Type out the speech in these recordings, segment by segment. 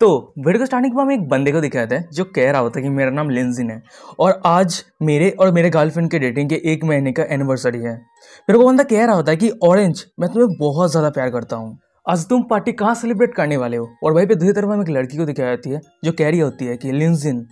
तो वीडियो को स्टार्टिंग में हम एक बंदे को दिखाया था जो कह रहा होता है कि मेरा नाम लिंजिन है और आज मेरे और मेरे गर्लफ्रेंड के डेटिंग के एक महीने का एनिवर्सरी है मेरे को बंदा कह रहा होता है कि ऑरेंज मैं तुम्हें बहुत ज़्यादा प्यार करता हूँ आज तुम पार्टी कहाँ सेलिब्रेट करने वाले हो और भाई पे दूसरी तरफ हम एक लड़की को दिखाई जाती है जो कह रही होती है कि लिंजिन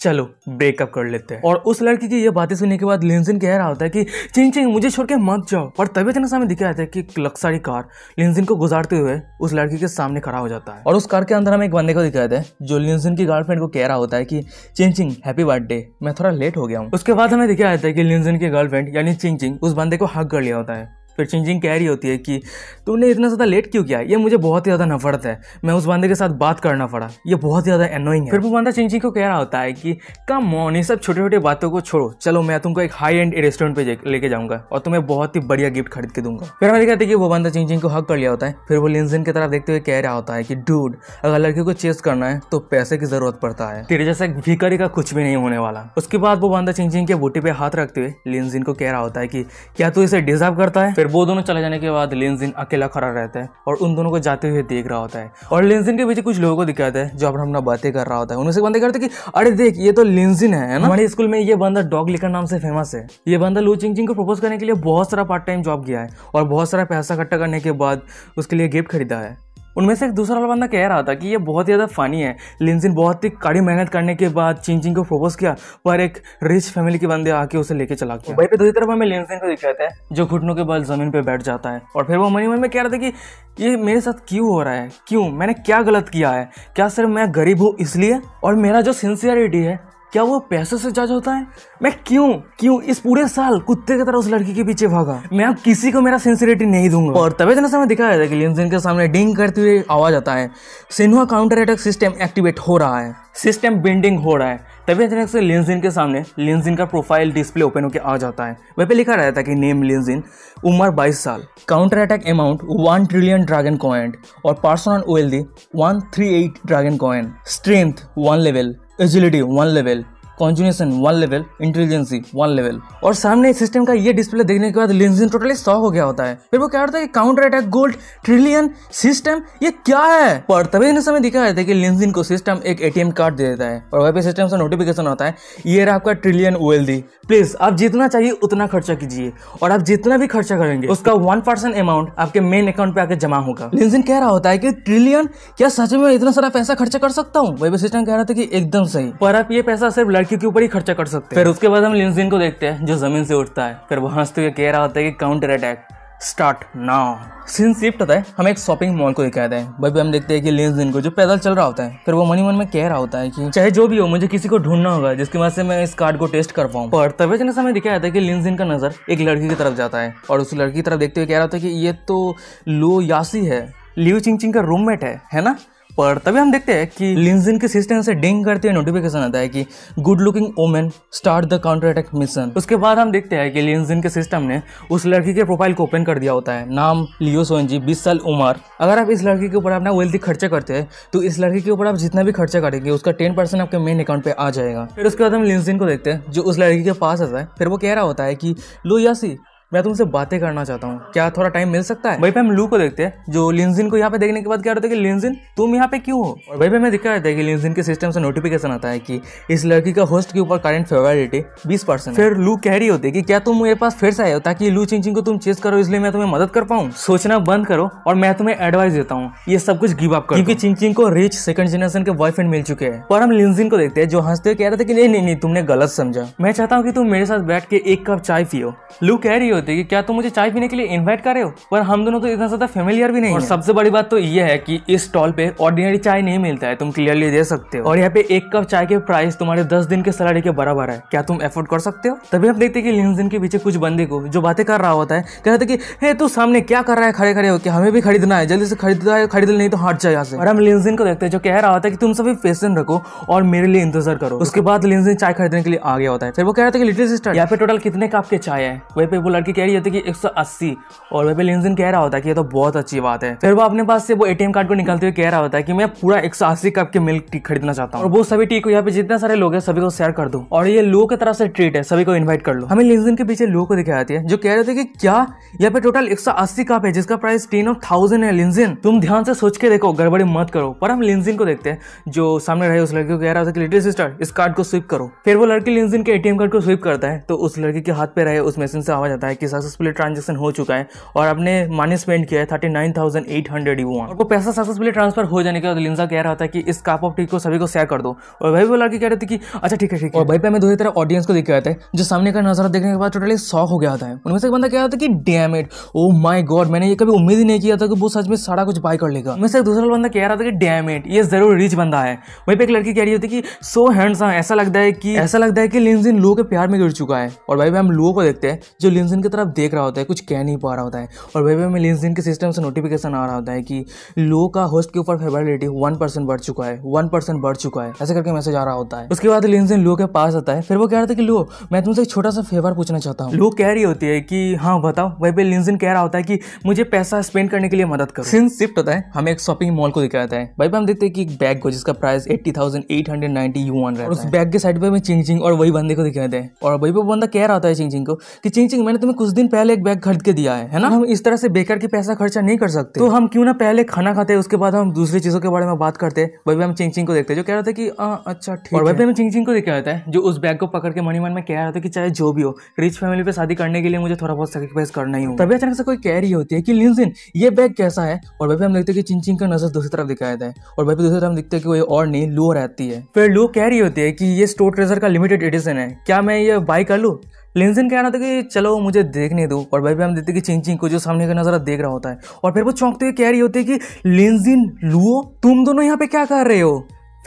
चलो ब्रेकअप कर लेते हैं और उस लड़की की ये बातें सुनने के बाद लिंजिन कह रहा होता है कि चिंग चिंग मुझे छोड़ के मत जाओ और तभी अचानक तो सामने दिखाया जाता है कि लक्सारी कार लिंजिन को गुजारते हुए उस लड़की के सामने खड़ा हो जाता है और उस कार के अंदर हमें एक बंदे को दिखाया जाता है जो लिंजिन की गर्लफ्रेंड को कह रहा होता है कि चिंग चिंग हैप्पी बर्थडे मैं थोड़ा लेट हो गया हूँ उसके बाद हमें दिखाया जाता है कि लिंजिन की गर्लफ्रेंड यानी चिंग चिंग उस बंदे को हक कर लिया होता है फिर चिंजिंग कह रही होती है कि तुमने इतना ज़्यादा लेट क्यों किया ये मुझे बहुत ही ज़्यादा नफरत है मैं उस बंदे के साथ बात करना पड़ा ये बहुत ही ज़्यादा एनोइंग है फिर वो बंदा चिंजिंग को कह रहा होता है कि कम मॉन ये सब छोटे छोटे बातों को छोड़ो चलो मैं तुमको एक हाई एंड रेस्टोरेंट पर लेके जाऊँगा और तुम्हें बहुत ही बढ़िया गिफ्ट खरीद के दूंगा फिर हमें हैं कि वो बंदा चिंजिंग को हक कर लिया होता है फिर वो लिंजन की तरफ देखते हुए कह रहा होता है कि डूड अगर लड़के को चेस करना है तो पैसे की जरूरत पड़ता है तेरे जैसा भिकारी का कुछ भी नहीं होने वाला उसके बाद वो बंदा चिंजिंग के बूटी पे हाथ रखते हुए लिंजिन को कह रहा होता है कि क्या तू इसे डिजर्व करता है फिर वो दोनों चले जाने के बाद लेंजिन अकेला खड़ा रहता है और उन दोनों को जाते हुए देख रहा होता है और लेंजिन के पीछे कुछ लोगों को दिखाता है जो अपना बातें कर रहा होता है उनसे बंदे करते कि अरे देख ये तो लेंजिन है ना हमारे स्कूल में ये बंदा डॉग लिकर नाम से फेमस है ये बंदा लू चिंग चिंग को प्रपोज करने के लिए बहुत सारा पार्ट टाइम जॉब किया है और बहुत सारा पैसा इकट्ठा करने के बाद उसके लिए गिफ्ट खरीदा है उनमें से एक दूसरा वाला बंदा कह रहा था कि ये बहुत ही ज़्यादा फ़नी है लिंजिन बहुत ही कड़ी मेहनत करने के बाद चिंग चिंग को प्रपोज किया पर एक रिच फैमिली के बंदे आके उसे लेके चला गया भाई पे दूसरी तरफ हमें लिंजिन को दिखाता है जो घुटनों के बल ज़मीन पर बैठ जाता है और फिर वो मनी मन में कह रहा था कि ये मेरे साथ क्यों हो रहा है क्यों मैंने क्या गलत किया है क्या सिर्फ मैं गरीब हूँ इसलिए और मेरा जो सिंसियरिटी है क्या वो पैसे से जज होता है मैं क्यों क्यों इस पूरे साल कुत्ते की तरह उस लड़की के पीछे भागा मैं अब किसी को मेरा सिंसियरिटी नहीं दूंगा और तभी इतना तो समय रहा था कि लिमसिन के सामने डिंग करते हुए आवाज आता है Sinha counter attack system activate हो रहा है सिस्टम बेंडिंग हो रहा है तभी अचानक से लिंजिन के सामने लिंजिन का प्रोफाइल डिस्प्ले ओपन होकर आ जाता है वह पे लिखा रहता है कि नेम लिंजिन उम्र 22 साल counter attack amount 1 trillion dragon coin और personal wealthy 138 dragon coin strength 1 level agility 1 level कॉन्जुनेशन one level intelligence one level और सामने सिस्टम का ये डिस्प्ले देखने के बाद लिंजिन टोटली स्टॉक हो गया होता है फिर वो क्या होता है कि counter attack gold trillion system ये क्या है पर तभी इन्हें समय दिखा जाता है कि लिंजिन को सिस्टम एक एटीएम कार्ड दे देता है और वह भी सिस्टम से नोटिफिकेशन आता है ये रहा आपका ट्रिलियन ओएलडी प्लीज आप जितना चाहिए उतना खर्चा कीजिए और आप जितना भी खर्चा करेंगे उसका वन परसेंट अमाउंट आपके मेन अकाउंट पे आके जमा होगा लिंजिन कह रहा होता है कि ट्रिलियन क्या सच में इतना सारा पैसा खर्चा कर सकता हूँ वह भी सिस्टम कह रहा था कि एकदम सही पर आप ये पैसा सिर्फ लड़की के ऊपर ही खर्चा कर सकते फिर उसके बाद हम लिंसिन को देखते हैं जो जमीन से उठता है फिर वो हंसते हुए कह रहा होता है कि counter attack start now scene shift होता है हम एक शॉपिंग मॉल को दिखाया है भाई पे हम देखते हैं कि लेंस दिन को जो पैदल चल रहा होता है फिर वो मनी मन में कह रहा होता है कि चाहे जो भी हो मुझे किसी को ढूंढना होगा जिसकी वजह से मैं इस कार्ड को टेस्ट कर पाऊँ पर तब जन समय दिखाया था कि लेंस दिन का नजर एक लड़की की तरफ जाता है और उस लड़की की तरफ देखते हुए कह रहा होता है कि ये तो लो यासी है लियो चिंग चिंग का रूममेट है है ना पर तभी हम देखते हैं कि लिंजिन के सिस्टम से डिंग करते हुए नोटिफिकेशन आता है कि good looking women start the counter attack mission उसके बाद हम देखते हैं कि लिंजिन के सिस्टम ने उस लड़की के प्रोफाइल को ओपन कर दिया होता है नाम लियो सोनजी बीस साल उम्र अगर आप इस लड़की के ऊपर अपना वेल्थी खर्चा करते हैं तो इस लड़की के ऊपर आप जितना भी खर्चा करेंगे उसका टेन परसेंट आपके मेन अकाउंट पे आ जाएगा फिर उसके बाद हम लिंजिन को देखते हैं जो उस लड़की के पास आता है फिर वो कह रहा होता है कि लो यासी मैं तुमसे बातें करना चाहता हूँ क्या थोड़ा टाइम मिल सकता है भाई पे हम लू को देखते हैं जो लिंजिन को यहाँ पे देखने के बाद क्या होता है कि लिंजिन तुम यहाँ पे क्यों हो और भाई पे मैं दिखा रहता है कि लिंजिन के सिस्टम से नोटिफिकेशन आता है कि इस लड़की का होस्ट के ऊपर करंट फेवरिटी बीस परसेंट फिर लू कह रही होती है कि क्या तुम मेरे पास फिर से आए हो ताकि लू चिंग को तुम चेस करो इसलिए मैं तुम्हें मदद कर पाऊँ सोचना बंद करो और मैं तुम्हें एडवाइस देता हूँ ये सब कुछ गिव अप करो क्योंकि चिंग को रिच सेकंड जनरेशन के बॉयफ्रेंड मिल चुके हैं पर हम लिंजिन को देखते हैं जो हंसते कह रहे थे कि नहीं नहीं तुमने गलत समझा मैं चाहता हूँ कि तुम मेरे साथ बैठ के एक कप चाय पियो लू कह रही हो होती है कि क्या तुम मुझे चाय पीने के लिए इनवाइट कर रहे हो पर हम दोनों तो इतना ज्यादा फेमिलियर भी नहीं और सबसे बड़ी बात तो ये है कि इस स्टॉल पे ऑर्डिनरी चाय नहीं मिलता है तुम क्लियरली दे सकते हो और यहाँ पे एक कप चाय के प्राइस तुम्हारे दस दिन के सैलरी के बराबर है क्या तुम एफोर्ड कर सकते हो तभी हम देखते हैं कि के पीछे कुछ बंदे को जो बातें कर रहा होता है कह रहे कि हे तू सामने क्या कर रहा है खड़े खड़े होकर हमें भी खरीदना है जल्दी से खरीदता है खरीद नहीं तो हट जाए यहाँ से और हम लिंजिन को देखते हैं जो कह रहा होता है कि तुम सभी पेशेंट रखो और मेरे लिए इंतजार करो उसके बाद लिंजिन चाय खरीदने के लिए आ गया होता है फिर वो कह रहा था कि लिटिल सिस्टर यहाँ पे टोटल कितने कप के चाय है वही पे वो की कैरी होती है कि 180 और वह पर लेनजन कह रहा होता है कि ये तो बहुत अच्छी बात है फिर वो अपने पास से वो एटीएम कार्ड को निकालते हुए कह रहा होता है कि मैं पूरा 180 कप के मिल्क टी खरीदना चाहता हूँ और वो सभी टी को यहाँ पे जितने सारे लोग हैं सभी को शेयर कर दो और ये लोग की तरफ से ट्रीट है सभी को इन्वाइट कर लो हमें लेनजन के पीछे लोग को दिखाई जाती है जो कह रहे थे कि क्या यहाँ पे टोटल एक कप है जिसका प्राइस टेन ऑफ थाउजेंड है लिंजिन तुम ध्यान से सोच के देखो गड़बड़ी मत करो पर हम लिंजिन को देखते हैं जो सामने रहे उस लड़की को कह रहा था कि लिटिल सिस्टर इस कार्ड को स्विप करो फिर वो लड़की लिंजिन के एटीएम कार्ड को स्विप करता है तो उस लड़की के हाथ पे रहे उस मशीन से आवाज आता है कि सक्सेसफुली ट्रांजेक्शन हो चुका है और आपने मनी स्पेंड किया है thirty nine thousand eight hundred यू और वो पैसा सक्सेसफुली ट्रांसफर हो जाने के बाद लिंजा कह रहा था कि इस कप ऑफ टी को सभी को शेयर कर दो और भाई बोला कि कह रहे थे कि अच्छा ठीक है ठीक है और भाई पे हमें दूसरी तरह ऑडियंस को देख के आते जो सामने का नजारा देखने के बाद टोटली शॉक हो गया था उनमें से एक बंदा कह रहा था कि damn it oh my god मैंने ये कभी उम्मीद ही नहीं किया था कि वो सच में सारा कुछ बाय कर लेगा उनमें से एक दूसरा बंदा कह रहा था कि डैम इट ये जरूर रिच बंदा है वहीं पर एक लड़की कह रही होती कि सो हैंडसम ऐसा लगता है कि ऐसा लगता है कि लिंजिन लोगों के प्यार में गिर चुका है और भाई हम लोगों को देखते हैं जो लिंजिन के की तरफ देख रहा होता है कुछ कह नहीं पा रहा होता है और वे वे में लिंकडिन के सिस्टम से नोटिफिकेशन आ रहा होता है कि लो का होस्ट के ऊपर फेवरेबिलिटी वन परसेंट बढ़ चुका है वन परसेंट बढ़ चुका है ऐसे करके मैसेज आ रहा होता है उसके बाद लिंकडिन लो के पास आता है फिर वो कह रहा था कि लो मैं तुमसे एक छोटा सा फेवर पूछना चाहता हूँ लो कह रही होती है कि हाँ बताओ वहीं पे लिंकडिन कह रहा होता है कि मुझे पैसा स्पेंड करने के लिए मदद करो सिंस शिफ्ट होता है हमें एक शॉपिंग मॉल को दिखाया जाता है वहीं पे हम देखते हैं कि एक बैग को जिसका price eighty thousand eight hundred ninety yuan और उस बैग के साइड पे हमें चिंग चिंग और वही बंदे को दिखाया जाता है और वही पे बंदा कह रहा होता है चिंग चिंग को कि चिंग चिंग मैंने तुम्हें कुछ दिन पहले एक बैग खरीद के दिया है है ना हम इस तरह से बेकार की पैसा खर्चा नहीं कर सकते तो हम क्यों ना पहले खाना खाते उसके बाद हम दूसरी चीजों के बारे में बात करते भाई हम चिंग चिंग को देखते जो कह रहे थे कि आ, अच्छा ठीक है भाई चिंग चिंग को देखा जाता है जो उस बैग को पकड़ के मनी मन में कह रहा था कि चाहे जो भी हो रिच फैमिली पे शादी करने के लिए मुझे थोड़ा बहुत सेक्रीफाइस करना ही हो तभी अचानक से कोई कह रही होती है कि लिंसिन ये बैग कैसा है और भाई हम देखते हैं कि चिंग चिंग का नजर दूसरी तरफ दिखाया जाता है और भाई दूसरी तरफ देखते हैं कि वो और नहीं लो रहती है फिर लो कह रही होती है कि ये स्टोर ट्रेजर का लिमिटेड एडिशन है क्या मैं ये बाय कर लूँ लेंसन कहना था कि चलो मुझे देखने दो और भाई भी हम देखते कि चिंग चिंग को जो सामने का नज़ारा देख रहा होता है और फिर वो चौंकते हुए कह रही होती है कि लेंसिन लुओ तुम दोनों यहाँ पे क्या कर रहे हो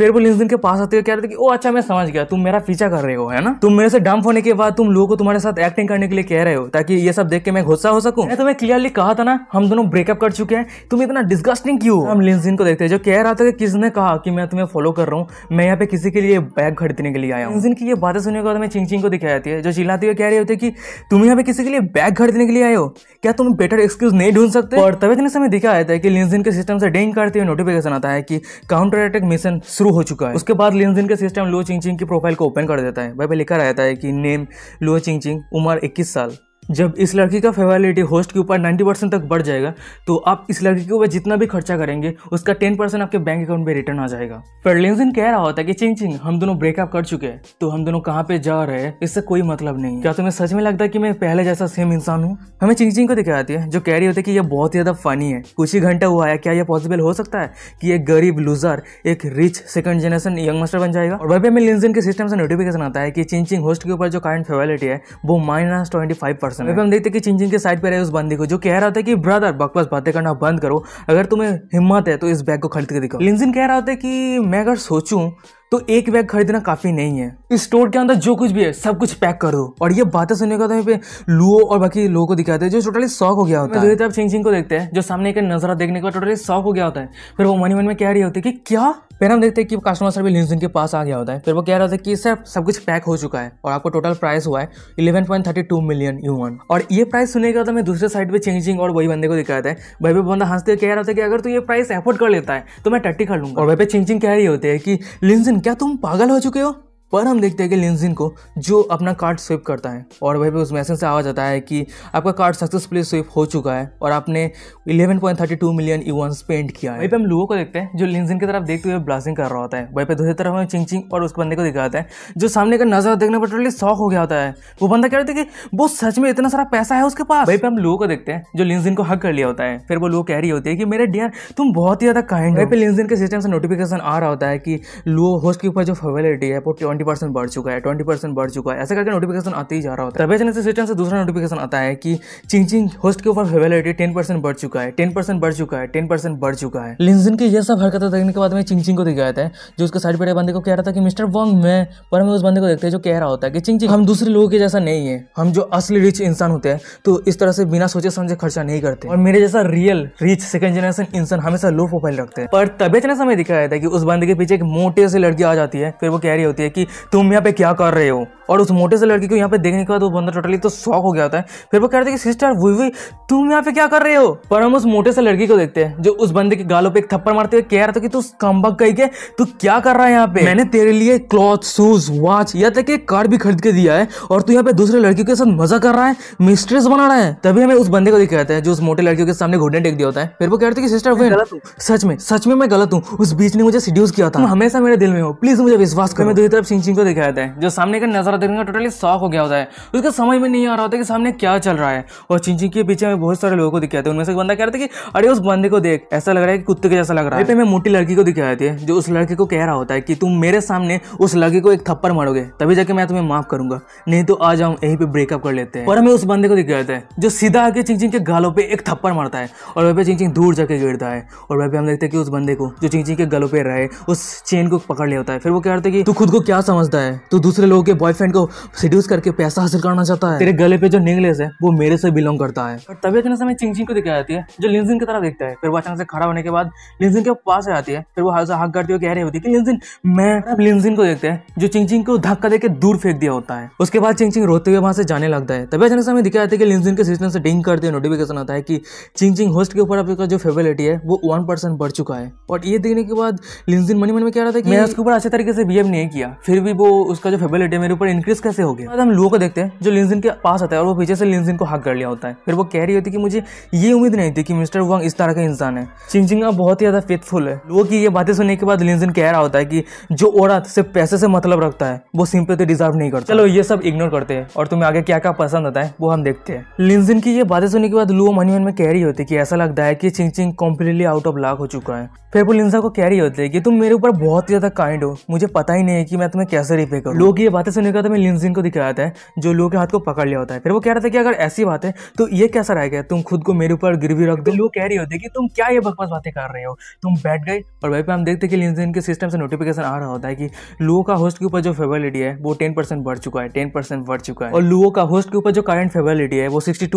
फिर वो लिंक्डइन के पास आते हुए कह रहे थे कि ओ अच्छा मैं समझ गया तुम मेरा पीछा कर रहे हो है ना तुम मेरे से डंप होने के बाद तुम लोगों को तुम्हारे साथ एक्टिंग करने के लिए कह रहे हो ताकि ये सब देख के मैं गुस्सा हो सकूं मैं तुम्हें क्लियरली कहा था ना हम दोनों ब्रेकअप कर चुके हैं तुम इतना डिस्गस्टिंग क्यों हम लिंक्डइन को देखते हैं जो कह रहा था कि किसने कहा कि मैं तुम्हें फॉलो कर रहा हूँ मैं यहाँ पे किसी के लिए बैग खरीदने के लिए आया हूँ लिंक्डइन की ये बातें सुनने के बाद मैं चिंग चिंग को दिखाई जाती है जो चिल्लाते हुए कह रहे होते कि तुम यहाँ पे किसी के लिए बैग खरीदने के लिए आए हो क्या तुम बेटर एक्सक्यूज नहीं ढूंढ सकते और तब इतने समय दिखाया जाता है कि लिंक्डइन के सिस्टम से डेंग करते हुए नोटिफिकेशन आता है कि काउंटर अटैक मिशन शुरू हो चुका है उसके बाद देन का सिस्टम लो चिंग चिंग की प्रोफाइल को ओपन कर देता है भाई भाई लिखा रहता है कि नेम लो चिंग चिंग उम्र इक्कीस साल जब इस लड़की का फेवालिटी होस्ट के ऊपर 90 परसेंट तक बढ़ जाएगा तो आप इस लड़की के ऊपर जितना भी खर्चा करेंगे उसका 10 परसेंट आपके बैंक अकाउंट में रिटर्न आ जाएगा पर लिंजिन कह रहा होता है कि चिंग चिंग हम दोनों ब्रेकअप कर चुके हैं तो हम दोनों कहाँ पे जा रहे हैं इससे कोई मतलब नहीं क्या तुम्हें सच में लगता है कि मैं पहले जैसा सेम इंसान हूँ हमें चिंग चिंग को दिखाई आती है जो कह रही होती है कि यह बहुत ज्यादा फनी है कुछ ही घंटा हुआ है क्या यह पॉसिबल हो सकता है कि एक गरीब लूजर एक rich second generation young master बन जाएगा और वह हमें लिंजिन के सिस्टम से नोटिफिकेशन आता है कि चिंग चिंग होस्ट के ऊपर जो करंट फेवरेबिलिटी है वो माइनस ट्वेंटी फाइव परसेंट समय हम देखते कि चिंचिन के साइड पर रहे उस बंदी को जो कह रहा था कि ब्रदर बकवास बातें करना बंद करो अगर तुम्हें हिम्मत है तो इस बैग को खरीद के दिखो लिंजिन कह रहा होता है कि मैं अगर सोचूं तो एक बैग खरीदना काफी नहीं है इस स्टोर के अंदर जो कुछ भी है सब कुछ पैक कर दो और ये बातें सुनने का तो पे लुओ और बाकी लोगों को दिखाते हैं जो टोटली शौक हो गया होता है तरफ चिंग चिंग को देखते हैं जो सामने का नजारा देखने का टोटली शौक हो गया होता है फिर वो मनी मन में कह रही होती है कि क्या फिर हम देखते हैं कि कस्टमर सर्विस लिंक्डइन के पास आ गया होता है फिर वो कह रहा था कि सर सब कुछ पैक हो चुका है और आपको टोटल प्राइस हुआ है eleven point thirty two million yuan और ये प्राइस सुनने के बाद तो मैं दूसरे साइड पर चेंजिंग और वही बंदे को दिखाया है भाई भी बंदा हंसते कह रहा था कि अगर तू ये प्राइस एफोर्ड कर लेता है तो मैं टट्टी कर लूँगा और वही पे चेंजिंग कह रही होती है कि लिंजन क्या तुम पागल हो चुके हो पर हम देखते हैं कि लिंजिन को जो अपना कार्ड स्विप करता है और वह पे उस मैसेज से आवाज़ आता है कि आपका कार्ड सक्सेसफुली स्विप हो चुका है और आपने 11.32 मिलियन ईवन पेंट किया है वहीं पे हम लोगों को देखते हैं जो लिंजिन की तरफ देखते हुए ब्लास्टिंग कर रहा होता है वहीं पे दूसरी तरफ हमें चिंग चिंग और उस बंदे को दिखाता है जो सामने का नज़र देखने पर टोटली शौक हो गया होता है वो बंदा कह रहे थे कि वो सच में इतना सारा पैसा है उसके पास वहीं पे हम लोगों को देखते हैं जो लिंजिन को हक कर लिया होता है फिर वो लोग कह रही होती है कि मेरे डियर तुम बहुत ही ज़्यादा काइंड वहीं पे लिंजिन के सिस्टम से नोटिफिकेशन आ रहा होता है कि लो होस्ट के ऊपर जो फेवेलिटी है वो ट्वेंटी ट्वेंटी परसेंट बढ़ चुका है ट्वेंटी परसेंट बढ़ चुका है ऐसा करके नोटिफिकेशन आते ही जा रहा होता है तभी से सिस्टम से दूसरा नोटिफिकेशन आता है कि चिंग चिंग होस्ट के ऊपर फेवेलिटी टेन परसेंट बढ़ चुका है टेन परसेंट बढ़ चुका है टेन परसेंट बढ़ चुका है लिंजन की यह सब हरकत देखने के बाद में चिंग चिंग को दिखाया था जो उसके साइड बड़े बंदे को कह रहा था कि मिस्टर वॉन्ग मैं पर हमें उस बंदे को देखते हैं जो कह रहा होता है कि चिंग चिंग हम दूसरे लोगों के जैसा नहीं है हम जो असली रिच इंसान होते हैं तो इस तरह से बिना सोचे समझे खर्चा नहीं करते और मेरे जैसा रियल रिच सेकंड जनरेशन इंसान हमेशा लो प्रोफाइल रखते हैं पर तबियत ने समय दिखाया था कि उस बंदे के पीछे एक मोटे से लड़की आ जाती है फिर वो कह रही होती है कि तुम यहाँ पे क्या कर रहे हो और उस मोटे से लड़की को यहाँ पे देखने के बाद वो बंदा टोटली तो शॉक हो गया होता है फिर वो कह रहे थे कि सिस्टर वही वही तुम यहाँ पे क्या कर रहे हो पर हम उस मोटे से लड़की को देखते हैं जो उस बंदे के गालों पे एक थप्पड़ मारते हुए कह रहा था कि तू कम बक कही के तू क्या कर रहा है यहाँ पे मैंने तेरे लिए क्लॉथ शूज वॉच या तक एक कार भी खरीद के दिया है और तू यहाँ पे दूसरे लड़की के साथ मजा कर रहा है मिस्ट्रेस बना रहा है तभी हमें उस बंदे को देख रहे हैं जो उस मोटे लड़कियों के सामने घुटने टेक दिया होता है फिर वो कह रहे थे कि सिस्टर वे सच में सच में मैं गलत हूँ उस बीच ने मुझे सीड्यूस किया था हमेशा मेरे दिल में हो प्लीज मुझे विश्वास कर मैं दूसरी तरफ सिंह सिंह को दिखाया है जो सामने का नजर दिन का टोटली शॉक हो गया होता है उसको समझ में नहीं आ रहा होता कि सामने क्या चल रहा है और चिंची के पीछे हमें बहुत सारे लोगों को दिखाते हैं उनमें से बंदा कह रहा था कि अरे उस बंदे को देख ऐसा लग रहा है कि कुत्ते के जैसा लग रहा है हमें तो मोटी लड़की को दिखाया थे जो उस लड़के को कह रहा होता है कि तुम मेरे सामने उस लड़के को एक थप्पड़ मारोगे तभी जाके मैं तुम्हें माफ करूंगा नहीं तो आज हम यहीं पर ब्रेकअप कर लेते हैं और हमें उस बंदे को दिखाया जाता है जो सीधा आके चिंग के गालों पर एक थप्पड़ मारता है और वह पे चिंग दूर जाके गिरता है और वह पे हम देखते हैं कि उस बंदे को जो चिंग के गालों पर रहे उस चेन को पकड़ लिया होता है फिर वो कह रहा है कि तू खुद को क्या समझता है तू दूसरे लोगों के बॉयफ्रेंड पेरेंट को सिड्यूस करके पैसा हासिल करना चाहता है तेरे गले पे जो नेकलेस है वो मेरे से बिलोंग करता है और तभी अचानक समय चिंग चिंग को दिखाई जाती है जो लिंजिन की तरह देखता है फिर वो अचानक से खड़ा होने के बाद लिंजिन के पास आ जाती है फिर वो हाथ करती हुए कह रही होती है लिंजिन मैं अब लिंजिन को देखते हैं जो चिंग चिंग को धक्का देकर दूर फेंक दिया होता है उसके बाद चिंग चिंग रोते हुए वहां से जाने लगता है तभी अचानक से दिखाई जाती है कि लिंजिन के सिस्टम से डिंग करते हुए नोटिफिकेशन आता है कि चिंग चिंग होस्ट के ऊपर आपका जो फेबिलिटी है वो वन परसेंट बढ़ चुका है और ये देखने के बाद लिंजिन मनी मन में कह रहा था कि मैं उसके ऊपर अच्छे तरीके से बिहेव नहीं किया फिर भी वो उसका जो फेबिलिटी है मेरे ऊपर इंक्रीज कैसे हो गया तो हम लोगों को देखते हैं जो लिंजिन के पास आता है और वो पीछे से लिंजिन को हक कर लिया होता है फिर वो कह रही होती है कि मुझे ये उम्मीद नहीं थी कि मिस्टर वांग इस तरह का इंसान है चिंगचिंग बहुत ही ज़्यादा फेथफुल है लोगों की ये बातें सुनने के बाद लिंजिन कह रहा होता है कि जो औरत सिर्फ पैसे से मतलब रखता है वो सिंपली डिजर्व नहीं करता चलो ये सब इग्नोर करते हैं और तुम्हें आगे क्या क्या पसंद आता है वो हम देखते हैं लिंजिन की ये बातें सुनने के बाद लुओ मनी मन में कह रही होती है कि ऐसा लगता है कि Qingqing completely out of luck हो चुका है फिर वो लिंजा को कह रही होती है कि तुम मेरे ऊपर बहुत ही ज़्यादा काइंड हो मुझे पता ही नहीं है कि मैं तुम्हें कैसे रिपे करूँ लोग ये बातें सुनने के कहा था मैं लिंजिन को दिखाया था जो लोगों के हाथ को पकड़ लिया होता है फिर वो कह रहा था कि अगर ऐसी बात है तो ये कैसा रहेगा तुम खुद को मेरे ऊपर गिरवी रख दो तो लोग कह रहे होते कि तुम क्या ये बकवास बातें कर रहे हो तुम बैठ गए और वहीं पर हम देखते कि लिंजिन के सिस्टम से नोटिफिकेशन आ रहा होता है कि लोगों का होस्ट के ऊपर जो फेबिलिटी है वो टेन बढ़ चुका है टेन बढ़ चुका है और लोगों का होस्ट के ऊपर जो करंट फेबिलिटी है वो सिक्सटी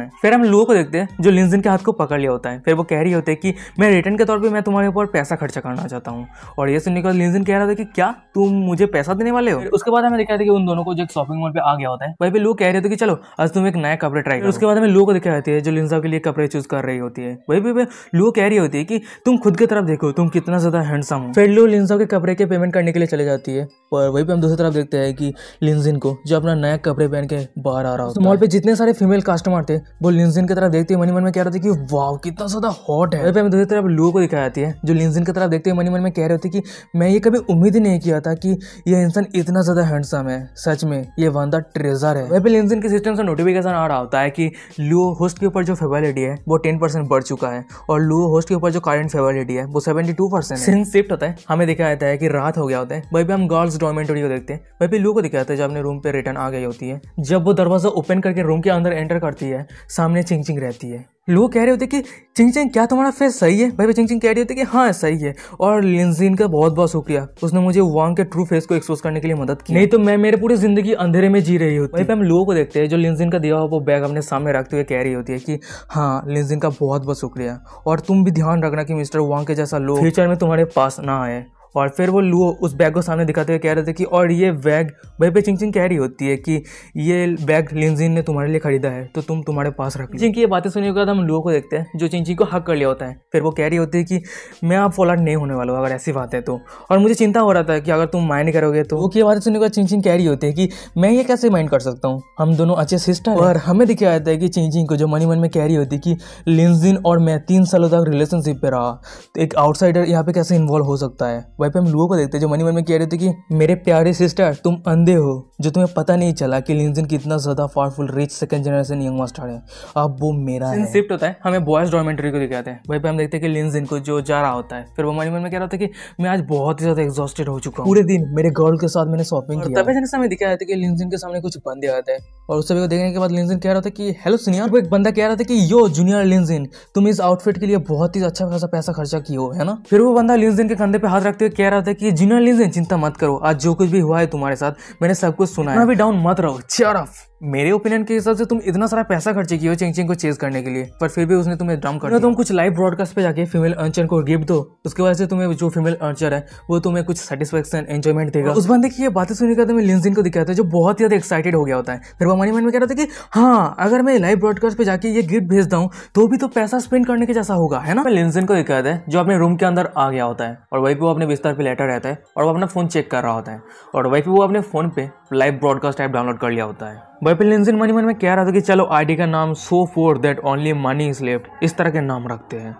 है फिर हम लोगों को देखते हैं जो लिंजिन के हाथ को पकड़ लिया होता है फिर वो कह रही होते कि मैं रिटर्न के तौर पर मैं तुम्हारे ऊपर पैसा खर्चा करना चाहता हूँ और ये सुनने के बाद लिंजिन कह रहा था कि क्या तुम मुझे पैसा देने वाले हो उसके बाद हमें दिखाया था कि उन दोनों को जो शॉपिंग मॉल पे आ गया होता है वहीं पे लोग कह रहे थे कि चलो आज तुम एक नया कपड़े ट्राई करो उसके बाद हमें लोग को दिखाई दिखाते है जो लिंसा के लिए कपड़े चूज कर रही होती है वही पे लोग कह रही होती है कि तुम खुद की तरफ देखो तुम कितना ज्यादा हैंडसम फिर लो लिंसा के कपड़े के पेमेंट करने के लिए चले जाती है पर वही पे हम दूसरी तरफ देखते हैं कि लिंजिन को जो अपना नया कपड़े पहन के बाहर आ रहा होता मॉल पे जितने सारे फीमेल कस्टमर थे वो लिंजिन की तरफ देखते हैं मनी मन में कह रहे थे कि वाह कितना ज्यादा हॉट है वही पे हम दूसरी तरफ लोगों को दिखाई जाती है जो लिंजिन की तरफ देखते हैं मनी मन में कह रहे होते कि मैं ये कभी उम्मीद नहीं किया था कि यह इंसान इतना ज्यादा हैंडसम है सच में ये वन द ट्रेजर है वेबल इंजन के सिस्टम से नोटिफिकेशन आ रहा होता है कि लुओ होस्ट के ऊपर जो फेबिलिटी है वो टेन परसेंट बढ़ चुका है और लुओ होस्ट के ऊपर जो करंट फेबिलिटी है वो seventy two percent scene shift होता है हमें दिखाया जाता है कि रात हो गया होता है वही भी हम गर्ल्स डॉमेंटोरी को देखते हैं वही भी लू को दिखाया जाता है जब अपने रूम पे रिटर्न आ गई होती है जब वो दरवाजा ओपन करके रूम के अंदर एंटर करती है सामने चिंग रहती है लोग कह रहे होते कि चिंग चिंग क्या तुम्हारा फेस सही है भाई चिंग चिंग कह रही होती कि हाँ सही है और लिंजिन का बहुत बहुत शुक्रिया उसने मुझे वांग के ट्रू फेस को एक्सपोज करने के लिए मदद की नहीं तो मैं मेरे मेरे पूरी जिंदगी अंधेरे में जी रही होती है वहीं पे हम लोगों को देखते हैं जो लिंजिन का दिया हुआ वो बैग अपने सामने रखते हुए कह रही होती है कि हाँ लिंजिन का बहुत बहुत शुक्रिया और तुम भी ध्यान रखना कि मिस्टर वांग के जैसा लोग फ्यूचर में तुम्हारे पास ना आए और फिर वो लू उस बैग को सामने दिखाते हुए कह रहे थे कि और ये बैग वहीं पे चिंग चिंग कह रही होती है कि ये बैग लिंजिन ने तुम्हारे लिए खरीदा है तो तुम तुम्हारे पास रख चिंग की ये बातें सुनने के बाद हम लूओ को देखते हैं जो चिंग चिंग को हक कर लिया होता है फिर वो कह रही होती है कि मैं आप फॉलोअट नहीं होने वाला हूँ अगर ऐसी बात है तो और मुझे चिंता हो रहा था कि अगर तुम माइंड करोगे तो वो ये बातें सुनने के बाद चिंग चिंग कह रही होती है कि मैं ये कैसे माइंड कर सकता हूँ हम दोनों अच्छे सिस्टर और हमें दिखाया जाता है कि चिंग चिंग को जो मनी मन में कह रही होती है कि लिंजिन और मैं तीन सालों तक रिलेशनशिप पर रहा तो एक आउटसाइडर यहाँ पे कैसे इन्वॉल्व हो सकता है वहीं पे हम लोगों को देखते हैं जो मनी मन में कह रहे थे कि मेरे प्यारे सिस्टर तुम अंधे हो जो तुम्हें पता नहीं चला कि लिंजन कितना ज़्यादा powerful rich second generation young master है अब वो मेरा है शिफ्ट होता है हमें बॉयज डॉमेंट्री को दिखाते हैं वहीं पर हम देखते हैं कि लिंजन को जो जा रहा होता है फिर वो मनी मन में कह रहा था कि मैं आज बहुत ही ज़्यादा एग्जॉस्टेड हो चुका हूँ पूरे दिन मेरे गर्ल के साथ मैंने शॉपिंग किया तभी समय दिखाया था कि लिंजन के सामने कुछ बंदे आते हैं और उस सभी को देखने के बाद लिंजन कह रहा था कि हेलो सीनियर वो एक बंदा कह रहा था कि यो जूनियर लिंजन तुम इस आउटफिट के लिए बहुत ही अच्छा खासा पैसा खर्चा किया हो है ना फिर वो बंदा लिंजन के कंधे पे हाथ रखते हुए कह रहा था कि जिन्हें चिंता मत करो आज जो कुछ भी हुआ है तुम्हारे साथ मैंने सब कुछ सुना है अभी डाउन मत रहो चेयर ऑफ मेरे ओपिनियन के हिसाब से तुम इतना सारा पैसा खर्चे किए हो चेंग को चेज करने के लिए पर फिर भी उसने तुम्हें ड्रम कर तो तुम कुछ लाइव ब्रॉडकास्ट पे जाके फीमेल अर्चर को गिफ्ट दो उसके वजह से तुम्हें जो फीमेल अर्चर है वो तुम्हें कुछ सेटिस्फेक्शन एंजॉयमेंट देगा उस बंदे की ये बातें सुनने के तुम्हें लिंजिन को दिखाया था जो बहुत ज्यादा एक्साइटेड हो गया होता है फिर वो हमारे मन में कह रहा था कि हाँ अगर मैं लाइव ब्रॉडकास्ट पे जाके ये गिफ्ट भेजता हूँ तो भी तो पैसा स्पेंड करने के जैसा होगा है ना मैं लिंजिन को दिखाया था जो अपने रूम के अंदर आ गया होता है और वही पे वो अपने बिस्तर पर लेटर रहता है और वो अपना फोन चेक कर रहा होता है और वही पे वो अपने फोन पे लाइव ब्रॉडकास्ट ऐप डाउनलोड कर लिया होता है बाइपल मनी मन में कह रहा था कि चलो आईडी का नाम so four that only money is left इस तरह के नाम रखते हैं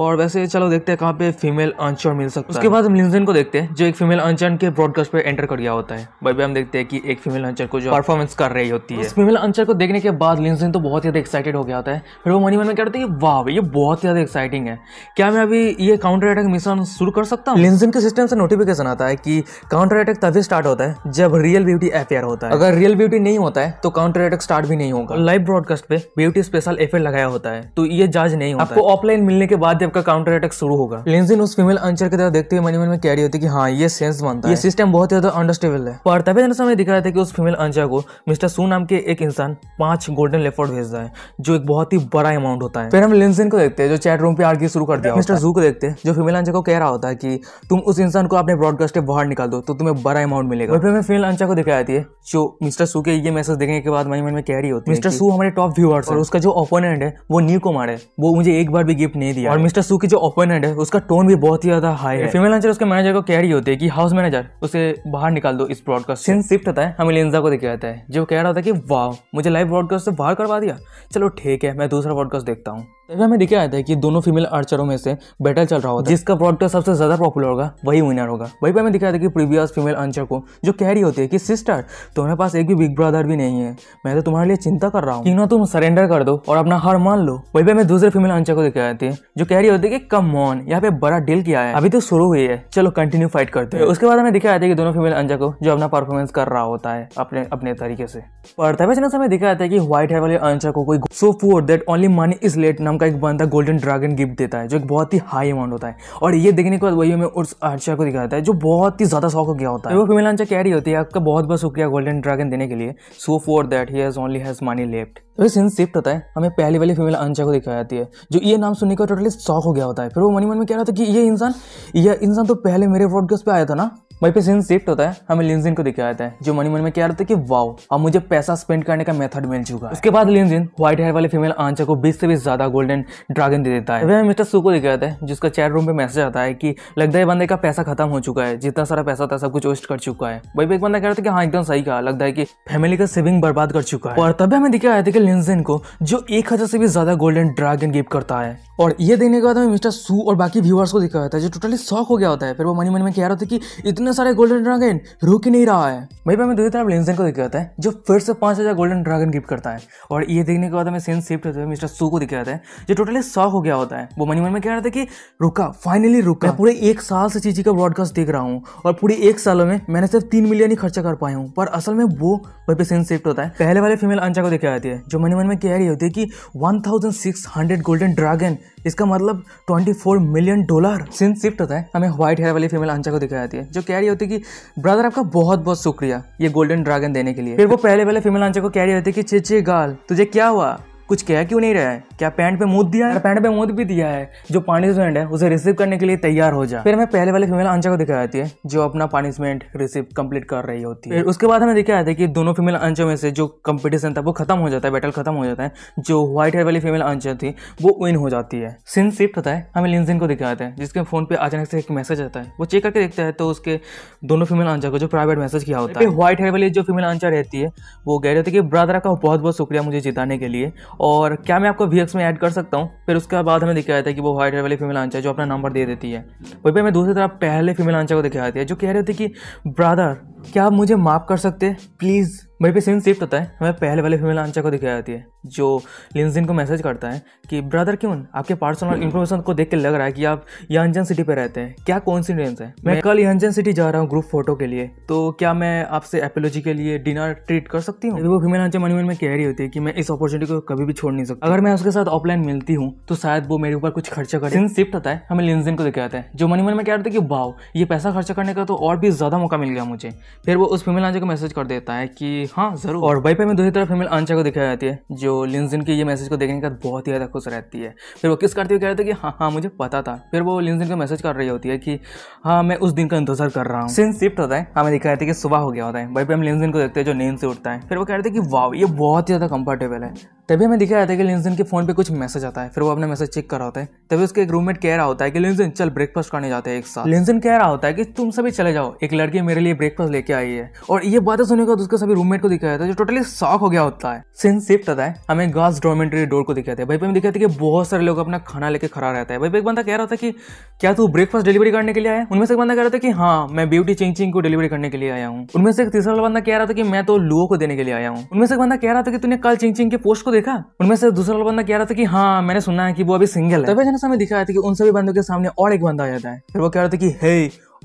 और वैसे चलो देखते हैं कहाँ पे फीमेल अनचर्न मिल सकता है उसके बाद हम लिंजन को देखते हैं जो एक फीमेल अनचर्न के ब्रॉडकास्ट पे एंटर कर गया होता है भाई भी हम देखते हैं कि एक फीमेल अनचर को जो परफॉर्मेंस कर रही होती है फीमेल अनचर को देखने के बाद लिंजन तो बहुत ज़्यादा एक्साइटेड हो गया होता है फिर वो मनी मन में कहते हैं वाह ये बहुत ज़्यादा एक्साइटिंग है क्या मैं अभी ये काउंटर अटैक मिशन शुरू कर सकता हूँ लिंजन के सिस्टम से नोटिफिकेशन आता है कि काउंटर अटैक तभी स्टार्ट होता है जब रियल ब्यूटी अफेयर होता है अगर रियल ब्यूटी नहीं होता है तो काउंटर अटैक स्टार्ट भी नहीं होगा लाइव ब्रॉडकास्ट पे ब्यूटी स्पेशल एफेयर लगाया होता है तो ये जज नहीं होता आपको ऑफलाइन मिलने के बाद ही आपका काउंटर अटैक शुरू होगा लेंजिन उस फीमेल अंचर की तरफ देखते हुए मनी मन में कैरी होती है कि हाँ ये सेंस बनता है ये सिस्टम बहुत ज्यादा अंडरस्टेबल है पर तभी जनसा समय दिखा रहा था कि उस फीमेल अंचर को मिस्टर सू नाम के एक इंसान पांच गोल्डन लेफर्ड भेजता है जो एक बहुत ही बड़ा अमाउंट होता है फिर हम लेंजिन को देखते हैं जो चैट रूम पे आगे शुरू कर दिया मिस्टर जू को देखते हैं जो फीमेल अंचर को कह रहा होता है कि तुम उस इंसान को अपने ब्रॉडकास्ट से बाहर निकाल दो तो तुम्हें बड़ा अमाउंट मिलेगा फिर हमें फीमेल अंचर को दिखाई जाती है जो मिस्टर सू के ये मैसेज देखने के बाद मनी मन में कैरी होती है मिस्टर सू हमारे टॉप व्यूअर्स है उसका जो ओपोनेंट है वो न्यू कुमार है वो मुझे एक बार भी गिफ्ट नहीं दिया और मिस्टर सू की जो ओपोनेंट है उसका टोन भी बहुत ही ज्यादा हाई है फीमेल लंचर उसके मैनेजर को कह रही होती है कि हाउस मैनेजर उसे बाहर निकाल दो इस ब्रॉडकास्ट सिंस शिफ्ट होता है हमें लेंजा को देखा जाता है जो कह रहा था कि वाह मुझे लाइव ब्रॉडकास्ट से बाहर करवा दिया चलो ठीक है मैं दूसरा ब्रॉडकास्ट देखता हूँ इंडिया हमें दिखाया जाता है कि दोनों फीमेल आर्चरों में से बैटल चल रहा होता है जिसका प्रोडक्ट सबसे ज्यादा पॉपुलर होगा वही विनर होगा वही पर हमें दिखाया था कि प्रीवियस फीमेल आर्चर को जो कह रही होती है कि सिस्टर तुम्हारे तो पास एक भी बिग ब्रदर भी नहीं है मैं तो तुम्हारे लिए चिंता कर रहा हूँ ना तुम सरेंडर कर दो और अपना हार मान लो वही पर हमें दूसरे फीमेल आर्चर को दिखाया जाती है जो कह रही होती है कि कम मॉन यहाँ पे बड़ा डील किया है अभी तो शुरू हुई है चलो कंटिन्यू फाइट करते हैं उसके बाद हमें दिखाया जाता है कि दोनों फीमेल आर्चर को जो अपना परफॉर्मेंस कर रहा होता है अपने अपने तरीके से पर तब समय दिखाया जाता है कि व्हाइट हेयर वाले आंसर को कोई so four that only money is left नाम का एक बंदा गोल्डन ड्रैगन गिफ्ट देता है जो एक बहुत ही हाई अमाउंट होता है और ये देखने के बाद वही हमें उस हर्षा को दिखाता है जो बहुत ही ज़्यादा शौक हो गया होता है वो फीमेल आंसर कह रही होती है आपका बहुत बहुत शुक्रिया गोल्डन ड्रैगन देने के लिए so for that he has only has money left तो ये सीन शिफ्ट होता है हमें पहले वाली फीमेल आंसर को दिखाई जाती है जो ये नाम सुनने का टोटली शौक हो गया होता है फिर वो मनी मन में कह रहा था कि ये इंसान ये इंसान तो पहले मेरे ब्रॉडकास्ट पे आया था ना वहीं पे सीन शिफ्ट होता है हमें लिंजिन को दिखाया जाता है जो मनी मन में क्या रहता है कि वाओ अब मुझे पैसा स्पेंड करने का मेथड मिल चुका है उसके बाद लिंजिन व्हाइट हेयर वाले फीमेल आंचा को बीस से बीस ज्यादा गोल्डन ड्रैगन दे देता है वह मिस्टर सू को दिखाया जाता है जिसका चैट रूम पे मैसेज आता है कि लगता है बंदे का पैसा खत्म हो चुका है जितना सारा पैसा था सब कुछ वेस्ट कर चुका है वही पे एक बंदा कह रहा था कि हाँ एकदम सही कहा लगता है कि फैमिली का सेविंग बर्बाद कर चुका है और तभी हमें दिखाया है कि लिंजिन को जो एक हजार से भी ज्यादा गोल्डन ड्रैगन गिफ्ट करता है और ये देने के बाद हमें मिस्टर सू और बाकी व्यूअर्स को दिखाया है जो टोटली शॉक हो गया होता है फिर वो मनी मन में कह रहा था कि इतना इतने सारे गोल्डन ड्रैगन रुक ही नहीं रहा है वहीं पर हमें दूसरी तरफ लेंजन को दिखाता है जो फिर से पाँच हज़ार गोल्डन ड्रैगन गिफ्ट करता है और ये देखने के बाद हमें सेंस शिफ्ट होते हुए मिस्टर सू को दिखाता है जो टोटली शॉक हो गया होता है वो मनी मन में कह रहा था कि रुका फाइनली रुका मैं पूरे एक साल से चीज़ी का ब्रॉडकास्ट देख रहा हूँ और पूरे एक सालों में मैंने सिर्फ तीन मिलियन ही खर्चा कर पाया हूँ पर असल में वो वहीं पे सेंस शिफ्ट होता है पहले वाले फीमेल अंचा को दिखाया जाती है जो मनी मन में कह रही होती है कि वन गोल्डन ड्रैगन इसका मतलब 24 मिलियन डॉलर सिंस शिफ्ट होता है हमें व्हाइट हेयर वाली फीमेल आंचा को दिखाई जाती है जो कह रही होती है कि ब्रदर आपका बहुत बहुत शुक्रिया ये गोल्डन ड्रैगन देने के लिए फिर वो पहले पहले फीमेल आंचा को कह रही होती है कि छे गाल तुझे क्या हुआ कुछ कह क्यों नहीं रहा है क्या पैंट पे मूद दिया है पैंट पे मूत भी दिया है जो पनिशमेंट है उसे रिसीव करने के लिए तैयार हो जाए फिर हमें पहले वाले फीमेल अंचा को दिखाया जाती है जो अपना पनिशमेंट रिसीव कंप्लीट कर रही होती है उसके बाद हमें दिखाया जाता है कि दोनों फीमेल अंचों में से जो कंपटीशन था वो खत्म हो जाता है बैटल खत्म हो जाता है जो व्हाइट हेयर वाली फीमेल अंचा थी वो विन हो जाती है सिन शिफ्ट होता है हमें लिंजिन को दिखाया जाता है जिसके फोन पे अचानक से एक मैसेज आता है वो चेक करके देखता है तो उसके दोनों फीमेल अंचा को जो प्राइवेट मैसेज किया होता है व्हाइट हेयर वाली जो फीमेल अंचा रहती है वो कह रहे थे कि ब्रदर का बहुत बहुत शुक्रिया मुझे जिताने के लिए और क्या मैं आपको वी कॉन्टैक्ट्स में ऐड कर सकता हूँ फिर उसके बाद हमें दिखाया जाता है कि वो व्हाइट हेयर वाली फीमेल आंचा जो अपना नंबर दे देती है वही पर हमें दूसरी तरफ पहले फीमेल आंचा को दिखाया था है जो कह रहे थे कि ब्रादर क्या आप मुझे माफ़ कर सकते प्लीज़ मेरे पे सीन शिफ्ट होता है हमें पहले वाले फीमेल आंचा को दिखाई जाती है जो लिंजिन को मैसेज करता है कि ब्रदर क्यों आपके पर्सनल इन्फॉर्मेशन को देख के लग रहा है कि आप यंजन सिटी पे रहते हैं क्या कॉन्सिडेंस है मैं कल यंजन सिटी जा रहा हूँ ग्रुप फोटो के लिए तो क्या मैं आपसे एपोलॉजी के लिए डिनर ट्रीट कर सकती हूँ वो फीमेल आंचा मन में कह रही होती है कि मैं इस अपॉर्चुनिटी को कभी भी छोड़ नहीं सकता अगर मैं उसके साथ ऑफलाइन मिलती हूँ तो शायद वो मेरे ऊपर कुछ खर्चा करे सीन शिफ्ट होता है हमें लिंजिन को दिखाया जाता है जो मनी मन में कह रहा है कि भाव ये पैसा खर्चा करने का तो और भी ज़्यादा मौका मिल गया मुझे फिर वो उस फीमेल आंचा को मैसेज कर देता है कि हाँ जरूर और वाईफाई में दूसरी तरफ फीमेल आंचा को दिखाई जाती है जो लिंजिन की ये मैसेज को देखने के बाद बहुत ही ज़्यादा खुश रहती है फिर वो किस करती हुई कह रहे थे कि हाँ हाँ मुझे पता था फिर वो लिंजिन को मैसेज कर रही होती है कि हाँ मैं उस दिन का इंतजार कर रहा हूँ सिंस शिफ्ट होता है हमें दिखाई देती है कि सुबह हो गया होता है वाईफाई हम लिंजिन को देखते हैं जो नींद से उठता है फिर वो कह रहे थे कि वाह ये बहुत ही ज़्यादा कंफर्टेबल है तभी हमें दिखाया जाता है कि लिंसन के फ़ोन पे कुछ मैसेज आता है फिर वो अपना मैसेज चेक कर रहा होता है तभी उसके एक रूममेट कह रहा होता है कि लिंसन चल ब्रेकफास्ट करने जाते हैं एक साथ लिंसन कह रहा होता है कि तुम सभी चले जाओ एक लड़की मेरे लिए ब्रेकफास्ट लेके आई है और ये बातें सुनने के बाद उसके सभी रूममेट को दिखाया जाता है जो टोटली शॉक हो गया होता है सिन शिफ्ट होता है हमें गर्ल्स डोमेंट्री डोर को दिखाते हैं भाई पे हमें दिखाते हैं कि बहुत सारे लोग अपना खाना लेकर खड़ा रहता है भाई एक बंदा कह रहा था कि क्या तू ब्रेकफास्ट डिलीवरी करने के लिए आया उनमें से एक बंदा कह रहा था कि हाँ मैं ब्यूटी चिंग को डिलीवरी करने के लिए आया हूँ उनमें से एक तीसरा बंदा कह रहा था कि मैं तो लुओ को देने के लिए आया हूँ उनमें से एक बंदा कह रहा था कि तूने कल चिंग के पोस्ट को देखा उनमें से दूसरा बंदा कह रहा था कि हाँ मैंने सुना है कि वो अभी सिंगल है तभी जाना समय दिखाया था कि उन सभी बंदों के सामने और एक बंदा आ जाता है फिर वो कह रहा था कि हे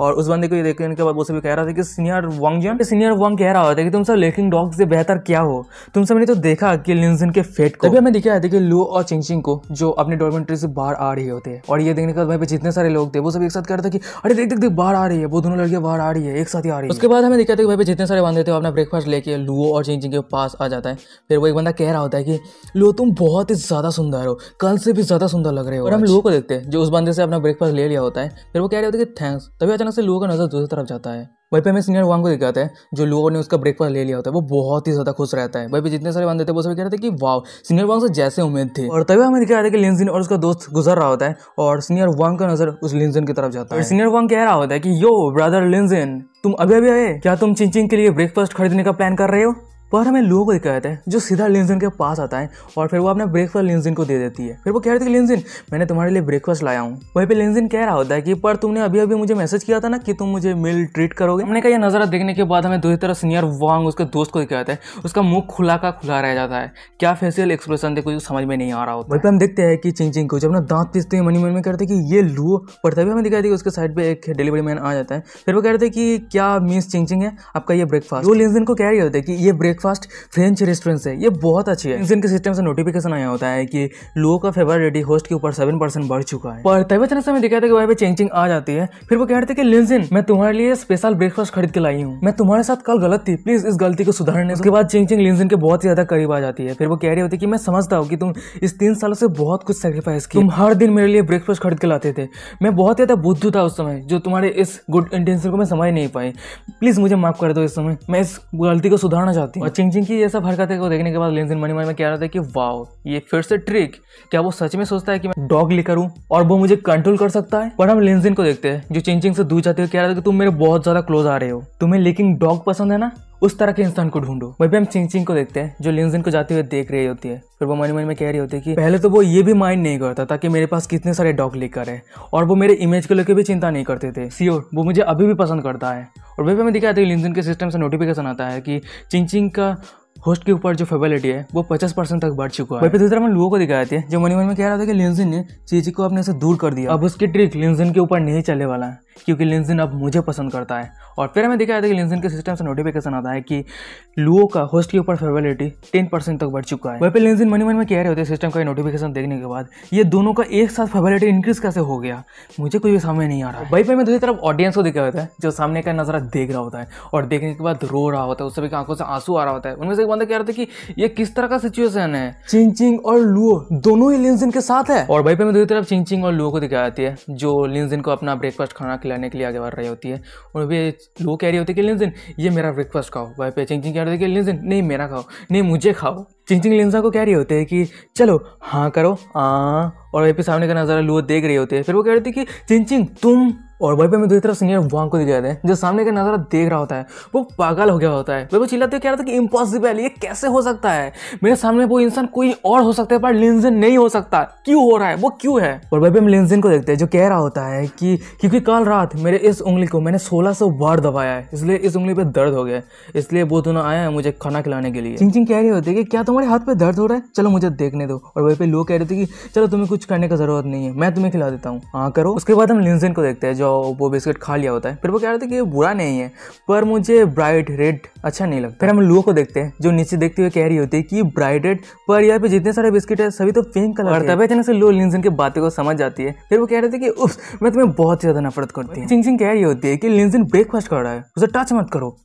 और उस बंदे को ये देखने के बाद वो सभी कह रहा था कि सीनियर वांग जन सीनियर वांग कह रहा होता है कि तुम सब लेकिन डॉग से बेहतर क्या हो तुम सब ने तो देखा कि लिंजन के फेट को तभी हमें दिखाया था कि लू और चिंगचिंग को जो अपने डॉर्मेंट्री से बाहर आ रही होते हैं और ये देखने के बाद भाई पे जितने सारे लोग थे वो सब एक साथ कह रहे थे कि अरे देख देख देख बाहर आ रही है वो दोनों लड़कियां बाहर आ रही है एक साथ ही आ रही है उसके बाद हमें दिखाते था कि भाई जितने सारे बंदे थे अपना ब्रेकफास्ट लेके लुओ और चिंगचिंग के पास आ जाता है फिर वो एक बंदा कह रहा होता है कि लो तुम बहुत ही ज़्यादा सुंदर हो कल से भी ज़्यादा सुंदर लग रहे हो और हम लोगों को देखते हैं जो उस बंदे से अपना ब्रेकफास्ट ले लिया होता है फिर वो कह रहे होते कि थैंक्स तभी अचानक से लुओ का नज़र दूसरी तरफ जाता है वहीं पे हमें सीनियर वांग को दिखाते हैं जो लुओ ने उसका ब्रेकफास्ट ले लिया होता है वो बहुत ही ज़्यादा खुश रहता है वहीं पे जितने सारे बंदे थे वो सभी कह रहे थे कि वाव सीनियर वांग से जैसे उम्मीद थी और तभी हमें दिखाया था कि लिंजिन और उसका दोस्त गुजर रहा होता है और सीनियर वांग का नज़र उस लिंजिन की तरफ जाता है सीनियर वांग कह रहा होता है कि यो ब्रदर लिंजिन तुम अभी अभी आए क्या तुम चिंचिंग के लिए ब्रेकफास्ट खरीदने का प्लान कर रहे हो पर हमें लोगों को दिखाया जाता है जो सीधा लिंजिन के पास आता है और फिर वो अपना ब्रेकफास्ट लिंजिन को दे देती है फिर वो कह रही थी लेंजिन लिंजिन मैंने तुम्हारे लिए ब्रेकफास्ट लाया हूँ वहीं पे लिंजिन कह रहा होता है कि पर तुमने अभी अभी मुझे मैसेज किया था ना कि तुम मुझे मिल ट्रीट करोगे हमने कहा यह नज़ारा देखने के बाद हमें दूसरी तरह सीनियर वांग उसके दोस्त को दिखाया जाता है उसका मुंह खुला का खुला रह जाता है क्या फेसियल एक्सप्रेशन थे कुछ समझ में नहीं आ रहा होता वहीं पर हम देखते हैं कि चिंग चिंग को जब दांत पीसते हैं मनी मन में कहते हैं कि ये लूहो पर तभी हमें दिखाई देगी उसके साइड पर एक डिलीवरी मैन आ जाता है फिर वो कहते हैं कि क्या मिस चिंग चिंग है आपका ये ब्रेकफास्ट वो लिंजिन को कह रही होता है कि ये ब्रेक ब्रेकफास्ट फ्रेंच रेस्टोरेंट से ये बहुत अच्छी है इनके सिस्टम से नोटिफिकेशन आया होता है कि लोगों का फेवर रेडी होस्ट के ऊपर सेवन परसेंट बढ़ चुका है पर तभी अचानक से हमें दिखाया था कि वहाँ पे चेंजिंग आ जाती है फिर वो कह रहे थे कि लिंजिन मैं तुम्हारे लिए स्पेशल ब्रेकफास्ट खरीद के लाई हूँ मैं तुम्हारे साथ कल गलत थी प्लीज इस गलती को सुधारने उसके बाद चेंजिंग लिंजिन के बहुत ही ज्यादा करीब आ जाती है फिर वो कह रही होती है कि मैं समझता हूँ कि तुम इस तीन सालों से बहुत कुछ सेक्रीफाइस की तुम हर दिन मेरे लिए ब्रेकफास्ट खरीद के लाते थे मैं बहुत ज्यादा बुद्धू था उस समय जो तुम्हारे इस गुड इंटेंशन को मैं समझ नहीं पाई प्लीज मुझे माफ कर दो इस समय मैं इस गलती को सुधारना चाहती हूँ और चिंग चिंग की ये सब हरकत को देखने के बाद लेंस इन मनी मन में क्या रहता है कि वाओ ये फिर से ट्रिक क्या वो सच में सोचता है कि मैं डॉग लेकर हूँ और वो मुझे कंट्रोल कर सकता है पर हम लेंस इन को देखते हैं जो चिंग चिंग से दूर जाते हो क्या रहता है कि तुम मेरे बहुत ज्यादा क्लोज आ रहे हो तुम्हें लेकिन डॉग पसंद है ना उस तरह के इंसान को ढूंढो वही भी हम चिंग चिंग को देखते हैं जो लिंजन को जाते हुए देख रही होती है फिर वो मन मन में कह रही होती है कि पहले तो वो ये भी माइंड नहीं करता था कि मेरे पास कितने सारे डॉग लेकर है और वो मेरे इमेज को लेकर भी चिंता नहीं करते थे सियोर वो मुझे अभी भी पसंद करता है और वेब में दिखाया था लिंक्डइन के सिस्टम से नोटिफिकेशन आता है कि चिंचिंग का होस्ट के ऊपर जो फेबिलिटी है वो 50 परसेंट तक बढ़ चुका है वहीं पे दूसरा मैं लोगों को दिखाया थी जो मनी मन में कह रहा था कि लिंजन ने चीज को अपने से दूर कर दिया अब उसकी ट्रिक लिंजन के ऊपर नहीं चलने वाला है क्योंकि लिंजिन अब मुझे पसंद करता है और फिर हमें दिखाया था कि लिंजिन के सिस्टम से नोटिफिकेशन आता है कि लुओ का होस्ट के ऊपर फेवरेबिलिटी टेन परसेंट तक बढ़ चुका है वहीं पर लिंजिन मनी मन में कह रहे होते हैं सिस्टम का नोटिफिकेशन देखने के बाद ये दोनों का एक साथ फेवरेबिलिटी इंक्रीज कैसे हो गया मुझे कोई भी समय नहीं आ रहा है वहीं पर मैं दूसरी तरफ ऑडियंस को दिखाया होता है जो सामने का नजारा देख रहा होता है और देखने के बाद रो रहा होता है उससे भी आंखों से आंसू आ रहा होता है उनमें से एक बंदा कह रहा था कि ये किस तरह का सिचुएशन है चिंचिंग और लुओ दोनों ही लिंजिन के साथ है और भाई पर मैं दूसरी तरफ चिंचिंग और लुओ को दिखाया जाती है जो लिंजिन को अपना ब्रेकफास्ट खाना खिलाने के लिए आगे बढ़ रही होती है और वे लोग कह रही होती है कि लिंजन ये मेरा ब्रेकफास्ट खाओ वहाँ पे चिंग चिंग कह रही होती है कि लिंजन नहीं मेरा खाओ नहीं मुझे खाओ चिंग चिंग लिंजा को कह रही होती है कि चलो हाँ करो आ हाँ। और वहीं पे सामने का नज़ारा लुओ देख रही होते हैं फिर वो कह रही थी कि चिंग चिंग तुम और वहीं पे मैं दूसरी तरफ सीनियर वांग को दिखाया जो सामने का नजारा देख रहा होता है वो पागल हो गया होता है वह वो चिल्लाते कह रहा था कि इम्पॉसिबल ये कैसे हो सकता है मेरे सामने वो इंसान कोई और हो सकता है पर लिंजन नहीं हो सकता क्यों हो रहा है वो क्यों है और वहीं पे हम लिंजन को देखते हैं जो कह रहा होता है कि क्योंकि कल रात मेरे इस उंगली को मैंने सोलह सौ बार दबाया है इसलिए इस उंगली पर दर्द हो गया इसलिए वो दोनों आया है मुझे खाना खिलाने के लिए चिंग चिंग कह रही होती है कि क्या तुम्हारे हाथ पे दर्द हो रहा है चलो मुझे देखने दो और वहीं पे लोग कह रहे थे कि चलो तुम्हें कुछ करने का जरूरत नहीं है मैं तुम्हें खिला देता हूँ हाँ करो उसके बाद हम लिंजन को देखते हैं जो जाओ वो बिस्किट खा लिया होता है फिर वो कह रहे थे कि ये बुरा नहीं है पर मुझे ब्राइट रेड अच्छा नहीं लगता फिर हम लुओ को देखते हैं जो नीचे देखते हुए कह रही होती है कि ब्राइट रेड पर यहाँ पे जितने सारे बिस्किट है सभी तो पिंक कलर तभी अचानक से लुओ लिंसन की बातें को समझ जाती है फिर वो कह रहे थे कि उफ मैं तुम्हें बहुत ज़्यादा नफरत करती हूँ सिंह सिंह कह रही होती है कि लिंसन ब्रेकफास्ट कर रहा है उसे टच मत करो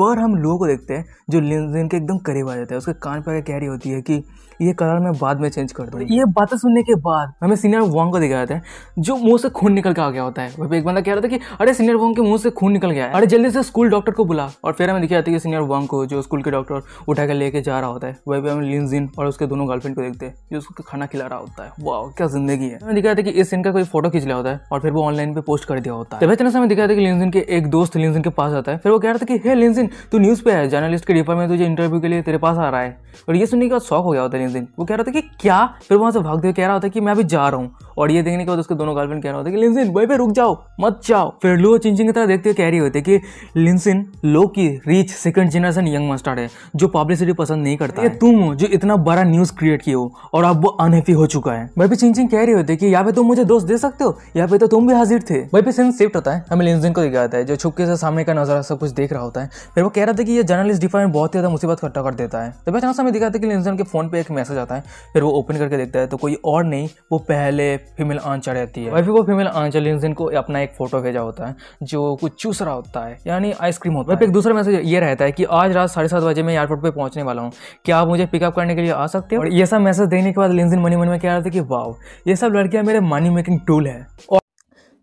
पर हम लोगों को देखते हैं जो लेन के एकदम करीब आ जाते हैं उसके कान पर कह रही होती है कि ये कलर मैं बाद में चेंज कर दूँ ये बातें सुनने के बाद हमें सीनियर वॉन्ग को दिखाया जाता है जो मुंह से खून निकल के आ गया होता है वहीं एक बंदा कह रहा था कि अरे सीनियर वॉन्ग के मुंह से खून निकल गया है अरे जल्दी से स्कूल डॉक्टर को बुला और फिर हमें दिखाया जाता है कि सीनियर वॉन्ग को जो स्कूल के डॉक्टर उठा कर लेके जा रहा होता है वहीं पर हम लिंजिन और उसके दोनों गर्लफ्रेंड को देखते हैं जो उसको खाना खिला रहा होता है वाह क्या जिंदगी है हमें दिखाया था कि इस सीन का कोई फोटो खींच लिया होता है और फिर वो ऑनलाइन पे पोस्ट कर दिया होता है तभी तरह हमें दिखाया था कि लिंजिन के एक दोस्त लिंजिन के पास आता है फिर वो कह रहा था कि हे लिंजिन दिन तू न्यूज़ पे है जर्नलिस्ट के पेपर में तुझे इंटरव्यू के लिए तेरे पास आ रहा है और ये सुनने के बाद शौक हो गया होता है दिन वो कह रहा था कि क्या फिर वहाँ से भाग दे कह रहा होता है कि मैं अभी जा रहा हूँ और ये देखने के बाद उसके दोनों गर्लफ्रेंड कह रहा होता है कि लिंसिन भाई पर रुक जाओ मत जाओ फिर लो चिंचिंग की तरह देखते हुए कह रही होती है कि लिंसिन लो की rich second generation young master है जो पब्लिसिटी पसंद नहीं करता ये तुम हो जो इतना बड़ा न्यूज़ क्रिएट किए हो और अब वो अनहैप्पी हो चुका है भाई भी चिंचिंग कह रही होती है कि यहाँ पे तुम मुझे दोस्त दे सकते हो यहाँ पे तो तुम भी हाजिर थे भाई भी सिंह शिफ्ट होता है हमें लिंसिन को दिखाता है जो छुपके से सामने का नजारा सब कुछ देख रहा होता है फिर वो कह रहा था कि ये जर्नलिस्ट डिपार्टमेंट बहुत ही ज़्यादा मुसीबत खट्टा कर देता है तो अचानक समय दिखाता है कि इंसान के फ़ोन पे एक मैसेज आता है फिर वो ओपन करके देखता है तो कोई और नहीं वो पहले फीमेल आंचल रहती है और फिर वो फीमेल आंचल लिंसन को अपना एक फ़ोटो भेजा होता है जो कुछ चूस रहा होता है यानी आइसक्रीम होता है फिर एक दूसरा मैसेज ये रहता है कि आज रात साढ़े सात बजे मैं एयरपोर्ट पर पहुंचने वाला हूँ क्या आप मुझे पिकअप करने के लिए आ सकते हो और ये सब मैसेज देने के बाद लिंसन मनी मन में कह रहा था कि वाह ये सब लड़कियाँ मेरे मनी मेकिंग टूल है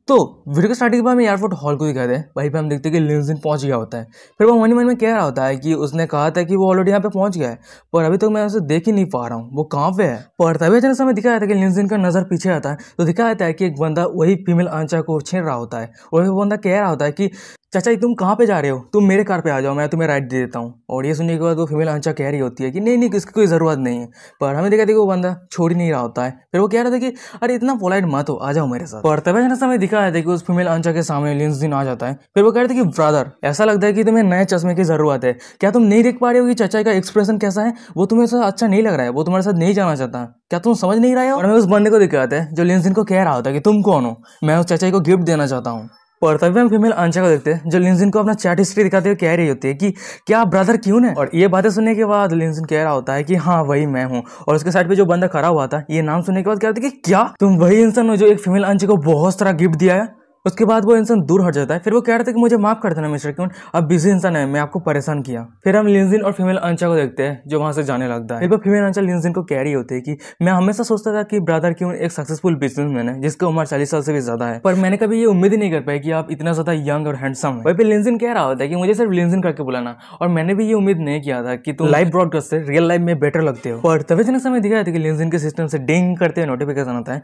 तो वीडियो को स्टार्टिंग के बाद हमें एयरपोर्ट हॉल को दिखाते हैं वहीं पे हम देखते हैं कि लिंजन पहुंच गया होता है फिर वो मनी मन में कह रहा होता है कि उसने कहा था कि वो ऑलरेडी यहाँ पे पहुंच गया है पर अभी तक तो मैं उसे देख ही नहीं पा रहा हूँ वो कहाँ पे है पर तभी अचानक समय दिखाया जाता है कि लिंजन का नज़र पीछे आता है तो दिखाया जाता है कि एक बंदा वही फीमेल आंचा को छेड़ रहा होता है और वो बंदा कह रहा होता है कि चाचा तुम कहाँ पे जा रहे हो तुम मेरे कार पे आ जाओ मैं तुम्हें राइड दे देता हूँ और ये सुनने के बाद वो फीमेल आंचा कह रही होती है कि नहीं नहीं इसकी कोई ज़रूरत नहीं है पर हमें देखा देखो वो बंदा छोड़ ही नहीं रहा होता है फिर वो कह रहा था कि अरे इतना पोलाइट मत हो आ जाओ मेरे साथ पर तब जैसा हमें दिखाया था कि उस फीमेल आंचा के सामने लेंस दिन आ जाता है फिर वो कह रहे थे कि ब्रदर ऐसा लगता है कि तुम्हें नए चश्मे की ज़रूरत है क्या तुम नहीं देख पा रहे हो कि चाचा का एक्सप्रेशन कैसा है वो तुम्हें साथ अच्छा नहीं लग रहा है वो तुम्हारे साथ नहीं जाना चाहता क्या तुम समझ नहीं रहे हो और हमें उस बंदे को दिखाया है जो दिन को कह रहा होता है कि तुम कौन हो मैं उस चाचा को गिफ्ट देना चाहता हूँ और तभी हम फीमेल अंशा को देखते हैं जो लिंजिन को अपना चैट हिस्ट्री दिखाते हुए कह रही होती है कि क्या ब्रदर क्यों ने और ये बातें सुनने के बाद लिंजिन कह रहा होता है कि हाँ वही मैं हूँ और उसके साइड पे जो बंदा खड़ा हुआ था ये नाम सुनने के बाद कहते कि क्या तुम वही इंसान हो जो एक फीमेल अंशा को बहुत सारा गिफ्ट दिया है उसके बाद वो इंसान दूर हट जाता है फिर वो कह रहा था कि मुझे माफ़ कर देना मिस्टर क्यून अब बिजी इंसान है मैं आपको परेशान किया फिर हम लिंजिन और फीमेल अंचा को देखते हैं जो वहाँ से जाने लगता है फिर वो फीमेल अंचा लिंजिन को कह रही होती है कि मैं हमेशा सोचता था कि ब्रदर क्यून एक सक्सेसफुल बिजनेसमैन है जिसकी उम्र चालीस साल से भी ज्यादा है पर मैंने कभी ये उम्मीद ही नहीं कर पाई कि आप इतना ज्यादा यंग और हैंडसम है वही फिर लिंजिन कह रहा होता है कि मुझे सिर्फ लिंजिन करके बुलाना और मैंने भी ये उम्मीद नहीं किया था कि तुम लाइव ब्रॉडकास्ट से रियल लाइफ में बेटर लगते हो पर तभी जनक समय दिखाया था कि लिंजिन के सिस्टम से डिंग करते हुए नोटिफिकेशन आता है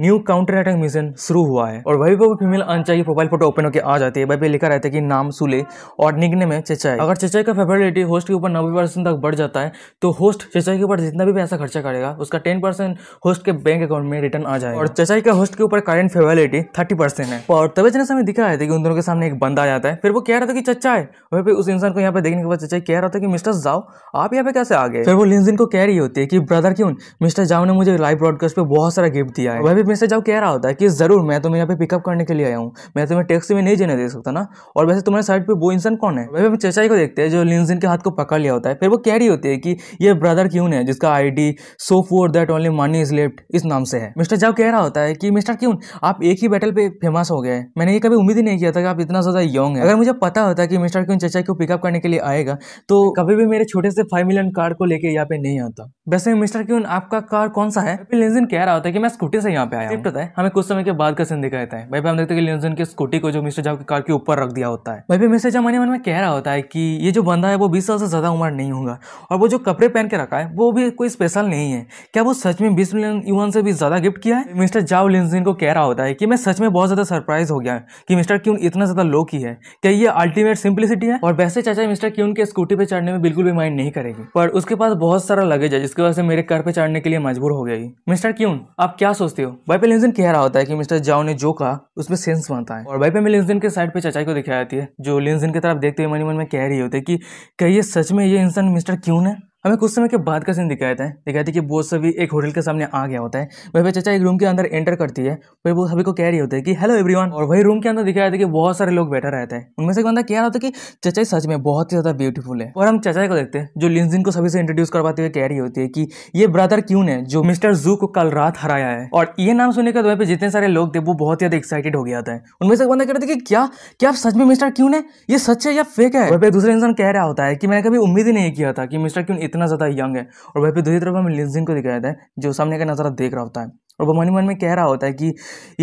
न्यू काउंटर अटैक मिशन शुरू हुआ है और वही वो फीमेल फीमेल अनचाही प्रोफाइल फोटो ओपन होकर आ जाती है भाई लिखा रहता है कि नाम सुले और निगने में चेचाई अगर चेचाई का फेवरेबिलिटी होस्ट के ऊपर नब्बे परसेंट तक बढ़ जाता है तो होस्ट चेचाई के ऊपर जितना भी पैसा खर्चा करेगा उसका टेन परसेंट होस्ट के बैंक अकाउंट में रिटर्न आ जाएगा और चेचाई का होस्ट के ऊपर करेंट फेवरेबिलिटी थर्टी परसेंट है और तभी जैसे हमें दिखा रहा है कि उन दोनों के सामने एक बंदा आ जाता है फिर वो कह रहा था कि चचा है वह पे उस इंसान को यहाँ पे देखने के बाद चचाई कह रहा था कि मिस्टर जाओ आप यहाँ पे कैसे आ गए फिर वो लिंजिन को कह रही होती है कि ब्रदर क्यों मिस्टर जाओ ने मुझे लाइव ब्रॉडकास्ट पर बहुत सारा गिफ्ट दिया है वह भी मिस्टर जाओ कह रहा होता है कि जरूर मैं तुम्हें यहाँ पे पिकअप करने के लिए आया हूँ मैं तुम्हें टैक्सी में नहीं जाने दे सकता ना और वैसे तुम्हारे साइड पर वो इंसान कौन है वैसे हम चचाई को देखते हैं जो लिंजिन के हाथ को पकड़ लिया होता है फिर वो कह रही होती है कि ये ब्रदर क्यों है जिसका I D so four that only money is left इस नाम से है मिस्टर जाओ कह रहा होता है कि मिस्टर क्यों आप एक ही बैटल पे फेमस हो गए मैंने ये कभी उम्मीद ही नहीं किया था कि आप इतना ज़्यादा यंग है अगर मुझे पता होता कि मिस्टर क्यों चचा को पिकअप करने के लिए आएगा तो कभी भी मेरे छोटे से फाइव मिलियन कार को लेकर यहाँ पे नहीं आता वैसे मिस्टर क्यों आपका कार कौन सा है लिंजिन कह रहा होता है कि मैं स्कूटी से यहाँ पे आया है हमें कुछ समय के बाद का सीन दिखाता है भाई हम देखते के लिनजन के स्कूटी को जो मिस्टर जाओ की कार के ऊपर रख दिया होता है भाई भी मिस्टर जाओ मन मन में कह रहा होता है कि ये जो बंदा है वो बीस साल से ज़्यादा उम्र नहीं होगा और वो जो कपड़े पहन के रखा है वो भी कोई स्पेशल नहीं है क्या वो सच में बीस मिलियन यून से भी ज़्यादा गिफ्ट किया है मिस्टर जाओ लिनजिन को कह रहा होता है कि मैं सच में बहुत ज़्यादा सरप्राइज हो गया कि मिस्टर क्यून इतना ज़्यादा लो की है क्या ये अल्टीमेट सिंप्लिसिटी है और वैसे चाचा मिस्टर क्यून के स्कूटी पे चढ़ने में बिल्कुल भी माइंड नहीं करेगी पर उसके पास बहुत सारा लगेज है जिसकी वजह से मेरे कार पे चढ़ने के लिए मजबूर हो गई मिस्टर क्यून आप क्या सोचते हो वाइपे पे कह रहा होता है कि मिस्टर जाओ ने जो कहा उसमें सेंस बनता है और भाई पे मैं लिंजन के साइड पे चचाई को दिखाई जाती है जो लिंजन की तरफ देखते हुए मनी मन में कह रही होती है कि क्या ये सच में ये इंसान मिस्टर क्यून है हमें कुछ समय के बाद का सीन दिखाया था दिखाया था कि वो सभी एक होटल के सामने आ गया होता है वह वह चाचा एक रूम के अंदर एंटर करती है वही वो सभी को कह रही होती है कि हेलो एवरीवन और वही रूम के अंदर दिखाया था कि बहुत सारे लोग बैठा रहते हैं उनमें से एक बंदा कह रहा होता है कि चचाई सच में बहुत ही ज़्यादा ब्यूटीफुल है और हम चाचा को देखते हैं जो लिंजिन को सभी से इंट्रोड्यूस करवाते हुए कह रही होती है कि ये ब्रदर क्यों है जो मिस्टर जू को कल रात हराया है और ये नाम सुनने के बाद जितने सारे लोग थे वो बहुत ज़्यादा एक्साइटेड हो गया था उनमें से एक बंदा कह रहा था कि क्या क्या सच में मिस्टर क्यों है ये सच है या फेक है वह दूसरा इंसान कह रहा होता है कि मैंने कभी उम्मीद ही नहीं किया था कि मिस्टर क्यों इतना ज़्यादा यंग है और वह पर दूसरी तरफ हमें लिजिन को दिखाया जाता है जो सामने का नज़ारा देख रहा होता है और वो मन मन में कह रहा होता है कि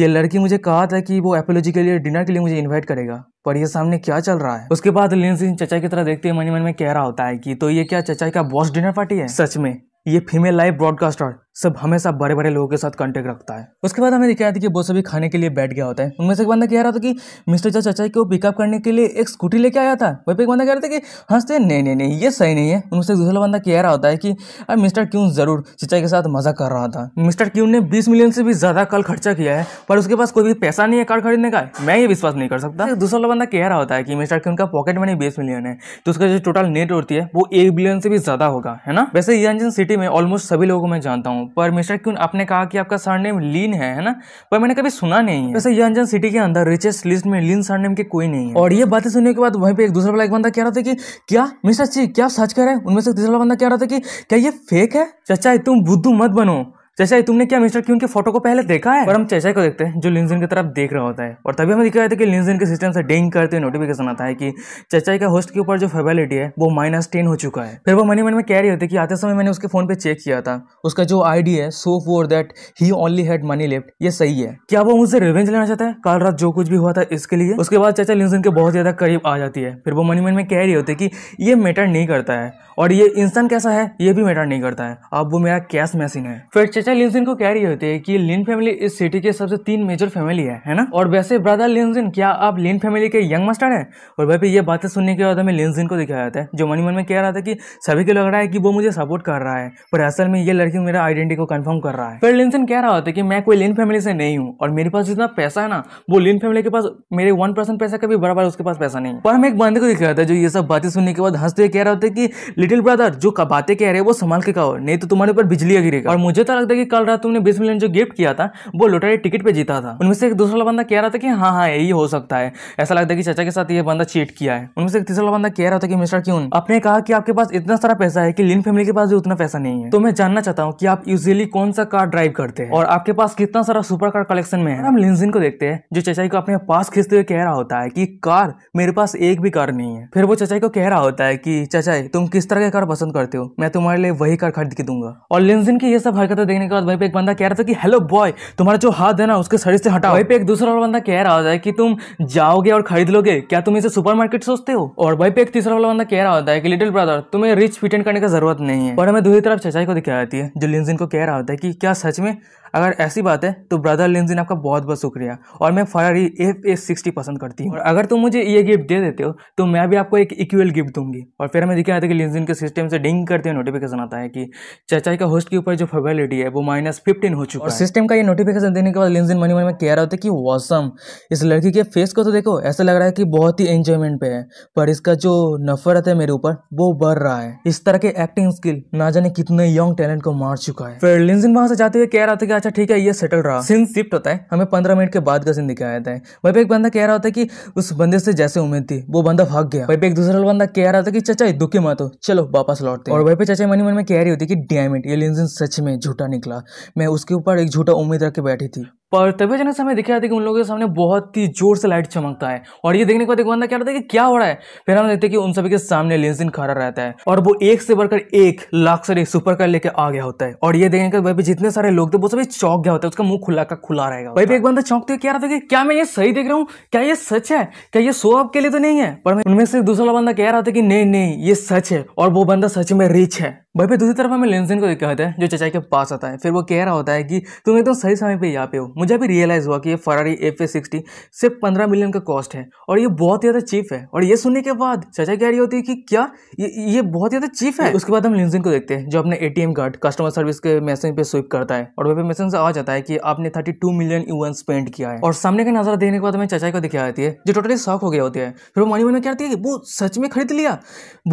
ये लड़की मुझे कहा था कि वो एपोलॉजी के लिए डिनर के लिए मुझे इन्वाइट करेगा पर ये सामने क्या चल रहा है उसके बाद लिनसिन चचा की तरह देखते हुए मन मन में कह रहा होता है कि तो ये क्या चचा का बॉस डिनर पार्टी है सच में ये फीमेल लाइव ब्रॉडकास्टर सब हमेशा बड़े बड़े लोगों के साथ कांटेक्ट रखता है उसके बाद हमें दिखाया था कि वो सभी खाने के लिए बैठ गया होता है उनमें से एक बंदा कह रहा था कि मिस्टर जो चाचा को पिकअप करने के लिए एक स्कूटी लेके आया था वही पर एक बंदा कह रहा था कि हंसते नहीं नहीं नहीं ये सही नहीं है उनमें एक दूसरा बंदा कह रहा होता है कि अब मिस्टर क्यून जरूर चाचा के साथ मजा कर रहा था मिस्टर क्यून ने बीस मिलियन से भी ज़्यादा कल खर्चा किया है पर उसके पास कोई भी पैसा नहीं है कार खरीदने का मैं ये विश्वास नहीं कर सकता दूसरा बंदा कह रहा होता है कि मिस्टर क्यून का पॉकेट मनी बीस मिलियन है तो उसका जो टोटल नेट होती है वो एक बिलियन से भी ज़्यादा होगा है ना वैसे ये सिटी में ऑलमोस्ट सभी लोगों को मैं जानता हूँ हूँ पर मिस्टर क्यून आपने कहा कि आपका सरनेम लीन है है ना पर मैंने कभी सुना नहीं है वैसे यंजन सिटी के अंदर रिचेस्ट लिस्ट में लीन सरनेम के कोई नहीं है और ये बातें सुनने के बाद वहीं पे एक दूसरा वाला एक बंदा कह रहा था कि क्या मिस्टर जी क्या सच कह रहे हैं उनमें से तीसरा बंदा कह रहा था कि क्या ये फेक है चाचा तुम बुद्धू मत बनो चेचाई तुमने क्या मिस्टर क्यून के फोटो को पहले देखा है और हम चैसा को देखते हैं जो लिंजन की तरफ देख रहा होता है और तभी हमें दिख रहा था कि लिंजन के सिस्टम से डेंग करते हुए नोटिफिकेशन आता है कि चेचाई का होस्ट के ऊपर जो फेबिलिटी है वो माइनस टेन हो चुका है फिर वो मनी मन में कह रही होती है कि आते समय मैंने उसके फोन पे चेक किया था उसका जो आईडी है so four that he only had money left ये सही है क्या वो मुझसे रिवेंज लेना चाहता है कल रात जो कुछ भी हुआ था इसके लिए उसके बाद चाचा लिंजन के बहुत ज्यादा करीब आ जाती है फिर वो मनी मन में कह रही होती है कि ये मैटर नहीं करता है और ये इंसान कैसा है ये भी मैटर नहीं करता है अब वो मेरा कैश मशीन है फिर चचा लिंसिन को कह रही होती है कि लिन फैमिली इस सिटी के सबसे तीन मेजर फैमिली है है ना और वैसे ब्रदर लिंसिन क्या आप लिन फैमिली के यंग मास्टर हैं और भाई ये बातें सुनने के बाद हमें लिंसिन को दिखाया जाता है जो मनी मन में कह रहा था कि सभी को लग रहा है कि वो मुझे सपोर्ट कर रहा है पर असल में ये लड़की मेरा आइडेंटिटी को कन्फर्म कर रहा है फिर लिंसिन कह रहा होता है कि मैं कोई लिन फैमिली से नहीं हूँ और मेरे पास जितना पैसा है ना वो लिन फैमिली के पास मेरे वन परसेंट पैसा का भी बराबर उसके पास पैसा नहीं पर हम एक बंदे को दिखाया था जो ये सब बातें सुनने के बाद हंसते कह रहा होता है कि लिटिल ब्रदर जो बातें कह रहे हैं वो संभाल के कहो नहीं तो तुम्हारे ऊपर बिजली गिरेगा और मुझे तो लगता है कि कल रात तुमने बीस मिलियन जो गिफ्ट किया था वो लोटरी टिकट पे जीता था उनमें से एक दूसरा बंदा कह रहा था कि हाँ हाँ यही हो सकता है ऐसा लगता है कि चाचा के साथ ये बंदा चीट किया है उनमें से एक तीसरा बंदा कह रहा था कि मिस्टर क्यून आपने कहा कि आपके पास इतना सारा पैसा है कि लिन फैमिली के पास भी उतना पैसा नहीं है तो मैं जानना चाहता हूँ कि आप यूजली कौन सा कार ड्राइव करते हैं और आपके पास कितना सारा सुपर कार कलेक्शन में है हम लिंजिन को देखते हैं जो चचाई को अपने पास खींचते हुए कह रहा होता है की कार मेरे पास एक भी कार नहीं है फिर वो चाचाई को कह रहा होता है की चाचाई तुम किस तरह तरह के कार पसंद करते हो मैं तुम्हारे लिए वही कार खरीद के दूंगा और लिंजिन की ये सब हरकतें देखने के बाद वहीं पे एक बंदा कह रहा था कि हेलो बॉय तुम्हारा जो हाथ है ना उसके शरीर से हटा वहीं पे एक दूसरा और बंदा कह रहा होता है कि तुम जाओगे और खरीद लोगे क्या तुम इसे सुपर सोचते हो और वहीं पे एक तीसरा वाला बंदा कह रहा होता है कि लिटिल ब्रदर तुम्हें रिच फिटेंट करने की जरूरत नहीं है पर हमें दूसरी तरफ चचाई को दिखाई जाती है जो लिंजिन को कह रहा होता है कि क्या सच में अगर ऐसी बात है तो ब्रदर लिंजिन आपका बहुत बहुत शुक्रिया और मैं फरारी एफ एस सिक्सटी पसंद करती हूँ और अगर तुम मुझे ये गिफ्ट दे देते हो तो मैं भी आपको एक इक्वल गिफ्ट दूंगी और फिर हमें दिखाया था कि लिंजिन के सिस्टम से डिंग करते हुए नोटिफिकेशन आता है कि चाचाई का होस्ट के ऊपर जो फेबिलिटी है वो माइनस फिफ्टीन हो चुका है सिस्टम का ये नोटिफिकेशन देने के बाद लिंजिन मनी मनी में कह रहा होता है कि वॉसम इस लड़की के फेस को तो देखो ऐसा लग रहा है कि बहुत ही एंजॉयमेंट पे है पर इसका जो नफरत है मेरे ऊपर वो बढ़ रहा है इस तरह के एक्टिंग स्किल ना जाने कितने यंग टैलेंट को मार चुका है फिर लिंजिन वहां से जाते हुए कह रहा था कि अच्छा, अच्छा ठीक है ये सेटल रहा सीन शिफ्ट होता है हमें पंद्रह मिनट के बाद का सीन दिखाया जाता है वहीं पे एक बंदा कह रहा होता है कि उस बंदे से जैसे उम्मीद थी वो बंदा भाग गया वहीं पे एक दूसरा बंदा कह रहा था कि चाचा दुखी मत हो चलो वापस लौटते और वहीं पे चाचा मनी मन में कह रही होती कि डायमंड ये लेंजन सच में झूठा निकला मैं उसके ऊपर एक झूठा उम्मीद रख के बैठी थी पर तभी जाने समय दिखाया था कि उन लोगों के सामने बहुत ही जोर से लाइट चमकता है और ये देखने के बाद एक बंदा क्या रहता है कि क्या हो रहा है फिर हम देखते हैं कि उन सभी के सामने लेंसिन खड़ा रहता है और वो एक से बढ़कर एक लाख से एक सुपर कार लेके आ गया होता है और ये देखने के बाद जितने सारे लोग थे वो सभी चौक गया होता है उसका मुंह खुला का खुला रहेगा भाई भी एक बंदा चौंकते क्या रहता है कि क्या मैं ये सही देख रहा हूँ क्या ये सच है क्या ये सो आपके लिए तो नहीं है पर उनमें से दूसरा बंदा कह रहा था कि नहीं नहीं ये सच है और वो बंदा सच में रिच है भाई फिर दूसरी तरफ हमें लेनसन को देखा होता है जो चचाई के पास आता है फिर वो कह रहा होता है कि तुम एकदम तो सही समय पे यहाँ पे हो मुझे अभी रियलाइज़ हुआ कि ये फरारी एफ ए सिक्सटी सिर्फ पंद्रह मिलियन का कॉस्ट है और ये बहुत ज़्यादा चीप है और ये सुनने के बाद चचाई कह रही होती है कि क्या ये ये बहुत ज़्यादा चीप है उसके बाद हम लेनसन को देखते हैं जो अपने ए कार्ड कस्टमर सर्विस के मैसेज पर स्विप करता है और वह मैसेज से आ जाता है कि आपने thirty two million yuan spend किया है और सामने का नज़ारा देखने के बाद हमें चचाई को दिखाई आती है जो टोटली शॉक हो गया होती है फिर वो मनी मन में कहती है वो सच में खरीद लिया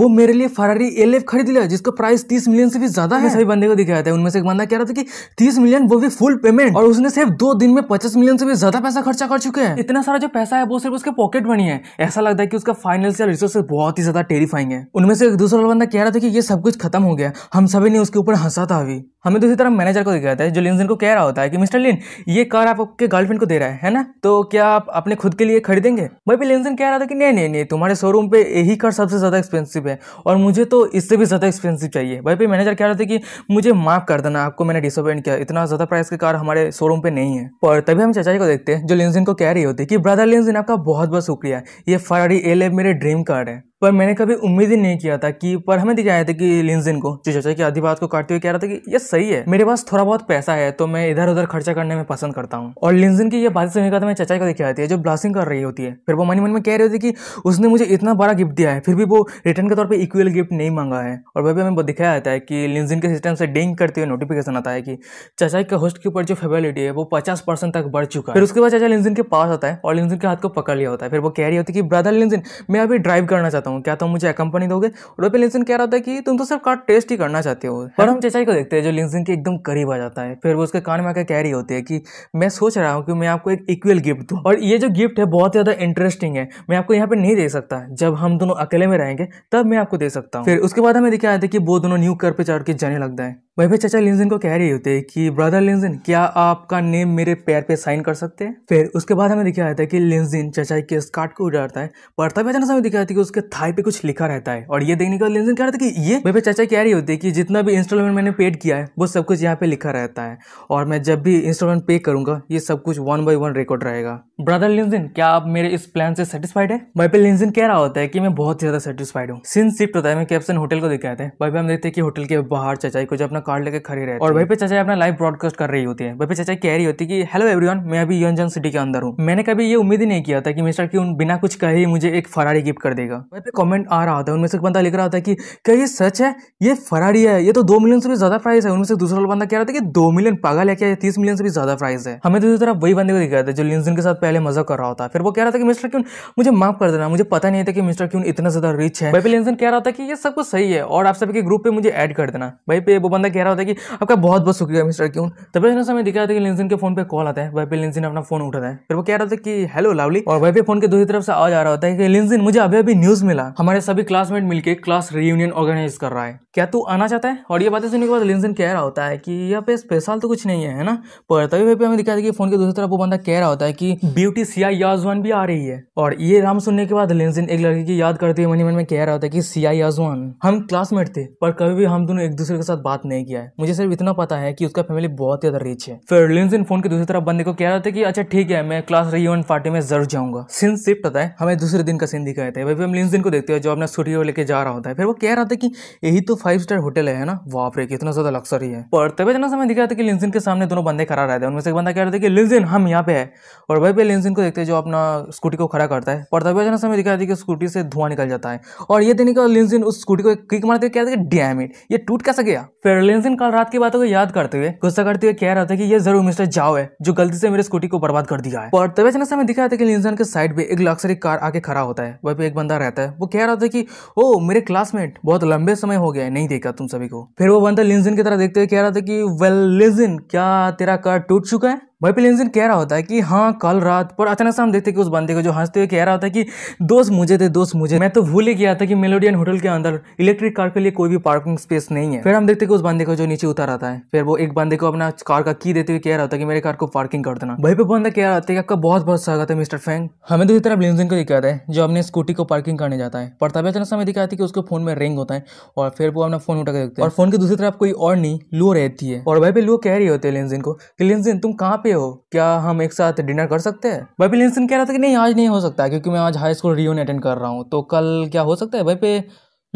वो मेरे लिए फरारी एल खरीद लिया जिसका प्राइस तीस मिलियन से भी ज्यादा है हाँ। सभी बंदे को दिखाया था उनमें से एक बंदा कह रहा था कि तीस मिलियन वो भी फुल पेमेंट और उसने सिर्फ दो दिन में पचास मिलियन से भी ज्यादा पैसा खर्चा कर चुके हैं इतना सारा जो पैसा है वो सिर्फ उसके पॉकेट बनी है ऐसा लगता है कि उसका फाइनेंशियल रिसोर्स बहुत ही ज्यादा टेरिफाइंग है उनमें से एक दूसरा बंदा कह रहा था कि ये सब कुछ खत्म हो गया हम सभी ने उसके ऊपर हंसा था अभी हमें दूसरी तरफ मैनेजर को दिखाया था जो लिंजन को कह रहा होता है कि मिस्टर लिन ये कार आप आपके गर्लफ्रेंड को दे रहा है है ना तो क्या आप अपने खुद के लिए खरीदेंगे भाई भी लिंजन कह रहा था कि नहीं नहीं नहीं तुम्हारे शोरूम पे यही कार सबसे ज़्यादा एक्सपेंसिव है और मुझे तो इससे भी ज़्यादा एक्सपेंसिव चाहिए वहीं पे मैनेजर कह रहे थे कि मुझे माफ़ कर देना आपको मैंने डिसअपॉइंट किया इतना ज़्यादा प्राइस की कार हमारे शोरूम पे नहीं है पर तभी हम चाचा को देखते हैं जो लिंजिन को कह रही होती कि ब्रदर लिंजिन आपका बहुत बहुत शुक्रिया ये फरारी एल मेरे ड्रीम कार है पर मैंने कभी उम्मीद ही नहीं किया था कि पर हमें दिखाया था कि लिंजिन को जो चाचा की आधी बात को काटते हुए कह रहा था कि ये सही है मेरे पास थोड़ा बहुत पैसा है तो मैं इधर उधर खर्चा करने में पसंद करता हूँ और लिंजिन की ये बात सुनने का मैं चाचा को दिखाया है जो ब्लास्टिंग कर रही होती है फिर वो मनी मन में कह रही होती है कि उसने मुझे इतना बड़ा गिफ्ट दिया है फिर भी वो रिटर्न के तौर पर इक्वल गिफ्ट नहीं मांगा है और वह भी हमें दिखाया जाता है कि लिंजिन के सिस्टम से डिंग करते हुए नोटिफिकेशन आता है कि चाचा के होस्ट के ऊपर जो फेबिलिटी है वो पचास तक बढ़ चुका है फिर उसके बाद चाचा लिंजिन के पास आता है और लिंजिन के हाथ को पकड़ लिया होता है फिर वो कह रही होती है कि ब्रदर लिंजिन मैं अभी ड्राइव करना चाहता हूँ हूँ क्या तुम तो मुझे कंपनी दोगे और पे लिंसन कह रहा था कि तुम तो सिर्फ कार टेस्ट ही करना चाहते हो पर हम चेचाई को देखते हैं जो लिंसन के एकदम करीब आ जाता है फिर वो उसके कान में आकर कह रही होती है कि मैं सोच रहा हूँ कि मैं आपको एक इक्वल गिफ्ट दूँ और ये जो गिफ्ट है बहुत ज़्यादा इंटरेस्टिंग है मैं आपको यहाँ पर नहीं दे सकता जब हम दोनों अकेले में रहेंगे तब मैं आपको दे सकता हूँ फिर उसके बाद हमें दिखाया था कि वो दोनों न्यू कर पे चढ़ के जाने लगता है वही पे चाचा लिंजन को कह रहे होते कि ब्रदर लिंजन क्या आपका नेम मेरे पैर पे साइन कर सकते हैं फिर उसके बाद हमें दिखाया जाता है कि लिंजन चाचा के स्कार्ट को उड़ाता है पर तब अचानक हमें दिखाया जाता है कि उसके थाई पे कुछ लिखा रहता है और ये देखने के बाद लिंजन कह रहा था कि ये वही चाचा कह रही होती है कि जितना भी इंस्टॉलमेंट मैंने पेड किया है वो सब कुछ यहाँ पे लिखा रहता है और मैं जब भी इंस्टॉलमेंट पे करूंगा ये सब कुछ वन बाई वन रिकॉर्ड रहेगा ब्रदर लिंजन क्या आप मेरे इस प्लान से सेटिस्फाइड है वही पे लिंजन कह रहा होता है कि मैं बहुत ही ज्यादा सेटिस्फाइड हूँ सिंस शिफ्ट होता है मैं कैप्सन होटल को दिखाया था वही पे हम देखते हैं कि होटल के बाहर चाचा को जब अपना अपना कार्ड लेके खड़ी रहती और वहीं पे चाचा अपना लाइव ब्रॉडकास्ट कर रही होती है वहीं पे चाचा कह रही होती है कि हेलो एवरीवन मैं अभी यंजन सिटी के अंदर हूँ मैंने कभी ये उम्मीद ही नहीं किया था कि मिस्टर क्यून बिना कुछ कहे ही मुझे एक फरारी गिफ्ट कर देगा वहीं पे कॉमेंट आ रहा था उनमें से बंदा लिख रहा था कि क्या ये सच है ये फरारी है ये तो दो मिलियन से भी ज्यादा प्राइस है उनमें से दूसरा बंदा कह रहा था कि दो मिलियन पागल है क्या तीस मिलियन से भी ज्यादा प्राइस है हमें दूसरी तो तरफ वही बंदे को दिखाया था जो लिंजन के साथ पहले मजा कर रहा था फिर वो कह रहा था कि मिस्टर क्यून मुझे माफ कर देना मुझे पता नहीं था कि मिस्टर क्यून इतना ज्यादा रिच है पे लिंजन कह रहा था कि ये सब कुछ सही है और आप सभी के ग्रुप पे मुझे ऐड कर देना भाई पे वो बंदा कह रहा होता है कि आपका बहुत बहुत शुक्रिया मिस्टर क्यों तब ना समय दिखा था कि लिंसिन के फोन पे कॉल आता है वह पे लिंसिन अपना फोन उठाता है फिर वो कह रहा था कि हेलो लवली और वह पे फोन के दूसरी तरफ से आवाज आ रहा होता है कि लिंसिन मुझे अभी अभी न्यूज मिला हमारे सभी क्लासमेट मिलकर क्लास रियूनियन ऑर्गेनाइज कर रहा है क्या तू आना चाहता है और ये बातें सुनने के बाद लिंसिन कह रहा होता है कि यहाँ पे स्पेशल तो कुछ नहीं है ना पर तभी वह पे हमें दिखाया था कि फोन के दूसरी तरफ वो बंदा कह रहा होता है कि ब्यूटी सिया याजवान भी आ रही है और ये राम सुनने के बाद लिंसिन एक लड़की की याद करते हुए मनी मन में कह रहा होता है कि सिया याजवान हम क्लासमेट थे पर कभी भी हम दोनों एक दूसरे के साथ बात नहीं नहीं किया है मुझे सिर्फ इतना पता है कि उसका फैमिली बहुत ज़्यादा रिच है फिर लिंसन फोन के दूसरी तरफ बंदे को कह रहा था कि अच्छा ठीक है मैं क्लास रियून पार्टी में जरूर जाऊंगा सीन सिर्फ पता है हमें दूसरे दिन का सीन दिखाया था भाई हम लिंसन को देखते हैं जो अपना स्टूडियो लेके जा रहा होता है फिर वो कह रहा था कि यही तो फाइव स्टार होटल है ना वाप रे इतना ज़्यादा लक्सरी है पर तभी इतना समय दिखाया था कि लिंसन के सामने दोनों बंदे खड़ा रहे थे उनमें से एक बंदा कह रहा था कि लिंसन हम यहाँ पे है और भाई पे लिंसन को देखते हैं जो अपना स्कूटी को खड़ा करता है और तभी इतना समय दिखाया था कि स्कूटी से धुआं निकल जाता है और ये देने का लिंसन उस स्कूटी को किक मारते कह कहते डैम इट ये टूट कैसा गया फिर लेनसिन कल रात की बातों को याद करते हुए गुस्सा करते हुए कह रहा था कि ये जरूर मिस्टर जाओ है जो गलती से मेरे स्कूटी को बर्बाद कर दिया है और तब अचानक हमें दिखा था कि लेनसन के साइड पे एक लक्सरी कार आके खड़ा होता है वह पे एक बंदा रहता है वो कह रहा था कि ओ मेरे क्लासमेट बहुत लंबे समय हो गया है नहीं देखा तुम सभी को फिर वो बंदा लिंजिन की तरह देखते हुए कह रहा था कि वेल लिंजिन क्या तेरा कार टूट चुका है भाई पहले इंजन कह रहा होता है कि हाँ कल रात पर अचानक से हम देखते कि उस बंदे को जो हंसते हुए कह रहा होता है कि दोस्त मुझे दे दोस्त मुझे मैं तो भूल ही गया था कि मेलोडियन होटल के अंदर इलेक्ट्रिक कार के लिए कोई भी पार्किंग स्पेस नहीं है फिर हम देखते कि उस बंदे को जो नीचे उतर आता है फिर वो एक बंदे को अपना कार का की देते हुए कह रहा होता है कि मेरे कार को पार्किंग कर देना वही पे बंदा कह रहा होता है कि आपका बहुत बहुत स्वागत है मिस्टर फैंग हमें दूसरी तरफ लिंजन को दिखाता है जो अपने स्कूटी को पार्किंग करने जाता है पर तभी अचानक समय दिखाती है कि उसको फोन में रिंग होता है और फिर वो अपना फोन उठा कर देखते हैं और फोन की दूसरी तरफ कोई और नहीं लो रहती है और वही पे लो कह रही होती है लेंजिन को कि लिंजन तुम कहाँ पे रहे हो क्या हम एक साथ डिनर कर सकते हैं भाई पे लिंसन कह रहा था कि नहीं आज नहीं हो सकता क्योंकि मैं आज हाई स्कूल रियोन अटेंड कर रहा हूँ तो कल क्या हो सकता है भाई पे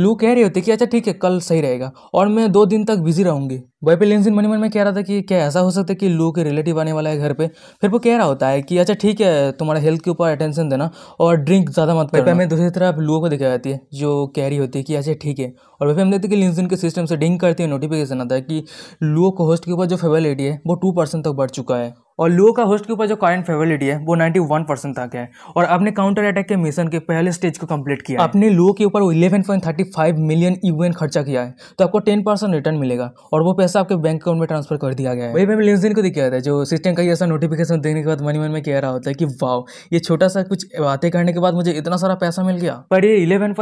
लू कह रहे होते कि अच्छा ठीक है कल सही रहेगा और मैं दो दिन तक बिजी रहूंगी भाई पे लिंसन मनी मन में कह रहा था कि क्या ऐसा हो सकता है कि लू के रिलेटिव आने वाला है घर पे फिर वो कह रहा होता है कि अच्छा ठीक है तुम्हारा हेल्थ के ऊपर अटेंशन देना और ड्रिंक ज़्यादा मत करना हमें दूसरी तरफ लू को दिखाई जाती है जो कह रही होती है कि अच्छा ठीक है और वैसे हम देखते हैं कि लिंसन के सिस्टम से डिंग करती है नोटिफिकेशन आता है कि लू को होस्ट के ऊपर जो फेवेलिटी है वो टू तक बढ़ चुका है और लो का होस्ट के ऊपर जो कारण फेवरेबिलिटी है वो 91 परसेंट तक है और अपने काउंटर अटैक के मिशन के पहले स्टेज को कंप्लीट किया अपने लुओ के ऊपर इलेवन फाइव मिलियन यूएन खर्चा किया है तो आपको 10 परसेंट रिटर्न मिलेगा और वो पैसा आपके बैंक अकाउंट में ट्रांसफर कर दिया गया है वही मैंने लिंक को दिखाया था जो सिस्टम का ऐसा नोटिफिकेशन देने के बाद मनी मन में कह रहा होता है कि वाव ये छोटा सा कुछ बातें करने के बाद मुझे इतना सारा पैसा मिल गया पर ये इलेवन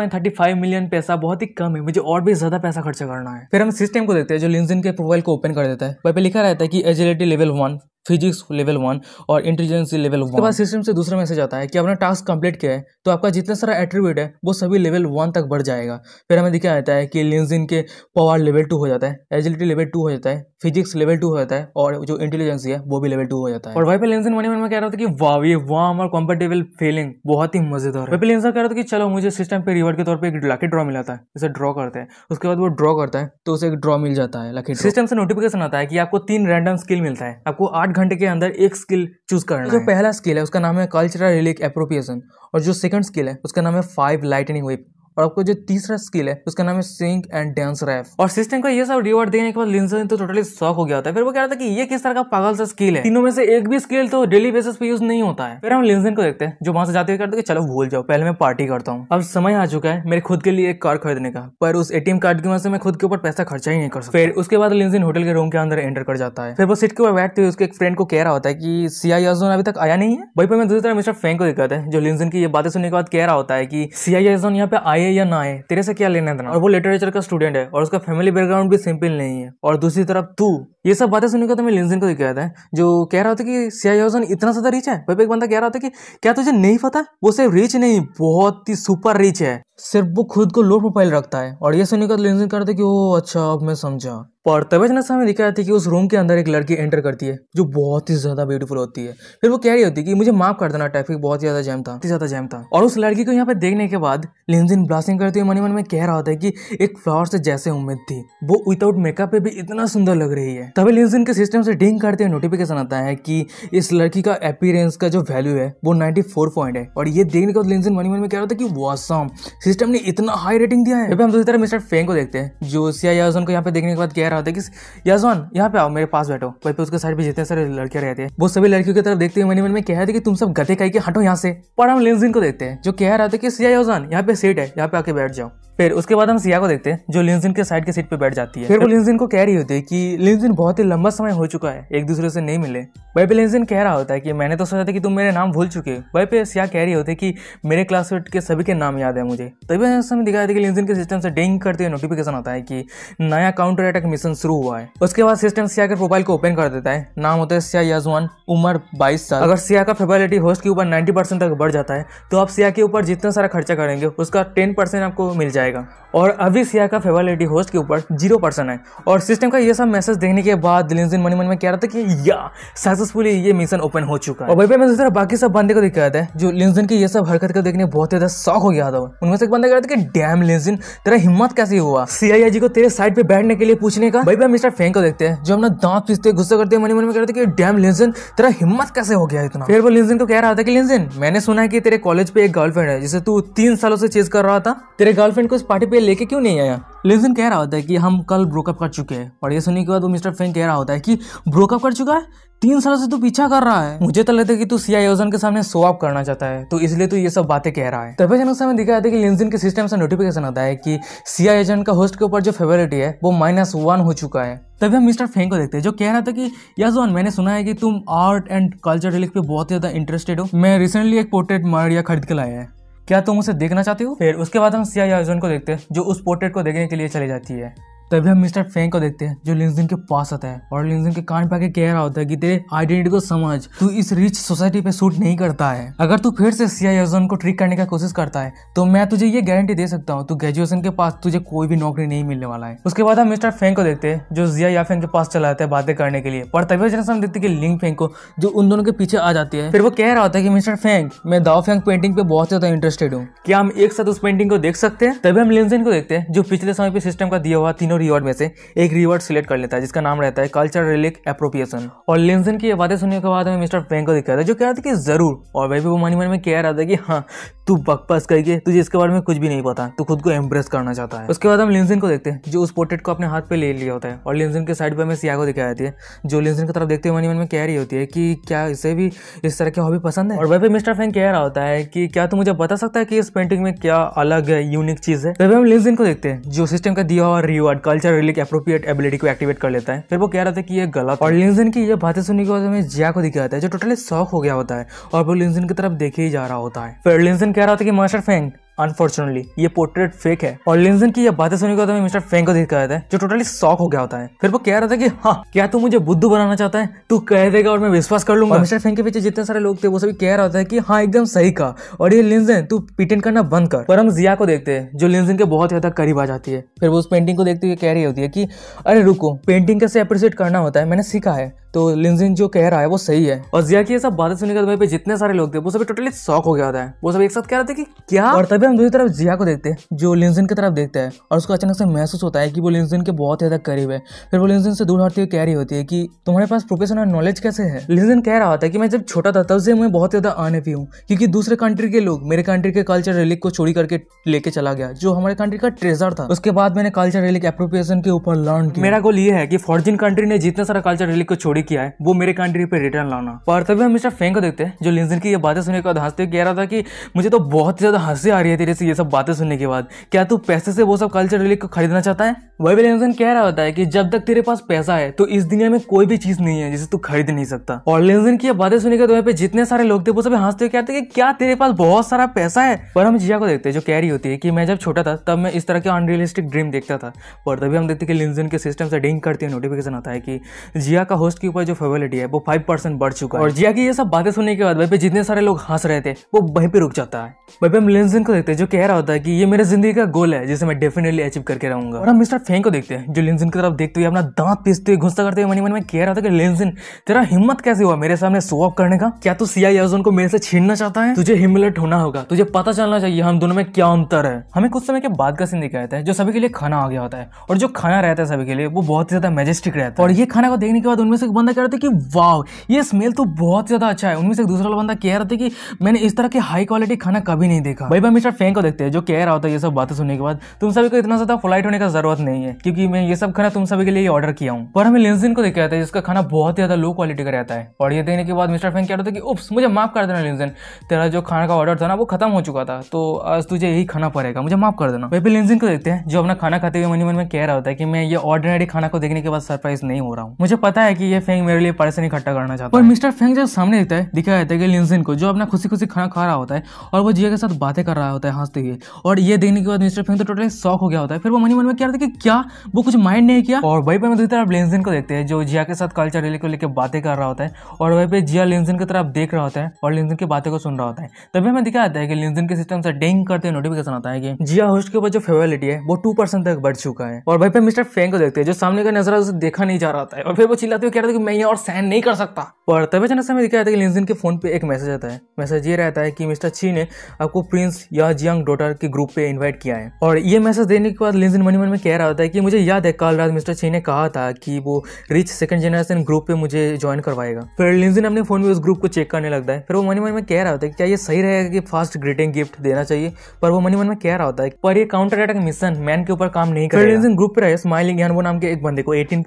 मिलियन पैसा बहुत ही कम है मुझे और भी ज्यादा पैसा खर्चा करना है फिर हम सिस्टम को देखते हैं जो लिंजन के प्रोफाइल को ओपन कर देता है वह पे लिखा रहता है कि agility level one physics level one और इंटेलिजेंसी लेवल वन बाद सिस्टम से दूसरा मैसेज आता है कि आपने टास्क कंप्लीट किया है तो आपका जितना सारा एट्रीब्यूट है वो सभी लेवल वन तक बढ़ जाएगा फिर हमें दिखाया जाता है कि लेंजिन के पावर लेवल टू हो जाता है एजिलिटी लेवल टू हो जाता है फिजिक्स लेवल टू हो जाता है और जो इंटेलिजेंसी है वो भी लेवल टू हो जाता है और वाई पे लेंजिन वन में कह रहा था कि वाह ये वाह और कॉम्पेटेबल फीलिंग बहुत ही मजेदार है लेंजर कह रहा था कि चलो मुझे सिस्टम पे रिवॉर्ड के तौर पर एक लकी ड्रॉ मिला था इसे ड्रॉ करते हैं उसके बाद वो ड्रॉ करता है तो उसे एक ड्रॉ मिल जाता है लकी सिस्टम से नोटिफिकेशन आता है कि आपको तीन रैंडम स्किल मिलता है आपको आठ घंटे के अंदर एक स्किल चूज करना जो पहला स्किल है उसका नाम है कल्चरल रिलिक अप्रोप्रिएशन और जो सेकंड स्किल है उसका नाम है फाइव लाइटनिंग वेप और आपको जो तीसरा स्किल है उसका नाम है सिंग एंड डांस रैप और सिस्टम का ये सब रिवॉर्ड देने के बाद लिंसन तो टोटली शॉक हो गया था फिर वो कह रहा था कि ये किस तरह का पागल सा स्किल है तीनों में से एक भी स्किल तो डेली बेसिस पे यूज नहीं होता है फिर हम लिंसन को देखते हैं जो वहां से जाते हुए करते चलो भूल जाओ पहले मैं पार्टी करता हूँ अब समय आ चुका है मेरे खुद के लिए एक कार खरीदने का पर उस एटीएम कार्ड की वजह से मैं खुद के ऊपर पैसा खर्चा ही नहीं कर सकता फिर उसके बाद लिंसन होटल के रूम के अंदर एंटर कर जाता है फिर वो सीट के ऊपर बैठते हुए उसके एक फ्रेंड को कह रहा होता है कि सिया याजोन अभी तक आया नहीं है वही पर मैं दूसरी तरह मिस्टर फैंक को दिखाता है जो लिंसन की ये बातें सुनने के बाद कह रहा होता है कि सिया याजोन यहाँ पे आई आए या ना आए तेरे से क्या लेना देना और वो लिटरेचर का स्टूडेंट है और उसका फैमिली बैकग्राउंड भी सिंपल नहीं है और दूसरी तरफ तू ये सब बातें सुनने का तो मैं लिंजन को दिखाया था जो कह रहा था कि सिया सियाजन इतना ज्यादा रिच है भाई एक बंदा कह रहा था कि क्या तुझे नहीं पता वो सिर्फ रिच नहीं बहुत ही सुपर रिच है सिर्फ वो खुद को लो प्रोफाइल रखता है और ये सुनने सुनकर लिंजन कर करते कि वो अच्छा अब मैं समझा पर तभी अचानक सामने दिखा आती है कि उस रूम के अंदर एक लड़की एंटर करती है जो बहुत ही ज्यादा ब्यूटीफुल होती है फिर वो कह रही होती है कि मुझे माफ कर देना ट्रैफिक बहुत ही ज्यादा जैम था बहुत ज्यादा जैम था और उस लड़की को यहाँ पे देखने के बाद लिंजिन ब्लास्टिंग करते हुए मनी मन में कह रहा होता है कि एक फ्लावर से जैसे उम्मीद थी वो विदाउट मेकअप पे भी इतना सुंदर लग रही है तभी लिंजिन के सिस्टम से डिंग करते हुए नोटिफिकेशन आता है कि इस लड़की का अपीरेंस का जो वैल्यू है वो नाइनटी पॉइंट है और ये देखने के बाद लिंजिन मनी मन में कह रहा था कि वॉसम सिस्टम ने इतना हाई रेटिंग दिया है हम दूसरी तरह मिस्टर फेंग को देखते हैं जो सिया को यहाँ पे देखने के बाद कह रहा होता है कि यजवान यहाँ पे आओ मेरे पास बैठो वही पे उसके साइड पे जितने सारे लड़के रहते हैं वो सभी लड़कियों की तरफ देखते हुए मैंने मन में कह रहा था कि तुम सब गते कह के हटो यहाँ से पर हम लेंजिन को देखते हैं जो कह रहा था कि सिया यजवान यहाँ पे सीट है यहाँ पे आके बैठ जाओ फिर उसके बाद हम सिया को देखते हैं जो लिंजिन के साइड के सीट पे बैठ जाती है फिर वो लिंजिन को कह रही होती है कि लिंजिन बहुत ही लंबा समय हो चुका है एक दूसरे से नहीं मिले वही पे लिंजिन कह रहा होता है कि मैंने तो सोचा था कि तुम मेरे नाम भूल चुके वही पे सिया कह रही होती है कि मेरे क्लासमेट के सभी के नाम याद है मुझे तभी समय दिखाया था कि लिंजिन के सिस्टम से डेंग करते हुए नोटिफिकेशन आता है कि नया काउंटर अटैक मिशन शुरू हुआ है उसके बाद सिस्टम सिया के प्रोफाइल को ओपन कर देता है नाम होता है सिया यजवान उम्र बाईस साल अगर सिया का फेबिलिटी होस्ट के ऊपर नाइन्टी तक बढ़ जाता है तो आप सिया के ऊपर जितना सारा खर्चा करेंगे उसका टेन आपको मिल जाए जाएगा और अभी सिया का फेवरेबिलिटी होस्ट के ऊपर जीरो परसेंट है और सिस्टम का ये सब मैसेज देखने के बाद दिलिंजन मनी मन में कह रहा था कि या सक्सेसफुली ये मिशन ओपन हो चुका है और भाई मैं बाकी सब बंदे को दिख रहा था जो लिंजिन की ये सब हरकत को देखने बहुत ज्यादा शौक हो गया था उनमें से एक बंदा कह रहा था कि डैम लिंजिन तेरा हिम्मत कैसे हुआ सीआईए जी को तेरे साइड पे बैठने के लिए पूछने का भाई भाई मिस्टर फैंग को देखते हैं जो अपना दांत पीसते गुस्सा करते मनी मन में कह रहे थे कि डैम लिंजिन तेरा हिम्मत कैसे हो गया इतना फिर वो लिंजिन को कह रहा था कि लिंजिन मैंने सुना है कि तेरे कॉलेज पे एक गर्लफ्रेंड है जिसे तू तीन सालों से चीज कर रहा था तेरे गर्लफ्रेंड को इस पार्टी पे लेके क्यों नहीं आया लिजन कह रहा होता है कि हम कल ब्रोकअप कर चुके हैं और ये सुनने के बाद वो मिस्टर फेंग कह रहा होता है कि ब्रोकअप कर चुका है तीन साल से तू पीछा कर रहा है मुझे तो लगता है कि तू सिया योजन के सामने सो अप करना चाहता है तो इसलिए तू ये सब बातें कह रहा है तभी जनक समय दिखा जाता है कि लिंजन के सिस्टम से नोटिफिकेशन आता है कि सी आई योजन का होस्ट के ऊपर जो फेवरेटी है वो माइनस वन हो चुका है तभी हम मिस्टर फेंग को देखते हैं जो कह रहा था कि याजवान मैंने सुना है कि तुम आर्ट एंड कल्चर रिलीफ पे बहुत ज़्यादा इंटरेस्टेड हो मैं रिसेंटली एक पोर्ट्रेट मारिया खरीद के लाया है क्या तुम उसे देखना चाहते हो फिर उसके बाद हम सिया याजन को देखते हैं जो उस पोर्ट्रेट को देखने के लिए चली जाती है तभी हम मिस्टर फेंक को देखते हैं जो लिंजिन के पास आता है और लिंजिन के कान पे आके कह रहा होता है कि तेरे आइडेंटिटी को समझ तू इस रिच सोसाइटी पे सूट नहीं करता है अगर तू फिर से सीआईएजन को ट्रिक करने का कोशिश करता है तो मैं तुझे ये गारंटी दे सकता हूँ तू ग्रेजुएशन के पास तुझे कोई भी नौकरी नहीं मिलने वाला है उसके बाद हम मिस्टर फेंक को देखते हैं जो जिया याफेंग के पास चला जाता है बातें करने के लिए पर तभी जैसे हम देखते हैं कि लिंग फेंग को जो उन दोनों के पीछे आ जाती है फिर वो कह रहा होता है कि मिस्टर फैंग मैं दाओ फेंग पेंटिंग पे बहुत ज्यादा इंटरेस्टेड हूँ क्या हम एक साथ उस पेंटिंग को देख सकते हैं तभी हम लिंजिन को देखते हैं जो पिछले समय पे सिस्टम का दिया हुआ तीनों तीनों रिवॉर्ड में से एक रिवॉर्ड सिलेक्ट कर लेता है जिसका नाम रहता है कल्चर रिलिक अप्रोप्रिएशन और लिंजन की बातें सुनने के बाद हमें मिस्टर पेंग को दिखाता है जो कह रहा था कि ज़रूर और वह भी वो मनी मन में कह रहा था कि हाँ तू बकपास करके तुझे इसके बारे में कुछ भी नहीं पता तू खुद को एम्प्रेस करना चाहता है उसके बाद हम लिंसिन को देखते हैं जो उस पोर्ट्रेट को अपने हाथ पे ले लिया होता है और लिंसिन के साइड पर हमें सिया को दिखाई जाती है जो लिंसिन की तरफ देखते हुए मनी मन में कह रही होती है कि क्या इसे भी इस तरह की हॉबी पसंद है और वह मिस्टर फैन कह रहा होता है कि क्या तू मुझे बता सकता है कि इस पेंटिंग में क्या अलग है यूनिक चीज़ है तभी हम लिंसिन को देखते हैं जो सिस्टम का दिया हुआ reward culture relic appropriate ability को एक्टिवेट कर लेता है फिर वो कह रहा था कि ये गलत और लिंसिन की यह बातें सुनने के बाद हमें जिया को दिखाया जाता है जो टोटली शौक हो गया होता है और वो लिंसिन की तरफ देखे ही जा रहा होता है फिर लिंसिन कह रहा था कि मास्टर फेंग अनफॉर्चुनेटली ये पोर्ट्रेट फेक है और लिंजन की ये बातें सुनी के बाद मिस्टर फेंग को दिखा देता है जो टोटली शॉक हो गया होता है फिर वो कह रहा था कि हाँ क्या तू मुझे बुद्धू बनाना चाहता है तू कह देगा और मैं विश्वास कर लूंगा मिस्टर फेंग के पीछे जितने सारे लोग थे वो सभी कह रहा था कि हाँ एकदम सही कहा और ये लिंजन तू पिटेन करना बंद कर पर हम जिया को देखते हैं जो लिंजन के बहुत ज्यादा करीब आ जाती है फिर वो उस पेंटिंग को देखते हुए कह रही होती है कि अरे रुको पेंटिंग कैसे अप्रिशिएट करना होता है मैंने सीखा है तो लिंजिन जो कह रहा है वो सही है और जिया की ये सब बातें सुनने के बाद जितने सारे लोग थे वो सभी टोटली शॉक हो गया था वो सब एक साथ कह रहे थे कि क्या और तभी हम दूसरी तरफ जिया को देखते हैं जो लिंजिन की तरफ देखता है और उसको अचानक से महसूस होता है कि वो लिंजिन के बहुत ज्यादा करीब है फिर वो लिंजिन से दूर हटती हुई कह रही होती है कि तुम्हारे पास प्रोफेशनल नॉलेज कैसे है लिंजिन कह रहा था कि मैं जब छोटा था तब से मैं बहुत ज्यादा आने भी हूँ क्योंकि दूसरे कंट्री के लोग मेरे कंट्री के कल्चर रिलिक को चोरी करके लेके चला गया जो हमारे कंट्री का ट्रेजर था उसके बाद मैंने कल्चर रिलिक अप्रोप्रिएशन के ऊपर लर्न मेरा गोल ये है कि फॉर्जिन कंट्री ने जितना सारा कल्चर रिलिक को छोड़ी किया है वो मेरे कंट्री पर रिटर्न लाना और तभी हम मिस्टर फेंग को देखते हैं जो लिंजन की ये बातें सुनने के बाद हंसते हुए कह रहा था कि मुझे तो बहुत ज़्यादा हंसी आ रही है तेरे से ये सब बातें सुनने के बाद क्या तू पैसे से वो सब कल्चर रिलीक को खरीदना चाहता है वही भी लिंजन कह रहा होता है कि जब तक तेरे पास पैसा है तो इस दुनिया में कोई भी चीज़ नहीं है जिसे तू खरीद नहीं सकता और लिंजन की ये बातें सुनने के बाद जितने सारे लोग थे वो सब हंसते हुए कहते हैं कि क्या तेरे पास बहुत सारा पैसा है पर हम जिया को देखते हैं जो कह रही होती है कि मैं जब छोटा था तब मैं इस तरह के अनरियलिस्टिक ड्रीम देखता था पर तभी हम देखते हैं कि लिंजन के सिस्टम से डिंग करती है नोटिफिकेशन आता है कि जिया का होस्ट की ऊपर जो फेबिलिटी है वो फाइव परसेंट बढ़ चुका है और जिया की ये सब बातें सुनने के बाद वहीं पे जितने सारे लोग हंस रहे थे वो वहीं पे रुक जाता है वहीं पे हम लेंजन को देखते हैं जो कह रहा होता है कि ये मेरे जिंदगी का गोल है जिसे मैं डेफिनेटली अचीव करके रहूंगा और हम मिस्टर फेंग को देखते हैं जो लेंजन की तरफ देखते हुए अपना दांत पीसते हुए घुसता करते हुए मनी मन में कह रहा था कि लेंजन तेरा हिम्मत कैसे हुआ मेरे सामने शो ऑफ करने का क्या तू सिया याजोन को मेरे से छीनना चाहता है तुझे हिमलेट होना होगा तुझे पता चलना चाहिए हम दोनों में क्या अंतर है हमें कुछ समय के बाद का सीन दिखाया है जो सभी के लिए खाना आ गया होता है और जो खाना रहता है सभी के लिए वो बहुत ही ज्यादा मेजेस्टिक रहता है और ये खाना को देखने के बाद उनमें से बंदा कह रहा था कि वाव ये स्मेल तो बहुत ज़्यादा अच्छा है उनमें से दूसरा वाला बंदा कह रहा था कि मैंने इस तरह के हाई क्वालिटी खाना कभी नहीं देखा भाई भाई मिस्टर फैंक को देखते हैं जो कह रहा होता है ये सब बातें सुनने के बाद तुम सभी को इतना ज़्यादा फ्लाइट होने का जरूरत नहीं है क्योंकि मैं ये सब खाना तुम सभी के लिए ऑर्डर किया हूँ पर हमें लिंजिन को देख रहा था जिसका खाना बहुत ज़्यादा लो क्वालिटी का रहता है और ये देखने के बाद मिस्टर फैंक कह रहा था कि उप्स मुझे माफ़ कर देना लिंजिन तेरा जो खाना का ऑर्डर था ना वो खत्म हो चुका था तो आज तुझे यही खाना पड़ेगा मुझे माफ़ कर देना भाई भी लिंजिन को देखते हैं जो अपना खाना खाते हुए मनी मन में कह रहा होता है कि मैं ये ऑर्डिनरी खाना को देखने के बाद सरप्राइज नहीं हो रहा हूँ मुझे पता है कि ये फेंग मेरे लिए पैसे इकट्ठा करना चाहता पर मिस्टर फेंग जब सामने दिखता है दिखाया जाता है कि लिंजिन को जो अपना खुशी खुशी खाना खा रहा होता है और वो जिया के साथ बातें कर रहा होता है हंसते हुए और ये देखने के बाद मिस्टर फेंग तो टोटली शॉक हो गया होता है फिर वो मनी मन में क्या कि क्या वो कुछ माइंड नहीं किया और वही पर दूसरी तरफ लेंजिन को देखते हैं जो जिया के साथ कल्चर रिले को लेकर बातें कर रहा होता है और वही पे जिया लेंजिन की तरफ देख रहा होता है और लेंजिन की बातें को सुन रहा होता है तभी हमें दिखाया जाता है कि लेंजिन के सिस्टम से डेंग करते हुए नोटिफिकेशन आता है कि जिया होस्ट के ऊपर जो फेवरेलिटी है वो टू तक बढ़ चुका है और वही पे मिस्टर फेंग को देखते हैं जो सामने का नजर उसे देखा नहीं जा रहा था और फिर वो चिल्लाते हुए कह रहे कि मैं ये और सहन नहीं कर सकता और तभी अचानक समय दिखाया था कि लिंजिन के फोन पे एक मैसेज आता है मैसेज ये रहता है कि मिस्टर ची ने आपको प्रिंस या जियांग डॉटर के ग्रुप पे इनवाइट किया है और ये मैसेज देने के बाद लिंजिन मनी मन में कह रहा होता है कि मुझे याद है कल रात मिस्टर ची ने कहा था कि वो रिच सेकंड जनरेशन ग्रुप पे मुझे ज्वाइन करवाएगा फिर लिंजिन अपने फोन में उस ग्रुप को चेक करने लगता है फिर वो मनी मन में कह रहा होता है क्या ये सही रहेगा कि फास्ट ग्रीटिंग गिफ्ट देना चाहिए पर वो मनी मन में कह रहा होता है पर ये काउंटर अटैक मिशन मैन के ऊपर काम नहीं कर रहा है ग्रुप पे रहे स्माइलिंग वो नाम के एक बंदे को एटीन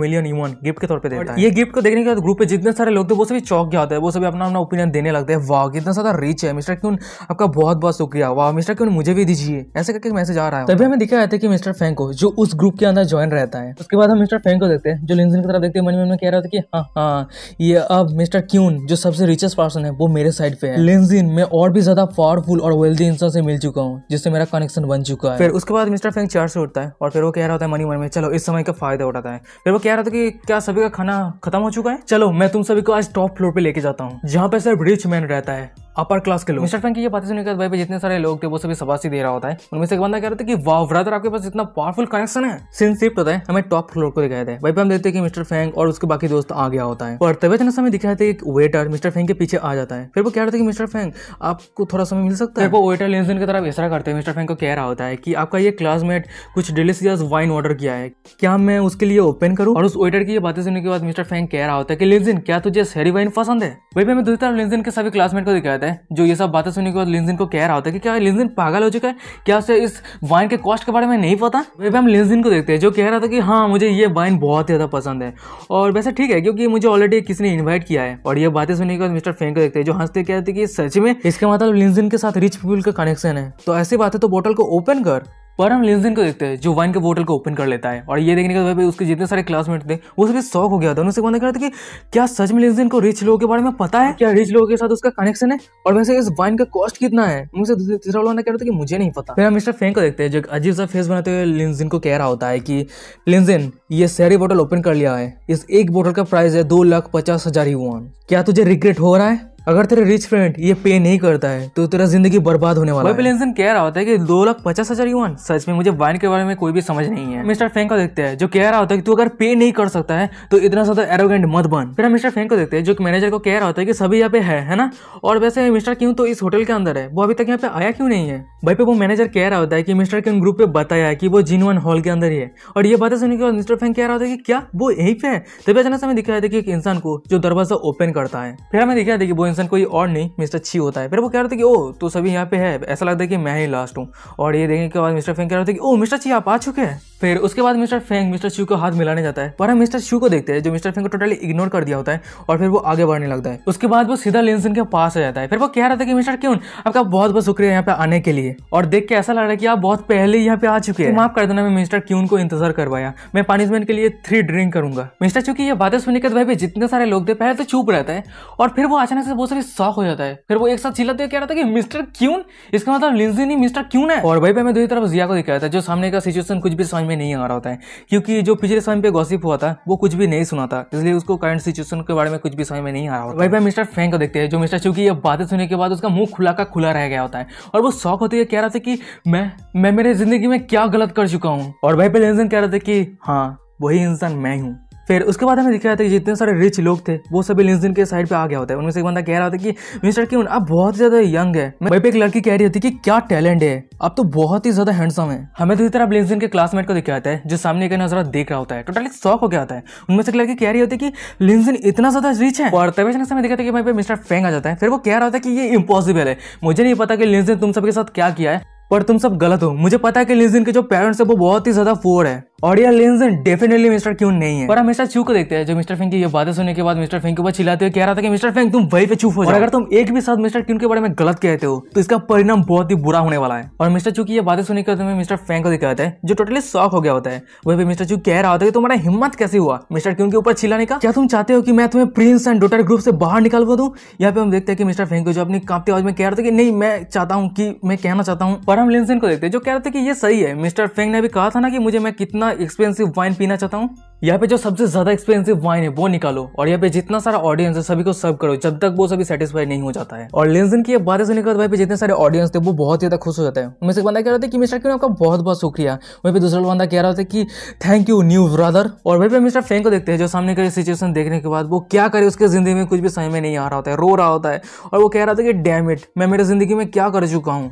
मिलियन यून गिफ्ट के तौर पर पे देता है ये गिफ्ट को देखने के बाद ग्रुप पे जितने सारे लोग थे वो सभी चौक जाते हैं वो सभी अपना अपना ओपिनियन देने लगते हैं वाह कितना ज्यादा रिच है मिस्टर क्यून आपका बहुत बहुत शुक्रिया वाह मिस्टर क्यून मुझे भी दीजिए ऐसे करके मैसेज आ रहा है तभी हमें दिखा दिखाया था कि मिस्टर फैंको जो उस ग्रुप के अंदर ज्वाइन रहता है उसके बाद हम मिस्टर फैंग को देखते हैं जो लिंजन की तरफ देखते हैं मन में कह रहा था कि हाँ हाँ ये अब मिस्टर क्यून जो सबसे रिचेस्ट पर्सन है वो मेरे साइड पे है लिंजिन में और भी ज्यादा पावरफुल और वेल्दी इंसान से मिल चुका हूँ जिससे मेरा कनेक्शन बन चुका है फिर उसके बाद मिस्टर फैंक चेयर से उठता है और फिर वो कह रहा होता है मनी मन में चलो इस समय का फायदा उठाता है फिर वो कह रहा था कि क्या सभी का खाना खत्म हो चुका है चलो मैं तुम सभी को आज टॉप फ्लोर पे लेके जाता हूँ जहाँ पे सिर्फ रिच मैन रहता है अपर क्लास के लोग मिस्टर फ्रैंक की ये बातें सुनने के बाद भाई जितने सारे लोग थे वो सभी सबासी दे रहा होता है उनमें से एक बंदा कह रहा था कि वाह ब्रदर आपके पास इतना पावरफुल कनेक्शन है सिंस शिफ्ट होता है हमें टॉप फ्लोर को दिखाया था भाई हम देखते हैं कि मिस्टर फैंग और उसके बाकी दोस्त आ गया होता है और तबियत ना समय दिखाया था तो एक वेटर मिस्टर फैंक के पीछे आ जाता है फिर वो कह रहा था कि मिस्टर फैंक आपको थोड़ा समय मिल सकता है वो वेटर लेंस की तरफ इशारा करते हैं मिस्टर फैंग को कह रहा होता है कि आपका ये क्लासमेट कुछ डिलीशियस वाइन ऑर्डर किया है क्या मैं उसके लिए ओपन करूँ और उस वेटर की ये बातें सुनने के बाद मिस्टर फैंक कह रहा होता है कि लेंजन क्या तुझे शेरी वाइन पसंद है वही पे हमें दूसरी तरफ लेंजन के सभी क्लासमेट को दिखाया था जाता है जो ये सब बातें सुनने के बाद लिंजिन को कह रहा होता है कि क्या लिंजिन पागल हो चुका है क्या उसे इस वाइन के कॉस्ट के बारे में नहीं पता वह हम लिंजिन को देखते हैं जो कह रहा था कि हाँ मुझे ये वाइन बहुत ही ज़्यादा पसंद है और वैसे ठीक है क्योंकि मुझे ऑलरेडी किसी ने इन्वाइट किया है और ये बातें सुनने के बाद मिस्टर फेंग को देखते हैं जो हंसते कहते हैं कि सच में इसका मतलब लिंजिन के साथ रिच पीपल का कनेक्शन है तो ऐसी बात है तो बोटल को ओपन कर पर हम लिंजन को देखते हैं जो वाइन के बोतल को ओपन कर लेता है और ये देखने के बाद उसके जितने सारे क्लासमेट थे वो सभी शौक हो गया था उनसे बंदा कह रहा था कि क्या सच में लिंसिन को रिच लोगों के बारे में पता है क्या रिच लोगों के साथ उसका कनेक्शन है और वैसे इस वाइन का कॉस्ट कितना है मुझसे तीसरा वाला कह रहा था कि मुझे नहीं पता फिर हम मिस्टर फेंक को देखते हैं जो अजीब सा फेस बनाते हुए लिंजन को कह रहा होता है कि लिंजन ये सारी बोटल ओपन कर लिया है इस एक बोटल का प्राइस है दो लाख पचास हजार ही क्या तुझे रिग्रेट हो रहा है अगर तेरा रिच फ्रेंड ये पे नहीं करता है तो तेरा जिंदगी बर्बाद होने वाला है लेंसन कह रहा होता है कि दो लाख पचास हजार यून सच में मुझे वाइन के बारे में कोई भी समझ नहीं है मिस्टर फेंक को देखते हैं जो कह रहा होता है कि तू अगर पे नहीं कर सकता है तो इतना ज्यादा एरोगेंट मत बन फिर हम मिस्टर फैंग को देखते हैं जो मैनेजर को कह रहा होता है कि सभी यहाँ पे है है ना और वैसे मिस्टर क्यों तो इस होटल के अंदर है वो अभी तक यहाँ पे आया क्यों नहीं है भाई पे वो मैनेजर कह रहा होता है कि मिस्टर क्यून ग्रुप पे बताया की कि वो जिनवन हॉल के अंदर ही है और ये बातें सुनने के बाद मिस्टर फेंक कह रहा होता है कि क्या वो यही पे है तभी अचानक से हमें दिखाया था कि एक इंसान को जो दरवाजा ओपन करता है फिर हमें दिखाया था कि वो जॉनसन कोई और नहीं मिस्टर छी होता है फिर वो कह रहे थे कि ओ तो सभी यहाँ पे है ऐसा लगता है कि मैं ही लास्ट हूँ और ये देखने के बाद मिस्टर फिंग कह रहे थे कि ओ मिस्टर छी आप आ चुके हैं फिर उसके बाद मिस्टर फेंग मिस्टर शू को हाथ मिलाने जाता है पर हम मिस्टर शू को देखते हैं जो मिस्टर फेंग को टोटली इग्नोर कर दिया होता है और फिर वो आगे बढ़ने लगता है उसके बाद वो सीधा लिंसन के पास आ जाता है फिर वो कह रहा था कि मिस्टर क्यून आपका बहुत बहुत शुक्रिया यहाँ पे आने के लिए और देख के ऐसा लग रहा है कि आप बहुत पहले यहाँ पे आ चुके हैं माफ कर देना मैं मिस्टर क्यून को इंतजार करवाया मैं पनिशमेंट के लिए थ्री ड्रिंक करूंगा मिस्टर चू की ये बातें सुनने के भाई जितने सारे लोग थे पहले तो चुप रहता है और फिर वो अचानक से बहुत सारी शौक हो जाता है फिर वो एक साथ चिल्लाते हुए कह रहा था कि मिस्टर क्यून इसका मतलब लिंसन ही मिस्टर क्यून है और भाई मैं दूसरी तरफ जिया को दिखाया था जो सामने का सिचुएशन कुछ भी समझ समझ में नहीं आ रहा होता है क्योंकि जो पिछले समय पे गॉसिप हुआ था वो कुछ भी नहीं सुना था इसलिए उसको करंट सिचुएशन के बारे में कुछ भी समझ में नहीं आ रहा होता वही पर मिस्टर फैंक को देखते हैं जो मिस्टर शिव की ये बातें सुनने के बाद उसका मुंह खुला का खुला रह गया होता है और वो शौक होती है कह रहा था कि मैं मैं मेरे जिंदगी में क्या गलत कर चुका हूँ और भाई पे लेंजन कह रहा था कि हाँ वही इंसान मैं हूँ फिर उसके बाद हमें दिखाया था कि जितने सारे रिच लोग थे वो सभी लिंकडिन के साइड पे आ गया होता है उनमें से एक बंदा कह रहा होता है कि मिस्टर क्यून आप बहुत ज़्यादा यंग है मैं पे एक लड़की कह रही होती है कि क्या टैलेंट है आप तो बहुत ही ज़्यादा हैंडसम है हमें दूसरी तरफ लिंकडिन के क्लासमेट को दिखाया जाता है जो सामने का नजर देख रहा होता है टोटली शौक हो गया होता है उनमें से एक लड़की कह रही होती है कि लिंकडिन इतना ज़्यादा रिच है और तभी समय दिखाता कि वहीं मिस्टर फेंग आ जाता है फिर वो कह रहा होता है कि ये इम्पॉसिबल है मुझे नहीं पता कि लिंकडिन तुम सबके साथ क्या किया है पर तुम सब गलत हो मुझे पता है कि लिंकडिन के जो पेरेंट्स है वो बहुत ही ज़्यादा फोर है ऑडियो लेंस डेफिनेटली मिस्टर क्यू नहीं है पर हम मिस्टर चू को देखते हैं जो मिस्टर फिंग की ये बातें सुनने के बाद मिस्टर फिंग के ऊपर चिल्लाते हुए कह रहा था कि मिस्टर फिंग तुम वही पे चुप हो जाओ अगर तुम एक भी साथ मिस्टर क्यू के बारे में गलत कहते हो तो इसका परिणाम बहुत ही बुरा होने वाला है और मिस्टर चू की ये बातें सुनने के बाद मिस्टर फैंग को दिखाता है जो टोटली शॉक हो गया होता है वही मिस्टर चू कह रहा होता है तुम्हारा हिम्मत कैसे हुआ मिस्टर क्यू के ऊपर चिल्लाने का क्या तुम चाहते हो कि मैं तुम्हें प्रिंस एंड डोटर ग्रुप से बाहर निकाल को दूँ यहाँ पे हम देखते हैं कि मिस्टर फैंग को जो अपनी कांपती आवाज में कह रहा था कि नहीं मैं चाहता हूँ कि मैं कहना चाहता हूँ पर हम लेंसन को देखते हैं जो कह रहे थे कि ये सही है मिस्टर फेंग ने भी कहा था ना कि मुझे मैं कितना कितना एक्सपेंसिव वाइन पीना चाहता हूँ यहाँ पे जो सबसे ज्यादा एक्सपेंसिव वाइन है वो निकालो और यहाँ पे जितना सारा ऑडियंस है सभी को सर्व करो जब तक वो सभी सेटिस्फाई नहीं हो जाता है और लेंजन की बातें सुनने के बाद भाई पे जितने सारे ऑडियंस थे वो बहुत ज्यादा खुश हो जाता है उनमें से बंदा कह रहा था कि मिस्टर क्यों आपका बहुत बहुत शुक्रिया वहीं पे दूसरा बंदा कह रहा था कि थैंक यू न्यू ब्रदर और वहीं पे मिस्टर फैंग को देखते हैं जो सामने का सिचुएशन देखने के बाद वो क्या करे उसके जिंदगी में कुछ भी समय में नहीं आ रहा होता है रो रहा होता है और वो कह रहा था कि डैम इट मैं मेरी जिंदगी में क्या कर चुका हूँ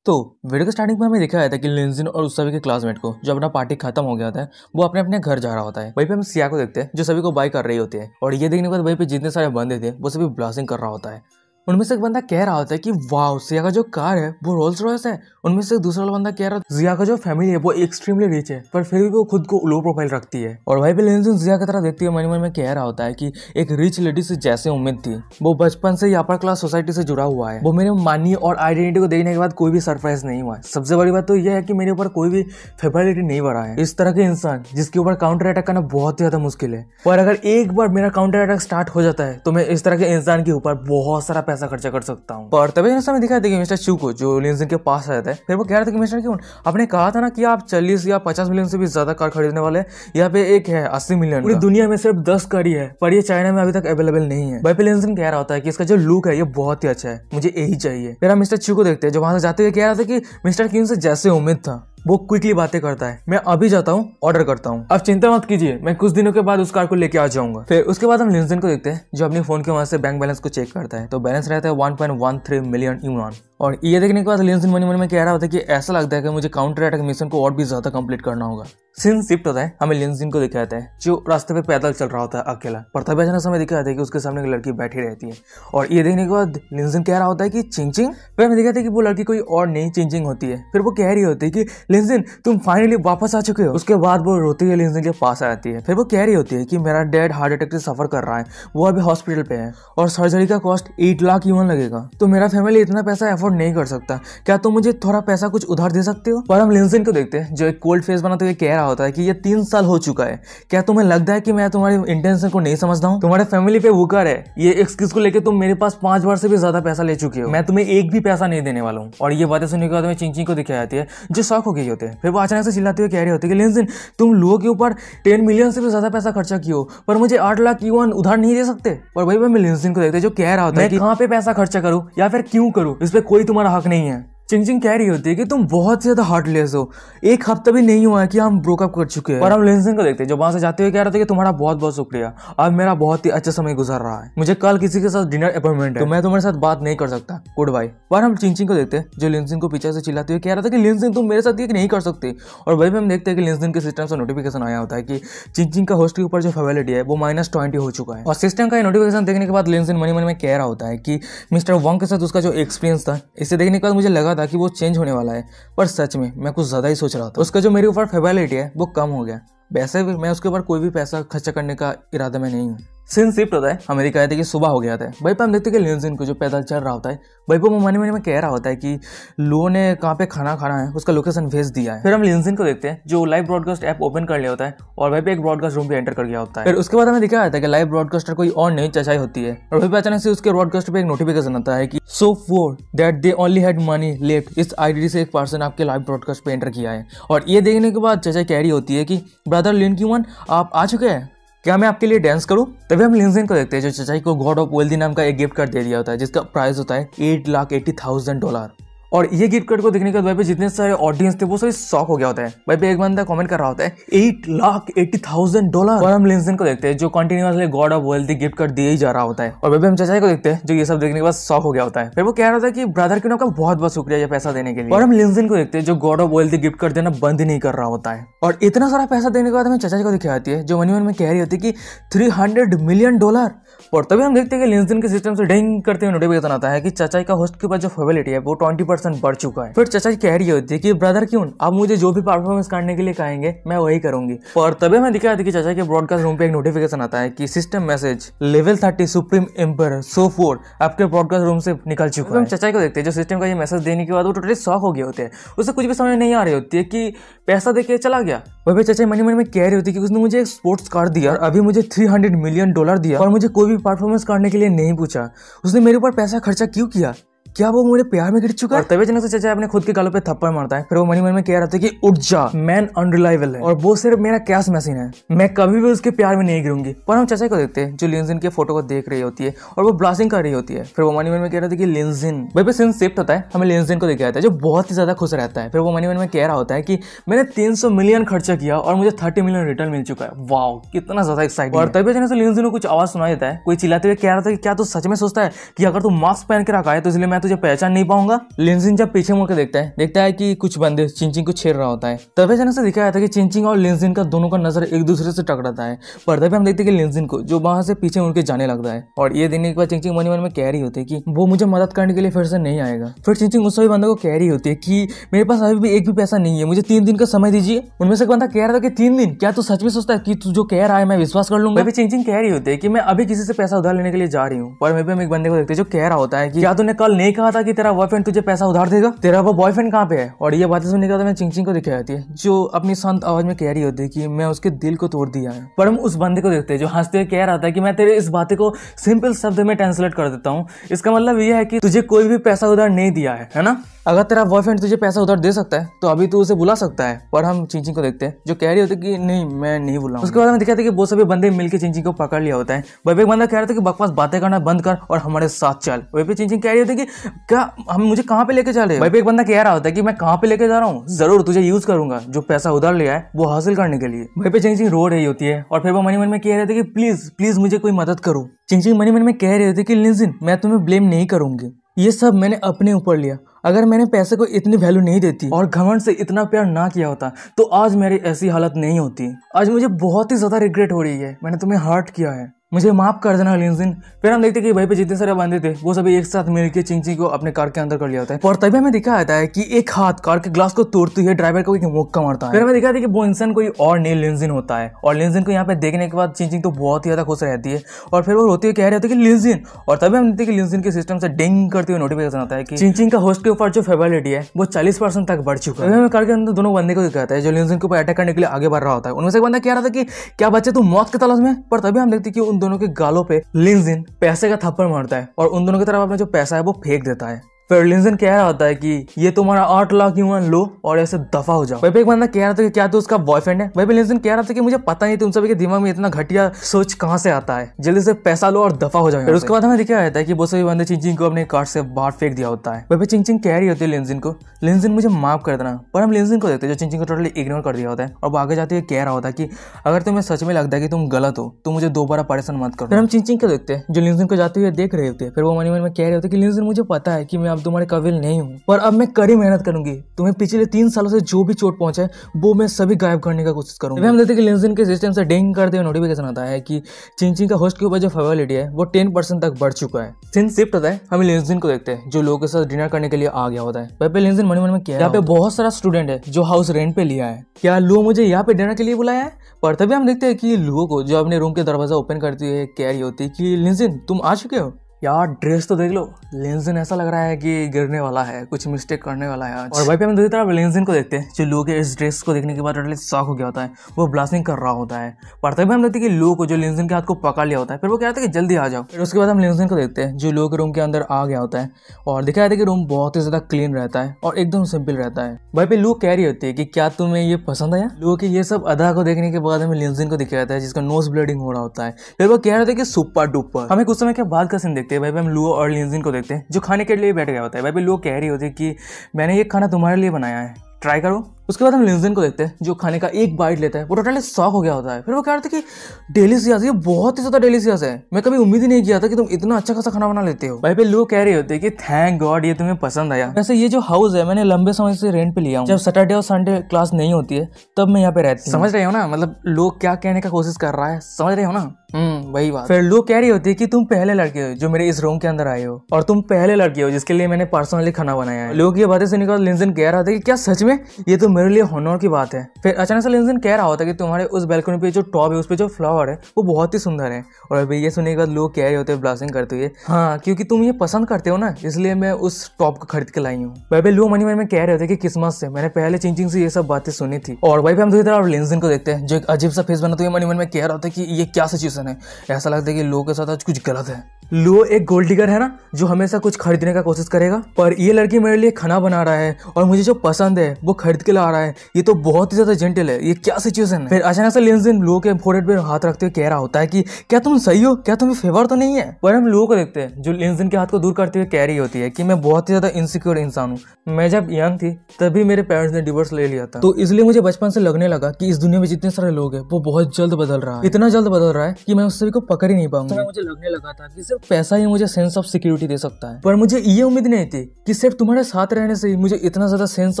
तो वीडियो के स्टार्टिंग में हमें दिखाया था कि लिंजिन और उस सभी के क्लासमेट को जो अपना पार्टी खत्म हो गया होता है वो अपने अपने घर जा रहा होता है वहीं पे हम सिया को देखते हैं जो सभी को बाय कर रही होती है और ये देखने के बाद वहीं पे जितने सारे बंदे थे वो सभी ब्लास्टिंग कर रहा होता है उनमें से एक बंदा कह रहा होता है कि वाह सिया का जो कार है वो रोल्स रॉयस है उनमें से दूसरा बंदा कह रहा है जिया का जो फैमिली है वो एक्सट्रीमली रिच है पर फिर भी वो खुद को लो प्रोफाइल रखती है और भाई भी जिया की तरह देखती है मन मन में कह रहा होता है कि एक रिच लेडी से जैसे उम्मीद थी वो बचपन से अपर क्लास सोसाइटी से जुड़ा हुआ है वो मेरे मानी और आइडेंटिटी को देखने के बाद कोई भी सरप्राइज नहीं हुआ सबसे बड़ी बात तो यह है कि मेरे ऊपर कोई भी फेबिलिटी नहीं बढ़ा है इस तरह के इंसान जिसके ऊपर काउंटर अटैक करना बहुत ही ज्यादा मुश्किल है और अगर एक बार मेरा काउंटर अटैक स्टार्ट हो जाता है तो मैं इस तरह के इंसान के ऊपर बहुत सारा पैसा खर्चा कर सकता हूँ और तभी समय दिखाई देगी मिस्टर शिव को जो लिंसन के पास रहता है फिर वो कह रहे थे कि मिस्टर क्यों आपने कहा था ना कि आप चालीस या पचास मिलियन से भी ज्यादा कार खरीदने वाले यहाँ पे एक है अस्सी मिलियन पूरी दुनिया में सिर्फ दस कार ही है पर ये चाइना में अभी तक अवेलेबल नहीं है भाई लिंसन कह रहा होता है कि इसका जो लुक है ये बहुत ही अच्छा है मुझे यही चाहिए फिर हम मिस्टर चू को देखते हैं जो वहां से जाते हुए कह रहा था कि मिस्टर किंग से जैसे उम्मीद था वो क्विकली बातें करता है मैं अभी जाता हूँ ऑर्डर करता हूँ आप चिंता मत कीजिए मैं कुछ दिनों के बाद उस कार को लेकर आ जाऊंगा फिर उसके बाद हम लिंजन को देखते हैं जो अपने फोन के वहां से बैंक बैलेंस को चेक करता है तो बैलेंस रहता है 1.13 मिलियन यूनान और ये देखने के बाद लिंजन मनी मन में कह रहा होता है कि ऐसा लगता है कि मुझे काउंटर अटैक मिशन को और भी ज्यादा कंप्लीट करना होगा सीन शिफ्ट होता है हमें लिंजिन को जाता है जो रास्ते पे पैदल चल रहा होता है अकेला पर तभी अचानक दिखाया जाता है कि उसके सामने एक लड़की बैठी रहती है और ये देखने के बाद लिंजिन कह रहा होता है कि चिंचिंग फिर हमें दिखाता है कि वो लड़की कोई और नहीं चिंचिंग होती है फिर वो कह रही होती है कि लिंजिन तुम फाइनली वापस आ चुके हो उसके बाद वो रोती है लिंजिन के पास जाती है फिर वो कह रही होती है कि मेरा डैड हार्ट अटैक से सफर कर रहा है वो अभी हॉस्पिटल पे है और सर्जरी का कॉस्ट एट लाख यून लगेगा तो मेरा फैमिली इतना पैसा एफोर्ड नहीं कर सकता क्या तुम मुझे थोड़ा पैसा कुछ उधार दे सकते हो पर हम लिंजिन को देखते हैं जो एक कोल्ड फेस बना तो ये कह रहा क्या होता है कि ये तीन साल हो चुका है क्या तुम्हें लगता है कि मैं तुम्हारी इंटेंशन को नहीं समझता हूँ तुम्हारे फैमिली पे वुकर है ये एक्सक्यूज को लेकर तुम मेरे पास पांच बार से भी ज्यादा पैसा ले चुके हो मैं तुम्हें एक भी पैसा नहीं देने वाला हूँ और ये बातें सुनने के बाद में चिंची को दिखाई जाती है जो शौक हो गई होते हैं फिर वो अचानक से चिल्लाते हुए कह रहे होते कि लेकिन तुम लोगों के ऊपर टेन मिलियन से भी ज्यादा पैसा खर्चा किया पर मुझे आठ लाख यून उधार नहीं दे सकते और भाई मैं लेनसिन को देखते जो कह रहा होता है कहाँ पे पैसा खर्चा करूँ या फिर क्यों करूँ इस पर कोई तुम्हारा हक नहीं है चिंग चिंग कह रही होती है कि तुम बहुत ज्यादा हार्टलेस हो एक हफ्ता भी नहीं हुआ है कि हम ब्रोकअप कर चुके हैं और हम लेंसिंग को देखते हैं जो वहां से जाते हुए कह रहे थे कि तुम्हारा बहुत बहुत शुक्रिया अब मेरा बहुत ही अच्छा समय गुजर रहा है मुझे कल किसी के साथ डिनर अपॉइंटमेंट है तो मैं तुम्हारे साथ बात नहीं कर सकता गुड बाय पर हम चिंग चिंग को देखते हैं जो लेंसिंग को पीछे से चिल्लाते हुए कह रहा था कि लेंसिंग तुम मेरे साथ ये नहीं कर सकते और वही हम देखते हैं कि लेंसन के सिस्टम से नोटिफिकेशन आया होता है कि चिंग चिंग का होस्ट के ऊपर जो फेवेलिटी है वो माइनस ट्वेंटी हो चुका है और सिस्टम का नोटिफिकेशन देखने के बाद लेंसन मनी मन में कह रहा होता है कि मिस्टर वॉन्ग के साथ उसका जो एक्सपीरियंस था इसे देखने के बाद मुझे लगा लगा था कि वो चेंज होने वाला है पर सच में मैं कुछ ज़्यादा ही सोच रहा था उसका जो मेरे ऊपर फेबिलिटी है वो कम हो गया वैसे भी मैं उसके ऊपर कोई भी पैसा खर्चा करने का इरादा में नहीं हूँ सीन शिफ्ट होता है हमें दिखाया था कि सुबह हो गया था भाई पर हम देखते हैं कि लियोजिन को जो पैदल चल रहा होता है भाई पर वो मन मन में कह रहा होता है कि लुओ ने कहाँ पे खाना खाना है उसका लोकेशन भेज दिया है फिर हम लियोजिन को देखते हैं जो लाइव ब्रॉडकास्ट ऐप ओपन कर लिया होता है और भाई पे एक ब्रॉडकास्ट रूम भी एंटर कर गया होता है फिर उसके बाद हमें दिखाया जाता है कि लाइव ब्रॉडकास्टर कोई और नई चचाई होती है और भाई पे अचानक से उसके ब्रॉडकास्ट पर एक नोटिफिकेशन आता है कि so four that they only had money left इस आईडी से एक पर्सन आपके लाइव ब्रॉडकास्ट पे एंटर किया है और ये देखने के बाद चचाई कह रही होती है कि ब्रदर लिन की आप आ चुके हैं क्या मैं आपके लिए डांस करूँ तभी हम लिंगजिन को देखते हैं जो चचाई को गॉड ऑफ वेल्दी नाम का एक गिफ्ट कार्ड दे दिया होता है जिसका प्राइस होता है eight lakh eighty thousand dollar और ये गिफ्ट कार्ड को देखने के बाद भाई जितने सारे ऑडियंस थे वो सभी शॉक हो गया होता है भाई एक बंदा कमेंट कर रहा होता है eight lakh eighty thousand dollar और हम लिंसन को देखते हैं जो continuously god of wealth gift card दिए ही जा रहा होता है और भाई हम चाचा को देखते हैं जो ये सब देखने के बाद शॉक हो गया होता है फिर वो कह रहा था कि ब्रदर के का बहुत बहुत शुक्रिया ये पैसा देने के लिए और हम लिंसन को देखते हैं जो god of wealth gift card देना बंद नहीं कर रहा होता है और इतना सारा पैसा देने के बाद हमें चाचा को दिखाई आती है जो मनी मन में कह रही होती है कि थ्री हंड्रेड मिलियन डॉलर और तभी हम देखते हैं कि लिंसन के सिस्टम से डेंग करते हुए नोटिफिकेशन आता है कि चाचा का होस्ट के पास जो फेबिलिटी है वो ट्वेंटी परसेंट बढ़ चुका है फिर चाचा कह रही होती है की ब्रदर क्यों आप मुझे जो भी परफॉर्मेंस करने के लिए कहेंगे मैं वही करूंगी और तभी मैं दिखा था चाचा के ब्रॉडकास्ट रूम पे एक नोटिफिकेशन आता है की system message level thirty supreme emperor so poor आपके ब्रॉडकास्ट रूम से निकल चुका तो है चाचा को देखते हैं जो सिस्टम का ये मैसेज देने के बाद वो टोटली शॉक हो गया होते हैं उसे कुछ भी समझ नहीं आ रही होती है कि पैसा देके चला गया वह भी चाचा मनी मन में कह रही होती है कि उसने मुझे एक स्पोर्ट्स कार दिया और अभी मुझे थ्री हंड्रेड मिलियन डॉलर दिया और मुझे कोई भी परफॉर्मेंस करने के लिए नहीं पूछा उसने मेरे ऊपर पैसा खर्चा क्यों किया क्या वो मुझे प्यार में गिर चुका है तभी जनक से चाचा अपने खुद के गालों पे थप्पड़ मारता है फिर वो मनी मन में कह रहा था कि उठ जा मैन अनरिलायबल है और वो सिर्फ मेरा कैश मशीन है मैं कभी भी उसके प्यार में नहीं गिरूंगी पर हम चाचा को देखते हैं जो लिंजिन के फोटो को देख रही होती है और वो ब्लास्टिंग कर रही होती है फिर वो मनी मन में कह रहा था कि लिंजिन भाई पे शिफ्ट होता है हमें लिंजिन को देखा जाता है जो बहुत ही ज्यादा खुश रहता है फिर वो मनी मन में कह रहा होता है कि मैंने तीन मिलियन खर्चा किया और मुझे थर्टी मिलियन रिटर्न मिल चुका है वाव कितना ज्यादा एक्साइटिंग और तभी जनक से लिंजिन को कुछ आवाज सुनाई देता है कोई चिल्लाते हुए कह रहा था कि क्या तू सच में सोचता है कि अगर तू मास्क पहन के रखा है तो इसलिए मैं तुझे पहचान नहीं पाऊंगा लिंजिन जब पीछे मुड़कर देखता है देखता है कि कुछ बंदे चिंचिंग को छेड़ रहा होता है तभी अचानक से दिखाया था कि चिंचिंग और लिंजिन का दोनों का नजर एक दूसरे से टकराता है पर तभी हम देखते हैं कि लिंजिन को जो वहां से पीछे मुड़के जाने लगता है और ये देने के बाद चिंचिंग मनी मन में कह रही होती है कि वो मुझे मदद करने के लिए फिर से नहीं आएगा फिर चिंचिंग उस सभी बंदे को कह रही होती है कि मेरे पास अभी भी एक भी पैसा नहीं है मुझे तीन दिन का समय दीजिए उनमें से एक बंदा कह रहा था कि तीन दिन क्या तू सच में सोचता है कि तू जो कह रहा है मैं विश्वास कर लूंगा अभी चिंचिंग कह रही होती है कि मैं अभी किसी से पैसा उधार लेने के लिए जा रही हूँ पर मैं भी हम एक बंदे को देखते जो कह रहा होता है कि क्या तूने कल नहीं नहीं कहा था कि तेरा बॉयफ्रेंड तुझे पैसा उधार देगा तेरा वो बॉयफ्रेंड कहाँ पे है और ये बातें सुनने के बाद मैं चिंगचिंग को दिखाई जाती है जो अपनी शांत आवाज में कह रही होती है कि मैं उसके दिल को तोड़ दिया है पर हम उस बंदे को देखते हैं जो हंसते हुए कह रहा था कि मैं तेरे इस बातें को सिंपल शब्द में ट्रांसलेट कर देता हूँ इसका मतलब यह है कि तुझे कोई भी पैसा उधार नहीं दिया है है ना अगर तेरा बॉयफ्रेंड तुझे पैसा उधार दे सकता है तो अभी तू उसे बुला सकता है पर हम चिंचिंग को देखते हैं जो कह रही होती है कि नहीं मैं नहीं बुलाऊंगा उसके बाद हमें दिखाते कि वो सभी बंदे मिलकर चिंचिंग को पकड़ लिया होता है वह एक बंदा कह रहा था कि बकवास बातें करना बंद कर और हमारे साथ चल वह भी चिंचिंग कह रही होती है कि क्या हम मुझे कहाँ पे लेके जा रहे भाई पे एक बंदा कह रहा होता है कि मैं कहाँ पे लेके जा रहा हूँ जरूर तुझे यूज करूंगा जो पैसा उधार लिया है वो हासिल करने के लिए भाई पे चेंजिंग रो रही होती है और फिर वो मनी मन में कह रहे थे कि प्लीज प्लीज मुझे कोई मदद करो चिंग मनी मन में कह रहे थे कि लिजिन मैं तुम्हें ब्लेम नहीं करूंगी ये सब मैंने अपने ऊपर लिया अगर मैंने पैसे को इतनी वैल्यू नहीं देती और घमंड से इतना प्यार ना किया होता तो आज मेरी ऐसी हालत नहीं होती आज मुझे बहुत ही ज्यादा रिग्रेट हो रही है मैंने तुम्हें हर्ट किया है मुझे माफ़ कर देना लिंजिन फिर हम देखते कि भाई पे जितने सारे बंदे थे वो सभी एक साथ मिलकर चिंची को अपने कार के अंदर कर लिया होता है और तभी हमें दिखा आता है कि एक हाथ कार के ग्लास को तोड़ती है ड्राइवर को एक मौका मारता है फिर हमें दिखाता है कि वो इंसान कोई और नहीं लिंजिन होता है और लिंजिन को यहाँ पे देखने के बाद चिंचिंग तो बहुत ही ज़्यादा खुश रहती है और फिर वो रोती है कह रहे होते कि लिंजिन और तभी हम देखते कि लिंजिन के सिस्टम से डेंग करते हुए नोटिफिकेशन आता है कि चिंचिंग का होस्ट के ऊपर जो फेबिलिटी है वो चालीस परसेंट तक बढ़ चुका है हमें कार के अंदर दोनों बंदे को दिखाता है जो लिंजिन के ऊपर अटैक करने के लिए आगे बढ़ रहा होता है उनमें से एक बंदा कह रहा था कि क्या बच्चे तू मौत के तलाश में पर तभी हम देखते कि दोनों के गालों पे लिंजिन पैसे का थप्पड़ मारता है और उन दोनों की तरफ अपना जो पैसा है वो फेंक देता है फेडरलिज्म कह रहा होता है कि ये तुम्हारा आठ लाख ह्यूमन लो और ऐसे दफा हो जाओ पे एक बंदा कह रहा था कि क्या तू तो उसका बॉयफ्रेंड है वहीं पे कह रहा था कि मुझे पता नहीं तुम सभी के दिमाग में इतना घटिया सोच कहाँ से आता है जल्दी से पैसा लो और दफा हो जाओ फिर उसके बाद हमें दिखाया जाता है कि वो सभी बंदे चिंचिंग को अपने कार्ड से बाहर फेंक दिया होता है वही पे चिंचिंग कह रही होती है लिंजिन को लिंजिन मुझे माफ कर देना पर हम लिंजिन को देखते हैं जो चिंचिंग को टोटली इग्नोर कर दिया होता है और वो आगे जाते हुए कह रहा होता है कि अगर तुम्हें सच में लगता है कि तुम गलत हो तो मुझे दोबारा परेशान मत करो फिर हम चिंचिंग को देखते हैं जो लिंजिन को जाते हुए देख रहे होते हैं फिर वो मनी मन में कह रहे होते कि लिंजिन मुझे पता है कि मैं अब तुम्हारे काबिल नहीं हूँ पर अब मैं कड़ी मेहनत करूंगी तुम्हें पिछले तीन सालों से जो भी चोट पहुंचा है वो मैं सभी गायब करने का कोशिश करूंगी हम देखते हैं कि लिंक्डइन के सिस्टम से डेंग करते हुए नोटिफिकेशन आता है कि चिंचिंग का होस्ट के ऊपर जो फेवेलिटी है वो टेन परसेंट तक बढ़ चुका है सिंस शिफ्ट होता है हम लिंक्डइन को देखते हैं जो लोगों के साथ डिनर करने के लिए आ गया होता है वह पे लिंक्डइन मनी मन में क्या यहाँ पे बहुत सारा स्टूडेंट है जो हाउस रेंट पे लिया है क्या लू मुझे यहाँ पे डिनर के लिए बुलाया है पर तभी हम देखते हैं कि लुओ को जो अपने रूम के दरवाजा ओपन करती है कैरी होती है कि लिंक्डइन तुम आ चुके हो यार ड्रेस तो देख लो लेंजन ऐसा लग रहा है कि गिरने वाला है कुछ मिस्टेक करने वाला है और भाई पे हम दूसरी तरफ लेंजन को देखते हैं जो के इस ड्रेस को देखने के बाद टोटली शॉक हो गया होता है वो ब्लास्टिंग कर रहा होता है पर तभी हम देखते हैं कि लो को जो लेंजन के हाथ को पकड़ लिया होता है फिर वो कहता है कि जल्दी आ जाओ फिर उसके बाद हम लेंजन को देखते हैं जो लो के रूम के अंदर आ गया होता है और दिखाया जाता है कि रूम बहुत ही ज़्यादा क्लीन रहता है और एकदम सिंपल रहता है भाई पे लो कह रही होती है कि क्या तुम्हें ये पसंद आया लो के ये सब अदा को देखने के बाद हमें लेंजन को दिखाया जाता है जिसका नोज ब्लीडिंग हो रहा होता है फिर वो कह रहे थे कि सुपर डुपर हमें कुछ समय के बाद का सीन देखते देखते हैं भाई हम लुओ और लिंजिन को देखते हैं जो खाने के लिए बैठ गया होता है भाई लुओ कह रही होती है कि मैंने ये खाना तुम्हारे लिए बनाया है ट्राई करो उसके बाद हम लिंजन को देखते हैं जो खाने का एक बाइट लेता है वो टोटली शॉक हो गया होता है फिर वो कह रहे थे कि डेलीसियस ये बहुत ही ज़्यादा डेलीसियस है मैं कभी उम्मीद ही नहीं किया था कि तुम इतना अच्छा खासा खाना बना लेते हो भाई पे लोग कह रहे होते कि थैंक गॉड ये तुम्हें पसंद आया वैसे ये जो हाउस है मैंने लंबे समय से रेंट पे लिया हूँ जब सैटरडे और संडे क्लास नहीं होती है तब मैं यहाँ पे रहती समझ रहे हो ना मतलब लोग क्या कहने का कोशिश कर रहा है समझ रहे हो ना हम्म वही बात फिर लोग कह रही होती है कि तुम पहले लड़के हो जो मेरे इस रूम के अंदर आए हो और तुम पहले लड़के हो जिसके लिए मैंने पर्सनली खाना बनाया है लोग ये बातें सुनकर लिंजन कह रहा था कि क्या सच में में ये तो मेरे लिए हॉनर की बात है फिर अचानक से लिंजन कह रहा होता है कि तुम्हारे उस बेलकनी पे जो टॉप है उस पर जो फ्लावर है वो बहुत ही सुंदर है और अभी ये सुनने के बाद लोग कह रहे होते हैं ब्लासिंग करते हुए हाँ क्योंकि तुम ये पसंद करते हो ना इसलिए मैं उस टॉप को खरीद के लाई हूँ भाई भाई लो मनी मन में कह रहे होते कि किस्मत से मैंने पहले चिंचिंग से ये सब बातें सुनी थी और भाई हम दूसरी तरफ लिंजन को देखते हैं जो एक अजीब सा फेस बना तो ये मनी मन में कह रहा होता है कि ये क्या सिचुएशन है ऐसा लगता है कि लोगों के साथ आज कुछ गलत है लो एक गोल्ड डिगर है ना जो हमेशा कुछ खरीदने का कोशिश करेगा पर ये लड़की मेरे लिए खाना बना रहा है और मुझे जो पसंद है वो खरीद के ला रहा है ये तो बहुत ही ज्यादा जेंटल है ये क्या सिचुएशन है फिर अचानक से लेनदेन लोगों के फोरेड पे हाथ रखते हुए कह रहा होता है कि क्या तुम सही हो क्या तुम्हें फेवर तो नहीं है पर हम लोगों को देखते हैं जो लेनदेन के हाथ को दूर करते हुए कह रही होती है कि मैं बहुत ही ज्यादा इनसिक्योर इंसान हूँ मैं जब यंग थी तभी मेरे पेरेंट्स ने डिवोर्स ले लिया था तो इसलिए मुझे बचपन से लगने लगा कि इस दुनिया में जितने सारे लोग हैं वो बहुत जल्द बदल रहा है इतना जल्द बदल रहा है कि मैं उस सभी को पकड़ ही नहीं पाऊंगा तो मुझे लगने लगा था कि सिर्फ पैसा ही मुझे सेंस ऑफ सिक्योरिटी दे सकता है पर मुझे ये उम्मीद नहीं थी कि सिर्फ तुम्हारे साथ रहने से ही मुझे इतना ज्यादा सेंस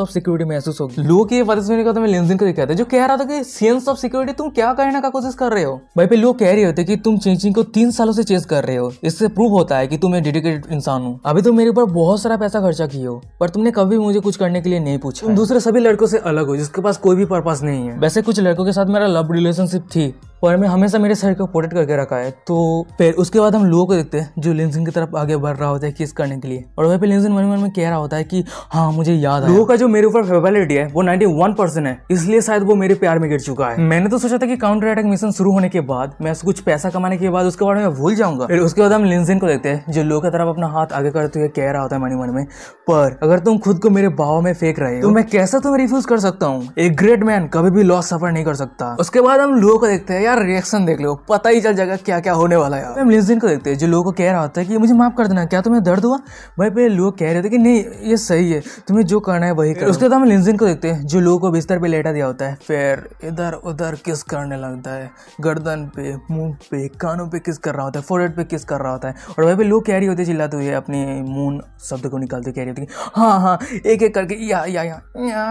ऑफ सिक्योरिटी महसूस होगी लोग ये पता सुनने का तो मैं लेंजिन को दिखाया था जो कह रहा था कि सेंस ऑफ सिक्योरिटी तुम क्या कहने का कोशिश कर रहे हो भाई पे लोग कह रहे होते कि तुम चेंजिंग को तीन सालों से चेस कर रहे हो इससे प्रूव होता है कि तुम एक डेडिकेटेड इंसान हो अभी तुम तो मेरे ऊपर बहुत सारा पैसा खर्चा किया हो पर तुमने कभी मुझे कुछ करने के लिए नहीं पूछा तुम दूसरे सभी लड़कों से अलग हो जिसके पास कोई भी पर्पज नहीं है वैसे कुछ लड़कों के साथ मेरा लव रिलेशनशिप थी पर मैं हमेशा मेरे सर को प्रोटेक्ट करके रखा है तो फिर उसके बाद हम लोगों को देखते हैं जो लिंसिंग की तरफ आगे बढ़ रहा होता है किस करने के लिए और वहीं पे लेंसिन मन मन में कह रहा होता है कि हाँ मुझे याद है लोगों का जो मेरे ऊपर प्रोबेबिलिटी है वो 91 परसेंट है इसलिए शायद वो मेरे प्यार में गिर चुका है मैंने तो सोचा था कि काउंटर अटैक मिशन शुरू होने के बाद मैं कुछ पैसा कमाने के बाद उसके बारे में भूल जाऊंगा फिर उसके बाद हम लिंजन को देखते हैं जो लोगों की तरफ अपना हाथ आगे करते हुए कह रहा होता है मनी मन में पर अगर तुम खुद को मेरे भाव में फेंक रहे हो तो मैं कैसे तुम्हें रिफ्यूज कर सकता हूँ एक ग्रेट मैन कभी भी लॉस सफर नहीं कर सकता उसके बाद हम लोगों को देखते हैं यार रिएक्शन देख लो पता ही चल जाएगा क्या क्या होने वाला है हम लिंजन को देखते हैं जो लोगों को कह रहा होता है कि मुझे माफ कर देना क्या तुम्हें दर्द हुआ भाई पहले लोग कह रहे थे कि नहीं ये सही है तुम्हें जो करना है वही करो उसके बाद हम लिंजिन को देखते हैं जो लोगों को बिस्तर पे लेटा दिया होता है फिर इधर उधर किस करने लगता है गर्दन पे मुंह पे कानों पे किस कर रहा होता है फोरहेड पे किस कर रहा होता है और वहीं पे लोग कैरी होते चिल्लाते हुए अपने मुंह शब्द को निकालते कह रही होती है हाँ हाँ एक एक करके या या या, या।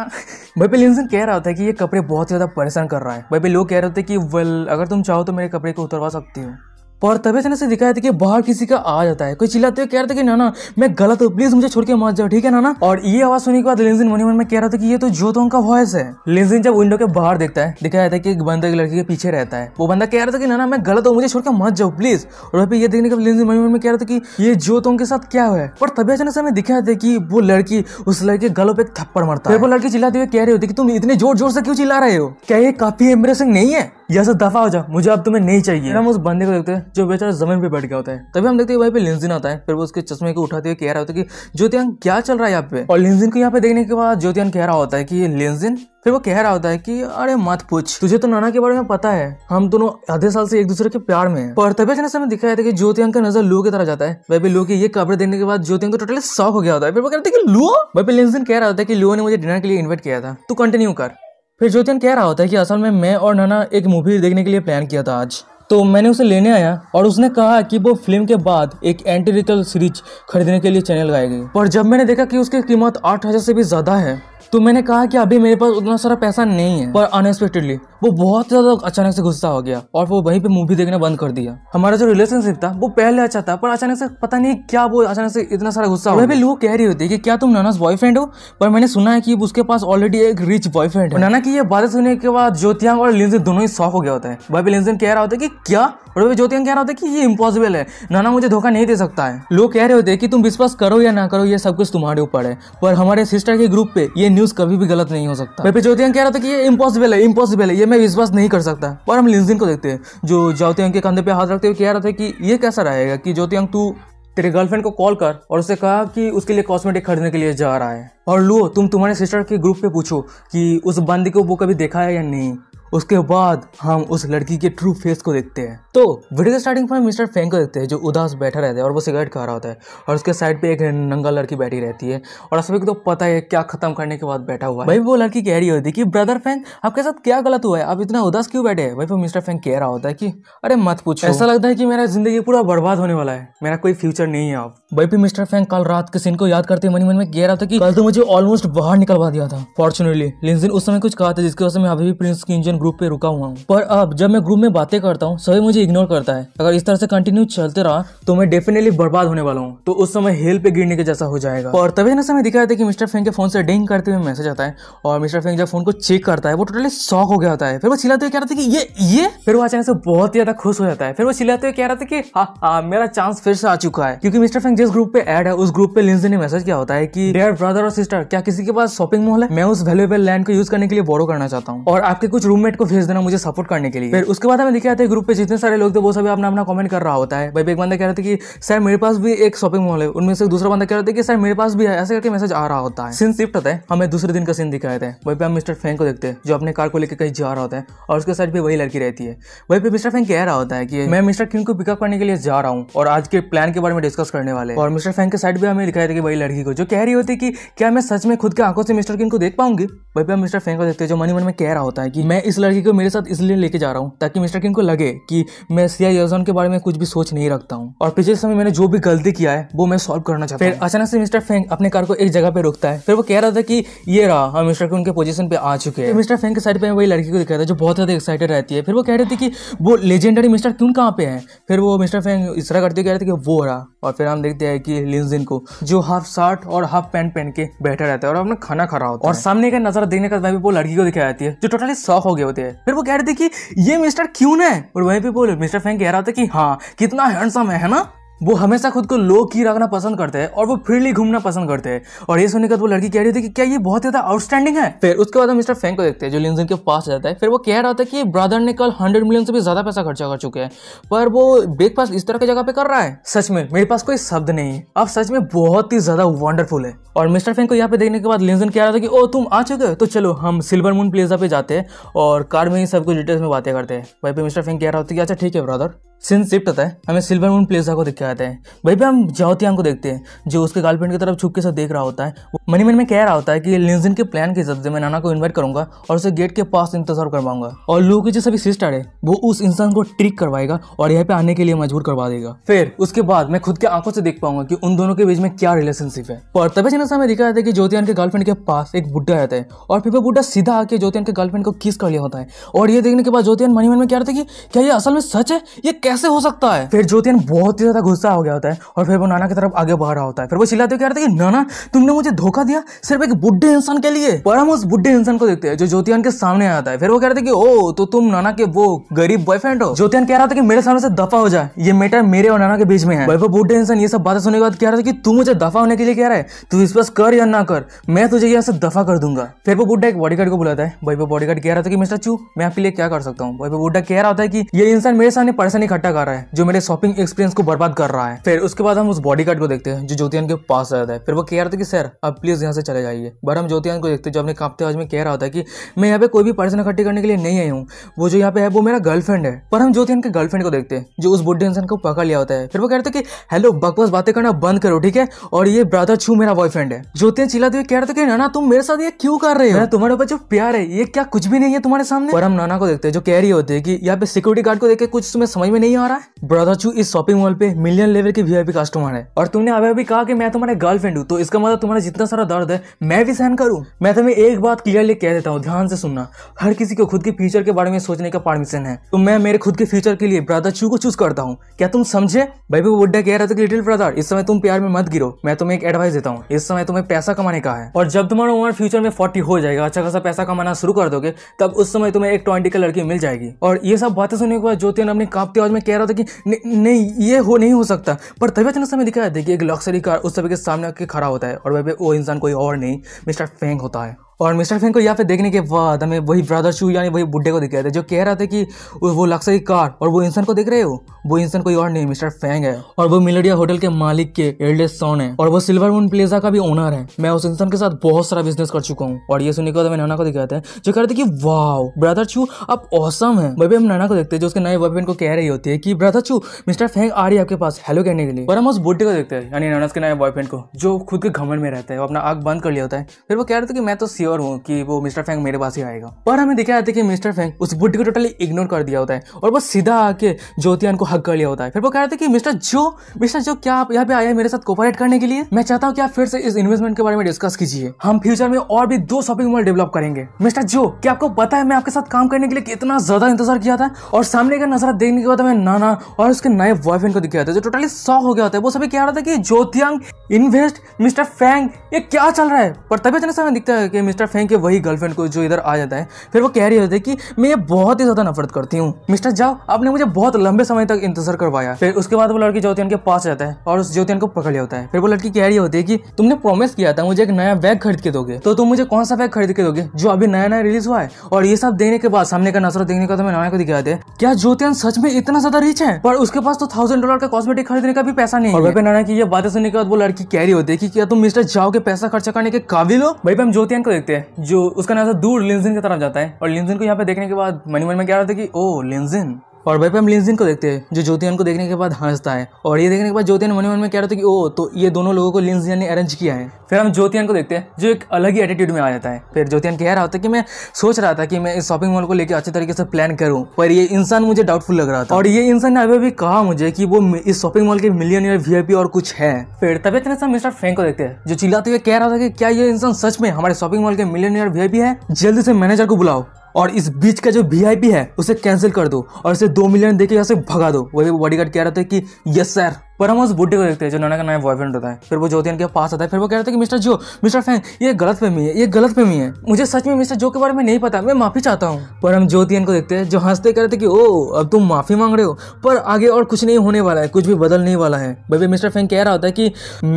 भाई पे लिंजिन कह रहा होता है कि ये कपड़े बहुत ज़्यादा परेशान कर रहा है भाई पे लोग कह रहे होते हैं कि वेल अगर तुम चाहो तो मेरे कपड़े को उतरवा सकती हूँ पर तभी से दिखाया था कि बाहर किसी का आ जाता है कोई चिल्लाते हुए कह रहा था कि नाना मैं गलत हूँ प्लीज मुझे छोड़ के मत जाओ ठीक है नाना और ये आवाज सुनने के बाद लेंजिन मनी मन में कह रहा था कि ये तो जोतोंग का वॉइस है लेंजिन जब विंडो के बाहर देखता है दिखाया था कि एक बंदा एक लड़की के पीछे रहता है वो बंदा कह रहा था कि नाना मैं गलत हूँ मुझे छोड़ के मत जाओ प्लीज और वहाँ ये देखने के बाद लेंजिन मनी मन में कह रहा था कि ये जोतों के साथ क्या है पर तभी अचानक से दिखाया था कि वो लड़की उस लड़के गलों पर थप्पड़ मारता है वो लड़की चिल्लाती हुए कह रहे होती कि तुम इतने जोर जोर से क्यों चिल्ला रहे हो क्या ये काफी एम्ब्रेसिंग नहीं है या सर दफा हो जाओ मुझे अब तुम्हें नहीं चाहिए हम उस बंदे को देखते हैं जो बेचारा जमीन पर बैठ गया होता है तभी हम देखते हैं वहीं पर लिंजिन आता है फिर वो उसके चश्मे को उठाते हुए कह रहा होता है कि ज्योतियान क्या चल रहा है यहाँ पे और लिंजिन को यहाँ पे देखने के बाद ज्योतियान कह रहा होता है कि लिंजिन फिर वो कह रहा होता है कि अरे मत पूछ तुझे तो नाना के बारे में पता है हम दोनों आधे साल से एक दूसरे के प्यार में हैं पर तभी अचानक दिखाया था कि ज्योतियां का नजर लू की तरह जाता है वह लू के ये कपड़े देने के बाद ज्योतियां को टोटली शॉक हो गया होता है फिर वो कहते हैं कि लुओ वह लिंजिन कह रहा होता है कि लुओ ने मुझे डिनर के लिए इन्वाइट किया था तू कंटिन्यू कर फिर ज्योतिन कह रहा होता है कि असल में मैं और नाना एक मूवी देखने के लिए प्लान किया था आज तो मैंने उसे लेने आया और उसने कहा कि वो फिल्म के बाद एक एंटी सीरीज खरीदने के लिए चैनल लगाएगी पर जब मैंने देखा कि उसकी कीमत आठ हज़ार से भी ज़्यादा है तो मैंने कहा कि अभी मेरे पास उतना सारा पैसा नहीं है पर अनएक्सपेक्टेडली वो बहुत ज़्यादा अचानक से गुस्सा हो गया और वो वहीं पे मूवी देखना बंद कर दिया हमारा जो रिलेशनशिप था वो पहले अच्छा था पर अचानक से पता नहीं क्या वो अचानक से इतना सारा गुस्सा वहाँ लोग कह रही होती है कि क्या तुम नाना बॉयफ्रेंड हो पर मैंने सुना है कि उसके पास ऑलरेडी एक रिच बॉयफ्रेंड है नाना की ये बातें सुनने के बाद ज्योतियांग और लिंजन दोनों ही शॉक हो गया होता है वहाँ लिंजन कह रहा होता है कि क्या और भाई ज्योति कह रहा होता है कि ये इम्पॉसिबल है नाना मुझे धोखा नहीं दे सकता है लोग कह रहे होते हैं कि तुम विश्वास करो या ना करो ये सब कुछ तुम्हारे ऊपर है पर हमारे सिस्टर के ग्रुप पे ये न्यूज कभी भी गलत नहीं हो सकता है ज्योतिन कह रहा था कि ये इम्पॉसिबल है इम्पॉसिबल है ये मैं विश्वास नहीं कर सकता पर हम लिंजिन को देखते हैं जो ज्योतिन के कंधे पे हाथ रखते हुए कह रहा था कि ये कैसा रहेगा कि ज्योतिन तू तेरे गर्लफ्रेंड को कॉल कर और उसे कहा कि उसके लिए कॉस्मेटिक खरीदने के लिए जा रहा है और लो तुम तुम्हारे सिस्टर के ग्रुप पे पूछो कि उस बंदी को वो कभी देखा है या नहीं उसके बाद हम उस लड़की के ट्रू फेस को देखते हैं तो वीडियो के स्टार्टिंग में मिस्टर फेंग को देखते हैं जो उदास बैठा रहता है और वो सिगरेट खा रहा होता है और उसके साइड पे एक नंगा लड़की बैठी रहती है और सभी को तो पता है क्या खत्म करने के बाद बैठा हुआ है भाई वो लड़की कह रही होती है कि ब्रदर फेंग आपके साथ क्या गलत हुआ है आप इतना उदास क्यों बैठे हैं भाई वो मिस्टर फेंग कह रहा होता है कि अरे मत पूछो ऐसा लगता है कि मेरा जिंदगी पूरा बर्बाद होने वाला है मेरा कोई फ्यूचर नहीं है आप भाई फिर मिस्टर फेंग कल रात के सीन को याद करते मन मन में कह रहा था कि कल तो मुझे ऑलमोस्ट बाहर निकलवा दिया था फॉर्चुनेटली लिंजिन उस समय कुछ कहा था जिसकी वजह से मैं अभी भी प्रिंस की इंजन ग्रुप पे रुका हुआ हूँ पर अब जब मैं ग्रुप में बातें करता हूँ सभी मुझे इग्नोर करता है अगर इस तरह से कंटिन्यू चलते रहा तो मैं डेफिनेटली बर्बाद होने वाला हूँ तो उस समय हेल पे गिरने के जैसा हो जाएगा और तभी ना समय दिखाया था कि मिस्टर फेंग के फोन से डिंग करते हुए मैसेज आता है और मिस्टर फेंग जब फोन को चेक करता है वो टोटली शॉक हो गया होता है फिर वो चिल्लाते हुए कह रहा था कि ये ये फिर वो अचानक से बहुत ही ज्यादा खुश हो जाता है फिर वो चिल्लाते हुए कह रहा था कि हाँ, हाँ मेरा चांस फिर से आ चुका है क्योंकि मिस्टर फेंग जिस ग्रुप पे एड है उस ग्रुप पे लिंस ने मैसेज किया होता है कि डेयर ब्रदर और सिस्टर क्या किसी के पास शॉपिंग मॉल है मैं उस वैल्यूएबल लैंड को यूज करने के लिए बोरो करना चाहता हूँ और आपके कुछ रूम में कमेंट को भेज देना मुझे सपोर्ट करने के लिए फिर उसके बाद हमें दिखे आते हैं ग्रुप पे जितने सारे लोग थे वो सभी अपना अपना कमेंट कर रहा होता है भाई एक बंदा कह रहा था कि सर मेरे पास भी एक शॉपिंग मॉल है उनमें से दूसरा बंदा कह रहा था कि सर मेरे पास भी है ऐसे करके मैसेज आ रहा होता है सीन शिफ्ट होता है हमें दूसरे दिन का सीन दिखाए थे वही पे हम मिस्टर फैंक को देखते हैं जो अपने कार को लेकर कहीं जा रहा होता है और उसके साथ भी वही लड़की रहती है वही पे मिस्टर फैंक कह रहा होता है कि मैं मिस्टर किंग को पिकअप करने के लिए जा रहा हूँ और आज के प्लान के बारे में डिस्कस करने वाले और मिस्टर फैंक के साइड भी हमें दिखाया था कि वही लड़की को जो कह रही होती है कि क्या मैं सच में खुद की आंखों से मिस्टर किंग को देख पाऊंगी वही पे हम मिस्टर फैंक को देखते हैं जो मनी मन में कह रहा होता है कि मैं इस लड़की को मेरे साथ इसलिए लेके जा रहा हूँ ताकि मिस्टर किंग को लगे कि मैं सिया योजन के बारे में कुछ भी सोच नहीं रखता हूँ और पिछले समय मैंने जो भी गलती किया है वो मैं सॉल्व करना चाहता हूँ अचानक से मिस्टर फेंग अपने कार को एक जगह पे रोकता है फिर वो कह रहा था कि ये रहा हम हाँ, मिस्टर किंग के पोजिशन पे आ चुके हैं मिस्टर फेंग के साइड पर वही लड़की को दिखाया था जो बहुत ज़्यादा एक्साइटेड रहती है फिर वो कह रहे थे कि वो लेजेंडरी मिस्टर क्यून कहाँ पे है फिर वो मिस्टर फेंग इस तरह करते कह रहे थे कि वो रहा और फिर हम देखते हैं कि लिंजिन को जो हाफ शर्ट और हाफ पैंट पहन के बैठा रहता है और अपना खाना खा रहा होता है और सामने का नजर देखने का वो लड़की को दिखाई जाती है जो टोटली शौक हो गया गए होते हैं फिर वो कह रहे थे कि ये मिस्टर ना है और वहीं पे बोलो मिस्टर फैंक कह रहा था कि हाँ कितना हैंडसम है ना वो हमेशा खुद को लो की रखना पसंद करते हैं और वो फ्रीली घूमना पसंद करते हैं और ये सुनने के बाद वो लड़की कह रही थी कि क्या ये बहुत ज़्यादा आउटस्टैंडिंग है फिर उसके बाद हम मिस्टर फैंक को देखते हैं जो लिंजन के पास जाता है फिर वो कह रहा था कि ब्रदर ने कल हंड्रेड मिलियन से भी ज़्यादा पैसा खर्चा कर चुके हैं पर वो ब्रेकफास्ट इस तरह की जगह पे कर रहा है सच में मेरे पास कोई शब्द नहीं है अब सच में बहुत ही ज़्यादा वंडरफुल है और मिस्टर फैंक को यहाँ पे देखने के बाद लिंजन कह रहा था कि ओ तुम आ चुके हो तो चलो हम सिल्वर मून प्लेजा पे जाते हैं और कार में ही सब कुछ डिटेल्स में बातें करते हैं वहीं पे मिस्टर फैंक कह रहा था कि अच्छा ठीक है ब्रदर सिंस शिफ्ट होता है हमें सिल्वर मून प्लेसा को देखा जाता है भाई पे हम जौतियांग को देखते हैं जो उसके गर्लफ्रेंड की तरफ छुप के साथ देख रहा होता है मनी मन में कह रहा होता है कि लिंजिन के प्लान के हिसाब से मैं नाना को इन्वाइट करूंगा और उसे गेट के पास इंतजार करवाऊंगा और लू की जो सभी सिस्टर है वो उस इंसान को ट्रिक करवाएगा और यहाँ पे आने के लिए मजबूर करवा देगा फिर उसके बाद मैं खुद की आंखों से देख पाऊंगा की उन दोनों के बीच में क्या रिलेशनशिप है और तभी जिन समय हमें जाता है कि ज्योतियान के गर्लफ्रेंड के पास एक बुढ़ा रहता है और फिर वो बुढ़ा सीधा आके ज्योतियान के गर्लफ्रेंड को किस कर लिया होता है और ये देखने के बाद ज्योतियान मनी मन में क्या रहता है कि क्या ये असल में सच है ये कैसे हो सकता है फिर ज्योतिन बहुत ही ज्यादा गुस्सा हो गया होता है और फिर वो नाना की तरफ आगे बढ़ रहा होता है फिर वो चिल्लाते कह रहा था कि नाना तुमने मुझे धोखा दिया सिर्फ एक बुढ़े इंसान के लिए पर हम उस बुढ़े इंसान को देखते हैं जो ज्योतिन के सामने आता है फिर वो कह रहे थे कि ओ तो तुम नाना के वो गरीब बॉयफ्रेंड हो ज्योतिन कह रहा था कि मेरे सामने से दफा हो जाए ये मैटर मेरे और नाना के बीच में है भाई बुढ़े इंसान ये सब बातें सुनने के बाद कह रहा था कि तू मुझे दफा होने के लिए कह रहा है तू विश्वास कर या ना कर मैं तुझे यहाँ से दफा कर दूंगा फिर वो बुढ़ा एक बॉडीगार्ड को बुलाता है भाई वो बॉडीगार्ड कह रहा था कि मिस्टर चू मैं आपके लिए क्या कर सकता हूँ भाई वो बुढ़ा कह रहा था कि ये इंसान मेरे सामने परेशानी खटा अटैक आ रहा है जो मेरे शॉपिंग एक्सपीरियंस को बर्बाद कर रहा है फिर उसके बाद हम उस बॉडी गार्ड को देखते हैं जो ज्योतियान के पास आ जाता है फिर वो कह रहा था कि सर अब प्लीज यहाँ से चले जाइए बार हम ज्योतियान को देखते हैं जो अपने कांपते आज में कह रहा था कि मैं यहाँ पे कोई भी पर्सन इकट्ठी करने के लिए नहीं आई हूँ वो जो यहाँ पे है वो मेरा गर्लफ्रेंड है पर हम ज्योतियान के गर्लफ्रेंड को देखते हैं जो उस बुढ़े इंसान को पकड़ लिया होता है फिर वो कहते हैं कि हेलो बकवास बातें करना बंद करो ठीक है और ये ब्रदर छू मेरा बॉयफ्रेंड है ज्योतियान चिल्लाते हुए कह रहे थे कि नाना तुम मेरे साथ ये क्यों कर रहे हो तुम्हारे ऊपर जो प्यार है ये क्या कुछ भी नहीं है तुम्हारे सामने पर हम नाना को देखते हैं जो कह रही होती है कि यहाँ पे सिक्योरिटी गार्ड को देखे कुछ तुम्हें समझ में नहीं नहीं आ रहा है ब्रदर चू इस शॉपिंग मॉल पे मिलियन लेवल के वीआईपी कस्टमर है और तुमने अभी अभी कहा कि मैं तुम्हारे गर्लफ्रेंड हूँ तो इसका मतलब तुम्हारा जितना सारा दर्द है मैं भी सहन करूँ मैं तुम्हें एक बात क्लियरली कह देता हूँ ध्यान से सुनना हर किसी को खुद के फ्यूचर के बारे में सोचने का परमिशन है तो मैं मेरे खुद के फ्यूचर के लिए ब्रदर चू को चूज करता हूँ क्या तुम समझे भाई वो बुड्ढा कह रहा था कि लिटिल ब्रदर इस समय तुम प्यार में मत गिरो मैं तुम्हें एक एडवाइस देता हूँ इस समय तुम्हें पैसा कमाने का है और जब तुम्हारा उम्र फ्यूचर में फोर्टी हो जाएगा अच्छा खासा पैसा कमाना शुरू कर दोगे तब उस समय तुम्हें एक ट्वेंटी का लड़की मिल जाएगी और ये सब बातें सुनने के बाद ज्योति ने अपने कांपते आज में मैं कह रहा था कि नहीं ये हो नहीं हो सकता पर तभी अचानक समय दिखाया देखिए एक लक्सरी कार उस सभी के सामने आके खड़ा होता है और वह वो इंसान कोई और नहीं मिस्टर फेंग होता है और मिस्टर फिन को यहाँ पे देखने के बाद हमें वही ब्रदर शू यानी वही बुढ़े को दिख रहे थे जो कह रहा था कि वो लक्सरी कार और वो इंसान को देख रहे हो वो इंसान कोई और नहीं मिस्टर फैंग है और वो मिलेडिया होटल के मालिक के एल्डेस्ट सॉन है और वो सिल्वर मून प्लेजा का भी ओनर है मैं उस इंसान के साथ बहुत सारा बिजनेस कर चुका हूँ और ये सुनने के बाद हमें नाना को दिखाया था जो कह रहे थे कि वाह ब्रदर छू आप औसम है वही हम नाना को देखते हैं जो उसके नए बॉयफ्रेंड को कह रही होती है कि ब्रदर छू मिस्टर फैंग आ रही है आपके पास हेलो कहने के लिए और हम उस बुढ़े को देखते हैं यानी नाना के नए बॉयफ्रेंड को जो खुद के घमंड में रहता है वो अपना आग बंद कर लिया होता है फिर वो कह रहे थे कि मैं तो सीओ श्योर हूँ कि वो मिस्टर फैंक मेरे पास ही आएगा पर हमें दिखाया जाता है कि मिस्टर फैंक उस बुड्ढी को टोटली इग्नोर कर दिया होता है और वो सीधा आके ज्योतियान को हक कर लिया होता है फिर वो कह रहे थे कि मिस्टर जो मिस्टर जो क्या आप यहाँ पे आए हैं मेरे साथ कोऑपरेट करने के लिए मैं चाहता हूँ कि आप फिर से इस इन्वेस्टमेंट के बारे में डिस्कस कीजिए हम फ्यूचर में और भी दो शॉपिंग मॉल डेवलप करेंगे मिस्टर जो क्या आपको पता है मैं आपके साथ काम करने के लिए कितना ज्यादा इंतजार किया था और सामने का नजर देखने के बाद मैं नाना और उसके नए बॉयफ्रेंड को दिखाया था जो टोटली शॉक हो गया होता है वो सभी कह रहा था कि ज्योतियांग इन्वेस्ट मिस्टर फैंग ये क्या चल रहा है पर तभी अचानक तो हमें दिखता है कि मिस्टर फेंग के वही गर्लफ्रेंड को जो इधर आ जाता है फिर वो कह रही होती है कि मैं बहुत ही ज़्यादा नफरत करती हूँ मिस्टर जाओ आपने मुझे बहुत लंबे समय तक इंतजार करवाया फिर उसके बाद वो लड़की ज्योतिन के पास जाता है और उस ज्योतिन को पकड़ लिया होता है फिर वो लड़की कह रही होती है कि तुमने प्रॉमिस किया था मुझे एक नया बैग खरीद के दोगे तो तुम मुझे कौन सा बैग खरीद के दोगे जो अभी नया नया रिलीज हुआ है और ये सब देने के बाद सामने का नजर देखने का तुम्हें तो नाना को दिखाया था क्या ज्योतिन सच में इतना ज्यादा रिच है पर उसके पास तो थाउजेंड डॉलर का कॉस्मेटिक खरीदने का भी पैसा नहीं और भाई नाना की ये बातें सुनने के बाद वो लड़की कह रही होती है कि क्या तुम मिस्टर जाओ के पैसा खर्चा करने के काबिल हो भाई हम ज्योतिन को देखते हैं जो उसका नजर दूर लिंजिन की तरफ जाता है और लिंजिन को यहाँ पे देखने के बाद मनी मन में क्या रहता है कि ओ लिंजिन और भाई पर हम लिंजिन को देखते हैं जो ज्योतियान को देखने के बाद हंसता है और ये देखने के बाद ज्योतियान मन मन में कह रहा था कि ओ तो ये दोनों लोगों को लिंजियन ने अरेंज किया है फिर हम ज्योतियान को देखते हैं जो एक अलग ही एटीट्यूड में आ जाता है फिर ज्योतियान कह रहा होता कि मैं सोच रहा था कि मैं इस शॉपिंग मॉल को लेकर अच्छे तरीके से प्लान करूँ पर ये इंसान मुझे डाउटफुल लग रहा था और ये इंसान ने अभी भी कहा मुझे कि वो इस शॉपिंग मॉल के मिलियनियर वीआईपी और कुछ है फिर तबियत में मिस्टर फ्रेंक को देखते हैं जो चिल्लाते हुए कह रहा था कि क्या ये इंसान सच में हमारे शॉपिंग मॉल के मिलियनियर वीआईपी है जल्दी से मैनेजर को बुलाओ और इस बीच का जो वी है उसे कैंसिल कर दो और इसे दो मिलियन देके यहाँ से भगा दो वही बॉडीगार्ड कह रहे थे कि यस सर पर हम उस बुड्ढे को देखते हैं जो नाना का नया बॉयफ्रेंड होता है फिर वो ज्योति के पास आता है फिर वो कह रहा था कि मिस्टर जो मिस्टर फैन ये गलत फहमी है ये गलत फहमी है मुझे सच में मिस्टर जो के बारे में नहीं पता मैं माफी चाहता हूँ पर हम ज्योति को देखते हैं जो हंसते कह रहे थे कि ओ अब तुम माफी मांग रहे हो पर आगे और कुछ नहीं होने वाला है कुछ भी बदलने वाला है भाई मिस्टर फैन कह रहा होता है कि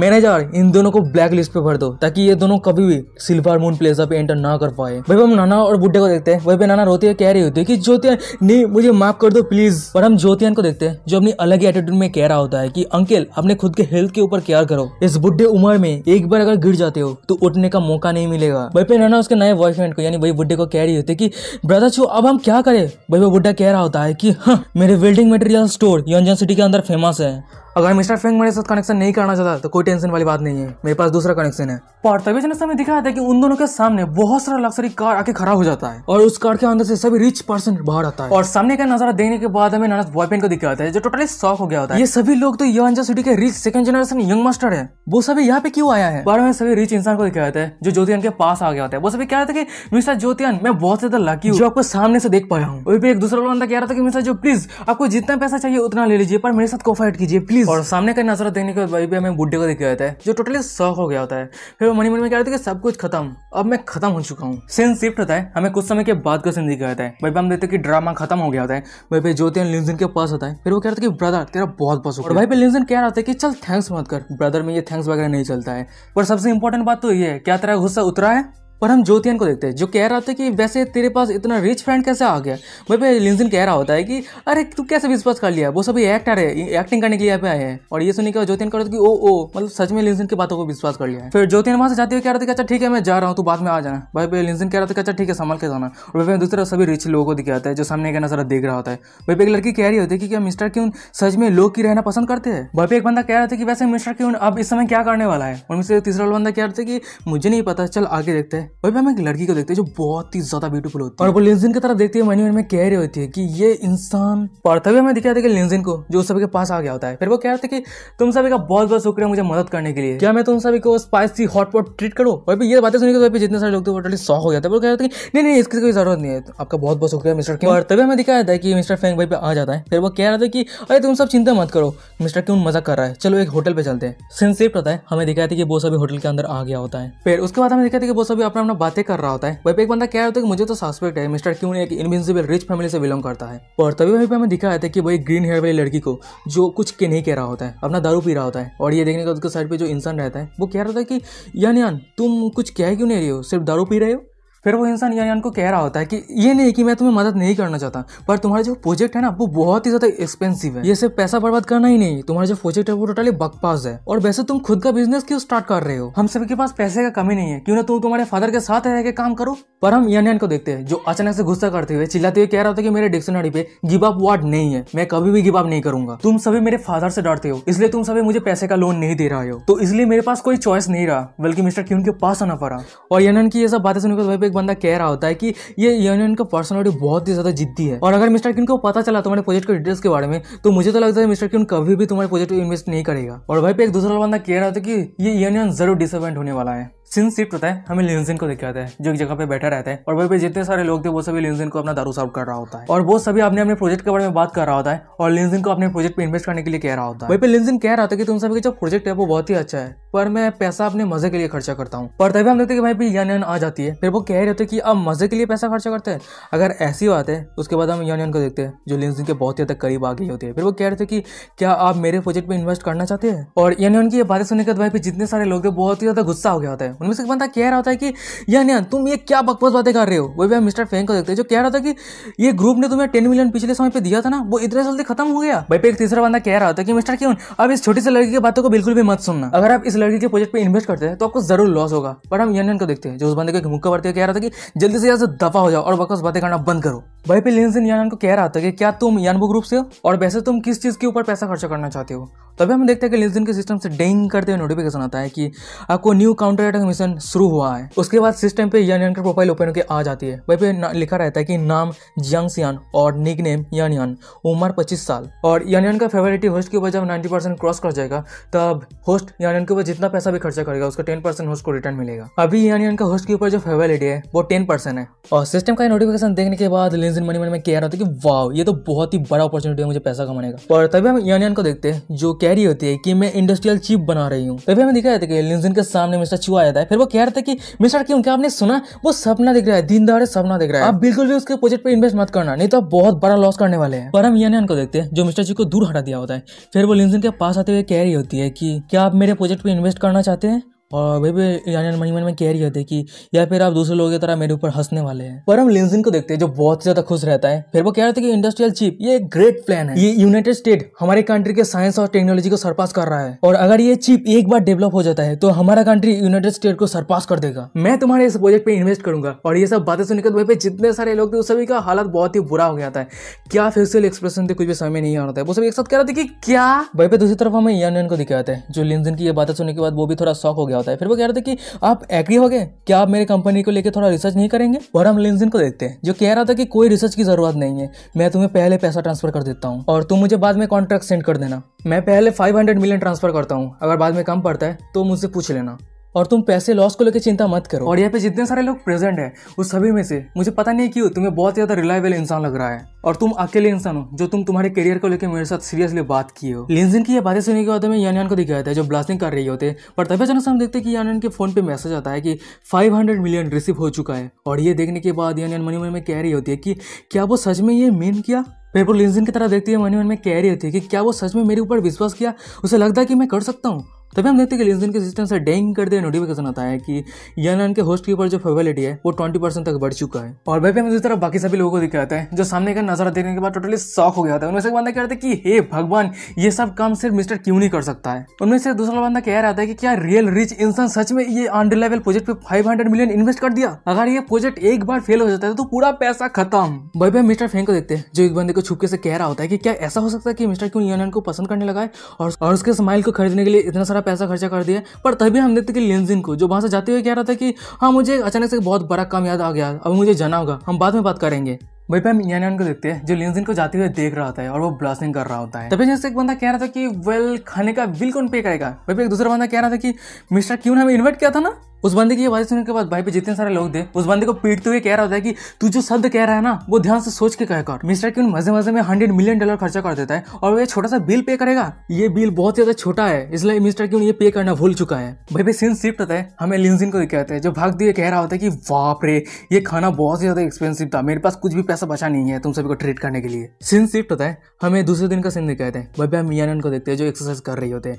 मैनेजर इन दोनों को ब्लैक लिस्ट पे भर दो ताकि ये दोनों कभी भी सिल्वर मून प्लेस पे एंटर ना कर पाए भाई हम नाना और बुड्ढे को देखते हैं वही नाना रोती है कह रही होती है कि ज्योतियन नहीं मुझे माफ कर दो प्लीज पर हम ज्योतियन को देखते हैं जो अपनी अलग ही एटीट्यूड में कह रहा होता है कि अंकल अपने खुद के हेल्थ के ऊपर केयर करो इस बुढ़े उम्र में एक बार अगर गिर जाते हो तो उठने का मौका नहीं मिलेगा भाई पे नाना उसके नए बॉयफ्रेंड को यानी वही बुढ़े को कह रही होती की ब्रदर छो अब हम क्या करें भाई वो बुढ़ा कह रहा होता है की हाँ, मेरे बिल्डिंग मटेरियल स्टोर योंजन सिटी के अंदर फेमस है अगर मिस्टर फेंग मेरे साथ कनेक्शन नहीं करना चाहता तो कोई टेंशन वाली बात नहीं है मेरे पास दूसरा कनेक्शन है और तभी जैसे समय दिखाया था कि उन दोनों के सामने बहुत सारा लक्सरी कार आके खड़ा हो जाता है और उस कार के अंदर से सभी रिच पर्सन बाहर आता है और सामने का नजारा देने के बाद हमें ननद बॉयफ्रेंड को दिखाया है जो टोटली शॉक हो गया होता है ये सभी लोग तो यंजा सिटी के rich second generation young master है वो सभी यहाँ पे क्यों आया है बारे में सभी रिच इंसान को दिखाया है जो ज्योतिन के पास आ गया होता है वो सभी कह रहे थे कि मिस्टर ज्योतियान मैं बहुत ज्यादा लकी हूँ जो आपको सामने से देख पाया हूँ वही एक दूसरा बंदा कह रहा था कि मिस्टर जो प्लीज आपको जितना पैसा चाहिए उतना ले लीजिए पर मेरे साथ कोफाइट कीजिए प्लीज प्लीज और सामने का नजर देखने के बाद भाई भी हमें बुढ़े को दिखाया जाता है जो टोटली शौक हो गया होता है फिर वो मनी मन में क्या रहे है सब कुछ खत्म अब मैं खत्म हो चुका हूँ सीन शिफ्ट होता है हमें कुछ समय के बाद का सीन दिखाया जाता है भाई हम देखते कि ड्रामा खत्म हो गया होता है भाई भाई ज्योति लिंजन के पास होता है फिर वो कहता है कि ब्रदर तेरा बहुत पास और भाई पे लिंजन कह रहा था कि चल थैंक्स मत कर ब्रदर में ये थैंक्स वगैरह नहीं चलता है पर सबसे इंपॉर्टेंट बात तो ये है क्या तेरा गुस्सा उतरा है पर हम ज्योतियन को देखते हैं जो कह रहा था कि वैसे तेरे पास इतना रिच फ्रेंड कैसे आ गया वहीं पे लिंजन कह रहा होता है कि अरे तू कैसे विश्वास कर लिया वो सभी एक्टर है एक्टिंग करने के लिए यहाँ पे आए हैं और ये सुनने के बाद ज्योतियन कह रहा था कि ओ ओ मतलब सच में लिंजन की बातों को विश्वास कर लिया है फिर ज्योतियन वहाँ से जाते हुए कह रहा था कि अच्छा ठीक है मैं जा रहा हूँ तू बाद में आ जाना भाई पे लिंजन कह रहा था कि अच्छा ठीक है संभाल के जाना और भाई दूसरा सभी रिच लोगों को दिखाता है जो सामने का नजर देख रहा होता है भाई पे एक लड़की कह रही होती है कि क्या मिस्टर क्यून सच में लोग की रहना पसंद करते हैं भाई पे एक बंदा कह रहा था कि वैसे मिस्टर क्यून अब इस समय क्या करने वाला है और मिस्टर तीसरा बंदा कह रहा था कि मुझे नहीं पता चल आगे देखते हैं है हम एक लड़की को देखते हैं जो बहुत ही ज्यादा ब्यूटीफुल होती है और वो लिंजिन की तरफ देखती है मनी मन में कह रही होती है कि ये इंसान पढ़ते हुए हमें दिखाया था कि लिंजिन को जो उस सभी के पास आ गया होता है फिर वो कह रहे थे कि तुम सभी का बहुत बहुत शुक्रिया मुझे मदद करने के लिए क्या मैं तुम सभी को स्पाइसी हॉटपॉट ट्रीट करो और ये बातें सुनी तो जितने सारे लोग थे टोटली शॉक हो जाते हैं वो कह रहे थे कि नहीं नहीं इसकी कोई जरूरत नहीं है आपका बहुत बहुत शुक्रिया मिस्टर क्यों और तभी हमें दिखाया था कि मिस्टर फेंग भाई पे आ जाता है फिर वो कह रहे थे कि अरे तुम सब चिंता मत करो मिस्टर क्यों मजा कर रहा है चलो एक होटल पे चलते हैं सिंसियर पता है हमें दिखाया था कि वो सभी होटल के अंदर आ गया होता है फिर उसके बाद हमें दिखाया था कि वो सभी अपना अपना बातें कर रहा होता है वही पे एक बंदा क्या होता है कि मुझे तो सस्पेक्ट है मिस्टर क्यों एक इनविजिबल रिच फैमिली से बिलोंग करता है और तभी वहीं पे हमें दिखाया है कि वही ग्रीन हेयर वाली लड़की को जो कुछ के नहीं कह रहा होता है अपना दारू पी रहा होता है और ये देखने का उसके साइड पर जो इंसान रहता है वो कह रहा था कि यान यान तुम कुछ कह क्यों नहीं रही हो सिर्फ दारू पी रहे हो फिर वो इंसान यान यान को कह रहा होता है कि ये नहीं कि मैं तुम्हें मदद नहीं करना चाहता पर तुम्हारे जो प्रोजेक्ट है ना वो बहुत ही ज़्यादा एक्सपेंसिव है ये सिर्फ पैसा बर्बाद करना ही नहीं तुम्हारा जो प्रोजेक्ट है वो टोटली बकपास है और वैसे तुम खुद का बिजनेस क्यों स्टार्ट कर रहे हो हम सभी के पास पैसे का कमी नहीं है क्यों ना तुम तुम्हारे फादर के साथ रह के काम करो पर हम यान यान को देखते हैं जो अचानक से गुस्सा करते हुए चिल्लाते हुए कह रहा होता है कि मेरे डिक्शनरी पे गिव अप वर्ड नहीं है मैं कभी भी गिव अप नहीं करूंगा तुम सभी मेरे फादर से डरते हो इसलिए तुम सभी मुझे पैसे का लोन नहीं दे रहे हो तो इसलिए मेरे पास कोई चॉइस नहीं रहा बल्कि मिस्टर क्यून के पास आना पड़ा और यान की ये सब बातें सुनकर बंदा कह रहा होता है कि ये यूनियन का पर्सनलिटी बहुत ही ज़्यादा जिद्दी है और अगर मिस्टर किन को पता चला तुम्हारे प्रोजेक्ट के डिटेल्स के बारे में तो मुझे तो लगता है मिस्टर किन कभी भी तुम्हारे प्रोजेक्ट इन्वेस्ट नहीं करेगा और भाई पे एक दूसरा बंदा कह रहा था कि ये यूनियन जरूर डिसअपॉइंट होने वाला है सिन शिफ्ट होता है हमें लिंजिन को देखा जाता है जो एक जगह पे बैठा रहता है और वहीं पे जितने सारे लोग थे वो सभी लिंजिन को अपना दारू सर्व कर रहा होता है और वो सभी अपने अपने प्रोजेक्ट के बारे में बात कर रहा होता है और लिंजिन को अपने प्रोजेक्ट पे इन्वेस्ट करने के लिए कह रहा होता है वहीं पे लिंजिन कह रहा था कि तुम सभी का जो प्रोजेक्ट है वो बहुत ही अच्छा है पर मैं पैसा अपने मजे के लिए खर्चा करता हूँ पर तभी हम देखते हैं कि भाई भी यान आ जाती है फिर वो कह रहे थे कि अब मजे के लिए पैसा खर्चा करते हैं अगर ऐसी बात है उसके बाद हम यान को देखते हैं जो लिंजिन के बहुत ही ज्यादा करीब आ गई होती है फिर वो कह रहे थे कि क्या आप मेरे प्रोजेक्ट में इन्वेस्ट करना चाहते हैं और यान की बातें सुनने के बाद भाई जितने सारे लोग थे बहुत ही ज्यादा गुस्सा हो गया होता है है उनमें से एक बंदा कह रहा होता है कि यान यान तुम ये क्या बकवास बातें कर रहे हो वो भी हम मिस्टर फैंग को देखते हैं जो कह रहा था कि ये ग्रुप ने तुम्हें टेन मिलियन पिछले समय पर दिया था ना वो इतने जल्दी खत्म हो गया भाई पे एक तीसरा बंदा कह रहा होता है कि मिस्टर क्यों अब इस छोटी सी लड़की की बातों को बिल्कुल भी मत सुनना अगर आप इस लड़की के प्रोजेक्ट पर इन्वेस्ट करते हैं तो आपको जरूर लॉस होगा पर हम यान को देखते हैं जो उस बंदे को एक मुक्का बढ़ते कह रहा था कि जल्दी से जल्द दफा हो जाओ और बकवास बातें करना बंद करो भाई पे लेनसिन यान को कह रहा था कि क्या तुम यानबो ग्रुप से हो और वैसे तुम किस चीज़ के ऊपर पैसा खर्चा करना चाहते हो तभी हम देखते हैं कि लेनसिन के सिस्टम से डेंग करते हुए नोटिफिकेशन आता है कि आपको न्यू काउंटर अटैक का मिशन शुरू हुआ है उसके बाद सिस्टम पे यन यान का प्रोफाइल ओपन होकर आ जाती है वही पे लिखा रहता है कि नाम जियांग सियान और निक नेम यन यान उम्र पच्चीस साल और यन यान का फेवरेटी होस्ट के ऊपर जब नाइन्टी परसेंट क्रॉस कर जाएगा तब होस्ट यान यान के ऊपर जितना पैसा भी खर्चा करेगा उसका टेन परसेंट होस्ट को रिटर्न मिलेगा अभी यन यान का होस्ट के ऊपर जो फेवरेटी है वो टेन परसेंट है और सिस्टम का नोटिफिकेशन देखने के बाद लेंस इन मनी मन में कह रहा था कि वाह ये तो बहुत ही बड़ा अपॉर्चुनिटी है मुझे पैसा कमाने का और तभी हम यान यान को देखते हैं जो कह रही होती है कि मैं इंडस्ट्रियल चीफ बना रही हूँ तभी हमें दिखाया था कि लिंजन के सामने मिस्टर चुआ याद आया फिर वो कह रहा था कि मिस्टर क्यों क्या आपने सुना वो सपना दिख रहा है दिन दहाड़े सपना दिख रहा है आप बिल्कुल भी उसके प्रोजेक्ट पर इन्वेस्ट मत करना नहीं तो आप बहुत बड़ा लॉस करने वाले हैं पर हम यानियान को देखते हैं जो मिस्टर जी को दूर हटा दिया होता है फिर वो लिंसन के पास आते हुए कह रही होती है कि क्या आप मेरे प्रोजेक्ट पर इन्वेस्ट करना चाहते हैं और वे भी यानी मन में कह रही होती है कि या फिर आप दूसरे लोगों की तरह मेरे ऊपर हंसने वाले हैं पर हम लिंजन को देखते हैं जो बहुत ज़्यादा खुश रहता है फिर वो कह रहे थे कि इंडस्ट्रियल चिप ये एक ग्रेट प्लान है ये यूनाइटेड स्टेट हमारे कंट्री के साइंस और टेक्नोलॉजी को सरपास कर रहा है और अगर ये चिप एक बार डेवलप हो जाता है तो हमारा कंट्री यूनाइटेड स्टेट को सरपास कर देगा मैं तुम्हारे इस प्रोजेक्ट पर इन्वेस्ट करूंगा और ये सब बातें सुनकर वहीं पर जितने सारे लोग थे उस सभी का हालत बहुत ही बुरा हो गया था क्या फेसियल एक्सप्रेशन थे कुछ भी समय नहीं आ रहा था वो सब एक साथ कह रहे थे कि क्या वहीं पे दूसरी तरफ हमें यान को दिखाया है जो लिंजन की ये बातें सुनने के बाद वो भी थोड़ा शौक हो गया आता है फिर वो कह रहा था कि आप एग्री हो गए क्या आप मेरे कंपनी को लेकर थोड़ा रिसर्च नहीं करेंगे और हम लिंजिन को देखते हैं जो कह रहा था कि कोई रिसर्च की जरूरत नहीं है मैं तुम्हें पहले पैसा ट्रांसफर कर देता हूँ और तुम मुझे बाद में कॉन्ट्रैक्ट सेंड कर देना मैं पहले 500 मिलियन ट्रांसफर करता हूँ अगर बाद में कम पड़ता है तो मुझसे पूछ लेना और तुम पैसे लॉस को लेकर चिंता मत करो और यहाँ पे जितने सारे लोग प्रेजेंट है उस सभी में से मुझे पता नहीं क्यों तुम्हें बहुत ज़्यादा रिलायबल इंसान लग रहा है और तुम अकेले इंसान हो जो तुम तुम्हारे करियर को लेकर मेरे साथ सीरियसली बात की हो लिंजिन की ये बातें सुनने के बाद हमें यान यान को दिखाया था जो ब्लास्टिंग कर रही होते पर तभी अचानक हम देखते कि यान यान के फोन पे मैसेज आता है कि फाइव मिलियन रिसीव हो चुका है और ये देखने के बाद यान यान मनी मन में कह रही होती है कि क्या वो सच में ये मीन किया पेपर लिंजिन की तरह देखती है मनी मन में कह रही होती है कि क्या वो सच में मेरे ऊपर विश्वास किया उसे लगता है कि मैं कर सकता हूँ तभी हम देखते हैं कि लिंक्डइन के सिस्टम से डेंग कर दिया नोटिफिकेशन आता है कि यनन के होस्ट के ऊपर जो फेवेलिटी है वो ट्वेंटी परसेंट तक बढ़ चुका है और भाई हम दूसरी तरफ बाकी सभी लोगों को दिख रहा है जो सामने का नजारा देखने के बाद टोटली शॉक हो गया था उनमें से बंदा कह रहा था कि हे भगवान ये सब काम सिर्फ मिस्टर क्यों नहीं कर सकता है उनमें से दूसरा बंदा कह रहा था कि क्या रियल रिच इंसान सच में ये अनरिलायबल प्रोजेक्ट पे हंड्रेड मिलियन इन्वेस्ट कर दिया अगर ये प्रोजेक्ट एक बार फेल हो जाता है तो पूरा पैसा खत्म भाई मिस्टर फैंग को देखते हैं जो एक बंदे को छुपके से कह रहा होता है कि क्या ऐसा हो सकता है कि मिस्टर क्यों यनन को पसंद करने लगा है और उसके स्माइल को खरीदने के लिए इतना सारा पैसा खर्चा कर दिया पर तभी हम देखते कि लेनजिन को जो वहाँ से जाते हुए कह रहा था कि हाँ मुझे अचानक से बहुत बड़ा काम याद आ गया अब मुझे जाना होगा हम बाद में बात करेंगे वही पे हम इनियन को देखते हैं जो लिंजिन को जाते हुए देख रहा होता है और वो ब्लास्टिंग कर रहा होता है तभी जैसे एक बंदा कह रहा था कि वेल खाने का बिल कौन पे करेगा वही पे एक दूसरा बंदा कह रहा था कि मिस्टर क्यों ने हमें इन्वाइट किया था ना उस बंदे की आवाज़ सुनने के बाद भाई पे जितने सारे लोग थे उस बंदे को पीटते हुए कह रहा होता है कि तू जो शब्द कह रहा है ना वो ध्यान से सोच के कह कर मिस्टर क्यून मजे मजे में हंड्रेड मिलियन डॉलर खर्चा कर देता है और वो छोटा सा बिल पे करेगा ये बिल बहुत ज्यादा छोटा है इसलिए मिस्टर क्यून ये पे करना भूल चुका है भाई भाई सीन शिफ्ट होता है हमें लिंजिन को कहते हैं जो भाग दिए कह रहा होता है कि वाप रे ये खाना बहुत ज्यादा एक्सपेंसिव था मेरे पास कुछ भी पैसा बचा नहीं है तुम सभी को ट्रीट करने के लिए सीन शिफ्ट होता है हमें दूसरे दिन का सीन दिखाते हैं वह भव्या मियानन को देखते हैं जो एक्सरसाइज कर रही होते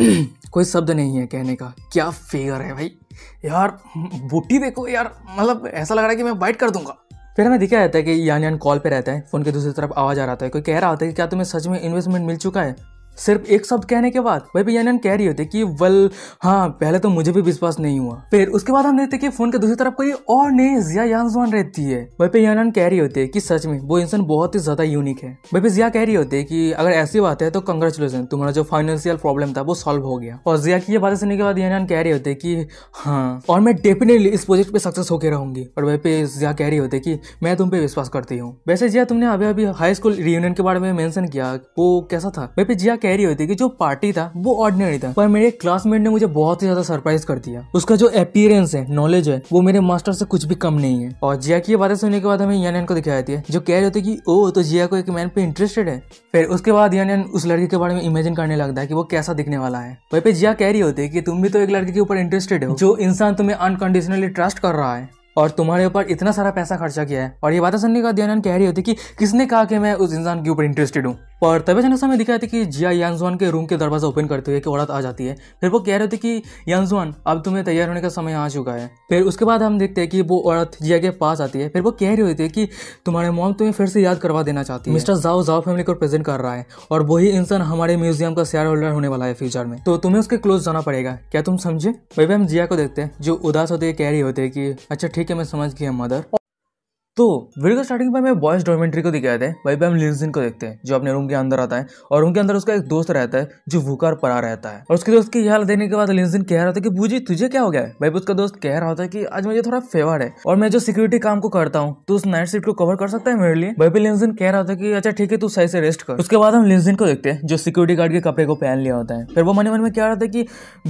हैं कोई शब्द नहीं है कहने का क्या फिगर है भाई यार बूटी देखो यार मतलब ऐसा लग रहा है कि मैं बाइट कर दूंगा फिर हमें दिखाया जाता है कि यान यान कॉल पे रहता है फोन के दूसरी तरफ आवाज़ आ रहा है कोई कह रहा होता है कि क्या तुम्हें सच में इन्वेस्टमेंट मिल चुका है सिर्फ एक शब्द कहने के बाद भाई भैयानन कह रही होती कि वल हाँ पहले तो मुझे भी विश्वास नहीं हुआ फिर उसके बाद हम देखते कि फोन के दूसरी तरफ कोई और नई जिया यानजुआन रहती है भाई भैयानन कह रही होती है कि सच में वो इंसान बहुत ही ज्यादा यूनिक है वही जिया कह रही होती है कि अगर ऐसी बात है तो कंग्रेचुलेसन तुम्हारा जो फाइनेंशियल प्रॉब्लम था वो सॉल्व हो गया और जिया की ये बातें सुनने के बाद यान कह रही होती है कि हाँ और मैं डेफिनेटली इस प्रोजेक्ट पे सक्सेस होकर रहूंगी और वही पे जिया कह रही होती है कि मैं तुम पे विश्वास करती हूँ वैसे जिया तुमने अभी अभी हाई स्कूल रियूनियन के बारे में मैंशन किया वो कैसा था वही पे जिया कह रही होती कि जो पार्टी था वो ऑर्डिनरी था पर मेरे क्लासमेट ने मुझे बहुत ही ज्यादा सरप्राइज कर दिया उसका जो अपियरेंस है नॉलेज है वो मेरे मास्टर से कुछ भी कम नहीं है और जिया की बातें सुनने के बाद हमें यान को दिखाई देती है जो कह रही होती है कि ओ तो जिया को एक मैन पे इंटरेस्टेड है फिर उसके बाद यान उस लड़की के बारे में इमेजिन करने लगता है कि वो कैसा दिखने वाला है वही पे जिया कह रही होती है कि तुम भी तो एक लड़की के ऊपर इंटरेस्टेड हो जो इंसान तुम्हें अनकंडीशनली ट्रस्ट कर रहा है और तुम्हारे ऊपर इतना सारा पैसा खर्चा किया है और ये बातें सुनने का दियान कह रही होती कि किसने कहा कि मैं उस इंसान के ऊपर इंटरेस्टेड हूँ और तभी अचानक समय दिखाया था कि जिया यानजुआन के रूम के दरवाजा ओपन करते हुए कि औरत आ जाती है फिर वो कह रहे थे कि यानजुआन अब तुम्हें तैयार होने का समय आ चुका है फिर उसके बाद हम देखते हैं कि वो औरत जिया के पास आती है फिर वो कह रही होती है कि तुम्हारे मॉम तुम्हें फिर से याद करवा देना चाहती है मिस्टर जाओ जाओ फैमिली को प्रेजेंट कर रहा है और वही इंसान हमारे म्यूजियम का शेयर होल्डर होने वाला है फ्यूचर में तो तुम्हें उसके क्लोज जाना पड़ेगा क्या तुम समझे वही हम जिया को देखते हैं जो उदास होते कह रही होते कि अच्छा ठीक ठीक है मैं समझ गया मदर तो वीडियो स्टार्टिंग में हमें बॉयज डॉमेंट्री को दिखाया था वहीं पे हम लिंजिन को देखते हैं जो अपने रूम के अंदर आता है और रूम के अंदर उसका एक दोस्त रहता है जो भूखार पड़ा रहता है और उसके दोस्त की हाल देने के बाद लिंजिन कह रहा था कि बूजी तुझे क्या हो गया है भाई उसका दोस्त कह रहा होता है कि आज मुझे थोड़ा फेवर है और मैं जो सिक्योरिटी काम को करता हूँ तो उस नाइट शिफ्ट को कवर कर सकता है मेरे लिए भाई भी लिंसिन कह रहा था कि अच्छा ठीक है तू सही से रेस्ट कर उसके बाद हम लिंसिन को देखते हैं जो सिक्योरिटी गार्ड के कपड़े को पहन लिया होता है फिर वो मन मन में कह रहा था कि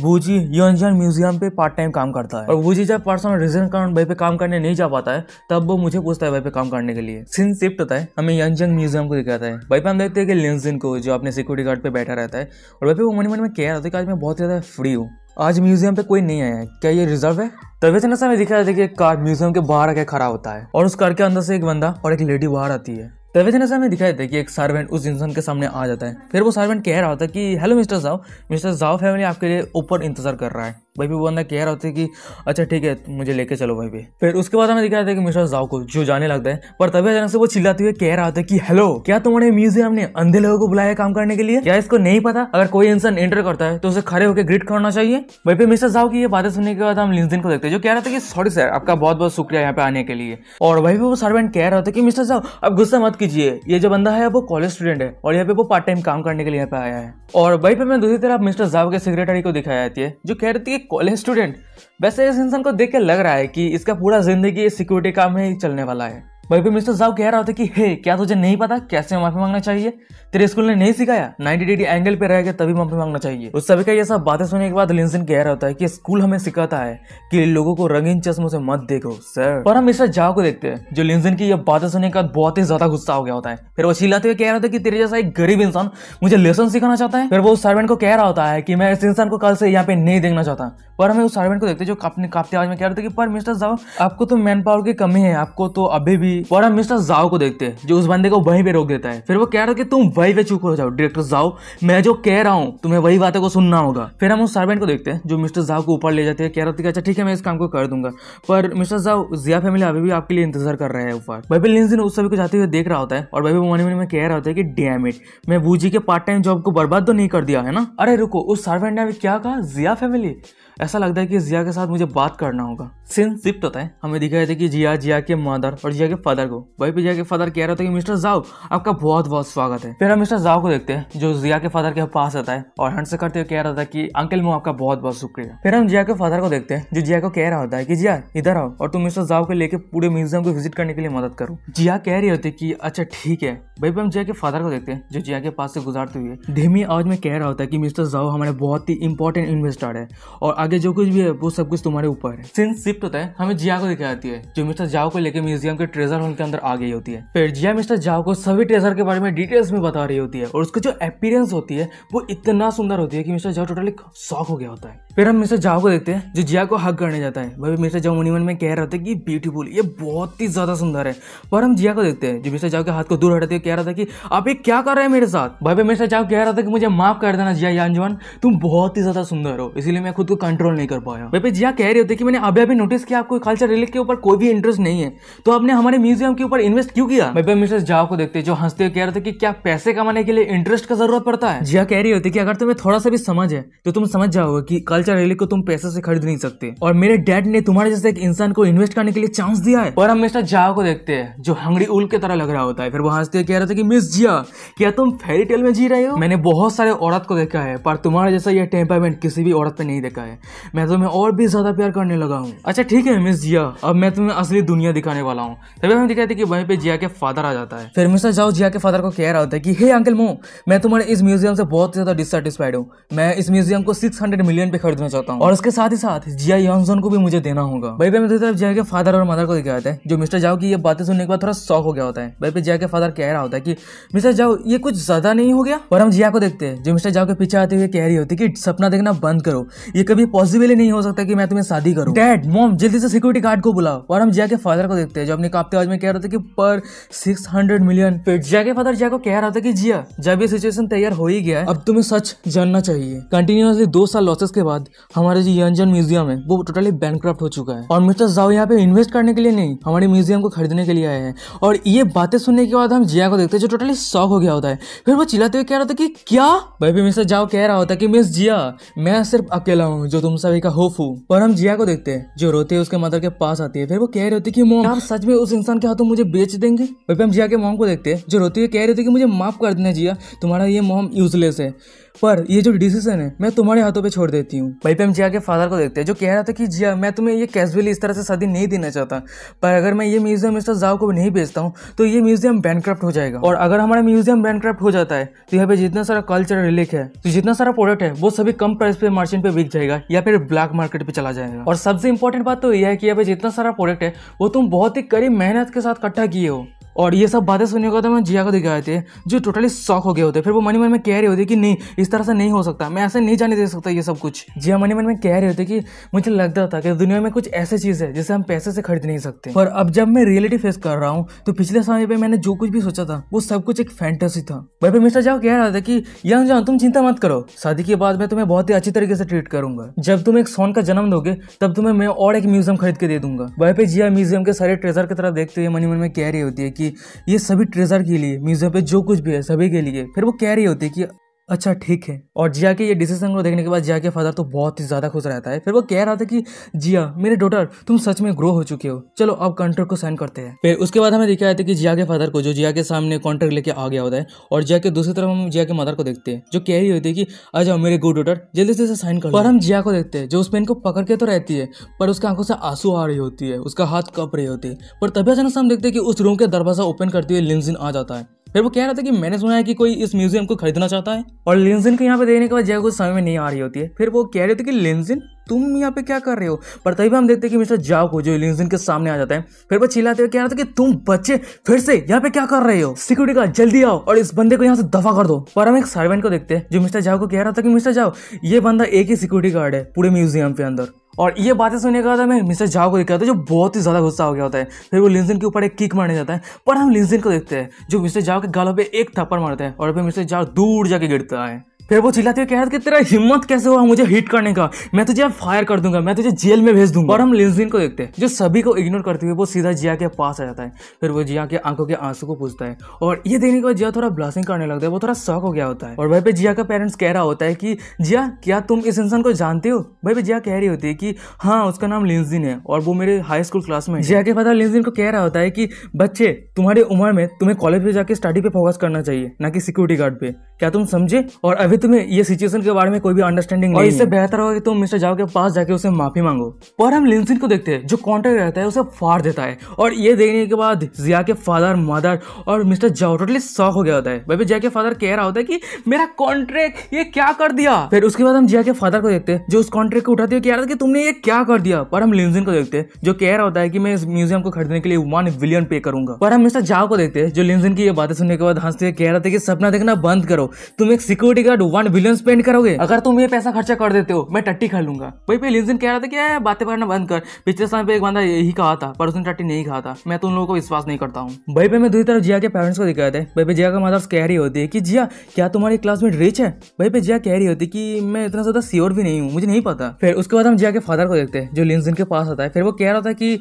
बूजी योनजान म्यूजियम पे पार्ट टाइम काम करता है और बूजी जब पर्सनल रीजन कारण भाई पे काम करने नहीं जा पाता है तब वो मुझे पूछता है भाई पे काम करने के लिए सिंस शिफ्ट होता है हमें यंग म्यूजियम को दिखाता है भाई पे हम देखते हैं कि लिंजिन को जो अपने सिक्योरिटी गार्ड पे बैठा रहता है और भाई पे वो मन मन में कह रहा था कि आज मैं बहुत ज़्यादा फ्री हूँ आज म्यूजियम पे कोई नहीं आया है क्या ये रिजर्व है तभी अचानक से हमें दिखा जाता है कि एक कार म्यूजियम के बाहर आके खड़ा होता है और उस कार के अंदर से एक बंदा और एक लेडी बाहर आती है तभी अचानक से हमें दिखाई देता है कि एक सर्वेंट उस इंसान के सामने आ जाता है फिर वो सर्वेंट कह रहा होता है कि हेलो मिस्टर जाओ मिस्टर जाओ फैमिली आपके लिए ऊपर इंतजार कर रहा है भाई भी वो अंदर कह रहा होते कि अच्छा ठीक है मुझे लेके चलो भाई भी फिर उसके बाद हमें रहा था कि मिस्टर जाओ को जो जाने लगता है पर तभी अचानक से वो चिल्लाते हुए कह रहा था कि हेलो क्या तुम्हारे म्यूजियम ने अंधे लोगों को बुलाया काम करने के लिए क्या इसको नहीं पता अगर कोई इंसान एंटर करता है तो उसे खड़े होकर ग्रीट करना चाहिए भाई भी मिस्टर जाओ की ये बातें सुनने के बाद हम लिंजन को देखते हैं जो कह रहा था कि सॉरी सर आपका बहुत बहुत शुक्रिया यहाँ पे आने के लिए और भाई भी वो सर्वेंट कह रहा था कि मिस्टर साहब आप गुस्सा मत कीजिए ये जो बंदा है वो कॉलेज स्टूडेंट है और यहाँ पे वो पार्ट टाइम काम करने के लिए यहाँ पे आया है और भाई पे मैं दूसरी तरफ मिस्टर जाओ के सेक्रेटरी को दिखाया जाती है जो कह रही थी कॉलेज स्टूडेंट वैसे इस इंसान को देख के लग रहा है कि इसका पूरा जिंदगी सिक्योरिटी काम में ही चलने वाला है भाई भी मिस्टर जाओ कह रहा होता है कि हे क्या तुझे नहीं पता कैसे माफी मांगना चाहिए तेरे स्कूल ने नहीं सिखाया नाइनटी डिग्री एंगल पे रहेगा तभी माफी मांगना चाहिए उस सभी का ये सब बातें सुनने के बाद लिंसन कह रहा होता है कि स्कूल हमें सिखाता है कि लोगों को रंगीन चश्मों से मत देखो सर पर हम इसे जाओ को देखते हैं जो लिंसन की ये बातें सुनने के बाद बहुत ही ज्यादा गुस्सा हो गया होता है फिर वो चिल्लाते हुए कह रहा था कि तेरे जैसा एक गरीब इंसान मुझे लेसन सिखाना चाहता है फिर वो सर्वेंट को कह रहा होता है कि मैं इस इंसान को कल से यहाँ पे नहीं देखना चाहता पर हमें उस सर्वेंट को देखते जो अपने काफी आवाज में कह रहे थे कि पर मिस्टर जाओ आपको तो मैन पावर की कमी है आपको तो अभी भी पर हम मिस्टर जाओ को देखते जो उस बंदे को वहीं पे रोक देता है फिर वो कह रहा था कि तुम वहीं पे चुप हो जाओ डायरेक्टर जाओ मैं जो कह रहा हूँ तुम्हें वही बातें को सुनना होगा फिर हम उस सर्वेंट को देखते हैं जो मिस्टर जाओ को ऊपर ले जाते हैं कह रहा था अच्छा ठीक है मैं इस काम को कर दूंगा पर मिस्टर जाओ जिया फैमिली अभी भी आपके लिए इंतजार कर रहे हैं ऊपर बाइबल लिंसिन उस सभी को जाते हुए देख रहा होता है और बाइबल मोनी मनी में कह रहा होता है कि डैम मैं बूजी के पार्ट टाइम जॉब को बर्बाद तो नहीं कर दिया है ना अरे रुको उस सर्वेंट ने अभी क्या कहा जिया फैमिली ऐसा लगता है कि जिया के साथ मुझे बात करना होगा सीन शिफ्ट होता है हमें दिखाया था कि जिया जिया के मदर और जिया के फादर को वही पे जिया के फादर कह रहे थे कि मिस्टर जाओ आपका बहुत बहुत स्वागत है फिर हम मिस्टर जाओ को देखते हैं जो जिया के फादर के पास आता है और हंस करते हुए कह रहा था कि अंकल मो आपका बहुत बहुत शुक्रिया फिर हम जिया के फादर को देखते हैं जो जिया को कह रहा होता है कि जिया इधर आओ और तुम मिस्टर जाओ को लेकर पूरे म्यूजियम को विजिट करने के लिए मदद करो जिया कह रही होती की अच्छा ठीक है भाई पे हम जिया के फादर को देखते हैं जो जिया के पास से गुजारते हुए धीमी आवाज में कह रहा होता है कि मिस्टर जाओ हमारे बहुत ही इंपॉर्टेंट इन्वेस्टर है और आगे जो कुछ भी है वो सब कुछ तुम्हारे ऊपर है सिंस शिफ्ट होता है हमें जिया को दिखाई जाती है जो मिस्टर जाओ को लेकर म्यूजियम के ट्रेजर हॉल के अंदर आ गई होती है फिर जिया मिस्टर जाओ को सभी ट्रेजर के बारे में डिटेल्स में बता रही होती है और उसकी जो अपीरेंस होती है वो इतना सुंदर होती है कि मिस्टर जाओ टोटली शॉक हो गया होता है फिर हम मिस्टर जाओ को देखते हैं जो जिया को हक करने जाता है भाई मिस्टर जाओ मन में कह रहा था कि ब्यूटीफुल ये बहुत ही ज़्यादा सुंदर है पर हम जिया को देखते हैं जो मिस्टर जाओ के हाथ को दूर हटाते हुए कह रहा था कि आप ये क्या कर रहे हैं मेरे साथ भाई भाई मिस्टर जाओ कह रहा था कि मुझे माफ़ कर देना जिया यानजवान तुम बहुत ही ज़्यादा सुंदर हो इसलिए मैं खुद को कंट्रोल नहीं कर पाया भाई भाई जिया कह रही होते कि मैंने अभी अभी नोटिस किया आपको कल्चर रिलेट के ऊपर कोई भी इंटरेस्ट नहीं है तो आपने हमारे म्यूजियम के ऊपर इन्वेस्ट क्यों किया भाई भाई मिस्टर जाओ को देखते जो हंसते हुए कह रहे थे कि क्या पैसे कमाने के लिए इंटरेस्ट का जरूरत पड़ता है जिया कह रही होती कि अगर तुम्हें थोड़ा सा भी समझ है तो तुम समझ जाओगे कि कल कल्चर रैली को तुम पैसे से खरीद नहीं सकते और मेरे डैड ने तुम्हारे जैसे एक इंसान को इन्वेस्ट करने के लिए चांस दिया है और हम मिस्टर जाओ को देखते हैं जो हंगड़ी उल के तरह लग रहा होता है फिर वो हंसते कह रहे थे कि मिस जिया क्या तुम फेरी टेल में जी रहे हो मैंने बहुत सारे औरत को देखा है पर तुम्हारे जैसा यह टेम्पायमेंट किसी भी औरत ने नहीं देखा है मैं तुम्हें और भी ज्यादा प्यार करने लगा हूँ अच्छा ठीक है मिस जिया अब मैं तुम्हें असली दुनिया दिखाने वाला हूँ तभी हम दिखाते थी कि वहीं पे जिया के फादर आ जाता है फिर मिस्टर जाओ जिया के फादर को कह रहा होता है कि हे अंकल मो मैं तुम्हारे इस म्यूजियम से बहुत ज्यादा डिससेटिस्फाइड हूँ मैं इस म्यूजियम को सिक्स मिलियन पे खरीद खरीदना चाहता हूँ और उसके साथ ही साथ जिया योनजोन को भी मुझे देना होगा भाई भाई मैं तरफ जिया के फादर और मदर को दिखाया जाता है जो मिस्टर जाओ की ये बातें सुनने के बाद थोड़ा शौक हो गया होता है भाई पे जिया के फादर कह रहा होता है की मिस्टर जाओ ये कुछ ज्यादा नहीं हो गया और हम जिया को देखते हैं जो मिस्टर जाओ के पीछे आते हुए कह रही होती है की सपना देखना बंद करो ये कभी पॉसिबल ही नहीं हो सकता की मैं तुम्हें शादी करूँ डैड मॉम जल्दी से सिक्योरिटी गार्ड को बुलाओ और हम जिया के फादर को देखते हैं जो अपने कापते आवाज में कह रहे थे कि पर 600 मिलियन जिया के फादर जिया को कह रहा था कि जिया जब ये सिचुएशन तैयार हो ही गया अब तुम्हें सच जानना चाहिए कंटिन्यूसली दो साल लॉसेस के बाद बाद हमारे जो यंजन म्यूजियम है वो टोटली बैंक्रप्ट हो चुका है और मिस्टर जाओ यहाँ पे इन्वेस्ट करने के लिए नहीं हमारे म्यूजियम को खरीदने के लिए आए हैं और ये बातें सुनने के बाद हम जिया को देखते हैं जो टोटली शौक हो गया होता है फिर वो चिल्लाते हुए कह रहा था कि क्या भाई भी मिस्टर जाओ कह रहा होता कि मिस जिया मैं सिर्फ अकेला हूँ जो तुम सभी का होफ हूँ पर हम जिया को देखते हैं जो रोते है उसके मदर के पास आती है फिर वो कह रहे होते की मोम आप सच में उस इंसान के हाथों मुझे बेच देंगे भाई हम जिया के मोम को देखते हैं जो रोते हुए कह रहे थे है कि मुझे माफ कर देना जिया तुम्हारा ये मोम यूजलेस है पर ये जो डिसीजन है मैं तुम्हारे हाथों पे छोड़ देती हूँ भाई पे हम जिया के फादर को देखते हैं जो कह रहा था कि जिया मैं तुम्हें ये कैजुअली इस तरह से शादी नहीं देना चाहता पर अगर मैं ये म्यूजियम मिस्टर जाओ को नहीं भेजता हूँ तो ये म्यूजियम बैंड हो जाएगा और अगर हमारा म्यूजियम बैंड हो जाता है तो यहाँ पे जितना सारा कल्चर रिलिक है तो जितना सारा प्रोडक्ट है वो सभी कम प्राइस पे मार्जिन पे बिक जाएगा या फिर ब्लैक मार्केट पे चला जाएगा और सबसे इंपॉर्टेंट बात तो यह है कि यहाँ पे जितना सारा प्रोडक्ट है वो तुम बहुत ही करीब मेहनत के साथ इकट्ठा किए हो और ये सब बातें सुनने के बाद मैं जिया को दिखाए थे जो टोटली शॉक हो गए होते फिर वो मनी मन में कह रहे होते कि नहीं इस तरह से नहीं हो सकता मैं ऐसे नहीं जाने दे सकता ये सब कुछ जिया मनी मन में कह रहे होते कि मुझे लगता था कि दुनिया में कुछ ऐसी चीज़ है जिसे हम पैसे से खरीद नहीं सकते पर अब जब मैं रियलिटी फेस कर रहा हूँ तो पिछले समय पर मैंने जो कुछ भी सोचा था वो सब कुछ एक फैंटेसी था भाई मिस्टर जाओ कह रहा था कि यंग जाओ तुम चिंता मत करो शादी के बाद मैं तुम्हें बहुत ही अच्छी तरीके से ट्रीट करूंगा जब तुम एक सोन का जन्म दोगे तब तुम्हें मैं और एक म्यूजियम खरीद के दे दूंगा वह पे जिया म्यूजियम के सारे ट्रेजर की तरह देखते हुए मनी मन में कह रही होती है कि कि ये सभी ट्रेजर के लिए म्यूज़ियम पे जो कुछ भी है सभी के लिए फिर वो कह रही होती है कि अच्छा ठीक है और जिया के ये डिसीजन को देखने के बाद जिया के फादर तो बहुत ही ज़्यादा खुश रहता है फिर वो कह रहा था कि जिया मेरे डॉटर तुम सच में ग्रो हो चुके हो चलो अब कॉन्ट्रैक्ट को साइन करते हैं फिर उसके बाद हमें देखा जाता है कि जिया के फादर को जो जिया के सामने कॉन्ट्रैक्ट लेके आ गया होता है और जिया के दूसरी तरफ हम जिया के मदर को देखते हैं जो कह रही होती है कि आ जाओ मेरे गुड डॉटर जल्दी से साइन कर पर हम जिया को देखते हैं जो उस पेन को पकड़ के तो रहती है पर उसकी आंखों से आंसू आ रही होती है उसका हाथ कप रही होती है पर तभी अचानक हम देखते हैं कि उस रूम के दरवाजा ओपन करते हुए लिंजिन आ जाता है फिर वो कह रहा था कि मैंने सुना है कि कोई इस म्यूजियम को खरीदना चाहता है और लिंजिन को यहाँ पे देने के बाद जय को समय में नहीं आ रही होती है फिर वो कह रहे थे कि लिंजिन तुम यहाँ पे क्या कर रहे हो पर तभी हम देखते हैं कि मिस्टर जाओ को जो इलियंसन के सामने आ जाता है फिर वो चिल्लाते हुए कह रहा था कि तुम बच्चे फिर से यहाँ पे क्या कर रहे हो सिक्योरिटी गार्ड जल्दी आओ और इस बंदे को यहाँ से दफा कर दो पर हम एक सर्वेंट को देखते हैं जो मिस्टर जाओ को कह रहा था कि मिस्टर जाओ ये बंदा एक ही सिक्योरिटी गार्ड है पूरे म्यूजियम के अंदर और ये बातें सुनने के बाद हमें मिस्टर झाओ को देखा था जो बहुत ही ज़्यादा गुस्सा हो गया होता है फिर वो लिंजन के ऊपर एक किक मारने जाता है पर हम लिंजन को देखते हैं जो मिस्टर झाओ के गालों पे एक थप्पड़ मारता है और फिर मिस्टर झाओ दूर जाके गिरता है फिर वो चिल्लाते हुए कह रहा था कि तेरा हिम्मत कैसे हुआ मुझे हिट करने का मैं तुझे फायर कर दूंगा मैं तुझे जेल में भेज दूंगा और हम लिंजिन को देखते हैं जो सभी को इग्नोर करते हुए वो सीधा जिया के पास आ जाता है फिर वो जिया के आंखों के आंसू को पूछता है और ये देखने के बाद जिया थोड़ा ब्लासिंग करने लगता है वो थोड़ा शौक हो गया होता है और भाई पे जिया का पेरेंट्स कह रहा होता है कि जिया क्या तुम इस इंसान को जानते हो भाई पे जिया कह रही होती है कि हाँ उसका नाम लिंजिन है और वो मेरे हाई स्कूल क्लास में जिया के फादर लिंजिन को कह रहा होता है कि बच्चे तुम्हारी उम्र में तुम्हें कॉलेज में जाके स्टडी पे फोकस करना चाहिए ना कि सिक्योरिटी गार्ड पे क्या तुम समझे और अभी अभी तुम्हें ये सिचुएशन के बारे में कोई भी अंडरस्टैंडिंग नहीं इससे बेहतर होगा कि तुम मिस्टर जाओ के पास जाके उसे माफी मांगो पर हम लिंसिन को देखते हैं जो कॉन्टेक्ट रहता है उसे फाड़ देता है और ये देखने के बाद जिया के फादर मदर और मिस्टर जाओ टोटली शॉक हो गया होता है भाई जिया के फादर कह रहा होता है कि मेरा कॉन्ट्रैक्ट ये क्या कर दिया फिर उसके बाद हम जिया के फादर को देखते हैं जो उस कॉन्ट्रैक्ट को उठाते हुए कह रहा था तुमने ये क्या कर दिया पर हम लिंसिन को देखते हैं जो कह रहा होता है कि मैं इस म्यूजियम को खरीदने के लिए वन बिलियन पे करूंगा पर हम मिस्टर जाओ को देखते हैं जो लिंसिन की ये बातें सुनने के बाद हंसते कह रहा था कि सपना देखना बंद करो तुम एक security guard one billion spend करोगे अगर तुम ये पैसा खर्चा कर देते हो मैं टट्टी खा लूंगा वही पे लिंजन कह रहा था क्या बातें करना बंद कर पिछले समय पे एक बंदा यही कहा था पर उसने टट्टी नहीं कहा था मैं तो उन लोगों को विश्वास नहीं करता हूँ भाई पे मैं दूसरी तरफ जिया के पेरेंट्स को दिखाया था भाई पे जिया का मदर कह रही होती है की जिया क्या तुम्हारी क्लासमेट रिच है भाई पे जिया कह रही होती की मैं इतना ज्यादा सियोर भी नहीं हूँ मुझे नहीं पता फिर उसके बाद हम जिया के फादर को देखते हैं जो लिंजन के पास आता है फिर वो कह रहा था की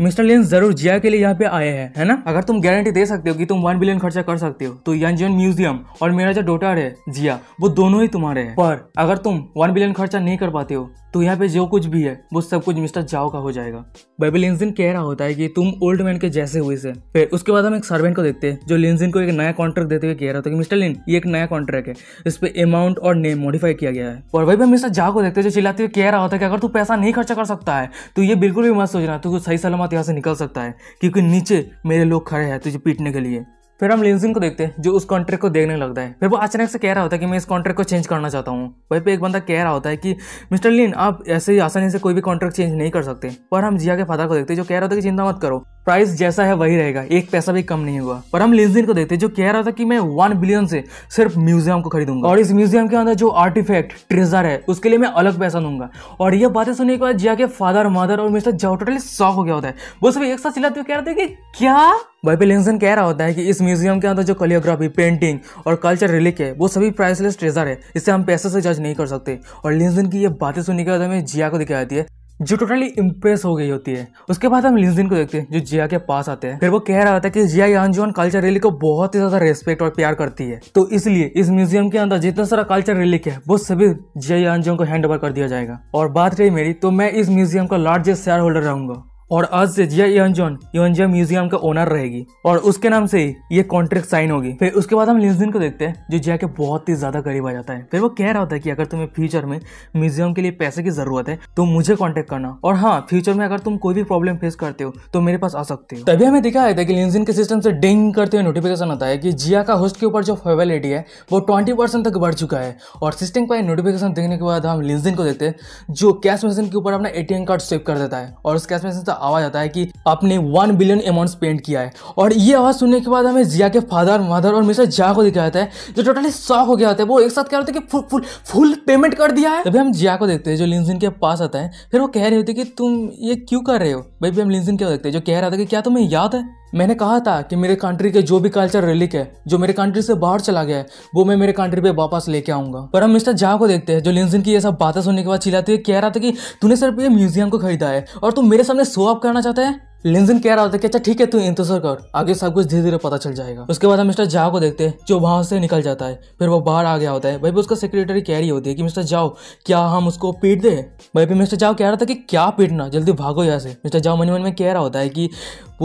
मिस्टर लियन जरूर जिया के लिए यहाँ पे आए हैं है ना अगर तुम गारंटी दे सकते हो कि तुम वन बिलियन खर्चा कर सकते हो तो यंजन म्यूजियम और मेरा जो डोटर है जिया वो दोनों ही तुम्हारे हैं पर अगर तुम वन बिलियन खर्चा नहीं कर पाते हो तो यहाँ पे जो कुछ भी है वो सब कुछ मिस्टर जाओ का हो जाएगा बाइबल लिंजिन कह रहा होता है कि तुम ओल्ड मैन के जैसे हुए से फिर उसके बाद हम एक सर्वेंट को देखते हैं जो लिंजिन को एक नया कॉन्ट्रैक्ट देते हुए कह रहा होता है कि मिस्टर लिन ये एक नया कॉन्ट्रैक्ट है इस पर अमाउंट और नेम मॉडिफाई किया गया है और वही पर मिस्टर जाओ को देखते हैं जो चिल्लाते हुए कह रहा होता है कि अगर तू पैसा नहीं खर्चा कर सकता है तो ये बिल्कुल भी मत सोचना तू सही सलामत यहाँ से निकल सकता है क्योंकि नीचे मेरे लोग खड़े हैं तुझे पीटने के लिए फिर हम लिंसिन को देखते हैं जो उस कॉन्ट्रैक्ट को देखने लगता है फिर वो अचानक से कह रहा होता है कि मैं इस कॉन्ट्रैक्ट को चेंज करना चाहता हूँ वहीं पे एक बंदा कह रहा होता है कि मिस्टर लिन आप ऐसे ही आसानी से कोई भी कॉन्ट्रैक्ट चेंज नहीं कर सकते पर हम जिया के फादर को देखते हैं जो कह रहा होता है कि चिंता मत करो प्राइस जैसा है वही रहेगा एक पैसा भी कम नहीं हुआ पर हम लिंजिन को देखते जो कह रहा था कि मैं वन बिलियन से सिर्फ म्यूजियम को खरीदूंगा और इस म्यूजियम के अंदर जो आर्टिफैक्ट ट्रेजर है उसके लिए मैं अलग पैसा दूंगा और ये बातें सुनने के बाद जिया के फादर मदर और मिस्टर जाओ टोटली शॉक हो गया होता है वो सभी एक साथ चिल्लाते हुए कह रहे थे कि क्या भाई पे लिंसन कह रहा होता है कि इस म्यूजियम के अंदर जो कलियोग्राफी पेंटिंग और कल्चर रिलिक है वो सभी प्राइसलेस ट्रेजर है इसे हम पैसे से जज नहीं कर सकते और लिंसन की ये बातें सुनने के बाद हमें जिया को दिखाई जाती है जो टोटली इम्प्रेस हो गई होती है उसके बाद हम लिंजिन को देखते हैं जो जिया के पास आते हैं फिर वो कह रहा था कि जिया यानजोन कल्चर रैली को बहुत ही ज़्यादा रेस्पेक्ट और प्यार करती है तो इसलिए इस म्यूजियम के अंदर जितना सारा कल्चर रैली है वो सभी जिया यानजोन को हैंड ओवर कर दिया जाएगा और बात रही मेरी तो मैं इस म्यूजियम का लार्जेस्ट शेयर होल्डर रहूंगा और आज से जिया योनजोन योनजिया म्यूजियम का ओनर रहेगी और उसके नाम से ही ये कॉन्ट्रैक्ट साइन होगी फिर उसके बाद हम लिंजन को देखते हैं जो जिया के बहुत ही ज्यादा करीब आ जाता है फिर वो कह रहा होता है कि अगर तुम्हें फ्यूचर में म्यूजियम के लिए पैसे की जरूरत है तो मुझे कॉन्टेक्ट करना और हाँ फ्यूचर में अगर तुम कोई भी प्रॉब्लम फेस करते हो तो मेरे पास आ सकते हो तभी हमें दिखाया था कि लिंजन के सिस्टम से डिंग करते हुए नोटिफिकेशन आता है कि जिया का होस्ट के ऊपर जो फेवेलिटी है वो ट्वेंटी परसेंट तक बढ़ चुका है और सिस्टम का नोटिफिकेशन देखने के बाद हम लिंजन को देखते हैं जो कैश मशीन के ऊपर अपना एटीएम कार्ड सेव कर देता है और उस कैश मशीन से सा आवाज़ आता है कि आपने वन बिलियन अमाउंट स्पेंड किया है और ये आवाज़ सुनने के बाद हमें जिया के फादर मदर और मिस्टर जिया को दिखाया जाता है जो टोटली शॉक हो गया होता है वो एक साथ क्या होता है कि फुल फुल फुल पेमेंट कर दिया है तभी हम जिया को देखते हैं जो लिंजिन के पास आता है फिर वो कह रहे होते कि तुम ये क्यों कर रहे हो भाई भी हम लिंजिन क्या देखते हैं जो कह रहा था कि क्या तुम्हें याद है मैंने कहा था कि मेरे कंट्री के जो भी कल्चर रिलिक है जो मेरे कंट्री से बाहर चला गया है वो मैं मेरे कंट्री पे वापस लेके आऊंगा पर हम मिस्टर झा को देखते हैं जो लिंसन की ये सब बातें सुनने के बाद चिल्लाते हुए कह रहा था कि तूने सिर्फ ये म्यूजियम को खरीदा है और तुम मेरे सामने शो अप करना चाहता है लिंजन कह रहा होता है कि अच्छा ठीक है तू इंतजार कर आगे सब कुछ धीरे धीरे पता चल जाएगा उसके बाद हम मिस्टर जाओ को देखते हैं जो वहां से निकल जाता है फिर वो बाहर आ गया होता है भाई भी उसका सेक्रेटरी कह रही होती है कि मिस्टर जाओ क्या हम उसको पीट दे भाई भी मिस्टर जाओ कह रहा था कि क्या पीटना जल्दी भागो यहाँ से मिस्टर जाओ मन मन में कह रहा होता है कि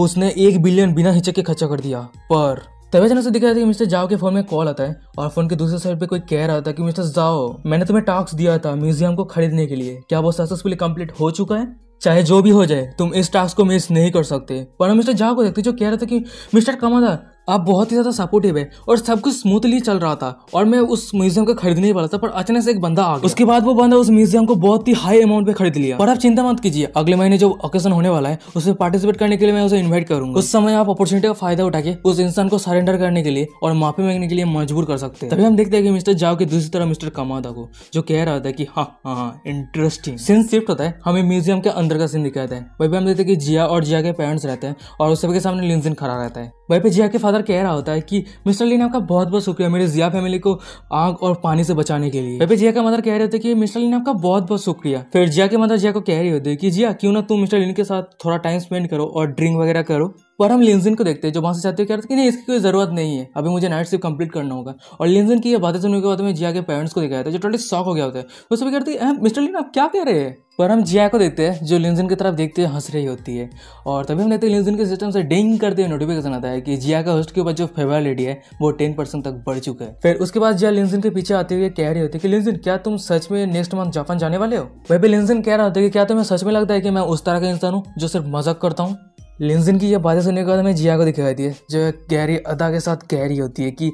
उसने एक बिलियन बिना हिचक के खर्चा कर दिया पर तभी जन से दिखाया था कि मिस्टर जाओ के फोन में कॉल आता है और फोन के दूसरे साइड पे कोई कह रहा था कि मिस्टर जाओ मैंने तुम्हें टास्क दिया था म्यूजियम को खरीदने के लिए क्या वो सक्सेसफुली कंप्लीट हो चुका है चाहे जो भी हो जाए तुम इस टास्क को मिस नहीं कर सकते हम मिस्टर जाओ को देखते जो कह रहे थे कि मिस्टर कमादा आप बहुत ही ज़्यादा सपोर्टिव है और सब कुछ स्मूथली चल रहा था और मैं उस म्यूजियम को खरीदने ही वाला था पर अचानक से एक बंदा आ गया उसके बाद वो बंदा उस म्यूजियम को बहुत ही हाई अमाउंट पे खरीद लिया पर आप चिंता मत कीजिए अगले महीने जो ओकेजन होने वाला है उसमें पार्टिसिपेट करने के लिए मैं उसे इन्वाइट करूंगा उस समय आप अपॉर्चुनिटी का फायदा उठा के उस इंसान को सरेंडर करने के लिए और माफी मांगने के लिए मजबूर कर सकते हैं तभी हम देखते हैं कि मिस्टर जाओ की दूसरी तरफ मिस्टर कमादा को जो कह रहा था कि हाँ हाँ इंटरेस्टिंग सीन शिफ्ट होता है हमें म्यूजियम के अंदर का सीन दिखाता है वही पे हम देखते हैं कि जिया और जिया के पेरेंट्स रहते हैं और उस सबके सामने लिंजन खड़ा रहता है वही पे जिया के फादर बार कह रहा होता है कि मिस्टर लिन आपका बहुत बहुत शुक्रिया मेरे जिया फैमिली को आग और पानी से बचाने के लिए पेपे जिया का मदर कह रहे होते कि मिस्टर लिन आपका बहुत बहुत शुक्रिया फिर जिया के मदर जिया को कह रही होती है कि जिया क्यों ना तुम मिस्टर लिन के साथ थोड़ा टाइम स्पेंड करो और ड्रिंक वगैरह करो पर हम लिंजिन को देखते हैं जो वहां से जाते कह रहे थे कि नहीं इसकी कोई ज़रूरत नहीं है अभी मुझे नाइट सिर्फ कंप्लीट करना होगा और लिंजिन की ये बातें सुनने के बाद में जिया के पेरेंट्स को दिखाया था जो टोटली शॉक हो गया होता है वो सभी कहते हैं मिस्टर लिन आप क्या कह रहे हैं पर हम जिया को देखते हैं जो लिंजन की तरफ देखते हुए हंस रही होती है और तभी हम देखते हैं लिंजन के सिस्टम से डिंग करते हुए नोटिफिकेशन आता है कि जिया का होस्ट के ऊपर जो फेवर लेडी है वो टेन परसेंट तक बढ़ चुका है फिर उसके बाद जिया लिंजन के पीछे आते हुए कह रही होती है कि लिंजन क्या तुम सच में नेक्स्ट मंथ जापान जाने वाले हो वह भी लिंजन कह रहा होता है कि क्या तुम्हें सच में लगता है कि मैं उस तरह का इंसान हूँ जो सिर्फ मजाक करता हूँ लिंजन की यह बातें सुनने के बाद हमें जिया को दिखाई दी है जो गहरी अदा के साथ कह रही होती है कि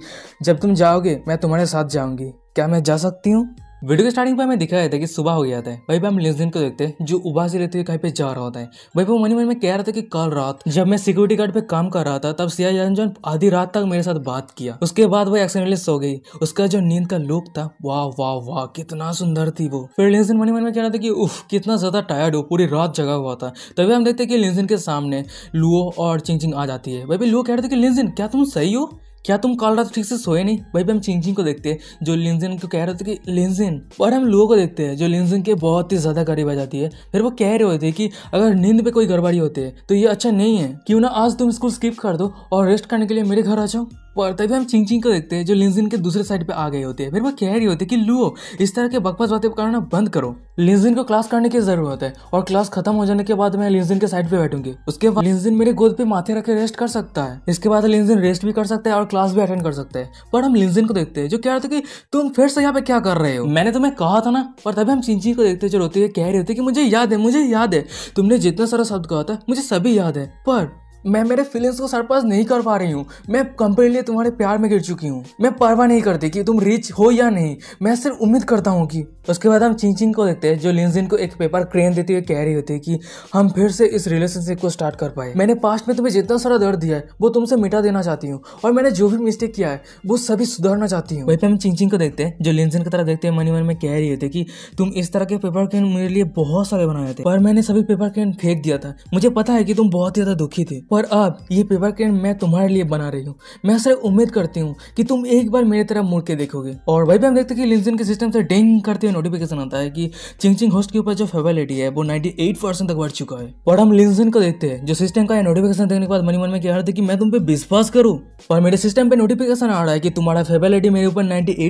जब तुम जाओगे मैं तुम्हारे साथ जाऊंगी क्या मैं जा सकती हूँ वीडियो के स्टार्टिंग पे हमें दिखाया था कि सुबह हो गया था भाई पे हम लेनजिन को देखते हैं जो उबा से लेते हुए कहीं पे जा रहा होता है भाई वो मनी मन में कह रहा था कि कल रात जब मैं सिक्योरिटी गार्ड पे काम कर रहा था तब सिया जॉन आधी रात तक मेरे साथ बात किया उसके बाद वो एक्सीडेंटली सो गई उसका जो नींद का लुक था वाह वाह वाह कितना सुंदर थी वो फिर लेनजिन मनी मन में कह रहा था कि उफ कितना ज्यादा टायर्ड हो पूरी रात जगा हुआ था तभी हम देखते कि लेनजिन के सामने लुओ और चिंग चिंग आ जाती है भाई लुओ कह रहे थे कि लेनजिन क्या तुम सही हो क्या तुम कल रात ठीक से सोए नहीं भाई पे हम चिंगचिंग को देखते हैं जो लिंजन को कह रहे थे कि लिंजन और हम लोगों को देखते हैं जो लिंजन के बहुत ही ज़्यादा करीब आ जाती है फिर वो कह रहे होते हैं कि अगर नींद पे कोई गड़बड़ी होती है तो ये अच्छा नहीं है क्यों ना आज तुम स्कूल स्किप कर दो और रेस्ट करने के लिए मेरे घर आ जाओ पर तभी हम चिंग चिंग को देखते हैं जो लिंजिन के दूसरे साइड पे आ गए होते हैं फिर वो कह रही होती है कि लुओ इस तरह के बकवास बातें करना बंद करो लिंजिन को क्लास करने की जरूरत है और क्लास खत्म हो जाने के बाद मैं लिंजिन के साइड पे बैठूंगी उसके बाद लिंजिन मेरे गोद पे माथे रखे रेस्ट कर सकता है इसके बाद लिंजिन रेस्ट भी कर सकता है और क्लास भी अटेंड कर सकता है पर हम लिंजिन को देखते हैं जो कह रहे थे कि तुम फिर से यहाँ पे क्या कर रहे हो मैंने तुम्हें कहा था ना पर तभी हम चिंची को देखते जो रोते हुए कह रहे होते कि मुझे याद है मुझे याद है तुमने जितना सारा शब्द कहा था मुझे सभी याद है पर मैं मेरे फीलिंग्स को सरपास नहीं कर पा रही हूँ मैं कंप्लीटली तुम्हारे प्यार में गिर चुकी हूँ मैं परवाह नहीं करती कि तुम रिच हो या नहीं मैं सिर्फ उम्मीद करता हूँ कि उसके बाद हम चिंचिंग को देखते हैं जो लिंजिन को एक पेपर क्रेन देते हुए कह रही होती है कि हम फिर से इस रिलेशनशिप को स्टार्ट कर पाए मैंने पास्ट में तुम्हें जितना सारा दर्द दिया है वो तुमसे मिटा देना चाहती हूँ और मैंने जो भी मिस्टेक किया है वो सभी सुधारना चाहती हूँ वही पे हम चिंचिंग को देखते हैं जो लिंजिन की तरह देखते हैं मनी मन में कह रही होती है की तुम इस तरह के पेपर क्रेन मेरे लिए बहुत सारे बनाए थे पर मैंने सभी पेपर क्रेन फेंक दिया था मुझे पता है की तुम बहुत ज्यादा दुखी थे पर अब ये पेपर क्रेन मैं तुम्हारे लिए बना रही हूँ मैं सर उम्मीद करती हूँ की तुम एक बार मेरी तरफ मुड़ के देखोगे और वही पे हम देखते हैं कि लिंजिन के सिस्टम से डेंग करते हुए नोटिफिकेशन आता है कि चिंग होस्ट के ऊपर जो फेबिलिटी है वो 98 परसेंट तक बढ़ चुका है और हम लिंसन को देखते हैं जो सिस्टम का नोटिफिकेशन देखने के बाद मनी मन में कह रहे थे कि मैं तुम पे विश्वास करूँ पर मेरे सिस्टम पे नोटिफिकेशन आ रहा है कि तुम्हारा फेबिलिटी मेरे ऊपर नाइन्टी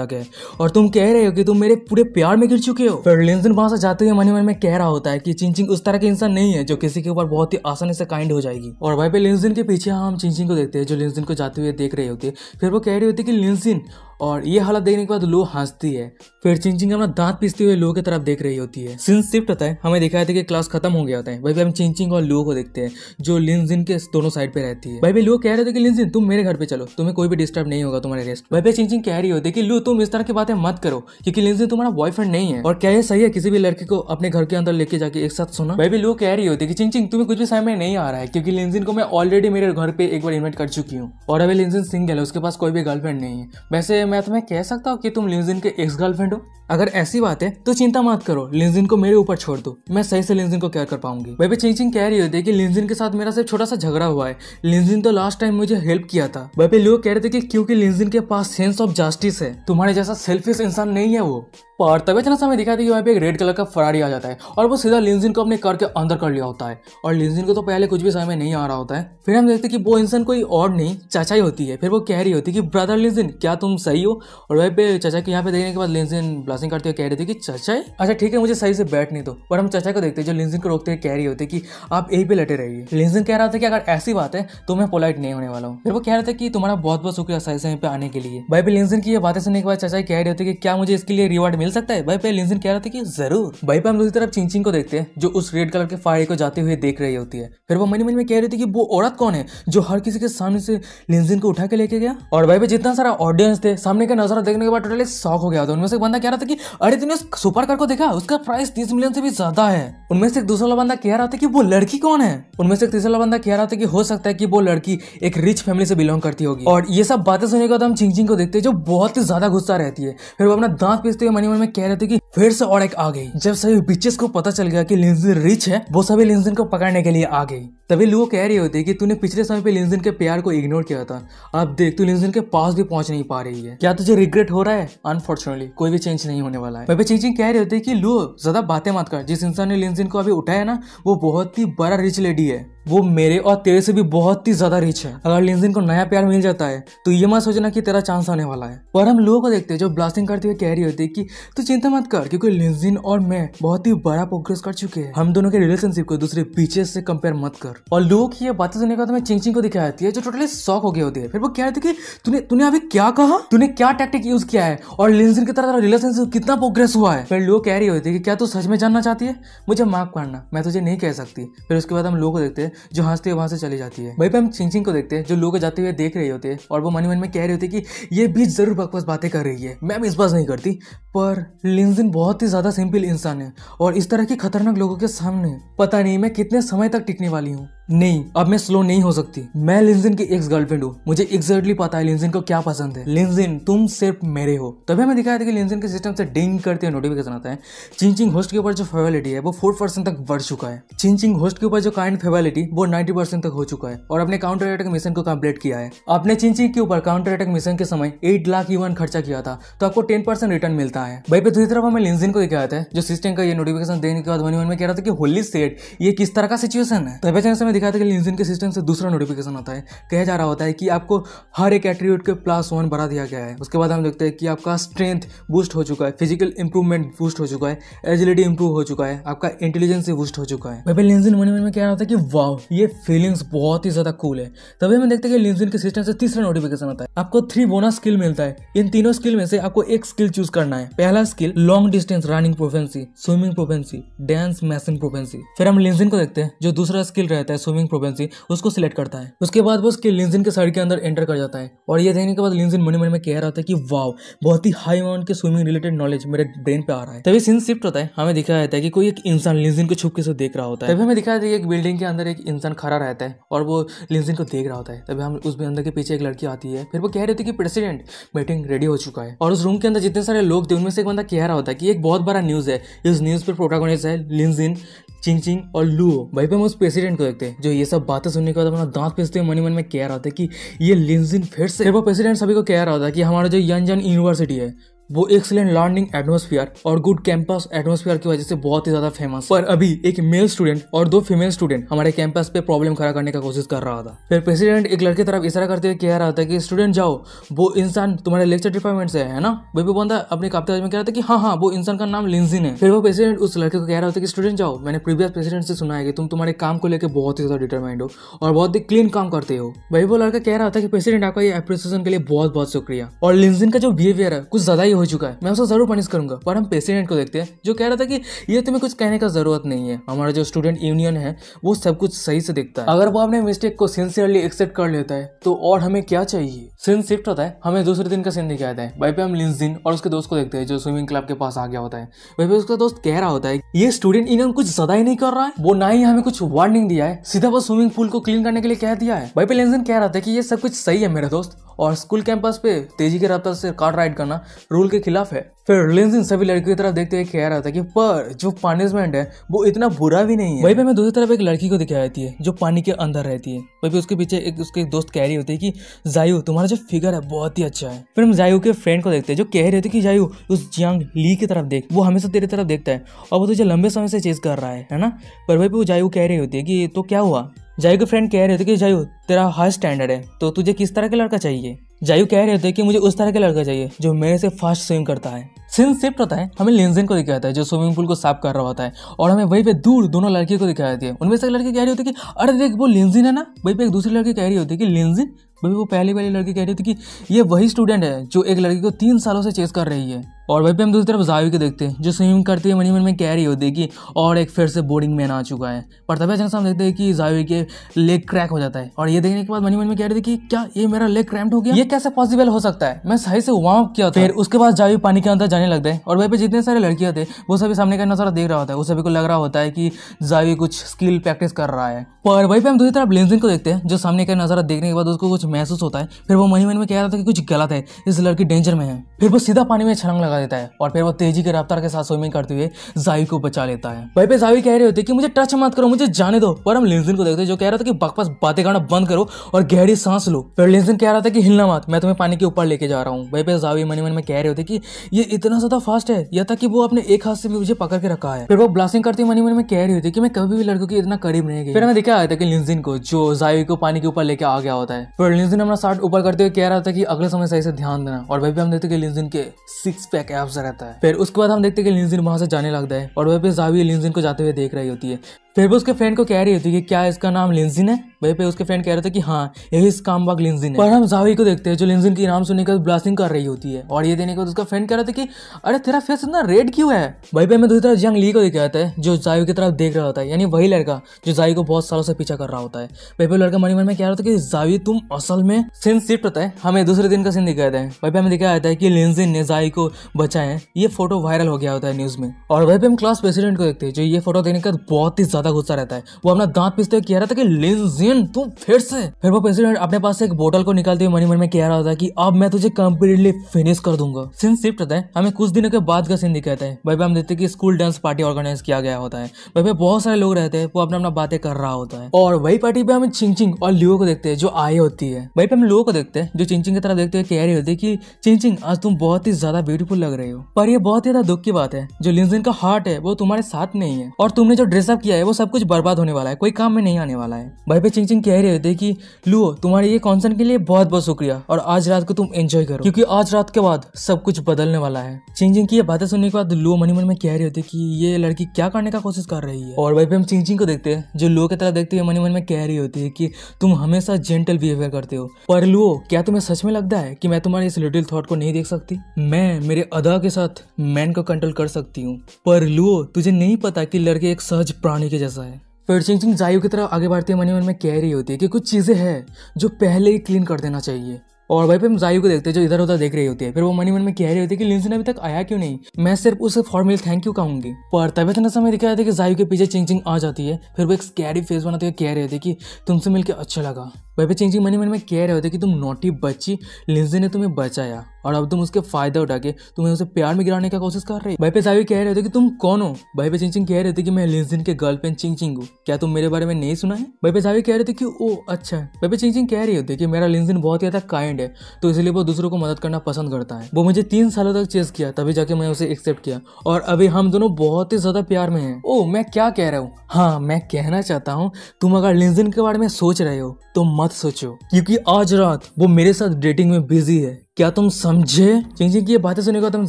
तक है और तुम कह रहे हो कि तुम मेरे पूरे प्यार में गिर चुके हो फिर लिंसन वहां से जाते हुए मनी मन में कह रहा होता है कि चिंचिंग उस तरह के इंसान नहीं है जो किसी के ऊपर बहुत ही आसानी से काइंड हो जाएगी और वहीं पे लिंसिन के पीछे हम चिंचिंग को देखते हैं जो लिंसिन को जाते हुए देख रहे होते है फिर वो कह रही होती है कि लिंसिन और ये हालत देखने के बाद लो हंसती है फिर चिंचिंग अपना दांत पीसते हुए लो की तरफ देख रही होती है सिंस शिफ्ट होता है हमें दिखाया था कि क्लास खत्म हो गया होता है भाई पे हम चिंचिंग और लो को देखते हैं जो लिंजिन के दोनों साइड पे रहती है भाई भाई लो कह रहे थे कि लिंजिन तुम मेरे घर पे चलो तुम्हें कोई भी डिस्टर्ब नहीं होगा तुम्हारे रेस्ट भाई भाई चिंचिंग कह रही होती है कि लू तुम इस तरह की बातें मत करो क्योंकि लिंजिन तुम्हारा बॉयफ्रेंड नहीं है और क्या ये सही है किसी भी लड़के को अपने घर के अंदर लेके जाके एक साथ सुना भाई भी लो कह रही होती है कि चिंचिंग तुम्हें कुछ भी समय में नहीं आ रहा है क्योंकि लिंजिन को मैं ऑलरेडी मेरे घर पे एक बार इन्वाइट कर चुकी हूँ और अभी लिंजिन सिंगल है उसके पास कोई भी गर्लफ्रेंड नहीं है वैसे मैं तुम्हें कह सकता हूँ कि तुम लिंजिन के एक्स गर्लफ्रेंड हो अगर ऐसी बात है तो चिंता मत करो लिंजिन को मेरे ऊपर छोड़ दो मैं सही से लिंजिन को केयर कर पाऊंगी बेबी चिंग चिंग कह रही होती है कि लिंजिन के साथ मेरा सिर्फ छोटा सा झगड़ा हुआ है लिंजिन तो लास्ट टाइम मुझे हेल्प किया था बेबी लोग कह रहे थे कि क्योंकि लिंजिन के पास सेंस ऑफ जस्टिस है तुम्हारे जैसा सेल्फिश इंसान नहीं है वो पर तभी अचानक समय दिखाया था कि वहाँ पे एक रेड कलर का फरारी आ जाता है और वो सीधा लिंजिन को अपने कार के अंदर कर लिया होता है और लिंजिन को तो पहले कुछ भी समय में नहीं आ रहा होता है फिर हम देखते हैं कि वो इंसान कोई और नहीं चाचा ही होती है फिर वो कह रही होती है कि ब्रदर लिंजिन क्या तुम सही हो और वहीं पे चाचा को यहाँ पे देखने के बाद लिंजिन ब्लासिंग करते हुए कह रही थी कि चाचा अच्छा ठीक है मुझे सही से बैठ नहीं दो पर हम चाचा को देखते हैं जो लिंजिन को रोकते हुए कह रही होती है कि आप यही पे लटे रहिए लिंजिन कह रहा था कि अगर ऐसी बात है तो मैं पोलाइट नहीं होने वाला हूँ फिर वो कह रहा था कि तुम्हारा बहुत बहुत शुक्रिया सही समय पर आने के लिए वहीं पे लिंजिन की ये बातें सुनने के बाद चाचा कह रहे होते कि क्या मुझे इसके लिए रिवॉर्ड मिल सकता है भाई पे लिंसिन कह रहा था कि जरूर भाई पे हम दूसरी तरफ चिंचिंग को देखते हैं जो उस रेड कलर के फायर को जाते हुए देख रही होती है फिर वो मनी मनी में कह रही थी कि वो औरत कौन है जो हर किसी के सामने से लिंसिन को उठा के लेके गया और भाई पे जितना सारा ऑडियंस थे सामने का नजारा देखने के बाद टोटली शॉक हो गया था उनमें से बंदा कह रहा था कि अरे तुमने सुपर कार को देखा उसका प्राइस तीस मिलियन से भी ज्यादा है उनमें से एक दूसरा बंदा कह रहा था कि वो लड़की कौन है उनमें से एक तीसरा बंदा कह रहा था कि हो सकता है कि वो लड़की एक रिच फैमिली से बिलोंग करती होगी और ये सब बातें सुनने के बाद हम चिंग को देखते हैं जो बहुत ही ज्यादा गुस्सा रहती है फिर वो अपना दांत पीसते हुए मनी में कह रहे थे कि फिर से और एक आ गई जब सभी बिचेस को पता चल गया कि लिंजन रिच है वो सभी लिंजन को पकड़ने के लिए आ गई तभी लोग कह रहे होते कि तूने पिछले समय पे लिंजन के प्यार को इग्नोर किया था अब देख तू लिंजन के पास भी पहुंच नहीं पा रही है क्या तुझे रिग्रेट हो रहा है अनफॉर्चुनेटली कोई भी चेंज नहीं होने वाला है मैं चीजें कह रहे होते कि लो ज्यादा बातें मत कर जिस इंसान ने लिंजन को अभी उठाया ना वो बहुत ही बड़ा रिच लेडी है वो मेरे और तेरे से भी बहुत ही ज्यादा रिच है अगर लिंजिन को नया प्यार मिल जाता है तो ये मत सोचना कि तेरा चांस आने वाला है और हम लोगों को देखते हैं जो ब्लास्टिंग करते हुए कह रही होती है कि तू चिंता मत कर क्योंकि लिंजिन और मैं बहुत ही बड़ा प्रोग्रेस कर चुके हैं हम दोनों के रिलेशनशिप को दूसरे पीछे से कंपेयर मत कर और लोगों की ये बातें सुनने के बाद हमें चिंग को दिखाई जाती है जो टोटली शॉक हो गया होती है फिर वो कह रही थी कि तूने तूने अभी क्या कहा तूने क्या टैक्टिक यूज किया है और लिंजिन की तरह रिलेशनशिप कितना प्रोग्रेस हुआ है फिर लोग कह रही होती है कि क्या तू सच में जानना चाहती है मुझे माफ करना मैं तुझे नहीं कह सकती फिर उसके बाद हम लोग को देखते हैं जो हंसते हुए वहां से चली जाती है वहीं पर हम छिंग छिंग को देखते हैं जो लोग जाते हुए देख रहे होते हैं और वो मन मन में कह रहे होते कि ये बीच जरूर बकवास बातें कर रही है मैं इस बात नहीं करती पर लिंजिन बहुत ही ज़्यादा सिंपल इंसान है और इस तरह के खतरनाक लोगों के सामने पता नहीं मैं कितने समय तक टिकने वाली हूँ नहीं अब मैं स्लो नहीं हो सकती मैं लिंजिन की एक्स गर्लफ्रेंड हूँ मुझे एग्जैक्टली पता है लिंजिन को क्या पसंद है लिंजिन तुम सिर्फ मेरे हो तभी हमें दिखाया था कि लिंजिन के सिस्टम से डिंग करते हुए नोटिफिकेशन आता है चिंचिंग होस्ट के ऊपर जो फेवेलिटी है वो फोर परसेंट तक बढ़ चुका है चिंचिंग होस्ट के ऊपर जो काइंड फेवेलिटी वो नाइन्टी परसेंट तक हो चुका है और अपने काउंटर अटैक मिशन को कम्प्लीट किया है अपने चिंचिंग के ऊपर काउंटर अटैक मिशन के समय एट लाख यून खर्चा किया था तो आपको टेन परसेंट रिटर्न मिलता है भाई पे दूसरी तरफ हमें लिंजिन को दिखाया था जो सिस्टम का ये नोटिफिकेशन देने के बाद वन में कह रहा था कि होली सेट ये किस तरह का सिचुएशन है तभी समय दिखाया था कि लिंक्डइन के सिस्टम से दूसरा नोटिफिकेशन आता है कहा जा रहा होता है कि आपको हर एक एट्रीब्यूट के प्लस वन बढ़ा दिया गया है उसके बाद हम देखते हैं कि आपका स्ट्रेंथ बूस्ट हो चुका है फिजिकल इंप्रूवमेंट बूस्ट हो चुका है एजिलिटी इंप्रूव हो चुका है आपका इंटेलिजेंस बूस्ट हो चुका है भाई लिंक्डइन मन में क्या होता है कि वाह ये फीलिंग्स बहुत ही ज्यादा कूल है तभी हमें देखते हैं कि लिंक्डइन के सिस्टम से तीसरा नोटिफिकेशन आता है आपको थ्री बोनस स्किल मिलता है इन तीनों स्किल में से आपको एक स्किल चूज करना है पहला skill long distance running proficiency swimming proficiency dance मैसिंग प्रोफेंसी फिर हम लिंक्डइन को देखते हैं जो दूसरा स्किल रहता है स्विमिंग प्रोबेंसी उसको सिलेक्ट करता है उसके बाद वो उसके लिंजिन के साइड के अंदर एंटर कर जाता है और ये देखने के बाद लिंजिन मनी मन में कह रहा था कि वाव बहुत ही हाई अमाउंट के स्विमिंग रिलेटेड नॉलेज मेरे ब्रेन पे आ रहा है तभी सीन शिफ्ट होता है हमें दिखाया जाता है कि कोई एक इंसान लिंजिन को छुपके से देख रहा होता है तभी हमें दिखाया जाता है एक बिल्डिंग के अंदर एक इंसान खड़ा रहता है और वो लिंजिन को देख रहा होता है तभी हम उस अंदर के पीछे एक लड़की आती है फिर वो कह रही थी कि प्रेसिडेंट मीटिंग रेडी हो चुका है और उस रूम के अंदर जितने सारे लोग थे उनमें से एक बंदा कह रहा होता है कि एक बहुत बड़ा न्यूज़ है इस न्यूज़ पर प्रोटागोनिस्ट है लिंजिन चिंग चिंग और लुओ भाई पे हम उस प्रेसिडेंट को देखते हैं जो ये सब बातें सुनने के बाद अपना दांत पीसते हुए मनी मन में कह रहा था कि ये लिंजिन फिर से प्रेसिडेंट सभी को कह रहा था कि हमारा जो यंग यूनिवर्सिटी है वो एक्सलेंट लर्निंग एटमोस्फियर और गुड कैंपस एटमोस्फियर की वजह से बहुत ही ज्यादा फेमस पर अभी एक मेल स्टूडेंट और दो फीमेल स्टूडेंट हमारे कैंपस पे प्रॉब्लम खड़ा करने का कोशिश कर रहा था फिर प्रेसिडेंट एक लड़के तरफ इशारा करते हुए कह रहा था कि स्टूडेंट जाओ वो इंसान तुम्हारे लेक्चर डिपार्टमेंट से है ना वो भी बंदा अपने काबते में कह रहा था कि हाँ हाँ वो इंसान का नाम लिंजिन है फिर वो प्रेसिडेंट उस लड़के को कह रहा था कि स्टूडेंट जाओ मैंने प्रीवियस प्रेसिडेंट से सुना है कि तुम तुम्हारे काम को लेकर बहुत ही ज्यादा डिटरमाइंड हो और बहुत ही क्लीन काम करते हो वही वो लड़का कह रहा था कि प्रेसिडेंट आपका ये के लिए बहुत बहुत शुक्रिया और लिंजिन का जो बिहेवियर है कुछ ज्यादा ही हो चुका है मैं उसको जरूर पनिश करूंगा पर हम प्रेसिडेंट को देखते हैं जो कह रहा था कि ये तुम्हें कुछ कहने का जरूरत नहीं है हमारा जो स्टूडेंट यूनियन है वो सब कुछ सही से देखता है अगर वो अपने मिस्टेक को सिंसियरली एक्सेप्ट कर लेता है तो और हमें क्या चाहिए सीन शिफ्ट होता है हमें दूसरे दिन का सीन दिखाया जाता है भाई पे हम लिंस दिन और उसके दोस्त को देखते हैं जो स्विमिंग क्लब के पास आ गया होता है भाई पे उसका दोस्त कह रहा होता है ये स्टूडेंट यूनियन कुछ ज्यादा ही नहीं कर रहा है वो ना ही हमें कुछ वार्निंग दिया है सीधा वो स्विमिंग पूल को क्लीन करने के लिए कह दिया है भाई पे लिंजिन कह रहा था कि ये सब कुछ सही है मेरा दोस्त और स्कूल कैंपस पे तेजी के रफ्तार से कार राइड करना रूल के खिलाफ है फिर रिलियंस इन सभी लड़कियों की तरफ देखते हुए कह रहा था कि पर जो पनिशमेंट है वो इतना बुरा भी नहीं है वही पे मैं दूसरी तरफ एक लड़की को दिखाई जाती है जो पानी के अंदर रहती है वही पे उसके पीछे एक उसके एक दोस्त कह रही होती है कि जायु तुम्हारा जो फिगर है बहुत ही अच्छा है फिर हम जायू के फ्रेंड को देखते हैं जो कह रहे होती है कि जायु उस जियांग ली की तरफ देख वो हमेशा तेरी तरफ देखता है और वो तुझे लंबे समय से चेज कर रहा है है ना पर वही पे वो जायू कह रही होती है कि तो क्या हुआ जायू को फ्रेंड कह रहे थे कि जय तेरा हाई स्टैंडर्ड है तो तुझे किस तरह का लड़का चाहिए जायू कह रहे थे कि मुझे उस तरह का लड़का चाहिए जो मेरे से फास्ट स्विम करता है सिंस शिफ्ट होता है हमें लेंजिन को दिखाया जाता है जो स्विमिंग पूल को साफ कर रहा होता है और हमें वही पे दूर दोनों लड़की को दिखाया जाती है उनमें से एक लड़की कह रही होती है कि अरे देख वो लेंजिन है ना वही पे एक दूसरी लड़की कह रही होती है कि लेंजिन वही वो पहली पहली लड़की कह रही थी कि ये वही स्टूडेंट है जो एक लड़की को तीन सालों से चेस कर रही है और वही पे हम दूसरी तरफ जावी के देखते हैं जो स्विमिंग करती है मनी मन में कह रही होती है कि और एक फिर से बोर्डिंग मैन आ चुका है पर तभी अचानक हम देखते हैं कि जावी के लेग क्रैक हो जाता है और ये देखने के बाद मनी मन में कह रही थी कि क्या ये मेरा लेग क्रैम्प हो गया ये कैसे पॉसिबल हो सकता है मैं सही से वार्म अप किया था फिर उसके बाद जावी पानी के अंदर जाने लगता है और वहीं पे जितने सारे लड़कियां थे वो सभी सामने का नजारा देख रहा होता है उस सभी को लग रहा होता है कि जावी कुछ स्किल प्रैक्टिस कर रहा है पर वहीं पे हम दूसरी तरफ लेंजिन को देखते हैं जो सामने का नजारा देखने के बाद उसको कुछ महसूस होता है फिर वो मनी मन में कह रहा था कि कुछ गलत है इस लड़की डेंजर में है फिर वो सीधा पानी में छलंग लगा देता है और फिर वो तेजी के रफ्तार के साथ स्विमिंग करते हुए जावी को बचा लेता है वहीं पे जावी कह रहे होते कि मुझे टच मत करो मुझे जाने दो पर हम लेंजिन को देखते जो कह रहा था कि बकवास बातें करना बंद करो और गहरी सांस लो फिर लेंजिन कह रहा था कि हिलना मत मत मैं तुम्हें पानी के ऊपर लेके जा रहा हूँ वहीं पे जावी मनी मन में कह रहे होते कि ये इतना ज्यादा फास्ट है या था कि वो अपने एक हाथ से भी मुझे पकड़ के रखा है फिर वो ब्लास्टिंग करते हुए मनी मन में कह रही होती कि मैं कभी भी लड़कों की इतना करीब नहीं गई फिर हमें देखा आया था कि लिंजिन को जो जावी को पानी के ऊपर लेके आ गया होता है फिर लिंजिन अपना शर्ट ऊपर करते हुए कह रहा था कि अगले समय सही से ध्यान देना और वह भी हम देखते लिंजिन के सिक्स पैक एप्स रहता है फिर उसके बाद हम देखते कि लिंजिन वहां से जाने लगता है और वह भी जावी लिंजिन को जाते हुए देख रही होती है फिर भी उसके फ्रेंड को कह रही होती है कि क्या इसका नाम लिंजिन है वही पे उसके फ्रेंड कह रहे थे कि हाँ यही इस काम बाग लिंजिन है पर हम जावी को देखते सकते हैं जो लिंजन के नाम सुनने के बाद ब्लास्टिंग कर रही होती है और ये देने के बाद उसका फ्रेंड कह रहा था कि अरे तेरा फेस इतना रेड क्यों है भाई भाई मैं दूसरी तरफ जंग ली को देखा जाता है जो जायु की तरफ देख रहा होता है यानी वही लड़का जो जायु को बहुत सालों से पीछा कर रहा होता है भाई भाई लड़का मनी मन में कह रहा था कि जायु तुम असल में सीन शिफ्ट होता है हमें दूसरे दिन का सीन दिखाया जाता है भाई हमें दिखाया जाता है कि लिंजिन ने जायू को बचाए ये फोटो वायरल हो गया होता है न्यूज में और वहीं पर हम क्लास प्रेसिडेंट को देखते हैं जो ये फोटो देने के बाद बहुत ही ज्यादा गुस्सा रहता है वो अपना दांत पीसते हुए कह रहा था कि लिंजिन तुम फिर से फिर वो प्रेसिडेंट अपने पास से एक बोतल को निकालते हुए मनी मन में कह रहा होता कि अब मैं तुझे कम्प्लीटली फिनिश कर दूंगा सीन शिफ्ट होता है हमें कुछ दिनों के बाद का सीन दिखाता है भाई भाई हम देखते हैं कि स्कूल डांस पार्टी ऑर्गेनाइज किया गया होता है भाई भाई बहुत सारे लोग रहते हैं वो अपना अपना बातें कर रहा होता है और वही पार्टी पे हमें चिंचिंग और लियो को देखते हैं जो आई होती है भाई पे हम लोगों को देखते हैं जो चिंचिंग की तरफ देखते हुए कह रही होती है कि चिंचिंग आज तुम बहुत ही ज्यादा ब्यूटीफुल लग रहे हो पर ये बहुत ही ज्यादा दुख की बात है जो लिंजिन का हार्ट है वो तुम्हारे साथ नहीं है और तुमने जो ड्रेसअप किया है वो सब कुछ बर्बाद होने वाला है कोई काम में नहीं आने वाला है भाई पे चिंग चिंग कह रहे होते कि लुओ तुम्हारे ये कॉन्सर्न के लिए बहुत बहुत शुक्रिया और आज रात को तुम एंजॉय करो क्योंकि आज रात के बाद सब कुछ बदलने वाला है चिंगजिंग की ये बातें सुनने के बाद लो मनी मन में कह रही होती है कि ये लड़की क्या करने का कोशिश कर रही है और वही पे हम चिंगजिंग को देखते हैं जो लो की तरह देखते हुए मनी मन में कह रही होती है कि तुम हमेशा जेंटल बिहेवियर करते हो पर लो क्या तुम्हें सच में लगता है कि मैं तुम्हारे इस लिटिल थॉट को नहीं देख सकती मैं मेरे अदा के साथ मैन को कंट्रोल कर सकती हूँ पर लो तुझे नहीं पता कि लड़के एक सहज प्राणी के जैसा है फिर चिंग चिंग जायु की तरह आगे बढ़ती है मनी मन में कह रही होती है कि कुछ चीज़ें हैं जो पहले ही क्लीन कर देना चाहिए और वहीं पे हम जायू को देखते हैं जो इधर उधर देख रही होती है फिर वो मनी मन में कह रही होती है कि लिंसन अभी तक आया क्यों नहीं मैं सिर्फ उसे फॉर्मल थैंक यू कहूंगी पर तभी इतना समय दिखाया था कि जायू के पीछे चिंग चिंग आ जाती है फिर वो एक स्कैरी फेस बनाते हुए कह रहे थे कि तुमसे मिलकर अच्छा लगा वह पे चिंग मनी मन में कह रहे होते कि तुम नोटी बच्ची लिंजे ने तुम्हें बचाया और अब तुम उसके फायदा उठा के तुम्हें उसे प्यार में गिराने का कोशिश कर रही भाई पे साहब कह रहे होते कि तुम कौन हो भाई पे चिंग चिंग कह रहे थे कि मैं लिंजिन के गर्लफ्रेंड चिंग चिंग हूँ क्या तुम मेरे बारे में नहीं सुना है भाई पे साहब कह रहे थे कि ओ अच्छा भाई पे चिंग चिंग कह रही होती कि मेरा लिंजिन बहुत ज्यादा काइंड है तो इसलिए वो दूसरों को मदद करना पसंद करता है वो मुझे तीन सालों तक चेस किया तभी जाके मैं उसे एक्सेप्ट किया और अभी हम दोनों बहुत ही ज्यादा प्यार में है ओ मैं क्या कह रहा हूँ हाँ मैं कहना चाहता हूँ तुम अगर लिंजिन के बारे में सोच रहे हो तो मत सोचो क्योंकि आज रात वो मेरे साथ डेटिंग में बिजी है क्या तुम समझे चिंग की ये बातें सुनने का तुम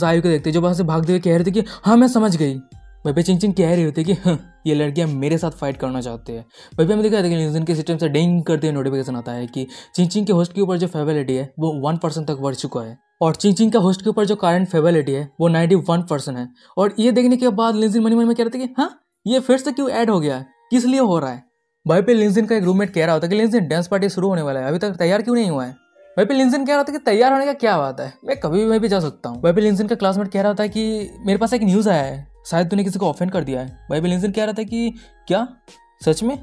जाहिर को देखते जो वहां से भागते हुए कह रहे थे कि हाँ मैं समझ गई भाई चिंग चिंग कह रही होती कि हाँ ये लड़कियां मेरे साथ फाइट करना चाहते हैं भाई हमें देखा लेकिन न्यूजीलैंड के सिस्टम से डेंग करते हुए नोटिफिकेशन आता है कि चिंग के होस्ट के ऊपर जो फेबिलिटी है वो वन परसेंट तक बढ़ चुका है और चिंग चिंग का होस्ट के ऊपर जो करंट फेबिलिटी है वो नाइन्टी वन परसेंट है और ये देखने के बाद लिंजिन मनी मनी में कह रहे थे कि हाँ ये फिर से क्यों ऐड हो गया है किस लिए हो रहा है भाई पे लिंसिन का एक रूममेट कह रहा होता है कि लिंक्डइन डांस पार्टी शुरू होने वाला है अभी तक तैयार क्यों नहीं हुआ है भाई पे लिंक्डइन कह रहा था कि तैयार होने का क्या बात है मैं कभी भी मैं भी जा सकता हूँ भाई पे लिंसिन का क्लासमेट कह रहा था कि मेरे पास एक न्यूज़ आया है शायद तूने किसी को ऑफेंड कर दिया है भाई पे लिंक्डइन कह रहा था कि क्या सच में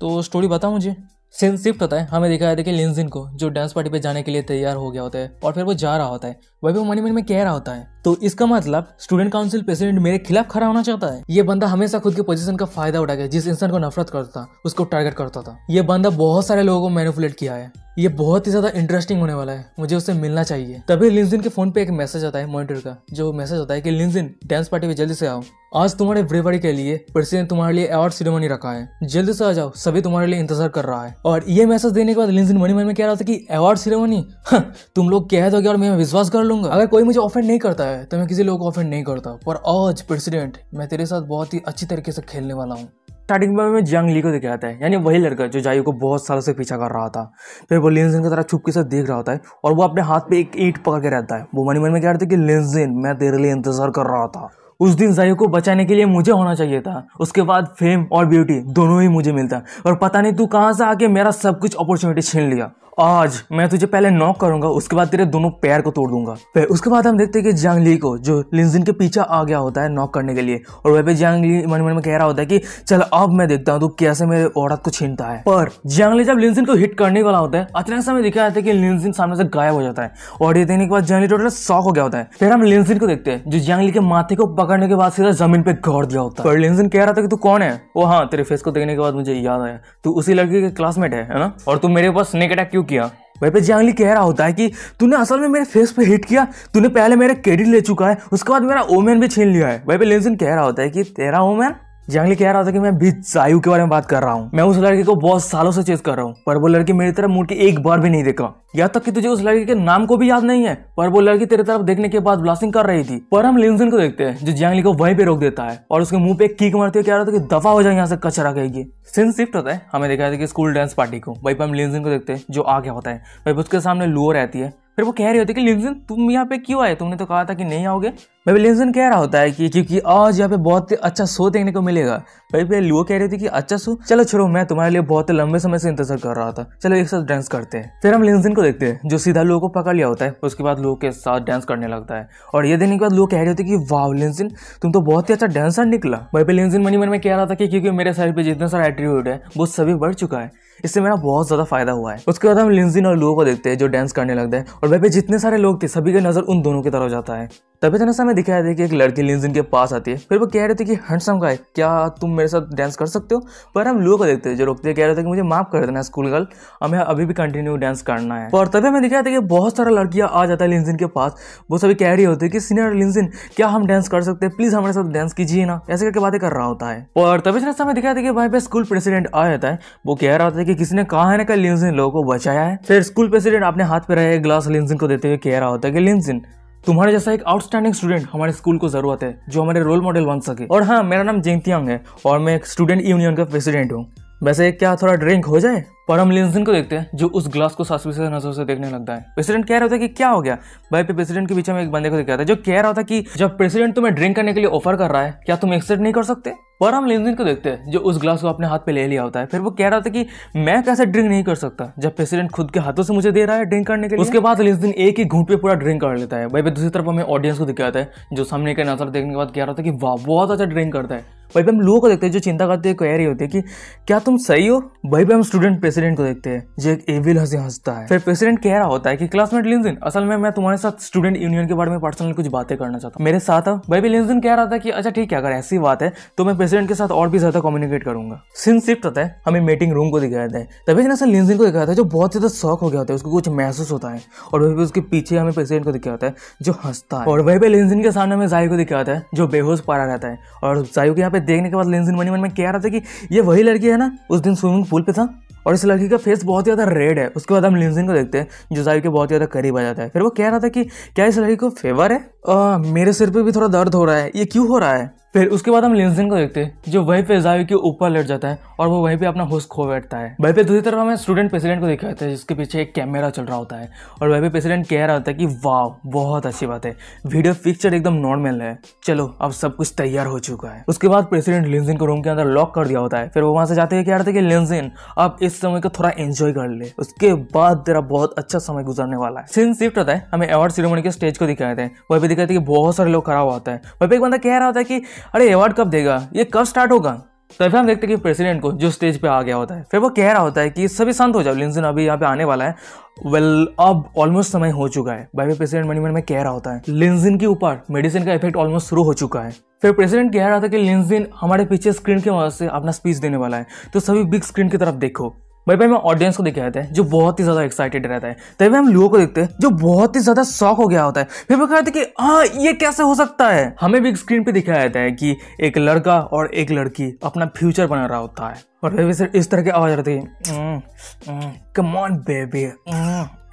तो स्टोरी बता मुझे सेंसिफ्ट शिफ्ट होता है हमें दिखाया था कि लिंजिन को जो डांस पार्टी पे जाने के लिए तैयार हो गया होता है और फिर वो जा रहा होता है वह भी मनी मन में कह रहा होता है तो इसका मतलब स्टूडेंट काउंसिल प्रेसिडेंट मेरे खिलाफ खड़ा होना चाहता है ये बंदा हमेशा खुद के पोजीशन का फायदा उठा गया जिस इंसान को नफरत करता था उसको टारगेट करता था ये बंदा बहुत सारे लोगों को मैनिपुलेट किया है ये बहुत ही ज्यादा इंटरेस्टिंग होने वाला है मुझे उससे मिलना चाहिए तभी लिंजिन के फोन पे एक मैसेज आता है मॉनिटर का जो मैसेज होता है कि लिंजिन डांस पार्टी में जल्दी से आओ आज तुम्हारे ब्रेवरी के लिए प्रेसिडेंट तुम्हारे लिए अवार्ड सेरेमनी रखा है जल्दी से आ जाओ सभी तुम्हारे लिए इंतजार कर रहा है और ये मैसेज देने के बाद लिंजिन मनी मन में कह रहा था कि अवार्ड सेरेमनी तुम लोग कह दोगे और मैं विश्वास कर लो करूंगा अगर कोई मुझे ऑफेंड नहीं करता है तो मैं किसी लोग को ऑफेंड नहीं करता पर आज प्रेसिडेंट मैं तेरे साथ बहुत ही अच्छी तरीके से खेलने वाला हूँ स्टार्टिंग में मैं जंग ली को देखे आता है यानी वही लड़का जो जायू को बहुत सालों से पीछा कर रहा था फिर वो लेंजन की तरह छुपके के साथ देख रहा होता है और वो अपने हाथ पे एक ईट पकड़ के रहता है वो मनी मन में कह रहा था कि लेंजन मैं तेरे लिए इंतजार कर रहा था उस दिन जायू को बचाने के लिए मुझे होना चाहिए था उसके बाद फेम और ब्यूटी दोनों ही मुझे मिलता और पता नहीं तू कहाँ से आके मेरा सब कुछ अपॉर्चुनिटी छीन लिया आज मैं तुझे पहले नॉक करूंगा उसके बाद तेरे दोनों पैर को तोड़ दूंगा फिर उसके बाद हम देखते हैं कि जांगली को जो लिंजिन के पीछे आ गया होता है नॉक करने के लिए और वह पे जांगली मन मन में कह रहा होता है कि चल अब मैं देखता हूँ तू कैसे मेरे औरत को छीनता है पर जांगली जब लिंजिन को हिट करने वाला होता है अचानक से हमें दिखाया जाता है कि लिंजिन सामने से गायब हो जाता है और ये देखने के बाद जांगली टोटल शॉक हो गया होता है फिर हम लिंजिन को देखते हैं जो जांगली के माथे को पकड़ने के बाद सीधा जमीन पे गौड़ दिया होता है पर लिंजिन कह रहा था कि तू कौन है वो हाँ तेरे फेस को देखने के बाद मुझे याद आया तू उसी लड़की के क्लासमेट है ना और तू मेरे पास स्नेक अटैक क्यों किया वहीं पे जियांगली कह रहा होता है कि तूने असल में मेरे फेस पे हिट किया तूने पहले मेरे क्रेडिट ले चुका है उसके बाद मेरा ओमेन भी छीन लिया है वहीं पे लेंसन कह रहा होता है कि तेरा ओमेन जंगली कह रहा था कि मैं बिचायू के बारे में बात कर रहा हूँ मैं उस लड़के को बहुत सालों से चेस कर रहा हूँ पर वो लड़की मेरी तरफ मुड़ के एक बार भी नहीं देखा यहाँ तक कि तुझे उस लड़के के नाम को भी याद नहीं है पर वो लड़की तेरे तरफ देखने के बाद ब्लास्टिंग कर रही थी पर हम लिंसन को देखते हैं जो जंगली को वहीं पे रोक देता है और उसके मुंह पे कीक मारती है कह रहा था कि दफा हो जाए यहाँ से कचरा कहेगी सिंह शिफ्ट होता है हमें देखा था कि स्कूल डांस पार्टी को वही पर हम लिंसन को देखते हैं जो आगे होता है वही उसके सामने लुअर रहती है फिर वो कह रही होती है कि लिंसन तुम यहाँ पे क्यों आए तुमने तो कहा था कि नहीं आओगे भाई कह रहा होता है कि क्योंकि आज यहाँ पे बहुत अच्छा शो देखने को मिलेगा भाई पे लुओ कह रहे थे कि अच्छा शो चलो छोड़ो मैं तुम्हारे लिए बहुत लंबे समय से इंतजार कर रहा था चलो एक साथ डांस करते हैं फिर हम लिंजन को देखते हैं जो सीधा लोगों को पकड़ लिया होता है उसके बाद लोगों के साथ डांस करने लगता है और ये देने के बाद लोग कह रहे होते कि वाह लिंजन तुम तो बहुत ही अच्छा डांसर निकला भाई पे लिंजन मनी मन में कह रहा था कि क्योंकि मेरे साइड पर जितना सारा एटीट्यूड है वो सभी बढ़ चुका है इससे मेरा बहुत ज्यादा फायदा हुआ है उसके बाद हम लिंजिन और लोगों को देखते हैं जो डांस करने लगता है और भाई पे जितने सारे लोग थे सभी की नजर उन दोनों की तरफ जाता है तभी तो ना समय में दिखाया था कि एक लड़की लिंजिन के पास आती है फिर वो कह रहे थे कि हैंडसम गाय क्या तुम मेरे साथ डांस कर सकते हो पर हम लोगों को देखते हैं जो रोकते हैं कह रहे थे कि मुझे माफ कर देना स्कूल गर्ल हमें अभी भी कंटिन्यू डांस करना है और तभी हमें दिखाया था कि बहुत सारा लड़कियाँ आ जाता है लिंजिन के पास वो सभी कह रही होती है कि सीनियर लिंजिन क्या हम डांस कर सकते हैं प्लीज़ हमारे साथ डांस कीजिए ना ऐसे करके बातें कर रहा होता है और तभी से हमें दिखाया था कि भाई पे स्कूल प्रेसिडेंट आ जाता है वो कह रहा होता है कि किसी ने कहा है ना कि लिंजिन लोगों को बचाया है फिर स्कूल प्रेसिडेंट अपने हाथ पे रहे ग्लास लिंजिन को देते हुए कह रहा होता है कि लिंजिन तुम्हारे जैसा एक आउटस्टैंडिंग स्टूडेंट हमारे स्कूल को जरूरत है जो हमारे रोल मॉडल बन सके और हाँ मेरा नाम जेंतियांग है और मैं एक स्टूडेंट यूनियन का प्रेसिडेंट हूँ वैसे क्या थोड़ा ड्रिंक हो जाए पर हम लिंसन को देखते हैं जो उस ग्लास को से नजर से देखने लगता है प्रेसिडेंट कह रहा होता है कि क्या हो गया भाई प्रेसिडेंट के पीछे में एक बंदे को दिखाता है जो कह रहा था कि जब प्रेसिडेंट तुम्हें ड्रिंक करने के लिए ऑफर कर रहा है क्या तुम एक्सेप्ट नहीं कर सकते पर हम लिंसन को देखते हैं जो उस ग्लास को अपने हाथ पे ले लिया होता है फिर वो कह रहा था कि मैं कैसे ड्रिंक नहीं कर सकता जब प्रेसिडेंट खुद के हाथों से मुझे दे रहा है ड्रिंक करने के लिए उसके बाद लिंसन एक ही घूट पे पूरा ड्रिंक कर लेता है भाई दूसरी तरफ हमें ऑडियंस को दिखाता है जो सामने के नजर देखने के बाद कह रहा था कि वाह बहुत अच्छा ड्रिंक करता है और हम लोगों को देखते हैं जो चिंता करते हैं क्वेरी होती है कि क्या तुम सही हो भाई भी हम स्टूडेंट प्रेसिडेंट को देखते हैं जो एक एविल हंसी हंसता है फिर प्रेसिडेंट कह रहा होता है कि क्लासमेट लिंजिन असल में मैं तुम्हारे साथ स्टूडेंट यूनियन के बारे में पर्सनल कुछ बातें करना चाहता हूँ मेरे साथ भाई भी लिंजिन कह रहा था कि अच्छा ठीक है अगर ऐसी बात है तो मैं प्रेसिडेंट के साथ और भी ज्यादा कम्युनिकेट करूंगा सिंह शिफ्ट होता है हमें मीटिंग रूम को दिखाया जाता है तभी ना सर को दिखाया था जो बहुत ज्यादा शौक हो गया होता है उसको कुछ महसूस होता है और वही उसके पीछे हमें प्रेसिडेंट को दिखाया होता है जो हंसता है और वही पे लिंजिन के सामने हमें जाय को दिखाया होता है जो बेहोश पारा रहता है और जायू के यहाँ पे देखने के बाद लेंस इन मनी मन में कह रहा था कि ये वही लड़की है ना उस दिन स्विमिंग पूल पे था और इस लड़की का फेस बहुत ज़्यादा रेड है उसके बाद हम लिंजिन को देखते हैं जो जाहिर के बहुत ज़्यादा करीब आ जाता है फिर वो कह रहा था कि क्या इस लड़की को फेवर है आ, मेरे सिर पर भी थोड़ा दर्द हो रहा है ये क्यों हो रहा है फिर उसके बाद हम लिंजन को देखते हैं जो वहीं पे जावी के ऊपर लट जाता है और वो वहीं पे अपना होश खो बैठता है वहीं पे दूसरी तरफ हमें स्टूडेंट प्रेसिडेंट को देखा जाता है जिसके पीछे एक कैमरा चल रहा होता है और वहीं पे प्रेसिडेंट कह रहा होता है कि वाह बहुत अच्छी बात है वीडियो पिक्चर एकदम नॉर्मल है चलो अब सब कुछ तैयार हो चुका है उसके बाद प्रेसिडेंट लिंसिन को रूम के अंदर लॉक कर दिया होता है फिर वो वहां से जाते हुए कह रहा था कि लिंसिन अब इस समय को थोड़ा एंजॉय कर ले उसके बाद तेरा बहुत अच्छा समय गुजरने वाला है सीन शिफ्ट होता है हमें अवार्ड सेरेमनी के स्टेज को दिखाया जाता है वहीं पे दिखाया जाता कि बहुत सारे लोग खड़ा हुआ होता है वहीं पे एक बंदा कह रहा होता है कि अरे अवार्ड कब देगा ये कब स्टार्ट होगा तभी हम देखते हैं कि प्रेसिडेंट को जो स्टेज पे आ गया होता है फिर वो कह रहा होता है कि सभी शांत हो जाओ लिंजन अभी यहाँ पे आने वाला है वेल well, अब ऑलमोस्ट समय हो चुका है भाई प्रेसिडेंट मनी मन में कह रहा होता है लिंजिन के ऊपर मेडिसिन का इफेक्ट ऑलमोस्ट शुरू हो चुका है फिर प्रेसिडेंट कह रहा था कि लिंजिन हमारे पीछे स्क्रीन के वजह से अपना स्पीच देने वाला है तो सभी बिग स्क्रीन की तरफ देखो भाई भाई हम ऑडियंस को दिखाया रहते है जो बहुत ही ज़्यादा एक्साइटेड रहता है तभी हम लोगों को देखते हैं जो बहुत ही ज़्यादा शौक हो गया होता है फिर वो कहते हैं कि हाँ ये कैसे हो सकता है हमें बिग स्क्रीन पे दिखाया जाता है कि एक लड़का और एक लड़की अपना फ्यूचर बना रहा होता है और फिर इस तरह की आवाज़ आती है कमॉन बेबी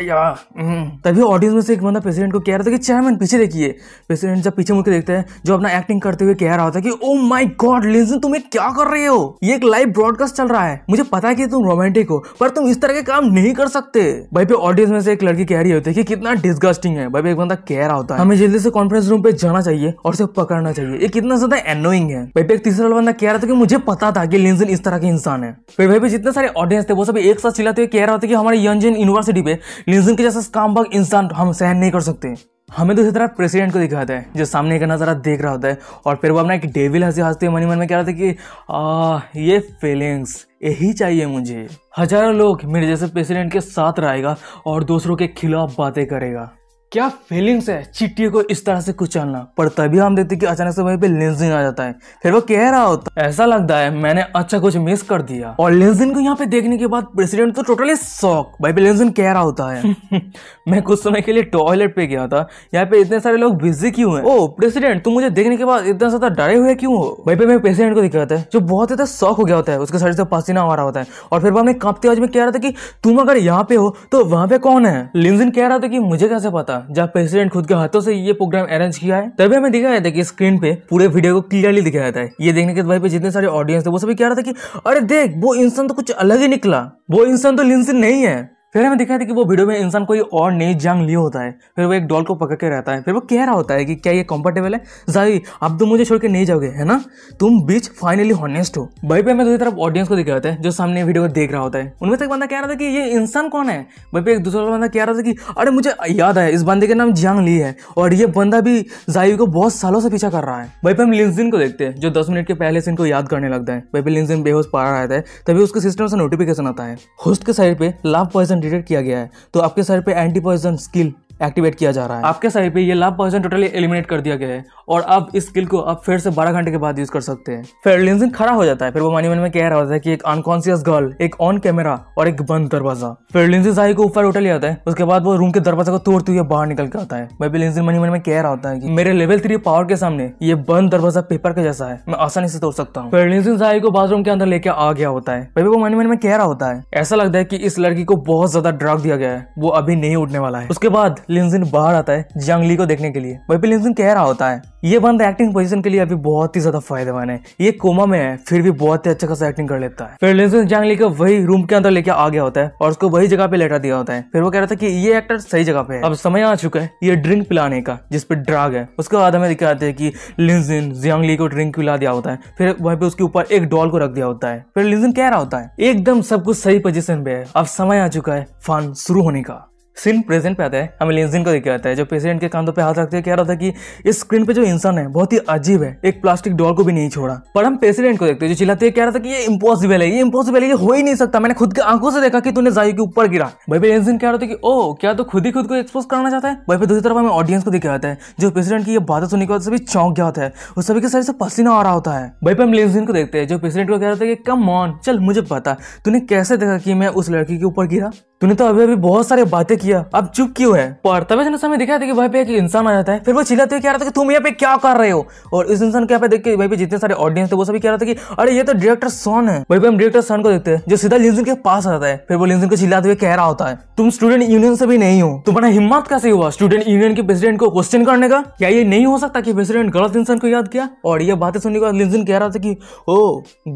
या हम्म। तभी ऑडियंस में से एक बंदा प्रेसिडेंट को कह रहा था कि चेयरमैन पीछे देखिए प्रेसिडेंट जब पीछे मुड़ के देखते हैं जो अपना एक्टिंग करते हुए कह रहा होता है कि ओ माय गॉड लिंसन तुम क्या कर रहे हो ये एक लाइव ब्रॉडकास्ट चल रहा है मुझे पता है कि तुम रोमांटिक हो पर तुम इस तरह के काम नहीं कर सकते भाई पे ऑडियंस में से एक लड़की कह रही होती है कि कितना डिस्गस्टिंग है भाई एक बंदा कह रहा होता है हमें जल्दी से कॉन्फ्रेंस रूम पे जाना चाहिए और उसे पकड़ना चाहिए ये कितना ज्यादा एनोइंग है भाई पे एक तीसरा बंदा कह रहा था कि मुझे पता था कि लिंसन इस तरह के इंसान है फिर भाई पे जितने सारे ऑडियंस थे वो सब एक साथ चिल्लाते हुए कह रहा होता कि हमारे यंजन यूनिवर्सिटी पे लिंसन के जैसा कामबाग इंसान हम सहन नहीं कर सकते हमें दूसरी तरफ प्रेसिडेंट को दिखाता है जो सामने का नज़ारा देख रहा होता है और फिर वो अपना एक डेविल हंसी हंसते मनी मन में कह रहा था कि आ, ये फीलिंग्स यही चाहिए मुझे हजारों लोग मेरे जैसे प्रेसिडेंट के साथ रहेगा और दूसरों के खिलाफ बातें करेगा क्या फीलिंग्स है चिट्टी को इस तरह से कुचलना पर तभी हम देखते कि अचानक से वहीं पे लेंजिन आ जाता है फिर वो कह रहा होता है ऐसा लगता है मैंने अच्छा कुछ मिस कर दिया और लेंजिन को यहाँ पे देखने के बाद प्रेसिडेंट तो टोटली शौक भाई पे लेंजिन कह रहा होता है मैं कुछ समय के लिए टॉयलेट पे गया था यहाँ पे इतने सारे लोग बिजी क्यों है ओ प्रेसिडेंट तुम मुझे देखने के बाद इतना ज्यादा डरे हुए क्यों हो भाई पे मैं प्रेसिडेंट को दिखाता है जो बहुत ज्यादा शौक हो गया होता है उसके शरीर से पसीना आ रहा होता है और फिर हमने कांपते आवाज में कह रहा था कि तुम अगर यहाँ पे हो तो वहाँ पे कौन है लेंजिन कह रहा था कि मुझे कैसे पता था जहाँ प्रेसिडेंट खुद के हाथों से ये प्रोग्राम अरेंज किया है तभी हमें दिखाया जाता है कि स्क्रीन पे पूरे वीडियो को क्लियरली दिखाया जाता है ये देखने के भाई पे जितने सारे ऑडियंस थे वो सभी कह रहा था कि अरे देख वो इंसान तो कुछ अलग ही निकला वो इंसान तो लिंसिन नहीं है फिर हमें दिखाया था कि वो वीडियो में इंसान कोई और नई जंग लिए होता है फिर वो एक डॉल को पकड़ के रहता है फिर वो कह रहा होता है कि क्या ये कंफर्टेबल है जाहिर अब तो मुझे छोड़ के नहीं जाओगे है ना तुम बीच फाइनली हॉनेस्ट हो भाई पे हमें दूसरी तरफ ऑडियंस को दिखाया होता है जो सामने वीडियो को देख रहा होता है उनमें से एक बंदा कह रहा था कि ये इंसान कौन है भाई पे एक दूसरा बंदा कह रहा था कि अरे मुझे याद है इस बंदे का नाम जंग ली है और ये बंदा भी जाहिर को बहुत सालों से पीछा कर रहा है भाई पे हम लिंजिन को देखते हैं जो दस मिनट के पहले से इनको याद करने लगता है भाई पे लिंजिन बेहोश पा रहा है तभी उसके सिस्टम से नोटिफिकेशन आता है होस्ट के साइड पे लाभ पर्सन जनरेट किया गया है तो आपके सर पे एंटी पॉइजन स्किल एक्टिवेट किया जा रहा है आपके साइड पे ये लाभ पॉइजन टोटली एलिमिनेट कर दिया गया है और अब इस स्किल को आप फिर से बारह घंटे के बाद यूज कर सकते हैं फिर लिंजन खड़ा हो जाता है फिर वो मनी मन में कह रहा होता है कि एक अनकॉन्सियस गर्ल एक ऑन कैमरा और एक बंद दरवाजा फिर लिंजन साई को ऊपर उठा लिया जाता है उसके बाद वो रूम के दरवाजा को तोड़ते हुए बाहर निकल के आता है मैं भी लिंजन मनी मन में कह रहा होता है मेरे लेवल थ्री पावर के सामने ये बंद दरवाजा पेपर के जैसा है मैं आसानी से तोड़ सकता हूँ फिर लिंजन साई को बाथरूम के अंदर लेके आ गया होता है मैं भी वो मनी मन में कह रहा होता है ऐसा लगता है की इस लड़की को बहुत ज्यादा ड्रग दिया गया है वो अभी नहीं उठने वाला है उसके बाद लिंजिन बाहर आता है जंगली को देखने के लिए वही पे लिंजिन कह रहा होता है ये बंदा एक्टिंग पोजीशन के लिए अभी बहुत ही ज्यादा फायदेमंद है ये कोमा में है फिर भी बहुत ही अच्छा खासा एक्टिंग कर लेता है फिर लिंजिन जंगली को वही रूम के अंदर लेके आ गया होता है और उसको वही जगह पे लेटा दिया होता है फिर वो कह रहा था कि ये एक्टर सही जगह पे है अब समय आ चुका है ये ड्रिंक पिलाने का जिसपे ड्रग है उसके बाद हमें दिखाते हैं कि लिंजिन जंगली को ड्रिंक पिला दिया होता है फिर वही पे उसके ऊपर एक डॉल को रख दिया होता है फिर लिंजिन कह रहा होता है एकदम सब कुछ सही पोजिशन पे है अब समय आ चुका है फान शुरू होने का सीन प्रेजेंट पे आता है हमें लेंजिन को देखे आता है जो पेशेंट के कांधों पे हाथ रखते हैं कह रहा था कि इस स्क्रीन पे जो इंसान है बहुत ही अजीब है एक प्लास्टिक डॉल को भी नहीं छोड़ा पर हम पेशेंट को देखते जो चिल्लाते हैं कह रहा था कि ये इम्पॉसिबल है ये इम्पॉसिबल है ये हो ही नहीं सकता मैंने खुद की आंखों से देखा कि तूने जायू के ऊपर गिरा भाई भाई लेंजिन कह रहा था कि ओ क्या तो खुद ही खुद को एक्सपोज करना चाहता है भाई भाई दूसरी तरफ हमें ऑडियंस को दिखाया जाता है जो पेशेंट की ये बातें सुनने के बाद सभी चौंक गया होता है और सभी के सारे से पसीना आ रहा होता है भाई पे हम लेंजिन को देखते हैं जो पेशेंट को कह रहा था कि कम ऑन चल मुझे पता तूने कैसे देखा कि मैं उस लड़की के ऊपर गिरा तूने तो अभी अभी बहुत सारी बातें की किया अब चुप क्यों है पर पढ़ते हुए समय दिखाया था कि भाई पे एक इंसान आ जाता है फिर वो चिल्लाते हुए कह रहा था कि तुम यहाँ पे क्या कर रहे हो और इस इंसान के यहाँ पे देख के भाई पे जितने सारे ऑडियंस थे वो सभी कह रहा था कि अरे ये तो डायरेक्टर सोन है भाई हम डायरेक्टर सोन को देखते हैं जो सीधा लिंजन के पास आता है फिर वो लिंजन को चिल्लाते हुए कह रहा होता है तुम स्टूडेंट यूनियन से भी नहीं हो तुम्हारा हिम्मत कैसे हुआ स्टूडेंट यूनियन के प्रेसिडेंट को क्वेश्चन करने का क्या ये नहीं हो सकता कि प्रेसिडेंट गलत इंसान को याद किया और ये बातें सुनने के बाद लिंजन कह रहा था कि ओ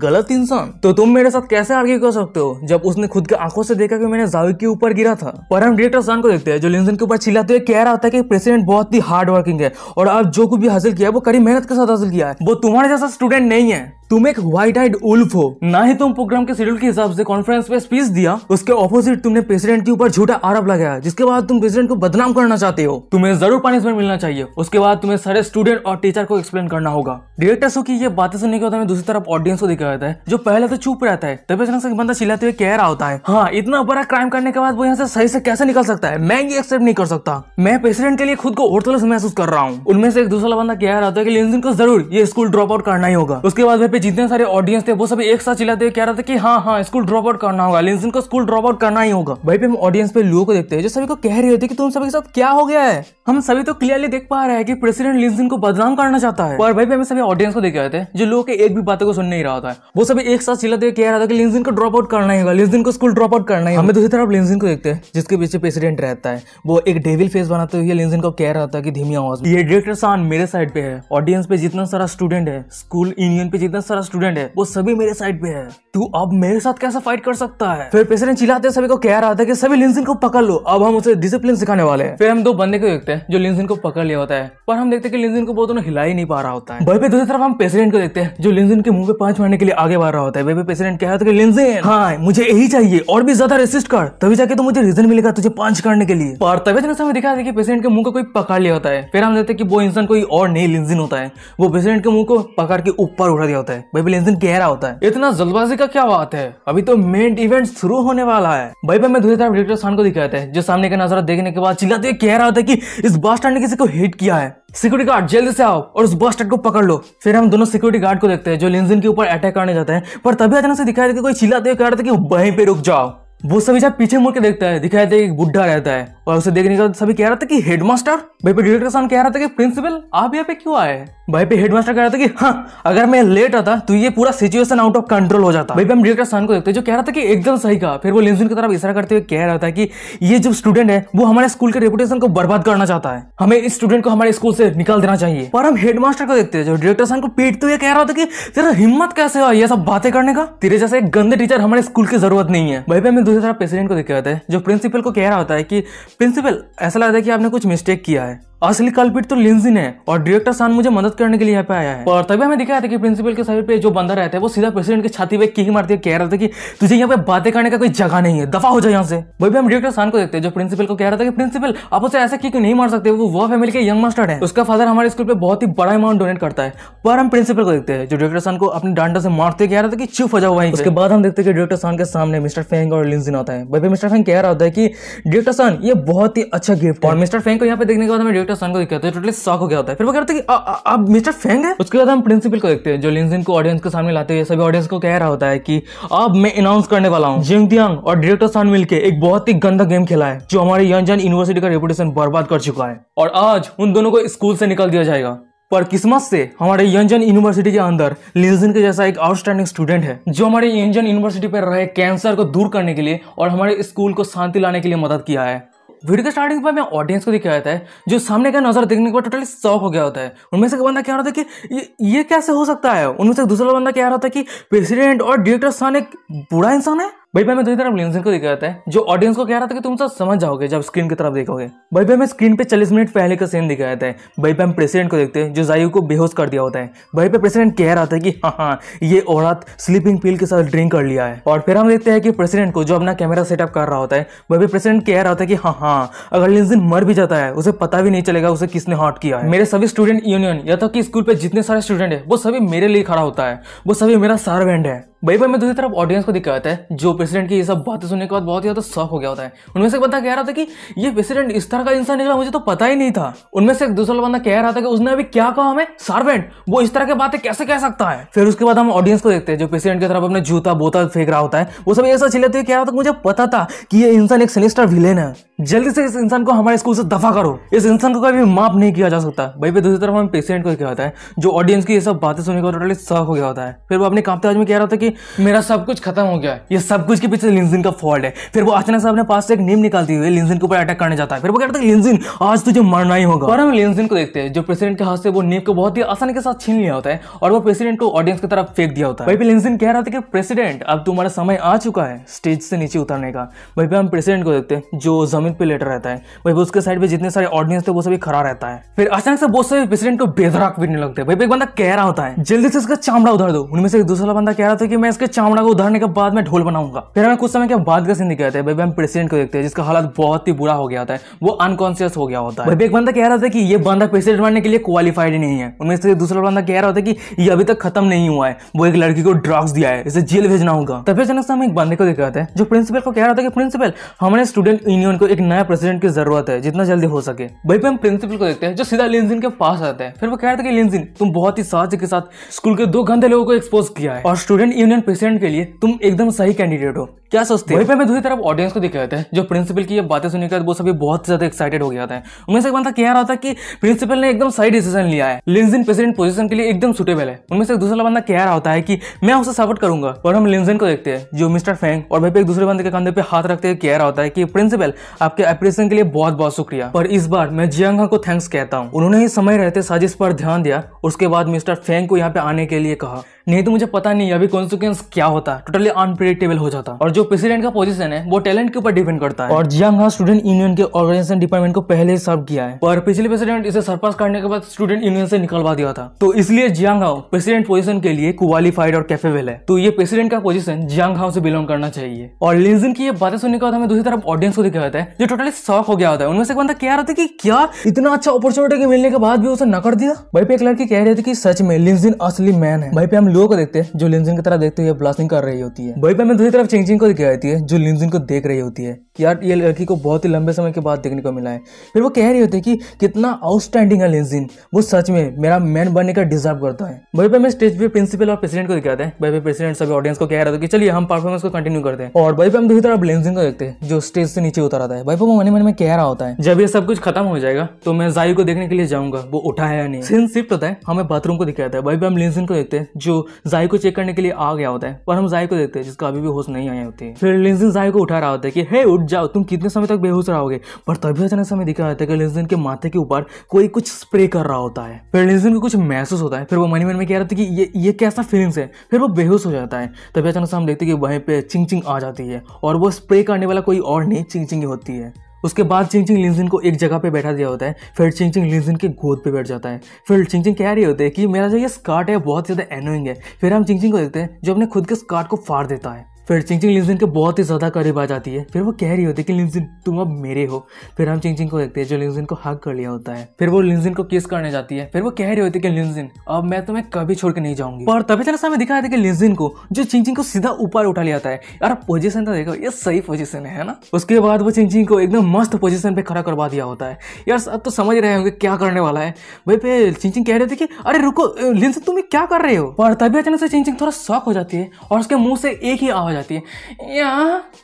गलत इंसान तो तुम मेरे साथ कैसे आर्ग्यू कर सकते हो जब उसने खुद के आंखों से देखा कि मैंने जावेद के ऊपर गिरा था पर हम डायरेक्टर सेनेटर सन को देखते हैं जो लिंसन के ऊपर चिल्लाते हुए कह रहा होता है कि प्रेसिडेंट बहुत ही हार्ड वर्किंग है और अब जो कुछ भी हासिल किया है वो कड़ी मेहनत के साथ हासिल किया है वो तुम्हारे जैसा स्टूडेंट नहीं है तुम एक व्हाइट हाइड उल्फ हो ना ही तुम प्रोग्राम के शेड्यूल के हिसाब से कॉन्फ्रेंस में स्पीच दिया उसके ऑपोजिट तुमने प्रेसिडेंट के ऊपर झूठा आरोप लगाया जिसके बाद तुम प्रेसिडेंट को बदनाम करना चाहते हो तुम्हें जरूर पनिशमेंट मिलना चाहिए उसके बाद तुम्हें सारे स्टूडेंट और टीचर को एक्सप्लेन करना होगा डायरेक्टर शो की ये बातें सुनने के बाद हमें दूसरी तरफ ऑडियंस को दिखाया जाता है जो पहले तो चुप रहता है तभी अचानक से बंदा चिल्लाते हुए कह रहा होता है हाँ इतना बड़ा क्राइम करने के बाद वो यहाँ से सही से कैसे निकल निकल सकता है मैं ये एक्सेप्ट नहीं कर सकता मैं प्रेसिडेंट के लिए खुद को होटलस महसूस कर रहा हूँ उनमें से एक दूसरा बंदा कह रहा था कि लिंजन को जरूर ये स्कूल ड्रॉप आउट करना ही होगा उसके बाद पे जितने सारे ऑडियंस थे वो सभी एक साथ चिल्लाते हुए कह रहा था कि हाँ हाँ स्कूल ड्रॉप आउट करना होगा लिंजन को स्कूल ड्रॉप आउट करना ही होगा भाई पे हम ऑडियंस पे लोगों को देखते हैं जो सभी को कह रहे होते कि तुम सभी के साथ क्या हो गया है हम सभी तो क्लियरली देख पा रहे हैं कि प्रेसिडेंट लिंजन को बदनाम करना चाहता है और भाई पे हमें सभी ऑडियंस को देख रहे थे जो लोगों के एक भी बातों को सुन नहीं रहा था वो सभी एक साथ चिल्लाते हुए कह रहा था कि लिंजन को ड्रॉप आउट करना ही होगा लिंजन को स्कूल ड्रॉप आउट करना ही हमें दूसरी तरफ लिंजन को देखते हैं जिसके पीछे प्रेसिडेंट रहता है वो एक डेविल फेस बनाते हुए लिंजन को कह रहा था कि धीमी आवाज ये डायरेक्टर शान मेरे साइड पे है ऑडियंस पे जितना सारा स्टूडेंट है स्कूल यूनियन पे जितना सारा स्टूडेंट है वो सभी मेरे साइड पे है तू अब मेरे साथ कैसा फाइट कर सकता है फिर प्रेसिडेंट चिल्लाते सभी को कह रहा था कि सभी लिंजन को पकड़ लो अब हम उसे डिसिप्लिन सिखाने वाले हैं फिर हम दो बंदे को देखते हैं जो लिंजन को पकड़ लिया होता है पर हम देखते हैं कि लिंजन को बहुत दोनों हिला ही नहीं पा रहा होता है भाई पे दूसरी तरफ हम प्रेसिडेंट को देखते हैं जो लिंजन के मुंह पे पांच मारने के लिए आगे बढ़ रहा होता है वही पे प्रेसिडेंट कह रहा था कि लिंजन हाँ मुझे यही चाहिए और भी ज्यादा रेसिस्ट कर तभी जाके तो मुझे रीजन मिलेगा तुझे पंच करने के लिए पार्थव्य जैसे हमें दिखा है कि पेशेंट के मुंह को कोई पकड़ लिया होता है फिर हम देखते कि वो इंसान कोई और नई लेंजिन होता है वो पेशेंट के मुंह को पकड़ के ऊपर उठा दिया होता है भाई भाई लिंजिन गहरा होता है इतना जल्दबाजी का क्या बात है अभी तो मेन इवेंट शुरू होने वाला है भाई भाई मैं दूसरी तरफ डिरेक्टर खान को दिखाया था जो सामने का नजारा देखने के बाद चिल्लाते कह रहा होता है की इस बस स्टैंड ने किसी को हिट किया है सिक्योरिटी गार्ड जल्दी से आओ और उस बस स्टैंड को पकड़ लो फिर हम दोनों सिक्योरिटी गार्ड को देखते हैं जो लेंजिन के ऊपर अटैक करने जाते हैं पर तभी अचानक से दिखाया कि कोई चिल्लाते हुए कह रहा था कि वहीं पे रुक जाओ वो समीचा पीछे मुड़ के देखता है दिखाई दे एक बुढ़ा रहता है और उसे देखने के बाद सभी कह रहा था कि हेडमास्टर भाई पे डिरेक्टर साहब कह रहा था कि प्रिंसिपल आप यहाँ पे क्यों आए भाई पे हेडमास्टर कह रहा था कि हाँ अगर मैं लेट आता तो ये पूरा सिचुएशन आउट ऑफ कंट्रोल हो जाता भाई पे हम डायरेक्टर साहब को देखते जो कह रहा था कि एकदम सही कहा फिर वो लिंजुन की तरफ इशारा करते हुए कह रहा था कि ये जो स्टूडेंट है वो हमारे स्कूल के रेपुटेशन को बर्बाद करना चाहता है हमें इस स्टूडेंट को हमारे स्कूल से निकाल देना चाहिए पर हम हेडमास्टर को देखते हैं जो डिरेक्टर साहब को पीटते हुए कह रहा था कि तेरा हिम्मत कैसे हो ये सब बातें करने का तेरे जैसे एक गंदे टीचर हमारे स्कूल की जरूरत नहीं है भाई पे हमें दूसरी तरफ प्रेसिडेंट को देखते हैं है जो प्रिंसिपल को कह रहा होता है कि प्रिंसिपल ऐसा लगता है कि आपने कुछ मिस्टेक किया है असली कल्पिट तो लिंजिन है और डायरेक्टर सान मुझे मदद करने के लिए यहाँ पे आया है और तभी हमें दिखाया था कि प्रिंसिपल के साइड पे जो बंदा रहता है वो सीधा प्रेसिडेंट की छाती पे की मारती है कह रहा था कि तुझे यहाँ पे बातें करने का कोई जगह नहीं है दफा हो जाए यहाँ से वही भी हम डायरेक्टर सान को देखते हैं जो प्रिंसिपल को कह रहा था कि प्रिंसिपल आप उसे ऐसा क्यों नहीं मार सकते वो वो फैमिली के यंग मास्टर है उसका फादर हमारे स्कूल पे बहुत ही बड़ा अमाउंट डोनेट करता है पर हम प्रिंसिपल को देखते हैं जो डायरेक्टर सान को अपने डांडा से मारते कह रहा था कि चुप हो जाओ वहीं उसके बाद हम देखते हैं कि डायरेक्टर सान के सामने मिस्टर फेंग और लिंजिन आता है वही मिस्टर फेंग कह रहा होता है कि डायरेक्टर सान ये बहुत ही अच्छा गिफ्ट और मिस्टर फेंग को यहाँ पे देखने के बाद हमें कैरेक्टर सन को दिखाते हैं टोटली तो शॉक हो गया होता है फिर वो कहते हैं कि अब मिस्टर फेंग है उसके बाद हम प्रिंसिपल को देखते हैं जो लिंजिन को ऑडियंस के सामने लाते हैं सभी ऑडियंस को कह रहा होता है कि अब मैं अनाउंस करने वाला हूँ जिंग दियांग और डायरेक्टर सन मिलकर एक बहुत ही गंदा गेम खेला है जो हमारे यंग जन यूनिवर्सिटी का रेपुटेशन बर्बाद कर चुका है और आज उन दोनों को स्कूल से निकाल दिया जाएगा पर किस्मत से हमारे यंजन यूनिवर्सिटी के अंदर लिंजन के जैसा एक आउटस्टैंडिंग स्टूडेंट है जो हमारे यंजन यूनिवर्सिटी पर रहे कैंसर को दूर करने के लिए और हमारे स्कूल को शांति लाने के लिए मदद किया है वीडियो के स्टार्टिंग पर मैं ऑडियंस को दिखाया जाता है जो सामने का नज़र देखने के बाद टोटली शौक हो गया होता है उनमें से बंदा क्या होता है कि ये, कैसे हो सकता है उनमें से दूसरा बंदा क्या होता है कि प्रेसिडेंट और डायरेक्टर खान एक बुरा इंसान है भाई भाई मैं दूसरी तरफ लेंसन को देखा जाता है जो ऑडियंस को कह रहा था कि तुम सब समझ जाओगे जब स्क्रीन की तरफ देखोगे भाई भाई मैं स्क्रीन पे 40 मिनट पहले का सीन दिखाया जाता है भाई भाई हम प्रेसिडेंट को देखते हैं जो जायु को बेहोश कर दिया होता है भाई पे प्रेसिडेंट कह रहा था कि हाँ हाँ ये औरत स्लीपिंग पिल के साथ ड्रिंक कर लिया है और फिर हम देखते हैं कि प्रेसिडेंट को जो अपना कैमरा सेटअप कर रहा होता है भाई भाई प्रेसिडेंट कह रहा था कि हाँ हाँ अगर लेंसन मर भी जाता है उसे पता भी नहीं चलेगा उसे किसने हॉट किया है मेरे सभी स्टूडेंट यूनियन या तो कि स्कूल पे जितने सारे स्टूडेंट है वो सभी मेरे लिए खड़ा होता है वो सभी मेरा सार्वेंट है भाई भाई मैं दूसरी तरफ ऑडियंस को दिखाया है जो प्रेसिडेंट की ये सब बातें सुनने के बाद बहुत ही ज़्यादा शौक हो गया होता है उनमें से एक बंदा कह रहा था कि ये प्रेसिडेंट इस तरह का इंसान निकला मुझे तो पता ही नहीं था उनमें से एक दूसरा बंदा कह रहा था कि उसने अभी क्या कहा हमें सार्वेंट वो इस तरह की बातें कैसे कह सकता है फिर उसके बाद हम ऑडियंस को देखते हैं जो प्रेसिडेंट की तरफ अपने जूता बोतल फेंक रहा होता है वो सब ऐसा चिल्लाते हुए कह रहा था मुझे पता था कि ये इंसान एक सिनिस्टर विलेन है जल्दी से इस इंसान को हमारे स्कूल से दफा करो इस इंसान को कभी माफ नहीं किया जा सकता भाई दूसरी तरफ हम पेशेंट को क्या होता है जो ऑडियंस की ये सब बातें सुनने को टोटली शौक हो गया होता है फिर वो अपने कांपते में कह रहा था कि मेरा सब कुछ खत्म हो गया है ये सब कुछ के पीछे लिंजिन का फॉल्ट है फिर वो अचानक से अपने पास से एक नीम निकालती हुई लिंजिन के ऊपर अटैक करने जाता है फिर वो कहता है लिंजिन आज तुझे मरना ही होगा और हम लिंजिन को देखते हैं जो प्रेसिडेंट के हाथ से वो नीम को बहुत ही आसानी के साथ छीन लिया होता है और वो प्रेसिडेंट को ऑडियंस की तरफ फेंक दिया होता है भाई लिंजिन कह रहा था कि प्रेसिडेंट अब तुम्हारा समय आ चुका है स्टेज से नीचे उतरने का भाई हम प्रेसिडेंट को देखते हैं जो जमीन पे लेट रहता है भाई उसके साइड पे जितने सारे ऑडियंस थे वो सभी खड़ा रहता है फिर अचानक से बहुत सारे प्रेसिडेंट को बेधराक पीटने लगते हैं भाई एक बंदा कह रहा होता है जल्दी से इसका चामड़ा उधर दो उनमें से एक दूसरा बंदा कह रहा था कि मैं इसके चामड़ा को उधारने के बाद मैं ढोल बनाऊंगा फिर हमें कुछ समय के बाद का सीन दिखाया हैं भाई हम प्रेसिडेंट को देखते हैं जिसका हालत बहुत ही बुरा हो गया होता है वो अनकॉन्सियस हो गया होता है एक बंदा कह रहा था कि ये बंदा प्रेसिडेंट बनने के लिए क्वालिफाइड नहीं है उनमें से दूसरा बंदा कह रहा होता है कि ये अभी तक खत्म नहीं हुआ है वो एक लड़की को ड्रग्स दिया है इसे जेल भेजना होगा तभी अचानक से हम एक बंदे को दिखाते हैं जो प्रिंसिपल को कह रहा था कि प्रिंसिपल हमारे स्टूडेंट यूनियन को एक नया प्रेसिडेंट की जरूरत है जितना जल्दी हो सके वही पे हम प्रिंसिपल को देखते हैं जो सीधा लिंजिन के पास आते हैं फिर वो कह रहे थे लिंजिन तुम बहुत ही साहस के साथ स्कूल के दो घंटे लोगों को एक्सपोज किया है और स्टूडेंट यूनियन प्रेसिडेंट के लिए तुम एकदम सही कैंडिडेट हो क्या सोचते हैं वही पे दूसरी तरफ ऑडियंस को दिखाया जाता है जो प्रिंसिपल की ये बातें सुनने के बाद वो सभी बहुत ज्यादा एक्साइटेड हो गया था उनमें से एक बंदा कह रहा था कि प्रिंसिपल ने एकदम सही डिसीजन लिया है लिंजिन प्रेसिडेंट पोजिशन के लिए एकदम सुटेबल है उनमें से एक दूसरा बंदा कह रहा होता है कि मैं उसे सपोर्ट करूंगा और हम लिंजिन को देखते हैं जो मिस्टर फैंग और भाई पे एक दूसरे बंदे के कंधे पे हाथ रखते हुए कह रहा होता है कि प्रिंसिपल आपके अप्रिसन के लिए बहुत बहुत शुक्रिया पर इस बार मैं जियांगा को थैंक्स कहता हूँ उन्होंने ही समय रहते साजिश पर ध्यान दिया उसके बाद मिस्टर फेंग को यहाँ पे आने के लिए कहा नहीं तो मुझे पता नहीं अभी कॉन्सिक्वेंस क्या होता टोटली अनप्रिडिक्टेबल हो जाता और जो प्रेसिडेंट का पोजीशन है वो टैलेंट के ऊपर डिपेंड करता है और जियांग स्टूडेंट यूनियन के ऑर्गेनाइजेशन डिपार्टमेंट को पहले ही सर्व किया है पर पिछले प्रेसिडेंट इसे सरपास करने के बाद स्टूडेंट यूनियन से निकलवा दिया था तो इसलिए जियांग प्रेसिडेंट पोजिशन के लिए क्वालिफाइड और कैफेबल है तो ये प्रेसिडेंट का पोजिशन जियांग से बिलोंग करना चाहिए और लिंजन की ये बातें सुनने के बाद हमें दूसरी तरफ ऑडियंस को दिखाया जाता है जो टोटली शॉक हो गया होता है उनमें से बंदा कह रहा था कि क्या इतना अच्छा अपॉर्चुनिटी के मिलने के बाद भी उसे नकड़ दिया भाई पे एक लड़की कह रही थी कि सच में लिंजिन असली मैन है भाई पे हम लोगों को देखते हैं जो लिंजिन की तरह देखते हुए ब्लास्टिंग कर रही होती है भाई पे हमें दूसरी तरफ चेंजिंग को दिखाई जाती है जो लिंजिन को देख रही होती है कि यार ये लड़की को बहुत ही लंबे समय के बाद देखने को मिला है फिर वो कह रही होती है कि कितना आउटस्टैंडिंग है लिंजिन वो सच में मेरा मैन बनने का डिजर्व करता है भाई पे हमें स्टेज पे प्रिंसिपल और प्रेसिडेंट को दिखाते हैं भाई पे प्रेसिडेंट सभी ऑडियंस को कह रहा था कि चलिए हम परफॉर्मेंस को कंटिन्यू करते हैं और भाई पे हम दूसरी तरफ लिंजिन को देखते हैं जो स्टेज से नीचे उतर आता है भाई वो मन मन में कह रहा होता है जब ये सब कुछ खत्म हो जाएगा तो मैं जाय को देखने के लिए जाऊंगा वो उठा है या नहीं सीन शिफ्ट होता है हमें बाथरूम को दिखाता है भाई हम लिंसन को देखते हैं जो जाई को चेक करने के लिए आ गया होता है पर हम जायू को देखते हैं जिसका अभी भी होश नहीं आया होती है फिर लिंसन जायू को उठा रहा होता है कि हे उठ जाओ तुम कितने समय तक बेहोश रहोगे पर तभी अचानक समय दिखा होता है कि लिंसन के माथे के ऊपर कोई कुछ स्प्रे कर रहा होता है फिर लिंसन को कुछ महसूस होता है फिर वो मनी मन में कह रहा था कि ये ये कैसा फीलिंग्स है फिर वो बेहोश हो जाता है तभी अचानक से हम देखते हैं कि वहीं पे चिंग चिंग आ जाती है और वो स्प्रे करने वाला कोई और नहीं चिंग चिंग होती है होती है उसके बाद चिंगचिंग लिंजिन को एक जगह पे बैठा दिया होता है फिर चिंगचिंग लिंजिन के गोद पे बैठ जाता है फिर चिंगचिंग कह रही होती है कि मेरा जो ये स्कार्ट है बहुत ज़्यादा एनोइंग है फिर हम चिंगचिंग को देखते हैं जो अपने खुद के स्कार्ट को फाड़ देता है फिर चिंग चिंग लिंजिन के बहुत ही ज़्यादा करीब आ जाती है फिर वो कह रही होती है कि लिंगजिन तुम अब मेरे हो फिर हम चिंग चिंग को देखते हैं जो लिंगजिन को हक कर लिया होता है फिर वो लिंगजिन को किस करने जाती है फिर वो कह रही होती है कि लिंगजिन अब मैं तुम्हें कभी छोड़ के नहीं जाऊंगी और तभी तरह सामने दिखाया था कि लिंगजिन को जो चिंग चिंग को सीधा ऊपर उठा लिया है यार पोजिशन तो देखो ये सही पोजिशन है ना उसके बाद वो चिंग चिंग को एकदम मस्त पोजिशन पे खड़ा करवा दिया होता है यार अब तो समझ रहे होंगे क्या करने वाला है भाई फिर चिंग चिंग कह रहे थे कि अरे रुको लिंगजिन तुम्हें क्या कर रहे हो और तभी अचानक से चिंग चिंग थोड़ा शौक हो जाती है और उसके मुंह से एक ही आवाज जाती है या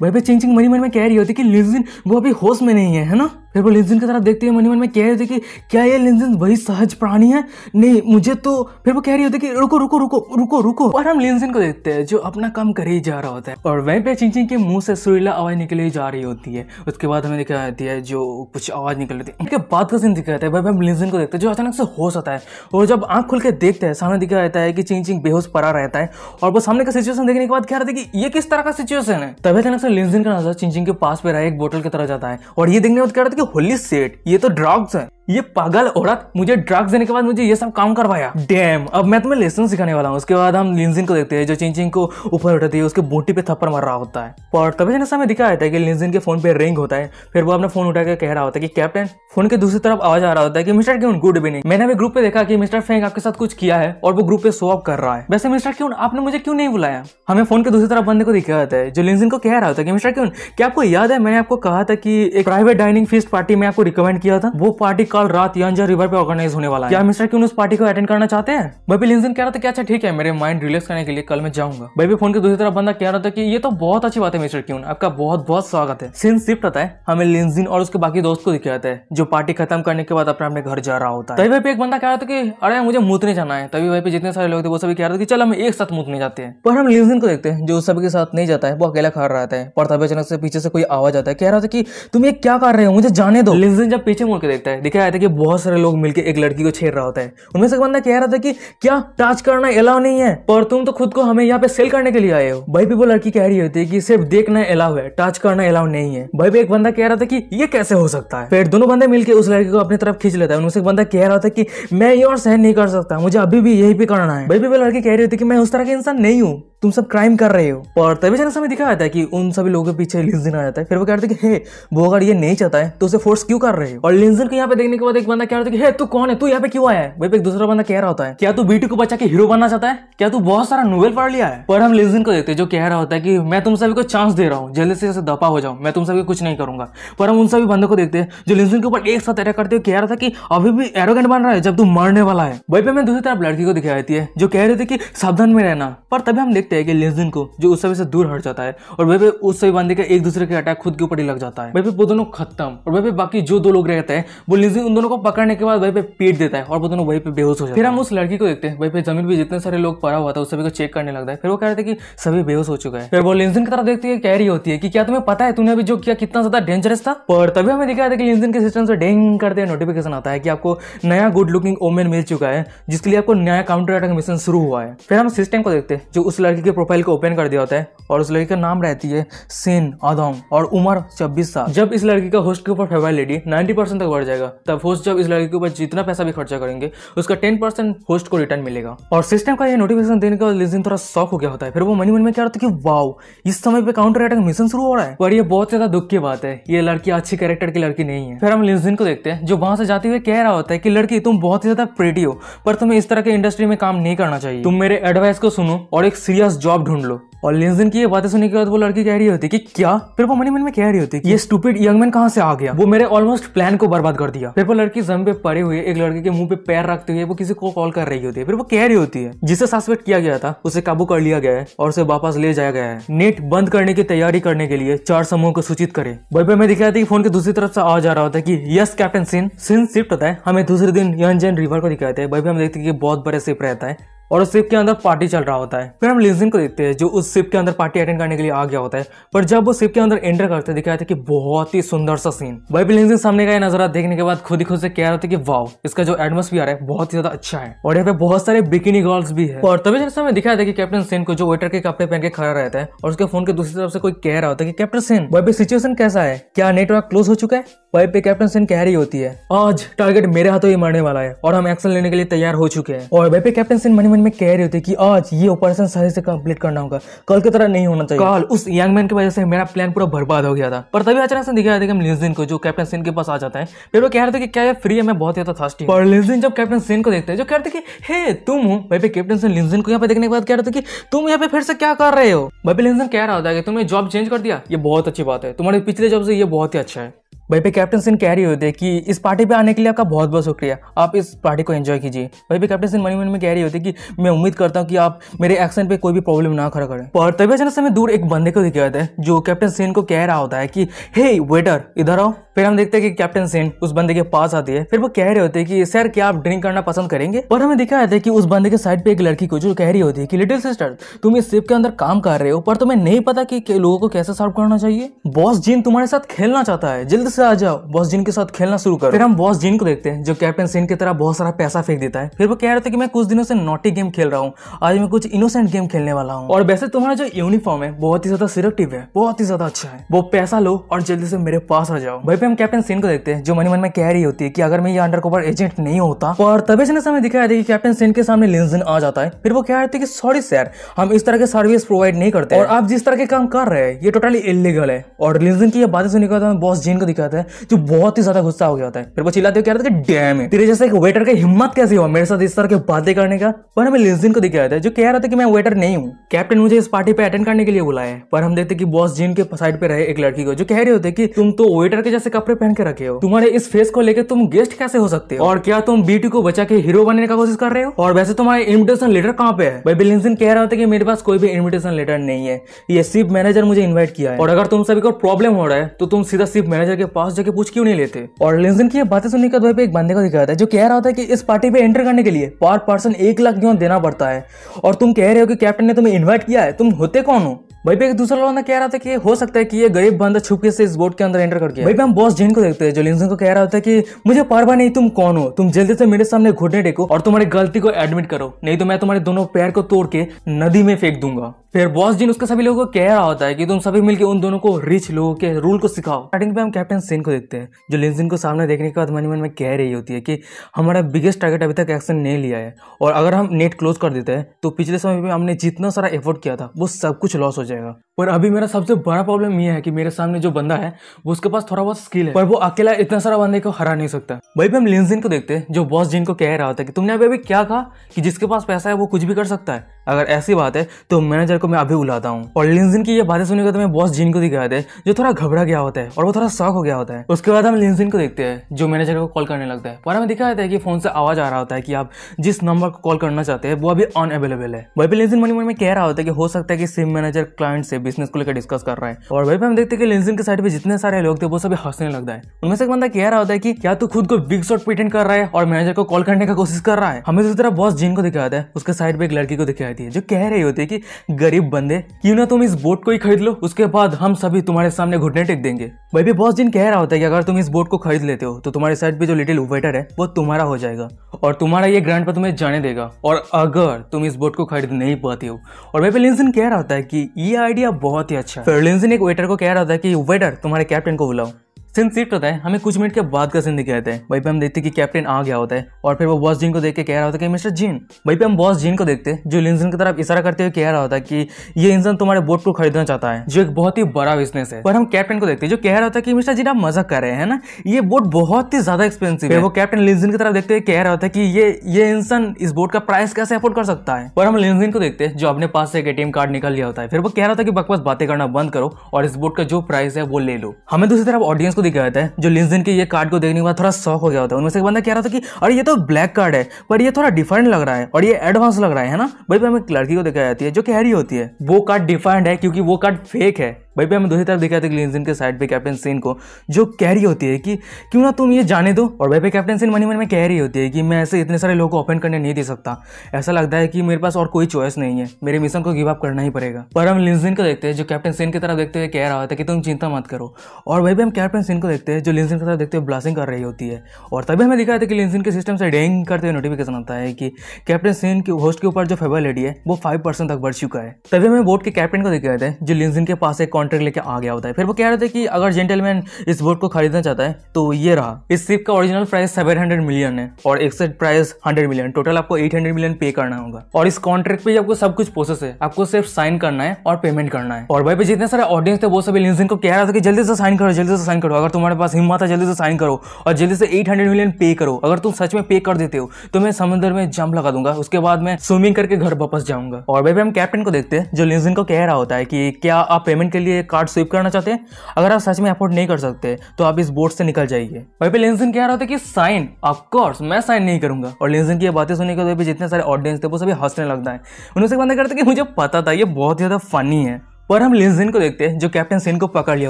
भाई भाई चिंग चिंग मनी मन में कह रही होती कि लिजिन वो अभी होश में नहीं है है ना फिर वो लिंजिन की तरह देखते है मनी मन में कह रही होती कि क्या ये लिंजिन वही सहज प्राणी है नहीं मुझे तो फिर वो कह रही होती कि रुको रुको रुको रुको रुको और हम लिंजिन को देखते हैं जो अपना काम करे ही जा रहा होता है और वहीं पे चिंचिंग के मुंह से सुरीला आवाज निकली जा रही होती है उसके बाद हमें दिखाई जाती है जो कुछ आवाज निकल रही है बाद का सीन दिखाया जाता है वह हम लिंजिन को देखते हैं जो अचानक से होश होता है और जब आंख खुल के देखते हैं सामने दिखाया जाता है कि चिंचिंग बेहोश पड़ा रहता है और वो सामने का सिचुएशन देखने के बाद कह रहा था कि ये किस तरह का सिचुएशन है तभी अचानक से लिंजिन का नजर चिंचिंग के पास पे रहा एक बोतल की तरह जाता है और ये देखने के बाद कह रहा होली सेट ये तो ड्रग्स हैं ये पागल औरत मुझे ड्रग्स देने के बाद मुझे ये सब काम करवाया डैम अब मैं तुम्हें लेसन सिखाने वाला हूँ उसके बाद हम लिंजिन को देखते हैं जो चिंग चिंग को ऊपर उठाती है उसके बोटी पे थप्पड़ मर रहा होता है और तभी जैसे हमें दिखाया रहता है कि लिंजिन के फोन पे रिंग होता है फिर वो अपना फोन उठा के कह रहा होता है कि कैप्टन फोन के दूसरी तरफ आवाज आ रहा होता है कि मिस्टर क्यून गुड इवनिंग मैंने अभी ग्रुप पे देखा कि मिस्टर फेंग आपके साथ कुछ किया है और वो ग्रुप पे शो अप कर रहा है वैसे मिस्टर क्यून आपने मुझे क्यों नहीं बुलाया हमें फोन के दूसरी तरफ बंदे को दिखाया जाता है जो लिंजिन को कह रहा होता है कि मिस्टर क्यून क्या आपको याद है मैंने आपको कहा था कि एक प्राइवेट डाइनिंग फीस पार्टी में आपको रिकमेंड किया था वो पार्टी कल रात यंजर रिवर पे ऑर्गेनाइज होने वाला है क्या मिस्टर क्यून उस पार्टी को अटेंड करना चाहते हैं बेबी लिंजन कह रहा था कि अच्छा ठीक है मेरे माइंड रिलैक्स करने के लिए कल मैं जाऊंगा बेबी फोन के दूसरी तरफ बंदा कह रहा था कि ये तो बहुत अच्छी बात है मिस्टर क्यून आपका बहुत बहुत स्वागत है सिंस शिफ्ट आता है हमें लिंजिन और उसके बाकी दोस्त को दिखाते हैं जो पार्टी खत्म करने के बाद अपने अपने घर जा रहा होता है तभी भाई एक बंदा कह रहा था कि अरे मुझे मूतने जाना है तभी भाई जितने सारे लोग थे वो सभी कह रहे थे कि चल हम एक साथ मूतने जाते हैं पर हम लिंजिन को देखते हैं जो उस सभी साथ नहीं जाता है वो अकेला खा रहा है पर तभी अचानक से पीछे से कोई आवाज आता है कह रहा था कि तुम ये क्या कर रहे हो मुझे जाने दो लिंजिन जब पीछे मुड़ के देखता है दिखा क्या आया था कि बहुत सारे लोग मिलकर एक लड़की को छेड़ रहा होता है उनमें से बंदा कह रहा था कि क्या टच करना अलाउ नहीं है पर तुम तो खुद को हमें यहाँ पे सेल करने के लिए आए हो भाई भी वो लड़की कह रही होती है कि सिर्फ देखना अलाउ है टच करना अलाउ नहीं है भाई भी एक बंदा कह रहा था कि ये कैसे हो सकता है फिर दोनों बंदे मिलकर उस लड़की को अपनी तरफ खींच लेता है उनमें से बंदा कह रहा था कि मैं ये और सहन नहीं कर सकता मुझे अभी भी यही भी करना है भाई भी वो लड़की कह रही होती कि मैं उस तरह का इंसान नहीं हूँ तुम सब क्राइम कर रहे हो पर तभी अचानक समय दिखाया जाता है कि उन सभी लोगों के पीछे लिंजन आ जाता है फिर वो कहते हैं कि हे वो अगर ये नहीं चाहता है तो उसे फोर्स क्यों कर रहे हो और लिंजन को यहाँ पे देखने के बाद एक बंदा कह रहा था कि हे तू कौन है तू यहाँ पे क्यों आया है वही पे एक दूसरा बंदा कह रहा होता है क्या तू बेटी को बचा के हीरो बनना चाहता है क्या तू बहुत सारा नोवेल पढ़ लिया है पर हम लिंजन को देखते जो कह रहा होता है कि मैं तुम सभी को चांस दे रहा हूँ जल्दी से जैसे दफा हो जाओ मैं तुम सभी कुछ नहीं करूंगा पर हम उन सभी बंदों को देखते हैं जो लिंजन के ऊपर एक साथ अटैक करते हुए कह रहा था कि अभी भी एरोगेंट बन रहा है जब तू मरने वाला है वही पे मैं दूसरी तरफ लड़की को दिखाई देती है जो कह रही थी कि सावधान में रहना पर तभी हम देखते देखते हैं कि लेजिन को जो उस समय से दूर हट जाता है और वह भी उस सभी बंदे का एक दूसरे के अटैक खुद के ऊपर ही लग जाता है वह वो दोनों खत्म और वह बाकी जो दो लोग रहते हैं वो लेजिन उन दोनों को पकड़ने के बाद वही पे पीट देता है और वो दोनों वही पे बेहोश हो जाते हैं फिर हम उस लड़की को देखते हैं वही पे जमीन पे जितने सारे लोग पड़ा हुआ था उस सभी को चेक करने लगता है फिर वो कह रहे थे कि सभी बेहोश हो चुका है फिर वो लेंजिन की तरफ देखते हैं कह रही होती है कि क्या तुम्हें पता है तुमने अभी जो किया कितना ज्यादा डेंजरस था पर तभी हमें दिखाया था कि लेंजिन के सिस्टम से डेंग करते हैं नोटिफिकेशन आता है कि आपको नया गुड लुकिंग ओमेन मिल चुका है जिसके लिए आपको नया काउंटर अटैक मिशन शुरू हुआ है फिर हम सिस्टम को देखते हैं जो उस लड़की लड़की के प्रोफाइल को ओपन कर दिया होता है और उस लड़की का नाम रहती है सिन अदोंग और उम्र छब्बीस साल जब इस लड़की का होस्ट के ऊपर फेवरेलिटी नाइन्टी परसेंट तक बढ़ जाएगा तब होस्ट जब इस लड़की के ऊपर जितना पैसा भी खर्चा करेंगे उसका टेन परसेंट होस्ट को रिटर्न मिलेगा और सिस्टम का यह नोटिफिकेशन देने का जिस दिन थोड़ा शॉक हो गया होता है फिर वो मनी मन में क्या होता है कि वाओ इस समय पे काउंटर अटैक मिशन शुरू हो रहा है पर ये बहुत ज्यादा दुख की बात है ये लड़की अच्छी कैरेक्टर की लड़की नहीं है फिर हम लिस्जिन को देखते हैं जो वहां से जाते हुए कह रहा होता है कि लड़की तुम बहुत ही ज्यादा प्रेटी हो पर तुम्हें इस तरह के इंडस्ट्री में काम नहीं करना चाहिए तुम मेरे एडवाइस को सुनो और एक सीरियस बस जॉब ढूंढ लो और लिंजन की ये बातें सुनने के बाद वो लड़की कह रही होती कि क्या फिर वो मनी मन में कह रही होती कि ये स्टूपिड यंग मैन कहाँ से आ गया वो मेरे ऑलमोस्ट प्लान को बर्बाद कर दिया फिर वो लड़की जम पे पड़े हुए एक लड़के के मुंह पे पैर रखते हुए वो किसी को कॉल कर रही होती है फिर वो कह रही होती है जिसे सस्पेक्ट किया गया था उसे काबू कर लिया गया है और उसे वापस ले जाया गया है नेट बंद करने की तैयारी करने के लिए चार समूह को सूचित करे वही पे मैं दिख रहा था कि फोन के दूसरी तरफ से आ जा रहा होता है की यस कैप्टन सिंह सिंह शिफ्ट होता है हमें दूसरे दिन यंजन रिवर को दिखाते हैं वही पे हम देखते हैं कि बहुत बड़े शिफ्ट रहता है और उस शिप के अंदर पार्टी चल रहा होता है फिर हम लिंसिन को देखते हैं जो उस शिप के अंदर पार्टी अटेंड करने के लिए आ गया होता है पर जब वो शिप के अंदर एंटर करते दिखाया था कि बहुत ही सुंदर सा सीन वही भी लिजिन सामने का नजारा देखने के बाद खुद ही खुद से कह रहा था कि वाव इसका जो एटमोस्फियर है बहुत ही ज्यादा अच्छा है और यहाँ पे बहुत सारे बिकिनी गर्ल्स भी है और तभी जैसे हमें दिखाया था कि कैप्टन सेन को जो वेटर के कपड़े पहन के खड़ा रहता है और उसके फोन के दूसरी तरफ से कोई कह रहा होता है कि कैप्टन सेन वही पे सिचुएशन कैसा है क्या नेटवर्क क्लोज हो चुका है वही पे कैप्टन सेन कह रही होती है आज टारगेट मेरे हाथों ही मरने वाला है और हम एक्शन लेने के लिए तैयार हो चुके हैं और वही पे कैप्टन सेन मनी में कह रहे होते कि आज ये ऑपरेशन सही से कंप्लीट करना होगा कल की तरह नहीं होना चाहिए कल उस यंग मैन की वजह से मेरा प्लान पूरा बर्बाद हो गया था पर तभी अचानक से दिखाया था लिजिन को जो कैप्टन सिंह के पास आ जाता है फिर वो कह रहे थे कि क्या ये फ्री है मैं बहुत ज्यादा थर्स्टी पर लिजिन जब कैप्टन सिंह को देखते हैं जो कह रहे थे कि हे तुम हो भाई कैप्टन सिंह लिजिन को यहाँ पे देखने के बाद कह रहे थे कि तुम यहाँ पे फिर से क्या कर रहे हो भाई लिजिन कह रहा होता है कि तुमने जॉब चेंज कर दिया ये बहुत अच्छी बात है तुम्हारे पिछले जॉब से ये बहुत ही अच्छा है भाई पे कैप्टन सिंह कह रही होते कि इस पार्टी पे आने के लिए आपका बहुत बहुत शुक्रिया आप इस पार्टी को एंजॉय कीजिए भाई पे कैप्टन सिंह मनी मन में कह रही होती कि मैं उम्मीद करता हूँ कि आप मेरे एक्शन पे कोई भी प्रॉब्लम ना खड़ा करें पर तभी अचानक समय दूर एक बंदे को दिखाया है जो कैप्टन सेन को कह रहा होता है कि हे वेटर इधर आओ फिर हम देखते हैं कि कैप्टन सेन उस बंदे के पास आती है फिर वो कह रहे होते हैं कि सर क्या आप ड्रिंक करना पसंद करेंगे और हमें दिखाया जाता है कि उस बंदे के साइड पे एक लड़की को जो कह रही होती है कि लिटिल सिस्टर तुम इस सिप के अंदर काम कर रहे हो पर तुम्हें नहीं पता कि लोगों को कैसे सर्व करना चाहिए बॉस जिन तुम्हारे साथ खेलना चाहता है जल्द से आ जाओ बॉस जिन के साथ खेलना शुरू करो फिर हम बॉस जिन को देखते हैं जो कैप्टन सिंह की तरह बहुत सारा पैसा फेंक देता है फिर वो कह रहे थे कि मैं कुछ दिनों से नोटी गेम खेल रहा हूँ आज मैं कुछ इनोसेंट गेम खेलने वाला हूँ और वैसे तुम्हारा जो यूनिफॉर्म है बहुत ही ज्यादा सिलेक्टिव है बहुत ही ज्यादा अच्छा है वो पैसा लो और जल्दी से मेरे पास आ जाओ भाई हम कैप्टन सिंह को देखते हैं जो मनी मन में कह रही होती है की अगर मैं ये अंडर कोवर एजेंट नहीं होता और तभी से हमें दिखाया था कि कैप्टन सिंह के सामने लिंजन आ जाता है फिर वो कह रहे थे कि सॉरी सर हम इस तरह के सर्विस प्रोवाइड नहीं करते और आप जिस तरह के काम कर रहे हैं ये टोटली इलीगल है और लिंजन की यह बातें सुनी बॉस जिन को दिखाता है जो बहुत ही ज्यादा गुस्सा हो गया होता है फिर वो चिल्लाते हुए कह रहा था कि डैम है तेरे जैसे एक वेटर का हिम्मत कैसे हुआ मेरे साथ इस तरह के बातें करने का पर हमें लिस्टिन को दिखाया था जो कह रहा था कि मैं वेटर नहीं हूँ कैप्टन मुझे इस पार्टी पे अटेंड करने के लिए बुलाया है पर हम देखते कि बॉस जिन के साइड पे रहे एक लड़की को जो कह रहे होते कि तुम तो वेटर के जैसे कपड़े पहन के रखे हो तुम्हारे इस फेस को लेकर तुम गेस्ट कैसे हो सकते हो और क्या तुम बीटी को बचा के हीरो बनने का कोशिश कर रहे हो और वैसे तुम्हारा इन्विटेशन लेटर कहाँ पे है भाई कह रहा था कि मेरे पास कोई भी इन्विटेशन लेटर नहीं है ये सिर्फ मैनेजर मुझे इन्वाइट किया है और अगर तुम सभी को प्रॉब्लम हो रहा है तो तुम सीधा सिर्फ मैनेजर के पास जाके पूछ क्यों नहीं लेते और लेनजन की बातें सुनने के बाद एक बंदे को दिखाया था जो कह रहा था कि इस पार्टी पे एंटर करने के लिए पर पर्सन एक लाख यून देना पड़ता है और तुम कह रहे हो कि कैप्टन ने तुम्हें इन्वाइट किया है तुम होते कौन हो भाई पे एक दूसरा लौंडा कह रहा था कि हो सकता है कि ये गरीब बंदा छुपके से इस बोट के अंदर एंटर कर गया पे हम बॉस जिन को देखते हैं जो लिंजन को कह रहा होता है कि मुझे परवा नहीं तुम कौन हो तुम जल्दी से मेरे सामने घुटने टेको और तुम्हारी गलती को एडमिट करो नहीं तो मैं तुम्हारे दोनों पैर को तोड़ के नदी में फेंक दूंगा फिर बॉस जिन उसके सभी लोगों को कह रहा होता है कि तुम सभी मिलकर उन दोनों को रिच लोगों के रूल को सिखाओ स्टार्टिंग पे हम कैप्टन सिंह को देखते हैं जो लिंसिन को सामने देखने के बाद मन मन में कह रही होती है कि हमारा बिगेस्ट टारगेट अभी तक एक्शन नहीं लिया है और अगर हम नेट क्लोज कर देते हैं तो पिछले समय में हमने जितना सारा एफर्ट किया था वो सब कुछ लॉस हो जाए जाएगा पर अभी मेरा सबसे बड़ा प्रॉब्लम यह है कि मेरे सामने जो बंदा है वो उसके पास थोड़ा बहुत स्किल है पर वो अकेला इतना सारा बंदे को हरा नहीं सकता भाई हम लिंजिन को देखते हैं जो बॉस जिनको कह रहा था कि तुमने अभी अभी क्या कहा कि जिसके पास पैसा है वो कुछ भी कर सकता है अगर ऐसी बात है तो मैनेजर को मैं अभी उलाता हूँ और लिंजिन की यह बातें का तो मैं बॉस जिन को दिखाया थे जो थोड़ा घबरा गया होता है और वो थोड़ा शौक हो गया होता है उसके बाद हम लिंजिन को देखते हैं जो मैनेजर को कॉल करने लगता है पर हमें दिखाया था कि फोन से आवाज आ रहा होता है कि आप जिस नंबर को कॉल करना चाहते हैं वो अभी अवेलेबल है भाई लिंजिन मनी मन में कह रहा होता है कि हो सकता है कि सिम मैनेजर क्लाइंट से बिजनेस को लेकर डिस्कस कर रहा है और वही पर हम देखते हैं कि के साइड पे जितने सारे लोग थे वो सभी हंसने लगता है उनमें से एक बंदा कह रहा होता है कि क्या तू खुद को बिग शॉट पेटेंट कर रहा है और मैनेजर को कॉल करने का कोशिश कर रहा है हमें दूसरी तरफ बॉस जिन को दिखाया है उसके साइड पे एक लड़की को दिखाई है जो कह रही होती है कि गरीब बंदे क्यों ना तुम इस बोट को ही खरीद लो उसके बाद हम सभी तुम्हारे सामने घुटने टेक देंगे वही भी बॉस जिन कह रहा होता है कि अगर तुम इस बोट को खरीद लेते हो तो तुम्हारे साइड पे जो लिटिल वेटर है वो तुम्हारा हो जाएगा और तुम्हारा ये ग्रांड पर तुम्हें जाने देगा और अगर तुम इस बोट को खरीद नहीं पाते हो और वही भाई लिंसन कह रहा होता है कि ये आइडिया बहुत ही अच्छा फर्लिंजन एक वेटर को कह रहा था कि वेटर तुम्हारे कैप्टन को बुलाओ सीन सीट तो होता है हमें कुछ मिनट के बाद का सीन दिखाया जाता है वहीं पे हम देखते हैं कि कैप्टन आ गया होता है और फिर वो बॉस जीन को देख के कह रहा होता है कि मिस्टर जीन वहीं पे हम बॉस जीन को देखते हैं जो लिंजन की तरफ इशारा करते हुए कह रहा होता है कि ये इंसान तुम्हारे बोट को खरीदना चाहता है जो एक बहुत ही बड़ा बिजनेस है पर हम कैप्टन को देखते हैं जो कह रहा होता है कि मिस्टर जीन आप मजाक कर रहे हैं ना ये बोट बहुत ही ज्यादा एक्सपेंसिव है वो कैप्टन लिंजन की तरफ देखते हुए कह रहा होता है कि ये ये इंसान इस बोट का प्राइस कैसे अफोर्ड कर सकता है पर हम लिंजन को देखते हैं जो अपने पास से एक एटीएम कार्ड निकाल लिया होता है फिर वो कह रहा था कि बकवास बातें करना बंद करो और इस बोट का जो प्राइस है वो ले लो हमें दूसरी तरफ ऑडियंस को दिखाया जाता है जो लिंजन के ये कार्ड को देखने के बाद थोड़ा शौक हो गया होता है उनमें से बंदा कह रहा था कि अरे ये तो ब्लैक कार्ड है पर ये थोड़ा डिफाइंड लग रहा है और ये एडवांस लग रहा है ना भाई पर हमें लड़की को दिखाई जाती है जो कैरी होती है वो कार्ड डिफाइंड है क्योंकि वो कार्ड फेक है भाई भाई हम दूसरी तरफ दिखाते हैं के साइड पे कैप्टन सीन को जो कह रही होती है कि क्यों ना तुम ये जाने दो और भाई पे कैप्टन सीन मनी मन में कह रही होती है कि मैं ऐसे इतने सारे लोगों को ओपन करने नहीं दे सकता ऐसा लगता है कि मेरे पास और कोई चॉइस नहीं है मेरे मिशन को गिव अप करना ही पड़ेगा पर हम लिंजिन को देखते हैं जो कैप्टन सीन की तरफ देखते हुए कह रहा होता है कि तुम चिंता मत करो और भाई भाई हम कैप्टन सीन को देखते हैं जो लिंजिन की तरफ देखते हुए ब्लासिंग कर रही होती है और तभी हमें दिखाया था कि लिंजिन के सिस्टम से डेंग करते हुए नोटिफिकेशन आता है कि कैप्टन सीन के होस्ट के ऊपर जो फेवर लेडी है वो फाइव तक बढ़ चुका है तभी हमें बोर्ड के कैप्टन को दिखाया था जो लिंजिन के पास एक कॉन्ट्रैक्ट लेके आ गया होता है फिर वो कह रहे थे कि अगर जेंटलमैन इस बोट को खरीदना चाहता है तो ये रहा इस शिप का original price seven hundred million है और एक्सेट प्राइस हंड्रेड मिलियन टोटल आपको एट हंड्रेड मिलियन पे करना होगा और इस कॉन्ट्रैक्ट पे आपको सब कुछ प्रोसेस है आपको सिर्फ साइन करना है और पेमेंट करना है और भाई पे जितने सारे ऑडियंस थे वो सभी लिंसन को कह रहा था कि जल्दी से साइन करो जल्दी से साइन करो अगर तुम्हारे पास हिम्मत है जल्दी से साइन करो और जल्दी से एट हंड्रेड मिलियन पे करो अगर तुम सच में पे कर देते हो तो मैं समुद्र में जंप लगा दूंगा उसके बाद मैं स्विमिंग करके घर वापस जाऊंगा और भाई हम कैप्टन को देखते हैं जो लिंसन को कह रहा होता है कि क्या आप पेमेंट के लिए लिए कार्ड स्वीप करना चाहते हैं अगर आप सच में अफोर्ड नहीं कर सकते तो आप इस बोर्ड से निकल जाइए वहीं पर लेंसन कह रहा था कि साइन ऑफकोर्स मैं साइन नहीं करूंगा और लेंसन की बातें सुनने के बाद जितने सारे ऑडियंस थे वो सभी हंसने लगता है उनसे बंदा करते कि मुझे पता था ये बहुत ज़्यादा फनी है पर हम लिंजिन को देखते हैं जो कैप्टन सिन को पकड़ लिया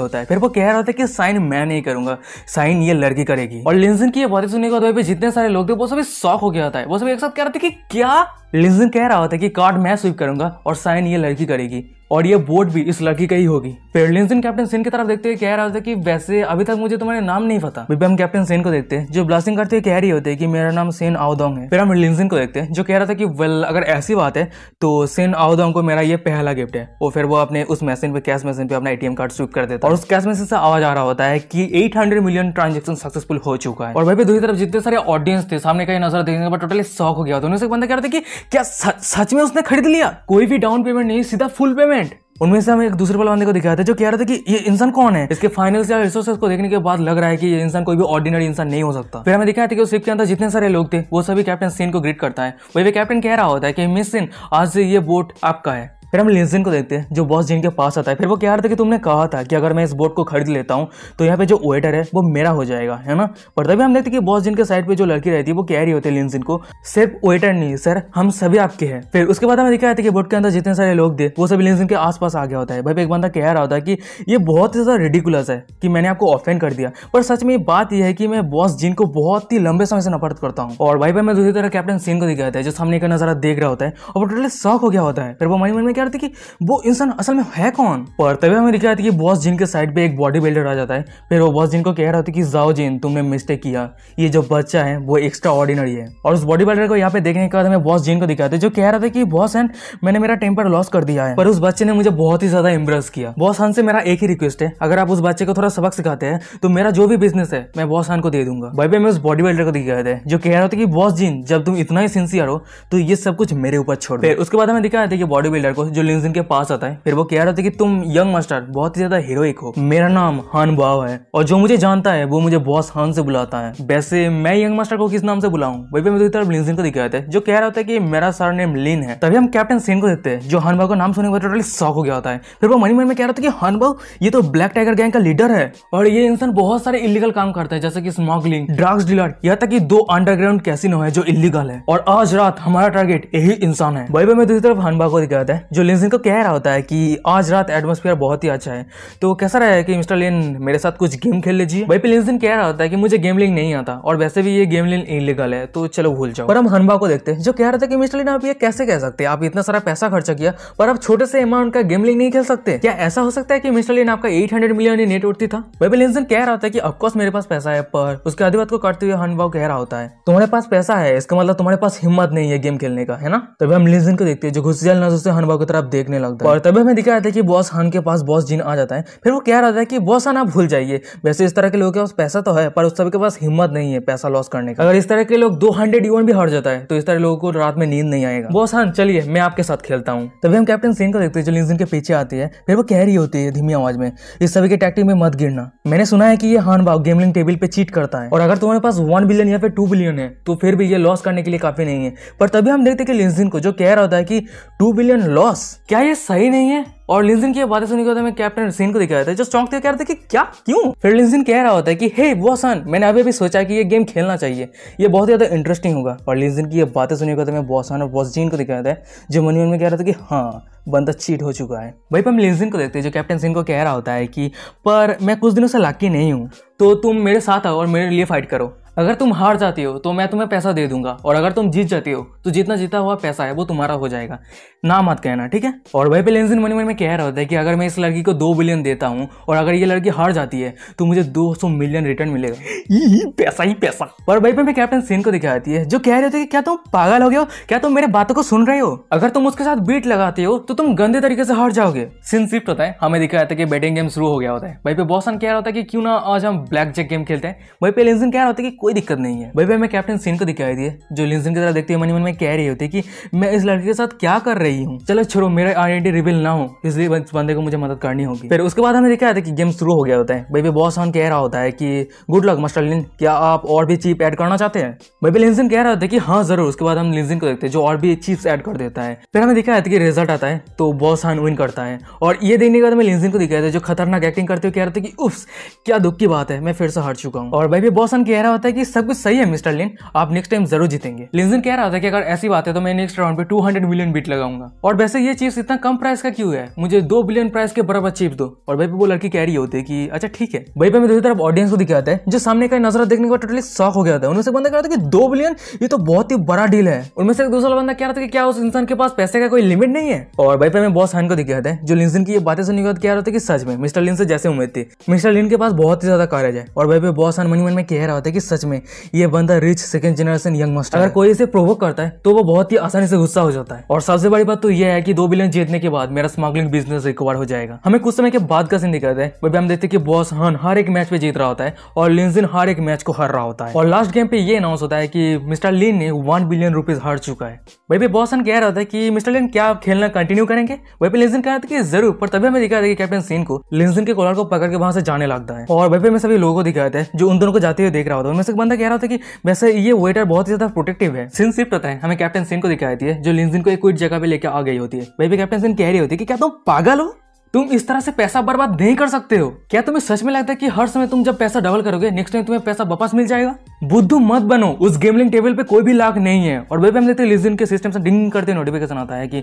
होता है फिर वो कह रहा था कि साइन मैं नहीं करूंगा साइन ये लड़की करेगी और लिंजिन की ये बातें सुनने के बाद जितने सारे लोग थे वो सभी शौक हो गया था वो सभी एक साथ कह रहे थे कि क्या लिंजिन कह रहा होता है कि कार्ड मैं स्वीप करूंगा और साइन ये लड़की करेगी और ये वोट भी इस लड़की का ही होगी पेरलिंसन कैप्टन सेन की तरफ देखते हुए कह रहा था कि वैसे अभी तक मुझे तुम्हारे नाम नहीं पता फिर हम कैप्टन सेन को देखते हैं जो ब्लास्टिंग करते हुए कह रही होते कि मेरा नाम सेन आउदोंग है फिर हम लिंसिन को देखते हैं जो कह रहा था कि वेल अगर ऐसी बात है तो सेन आउदोंग को मेरा ये पहला गिफ्ट है और फिर वो अपने उस मैसेज पे कैश मैसेज पे अपना एटीएम कार्ड स्विप कर देता है और उस कैश मैसेज से आवाज आ रहा होता है कि एट मिलियन ट्रांजेक्शन सक्सेसफुल हो चुका है और भाई दूसरी तरफ जितने सारे ऑडियंस थे सामने का नजर देखने पर टोटली शॉक हो गया था उन्हें बंदा कह रहा था कि क्या सच में उसने खरीद लिया कोई भी डाउन पेमेंट नहीं सीधा फुल पेमेंट उनमें से हम एक दूसरे वाले बंदे को दिखाया था जो कह रहा था कि ये इंसान कौन है इसके फाइनल या रिसोर्सेस को देखने के बाद लग रहा है कि ये इंसान कोई भी ऑर्डिनरी इंसान नहीं हो सकता फिर हमें दिखाया था कि उस शिप के अंदर जितने सारे लोग थे वो सभी कैप्टन सीन को ग्रीट करता है वही कैप्टन कह रहा होता है कि मिस सिंह आज से ये बोट आपका है फिर हम लेजन को देखते हैं जो बॉस जिनके पास आता है फिर वो कह रहा था कि तुमने कहा था कि अगर मैं इस बोट को खरीद लेता हूँ तो यहाँ पे जो वेटर है वो मेरा हो जाएगा है ना पर तभी हम देखते हैं कि बॉस जिनके साइड पे जो लड़की रहती है वो कह रही होती है लिंजिन को सिर्फ वेटर नहीं सर हम सभी आपके हैं फिर उसके बाद हमें दिखाया था कि बोट के अंदर जितने सारे लोग थे वो सभी लिंजिन के आसपास आ गया होता है भाई एक बंदा कह रहा होता है कि ये बहुत ही ज़्यादा रेडिकुलस है कि मैंने आपको ऑफेंड कर दिया पर सच में बात यह है कि मैं बॉस जिन को बहुत ही लंबे समय से नफरत करता हूँ और भाई भाई मैं दूसरी तरह कैप्टन सिंह को दिखाया था जो सामने का नजारा देख रहा होता है और वो टोटली शौक हो गया होता है फिर वो मन मन में क्या क्या रहती है कि वो इंसान असल में है कौन पर तभी हमें दिख रहा था कि बॉस जिन के साइड पे एक बॉडी बिल्डर आ जाता है फिर वो बॉस जिन को कह रहा था कि जाओ जिन तुमने मिस्टेक किया ये जो बच्चा है वो एक्स्ट्रा ऑर्डिनरी है और उस बॉडी बिल्डर को यहाँ पे देखने के बाद हमें बॉस जिन को दिखाते जो कह रहा था कि बॉस एंड मैंने मेरा टेम्पर लॉस कर दिया है पर उस बच्चे ने मुझे बहुत ही ज्यादा इम्प्रेस किया बॉस हन से मेरा एक ही रिक्वेस्ट है अगर आप उस बच्चे को थोड़ा सबक सिखाते हैं तो मेरा जो भी बिजनेस है मैं बॉस हन को दे दूंगा भाई भाई मैं उस बॉडी बिल्डर को दिखाया था जो कह रहा था कि बॉस जिन जब तुम इतना ही सिंसियर हो तो ये सब कुछ मेरे ऊपर छोड़ दे उसके बाद हमें दिखाया था कि बॉडी बिल्डर को जो लिंगजिन के पास आता है फिर वो कह रहा था कि तुम यंग मास्टर बहुत ही ज्यादा हीरोइक हो मेरा नाम हान भाव है और जो मुझे जानता है वो मुझे बॉस हान से बुलाता है वैसे मैं यंग मास्टर को किस नाम से बुलाऊं वही पे मेरी तरफ लिंक्डइन को दिखाया था जो कह रहा था कि मेरा सर नेम लिन है तभी हम कैप्टन सेन को देखते हैं जो हान भाव का नाम सुनने के बाद टोटली शॉक हो गया होता है फिर वो मनी मन में कह रहा था कि हान भाव ये तो ब्लैक टाइगर गैंग का लीडर है और ये इंसान बहुत सारे इलीगल काम करता है जैसे कि स्मगलिंग ड्रग्स डीलर यहाँ तक कि दो अंडरग्राउंड कैसीनो है जो इलीगल है और आज रात हमारा टारगेट यही इंसान है वही पे मैं दूसरी तरफ हनबा को दिखाया है जो जो लिंसन को कह रहा होता है कि आज रात एटमोसफियर बहुत ही अच्छा है तो कैसा रहा है कि मिस्टर लिन मेरे साथ कुछ गेम खेल लीजिए वही पे लिंसन कह रहा होता है कि मुझे गेम लिंग नहीं आता और वैसे भी ये गेम गेमलिंग इलीगल है तो चलो भूल जाओ पर हम हनबा को देखते हैं जो कह रहा था कि मिस्टर लिन आप ये कैसे कह सकते हैं आप इतना सारा पैसा खर्चा किया पर आप छोटे से अमाउंट का गेम लिंग नहीं खेल सकते क्या ऐसा हो सकता है कि मिस्टर लिन आपका एट मिलियन ही नेट उठती था वही पे लिंसन कह रहा होता है कि अफकोर्स मेरे पास पैसा है पर उसके आधी को करते हुए हनबा कह रहा होता है तुम्हारे पास पैसा है इसका मतलब तुम्हारे पास हिम्मत नहीं है गेम खेलने का है ना तभी हम लिंसन को देखते हैं जो घुस जाए नजर से हनबा की तरफ देखने लगता है और तभी हमें दिखाया था कि बॉस खान के पास बॉस जिन आ जाता है फिर वो कह रहा था कि बॉस खान आप भूल जाइए वैसे इस तरह के लोगों के पास पैसा तो है पर उस सबके पास हिम्मत नहीं है पैसा लॉस करने का अगर इस तरह के लोग दो हंड्रेड यून भी हार जाता है तो इस तरह लोगों को रात में नींद नहीं आएगा बॉस खान चलिए मैं आपके साथ खेलता हूँ तभी हम कैप्टन सिंह को देखते हैं जो लिंजन के पीछे आती है फिर वो कह रही होती है धीमी आवाज में इस सभी के टैक्टिक में मत गिरना मैंने सुना है कि ये हान बाव गेमलिंग टेबल पे चीट करता है और अगर तुम्हारे पास वन बिलियन या फिर टू बिलियन है तो फिर भी ये लॉस करने के लिए काफी नहीं है पर तभी हम देखते हैं कि लिंजिन को जो कह रहा होता है कि टू बिलियन लॉस बॉस क्या ये सही नहीं है और लिंजिन की बातें सुनी मैं कैप्टन सीन को दिखाया था जो चौंकते कह रहे थे कि क्या क्यों फिर लिंजिन कह रहा होता है कि हे वो सन मैंने अभी अभी सोचा कि ये गेम खेलना चाहिए ये बहुत ज़्यादा इंटरेस्टिंग होगा और लिंजिन की ये बातें सुनी के मैं बॉसन और बॉस जीन को दिखाया था जो मन में कह रहा था कि हाँ बंदा चीट हो चुका है भाई पर हम लिंसिन को देखते हैं जो कैप्टन सिंह को कह रहा होता है कि पर मैं कुछ दिनों से लाकी नहीं हूँ तो तुम मेरे साथ आओ और मेरे लिए फाइट करो अगर तुम हार जाती हो तो मैं तुम्हें पैसा दे दूंगा और अगर तुम जीत जाती हो तो जितना जीता हुआ पैसा है वो तुम्हारा हो जाएगा ना मत कहना ठीक है और भाई पे लेंजिन मनी मन में कह रहा होता है कि अगर मैं इस लड़की को दो बिलियन देता हूँ और अगर ये लड़की हार जाती है तो मुझे 200 मिलियन रिटर्न मिलेगा पैसा ही पैसा और भाई पे मैं कैप्टन सेन को दिखाती है जो कह रहे होते कि क्या तुम पागल हो गए हो क्या तुम मेरे बातों को सुन रहे हो अगर तुम उसके साथ बीट लगाते हो तो तुम गंदे तरीके से हार जाओगे सिन शिफ्ट होता है हमें दिखाया जाता है कि बैटिंग गेम शुरू हो गया होता है भाई पे बॉसन कह रहा होता है कि क्यों ना आज हम ब्लैक जैक गेम खेलते हैं भाई पे लेंसिन कह रहा होता है कि कोई दिक्कत नहीं है भाई पे हमें कैप्टन सेन को दिखाई है जो लेंसिन की तरह देखते है मनी मन में कह रही होती है कि मैं इस लड़की के साथ क्या कर रही ही हूँ चलो छोड़ो मेरा आइडेंटिटी रिवील ना हो इसलिए बंदे को मुझे मदद करनी होगी फिर उसके बाद हमने देखा था कि गेम शुरू हो गया होता है बेबी बॉस ऑन कह रहा होता है कि गुड लक मास्टर लिन क्या आप और भी चीप ऐड करना चाहते हैं बेबी लिंजन कह रहा होता है कि हाँ जरूर उसके बाद हम लिंजन को देखते हैं जो और भी चीप्स ऐड कर देता है फिर हमें दिखाया था कि रिजल्ट आता है तो बॉस हान विन करता है और ये देखने के बाद हमें लिंजन को दिखाया था जो खतरनाक एक्टिंग करते हुए कह रहे थे कि उफ्स क्या दुख की बात है मैं फिर से हार चुका हूँ और बेबी बॉस हान कह रहा होता है कि सब कुछ सही है मिस्टर लिन आप नेक्स्ट टाइम जरूर जीतेंगे लिंजन कह रहा था कि अगर ऐसी बात है तो मैं नेक्स्ट राउंड पे टू मिलियन बीट लगाऊंगा चाहूंगा और वैसे ये चिप्स इतना कम प्राइस का क्यों है मुझे दो बिलियन प्राइस के बराबर चिप्स दो और भाई वो लड़की कह रही होती है कि अच्छा ठीक है भाई पे मैं दूसरी तरफ ऑडियंस को दिखाता है जो सामने का नजर देखने का टोटली शॉक हो गया था उनसे बंदा कह रहा था कि दो बिलियन ये तो बहुत ही बड़ा डील है उनमें से दूसरा बंदा कह रहा था कि क्या उस इंसान के पास पैसे का कोई लिमिट नहीं है और भाई पे मैं बॉस हैन को दिखाता है जो लिंसन की ये बातें सुनने के बाद कह रहा था कि सच में मिस्टर लिन से जैसे उम्मीद थी मिस्टर लिन के पास बहुत ही ज्यादा कार्य है और भाई पे बॉस हैन मनी मन में कह रहा होता है कि सच में ये बंदा rich second generation young master अगर कोई इसे प्रोवोक करता है तो वो बहुत ही आसानी से गुस्सा हो जाता है और सबसे बड़ी बात तो यह है कि दो बिलियन जीतने के बाद मेरा स्मगलिंग बिजनेस रिकवर हो जाएगा हमें कुछ समय के बाद का सीन दिखाते हैं वह हम देखते हैं कि बॉस हन हर एक मैच पे जीत रहा होता है और लिंजिन हर एक मैच को हर रहा होता है और लास्ट गेम पे ये अनाउंस होता है कि मिस्टर लिन ने वन बिलियन रुपीज हार चुका है वही पे बॉस हन कह रहा था कि मिस्टर लिन क्या खेलना कंटिन्यू करेंगे वही पे लिंजिन कह रहा था कि जरूर पर तभी हमें दिखाया था कि कैप्टन सीन को लिंजिन के कॉलर को पकड़ के वहां से जाने लगता है और वही पे सभी लोगों को दिखाया था जो उन दोनों को जाते हुए देख रहा होता उनमें से बंदा कह रहा था कि वैसे ये वेटर बहुत ही ज्यादा प्रोटेक्टिव है सिन शिफ्ट होता है हमें कैप्टन सीन को दिखाया है जो लिंजिन को एक जगह पे लेके लेके आ गई होती है बेबी कैप्टन सिंह कह रही होती है कि क्या तुम पागल हो तुम इस तरह से पैसा बर्बाद नहीं कर सकते हो क्या तुम्हें सच में लगता है कि हर समय तुम जब पैसा डबल करोगे नेक्स्ट टाइम तुम्हें पैसा वापस मिल जाएगा बुद्धू मत बनो उस गेमलिंग टेबल पे कोई भी लाख नहीं है और वही पे हम देखते हैं लिजिन के सिस्टम से डिंग करते नोटिफिकेशन आता है कि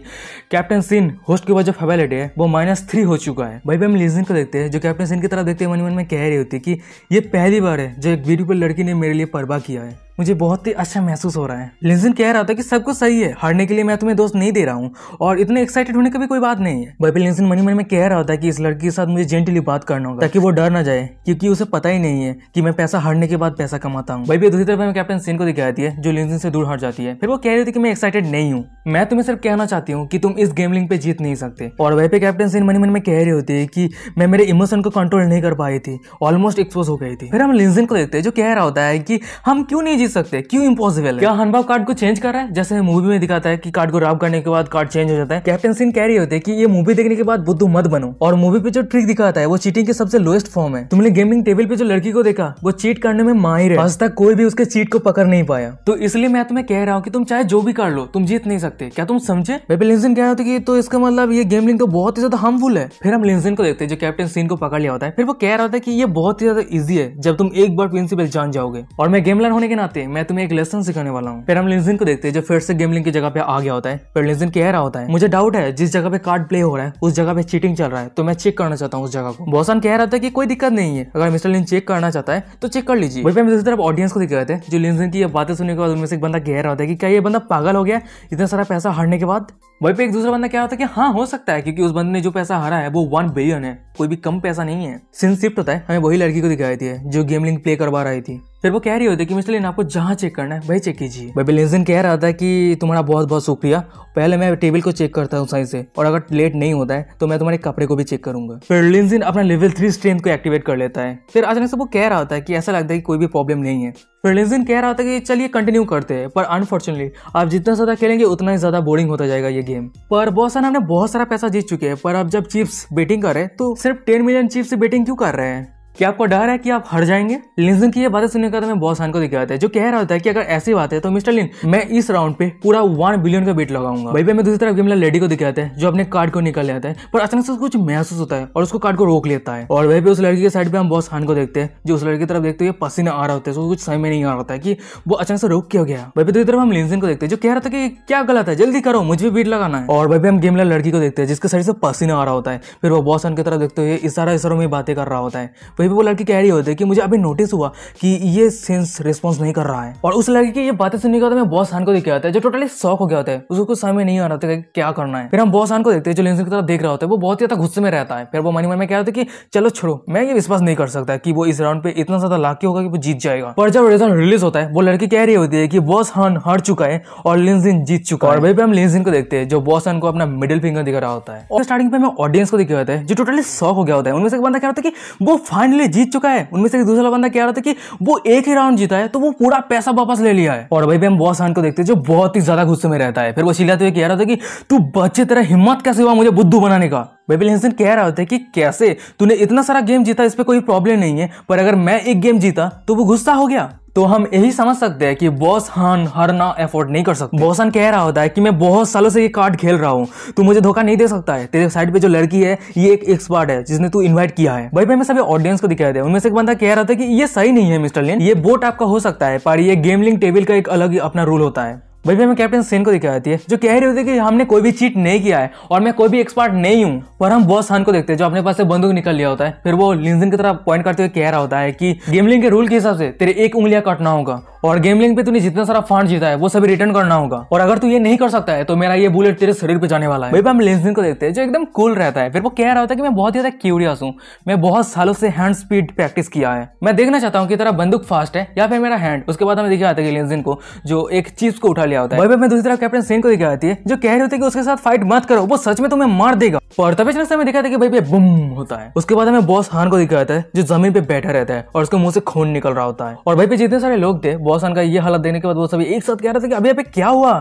कैप्टन सिन होस्ट के बाद जो फेवेलेट है वो माइनस थ्री हो चुका है वही पे हम लिजिन को देखते हैं जो कैप्टन सिन की तरफ देखते हैं मन मन में कह रही होती है कि ये पहली बार है जो एक ब्यूटीफुल लड़की ने मेरे लिए परवाह किया है मुझे बहुत ही अच्छा महसूस हो रहा है लिंजन कह रहा था कि सब कुछ सही है हारने के लिए मैं तुम्हें दोस्त नहीं दे रहा हूँ और इतने एक्साइटेड होने की भी कोई बात नहीं है बल्कि लिंजन मनी मन में कह रहा था कि इस लड़की के साथ मुझे जेंटली बात करना होगा ताकि वो डर ना जाए क्योंकि उसे पता ही नहीं है कि मैं पैसा हारने के बाद पैसा कमाता हूँ भाई भी दूसरी तरफ हमें कैप्टन सीन को दिखाती है जो लिंजन से दूर हट जाती है फिर वो कह रही थी कि मैं एक्साइटेड नहीं हूँ मैं तुम्हें सिर्फ कहना चाहती हूँ कि तुम इस गेमलिंग पे जीत नहीं सकते और वह पे कैप्टन सीन मनी मन में कह रही होती है कि मैं मेरे इमोशन को कंट्रोल नहीं कर पाई थी ऑलमोस्ट एक्सपोज हो गई थी फिर हम लिंजन को देखते हैं जो कह रहा होता है कि हम क्यों नहीं जीत सकते क्यों इम्पॉसिबल है क्या हनभाव कार्ड को चेंज कर रहा है जैसे मूवी में दिखाता है कि कार्ड को राब करने के बाद कार्ड चेंज हो जाता है कैप्टन सिंह कह रही होती है कि ये मूवी देखने के बाद बुद्धू मत बनो और मूवी पे जो ट्रिक दिखाता है वो चीटिंग की सबसे लोएस्ट फॉर्म है तुमने गेमिंग टेबल पे जो लड़की को देखा वो चीट करने में माहिर है आज तक कोई भी उसके चीट को पकड़ नहीं पाया तो इसलिए मैं तुम्हें कह रहा हूँ कि तुम चाहे जो भी कर लो तुम जीत नहीं सकते क्या तुम समझे मैं कह रहा था कि तो इसका मतलब ये गेमलिंग तो बहुत ही ज्यादा हार्मफुल है फिर हम लिंसन को देखते हैं जो कैप्टन सीन को पकड़ लिया होता है फिर वो कह रहा था कि ये बहुत ही ज्यादा ईजी है जब तुम एक बार प्रिंसिपल जान जाओगे और मैं गेमलर होने के नाते मैं तुम्हें एक लेसन सिखाने वाला हूँ फिर हम लिंसन को देखते हैं जो फिर से गेमलिंग की जगह पे आ गया होता है फिर लिंसन कह रहा होता है मुझे डाउट है जिस जगह पे कार्ड प्ले हो रहा है उस जगह पे चीटिंग चल रहा है तो मैं चेक करना चाहता हूँ उस जगह को बॉसन कह रहा था कि कोई दिक्कत नहीं है अगर मिस्टर लिन चेक करना चाहता है तो चेक कर लीजिए तरफ ऑडियंस लिंस को दिखाते हैं जो लिंस की ये बातें सुनने के बाद उनमें से एक बंदा गहरा होता है कि क्या ये बंदा पागल हो गया इतना सारा पैसा हारने के बाद वहीं पे एक दूसरा बंदा क्या होता है कि हाँ हो सकता है क्योंकि उस बंदे ने जो पैसा हारा है वो वन बिलियन है कोई भी कम पैसा नहीं है सिंस शिफ्ट होता है हमें वही लड़की को दिखाई थी जो गेमलिंग प्ले करवा रही थी फिर वो कह रही होती है कि मिस्टर लिन आपको जहाँ चेक करना है वही चेक कीजिए भाई लिंजन कह रहा था कि तुम्हारा बहुत बहुत शुक्रिया पहले मैं टेबल को चेक करता हूँ सही से और अगर लेट नहीं होता है तो मैं तुम्हारे कपड़े को भी चेक करूंगा फिर लिंजन अपना लेवल थ्री स्ट्रेंथ को एक्टिवेट कर लेता है फिर अचानक से वो कह रहा होता है कि ऐसा लगता है कि कोई भी प्रॉब्लम नहीं है फेडलिजन कह रहा था कि चलिए कंटिन्यू करते हैं पर अनफॉर्चुनेटली आप जितना ज़्यादा खेलेंगे उतना ही ज़्यादा बोरिंग होता जाएगा ये गेम पर बहुत सारा हमने बहुत सारा पैसा जीत चुके हैं पर अब जब चिप्स बेटिंग कर रहे हैं तो सिर्फ टेन मिलियन चिप्स बेटिंग क्यों कर रहे हैं कि आपको डर है कि आप हर जाएंगे लिंजन की ये बातें सुनने का मैं बहुत खान को दिखाया था जो कह रहा होता है कि अगर ऐसी बात है तो मिस्टर लिन मैं इस राउंड पे पूरा वन बिलियन का बेट लगाऊंगा भाई पे मैं दूसरी तरफ गेमला लेडी को दिखाता है जो अपने कार्ड को निकल लेता है पर अचानक से कुछ महसूस होता है और उसको कार्ड को रोक लेता है और वही पे उस लड़की के साइड पे हम बहुत खान को देखते हैं जो उस लड़की की तरफ देखते हुए पसीना आ रहा होता है उसको कुछ समय नहीं आ रहा होता है कि वो अचानक से रोक क्यों गया भाई पे दूसरी तरफ हम लिंजन को देखते हैं जो कह रहा था कि क्या गलत है जल्दी करो मुझे भी बीट लगाना है और भाई पे हम गेमला लड़की को देखते हैं जिसके साइड से पसीना आ रहा होता है फिर वो बॉस खान की तरफ देखते हुए इशारा इशारों में बातें कर रहा होता है तभी वो लड़की कह रही होती है कि मुझे अभी नोटिस हुआ कि ये सेंस रिस्पॉन्स नहीं कर रहा है और उस लड़की की ये बातें सुनने के बाद बॉस खान को देखा जाता है जो टोटली शॉक हो गया होता है उसको कुछ समय नहीं आ रहा था क्या करना है फिर हम बॉस खान को देखते हैं जो लेंस की तरफ देख रहा होता है वो बहुत ज्यादा गुस्से में रहता है फिर वो मनी मन में कह रहा होता है कि चलो छोड़ो मैं ये विश्वास नहीं कर सकता कि वो इस राउंड पे इतना ज्यादा लाख होगा कि वो जीत जाएगा पर जब रिजल्ट रिलीज होता है वो लड़की कह रही होती है कि बॉस हन हार चुका है और लेंसिन जीत चुका है और वही पे हम लेंसिन को देखते हैं जो बॉस हन को अपना मिडिल फिंगर दिखा रहा होता है और स्टार्टिंग पे हमें ऑडियंस को दिखा होता है जो टोटली शॉक हो गया होता है उनमें से बंदा कह रहा होता है कि वो फाइनली लिए जीत चुका है उनमें से दूसरा बंदा कह रहा था कि वो एक ही राउंड जीता है तो वो पूरा पैसा वापस ले लिया है और भाई भी हम बॉस हान को देखते हैं जो बहुत ही ज्यादा गुस्से में रहता है फिर वो सिलाते हुए कह रहा था कि तू बच्चे तेरा हिम्मत कैसे हुआ मुझे बुद्धू बनाने का बेबिल हिंसन कह रहा होता है कि कैसे तूने इतना सारा गेम जीता इस पर कोई प्रॉब्लम नहीं है पर अगर मैं एक गेम जीता तो वो गुस्सा हो गया तो हम यही समझ सकते हैं कि बॉस हन हरना एफोर्ड नहीं कर सकते बॉसन कह रहा होता है कि मैं बहुत सालों से ये कार्ड खेल रहा हूँ तू मुझे धोखा नहीं दे सकता है तेरे साइड पे जो लड़की है ये एक एक्सपर्ट है जिसने तू इन्वाइट किया है भाई भाई मैं सभी ऑडियंस को दिखाया दिया उनमें से एक बंदा कह रहा था कि ये सही नहीं है मिस्टर लिन ये बोट आपका हो सकता है पर ये गेमलिंग टेबल का एक अलग अपना रूल होता है वही हमें कैप्टन सेन को दिखाई जाती है जो कह रहे होते कि हमने कोई भी चीट नहीं किया है और मैं कोई भी एक्सपर्ट नहीं हूँ पर हम बॉस खान को देखते हैं जो अपने पास से बंदूक निकल लिया होता है फिर वो लिंजन की तरफ पॉइंट करते हुए कह रहा होता है कि गेमलिंग के रूल के हिसाब से तेरे एक उंगलियां कटना होगा और गेमलिंग पे तूने जितना सारा फंड जीता है वो सभी रिटर्न करना होगा और अगर तू ये नहीं कर सकता है तो मेरा ये बुलेट तेरे शरीर पे जाने वाला है हम लिंजन को देखते हैं जो एकदम कूल रहता है फिर वो कह रहा होता है कि मैं बहुत ज्यादा क्यूरियस हूँ मैं बहुत सालों से हैंड स्पीड प्रैक्टिस किया है मैं देखना चाहता हूँ कि तेरा बंदूक फास्ट है या फिर मेरा हैंड उसके बाद हमें दिखाया जाता कि लिंजन को जो एक चीज को उठा लिया होता है भाई में दूसरी तरफ कैप्टन सेन को दिखाती है जो कह रहे होते कि उसके साथ फाइट मत करो वो सच में तुम्हें मार देगा और तभी अचानक हमें दिखाता है कि भाई पे बुम होता है उसके बाद हमें बॉस हान को दिखाता है जो जमीन पे बैठा रहता है और उसके मुंह से खून निकल रहा होता है और भाई पे जितने सारे लोग थे बॉस हान का ये हालत देने के बाद वो सभी एक साथ कह रहे थे कि अभी क्या हुआ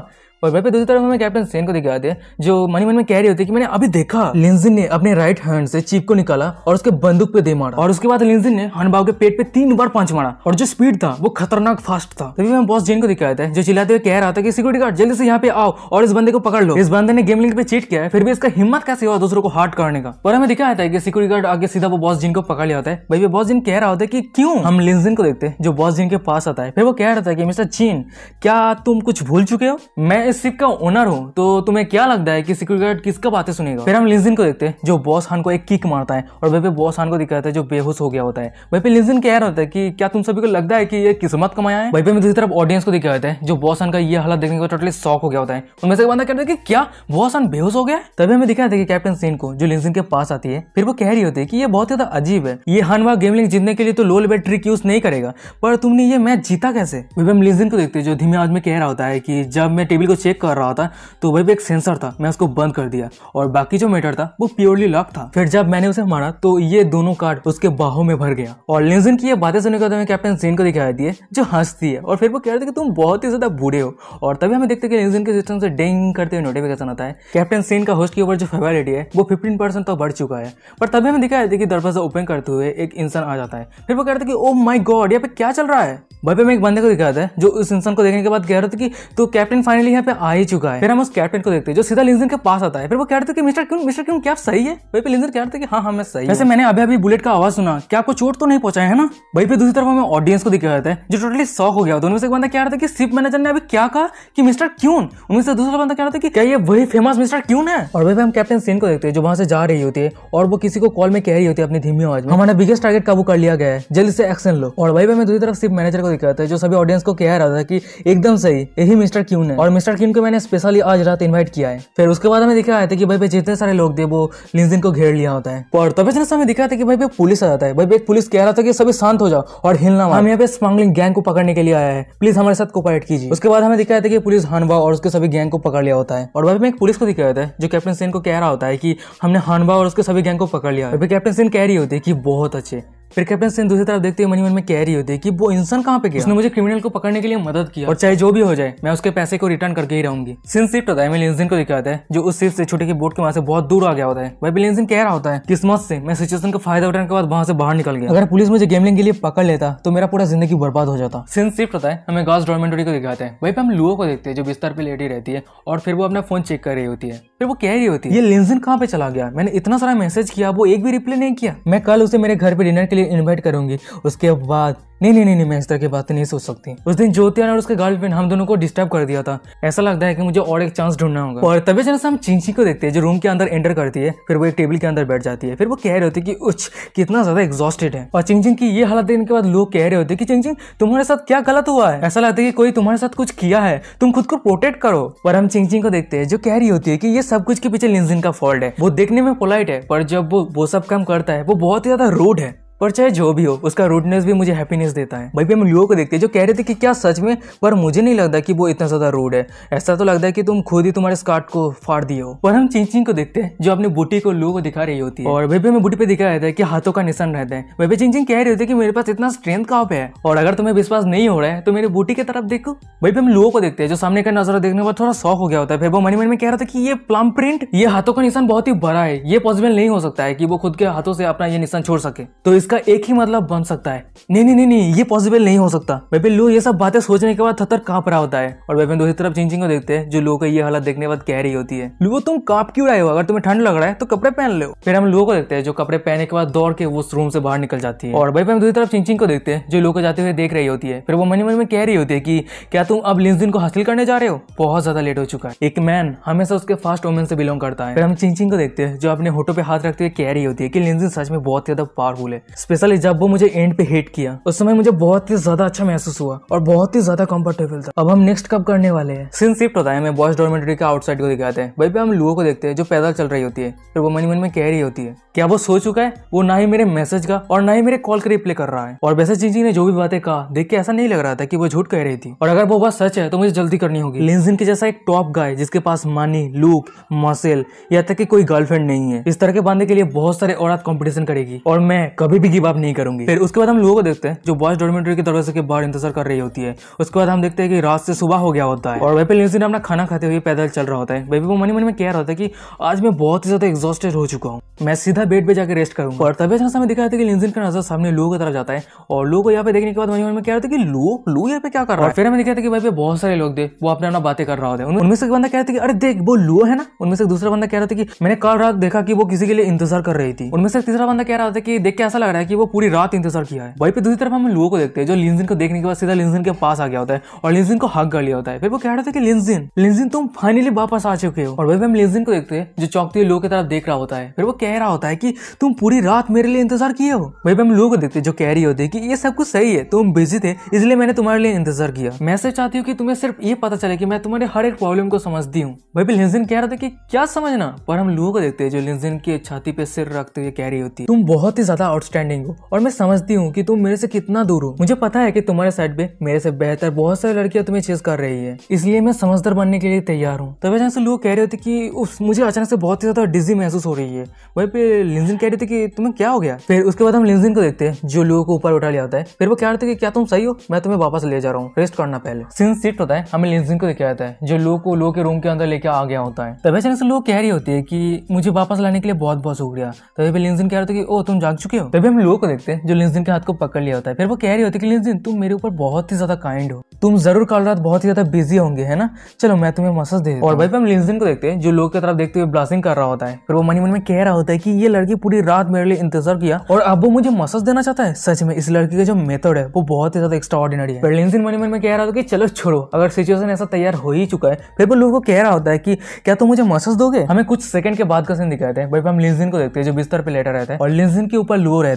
और वहीं पे दूसरी तरफ हमें कैप्टन सेन को दिखाते हैं जो मनी मन में कह रही होती है कि मैंने अभी देखा लिंजिन ने अपने राइट हैंड से चीप को निकाला और उसके बंदूक पे दे मारा और उसके बाद लिंजिन ने हनबाव के पेट पे तीन बार पंच मारा और जो स्पीड था वो खतरनाक फास्ट था तभी हम बॉस जेन को दिखाया था जो चिल्लाते हुए कह रहा था कि सिक्योरिटी गार्ड जल्दी से यहाँ पे आओ और इस बंदे को पकड़ लो इस बंदे ने गेम लिंक पे चीट किया है फिर भी इसका हिम्मत कैसे हुआ दूसरों को हार्ट करने का पर हमें दिखाया था कि सिक्योरिटी गार्ड आगे सीधा वो बॉस जिन को पकड़ लिया है भाई बॉस जिन कह रहा होता है कि क्यों हम लिंजिन को देखते हैं जो बॉस जिन के पास आता है फिर वो कह रहा था कि मिस्टर चीन क्या तुम कुछ भूल चुके हो मैं इस शिप का ओनर हूँ तो तुम्हें क्या लगता है कि सिक्योरिटी गार्ड किसका बातें सुनेगा फिर हम लिंजिन को देखते हैं जो बॉस हान को एक किक मारता है और वह पे बॉस हान को दिखाता है जो बेहोश हो गया होता है वह पे लिंजिन कह रहा होता है कि क्या तुम सभी को लगता है कि ये किस्मत कमाया है वही पे दूसरी तरफ ऑडियंस को दिखाया होता है जो बॉस हान का ये हालत देखने को टोटली शॉक हो गया होता है उनमें से बंदा कहता है कि क्या बॉस हान बेहोश हो गया तभी हमें दिखाया था कि कैप्टन सीन को जो लिंजिन के पास आती है फिर वो कह रही होती है कि ये बहुत ज्यादा अजीब है ये हान गेम लिंग जीतने के लिए तो लो लेवल ट्रिक यूज नहीं करेगा पर तुमने ये मैच जीता कैसे वही हम लिंजिन को देखते जो धीमे आज में कह रहा होता है कि जब मैं टेबल को चेक कर रहा था तो वह भी एक सेंसर था मैं उसको बंद कर दिया और बाकी जो मीटर था वो प्योरली लॉक था फिर जब मैंने उसे मारा तो ये दोनों कार्ड उसके बाहों में भर गया और लिंजन की ये बातें सुनने का कैप्टन जेन को दिखाई देती जो हंसती है और फिर वो कह रहे थे कि तुम बहुत ही ज्यादा बूढ़े हो और तभी हमें देखते कि लिंजन के सिस्टम से डेंग करते हुए नोटिफिकेशन आता है कैप्टन सेन का होस्ट के ऊपर जो फेवेलिटी है वो फिफ्टीन परसेंट तो बढ़ चुका है पर तभी हमें दिखाई देती है कि दरवाजा ओपन करते हुए एक इंसान आ जाता है फिर वो कहते हैं कि ओ माई गॉड यहाँ पे क्या चल रहा है भाई पे मैं एक बंदे को दिखाता है जो उस इंसान को देखने के बाद कह रहा था कि तो कैप्टन फाइनली यहाँ पे आ ही चुका है फिर हम उस कैप्टन को देखते हैं जो सीधा लिंजन के पास आता है फिर वो कहते हैं कि मिस्टर क्यों मिस्टर क्यों क्या सही है वही पे लिंजन कहते हैं हाँ हाँ मैं सही वैसे मैंने अभी अभी बुलेट का आवाज सुना क्या आपको चोट तो नहीं पहुंचा है ना वही पे दूसरी तरफ हमें ऑडियंस को दिखाया जाता है जो टोटली शॉक हो गया दोनों से बंदा क्या था कि सिप मैनेजर ने अभी क्या कहा कि मिस्टर क्यून उनमें से दूसरा बंदा कह था कि क्या ये वही फेमस मिस्टर क्यून है और वही पे हम कैप्टन सीन को देखते हैं जो वहां से जा रही होती है और वो किसी को कॉल में कह रही होती है अपनी धीमी आवाज में हमारा बिगेस्ट टारगेट काबू कर लिया गया है जल्दी से एक्शन लो और वही पे हमें दूसरी तरफ सिप मैनेजर को दिखाया था जो सभी ऑडियंस को कह रहा था कि एकदम सही यही मिस्टर क्यून है और मिस्टर को मैंने स्पेशली आज रात इन्वाइट किया है फिर उसके बाद हमें दिखा रहा था कि भाई भाई जितने सारे लोग थे वो लिंजिन को घेर लिया होता है और तभी से हमें दिखा था कि भाई भाई पुलिस आ जाता है भाई भाई पुलिस कह रहा था कि सभी शांत हो जाओ और हिलना हम यहाँ पे स्मगलिंग गैंग को पकड़ने के लिए आया है प्लीज हमारे साथ कोऑपरेट कीजिए उसके बाद हमें दिखाया था कि पुलिस हानवा और उसके सभी गैंग को पकड़ लिया होता है और भाई मैं एक पुलिस को दिखाया था जो कैप्टन सिंह को कह रहा होता है कि हमने हानवा और उसके सभी गैंग को पकड़ लिया है कैप्टन सिंह कह रही होती है कि बहुत अच्छे फिर कैप्टन सिंह दूसरी तरफ देखते हुए मनी मन में कह रही होती है कि वो इंसान कहाँ पे गया उसने मुझे क्रिमिनल को पकड़ने के लिए मदद की और चाहे जो भी हो जाए मैं उसके पैसे को रिटर्न करके ही रहूंगी सिंह सिफ्ट होता है मैं लेंजिन को दिखाता है जो उस सिर्फ से छोटे की बोट के वहां से बहुत दूर आ गया होता है वह भी कह रहा होता है किस्मत से मैं सिचुएशन का फायदा उठाने के बाद वहां से बाहर निकल गया अगर पुलिस मुझे गेमलिंग के लिए पकड़ लेता तो मेरा पूरा जिंदगी बर्बाद हो जाता सिंह सिफ्ट होता है हमें गॉस डॉर्मेंटोरी को दिखाते हैं वही पे हम लुओ को देखते हैं जो बिस्तर पर लेटी रहती है और फिर वो अपना फोन चेक कर रही होती है फिर वो कह रही होती है ये लेंजिन कहाँ पे चला गया मैंने इतना सारा मैसेज किया वो एक भी रिप्लाई नहीं किया मैं कल उसे मेरे घर पे डिनर के लिए इन्वाइट करूंगी उसके बाद नहीं नहीं नहीं मैं इस तरह की बात नहीं सोच सकती उस दिन ज्योतिया और उसके गर्लफ्रेंड हम दोनों को डिस्टर्ब कर दिया था ऐसा लगता है कि मुझे और एक चांस ढूंढना होगा और तभी जन हम चिंची को देखते हैं जो रूम के अंदर एंटर करती है फिर वो एक टेबल के अंदर बैठ जाती है फिर वो कह रहे होती है कि उच्छ कितना ज्यादा एग्जॉस्टेड है और चिंचिंग की ये हालत देने के बाद लोग कह रहे होते कि चिंचिंग तुम्हारे साथ क्या गलत हुआ है ऐसा लगता है कि कोई तुम्हारे साथ कुछ किया है तुम खुद को प्रोटेक्ट करो पर हम चिंचिंग को देखते हैं जो कह रही होती है कि ये सब कुछ के पीछे लिंजिन का फॉल्ट है वो देखने में पोलाइट है पर जब वो वो सब काम करता है वो बहुत ही ज्यादा रूड है पर चाहे जो भी हो उसका रूडनेस भी मुझे हैप्पीनेस देता है भाई भी हम लोगों को देखते हैं जो कह रहे थे कि क्या सच में पर मुझे नहीं लगता कि वो इतना ज्यादा रूड है ऐसा तो लगता है कि तुम खुद ही तुम्हारे स्कार्ट को फाड़ दिए हो पर हम चिंग चिंग को देखते हैं जो अपनी बूटी को लोगों को दिखा रही होती है और भाई भी हमें बूटी पे दिखा रहता है कि हाथों का निशान रहता है भाई भी चिंग कह रहे होती कि मेरे पास इतना स्ट्रेंथ कहाँ पे है और अगर तुम्हें विश्वास नहीं हो रहा है तो मेरी बूटी की तरफ देखो भाई भी हम लोगों को देखते हैं जो सामने का नजारा देखने पर थोड़ा शौक हो गया होता है भाई वो मनी मन में कह रहा था कि ये प्लम प्रिंट ये हाथों का निशान बहुत ही बड़ा है ये पॉसिबल नहीं हो सकता है कि वो खुद के हाथों से अपना ये निशान छोड़ सके तो इस इसका एक ही मतलब बन सकता है नहीं नहीं नहीं नहीं ये पॉसिबल नहीं हो सकता वेपन लू ये सब बातें सोचने के बाद थतर कांप रहा होता है और वेपन दूसरी तरफ चिंचिंग को देखते हैं जो लू का ये हालत देखने के बाद कह रही होती है लुओ तुम कांप क्यों रहे हो अगर तुम्हें ठंड लग रहा है तो कपड़े पहन लो फिर हम लुओ को देखते हैं जो कपड़े पहने के बाद दौड़ के उस रूम से बाहर निकल जाती है और वेपन दूसरी तरफ चिंचिंग को देखते हैं जो लू को जाते हुए देख रही होती है फिर वो मनी मन में कह रही होती है की क्या तुम अब लिंजिन को हासिल करने जा रहे हो बहुत ज्यादा लेट हो चुका है एक मैन हमेशा उसके फास्ट वोमेन से बिलोंग करता है फिर हम चिंचिंग को देखते हैं जो अपने होटो पे हाथ रखते हुए कह रही होती है की लिंजिन सच में बहुत ज्यादा पावरफुल है स्पेशली जब वो मुझे एंड पे हिट किया उस समय मुझे बहुत ही ज्यादा अच्छा महसूस हुआ और बहुत ही ज्यादा कंफर्टेबल था अब हम नेक्स्ट कब करने वाले हैं सिन शिफ्ट होता है हमें बॉयज डॉर्मेटरी के आउटसाइड को दिखाते हैं भाई पे हम लोगों को देखते हैं जो पैदल चल रही होती है फिर वो मन मन में कह रही होती है क्या वो सो चुका है वो ना ही मेरे मैसेज का और ना ही मेरे कॉल का रिप्लाई कर रहा है और वैसे चिंची ने जो भी बातें कहा देख के ऐसा नहीं लग रहा था कि वो झूठ कह रही थी और अगर वो बात सच है तो मुझे जल्दी करनी होगी लिंजिन के जैसा एक टॉप गाय जिसके पास मानी लुक मसिल या तक की कोई गर्लफ्रेंड नहीं है इस तरह के बांधे के लिए बहुत सारे औरत कॉम्पिटिशन करेगी और मैं कभी भी भी गिव अप नहीं करूंगी फिर उसके बाद हम लोगों को देखते हैं जो बॉयज डॉर्मेटरी की दरवाजे के बाहर इंतजार कर रही होती है उसके बाद हम देखते हैं कि रात से सुबह हो गया होता है और वेपी लिंसिन अपना खाना खाते हुए पैदल चल रहा होता है बेबी वो मनी मनी में कह रहा होता है कि आज मैं बहुत ही ज्यादा एग्जॉस्टेड हो चुका हूँ मैं सीधा बेड पे जाकर रेस्ट करूँ और तभी अच्छा समय दिखाया था कि लिंसिन का नजर सामने लोगों की तरफ जाता है और लोग यहाँ पे देखने के बाद मनी मन में कह रहा था कि लो लो यहाँ पे क्या कर रहा है फिर हमें दिखाया था कि भाई बहुत सारे लोग थे वो अपने अपना बातें कर रहा होता है उनमें से एक बंदा कह रहा था कि अरे देख वो लो है ना उनमें से दूसरा बंदा कह रहा था कि मैंने कल रात देखा कि वो किसी के लिए इंतजार कर रही थी उनमें से तीसरा बंदा कह रहा था कि देख के ऐसा लग रहा रहा है कि वो पूरी रात इंतजार किया है वहीं पर दूसरी तरफ हम लोगों को देखते हैं जो लिंजिन को देखने के बाद सीधा लिंजिन के पास आ गया होता है और लिंजिन को हक कर लिया होता है फिर वो कह रहा था कि लिंजिन लिंजिन तुम फाइनली वापस आ चुके हो और वही हम लिंजिन को देखते हैं जो चौकती लोगों की तरफ देख रहा होता है फिर वो कह रहा होता है कि तुम पूरी रात मेरे लिए इंतजार किए हो वही हम लोगों को देखते जो कह रही होती है कि ये सब कुछ सही है तुम बिजी थे इसलिए मैंने तुम्हारे लिए इंतजार किया मैं सिर्फ चाहती हूँ कि तुम्हें सिर्फ ये पता चले कि मैं तुम्हारे हर एक प्रॉब्लम को समझती हूँ वही लिंजिन कह रहा था कि क्या समझना पर हम लोगों को देखते हैं जो लिंजिन की छाती पे सिर रखते हुए कह रही होती है तुम बहुत ही ज्यादा आउटस्टैंड अंडरस्टैंडिंग हो और मैं समझती हूँ कि तुम मेरे से कितना दूर हो मुझे पता है कि तुम्हारे साइड पे मेरे से बेहतर बहुत सारी लड़कियां तुम्हें चेस कर रही है इसलिए मैं समझदार बनने के लिए तैयार हूँ तभी अचानक से लोग कह रहे होते कि उस मुझे अचानक से बहुत ही ज्यादा डिजी महसूस हो रही है वही पे लिंजिन कह रहे थे कि तुम्हें क्या हो गया फिर उसके बाद हम लिंजिन को देखते हैं जो लोगों को ऊपर उठा लिया होता है फिर वो कह रहे थे कि क्या तुम सही हो मैं तुम्हें वापस ले जा रहा हूँ रेस्ट करना पहले सिंस सीट होता है हमें लिंजिन को देखा जाता है जो लोग को लोग के रूम के अंदर लेके आ गया होता है तभी अचानक से लोग कह रही होती है कि मुझे वापस लाने के लिए बहुत बहुत शुक्रिया तभी लिंजिन कह रहे थे कि ओ तुम जाग चुके हो तभी कभी हम लोगों को देखते हैं जो लिंजन के हाथ को पकड़ लिया होता है फिर वो कह रही होती है कि लिंजन तुम मेरे ऊपर बहुत ही ज्यादा काइंड हो तुम जरूर कल रात बहुत ही ज्यादा बिजी होंगे है ना चलो मैं तुम्हें मसाज दे और भाई हम लिंजन को देखते हैं जो लोग की तरफ देखते हुए ब्लासिंग कर रहा होता है फिर वो मनी मन में कह रहा होता है की ये लड़की पूरी रात मेरे लिए इंतजार किया और अब वो मुझे मसाज देना चाहता है सच में इस लड़की का जो मेथड है वो बहुत ही ज्यादा एक्स्ट्रा ऑर्डिनरी है लिंजन मनी मन में कह रहा था कि चलो छोड़ो अगर सिचुएशन ऐसा तैयार हो ही चुका है फिर वो लोगों को कह रहा होता है कि क्या तुम मुझे मसाज दोगे हमें कुछ सेकंड के बाद का सीन दिखाते हैं भाई हम लिंजन को देखते हैं जो बिस्तर पे लेटर रहता है और लिंजन के ऊपर लो रहता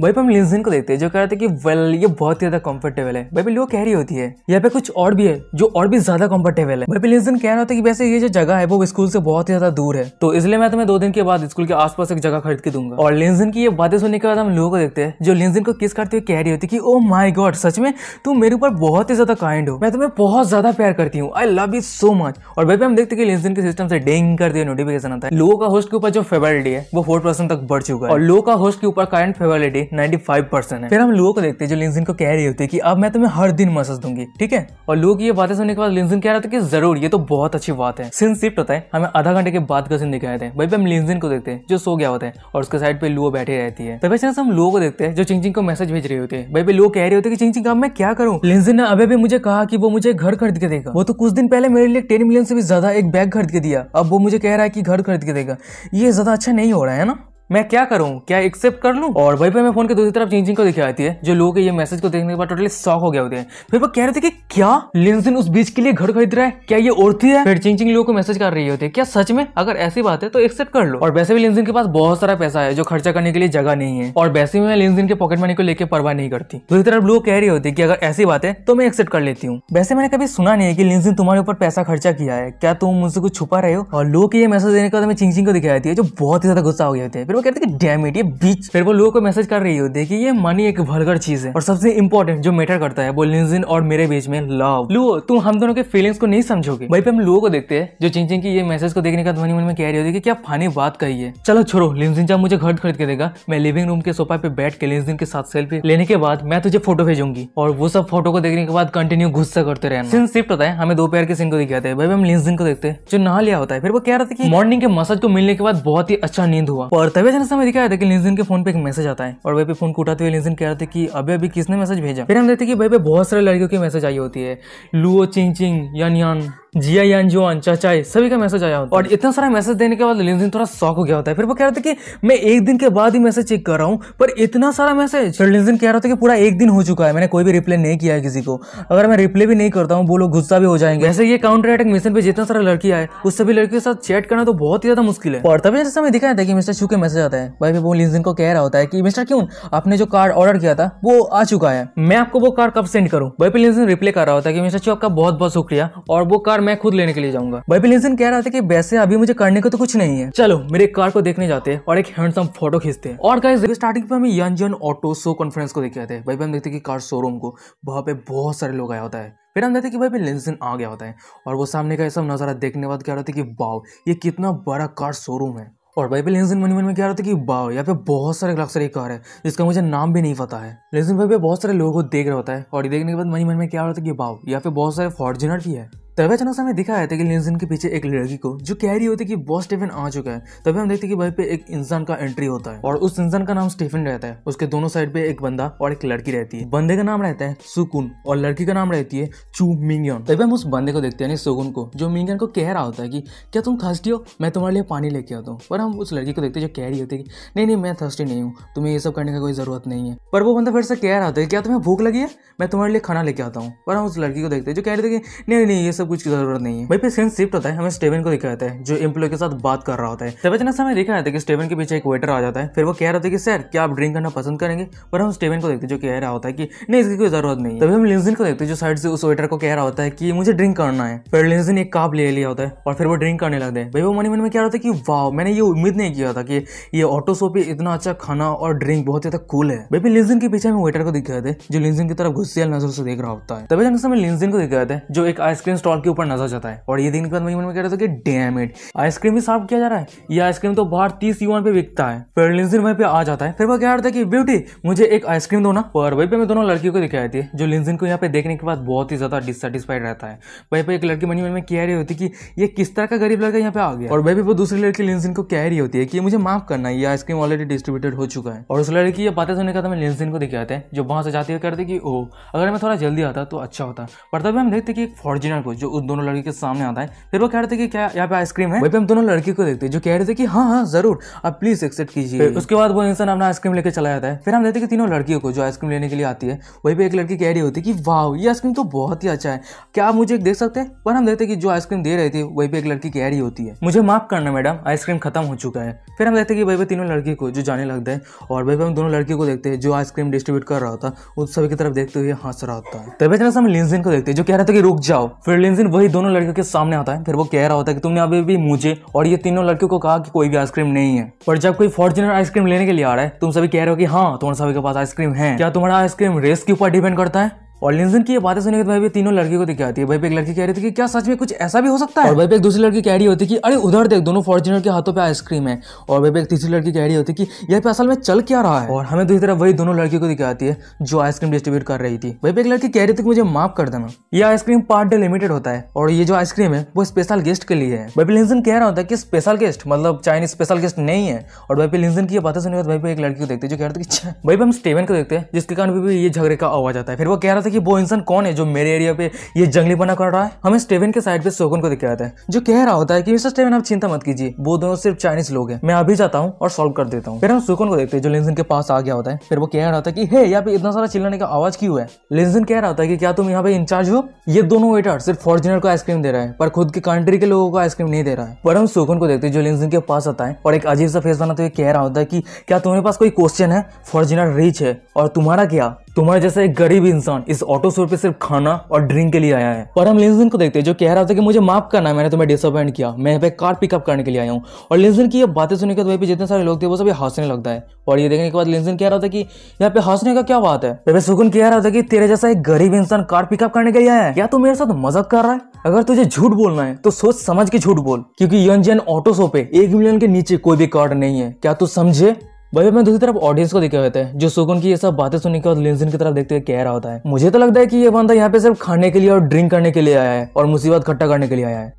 वहीं पर हम लिंजन को देखते हैं जो कह रहे थे कि वेल ये बहुत ही ज्यादा कंफर्टेबल है वहीं पे लोग कह रही होती है यहाँ पे कुछ और भी है जो और भी ज्यादा कंफर्टेबल है वहीं पे लिंजन कह रहा होता है कि वैसे ये जो जगह है वो स्कूल से बहुत ही ज्यादा दूर है तो इसलिए मैं तुम्हें दो दिन के बाद स्कूल के आसपास एक जगह खरीद के दूंगा और लिंजन की ये बातें सुनने के बाद हम लोगों को देखते हैं जो लिंजन को किस करते हुए कह रही होती है कि ओ माई गॉड सच में तुम मेरे ऊपर बहुत ही ज्यादा काइंड हो मैं तुम्हें बहुत ज्यादा प्यार करती हूँ I love you so much और वहीं पे हम देखते हैं कि लिंजन के सिस्टम से डेंग कर दिया नोटिफिकेशन आता है लोगों का होस्ट के ऊपर जो फेवरिटी है वो फोर तक बढ़ चुका है और लोगों का होस्ट के ऊपर काइंड फेवरिटी के परसेंट है फिर हम लोगों को देखते हैं जो लिंक्सिन को कह रही होती है कि अब मैं तुम्हें हर दिन मैसेज दूंगी ठीक है और लोग ये बातें सुनने के बाद लिंक्सिन कह रहा था कि जरूर ये तो बहुत अच्छी बात है सिंस शिफ्ट होता है हमें आधा घंटे के बाद का सिंह दिखाए थे भाई हम लिंक्सिन को देखते हैं जो सो गया होता है और उसके साइड पे लुओ बैठी रहती है तभी हम लोगों को देखते हैं जो चिंग चिंग को मैसेज भेज रही होती है भाई लोग कह रहे होते हैं कि चिंग अब मैं क्या करूँ लिंक्सिन ने अभी भी मुझे कहा कि वो मुझे घर खरीद के देगा वो तो कुछ दिन पहले मेरे लिए टेन मिलियन से भी ज्यादा एक बैग खरीद के दिया अब वो मुझे कह रहा है कि घर खरीद के देगा ये ज्यादा अच्छा नहीं हो रहा है ना मैं क्या करूं क्या एक्सेप्ट कर लूं और वही पे मैं फोन के दूसरी तरफ चेंजिंग को देखे आती है जो लोग ये मैसेज को देखने के बाद टोटली शॉक हो गया होते हैं फिर वो कह रहे थे कि क्या लिंसिन उस बीच के लिए घर खरीद रहा है क्या ये औरती है फिर चेंजिंग लोग लोगों को मैसेज कर रही होती है क्या सच में अगर ऐसी बात है तो एक्सेप्ट कर लो और वैसे भी लिंसिन के पास बहुत सारा पैसा है जो खर्चा करने के लिए जगह नहीं है और वैसे भी मैं लिंसिन के पॉकेट मनी को लेकर परवाह नहीं करती दूसरी तरफ लोग कह रही होती है कि अगर ऐसी बात है तो मैं एक्सेप्ट कर लेती हूँ वैसे मैंने कभी सुना नहीं है कि लिंसिन तुम्हारे ऊपर पैसा खर्चा किया है क्या तुम मुझसे कुछ छुपा रहे हो और लोग ये मैसेज देने के बाद चिंग को दिखाई आती है जो बहुत ही ज्यादा गुस्सा हो गया थे वो कहते हैं डैमेट ये बीच फिर वो लोगों को मैसेज कर रही होती है ये मनी एक भलगर चीज है और सबसे इंपॉर्टेंट जो मैटर करता है वो लिंजिन और मेरे बीच में लव लुओ तुम हम दोनों के फीलिंग्स को नहीं समझोगे वही पे हम लोगों को देखते हैं जो चिंचिंग की ये मैसेज को देखने का ध्वनि मन में कह रही होती है कि क्या फानी बात कही है चलो छोड़ो लिंजिन जब मुझे घर खरीद के देगा मैं लिविंग रूम के सोफा पे बैठ के लिंजिन के साथ सेल्फी लेने के बाद मैं तुझे फोटो भेजूंगी और वो सब फोटो को देखने के बाद कंटिन्यू गुस्सा करते रहना सीन शिफ्ट होता है हमें दोपहर के सीन को दिखाते हैं भाई हम लिंजिन को देखते हैं जो नहा लिया होता है फिर वो कह रहा था कि मॉर्निंग हम्म। के मसाज को मिलने के बाद बहुत ही अच्छा नींद हुआ और तभी अभी अचानक हमें दिखाया था कि लिंजिन के फोन पे एक मैसेज आता है और वही पे फोन को उठाते हुए लिंजिन कह रहे थे कि अभी अभी किसने मैसेज भेजा फिर हम देखते कि भाई पे बहुत सारे लड़कियों की मैसेज आई होती है लुओ चिंग चिंग यान यान जिया यान जो चाचा सभी का मैसेज आया होता है और इतना सारा मैसेज देने के बाद लिंक्डइन थोड़ा शॉक हो गया होता है फिर वो कह रहा था कि मैं एक दिन के बाद ही मैसेज चेक कर रहा हूँ पर इतना सारा मैसेज फिर लिंक्डइन कह रहा था कि पूरा एक दिन हो चुका है मैंने कोई भी रिप्लाई नहीं किया है किसी को अगर मैं रिप्लाई भी नहीं करता हूँ वो लोग गुस्सा भी हो जाएंगे वैसे ये काउंटर अटैक मिशन पे जितना सारा लड़की आए उस सभी लड़की के साथ चैट करना तो बहुत ही ज्यादा मुश्किल है और तभी जैसे हमें दिखाया था कि मिस्टर शू के मैसेज आता है भाई वो लिंक्डइन को कह रहा होता है कि मिस्टर क्यों आपने जो कार्ड ऑर्डर किया था वो आ चुका है मैं आपको वो कार्ड कब सेंड करूँ भाई पे लिंक्डइन रिप्लाई कर रहा होता है कि मिस्टर शू आपका बहुत बहुत शुक्रिया और वो कार्ड मैं खुद लेने के लिए जाऊंगा भाई कह रहा था कि वैसे अभी मुझे करने को तो कुछ नहीं है चलो मेरे कार को देखने जाते हैं और एक हैंडसम फोटो खींचते हैं और गाइस स्टार्टिंग पे हम यंजन ऑटो शो कॉन्फ्रेंस को देखे थे भाई हम देखते कि कार शोरूम को वहाँ पे बहुत सारे लोग आया होता है फिर हम देखते कि भाई लेंसन आ गया होता है और वो सामने का ये सब नज़ारा देखने बाद कह रहा था कि वाव ये कितना बड़ा कार शोरूम है और भाई लेंसन मन में क्या रहा है कि वाह यहाँ पे बहुत सारे लग्जरी कार है जिसका मुझे नाम भी नहीं पता है लेंसन भाई पे बहुत सारे लोगों को देख रहा होता है और ये देखने के बाद मनी मन में क्या होता है कि वाह यहाँ पे बहुत सारे फॉर्चुनर भी है तभी अचानक से हमें दिखा है कि लिंजन के पीछे एक लड़की को जो कह रही होती है कि बॉस स्टीफन आ चुका है तभी हम देखते हैं कि भाई पे एक इंसान का एंट्री होता है और उस इंसान का नाम स्टीफन रहता है उसके दोनों साइड पे एक बंदा और एक लड़की रहती है बंदे का नाम रहता है सुकुन और लड़की का नाम रहती है चू मिंगन तभी हम उस बंदे को देखते हैं सुकुन को जो मिंगन को कह रहा होता है कि क्या तुम थर्स्टी हो मैं तुम्हारे लिए पानी लेके आता हूँ पर हम उस लड़की को देखते जो कह रही होती है नहीं नहीं मैं थर्स्टी नहीं हूँ तुम्हें ये सब करने का कोई जरूरत नहीं है पर वो बंदा फिर से कह रहा होता है क्या तुम्हें भूख लगी है मैं तुम्हारे लिए खाना लेके आता हूँ पर हम उस लड़की को देखते जो कह रहे थे कि नहीं नहीं ये सब सब कुछ की जरूरत नहीं है भाई पे सीन शिफ्ट होता है हमें स्टेवन को दिखाया जाता है जो एम्प्लॉय के साथ बात कर रहा होता है तब अचानक समय दिखाया जाता है कि स्टेवन के पीछे एक वेटर आ जाता है फिर वो कह रहा था कि सर क्या आप ड्रिंक करना पसंद करेंगे पर हम स्टेवन को देखते जो कह रहा होता है कि नहीं इसकी कोई जरूरत नहीं तभी हम लिंजन को देखते जो साइड से उस वेटर को कह रहा होता है कि मुझे ड्रिंक करना है फिर लिंजन एक काप ले लिया होता है और फिर वो ड्रिंक करने लगते हैं भाई वो मनी मन में क्या रहा था कि वाह मैंने ये उम्मीद नहीं किया था कि ये ऑटो शो पे इतना अच्छा खाना और ड्रिंक बहुत ज्यादा कूल है भाई लिंजन के पीछे हमें वेटर को दिखाया था जो लिंजन की तरफ गुस्सेल नजर से देख रहा होता है तभी जाने समय लिंजन को दिखाया था जो एक आइसक्रीम स्टॉल और के ऊपर नजर जाता है और ये देखने के बाद मेरे मन में कह रहा था कि डैम इट आइसक्रीम भी साफ किया जा रहा है ये आइसक्रीम तो बाहर तीस युवान पे बिकता है फिर लिंजिन भाई पे आ जाता है फिर वो कह रहा था कि ब्यूटी मुझे एक आइसक्रीम दो ना पर वही पे मैं दोनों लड़की को दिखाई थी जो लिंजिन को यहाँ पे देखने के बाद बहुत ही ज्यादा डिससेटिस्फाइड रहता है वही पे एक लड़की मनी मन में कह रही होती कि ये किस तरह का गरीब लड़का यहाँ पे आ गया और वही पे दूसरी लड़की लिंजिन को कह रही होती है कि मुझे माफ करना ये आइसक्रीम ऑलरेडी डिस्ट्रीब्यूटेड हो चुका है और उस लड़की ये बातें सुनने का था मैं लिंजिन को दिखाते हैं जो वहां से जाती हुई करते कि ओ अगर मैं थोड़ा जल्दी आता तो अच्छा होता पर तभी हम देखते कि एक फॉर्चुनर को जो जो उन दोनों लड़की के सामने आता है फिर वो कह रहे थे कि क्या यहाँ पे आइसक्रीम है वहीं पे हम दोनों लड़की को देखते हैं जो कह रहे थे कि हाँ हाँ जरूर आप प्लीज एक्सेप्ट कीजिए उसके बाद वो इंसान अपना आइसक्रीम लेकर चला जाता है फिर हम देखते कि तीनों लड़कियों को जो आइसक्रीम लेने के लिए आती है वहीं पर एक लड़की कह रही होती है कि वाह ये आइसक्रीम तो बहुत ही अच्छा है क्या आप मुझे देख सकते हैं पर हम देखते कि जो आइसक्रीम दे रही थी वहीं पर एक लड़की कह रही होती है मुझे माफ करना मैडम आइसक्रीम खत्म हो चुका है फिर हम देखते कि वहीं पर तीनों लड़की को जो जाने लगता है और वहीं पर हम दोनों लड़की को देखते हैं जो आइसक्रीम डिस्ट्रीब्यूट कर रहा होता उस सभी की तरफ देखते हुए हंस रहा होता है तभी तरह से हम लिंजिन को देखते हैं जो कह रहा था कि रुक जाओ फिर लिंजिन तेंजिन वही दोनों लड़कियों के सामने आता है फिर वो कह रहा होता है कि तुमने अभी भी मुझे और ये तीनों लड़कियों को कहा कि कोई भी आइसक्रीम नहीं है पर जब कोई फॉर्चुनर आइसक्रीम लेने के लिए आ रहा है तुम सभी कह रहे हो कि हाँ तुम्हारे सभी के पास आइसक्रीम है क्या तुम्हारा आइसक्रीम रेस के ऊपर डिपेंड करता है और लिंसन की ये बातें सुनने के बाद भाई तीनों लड़की को दिखाती है भाई पे एक लड़की कह रही थी कि क्या सच में कुछ ऐसा भी हो सकता है और भाई एक दूसरी लड़की कह रही होती कि अरे उधर देख दोनों फॉर्चुनर के हाथों पे आइसक्रीम है और भाई एक तीसरी लड़की कह रही होती कि यह पे असल में चल क्या रहा है और हमें दूसरी तरफ वही दोनों लड़की को दिखाती है जो आइसक्रीम डिस्ट्रीब्यूट कर रही थी भाई एक लड़की कह रही थी कि मुझे माफ कर देना ये आइसक्रीम पार्ट डे लिमिटेड होता है और ये जो आइसक्रीम है वो स्पेशल गेस्ट के लिए है भाई लिंसन कह रहा होता है कि स्पेशल गेस्ट मतलब चाइनीज स्पेशल गेस्ट नहीं है और भाई लिंसन की बातें सुनने के बाद भाई एक लड़की को देखते जो कह रहा था कि हम स्टेवन को देखते हैं जिसके कारण भी ये झगड़े का आवाज आता है फिर वो कह रहा था कि वो इंसान कौन है जो मेरे एरिया पे ये जंगली बना कर रहा है हमें स्टेवन के साइड पे सोगन को दिखाया था जो कह रहा होता है कि मिस्टर स्टेवन आप चिंता मत कीजिए वो दोनों सिर्फ चाइनीज लोग हैं मैं अभी जाता हूँ और सॉल्व कर देता हूँ फिर हम सोकन को देखते हैं जो लिंजन के पास आ गया होता है फिर वो कह रहा था कि हे यहाँ पे इतना सारा चिल्लाने का आवाज क्यों है लिंजन कह रहा था कि क्या तुम यहाँ पे इंचार्ज हो ये दोनों वेटर सिर्फ फॉर्चुनर को आइसक्रीम दे रहा है पर खुद की कंट्री के लोगों को आइसक्रीम नहीं दे रहा है पर हम सोकन को देखते जो लिंजन के पास आता है और एक अजीब सा फेस बनाते हुए कह रहा होता है कि क्या तुम्हारे पास कोई क्वेश्चन है फॉर्चुनर रिच है और तुम्हारा क्या तुम्हारे जैसा एक गरीब इंसान इस ऑटो स्टोर पे सिर्फ खाना और ड्रिंक के लिए आया है और हम लिंजन को देखते हैं जो कह रहा था कि मुझे माफ करना मैंने तुम्हें डिसअपॉइंट किया मैं यहाँ पे कार पिकअप करने के लिए आया हूँ और लिंजन की ये बातें सुनने के बाद पे जितने सारे लोग थे वो सभी हंसने लगता है और ये देखने के बाद लिंजन कह रहा था कि यहाँ पे हंसने का क्या बात है पे सुकून कह रहा था कि तेरे जैसा एक गरीब इंसान कार पिकअप करने के लिए आया है क्या तू मेरे साथ मजाक कर रहा है अगर तुझे झूठ बोलना है तो सोच समझ के झूठ बोल क्योंकि यंजन ऑटो शो पे एक मिलियन के नीचे कोई भी कार्ड नहीं है क्या तू समझे भाई मैं दूसरी तरफ ऑडियंस को देखे हुए थे जो सुकुन की ये सब बातें सुनने के बाद लिंसन की तरफ देखते हुए कह रहा होता है मुझे तो लगता है कि ये बंदा यहाँ पे सिर्फ खाने के लिए और ड्रिंक करने के लिए आया है और मुसीबत खट्टा करने के लिए आया है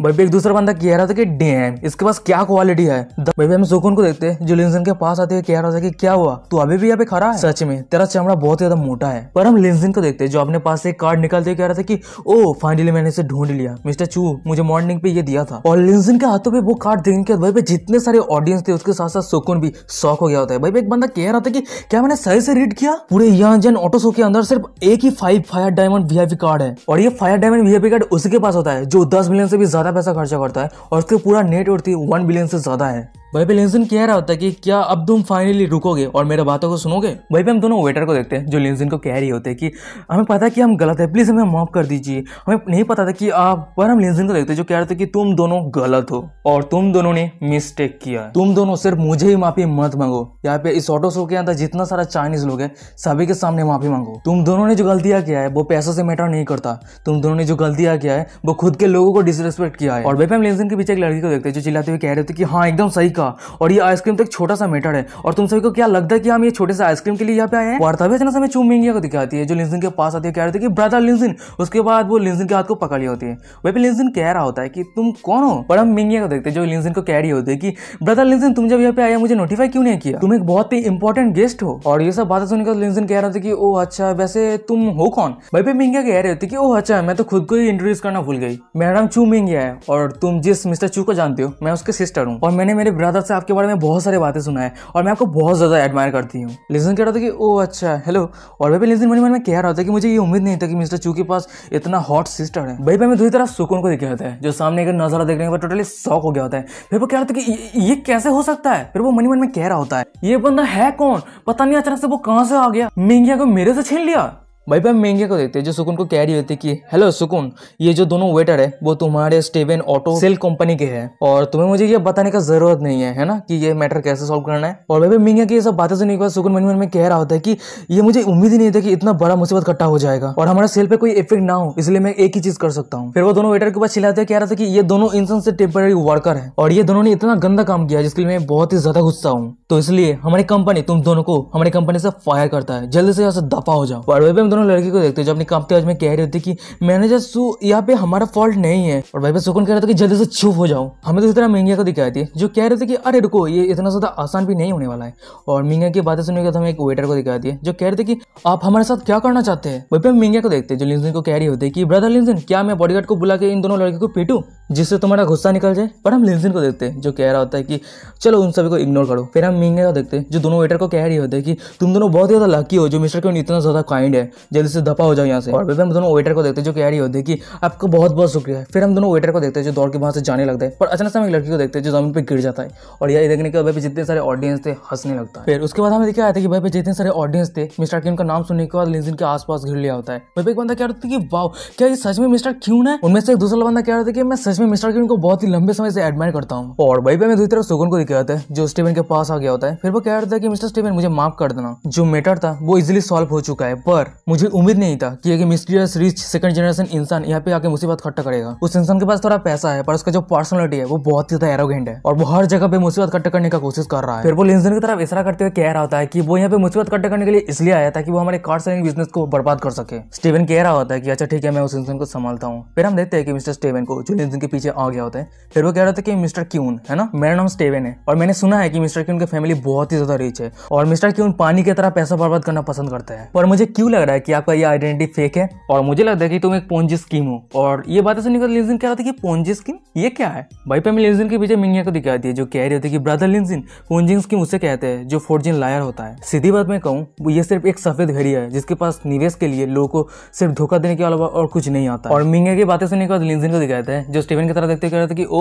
भाई भी एक दूसरा बंदा कह रहा था कि डैम इसके पास क्या क्वालिटी है भाई भी हम सुकून को देखते हैं जो लिंसन के पास आते हुए कह रहा था कि क्या हुआ तू अभी भी यहाँ पे खड़ा है सच में तेरा चमड़ा बहुत ज्यादा मोटा है पर हम लिंसन को देखते हैं जो अपने पास से कार्ड निकालते हुए कह रहा था कि ओ फाइनली मैंने इसे ढूंढ लिया मिस्टर चू मुझे मॉर्निंग पे ये दिया था और लिंसन के हाथों पे वो कार्ड देखने के भाई जितने सारे ऑडियंस थे उसके साथ साथ सुकून भी शौक हो गया होता है भाई एक बंदा कह रहा था कि क्या मैंने सही से रीड किया पूरे यहाँ जन ऑटो शो के अंदर सिर्फ एक ही five fire diamond VIP card है और ये फायर डायमंड वीआईपी कार्ड उसी के पास होता है जो दस मिलियन से भी ज्यादा ज़्यादा पैसा खर्चा करता है और उसके पूरा नेट वर्थ वन बिलियन से ज़्यादा है वहीं पे लिंजन कह रहा होता है कि क्या अब तुम फाइनली रुकोगे और मेरे बातों को सुनोगे वहीं पे हम दोनों वेटर को देखते हैं जो लिंजन को कह रही होते हैं कि हमें पता है कि हम गलत है प्लीज़ हमें माफ़ कर दीजिए हमें नहीं पता था कि आप पर हम लिंजन को देखते हैं जो कह रहे थे कि तुम दोनों गलत हो और तुम दोनों ने मिस्टेक किया तुम दोनों सिर्फ मुझे ही माफ़ी मत मांगो यहाँ पे इस ऑटो शो के अंदर जितना सारा चाइनीज लोग है सभी के सामने माफ़ी मांगो तुम दोनों ने जो गलतियां किया है वो पैसों से मैटर नहीं करता तुम दोनों ने जो गलतियाँ किया है वो खुद के लोगों को डिसरेस्पेक्ट किया है और वहीं पे हम लिंजन के पीछे एक लड़की को देखते हैं जो चिल्लाते हुए कह रहे थे कि हाँ एकदम सही का और ये आइसक्रीम तो एक छोटा सा मेटर है और तुम सभी को क्या लगता है कि हम ये छोटे से आइसक्रीम के लिए यहाँ पे आए हैं वार्ता भी अचानक हमें चूमिंगिया को दिखाती है जो लिंजन के पास आती है कह रहे थे कि ब्रदर लिंजन उसके बाद वो लिंजन के हाथ को पकड़ी होती है वही पे लिंजन कह रहा होता है कि तुम कौन हो पर हम मिंगिया को देखते हैं जो लिंजन को कह रही होती है कि ब्रदर लिंजन तुम जब यहाँ पे आया मुझे नोटिफाई क्यों नहीं किया तुम एक बहुत ही इंपॉर्टेंट गेस्ट हो और ये सब बातें सुनकर लिंजन कह रहा था कि ओ अच्छा वैसे तुम हो कौन वही पे मिंगिया कह रहे होते कि ओ अच्छा मैं तो खुद को ही इंट्रोड्यूस करना भूल गई मैडम चू मिंगिया है और तुम जिस मिस्टर चू को जानते हो मैं उसके सिस्टर हूँ और मैंने मेरे ब्रदर राधर से आपके बारे में बहुत सारी बातें सुना है और मैं आपको बहुत ज़्यादा एडमायर करती हूँ लिजन कह रहा था कि ओ अच्छा हेलो और भाई लिजन मनी मन में कह रहा था कि मुझे ये उम्मीद नहीं था कि मिस्टर चू के पास इतना हॉट सिस्टर है भाई भाई मैं दूसरी तरफ सुकून को देखा होता है जो सामने का नज़ारा देखने के बाद टोटली शॉक हो गया होता है फिर वो कह रहा था कि ये कैसे हो सकता है फिर वो मनी मन में कह रहा होता है ये बंदा है कौन पता नहीं अचानक से वो कहाँ से आ गया मिंगिया को मेरे से छीन लिया भाई भाई महंगे को देखते हैं जो सुकुन को कह रही होती कि हेलो सुकुन ये जो दोनों वेटर है वो तुम्हारे स्टेवन ऑटो सेल कंपनी के हैं और तुम्हें मुझे ये बताने का जरूरत नहीं है है ना कि ये मैटर कैसे सॉल्व करना है और भाई भाई महंगे की ये सब बातें सुनने के बाद सुकुन मन में कह रहा होता है कि ये मुझे उम्मीद ही नहीं था कि इतना बड़ा मुसीबत इकट्ठा हो जाएगा और हमारे सेल पे कोई इफेक्ट ना हो इसलिए मैं एक ही चीज कर सकता हूँ फिर वो दोनों वेटर के पास चिल्लाते कह रहा था कि ये दोनों इंसान से टेम्पररी वर्कर है और ये दोनों ने इतना गंदा काम किया जिसके लिए मैं बहुत ही ज्यादा गुस्सा हूँ तो इसलिए हमारी कंपनी तुम दोनों को हमारी कंपनी से फायर करता है जल्दी से यहाँ से दफा हो जाओ और दोनों लड़की को देखते हो जो अपनी कांपते आवाज में कह रही होती कि मैनेजर सु यहाँ पे हमारा फॉल्ट नहीं है और भाई पे सुकून कह रहा था कि जल्दी से चुप हो जाओ हमें तो इस तरह मिंगिया को दिखाई थी जो कह रहे थे कि अरे रुको ये इतना ज़्यादा आसान भी नहीं होने वाला है और मिंगिया की बातें सुनने के बाद हमें एक वेटर को दिखाई थी जो कह रहे थे कि आप हमारे साथ क्या करना चाहते हैं वहीं पर मिंगिया को देखते जो लिंजन को कह रही होती है कि ब्रदर लिंजन क्या मैं बॉडीगार्ड को बुला के इन दोनों लड़की को पीटू जिससे तुम्हारा गुस्सा निकल जाए पर हम लिंसिन को देखते हैं जो कह रहा होता है कि चलो उन सभी को इग्नोर करो फिर हम मिंगे को देखते हैं जो दोनों वेटर को कह रही होते हैं कि तुम दोनों बहुत ज़्यादा लकी हो जो मिस्टर क्यों इतना ज़्यादा काइंड है जल्दी से धपा हो जाओ यहाँ से और फिर हम दोनों वेटर को देखते हैं जो कह रही होते हैं कि आपको बहुत बहुत शुक्रिया फिर हम दोनों वेटर को देखते हैं जो दौड़ के वहाँ से जाने लगता है पर अचानक से हम एक लड़की को देखते हैं जो जमीन पर गिर जाता है और यही देखने के बाद जितने सारे ऑडियंस थे हंसने लगता है फिर उसके बाद हमें दिखाया था कि भाई जितने सारे ऑडियंस थे मिस्टर क्यून का नाम सुनने के बाद लिंसिन के आसपास घिर लिया होता है भाई एक बंदा कह रहा था कि वाह क्या ये सच में मिस्टर क्यून है उनमें से एक दूसरा बंदा कह रहा था कि मैं सच इसमें मिस्टर किन को बहुत ही लंबे समय से एडमायर करता हूँ और वही पे मैं दूसरी तरफ सुगन को दिखाया जाता है जो स्टीवन के पास आ गया होता है फिर वो कह रहा था कि मिस्टर स्टीवन मुझे माफ कर देना जो मैटर था वो इजिली सॉल्व हो चुका है पर मुझे उम्मीद नहीं था कि एक मिस्टीरियस रिच सेकंड जनरेशन इंसान यहाँ पे आके मुसीबत खट्टा करेगा उस इंसान के पास थोड़ा पैसा है पर उसका जो पर्सनलिटी है वो बहुत ही ज्यादा एरोगेंट है और वो हर जगह पे मुसीबत खट्टा करने का कोशिश कर रहा है फिर वो इंसान की तरफ इशारा करते हुए कह रहा होता है कि वो यहाँ पे मुसीबत खट्टा करने के लिए इसलिए आया था कि वो हमारे कार सेलिंग बिजनेस को बर्बाद कर सके स्टीवन कह रहा होता है कि अच्छा ठीक है मैं उस इंसान को संभालता हूँ फिर हम देखते हैं कि मिस्टर स्टीवन को जो उनके पीछे आ गया होता है फिर वो कह रहा था कि मिस्टर क्यून है ना मेरा नाम स्टेवन है और मैंने सुना है कि मिस्टर क्यून की फैमिली बहुत ही ज्यादा रिच है और मिस्टर क्यून पानी की तरह पैसा बर्बाद करना पसंद करता है पर मुझे क्यों लग रहा है कि आपका ये आइडेंटिटी फेक है और मुझे लगता है कि तुम एक पोन्जी स्कीम हो और ये बात ऐसे निकल लिंजिन कह रहा था कि पोन्जी स्कीम ये क्या है भाई पे लिंजिन के पीछे मिनिया को दिखाती है जो कह रही होती है कि ब्रदर लिंजिन पोन्जिंग स्कीम उसे कहते हैं जो फोर्जिन लायर होता है सीधी बात मैं कहूँ ये सिर्फ एक सफेद घड़ी है जिसके पास निवेश के लिए लोगों को सिर्फ धोखा देने के अलावा और कुछ नहीं आता और मिंगे की बातें सुनने के बाद लिंजिन को दिखाते हैं जो स्टेवन की तरह देखते कह रहे थे कि ओ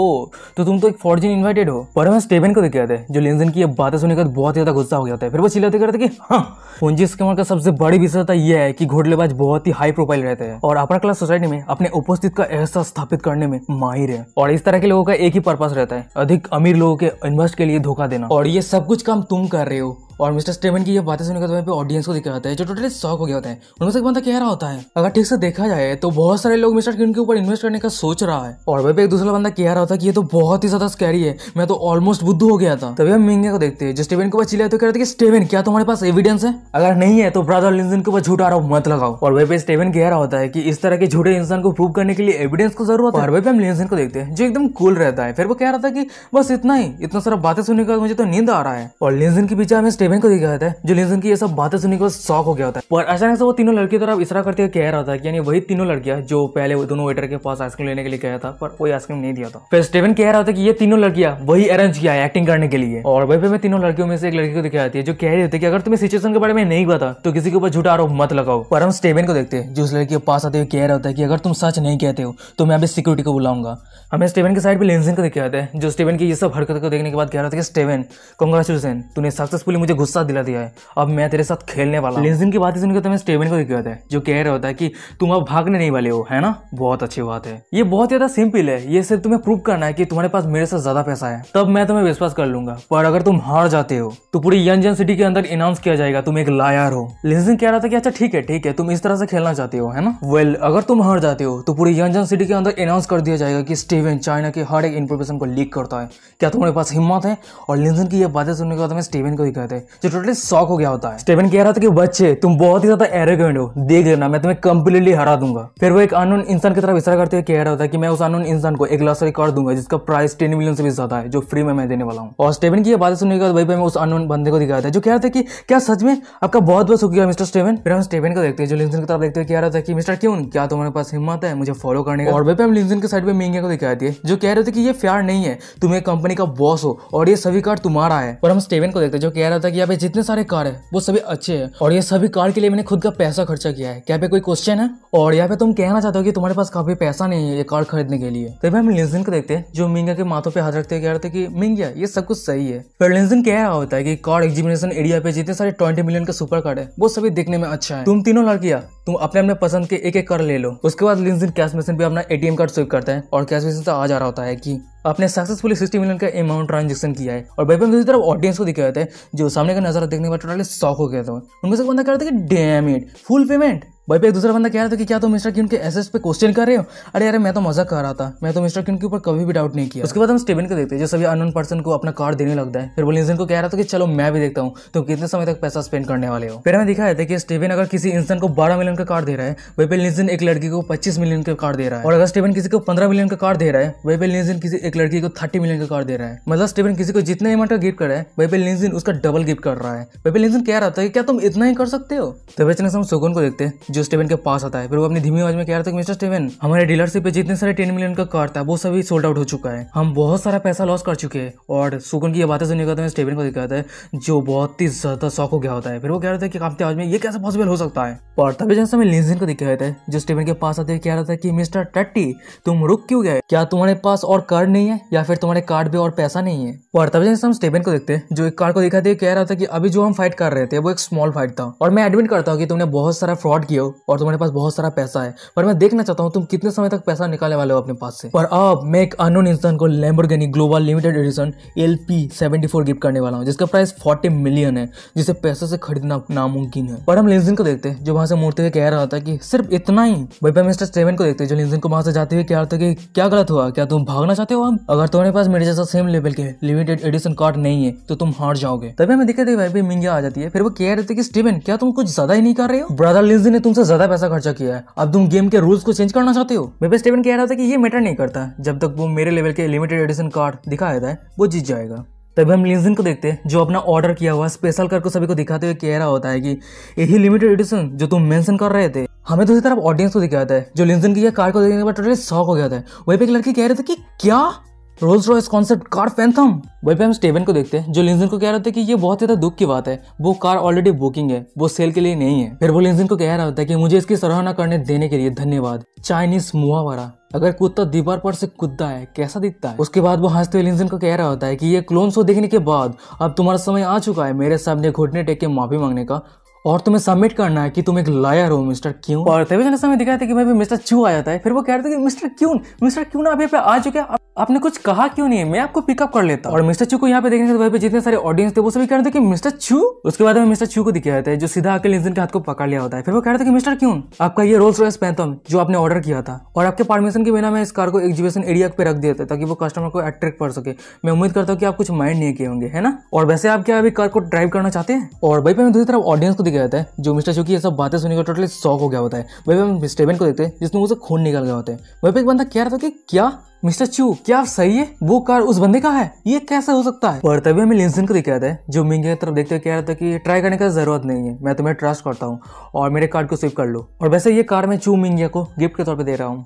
तो तुम तो एक फॉर्जिन इन्वाइटेड हो पर मैं स्टेवन को देख रहे थे जो लेंजन की बातें सुनने का बहुत ज्यादा गुस्सा हो गया था फिर वो चिल्लाते कह रहे थे कि हाँ पूंजी स्कैमर का सबसे बड़ी विशेषता तो यह है कि घोटलेबाज बहुत ही हाई प्रोफाइल रहते हैं और अपर क्लास सोसाइटी में अपने उपस्थित का एहसास स्थापित करने में माहिर है और इस तरह के लोगों का एक ही पर्पज रहता है अधिक अमीर लोगों के इन्वेस्ट के लिए धोखा देना और ये सब कुछ काम तुम कर रहे हो और मिस्टर स्टेवन की ये बातें सुनकर तो पे ऑडियंस को दिखाता है जो टोटली शॉक हो गया होता है उनमें से बंदा कह रहा होता है अगर ठीक से देखा जाए तो बहुत सारे लोग मिस्टर किन के ऊपर इन्वेस्ट करने का सोच रहा है और वह एक दूसरा बंदा कह रहा होता है कि ये तो बहुत ही ज्यादा स्कैरी है मैं तो ऑलमोस्ट बुद्ध हो गया था तभी हम मिंगे को देखते हैं जो स्टेवन के ऊपर चिल्लाए तो कह रहे थे स्टेवन क्या तुम्हारे पास एविडेंस है अगर नहीं है तो ब्रदर लिंजन के ऊपर झूठा आरोप मत लगाओ और वही पे स्टेवन कह रहा होता है कि इस तरह के झूठे इंसान को प्रूव करने के लिए एविडेंस को जरूरत है और वह पे हम लिंजन को देखते हैं जो एकदम कूल रहता है फिर वो कह रहा था कि बस इतना ही इतना सारा बातें सुनने का मुझे तो नींद आ रहा है और लिंजन के पीछे हमें स्टेवन इलेवन को दिखाया जाता है जो लिंसन की ये सब बातें सुनने को शौक हो गया होता है पर अचानक से वो तीनों लड़की तरफ इशारा करते हुए कह रहा था कि यानी वही तीनों लड़कियां जो पहले वो दोनों वेटर के पास आइसक्रीम लेने के लिए गया था पर कोई आइसक्रीम नहीं दिया था फिर स्टेवन कह रहा था कि ये तीनों लड़कियां वही अरेंज किया है एक्टिंग करने के लिए और वही पे मैं तीनों लड़कियों में से एक लड़की को दिखाई जाती है जो कह रही होती है कि अगर तुम्हें सिचुएशन के बारे में नहीं पता तो किसी के ऊपर झूठा आरोप मत लगाओ पर हम स्टेवन को देखते हैं जो उस लड़की के पास आते हुए कह रहा होता है कि अगर तुम सच नहीं कहते हो तो मैं अभी सिक्योरिटी को बुलाऊंगा हमें स्टेवन के साइड पर लेंसन को दिखाया जाता है जो स्टेवन की ये सब हरकत को देखने के बाद कह रहा था कि स्टेवन कॉन्ग्रेचुलेसन तूने सक्सेसफुली मुझे गुस्सा दिला दिया है अब मैं तेरे साथ खेलने वाला लेंसन की ही सुनकर तुम्हें तो स्टेवन को दिक्कत है जो कह रहा होता है कि तुम अब भागने नहीं वाले हो है ना बहुत अच्छी बात है ये बहुत ज्यादा सिंपल है ये सिर्फ तुम्हें प्रूव करना है कि तुम्हारे पास मेरे साथ ज्यादा पैसा है तब मैं तुम्हें विश्वास कर लूंगा पर अगर तुम हार जाते हो तो पूरी यंजन सिटी के अंदर अनाउंस किया जाएगा तुम एक लायर हो लिंसन कह रहा था कि अच्छा ठीक है ठीक है तुम इस तरह से खेलना चाहते हो है ना वेल अगर तुम हार जाते हो तो पूरी यंजन सिटी के अंदर अनाउंस कर दिया जाएगा कि स्टीवन चाइना के हर एक इन्फॉर्मेशन को लीक करता है क्या तुम्हारे पास हिम्मत है और लिंसन की यह बातें सुनने के बाद हमें तो स्टीवन को कहते जो टोटली शॉक हो गया होता है स्टेवन कह रहा था कि बच्चे तुम बहुत ही ज्यादा एरोगेंट हो देख लेना मैं तुम्हें कंप्लीटली हरा दूंगा फिर वो एक अनोन इंसान की तरफ इशारा करते हुए कह रहा होता है कि मैं उस अनोन इंसान को एक लाख कर दूंगा जिसका प्राइस टेन मिलियन से भी ज्यादा है जो फ्री में मैं देने वाला हूँ और स्टेवन की बात सुनने के बाद भाई मैं उस अनोन बंदे को दिखाया था जो कह रहा था कि क्या सच में आपका बहुत बहुत शुक्रिया मिस्टर स्टेवन फिर हम स्टेवन को देखते हैं जो लिंसन की तरफ देखते हुए कह रहा था कि मिस्टर क्यों क्या तुम्हारे पास हिम्मत है मुझे फॉलो करने का और भाई हम लिंसन के साइड में मिंगे को दिखाती है जो कह रहे थे कि ये प्यार नहीं है तुम एक कंपनी का बॉस हो और ये सभी कार्ड तुम्हारा है और हम स्टेवन को देखते हैं जो कह रहा था कि यहाँ पे जितने सारे कार है वो सभी अच्छे हैं और ये सभी कार के लिए मैंने खुद का पैसा खर्चा किया है क्या पे कोई क्वेश्चन है और यहाँ पे तुम कहना चाहते हो कि तुम्हारे पास काफी पैसा नहीं है ये कार खरीदने के लिए तो हम लिंजन को देखते हैं जो मिंगा के माथों पे हाथ रखते कह रहे थे कि मिंगिया ये सब कुछ सही है पर लिंजन कह रहा होता है कि कार एग्जीबिनेशन एरिया पे जितने सारे ट्वेंटी मिलियन का सुपर कार्ड है वो सभी दिखने में अच्छा है तुम तीनों लड़कियां तुम अपने अपने पसंद के एक एक कार ले लो उसके बाद लिंजन कैश मशीन पे अपना एटीएम कार्ड स्विप करता है और कैश मशीन से आ जा रहा होता है की आपने सक्सेसफुली सिक्सटी मिलियन का अमाउंट ट्रांजेक्शन किया है और वेपन दूसरी तरफ ऑडियंस को दिखाया जाता है जो सामने का नजारा देखने के बाद टोटली शॉक हो गया था उनमें से बंदा कहता है कि डैम इट फुल पेमेंट भाई पे एक दूसरा बंदा कह रहा था कि क्या तुम तो मिस्टर क्यून के एसेस पे क्वेश्चन कर रहे हो अरे यार मैं तो मजाक कर रहा था मैं तो मिस्टर क्यून के ऊपर कभी भी डाउट नहीं किया उसके बाद हम स्टीवन को देखते हैं जो सभी अनोन पर्सन को अपना कार्ड देने लगता है फिर वो इंसान को कह रहा था कि चलो मैं भी देखता हूँ तुम तो कितने समय तक पैसा स्पेंड करने वाले हो फिर हमें दिखाया था कि स्टीवन अगर किसी इंसान को बारह मिलियन का कार्ड दे रहा है वही पे लिंजन एक लड़की को पच्चीस मिलियन का कार्ड दे रहा है और अगर स्टीवन किसी को पंद्रह मिलियन का कार्ड दे रहा है वही पे लिंजन किसी एक लड़की को थर्टी मिलियन का कार्ड दे रहा है मतलब स्टीवन किसी को जितना अमाउंट का गिफ्ट कर रहा है वही पे लिंजन उसका डबल गिफ्ट कर रहा है वही पे लिंजन कह रहा था कि क्या तुम इतना ही कर सकते हो तो बेचने से हम सुगुन को देखते हैं जो स्टेवन के पास आता है फिर वो अपनी धीमी आवाज में कह रहा था कि मिस्टर स्टेवन हमारे डीलरशिप पे जितने सारे टेन मिलियन का कार था वो सभी सोल्ड आउट हो चुका है हम बहुत सारा पैसा लॉस कर चुके हैं और सुकन की ये बातें सुनने का स्टेवन तो को दिखाता है जो बहुत ही ज्यादा शौक हो गया होता है फिर वो कह रहा था कि कांपते आवाज में ये कैसे पॉसिबल हो सकता है और तभी जैसे हमें लिंजन को दिखाया था जो स्टेवन के पास आते हुए कह रहा था कि मिस्टर टट्टी तुम रुक क्यों गए क्या तुम्हारे पास और कार्ड नहीं है या फिर तुम्हारे कार्ड पे और पैसा नहीं है और तभी जैसे हम स्टेवन को देखते हैं जो एक कार्ड को दिखाते हुए कह रहा था कि अभी जो हम फाइट कर रहे थे वो एक स्मॉल फाइट था और मैं एडमिट करता हूँ कि तुमने बहुत सारा फ्रॉड किया हो और तुम्हारे पास बहुत सारा पैसा है पर मैं देखना चाहता हूँ तुम कितने समय तक पैसा निकालने वाले हो अपने पास से पर अब मैं एक अनोन इंसान को Lamborghini global limited edition L P gift करने वाला हूँ जिसका प्राइस फोर्टी मिलियन है जिसे पैसे से खरीदना नामुमकिन है पर हम लिंजन को देखते हैं जो वहाँ से मुड़ते हुए कह रहा था कि सिर्फ इतना ही भाई मिस्टर सेवन को देखते हैं जो लिंजन को वहाँ से जाते हुए कह रहा था कि क्या गलत हुआ क्या तुम भागना चाहते हो हम अगर तुम्हारे पास मेरे जैसा सेम लेवल के लिमिटेड एडिशन कार्ड नहीं है तो तुम हार जाओगे तभी हमें दिक्कत है भाई भी मिंगिया आ जाती है फिर वो कह रहे थे कि स्टीवन क्या तुम कुछ ज्यादा ही नहीं कर रहे हो ब्रदर लिंजन ने तुम तुमसे ज्यादा पैसा खर्चा किया है अब तुम गेम के रूल्स को चेंज करना चाहते हो बेबे स्टेवन कह रहा था कि ये मैटर नहीं करता जब तक वो मेरे लेवल के लिमिटेड एडिशन कार्ड दिखा देता है वो जीत जाएगा तभी हम लिंजन को देखते हैं जो अपना ऑर्डर किया हुआ स्पेशल कर को सभी को दिखाते हुए कह रहा होता है कि यही लिमिटेड एडिशन जो तुम मेंशन कर रहे थे हमें दूसरी तरफ ऑडियंस को दिखाया था जो लिंजन की कार को देखने के बाद टोटली शॉक हो गया था वही पे एक लड़की कह रहे थे कि क्या Rolls Royce concept car Phantom वही पे हम स्टेवन को देखते हैं जो लिंजन को कह रहा था कि ये बहुत ज्यादा दुख की बात है वो कार ऑलरेडी बुकिंग है वो सेल के लिए नहीं है फिर वो लिंजन को कह रहा होता है कि मुझे इसकी सराहना करने देने के लिए धन्यवाद चाइनीज वाला अगर कुत्ता दीवार पर से कुत्ता है कैसा दिखता है उसके बाद वो हंसते हुए लिंजन को कह रहा होता है कि ये क्लोन शो देखने के बाद अब तुम्हारा समय आ चुका है मेरे सामने घुटने टेक के माफी मांगने का और तुम्हें सबमिट करना है कि तुम एक लायर हो मिस्टर क्यों और टेलीविजन तो समय दिखाया था कि भाई मिस्टर चू आ जाता है फिर वो कह रहे थे कि मिस्टर क्यों मिस्टर क्यों ना अभी आ चुके आपने कुछ कहा क्यों नहीं है मैं आपको पिकअप कर लेता और मिस्टर चू को यहाँ पे देखने से भाई तो पे जितने सारे ऑडियंस थे वो सभी कह रहे थे कि मिस्टर चू उसके बाद में मिस्टर चू को दिखाया जाता है जो सीधा आके लिंजन के हाथ को पकड़ लिया होता है फिर वो कह रहे थे कि मिस्टर क्यों आपका ये रोल्स रॉयस हूँ जो आपने ऑर्डर किया था और आपके परमिशन के बिना मैं इस कार को एग्जीबिशन एरिया पे रख दिया था ताकि वो कस्टमर को अट्रैक्ट कर सके मैं उम्मीद करता हूँ कि आप कुछ माइंड नहीं किए होंगे है ना और वैसे आप क्या अभी कार को ड्राइव करना चाहते हैं और भाई पे मैं दूसरी तरफ ऑडियंस को भी गया होता है जो मिस्टर शू की ये सब बातें सुनी को टोटली शॉक हो गया होता है वहीं पर हम स्टेबन को देखते हैं जिसमें उसे खून निकल गया होता है वहीं पर एक बंदा कह रहा था कि क्या मिस्टर चू क्या आप सही है वो कार उस बंदे का है ये कैसे हो सकता है पर तभी हमें लिंसन को दिखाया था जो मिंग की तरफ देखते हुए कह रहा था कि ट्राई करने का जरूरत नहीं है मैं तुम्हें ट्रस्ट करता हूँ और मेरे कार्ड को स्विप कर लो और वैसे ये कार मैं चू मिंगिया को गिफ्ट के तौर पर दे रहा हूँ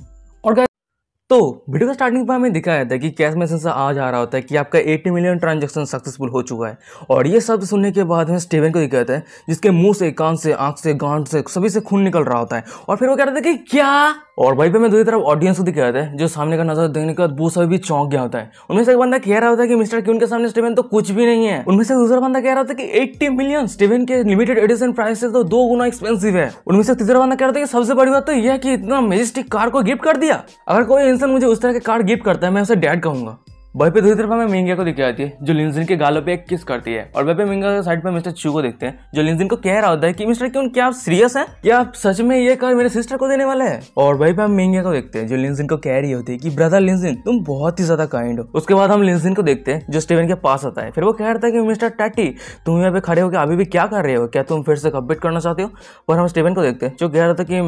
तो वीडियो का स्टार्टिंग पर हमें दिखाया था कि कैश मैसेज से आज आ रहा होता है कि आपका 80 मिलियन ट्रांजैक्शन सक्सेसफुल हो चुका है और ये शब्द सुनने के बाद में स्टेवन को दिखाया है जिसके मुंह से कान से आंख से गांठ से सभी से खून निकल रहा होता है और फिर वो कह रहे थे कि क्या और वहीं पे मैं दूसरी तरफ ऑडियंस को दिख रहा है जो सामने का नजर देखने के बाद वो सभी भी चौंक गया होता है उनमें से एक बंदा कह रहा होता है कि मिस्टर क्यून के सामने स्टीवन तो कुछ भी नहीं है उनमें से दूसरा बंदा कह रहा होता है कि 80 मिलियन स्टीवन के लिमिटेड एडिशन प्राइस से तो दो गुना एक्सपेंसिव है उनमें से तीसरा बंदा कह रहा था कि सबसे बड़ी बात तो यह कि इतना मेजिस्टिक कार को गिफ्ट कर दिया अगर कोई इंसान मुझे उस तरह की कार गिफ्ट करता है मैं उसे डैड कहूंगा वहीं पे दूसरी तरफ हमें मिंगिया को दिख जाती है जो लिंजिन के गालों पे एक किस करती है और वह पे मिंगा के साइड पे मिस्टर चू को देखते हैं जो लिंजिन को कह रहा होता है कि मिस्टर क्यों क्या आप सीरियस हैं क्या आप सच में ये कार मेरे सिस्टर को देने वाले हैं और वहीं पे हम मिंगिया को देखते हैं जो लिंजिन को कह रही होती है कि ब्रदर लिंजिन तुम बहुत ही ज्यादा काइंड हो उसके बाद हम लिंजिन को देखते हैं जो स्टीवन के पास आता है फिर वो कह रहा था कि मिस्टर टैटी तुम यहाँ पे खड़े होकर अभी भी क्या कर रहे हो क्या तुम फिर से कम्पीट करना चाहते हो पर हम स्टीवन को देखते हैं जो कह रहा था कि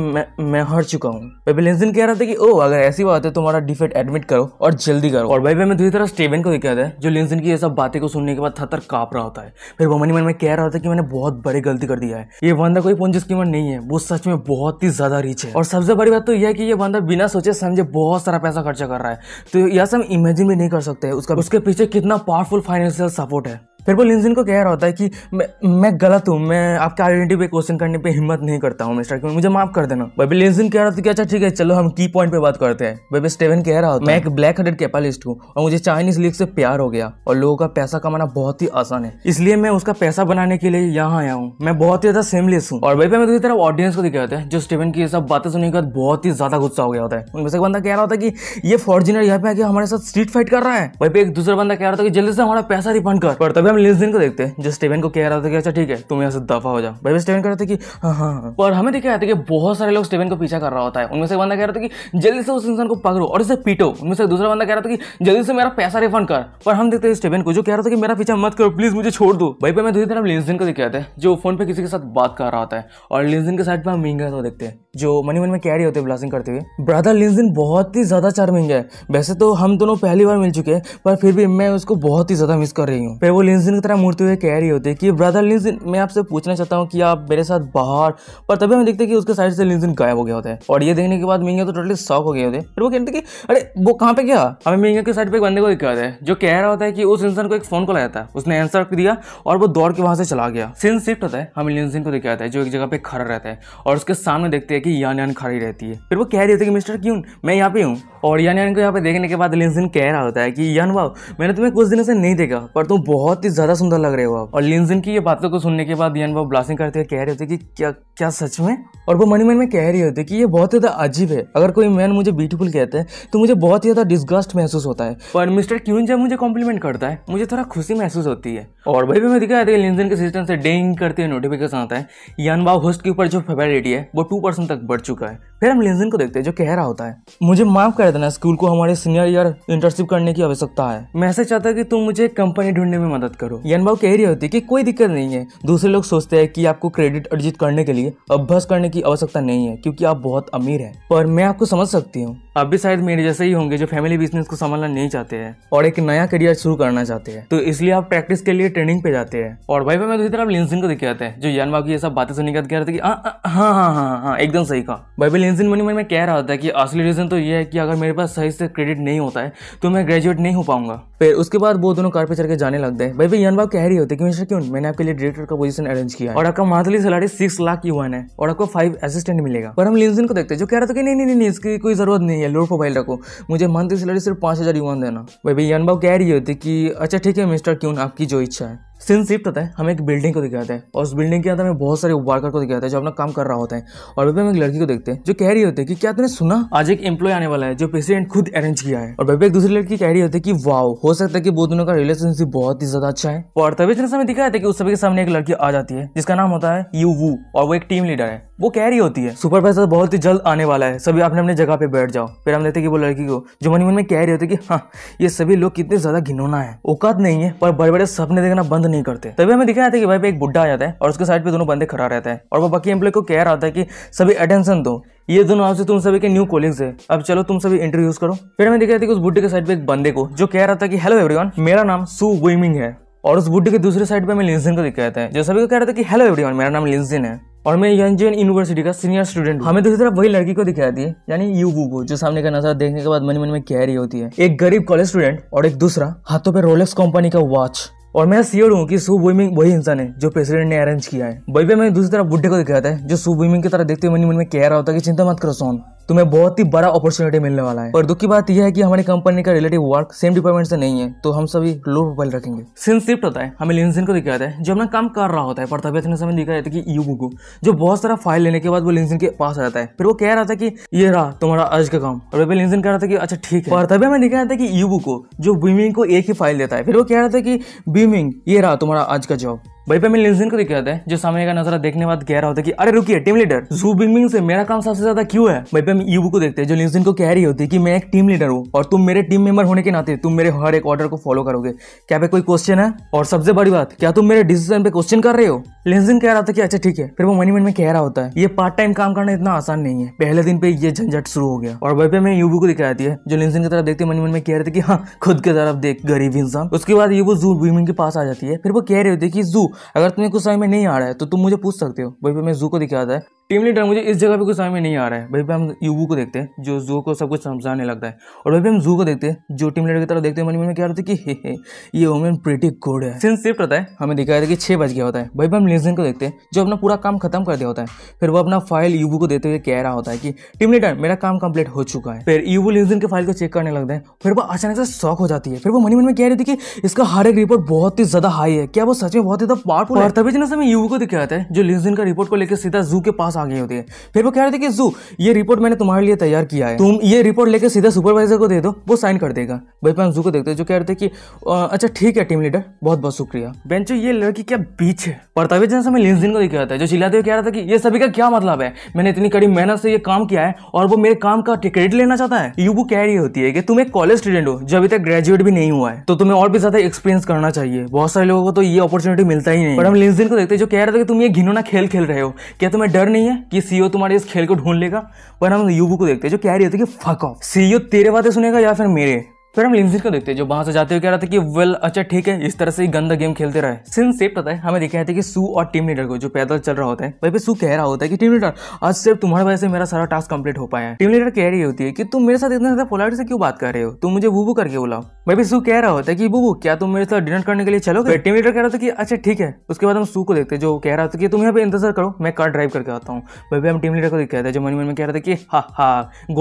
मैं हर चुका हूँ लिंजिन कह रहा था कि ओ अगर ऐसी बात है तो तुम्हारा डिफेक्ट एडमिट करो और जल्दी करो और भाई मैं तरह स्टेवन को दिखाया है जो लिंसन की ये सब बातें को सुनने के बाद थर काप रहा होता है फिर वमन मन में कह रहा होता है कि मैंने बहुत बड़ी गलती कर दिया है ये बंदा कोई पूंजी स्कीमर नहीं है वो सच में बहुत ही ज्यादा रिच है और सबसे बड़ी बात तो यह है कि ये बंदा बिना सोचे समझे बहुत सारा पैसा खर्चा कर रहा है तो यह सब इमेजिन भी नहीं कर सकते उसका उसके पीछे कितना पावरफुल फाइनेंशियल सपोर्ट है फिर वो लिंजिन को कह रहा होता है कि मैं मैं गलत हूँ मैं आपके आइडेंटिटी पे क्वेश्चन करने पे हिम्मत नहीं करता हूँ मिस्टर मुझे माफ कर देना बेबी लिंजिन कह रहा था कि अच्छा ठीक है चलो हम की पॉइंट पे बात करते हैं बेबी स्टेवन कह रहा होता मैं एक ब्लैक हेडेड कैपालिस्ट हूँ और मुझे चाइनीज लीग से प्यार हो गया और लोगों का पैसा कमाना बहुत ही आसान है इसलिए मैं उसका पैसा बनाने के लिए यहाँ आया हूँ मैं बहुत ही ज्यादा सेमलेस हूँ और भाई मैं दूसरी तरफ ऑडियंस को दिखाते हैं जो स्टेवन की सब बातें सुनने के बाद बहुत ही ज्यादा गुस्सा हो गया होता है उनमें से बंदा कह रहा होता है कि ये फॉर्चुनर यहाँ पे आके हमारे साथ स्ट्रीट फाइट कर रहा है वही पे एक दूसरा बंदा कह रहा था कि जल्दी से हमारा पैसा रिफंड कर पर तभी हम लिस्टिन को देखते हैं जो स्टेवन को कह रहा था कि अच्छा ठीक है तुम यहाँ से दफा हो जाओ भाई भाई स्टेवन कह रहे थे कि हाँ, हाँ हाँ पर हमें देखा जाता है कि बहुत सारे लोग स्टेवन को पीछा कर रहा होता है उनमें से बंदा कह रहा था कि जल्दी से उस इंसान को पकड़ो और इसे पीटो उनमें से दूसरा बंदा कह रहा था कि जल्दी से मेरा पैसा रिफंड कर पर हम देखते हैं स्टेवन को जो कह रहा था कि मेरा पीछा मत करो प्लीज मुझे छोड़ दो भाई भाई मैं दूसरी तरफ लिस्टिन को देखा जाता है जो फोन पे किसी के साथ बात कर रहा होता है और लिस्टिन के साइड पर हम मिंग देखते हैं जो मनी मन में कैरी होते हैं ब्लास्टिंग करते हुए ब्रदर लिंसिन बहुत ही ज़्यादा चार्मिंग है वैसे तो हम दोनों पहली बार मिल चुके हैं पर फिर भी मैं उसको बहुत ही ज़्यादा मिस कर रही हूँ फिर वो लिंसिन की तरह मुड़ते हुए कैरी होते कि ब्रदर लिंजन मैं आपसे पूछना चाहता हूँ कि आप मेरे साथ बाहर पर तभी हम देखते कि उसके साइड से लिंसिन गायब हो गया होता है और ये देखने के बाद मिंगा तो टोटली शॉक हो गए होते फिर वो कहते कि अरे वो कहाँ पे गया हमें मिंगा के साइड पर एक बंदे को दिखा है जो कह रहा होता है कि उस इंसान को एक फोन कॉल आया था उसने आंसर दिया और वो दौड़ के वहां से चला गया सीन शिफ्ट होता है हमें लिंजन को दिखाया है जो एक जगह पे खड़ा रहता है और उसके सामने देखते हैं कि यान यान खड़ी रहती है फिर वो कह रही होती है कि मिस्टर क्यून मैं यहाँ पे हूँ और यान यान को यहाँ पे देखने के बाद लिंजन कह रहा होता है कि यान वाह मैंने तुम्हें कुछ दिनों से नहीं देखा पर तुम बहुत ही ज़्यादा सुंदर लग रहे हो आप और लिंजन की ये बातों को सुनने के बाद यान वाह ब्लास्टिंग करते हुए कह रहे होते कि क्या क्या सच में और वो मन मन में कह रही होती कि ये बहुत ज़्यादा अजीब है अगर कोई मैन मुझे ब्यूटीफुल कहता है तो मुझे बहुत ही ज़्यादा डिस्गस्ट महसूस होता है पर मिस्टर क्यून जब मुझे कॉम्प्लीमेंट करता है मुझे थोड़ा खुशी महसूस होती है और वही भी मैं दिखा लिंजन के सिस्टम से डेंग करते हुए नोटिफिकेशन आता है यान वाह होस्ट के ऊपर जो फेवरेटी है वो टू परसेंट तक तक बढ़ चुका है फिर हम लिंजन को देखते हैं जो कह रहा होता है मुझे माफ कर देना स्कूल को हमारे सीनियर ईयर इंटर्नशिप करने की आवश्यकता है मैं ऐसे चाहता कि तुम मुझे कंपनी ढूंढने में मदद करो यनबाव कह रही होती कि कोई दिक्कत नहीं है दूसरे लोग सोचते हैं कि आपको क्रेडिट अर्जित करने के लिए अभ्यास करने की आवश्यकता नहीं है क्योंकि आप बहुत अमीर है पर मैं आपको समझ सकती हूँ आप भी शायद मेरे जैसे ही होंगे जो फैमिली बिजनेस को संभालना नहीं चाहते हैं और एक नया करियर शुरू करना चाहते हैं तो इसलिए आप प्रैक्टिस के लिए ट्रेनिंग पे जाते हैं और भाई भाई मैं दूसरी तरफ लिंसिन को दिखाते हैं जो यनबाव की ये सब बातें सुनने के बाद कह रहे हाँ हाँ हाँ हाँ, हाँ, हाँ एकदम एकदम सही कहा बाइबल इंजिन मनी मैं कह रहा था कि असली रीज़न तो ये है कि अगर मेरे पास सही से क्रेडिट नहीं होता है तो मैं ग्रेजुएट नहीं हो पाऊंगा फिर उसके बाद वो दोनों कार पे चढ़ के जाने लगते हैं भाई भाई यन बाब कह रही होती है कि क्यों मैंने आपके लिए डायरेक्टर का पोजीशन अरेंज किया और आपका मंथली सैलरी सिक्स लाख की वन है और आपको फाइव असिस्टेंट मिलेगा पर हम लिंजन को देखते हैं जो कह रहा था कि नहीं नहीं नहीं इसकी कोई जरूरत नहीं है लो प्रोफाइल रखो मुझे मंथली सैलरी सिर्फ पांच हज़ार देना भाई भाई यन बाब कह रही होती कि अच्छा ठीक है मिस्टर क्यून आपकी जो इच्छा है सीन शिफ्ट होता है हमें एक बिल्डिंग को दिखाते हैं और उस बिल्डिंग के अंदर हमें बहुत सारे वर्कर को दिखाते है जो अपना काम कर रहा होता है और बेबी हम एक लड़की को देखते हैं जो कह रही होती है कि क्या तुमने सुना आज एक एम्प्लॉय आने वाला है जो प्रेसिडेंट खुद अरेंज किया है और बेबी एक दूसरी लड़की कह रही होती है कि वाओ हो सकता है कि वो दोनों का रिलेशनशिप बहुत ही ज्यादा अच्छा है और तभी इतने समय दिखाया था कि उस सभी के सामने एक लड़की आ जाती है जिसका नाम होता है यू वू और वो एक टीम लीडर है वो कह रही होती है सुपरवाइजर बहुत ही जल्द आने वाला है सभी अपने अपने जगह पे बैठ जाओ फिर हम देखते कि वो लड़की को जो मनी मन में कह रही होती है कि हाँ ये सभी लोग कितने ज्यादा घिनौना है औकात नहीं है पर बड़े बड़े सपने देखना बंद नहीं करते तभी हमें दिखाया था कि भाई पे एक बुढ़ा आ जाता है और उसके साइड पे दोनों बंदे खड़ा रहता है और वो बाकी एम्प्लॉय को कह रहा था कि सभी अटेंशन दो ये दोनों आपसे तुम सभी के न्यू कोलिग्स है अब चलो तुम सभी इंटरव्यूज करो फिर हमें दिखाया था कि उस बुढ़े के साइड पे एक बंदे को जो कह रहा था कि हेलो एवरीवन मेरा नाम सू वेमिंग है और उस बुढ़े के दूसरे साइड पे हमें लिंसिन को दिखाया था जो सभी को कह रहा था कि हेलो एवरीवन मेरा नाम लिंसिन है और मैं यंजन यूनिवर्सिटी का सीनियर स्टूडेंट हमें दूसरी तरफ वही लड़की को दिखाया थी यानी यूबू को जो सामने का नजर देखने के बाद मन मन में कह रही होती है एक गरीब कॉलेज स्टूडेंट और एक दूसरा हाथों पे रोलेक्स कंपनी का वॉच और मैं सियोर हूँ कि सू बोइमिंग वही इंसान है जो प्रेसिडेंट ने अरेंज किया है वही पे मैं दूसरी तरफ बुढ़े को दिखाता है जो सू बोइमिंग की तरह देखते हुए मन में कह रहा होता है कि चिंता मत करो सोन तुम्हें बहुत ही बड़ा अपॉर्चुनिटी मिलने वाला है और दुख की बात यह है कि हमारी कंपनी का रिलेटिव वर्क सेम डिपार्टमेंट से नहीं है तो हम सभी लो प्रोफाइल रखेंगे सिंस शिफ्ट होता है हमें लिंसिन को दिखाया है जो अपना काम कर रहा होता है पर तभी अपने समय दिखाया जाता है कि यू को जो बहुत सारा फाइल लेने के बाद वो लिंसिन के पास आ जाता है फिर वो कह रहा था कि ये रहा तुम्हारा आज का काम और लिंसिन कह रहा था कि अच्छा ठीक है और तभी हमें दिखाया जाता है कि यू को जो बीमिंग को एक ही फाइल देता है फिर वो कह रहा था कि बीमिंग ये रहा तुम्हारा आज का जॉब भाई पे मैं को दिखाता है जो सामने का नजारा देखने बाद कह रहा होता है कि अरे रुकिए टीम लीडर जू बिंगमिंग से मेरा काम सबसे ज्यादा क्यों है भाई पे हम यू को देखते हैं जो लिंसिन को कह रही होती है कि मैं एक टीम लीडर हूँ और तुम मेरे टीम मेंबर होने के नाते तुम मेरे हर एक ऑर्डर को फॉलो करोगे क्या पे कोई क्वेश्चन है और सबसे बड़ी बात क्या तुम मेरे डिसीजन पे क्वेश्चन कर रहे हो लिंजन कह रहा था कि अच्छा ठीक है फिर वो मनी मन में कह रहा होता है ये पार्ट टाइम काम करना इतना आसान नहीं है पहले दिन पे ये झंझट शुरू हो गया और भाई पे मैं यूबू को दिखाती है जो लिंजन की तरफ देखते मनी मन में कह रहे थे कि हाँ खुद की तरफ देख गरीब इंसान उसके बाद ये वो जू बीमिंग के पास आ जाती है फिर वो कह रहे होती है कि जू अगर तुम्हें कुछ समझ में नहीं आ रहा है तो तुम मुझे पूछ सकते हो भाई मैं जू को दिखाता है टीम लीडर मुझे इस जगह पे कुछ समझ में नहीं आ रहा है भाई पे हम यूबू को देखते हैं जो जू को सब कुछ समझाने लगता है और भाई पे हम जू को देखते हैं जो टीम लीडर की तरफ देखते हैं मन में क्या होता है कि हे हे ये वोमेन प्रेटी गुड है सिंस शिफ्ट होता है हमें दिखाया था कि छः बज गया होता है भाई पे हम लेजन को देखते हैं जो अपना पूरा काम खत्म कर दिया होता है फिर वो अपना फाइल यू को देते हुए कह रहा होता है कि टीम लीडर मेरा काम कंप्लीट हो चुका है फिर यू लेजन के फाइल को चेक करने लगता है फिर वो अचानक से शॉक हो जाती है फिर वो मनी मन में कह रही थी कि इसका हर एक रिपोर्ट बहुत ही ज़्यादा हाई है क्या वो सच में बहुत ही ज़्यादा पावरफुल है तभी जिन्हें हमें को दिखाया है जो लेजन का रिपोर्ट को लेकर सीधा जू के पास पास आ गई होती है फिर वो कह रहे थे कि जू ये रिपोर्ट मैंने तुम्हारे लिए तैयार किया है तुम ये रिपोर्ट लेकर सीधा सुपरवाइजर को दे दो वो साइन कर देगा बैपान जू को देखते जो कह रहे थे कि अच्छा ठीक है टीम लीडर बहुत बहुत शुक्रिया बेंचो ये लड़की क्या बीच है परतावे जैसे मैं लिंजिन को दिखाया है जो चिल्लाते हुए कह रहा था कि ये सभी का क्या मतलब है मैंने इतनी कड़ी मेहनत से ये काम किया है और वो मेरे काम का क्रेडिट लेना चाहता है यू वो कह रही होती है कि तुम एक कॉलेज स्टूडेंट हो जब तक ग्रेजुएट भी नहीं हुआ है तो तुम्हें और भी ज्यादा एक्सपीरियंस करना चाहिए बहुत सारे लोगों को तो ये अपॉर्चुनिटी मिलता ही नहीं पर हम लिंजिन को देखते जो कह रहे थे कि तुम ये घिनौना खेल खेल रहे हो क्या तुम्हें डर नहीं है कि सीईओ e तुम्हारे इस खेल को ढूंढ लेगा पर हम यूबू को देखते हैं जो कह रही होती है कि फक ऑफ सीईओ तेरे बातें सुनेगा या फिर मेरे फिर हम लिंजिन को देखते हैं जो वहां से जाते हुए कह रहा था कि वेल अच्छा ठीक है इस तरह से गंदा गेम खेलते रहे सिंस सेफ पता है हमें देखा था कि सू और टीम लीडर को जो पैदल चल रहा होता है वहीं पे सू कह रहा होता है कि टीम लीडर आज सिर्फ तुम्हारे वजह से मेरा सारा टास्क कंप्लीट हो पाया है टीम लीडर कह रही होती है कि तुम मेरे साथ इतना ज्यादा पोलाइट से क्यों बात कर रहे हो तुम मुझे बुबू करके बुलाओ भाई पे सू कह रहा होता है कि बुबू क्या तुम मेरे साथ डिनर करने के लिए चलोगे टीम लीडर कह रहा था कि अच्छा ठीक है उसके बाद हम सू को देखते जो कह रहा था कि तुम यहाँ पे इंतजार करो मैं कार ड्राइव करके आता हूँ भाई हम टीम लीडर को दिखाया था जो मनी मन में कह रहा था कि हा हा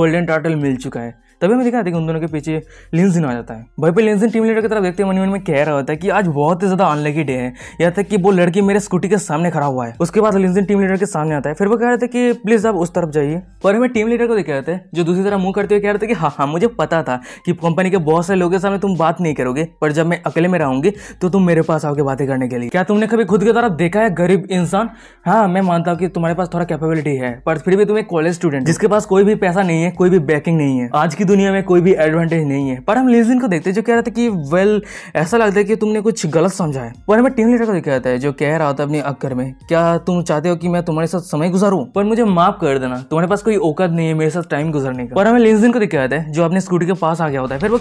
गोल्डन टाटल मिल चुका है तभी हमें दिखा देखिए उन दोनों के पीछे लिंसिन आ जाता है भाई पे लिंसिन टीम लीडर की तरफ देखते हैं मन में कह रहा होता है कि आज बहुत ही ज़्यादा अनलकी डे है यहाँ तक कि वो लड़की मेरे स्कूटी के सामने खड़ा हुआ है उसके बाद लिंसिन टीम लीडर के सामने आता है फिर वो कह रहे थे कि प्लीज़ आप उस तरफ जाइए पर हमें टीम लीडर को दिखा हैं जो दूसरी तरफ मुंह करते हुए कह रहे थे कि हाँ हाँ मुझे पता था कि कंपनी के बहुत सारे लोगों के सामने तुम बात नहीं करोगे पर जब मैं अकेले में रहूंगी तो तुम मेरे पास आओगे बातें करने के लिए क्या तुमने कभी खुद की तरफ देखा है गरीब इंसान हाँ मैं मानता हूँ कि तुम्हारे पास थोड़ा कैपेबिलिटी है पर फिर भी तुम एक कॉलेज स्टूडेंट जिसके पास कोई भी पैसा नहीं है कोई भी बैकिंग नहीं है आज की की दुनिया में कोई भी एडवांटेज नहीं है पर हम लेजिन को देखते हैं जो कह रहा था कि वेल ऐसा लगता है कि तुमने कुछ गलत समझा है पर हमें टीम लीडर को देखा जाता है जो कह रहा था अपने अक्कर में क्या तुम चाहते हो कि मैं तुम्हारे साथ समय गुजारू पर मुझे माफ कर देना तुम्हारे पास कोई औकात नहीं है मेरे साथ टाइम गुजरने का और हमें लेजिन को देखा जाता है जो अपने स्कूटी के पास आ गया होता है फिर वो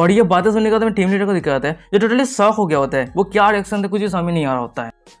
और ये बातें सुनने का तो टीम लीडर को दिखाता है जो टोटली शॉक हो गया होता है वो क्या रिएक्शन था कुछ समझ नहीं आ रहा होता है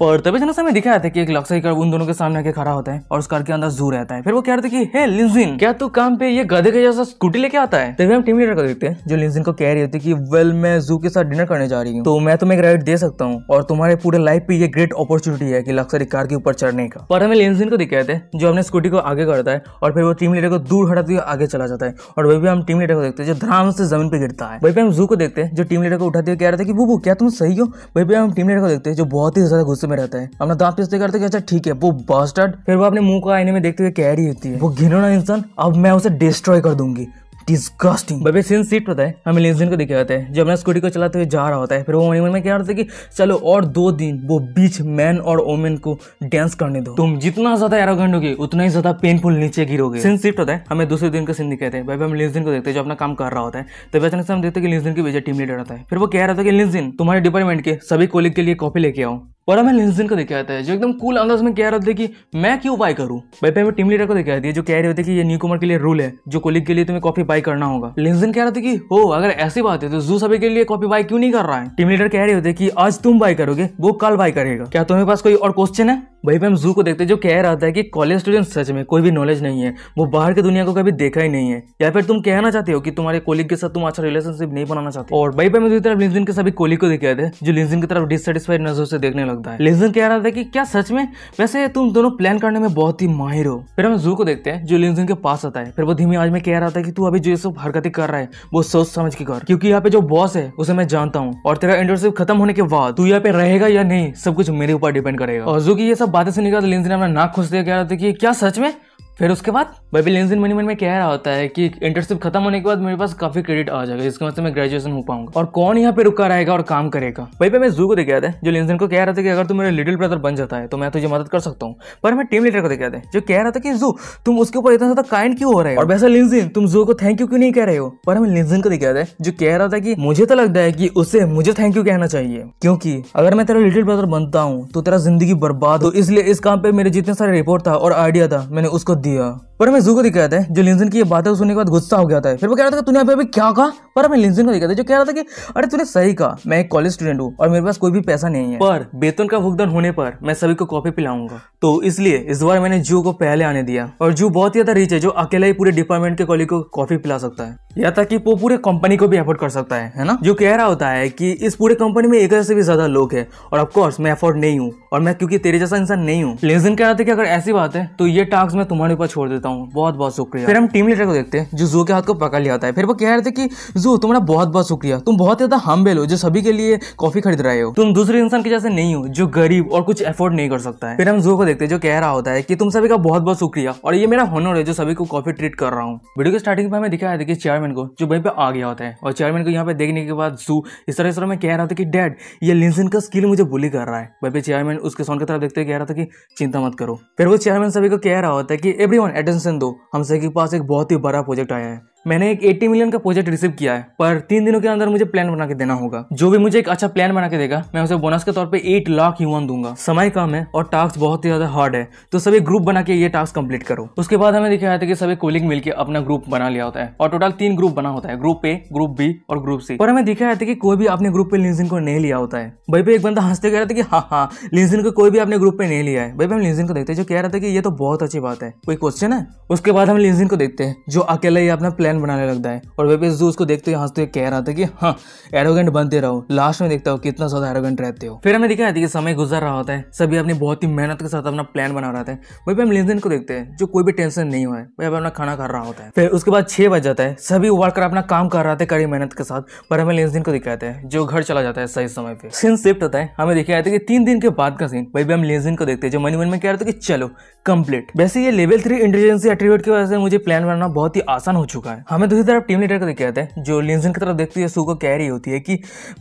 पर तभी जनक हमें दिखाया था कि एक लक्ष्य उन दोनों के सामने आके खड़ा होता है और उस कार के अंदर जू रहता है फिर वो कह रहे थे कि हे लिंजिन क्या तू काम पे ये गधे के जैसा स्कूटी लेके आता है तभी हम टीम लीडर को देखते हैं जो लिंजिन को कह रही होती है की वेल मैं जू के साथ डिनर करने जा रही हूँ तो मैं तुम्हें एक राइड दे सकता हूँ और तुम्हारे पूरे लाइफ पे ये ग्रेट अपॉर्चुनिटी है की लक्सरी कार के ऊपर चढ़ने का पर हमें लिंजिन को दिखाया थे जो अपने स्कूटी को आगे करता है और फिर वो टीम लीडर को दूर हटाते हुए आगे चला जाता है और वही भी हम टीम लीडर को देखते हैं जो धराम से जमीन पे गिरता है वही भी हम जू को देखते हैं जो टीम लीडर को उठाते हुए कह रहे थे कि क्या तुम सही हो वही भी हम टीम लीडर को देखते हैं जो बहुत ही ज्यादा गुस्से गुस्से में रहता है अपना दांत पीसते करते कि अच्छा ठीक है वो बास्टर्ड फिर वो अपने मुंह को आईने में देखते हुए कह रही होती है वो घिनौना इंसान अब मैं उसे डिस्ट्रॉय कर दूंगी डिस्गस्टिंग बबे सिन सीट होता है हमें लिंजन को देखे होता है जब मैं स्कूटी को चलाते हुए जा रहा होता है फिर वो मनी में क्या होता है कि चलो और दो दिन वो बीच मैन और वोमेन को डांस करने दो तुम जितना ज्यादा एरोगेंट होगे उतना ही ज्यादा पेनफुल नीचे गिरोगे सिन सीट होता है हमें दूसरे दिन का सीन दिखाते हैं बबे हम लिंजन को देखते हैं जो अपना काम कर रहा होता है तब अचानक से हम देखते हैं कि लिंजन की वजह टीम लीडर होता है फिर वो कह रहा था कि लिंजन तुम्हारे डिपार्टमेंट के सभी कोलिग के लिए कॉपी लेके आओ और हमें लिंजन को दिखाया है जो एकदम कूल अंदाज में कह रहे थे कि मैं क्यों बाय करूं भाई पहले टीम लीडर को जाती है जो कह रहे होते कि ये न्यू कमर के लिए रूल है जो कोलिग के लिए तुम्हें कॉफी बाय करना होगा लिंजन कह रहा था कि हो अगर ऐसी बात है तो जू सभी के लिए कॉफी बाय क्यों नहीं कर रहा है टीम लीडर कह रहे होते कि आज तुम बाय करोगे वो कल बाय करेगा क्या तुम्हारे पास कोई और क्वेश्चन है भाई पे हम जू को देखते जो कह रहा था कि कॉलेज स्टूडेंट सच में कोई भी नॉलेज नहीं है वो बाहर की दुनिया को कभी देखा ही नहीं है या फिर तुम कहना चाहते हो कि तुम्हारे कोलिक के साथ तुम अच्छा रिलेशनशिप नहीं बनाना चाहते और भाई पे हम दूसरी तरफ लिंजन के सभी कोलिक को देखे थे जो लिंजन की तरफ डिससेटिस्फाइड नजर से देखने लगा लगता है लिजन कह रहा था कि क्या सच में वैसे तुम दोनों प्लान करने में बहुत ही माहिर हो फिर हम जू को देखते हैं जो लिंजन के पास आता है फिर वो धीमी आज में कह रहा था कि तू अभी जो ये सब हरकतें कर रहा है वो सोच समझ के कर क्योंकि यहाँ पे जो बॉस है उसे मैं जानता हूँ और तेरा इंटर्नशिप खत्म होने के बाद तू यहाँ पे रहेगा या नहीं सब कुछ मेरे ऊपर डिपेंड करेगा और जू की ये सब बातें से निकला लिंजन ने अपना नाक खुश दिया कह रहा था कि क्या सच में फिर उसके बाद बाइबिलियंस इन मनीमेंट में कह रहा होता है कि इंटर्नशिप खत्म होने के बाद मेरे पास काफी क्रेडिट आ जाएगा वजह से मैं ग्रेजुएशन हो पाऊंगा और कौन यहाँ पे रुका रहेगा और काम करेगा भाई पे मैं जू को दिखाया था जो लेंजन को कह रहा था कि अगर तुम मेरे लिटिल ब्रदर बन जाता है तो मैं तुझे मदद कर सकता हूँ पर मैं टीम लीडर को दिखाया था जो कह रहा था कि जू तुम उसके ऊपर इतना ज्यादा काइंड क्यों हो रहे हो और वैसा लिंजिन तुम जू को थैंक यू क्यों नहीं कह रहे हो पर हमें लिंजन को दिखाया था जो कह रहा था कि मुझे तो लगता है कि उसे मुझे थैंक यू कहना चाहिए क्योंकि अगर मैं तेरा लिटिल ब्रदर बनता हूँ तो तेरा जिंदगी बर्बाद हो इसलिए इस काम पे मेरे जितने सारे रिपोर्ट था और आइडिया था मैंने उसको dia. पर हमें जू को दिखाया था जो लिंजन की ये बातें सुनने के बाद गुस्सा हो गया था फिर वो कह रहा था तूने अभी अभी क्या कहा पर हमें लिंजन को दिखाया था जो कह रहा था कि अरे तूने सही कहा मैं एक कॉलेज स्टूडेंट हूँ और मेरे पास कोई भी पैसा नहीं है पर वेतन का भुगतान होने पर मैं सभी को कॉपी पिलाऊंगा तो इसलिए इस बार मैंने जू को पहले आने दिया और जू बहुत ही ज्यादा रिच है जो अकेला ही पूरे डिपार्टमेंट के कॉलेज को कॉफी पिला सकता है या कि वो पूरे कंपनी को भी एफोर्ड कर सकता है है ना जो कह रहा होता है कि इस पूरे कंपनी में एक हजार से भी ज्यादा लोग हैं और ऑफकोर्स मैं एफोर्ड नहीं हूँ और मैं क्योंकि तेरे जैसा इंसान नहीं हूँ लेजन कह रहा था कि अगर ऐसी बात है तो ये टास्क मैं तुम्हारे ऊपर छोड़ देता हूँ हूँ बहुत बहुत शुक्रिया फिर हम टीम लीडर को देखते हैं जो जू के हाथ को पकड़ लिया होता है फिर वो कह रहे थे कि जू तुम्हारा बहुत बहुत शुक्रिया तुम बहुत ज़्यादा हम्बेल हो जो सभी के लिए कॉफ़ी खरीद रहे हो तुम दूसरे इंसान के जैसे नहीं हो जो गरीब और कुछ एफोर्ड नहीं कर सकता है फिर हम जू को देखते हैं जो कह रहा होता है कि तुम सभी का बहुत बहुत शुक्रिया और ये मेरा हॉनर है जो सभी को कॉफ़ी ट्रीट कर रहा हूँ वीडियो के स्टार्टिंग में हमें दिखाया था कि चेयरमैन को जो वहीं पे आ गया होता है और चेयरमैन को यहाँ पे देखने के बाद जू इस तरह इस तरह में कह रहा था कि डैड ये लिंसन का स्किल मुझे बुली कर रहा है वहीं पे चेयरमैन उसके सोन की तरफ देखते हुए कह रहा था कि चिंता मत करो फिर वो चेयरमैन सभी को कह रहा होता है कि एवरी वन एट अटेंशन दो हम सभी के पास एक बहुत ही बड़ा प्रोजेक्ट आया है मैंने एक 80 मिलियन का प्रोजेक्ट रिसीव किया है पर तीन दिनों के अंदर मुझे प्लान बना के देना होगा जो भी मुझे एक अच्छा प्लान बना के देगा मैं उसे बोनस के तौर पे 8 लाख यून दूंगा समय कम है और टास्क बहुत ही ज्यादा हार्ड है तो सभी ग्रुप बना के ये टास्क कंप्लीट करो उसके बाद हमें दिखाया था कि सभी कोलिंग मिलकर अपना ग्रुप बना लिया होता है और टोटल तीन ग्रुप बना होता है ग्रुप ए ग्रुप बी और ग्रुप सी पर हमें दिखाया था कि कोई भी अपने ग्रुप पे लिंजिन को नहीं लिया होता है भाई पे एक बंदा हंसते कह रहा था कि हाँ हाँ लिंजिन को कोई भी अपने ग्रुप पे नहीं लिया है भाई हम लिंजिन को देखते हैं जो कह रहा था कि ये तो बहुत अच्छी बात है कोई क्वेश्चन है उसके बाद हम लिंजिन को देखते हैं जो अकेला ही अपना प्लान प्लान बनाने लगता है और वेबिस जू उसको देखते हुए हंसते हुए कह रहा था कि हाँ एरोगेंट बनते रहो लास्ट में देखता हो कितना ज्यादा एरोगेंट रहते हो फिर हमें दिखाया था कि समय गुजर रहा होता है सभी अपनी बहुत ही मेहनत के साथ अपना प्लान बना रहा है वही पे हम लिंजन को देखते हैं जो कोई भी टेंशन नहीं हुआ है वही पे अपना खाना खा रहा होता है फिर उसके बाद छह बज जाता है सभी वर्कर अपना काम कर रहा था कड़ी मेहनत के साथ पर हमें लेंस को दिखाया था जो घर चला जाता है सही समय पे सीन शिफ्ट होता है हमें दिखाया था कि तीन दिन के बाद का सीन वही पे हम लेंस को देखते हैं जो मनी मन में कह रहे थे कि चलो कंप्लीट वैसे ये लेवल थ्री इंटेलिजेंसी एट्रीब्यूट की वजह से मुझे प्लान बनाना बहुत ही आसान हो चुका है हमें दूसरी तरफ टीम लीडर को देखे जाते है जो लिंसन की तरफ देखती है सू को कह रही होती है कि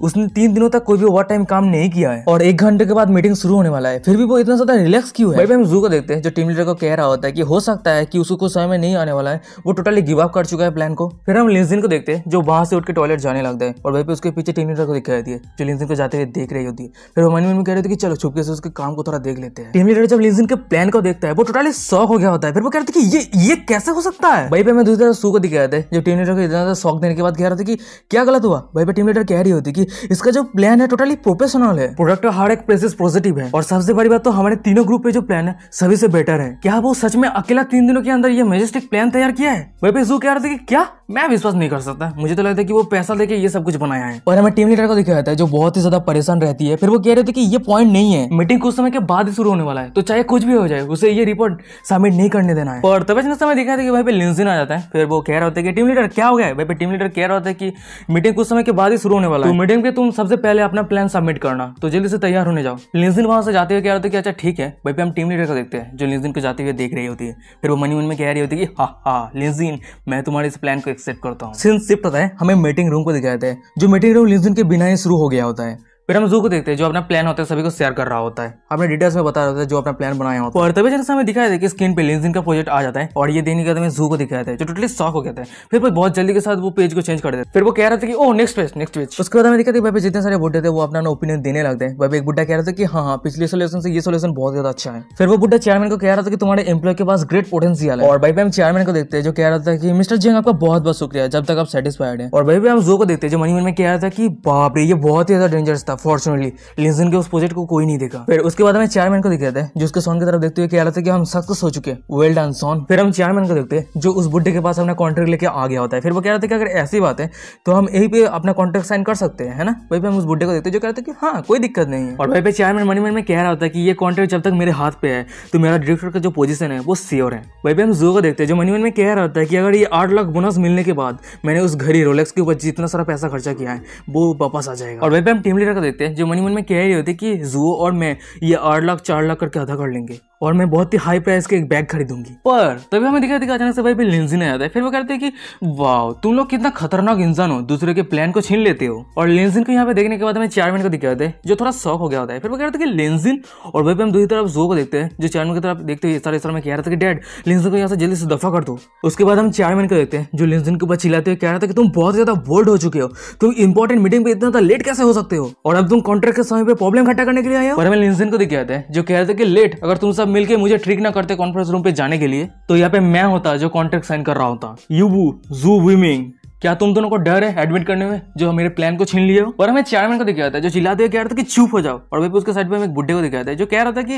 उसने तीन दिनों तक कोई भी ओवर टाइम काम नहीं किया है और एक घंटे के बाद मीटिंग शुरू होने वाला है फिर भी वो इतना ज्यादा रिलैक्स क्यों है भाई हम जू को देखते हैं जो टीम लीडर को कह रहा होता है कि हो सकता है कि उसको कुछ समय में नहीं आने वाला है वो टोटली गिव अप कर चुका है प्लान को फिर हम लिंसिन को देखते हैं जो वहां से उठ के टॉयलेट जाने लगता है और वही पे उसके पीछे टीम लीडर को दिखाई देती है जो लिंजन को जाते हुए देख रही होती है फिर वो मन में कह रहे थे कि चलो छुपके से उसके काम को थोड़ा देख लेते हैं टीम लीडर जब लिंजन के प्लान को देखता है वो टोटली शौक हो गया होता है फिर वो कहते हैं कि ये ये कैसे हो सकता है भाई पे मैं दूसरी तरफ सू को दिखाया जाते हैं जब टीम लीडर को इतना ज़्यादा शौक देने के बाद कह रहे थे कि क्या गलत हुआ भाई पर टीम लीडर कह रही होती कि इसका जो प्लान है टोटली प्रोफेशनल है प्रोडक्ट हर एक प्लेसेस पॉजिटिव है और सबसे बड़ी बात तो हमारे तीनों ग्रुप पे जो प्लान है सभी से बेटर है क्या वो सच में अकेला तीन दिनों के अंदर ये मेजेस्टिक प्लान तैयार किया है भाई भाई जू कह रहे थे कि क्या मैं विश्वास नहीं कर सकता मुझे तो लगता है कि वो पैसा देके ये सब कुछ बनाया है और हमें टीम लीडर को दिखाया है जो बहुत ही ज्यादा परेशान रहती है फिर वो कह रहे थे कि ये पॉइंट नहीं है मीटिंग कुछ समय के बाद ही शुरू होने वाला है तो चाहे कुछ भी हो जाए उसे ये रिपोर्ट सबमिट नहीं करने देना है और तब समय दिखाया था कि भाई पे लिंजिन आ जाता है फिर वो कह रहा करते हैं कि टीम लीडर क्या हो गया भाई टीम लीडर कह रहा था कि मीटिंग कुछ समय के बाद ही शुरू होने वाला तो है तो मीटिंग के तुम सबसे पहले अपना प्लान सबमिट करना तो जल्दी से तैयार होने जाओ लिंजिन वहाँ से जाते हुए कह रहा होता कि अच्छा ठीक है भाई हम टीम लीडर का देखते हैं जो लिंजिन को जाते हुए देख रही होती है फिर वो मनी मन में कह रही होती है कि हा हा लिंजिन मैं तुम्हारे इस प्लान को एक्सेप्ट करता हूँ सिंस शिफ्ट होता है हमें मीटिंग रूम को दिखाया जाता है जो मीटिंग रूम लिंजिन के बिना ही शुरू हो गया होता है फिर हम जू को देखते हैं जो अपना प्लान होता है सभी को शेयर कर रहा होता है अपने डिटेल्स में बता रहा होता है जो अपना प्लान बनाया होता है और तभी जैसे हमें दिखाया था कि स्क्रीन पे लेंसिंग का प्रोजेक्ट आ जाता है और ये देने के बाद जू को दिखाया था जो टोटली शॉक हो गया था फिर वो बहुत जल्दी के साथ वो पेज को चेंज कर देते फिर वो कह रहा था कि oh next page next page उसके बाद हमें दिखा भाई जितने सारे बुढ़े थे वो अपना ओपिनियन देने लगते हैं भाई एक बुढ़ा कह रहा था कि हाँ हाँ पिछले सोल्यूशन से ये सोल्यूशन बहुत ज्यादा अच्छा है फिर वो बुढ़ा चेयरमैन को कह रहा था कि तुम्हारे एम्प्लॉय के पास ग्रेट पोटेंशियल है और भाई हम चेयरमैन को देखते हैं जो कह रहा था कि मिस्टर जिंग आपका बहुत बहुत शुक्रिया जब तक आप सेटिस्फाइड है और भाई हम जू को देखते हैं जो मनी मन में कह रहा था कि बाप रे ये बहुत ही ज्यादा डेंजरस था था फॉर्चुनेटली लेकिन के उस प्रोजेक्ट को कोई नहीं देखा फिर उसके बाद हमें चेयरमैन को दिखाते जो उसके सोन की तरफ देखते हुए कह रहता है कि हम सक्सेस हो चुके वेल डन सोन फिर हम चेयरमैन को देखते हैं जो उस बुढ़े के पास अपना कॉन्ट्रैक्ट लेके आ गया होता है फिर वो कह रहा था कि अगर ऐसी बात है तो हम यही पे अपना कॉन्ट्रैक्ट साइन कर सकते हैं है ना वही पे हम उस बुढ़े को देखते हैं जो कह रहे थे कि हाँ कोई दिक्कत नहीं है और वही पे चेयरमैन मनी मन में कह रहा होता है कि ये कॉन्ट्रैक्ट जब तक मेरे हाथ पे है तो मेरा डायरेक्टर का जो पोजिशन है वो सियोर है वही पे हम जू को देखते हैं जो मनी मन में कह रहा होता है कि अगर ये आठ लाख बोनस मिलने के बाद मैंने उस घड़ी रोलेक्स के ऊपर जितना सारा पैसा खर्चा किया है वो वापस आ जाएगा और वही पे हम टीम लीडर का તે જ મની મન મે કહે રહે હતા કે ઝુઓ ઓર મે યે ઓર લાખ 4 લાખ કરકે અધા કર લેંગે और मैं बहुत ही हाई प्राइस के एक बैग खरीदूंगी पर तभी हमें दिखाई दिखा अचानक से भाई लिंजी आ जाता है फिर वो कहते हैं कि वाह तुम लोग कितना खतरनाक इंसान हो दूसरे के प्लान को छीन लेते हो और लेंजिन को यहाँ पे देखने के बाद हमें मिनट को दिखा देते जो थोड़ा शौक हो गया होता है फिर वो कहते रहे कि लेंजिन और भाई हम दूसरी तरफ जो को देखते हैं जो मिनट की तरफ देखते हुए सारे में कह रहा था कि डैड लेंजिन को यहाँ से जल्दी से दफा कर दो उसके बाद हम मिनट को देखते हैं जो लेंजिन के ऊपर चिल्लाते हुए कह रहा था कि तुम बहुत ज्यादा बोल्ड हो चुके हो तुम इंपॉर्टेंट मीटिंग पे इतना लेट कैसे हो सकते हो और अब तुम कॉन्ट्रैक्ट के समय पर प्रॉब्लम इकट्ठा करने के लिए आया और हमें लेंजिन को दिखाते हैं जो कह रहे थे कि लेट अगर तुम सब मिलके मुझे ट्रिक ना करते कॉन्फ्रेंस रूम पे जाने के लिए तो यहाँ पे मैं होता जो कॉन्ट्रैक्ट साइन कर रहा होता यूबू जू विमिंग क्या तुम दोनों को डर है एडमिट करने में जो मेरे प्लान को छीन लिए हो और हमें चेयरमैन को दिखाया था जो चिल्लाते हुए कह रहा था कि चुप हो जाओ और वहीं उसके साइड में एक बुढ़े को दिखाया था जो कह रहा था कि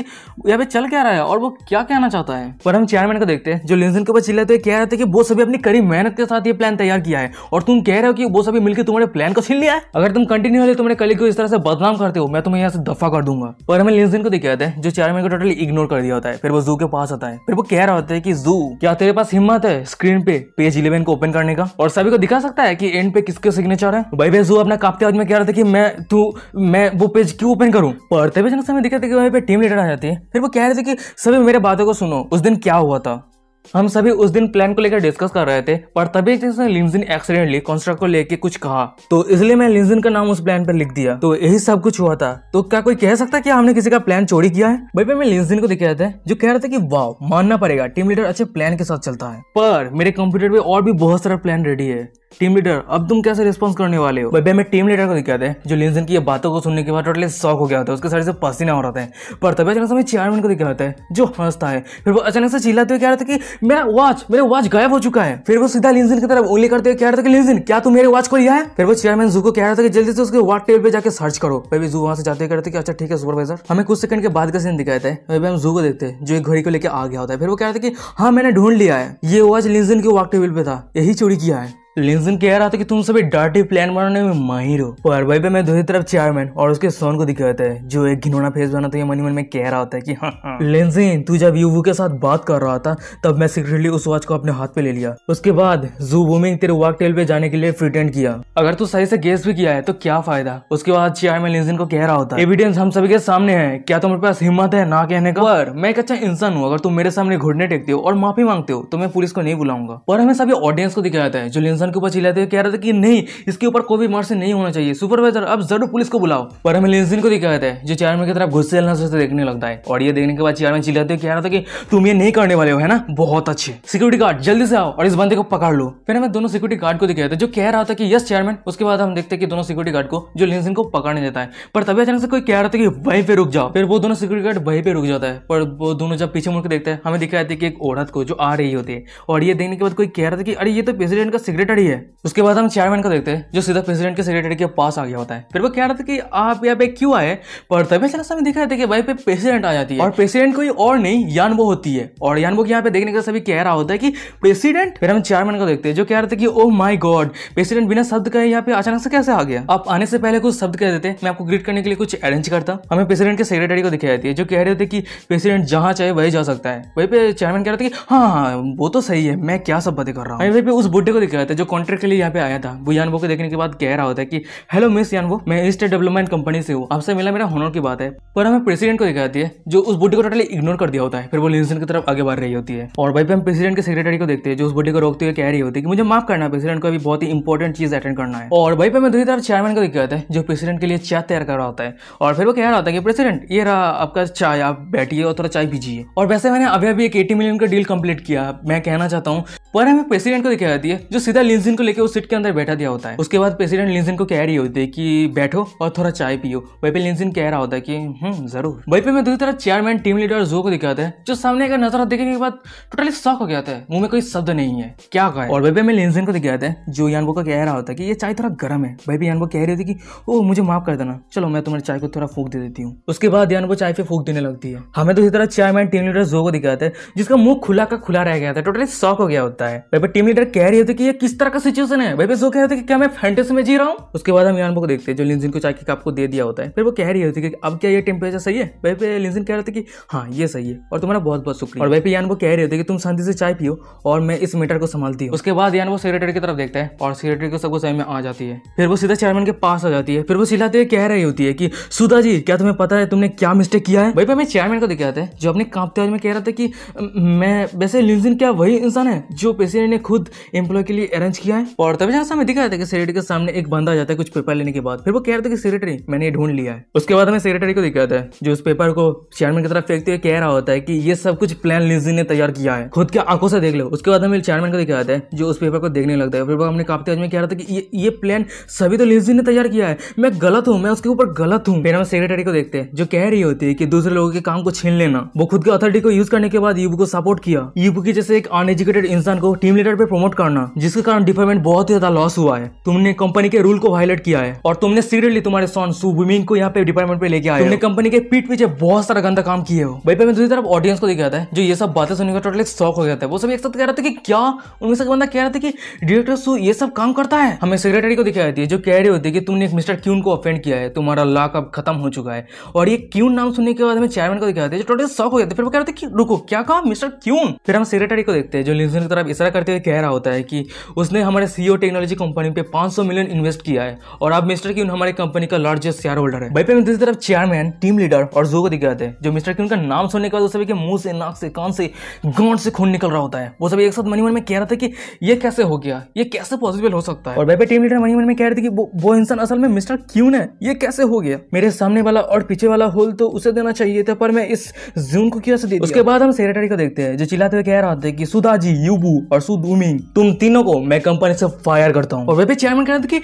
यहाँ पे चल क्या रहा है और वो क्या कहना चाहता है पर हम चेयरमैन को देखते हैं जो लिंसन के ऊपर चिल्लाते हुए कह रहा था कि वो सभी अपनी कड़ी मेहनत के साथ ये प्लान तैयार किया है और तुम कह रहे हो कि वो सभी मिलकर तुम्हारे प्लान को छीन लिया है अगर तुम कंटिन्यू हो तुम्हारे कली को इस तरह से बदनाम करते हो मैं तुम्हें यहाँ से दफा कर दूंगा पर हमें लिंसन को दिखाया था जो चेयरमैन को टोटली इग्नोर कर दिया होता है फिर वो जू के पास आता है फिर वो कह रहा होता है कि जू क्या तेरे पास हिम्मत है स्क्रीन पे पेज इलेवन को ओपन करने का और सभी को दिखा कह सकता है कि एंड पे किसके सिग्नेचर है भाई भाई जू अपना कापते आवाज में कह रहा था कि मैं तू मैं वो पेज क्यों ओपन करूं पढ़ते हुए समय दिखा था कि वहीं पे टीम लीडर आ जाती है फिर वो कह रहे थे कि सभी मेरे बातों को सुनो उस दिन क्या हुआ था हम सभी उस दिन प्लान को लेकर डिस्कस कर रहे थे पर तभी उसने लिंजिन एक्सीडेंटली कॉन्स्ट्रक्ट को लेके कुछ कहा तो इसलिए मैं लिंजिन का नाम उस प्लान पर लिख दिया तो यही सब कुछ हुआ था तो क्या कोई कह सकता है कि हमने किसी का प्लान चोरी किया है भाई भाई मैं लिंजिन को रहे थे जो कह रहे थे कि वाह मानना पड़ेगा टीम लीडर अच्छे प्लान के साथ चलता है पर मेरे कंप्यूटर पे और भी बहुत सारा प्लान रेडी है टीम लीडर अब तुम कैसे रिस्पॉन्स करने वाले हो भाई मैं टीम लीडर को दिखाते हैं जो लिंजन की ये बातों को सुनने के बाद टोटली शौक हो गया होता है उसके सारे से पसीना हो रहा है पर तभी अचानक से चेयरमैन को दिखाता है जो हंसता है फिर वो अचानक से चिल्लाते हुए कह रहा था कि मेरा वॉच मेरे वॉच गायब हो चुका है फिर वो सीधा लिंजन की तरफ उंगली करते हुए कह रहा था कि लिंजन क्या तुम मेरे वॉच को लिया है फिर वो चेयरमैन जू को कह रहा था कि जल्दी से उसके वॉट टेबल पे जाकर सर्च करो भाई जू वहां से जाते हुए कह रहे थे कि अच्छा ठीक है सुपरवाइजर हमें कुछ सेकंड के बाद का सीन दिखाया है भाई हम जू को देखते हैं जो एक घड़ी को लेकर आ गया होता है फिर वो कह रहा था कि हाँ मैंने ढूंढ लिया है ये वॉच लिंजन के वॉक टेबल पे था यही चोरी किया है लिंसन कह रहा था कि तुम सभी डार्टी प्लान बनाने में माहिर हो पर भाई पे मैं दूसरी तरफ चेयरमैन और उसके सोन को दिखाता है जो एक घिनौना फेस बना था मनी मन में कह रहा होता है कि हाँ हाँ लिंसन तू जब यूवू के साथ बात कर रहा था तब मैं सीक्रेटली उस वॉच को अपने हाथ पे ले लिया उसके बाद जू बूमिंग तेरे वॉक टेल पे जाने के लिए प्रिटेंड किया अगर तू सही से गेस भी किया है तो क्या फायदा उसके बाद चेयरमैन लिंसन को कह रहा होता है एविडेंस हम सभी के सामने है क्या तुम्हारे पास हिम्मत है ना कहने का पर मैं एक अच्छा इंसान हूँ अगर तुम मेरे सामने घुटने टेकते हो और माफी मांगते हो तो मैं पुलिस को नहीं बुलाऊंगा पर हमें सभी ऑडियंस को दिखाया जाता है जो लिंसन इंसान के ऊपर चिल्लाते हुए कह रहे थे कि नहीं इसके ऊपर कोई भी मार्शन नहीं होना चाहिए सुपरवाइजर अब जरूर पुलिस को बुलाओ पर हमें लेंसिन को दिखाया है जो चेयरमैन की तरफ गुस्से चलना सोचते देखने लगता है और ये देखने के बाद चेयरमैन चिल्लाते हुए कह रहा था कि तुम ये नहीं करने वाले हो है ना बहुत अच्छे सिक्योरिटी गार्ड जल्दी से आओ और इस बंदे को पकड़ लो फिर हमें दोनों सिक्योरिटी गार्ड को दिखाया था जो कह रहा था कि यस चेयरमैन उसके बाद हम देखते हैं कि दोनों सिक्योरिटी गार्ड को जो लेंसिन को पकड़ने देता है पर तभी अचानक से कोई कह रहा था कि वही पे रुक जाओ फिर वो दोनों सिक्योरिटी गार्ड वही पे रुक जाता है पर वो दोनों जब पीछे मुड़ देखते हैं हमें दिखाया था कि एक औरत को जो आ रही होती है और ये देखने के बाद कोई कह रहा था कि अरे ये तो प्रेसिडेंट का सेक्रेटरी सेक्रेटरी है उसके बाद हम चेयरमैन को देखते हैं जो सीधा प्रेसिडेंट के सेक्रेटरी के पास आ गया होता है फिर वो कह रहा था कि आप यहाँ पे क्यों आए पर तभी अचानक समय दिख रहा था कि भाई पे प्रेसिडेंट आ जाती है और प्रेसिडेंट कोई और नहीं यानबो होती है और यानबो यहाँ पे देखने का सभी कह रहा होता है कि प्रेसिडेंट फिर हम चेयरमैन को देखते हैं जो कह रहे थे कि ओ माई गॉड प्रेसिडेंट बिना शब्द कहे यहाँ पे अचानक से कैसे आ गया आप आने से पहले कुछ शब्द कह देते मैं आपको ग्रीट करने के लिए कुछ अरेंज करता हमें प्रेसिडेंट के सेक्रेटरी को दिखाई जाती है जो कह रहे थे कि प्रेसिडेंट जहाँ चाहे वही जा सकता है वही पे चेयरमैन कह रहे थे कि हाँ हाँ वो तो सही है मैं क्या सब बातें कर रहा हूँ वही पे उस बुढ़े को दिखाया था जो कॉन्ट्रैक्ट के लिए यहाँ पे आया था वो यानवो को देखने के बाद कह रहा होता है कि हेलो मिस यानवो मैं स्टेट डेवलपमेंट कंपनी से हूँ आपसे मिला मेरा होनर की बात है पर हमें प्रेसिडेंट को दिखाती है जो उस बुढ़ी को टोटली इग्नोर कर दिया होता है फिर वो लिंसन की तरफ आगे बढ़ रही होती है और भाई पे हम प्रेसिडेंट के सेक्रेटरी को देखते हैं जो उस बुढ़ी को रोकते हुए कह रही होती है कि मुझे माफ करना प्रेसिडेंट को अभी बहुत ही इंपॉर्टेंट चीज अटेंड करना है और भाई पे हमें दूसरी तरफ चेयरमैन को दिखाता है जो प्रेसिडेंट के लिए चाय तैयार कर रहा होता है और फिर वो कह रहा होता है कि प्रेसिडेंट ये रहा आपका चाय आप बैठिए और थोड़ा चाय पीजिए और वैसे मैंने अभी अभी एक एटी मिलियन का डील कंप्लीट किया मैं कहना चाहता हूँ पर हमें प्रेसिडेंट को दिखाई जाती है जो सीधा लिंजिन को लेकर उस सीट के अंदर बैठा दिया होता है उसके बाद प्रेसिडेंट लिंजिन को कह रही होती है कि बैठो और थोड़ा चाय पियो वही पे लिंजिन कह रहा होता है कि हम्म जरूर वही पे मैं दूसरी तरफ चेयरमैन टीम लीडर जो को दिखाते हैं जो सामने का नजर देखने के बाद टोटली शॉक हो गया था मुंह में कोई शब्द नहीं है क्या कहा और वही पे मैं लिंजिन को दिखाता है जो यानबो का कह रहा होता है कि ये चाय थोड़ा गर्म है वही पे यानबो कह रही होती कि ओ मुझे माफ कर देना चलो मैं तुम्हारी चाय को थोड़ा फूक दे देती हूँ उसके बाद यानबो चाय पे फूक देने लगती है हमें दूसरी तरफ चेयरमैन टीम लीडर जो को दिखाते हैं जिसका मुंह खुला का खुला रह गया था टोटली शॉक हो गया होता है वही पे टीम लीडर कह रही होती है कि ये किस तरह का सिचुएशन है भाई जो कह रहे थे कि क्या मैं फैंटेसी में जी रहा हूँ उसके बाद हम यानबो को देखते हैं जो लिंजिन को चाहिए आपको दे दिया होता है फिर वो कह रही होती है कि अब क्या ये टेम्परेचर सही है भाई पे लिंजिन कह रहे थे कि हाँ ये सही है और तुम्हारा बहुत बहुत शुक्रिया और भाई पे यानबो कह रहे होते कि तुम शांति से चाय पियो और मैं इस मीटर को संभालती हूँ उसके बाद यानबो सेक्रेटरी की तरफ देखता है और सेक्रेटरी को सबको समझ में आ जाती है फिर वो सीधा चेयरमैन के पास आ जाती है फिर वो सिलाते तो हुए कह रही होती है कि सुधा जी क्या तुम्हें पता है तुमने क्या मिस्टेक किया है भाई पे हमें चेयरमैन को दिखाता है जो अपने कांपते हुए में कह रहा था कि मैं वैसे लिंजिन क्या वही इंसान है जो पेशेंट ने खुद एम्प्लॉय के लिए चैलेंज किया है और तभी जैसा हमें दिखाया था कि सेक्रेटरी के सामने एक बंदा आ जाता है कुछ पेपर लेने के बाद फिर वो कह रहा था कि सेक्रेटरी मैंने ये ढूंढ लिया है उसके बाद हमें सेक्रेटरी को दिखाया था जो उस पेपर को चेयरमैन की तरफ फेंकते हुए कह रहा होता है कि ये सब कुछ प्लान लिजी ने तैयार किया है खुद के आंखों से देख लो उसके बाद हमें चेयरमैन को दिखाया था जो उस पेपर को देखने लगता है फिर वो हमने काफी आज में कह रहा था कि ये ये प्लान सभी तो लिजी ने तैयार किया है मैं गलत हूँ मैं उसके ऊपर गलत हूँ फिर हम सेक्रेटरी को देखते हैं जो कह रही होती है कि दूसरे लोगों के काम को छीन लेना वो खुद की अथॉरिटी को यूज करने के बाद यूबू को सपोर्ट किया यूबू की जैसे एक अनएजुकेटेड इंसान को टीम लीडर पे प्रमोट करना जिसके कारण कारण डिपार्टमेंट बहुत ही ज्यादा लॉस हुआ है तुमने कंपनी के रूल को वायलेट किया है और तुमने सीरियसली तुम्हारे सोन सुबिंग को यहाँ पे डिपार्टमेंट पे लेके आया कंपनी के पीठ पीछे बहुत सारा गंदा काम किए हो भाई मैं दूसरी तरफ ऑडियंस को दिखाता है जो ये सब बातें सुनने का टोटल एक शौक हो गया था वो सब एक साथ कह रहा था कि क्या उनमें से बंदा कह रहा था कि डिरेक्टर सू ये सब काम करता है हमें सेक्रेटरी को दिखाई देती है जो कह रही होती है कि तुमने मिस्टर क्यून को ऑफेंड किया है तुम्हारा लॉक अब खत्म हो चुका है और ये क्यून नाम सुनने के बाद हमें चेयरमैन को दिखाया था जो टोटल शौक हो गया था फिर वो कह रहे थे कि रुको क्या कहा मिस्टर क्यून फिर हम सेक्रेटरी को देखते हैं जो लिंसन की तरफ इशारा करते हुए कह रहा होता है कि उस उसने हमारे सीओ टेक्नोलॉजी कंपनी पे 500 मिलियन इन्वेस्ट किया है और अब मिस्टर किन हमारे कंपनी का लार्जेस्ट शेयर होल्डर है भाई दूसरी तरफ चेयरमैन टीम लीडर और जो को दिख रहे जो मिस्टर किन का नाम सुनने के बाद सभी के मुंह से नाक से कान से गांड से खून निकल रहा होता है वो सभी एक साथ मनी मन में कह रहा था कि ये कैसे हो गया ये कैसे पॉसिबल हो सकता है और भाई टीम लीडर मनी मन में कह रहे थे कि वो, इंसान असल में मिस्टर क्यून है ये कैसे हो गया मेरे सामने वाला और पीछे वाला होल तो उसे देना चाहिए था पर मैं इस जून को क्यों से दे उसके बाद हम सेक्रेटरी को देखते हैं जो चिल्लाते हुए कह रहा था कि सुधा जी यूबू और सुदूमिंग तुम तीनों को मैं कंपनी से फायर करता हूँ और वे भी चेयरमैन कहते कि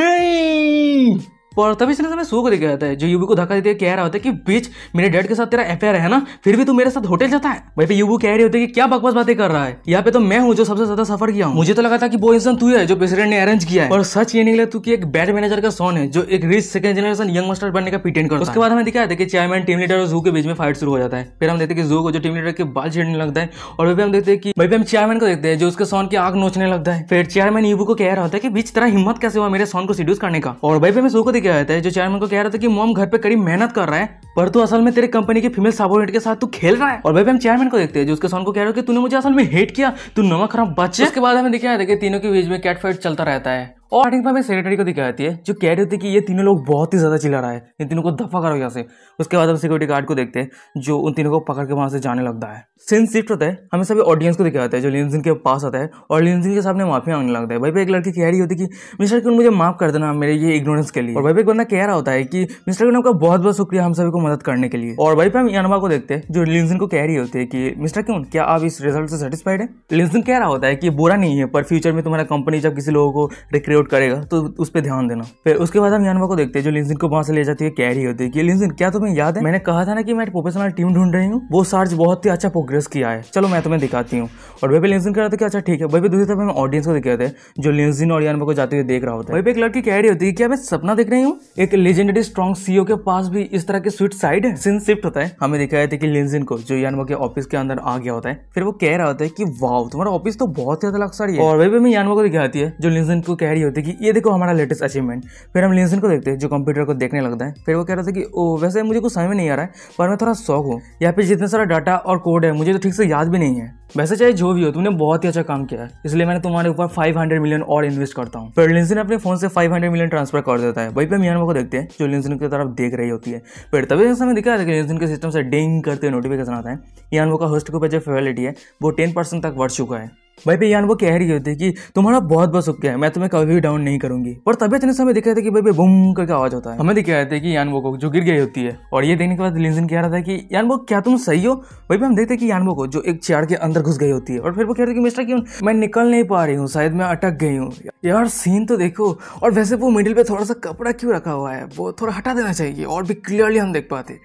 नहीं और तभी इसने मैं सो को देखा जाता है जो यूबी को धक्का देते कह रहा होता है कि बीच मेरे डैड के साथ तेरा एफ है ना फिर भी तू मेरे साथ होटल जाता है भाई पे यूबू कह रही होती है कि क्या बकवास बातें कर रहा है यहाँ पे तो मैं हूँ जो सबसे ज्यादा सफर किया हूँ मुझे तो लगा था कि वो इंसान तू है जो प्रेसिडेंट ने अरेंज किया है और सच ये निकला तू की एक बैड मैनेजर का सोन है जो एक rich second generation young master बनने का पिटेंट कर उसके बाद हमें दिखाया था कि चेयरमैन टीम लीडर और जू के बीच में फाइट शुरू हो जाता है फिर हम देखते हैं जू को जो टीम लीडर के बाल छेड़ने लगता है और वही हम देखते हैं कि वही हम चेयरमैन को देखते हैं जो उसके सोन की आग नोचने लगता है फिर चेयरमैन यूबू को कह रहा होता है कि बीच तरह हिम्मत कैसे हुआ मेरे सोन को सीड्यूस करने का और भाई पे हमें सो को क्या होता है जो चेयरमैन को कह रहा था कि मोम घर पे कड़ी मेहनत कर रहा है पर तू असल में तेरे कंपनी के फीमेल सबोर्डिनेट के साथ तू खेल रहा है और भाई हम चेयरमैन को देखते हैं जो उसके सॉन्ग को कह रहा है कि तूने मुझे असल में हेट किया तू नमक खराब बच्चे उसके बाद हमें दिखाया था कि तीनों के बीच में कैट फाइट चलता रहता है और स्टार्टिंग में हमें सेक्रेटरी को दिखाई जाती है जो कह रही होती है कि ये तीनों लोग बहुत ही ज़्यादा चिल्ला रहा है इन तीनों को दफा करो यहाँ से उसके बाद हम सिक्योरिटी गार्ड को देखते हैं जो उन तीनों को पकड़ के वहाँ से जाने लगता है सीन शिफ्ट होता है हमें सभी ऑडियंस को दिखाता है जो लिंजिन के पास आता है और लिंजिन के सामने माफी मांगने लगता है भाई एक लड़की कह रही होती है कि मिस्टर क्यून मुझे माफ कर देना मेरे ये इग्नोरेंस के लिए और भाई एक बंदा कह रहा होता है कि मिस्टर क्यून आपका बहुत बहुत शुक्रिया हम सभी को मदद करने के लिए और भाई पे हम यानवा को देखते हैं जो लिंजिन को कह रही होती है कि मिस्टर क्यों क्या आप इस रिजल्ट से सेटिस्फाइड है लिंजिन कह रहा होता है कि बुरा नहीं है पर फ्यूचर में तुम्हारा कंपनी जब किसी लोगों को अपलोड करेगा तो उस पर ध्यान देना फिर उसके बाद हम यानवा को देखते हैं जो लिंजिन को वहां से ले जाती है कैरी होती है कि लिंजिन क्या तुम्हें याद है मैंने कहा था ना कि मैं प्रोफेशनल टीम ढूंढ रही हूँ वो सार्ज बहुत ही अच्छा प्रोग्रेस किया है चलो मैं तुम्हें दिखाती हूँ और बेबी लिंजिन कह रहा था कि अच्छा ठीक है बेबी दूसरी तरफ हम ऑडियंस को दिखाते हैं जो लिंजिन और यानवा को जाते हुए देख रहा होता है वही एक लड़की कैरी होती है क्या मैं सपना देख रही हूँ एक लेजेंडरी स्ट्रॉन्ग सीओ के पास भी इस तरह की स्वीट साइड है सिंस शिफ्ट होता है हमें दिखाया था कि लिंजिन को जो यानवा के ऑफिस के अंदर आ गया होता है फिर वो कह रहा होता है कि वाह तुम्हारा ऑफिस तो बहुत ही ज्यादा लक्सरी है और वे भी यानवा को दिखाती है जो लिंजिन को कह रही होती कि ये देखो हमारा लेटेस्ट अचीवमेंट फिर हम लिंसन को देखते हैं जो कंप्यूटर को देखने लगता है फिर वो कह रहा था कि ओ वैसे मुझे कुछ समझ में नहीं आ रहा है पर मैं थोड़ा शौक हूँ यहाँ पे जितना सारा डाटा और कोड है मुझे तो ठीक से याद भी नहीं है वैसे चाहे जो भी हो तुमने बहुत ही अच्छा काम किया है इसलिए मैंने तुम्हारे ऊपर 500 मिलियन और इन्वेस्ट करता हूँ फिर लिंसन अपने फोन से 500 मिलियन ट्रांसफर कर देता है वही पे मियानमा को देखते हैं जो लिंसन की तरफ देख रही होती है फिर तभी समय दिखा कि लिंसन के सिस्टम से डिंग करते नोटिफिकेशन आता है मियानमा का होस्ट के ऊपर जो फेवेलिटी है वो टेन तक बढ़ चुका है भाई यान वो कह रही होती कि तुम्हारा बहुत बहुत शुक्रिया है मैं तुम्हें कभी भी डाउन नहीं करूंगी पर तबियत ने समय दिखाया था कि भाई भाई बुम करके आवाज होता है हमें दिखाया था कि यान वो को जो गिर गई होती है और ये देखने के बाद लिंजन कह रहा था कि यान वो क्या तुम सही हो भाई हम देखते कि यान वो को जो एक चेयर के अंदर घुस गई होती है और फिर वो कह रहे कि मिस्टर क्यों मैं निकल नहीं पा रही हूँ शायद मैं अटक गई हूँ यार सीन तो देखो और वैसे वो मिडिल पे थोड़ा सा कपड़ा क्यों रखा हुआ है वो थोड़ा हटा देना चाहिए और भी क्लियरली हम देख पाते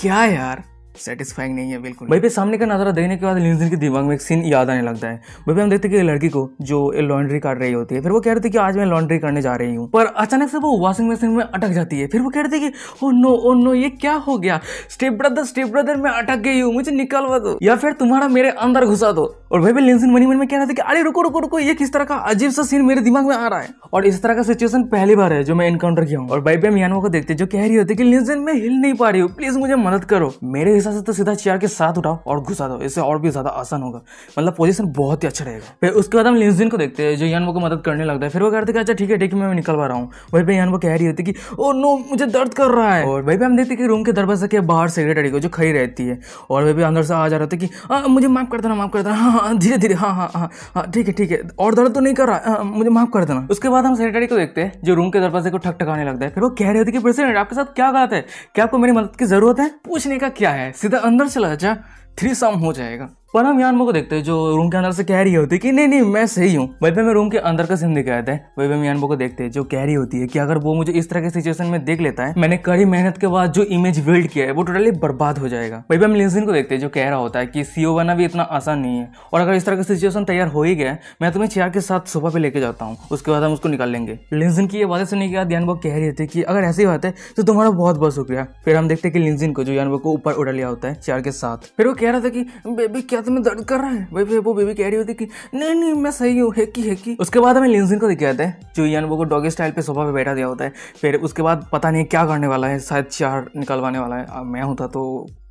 क्या यार सेटिस्फाइंग नहीं है बिल्कुल भाई पे सामने का नज़ारा देखने के बाद लिंजन के दिमाग में एक सीन याद आने लगता है भाई पे हम देखते हैं कि लड़की को जो लॉन्ड्री काट रही होती है फिर वो कह रही थी कि आज मैं लॉन्ड्री करने जा रही हूँ पर अचानक से वो वॉशिंग मशीन में अटक जाती है फिर वो कह रही थी कि ओ नो ओ नो ये क्या हो गया स्टेप ब्रदर स्टेप ब्रदर में अटक गई हूँ मुझे निकलवा दो या फिर तुम्हारा मेरे अंदर घुसा दो और भाई भी लेंसिन मनी मन में कह रहा था कि अरे रुको रुको रुको ये किस तरह का अजीब सा सीन मेरे दिमाग में आ रहा है और इस तरह का सिचुएशन पहली बार है जो मैं इनकाउंटर किया हूँ और भाई मैं यानवा को देखते जो कह रही होती कि लेंसिन मैं हिल नहीं पा रही हूँ प्लीज मुझे मदद करो मेरे हिसाब से तो सीधा चेयर के साथ उठाओ और घुसा दो इससे और भी ज्यादा आसान होगा मतलब पोजिशन बहुत ही अच्छा रहेगा फिर उसके बाद हम लेंसिन को देखते हैं जो यानवा को मदद करने लगता है फिर वो कहते अच्छा ठीक है ठीक है मैं निकल पा रहा हूँ वही पे यानवा कह रही होती कि ओ नो मुझे दर्द कर रहा है और वही पे हम देखते कि रूम के दरवाजे के बाहर अड़ी को जो खड़ी रहती है और वही भी अंदर से आ जा रहा था कि मुझे माफ करता ना माफ करता हाँ हाँ धीरे धीरे हाँ हाँ हाँ हाँ ठीक है ठीक है और दर्द तो नहीं कर रहा आ, मुझे माफ कर देना उसके बाद हम सेक्रेटरी को देखते हैं जो रूम के दरवाजे को ठक ठकाने लगता है फिर वो कह रहे थे कि प्रेसिडेंट आपके साथ क्या बात है क्या आपको मेरी मदद की जरूरत है पूछने का क्या है सीधा अंदर चला जा थ्री सम हो जाएगा पर हम यान को देखते हैं जो रूम के अंदर से कह रही होती है कि नहीं नहीं मैं सही हूँ वही पे मैं रूम के अंदर का सीन दिखाया है वही पे मियानबो को देखते हैं जो कह रही होती है कि अगर वो मुझे इस तरह के सिचुएशन में देख लेता है मैंने कड़ी मेहनत के बाद जो इमेज बिल्ड किया है वो टोटली बर्बाद हो जाएगा वही पे हम लिंसिन को देखते हैं जो कह रहा होता है कि सीओ बना भी इतना आसान नहीं है और अगर इस तरह का सिचुएशन तैयार हो ही गया मैं तुम्हें चेयर के साथ सुबह पे लेके जाता हूँ उसके बाद हम उसको निकाल लेंगे लिंसिन की ये बातें सुनने के बाद यानबो कह रही होती है कि अगर ऐसी बात है तो तुम्हारा बहुत बहुत शुक्रिया फिर हम देखते हैं कि लिंसिन को जो यानबो को ऊपर उड़ा लिया होता है चेयर के साथ फिर वो कह रहा था कि बेबी क्या दर्द में दर्द कर रहा है भाई फिर वो बेबी कह रही होती कि नहीं नहीं मैं सही हूँ हैकी हैकी उसके बाद हमें लिंजिन को दिख जाता है जो यान वो को डॉगी स्टाइल पे सोफा पे बैठा दिया होता है फिर उसके बाद पता नहीं क्या करने वाला है शायद चार निकलवाने वाला है मैं होता तो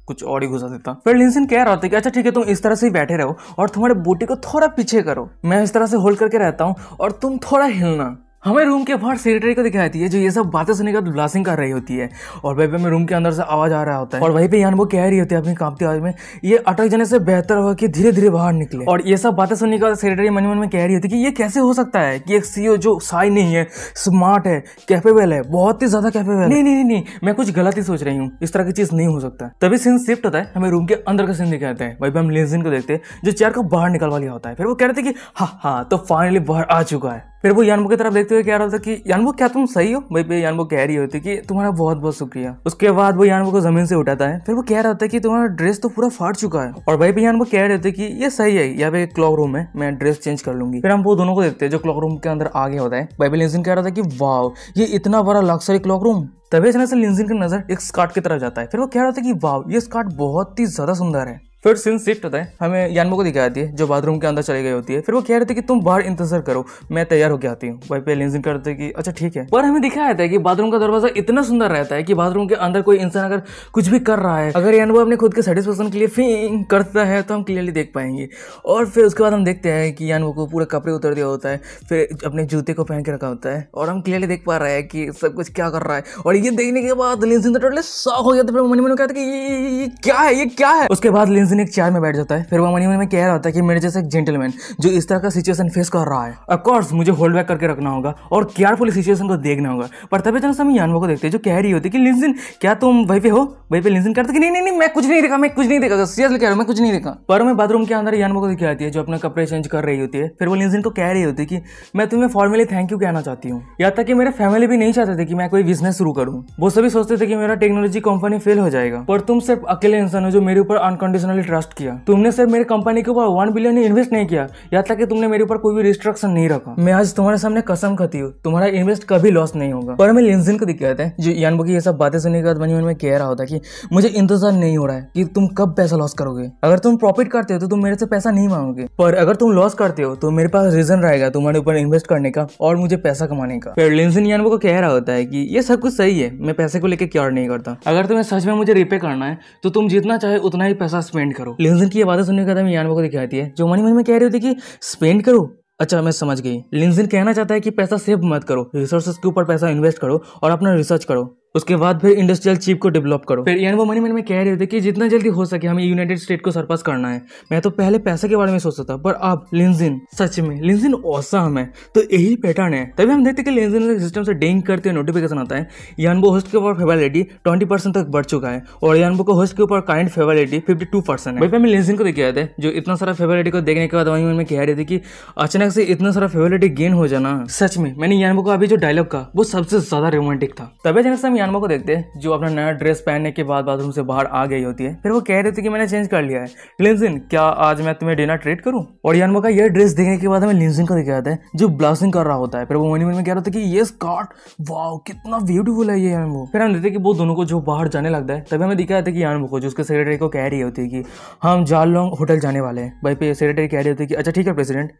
कुछ और ही घुसा देता फिर लिंसिन कह रहा था कि अच्छा ठीक है तुम इस तरह से ही बैठे रहो और तुम्हारे बूटी को थोड़ा पीछे करो मैं इस तरह से होल्ड करके रहता हूँ और तुम थोड़ा हिलना हमें रूम के बाहर सेक्रेटरी को दिखाई देती है जो ये सब बातें सुनने के बाद लासिंग कर रही होती है और वहीं पे हमें रूम के अंदर से आवाज़ आ रहा होता है और वहीं पे यान वो कह रही होती है अपनी कांपती आवाज में ये अटक जाने से बेहतर होगा कि धीरे धीरे बाहर निकले और ये सब बातें सुनने के बाद सेक्रेटरी मन मन में कह रही होती है कि ये कैसे हो सकता है कि एक सी जो साई नहीं है स्मार्ट है कैपेबल है बहुत ही ज़्यादा कैपेबल नहीं नहीं नहीं मैं कुछ गलत ही सोच रही हूँ इस तरह की चीज़ नहीं हो सकता तभी सीन शिफ्ट होता है हमें रूम के अंदर का सीन दिखाते हैं वही पे हम लेंजिन को देखते हैं जो चेयर को बाहर निकलवा लिया होता है फिर वो कह रहे थे कि हाँ हाँ तो फाइनली बाहर आ चुका है फिर वो यानबू की तरफ देखते हुए कह रहा था कि यानबू क्या तुम सही हो भाई पे यानबू कह रही होती कि तुम्हारा बहुत बहुत शुक्रिया उसके बाद वो यानबू को जमीन से उठाता है फिर वो कह रहा था कि तुम्हारा ड्रेस तो पूरा फाट चुका है और भाई पे वो कह रहे थे कि ये सही है यहाँ पे क्लॉक रूम है मैं ड्रेस चेंज कर लूंगी फिर हम वो दोनों को देखते हैं जो क्लॉक रूम के अंदर आगे होता है भाई लिंसन कह रहा था कि वाह ये इतना बड़ा लक्सरी क्लॉक रूम तभी अचानक से लिंसन की नजर एक स्कार्ट की तरफ जाता है फिर वो कह रहा था कि वाह ये स्कार्ट बहुत ही ज्यादा सुंदर है फिर सिन शिफ्ट होता है हमें यानमो को दिखाती है जो बाथरूम के अंदर चली गई होती है फिर वो कह रहे थे कि तुम बाहर इंतजार करो मैं तैयार होकर आती हूँ वही पे लेंजिन करते कि अच्छा ठीक है पर हमें दिखाया जाता है कि बाथरूम का दरवाजा इतना सुंदर रहता है कि बाथरूम के अंदर कोई इंसान अगर कुछ भी कर रहा है अगर यानमो अपने खुद के सेटिस्फेक्शन के लिए फिंग करता है तो हम क्लियरली देख पाएंगे और फिर उसके बाद हम देखते हैं कि यानमो को पूरे कपड़े उतर दिया होता है फिर अपने जूते को पहन के रखा होता है और हम क्लियरली देख पा रहे हैं कि सब कुछ क्या कर रहा है और ये देखने के बाद लेंजिन तो टोटली शॉक हो गया था फिर मन मन कहता कि ये क्या है ये क्या है उसके बाद लेंस दिन एक चेयर में बैठ जाता है फिर वो मनी मन में कह रहा होता है कि मेरे जैसे एक जेंटलमैन जो इस तरह का सिचुएशन फेस कर रहा है अफकोर्स मुझे होल्ड बैक करके रखना होगा और केयरफुल सिचुएशन को देखना होगा पर तभी तरह तो से हम यानवो को देखते हैं जो कह रही होती है कि लिंसिन क्या तुम वही पे हो वही पे लिंसिन करते कि नहीं नहीं नहीं मैं कुछ नहीं देखा मैं कुछ नहीं देखा सीरियसली कह रहा हूँ मैं कुछ नहीं देखा पर मैं बाथरूम के अंदर यानवो को दिखी आती है जो अपना कपड़े चेंज कर रही होती है फिर वो लिंसिन को कह रही होती है कि मैं तुम्हें फॉर्मली थैंक यू कहना चाहती हूँ या तक कि मेरे फैमिली भी नहीं चाहते थे कि मैं कोई बिजनेस शुरू करूँ वो सभी सोचते थे कि मेरा टेक्नोलॉजी कंपनी फेल हो जाएगा पर तुम सिर्फ अकेले इंसान हो जो मेरे ऊपर अनकंडीशनल पर्सनली ट्रस्ट किया तुमने सर मेरी कंपनी के ऊपर वन बिलियन ही इन्वेस्ट नहीं किया या था कि तुमने मेरे ऊपर कोई भी रिस्ट्रक्शन नहीं रखा मैं आज तुम्हारे सामने कसम खाती हूँ तुम्हारा इन्वेस्ट कभी लॉस नहीं होगा पर हमें लिंजिन को दिक्कत है जो यान की ये सब बातें सुनने के बाद मनी मन में कह रहा होता कि मुझे इंतजार नहीं हो रहा है कि तुम कब पैसा लॉस करोगे अगर तुम प्रॉफिट करते हो तो तुम मेरे से पैसा नहीं मांगोगे पर अगर तुम लॉस करते हो तो मेरे पास रीजन रहेगा तुम्हारे ऊपर इन्वेस्ट करने का और मुझे पैसा कमाने का फिर लिंजिन यानवो को कह रहा होता है कि ये सब कुछ सही है मैं पैसे को लेकर क्योर नहीं करता अगर तुम्हें सच में मुझे रिपे करना है तो तुम जितना चाहे उतना ही पैसा स्पेंड स्पेंड करो लिंजन की बातें सुनने के बाद यान को दिखाई देती है जो मनी मन में कह रही होती कि स्पेंड करो अच्छा मैं समझ गई लिंजन कहना चाहता है कि पैसा सेव मत करो रिसोर्सेज के ऊपर पैसा इन्वेस्ट करो और अपना रिसर्च करो उसके बाद फिर इंडस्ट्रियल चीप को डेवलप करो फिर यानी वो मनी मन में कह रहे थे कि जितना जल्दी हो सके हमें यूनाइटेड स्टेट को सरपास करना है मैं तो पहले पैसे के बारे में सोचता था पर अब लिंजिन सच में लिंजिन औसम है तो यही पैटर्न है तभी हम देखते हैं कि लिंजिन सिस्टम से डेंग करते हुए नोटिफिकेशन आता है यानबो होस्ट के ऊपर फेवालिटी ट्वेंटी तक बढ़ चुका है और यानबो को होस्ट के ऊपर current favourability fifty two percent है भाई मैं लिंजिन को देखे थे जो इतना सारा फेवालिटी को देखने के बाद वहीं में कह रहे थे कि अचानक से इतना सारा फेवालिटी गेन हो जाना सच में मैंने यानबो का अभी जो डायलॉग का वो सबसे ज्यादा रोमांटिक था तभी अचानक से यानमो को देखते हैं जो अपना नया ड्रेस पहनने के बाद बाथरूम से बाहर आ गई होती है फिर वो कह रहे थे कि मैंने चेंज कर लिया है लिंसिन क्या आज मैं तुम्हें डिनर ट्रीट करूँ और यानमो का यह ड्रेस देखने के बाद हमें लिंसिन को दिखाया जाता है जो ब्लाउसिंग कर रहा होता है फिर वो मनी मन में कह रहा था कि ये स्कॉट वाह कितना ब्यूटीफुल है ये यानमो फिर हम देखते कि वो दोनों को जो बाहर जाने लगता है तभी हमें दिखाया था कि यानमो को जो उसके सेक्रेटरी को कह रही होती है कि हम जालौंग होटल जाने वाले हैं भाई पे सेक्रेटरी कह रही होती है कि अच्छा ठीक है प्रेसिडेंट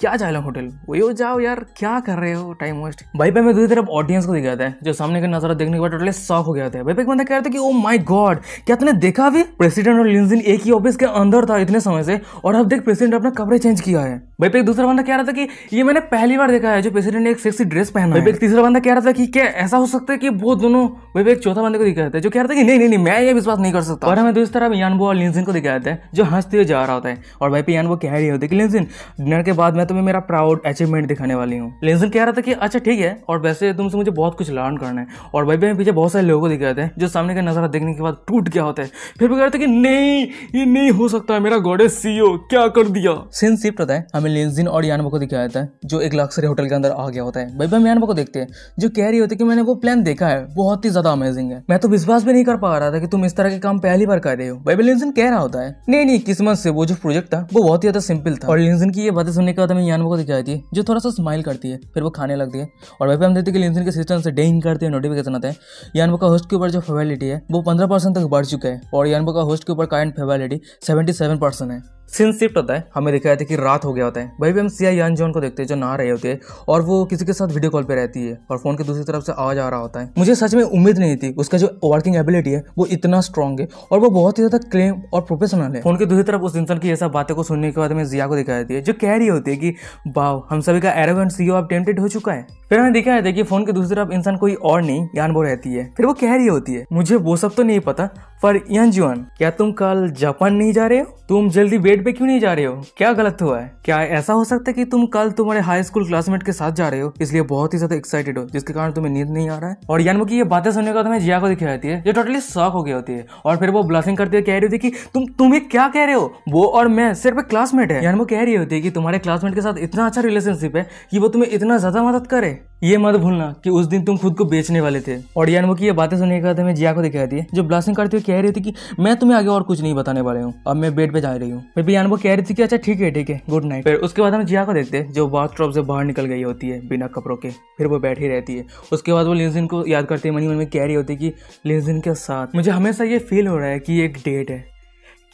क्या चाहे होटल वही हो जाओ यार क्या कर रहे हो टाइम वेस्ट भाई पे मैं दूसरी तरफ ऑडियंस को दिखाया था जो सामने का नजारा देखने के बाद टोटली शॉक हो गया था भाई पे एक बंदा कह रहा था कि ओ माय गॉड क्या तुमने देखा भी प्रेसिडेंट और लिंजिन एक ही ऑफिस के अंदर था इतने समय से और अब देख प्रेसिडेंट अपना कपड़े चेंज किया है भाई पे एक दूसरा बंदा कह रहा था कि ये मैंने पहली बार देखा है जो प्रेसिडेंट ने एक सेक्सी ड्रेस पहना भाई एक तीसरा बंदा कह रहा था कि क्या ऐसा हो सकता है कि वो दोनों भाई एक चौथा बंदे को दिखाया था जो कह रहा था कि नहीं नहीं नहीं मैं ये विश्वास नहीं कर सकता और हमें दूसरी तरफ यानबो और लिंसिन को दिखाया था जो हंसते हुए जा रहा होता है और भाई पे यानबो कह रही होती है कि लिंसिन डिनर के बाद मैं तुम्हें मेरा प्राउड अचीवमेंट दिखाने वाली हूँ लिंसिन कह रहा था कि अच्छा ठीक है और वैसे तुमसे मुझे बहुत कुछ लर्न करना है और भाई पे पीछे बहुत सारे लोगों को दिखाया था जो सामने का नजारा देखने के बाद टूट गया होता है फिर भी कह रहे थे कि नहीं ये नहीं हो सकता मेरा गॉडेस सीओ e क्या कर दिया सिंस शिफ्ट होता है हमें लेंजिन और यानबा को दिखाया जाता है जो एक लक्सरी होटल के अंदर आ गया होता है भाई हम यानबा को देखते हैं जो कह रही होती है कि मैंने वो प्लान देखा है बहुत ही ज्यादा अमेजिंग है मैं तो विश्वास भी नहीं कर पा रहा था कि तुम इस तरह के काम पहली बार कर रहे हो भाई लेंजिन कह रहा होता है नहीं नहीं किस्मत से वो जो प्रोजेक्ट था वो बहुत ही ज्यादा सिंपल था और लेंजिन की ये बातें सुनने के बाद हमें यानबा को दिखाई थी जो थोड़ा सा स्माइल करती है फिर वो खाने लगती है और भाई हम देखते हैं कि लेंजिन के सिस्टम से डेंग करते हैं नोटिफिकेशन आते हैं यानबा का होस्ट के ऊपर जो फेवेलिटी है वो पंद्रह तक बढ़ चुका है और यानबा का होस्ट के ऊपर current favourability seventy seven percent है सीन शिफ्ट होता है हमें दिखाया था कि रात हो गया होता है भाई भी हम सिया यान जोन को देखते हैं जो नहा रहे होते हैं और वो किसी के साथ वीडियो कॉल पे रहती है और फोन के दूसरी तरफ से आवाज आ रहा होता है मुझे सच में उम्मीद नहीं थी उसका जो वर्किंग एबिलिटी है वो इतना स्ट्रॉन्ग है और वो बहुत ही ज्यादा क्लेम और प्रोफेशनल है फोन के दूसरी तरफ उस इंसान की यह सब बातों को सुनने के बाद हमें जिया को दिखाई देती है जो कह रही होती है कि भाव हम सभी का एरोगेंट सीईओ e अब टेम्पटेड हो चुका है फिर हमें दिखाया था कि फोन के दूसरी तरफ इंसान कोई और नहीं यान वो रहती है फिर वो कह रही होती है मुझे वो सब तो नहीं पता पर यंजुअन क्या तुम कल जापान नहीं जा रहे हो तुम जल्दी बेड पे क्यों नहीं जा रहे हो क्या गलत हुआ है क्या ऐसा हो सकता है कि तुम कल तुम्हारे हाई स्कूल क्लासमेट के साथ जा रहे हो इसलिए बहुत ही ज्यादा एक्साइटेड हो जिसके कारण तुम्हें नींद नहीं आ रहा है और यानमो की ये बातें सुनने का तुम्हें जिया को दिखाई रहती है जो टोटली शॉक हो गई होती है और फिर वो ब्लसिंग करते हुए कह रही होती है की तुम तुम्हें क्या कह रहे हो वो और मैं सिर्फ एक क्लासमेट है यानमो कह रही होती है की तुम्हारे क्लासमेट के साथ इतना अच्छा रिलेशनशिप है कि वो तुम्हें इतना ज्यादा मदद करे ये मत भूलना कि उस दिन तुम खुद को बेचने वाले थे और यानमो की ये बातें सुनने के बाद हमें जिया को दिखाई दी जो ब्लास्टिंग करते हुए कह रही थी कि मैं तुम्हें आगे और कुछ नहीं बताने वाले हूँ अब मैं बेड पे जा रही हूँ मैं भी यानमो कह रही थी कि अच्छा ठीक है ठीक है गुड नाइट फिर उसके बाद हम जिया को देखते जो बाथटॉप से बाहर निकल गई होती है बिना कपड़ों के फिर वो बैठी रहती है उसके बाद वो लिंजिन को याद करते मनी मन में कह रही होती है कि लिंजिन के साथ मुझे हमेशा ये फील हो रहा है कि एक डेट है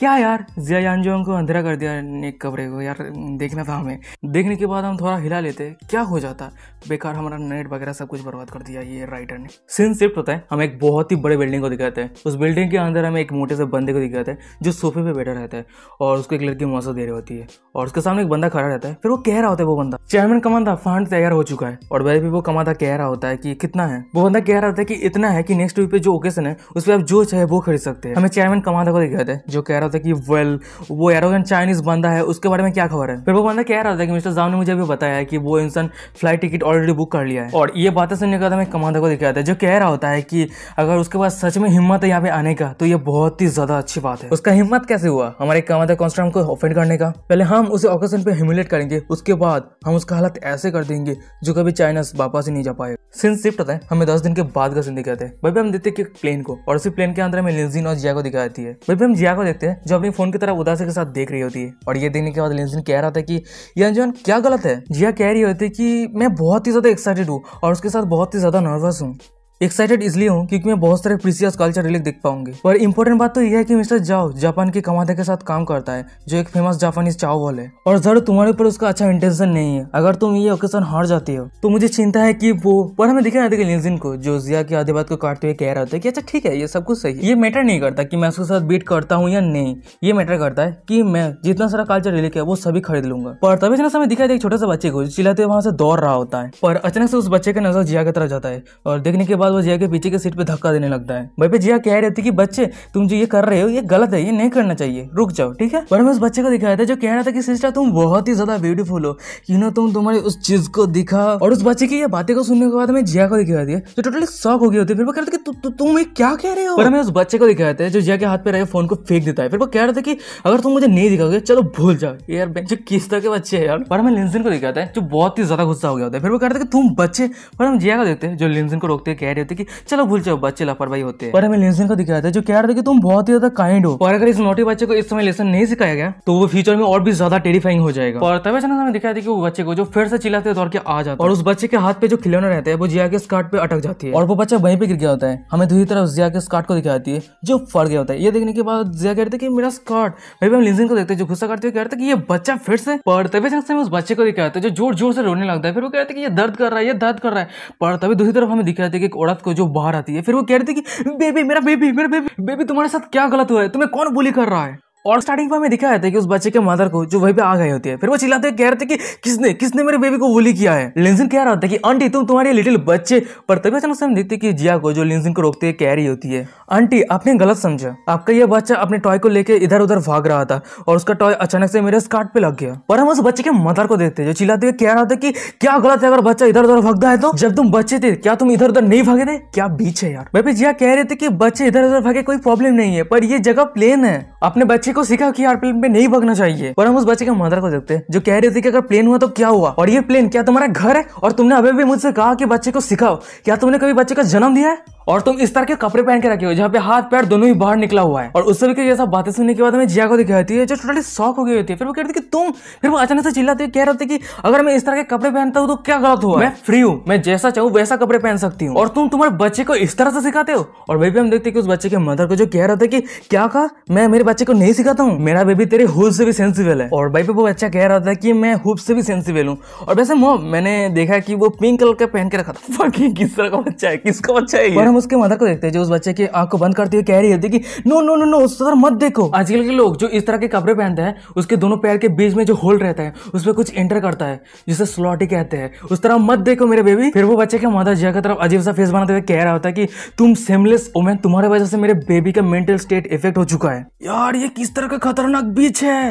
क्या यार जिया जोंग को अंधेरा कर दिया नेक कपड़े को यार देखना था हमें देखने के बाद हम थोड़ा हिला लेते क्या हो जाता बेकार हमारा नेट वगैरह सब कुछ बर्बाद कर दिया ये राइटर ने सीन शिफ्ट होता है हम एक बहुत ही बड़े बिल्डिंग को दिखाते हैं उस बिल्डिंग के अंदर हमें एक मोटे से बंदे को दिखाते हैं जो सोफे पे बैठा रहता है और उसको एक लड़की मौसा दे रही होती है और उसके सामने एक बंदा खड़ा रहता है फिर वो कह रहा होता है वो बंदा चेयरमैन कमांदा फंड तैयार हो चुका है और वैसे भी वो कमाता कह रहा होता है की कितना है वो बंदा कह रहा होता है की इतना है की नेक्स्ट वीक पे जो ओकेशन है उस पर आप जो चाहे वो खरीद सकते हैं हमें चेयरमैन कमांदा को दिखाते हैं जो कह रहा रहा था कि वेल वो एरोगेंट चाइनीज़ बंदा है उसके बारे में क्या खबर है फिर वो बंदा कह रहा था कि मिस्टर जाओ ने मुझे भी बताया है कि वो इंसान फ्लाइट टिकट ऑलरेडी बुक कर लिया है और ये बातें सुनने के बाद हमें कमांडर को दिखाया था जो कह रहा होता है कि अगर उसके पास सच में हिम्मत है यहाँ पे आने का तो ये बहुत ही ज़्यादा अच्छी बात है उसका हिम्मत कैसे हुआ हमारे कमांडर कॉन्स्टाम को ऑफेंड करने का पहले हम उसे ऑकेशन पे ह्यूमिलेट करेंगे उसके बाद हम उसका हालत ऐसे कर देंगे जो कभी चाइना वापस ही नहीं जा पाए सिंस शिफ्ट होता है हमें दस दिन के बाद का सिंह दिखाते हैं भाई भी हम देखते हैं कि प्लेन को और उसी प्लेन के अंदर हमें लिंजिन और जिया को दिखाती है भाई भी हम जिया को देखते हैं जो अपनी फ़ोन की तरह उदासी के साथ देख रही होती है और ये देखने के बाद लिंसन कह रहा था कि ये अंजुमन क्या गलत है जिया कह रही होती है कि मैं बहुत ही ज़्यादा एक्साइटेड हूँ और उसके साथ बहुत ही ज़्यादा नर्वस हूँ एक्साइटेड इसलिए हूँ क्योंकि मैं बहुत सारे प्रीसियस कल्चर रिलेक देख पाऊंगी पर इम्पोर्टेंट बात तो यह है कि मिस्टर जाओ जापान के कमाते के साथ काम करता है जो एक फेमस जापानीज चावल है और जरूर तुम्हारे ऊपर उसका अच्छा इंटेंशन नहीं है अगर तुम ये ओकेशन हार जाती हो तो मुझे चिंता है की वो पर हमें दिखे ना देखिए को जो जिया की आधे बात को काटते हुए कह रहा होता कि अच्छा ठीक है ये सब कुछ सही है ये मैटर नहीं करता की मैं उसके साथ बीट करता हूँ या नहीं ये मैटर करता है की मैं जितना सारा कल्चर रिलेक है वो सभी खरीद लूंगा पर तभी अचानक समय दिखाई दे एक छोटे से बच्चे को चिल्लाते वहां से दौड़ रहा होता है पर अचानक से उस बच्चे का नजर जिया की तरफ जाता है और देखने के बाद बाद वो जिया के पीछे के सीट पे धक्का देने लगता है वहीं पे जिया कह रहे थे कि बच्चे तुम जो ये कर रहे हो ये गलत है ये नहीं करना चाहिए रुक जाओ ठीक है पर मैं उस बच्चे को दिखाया था जो कह रहा था कि सिस्टर तुम बहुत ही ज्यादा ब्यूटीफुल हो कि ना तुम तुम्हारी उस चीज को दिखा और उस बच्चे की ये बातें को सुनने के बाद मैं जिया को दिखाया दिया जो टोटली शॉक हो गई होती फिर वो कह रहे था कि तुम ये क्या कह रहे हो पर मैं उस बच्चे को दिखाया था जो जिया के हाथ पे रहे फोन को फेंक देता है फिर वो कह रहा था कि अगर तुम मुझे नहीं दिखाओगे चलो भूल जाओ यार बच्चे किस तरह के बच्चे है यार पर हमें लिंजन को दिखाया था जो बहुत ही ज्यादा गुस्सा हो गया होता है फिर वो कह रहे थे कि तुम बच्चे पर हम जिया को देखते हैं जो लिंजन को रोकते हैं कह रहे रहे होती कि चलो भूल जाओ बच्चे लापरवाही होते हैं पर हमें लेसन को दिखाया था जो कह रहा था कि तुम बहुत ही ज्यादा काइंड हो और अगर इस नोटी बच्चे को इस समय लेसन नहीं सिखाया गया तो वो फ्यूचर में और भी ज्यादा टेरिफाइंग हो जाएगा और तब ऐसा हमें दिखाया था कि वो बच्चे को जो फिर से चिल्लाते दौड़ के आ जाता और उस बच्चे के हाथ पे जो खिलौना रहता है वो जिया के स्कार्ट पे अटक जाती है और वो बच्चा वहीं पे गिर गया होता है हमें दूसरी तरफ जिया के स्कार्ट को दिखाया जाती है जो फट गया होता है ये देखने के बाद जिया कहते कि मेरा स्कार्ट भाई हम लिंसन को देखते हैं जो गुस्सा करते हुए कहते कि ये बच्चा फिर से पर तभी उस बच्चे को दिखाया है जो जोर जोर से रोने लगता है फिर वो कहते कि ये दर्द कर रहा है ये दर्द कर रहा है पर तभी दूसरी तरफ हमें दिखाया था कि एक औरत को जो बाहर आती है फिर वो कह रही थी कि बेबी मेरा बेबी मेरा बेबी बेबी तुम्हारे साथ क्या गलत हुआ है तुम्हें कौन बोली कर रहा है और स्टार्टिंग में हमें दिखाया था कि उस बच्चे के मदर को जो वहीं पे आ गई होती है फिर वो चिल्लाते कह रहे थे कि किसने किसने मेरे बेबी को बोली किया है लिंसन कह रहा था कि आंटी तुम तुम्हारे लिटिल बच्चे पर तभी अचानक समझ देखते कि जिया को जो लिंसन को रोकते कह रही होती है आंटी आपने गलत समझा आपका यह बच्चा अपने टॉय को लेकर इधर उधर भाग रहा था और उसका टॉय अचानक से मेरे स्कार्ट पे लग गया पर हम उस बच्चे के मदर को देखते जो चिल्लाते हुए कह रहा था कि क्या गलत है अगर बच्चा इधर उधर भागता है तो जब तुम बच्चे थे क्या तुम इधर उधर नहीं भागे थे क्या बीच है यार भाई जिया कह रहे थे कि बच्चे इधर उधर भागे कोई प्रॉब्लम नहीं है पर ये जगह प्लेन है अपने बच्चे बच्चे को सिखा कि यार प्लेन पे नहीं भगना चाहिए और हम उस बच्चे के मदर को देखते हैं जो कह रहे थे कि अगर प्लेन हुआ तो क्या हुआ और ये प्लेन क्या तुम्हारा घर है और तुमने अभी भी मुझसे कहा कि बच्चे को सिखाओ क्या तुमने कभी बच्चे का जन्म दिया है और तुम इस तरह के कपड़े पहन के रखे हो जहाँ पे हाथ पैर दोनों ही बाहर निकला हुआ है और उस सभी जैसा बातें सुनने के बाद हमें जिया को दिखाती है जो टोटली शॉक हो गई होती है फिर वो कहती है कि तुम फिर वो अचानक से चिल्लाते कह रहे थे कि अगर मैं इस तरह के कपड़े पहनता हूँ तो क्या गलत हुआ मैं फ्री हूँ मैं जैसा चाहूँ वैसा कपड़े पहन सकती हूँ और तुम तुम्हारे बच्चे को इस तरह से सिखाते हो और बेबी हम देखते कि उस बच्चे के मदर को जो कह रहा थे कि क्या कहा मैं मेरे बच्चे को नहीं सिखाता हूँ मेरा बेबी तेरे हुब से भी सेंसिबल है और बेबी वो बच्चा कह रहा था कि मैं हुब से भी सेंसिबल हूँ और वैसे मैंने देखा कि वो पिंक कलर का पहन के रखा था किस तरह का बच्चा है किसका बच्चा है हम उसके मदर को देखते हैं जो उस बच्चे की आंख को बंद करती हुई कह रही होती है कि no no no no sir मत देखो आजकल के लोग जो इस तरह के कपड़े पहनते हैं उसके दोनों पैर के बीच में जो होल रहता है उस पर कुछ एंटर करता है जिसे स्लॉटी कहते हैं उस तरह मत देखो मेरे बेबी फिर वो बच्चे के मदर जिया की तरफ अजीब सा फेस बनाते हुए कह रहा होता है कि तुम सेमलेस वुमेन तुम्हारे वजह से मेरे बेबी का मेंटल स्टेट इफेक्ट हो चुका है यार ये किस तरह का खतरनाक बीच है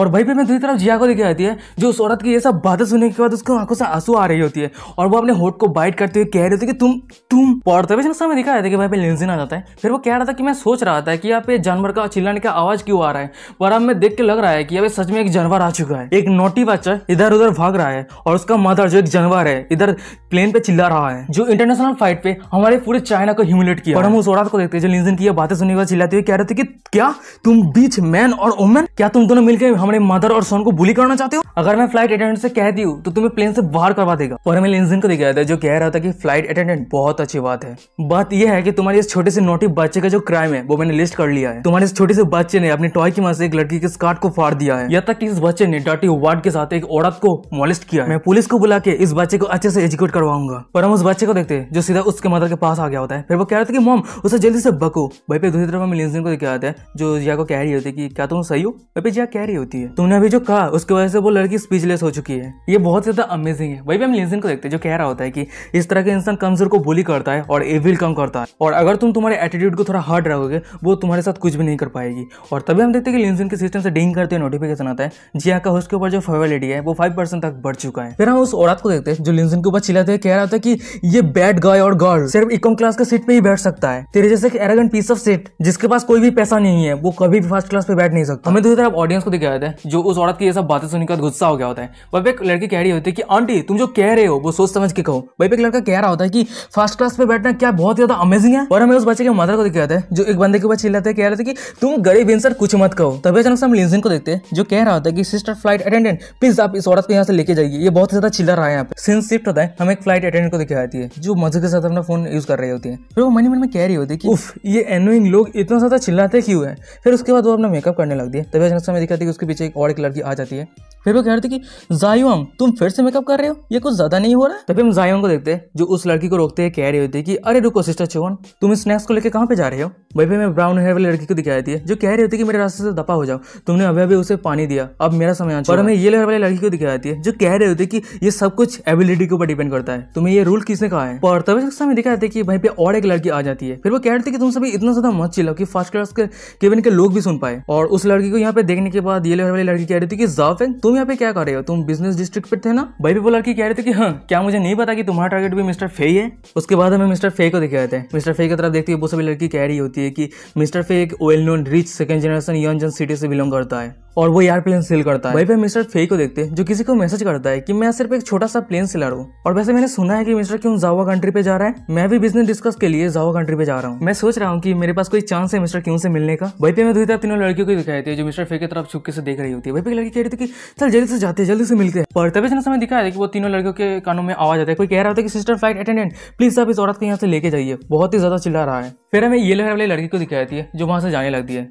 और भाई पे मैं दूसरी तरफ जिया को देखी जाती है जो उस औरत की ये सब बातें सुनने के बाद उसको आंखों से आंसू आ रही होती है और वो अपने होट को बाइट करते हुए कह रही होती है कि तुम तुम पढ़ते हुए समय दिखा रहे थे कि भाई पे लेंजिन आ जाता है फिर वो कह रहा था कि मैं सोच रहा था कि यहाँ पे जानवर का चिल्लाने का आवाज क्यों आ रहा है पर अब मैं देख के लग रहा है कि अभी सच में एक जानवर आ चुका है एक नोटी बच्चा इधर उधर भाग रहा है और उसका मदर जो एक जानवर है इधर प्लेन पे चिल्ला रहा है जो इंटरनेशनल फाइट पे हमारे पूरे चाइना को ह्यूमिलेट किया और हम उस औरत को देखते हैं जो लेंजिन की बातें सुनने के बाद चिल्लाती हुई कह रहे थे कि क्या तुम बीच मैन और वुमेन क्या तुम दोनों मिलकर हमारे मदर और सोन को बुली करना चाहते हो अगर मैं फ्लाइट अटेंडेंट से कहती हूँ तो तुम्हें प्लेन से बाहर करवा देगा और हमें लिंजन को दिखाया था जो कह रहा था कि फ्लाइट अटेंडेंट बहुत अच्छी बात है बात यह है कि तुम्हारे इस छोटे से नोटी बच्चे का जो क्राइम है वो मैंने लिस्ट कर लिया है तुम्हारे इस छोटे से बच्चे ने अपने टॉय की मदद से एक लड़की के स्कार्ट को फाड़ दिया है यहाँ तक कि इस बच्चे ने डॉटी वार्ड के साथ एक औरत को मोलिस्ट किया मैं पुलिस को बुला के इस बच्चे को अच्छे से एजुकेट करवाऊंगा पर हम उस बच्चे को देखते जो सीधा उसके मदर के पास आ गया होता है फिर वो कह रहा था कि मॉम उसे जल्दी से बको भाई पे दूसरी तरफ हमें लिंजन को दिखाया है जो जिया को कह रही होती है कि क्या तुम सही हो भाई पे जिया कह रही होती होती है तुमने अभी जो कहा उसकी वजह से वो लड़की स्पीचलेस हो चुकी है ये बहुत ज्यादा अमेजिंग है वही भी हम लिजन को देखते हैं जो कह रहा होता है कि इस तरह के इंसान कमजोर को बोली करता है और एविल कम करता है और अगर तुम तुम्हारे एटीट्यूड को थोड़ा हार्ड रहोगे वो तुम्हारे साथ कुछ भी नहीं कर पाएगी और तभी हम देखते हैं कि लिंसन के सिस्टम से डिंग करते हैं नोटिफिकेशन आता है जिया का उसके ऊपर जो फेवेलिटी है वो फाइव तक बढ़ चुका है फिर हम उस औरत को देखते हैं जो लिंसन के ऊपर चिल्लाते कह रहा था कि ये बैड गाय और गर्ल सिर्फ इकोम क्लास के सीट पे ही बैठ सकता है तेरे जैसे एरोगेंट पीस ऑफ सीट जिसके पास कोई भी पैसा नहीं है वो कभी भी फर्स्ट क्लास पे बैठ नहीं सकता हमें दूसरी तरफ ऑडियंस को दिखाया रहते है जो उस औरत की ये सब बातें सुनने सुनकर गुस्सा हो गया होता है वहीं पे एक लड़की कह रही होती है कि आंटी तुम जो कह रहे हो वो सोच समझ के कहो वहीं पे एक लड़का कह रहा होता है कि फर्स्ट क्लास में बैठना क्या बहुत ज्यादा अमेजिंग है और हमें उस बच्चे के मदर को दिखाते हैं जो एक बंदे के ऊपर चिल्लाते हैं कह रहे थे कि तुम गरीब इंसान कुछ मत कहो तभी अचानक से हम लिंजन को देखते हैं जो कह रहा होता है कि सिस्टर फ्लाइट अटेंडेंट प्लीज आप इस औरत को यहाँ से लेके जाइए ये बहुत ज्यादा चिल्ला रहा है यहाँ पे सिंस शिफ्ट होता है हमें एक फ्लाइट अटेंडेंट को दिखाई आती है जो मजे के साथ अपना फोन यूज कर रही होती है फिर वो मन मन में कह रही होती है कि उफ ये एनोइंग लोग इतना ज्यादा चिल्लाते क्यों है फिर उसके बाद वो अपना मेकअप करने लगती है तभी अचानक से हमें दिखाती है कि उसके पीछे एक और एक लड़की आ जाती है फिर वो कह रहे थे कि जायोंग तुम फिर से मेकअप कर रहे हो ये कुछ ज्यादा नहीं हो रहा है तभी हम जायोंग को देखते हैं जो उस लड़की को रोकते हैं कह रही होती है कि अरे रुको सिस्टर चौहान तुम स्नैक्स को लेकर कहाँ पे जा रहे हो भाई भाई मैं ब्राउन हेयर वाली लड़की को दिखाई है जो कह रही होती है कि मेरे रास्ते से दफा हो जाओ तुमने अभी अभी उसे पानी दिया अब मेरा समय आ और हमें ये हेयर वाली लड़की को दिखाई है जो कह रहे होती है कि ये सब कुछ एबिलिटी के ऊपर डिपेंड करता है तुम्हें ये रूल किसने कहा है और तभी कक्षा दिखाया कि भाई पे और एक लड़की आ जाती है फिर वो कह रहे थे कि तुम सभी इतना ज्यादा मत चिल्लाओ कि फर्स्ट क्लास के केवन के लोग भी सुन पाए और उस लड़की को यहाँ पे देखने के बाद ये हेयर वाली लड़की कह रही थी कि जाओ तुम तुम यहाँ पे क्या कर रहे हो तुम बिजनेस डिस्ट्रिक्ट पे थे ना भाई भी बोला कि कह रहे थे कि हाँ क्या मुझे नहीं पता कि तुम्हारा टारगेट भी मिस्टर फे है उसके बाद हमें मिस्टर फे को रहते हैं मिस्टर फे की तरफ देखते हुए वो सभी लड़की कह रही होती है कि मिस्टर फे एक well known rich second generation young जन सिटी से बिलोंग करता है और वो यार प्लेन सेल करता है वहीं पे मिस्टर फे को देखते हैं जो किसी को मैसेज करता है कि मैं सिर्फ एक छोटा सा प्लेन सेलर हूँ और वैसे मैंने सुना है कि मिस्टर क्यों जावा कंट्री पे जा रहा है मैं भी बिजनेस डिस्कस के लिए जावा कंट्री पे जा रहा हूँ मैं सोच रहा हूँ कि मेरे पास कोई चांस है मिस्टर क्यों से मिलने का वही पे मैं दूसरी तरफ तीनों लड़कियों को दिखाई थी जो मिस्टर फे की तरफ छुपके से देख रही होती है वही पे लड़की कह रही थी कि चल जल्दी से जाते हैं जल्दी से मिलते हैं पर तभी से समय दिखाया कि वो तीनों लड़कियों के कानों में आवाज आता है कोई कह रहा था कि सिस्टर फ्लाइट अटेंडेंट प्लीज आप इस औरत को यहाँ से लेके जाइए बहुत ही ज्यादा चिल्ला रहा है फिर हमें ये लड़की वाली लड़की को दिखाई थी जो वहां से जाने लगती है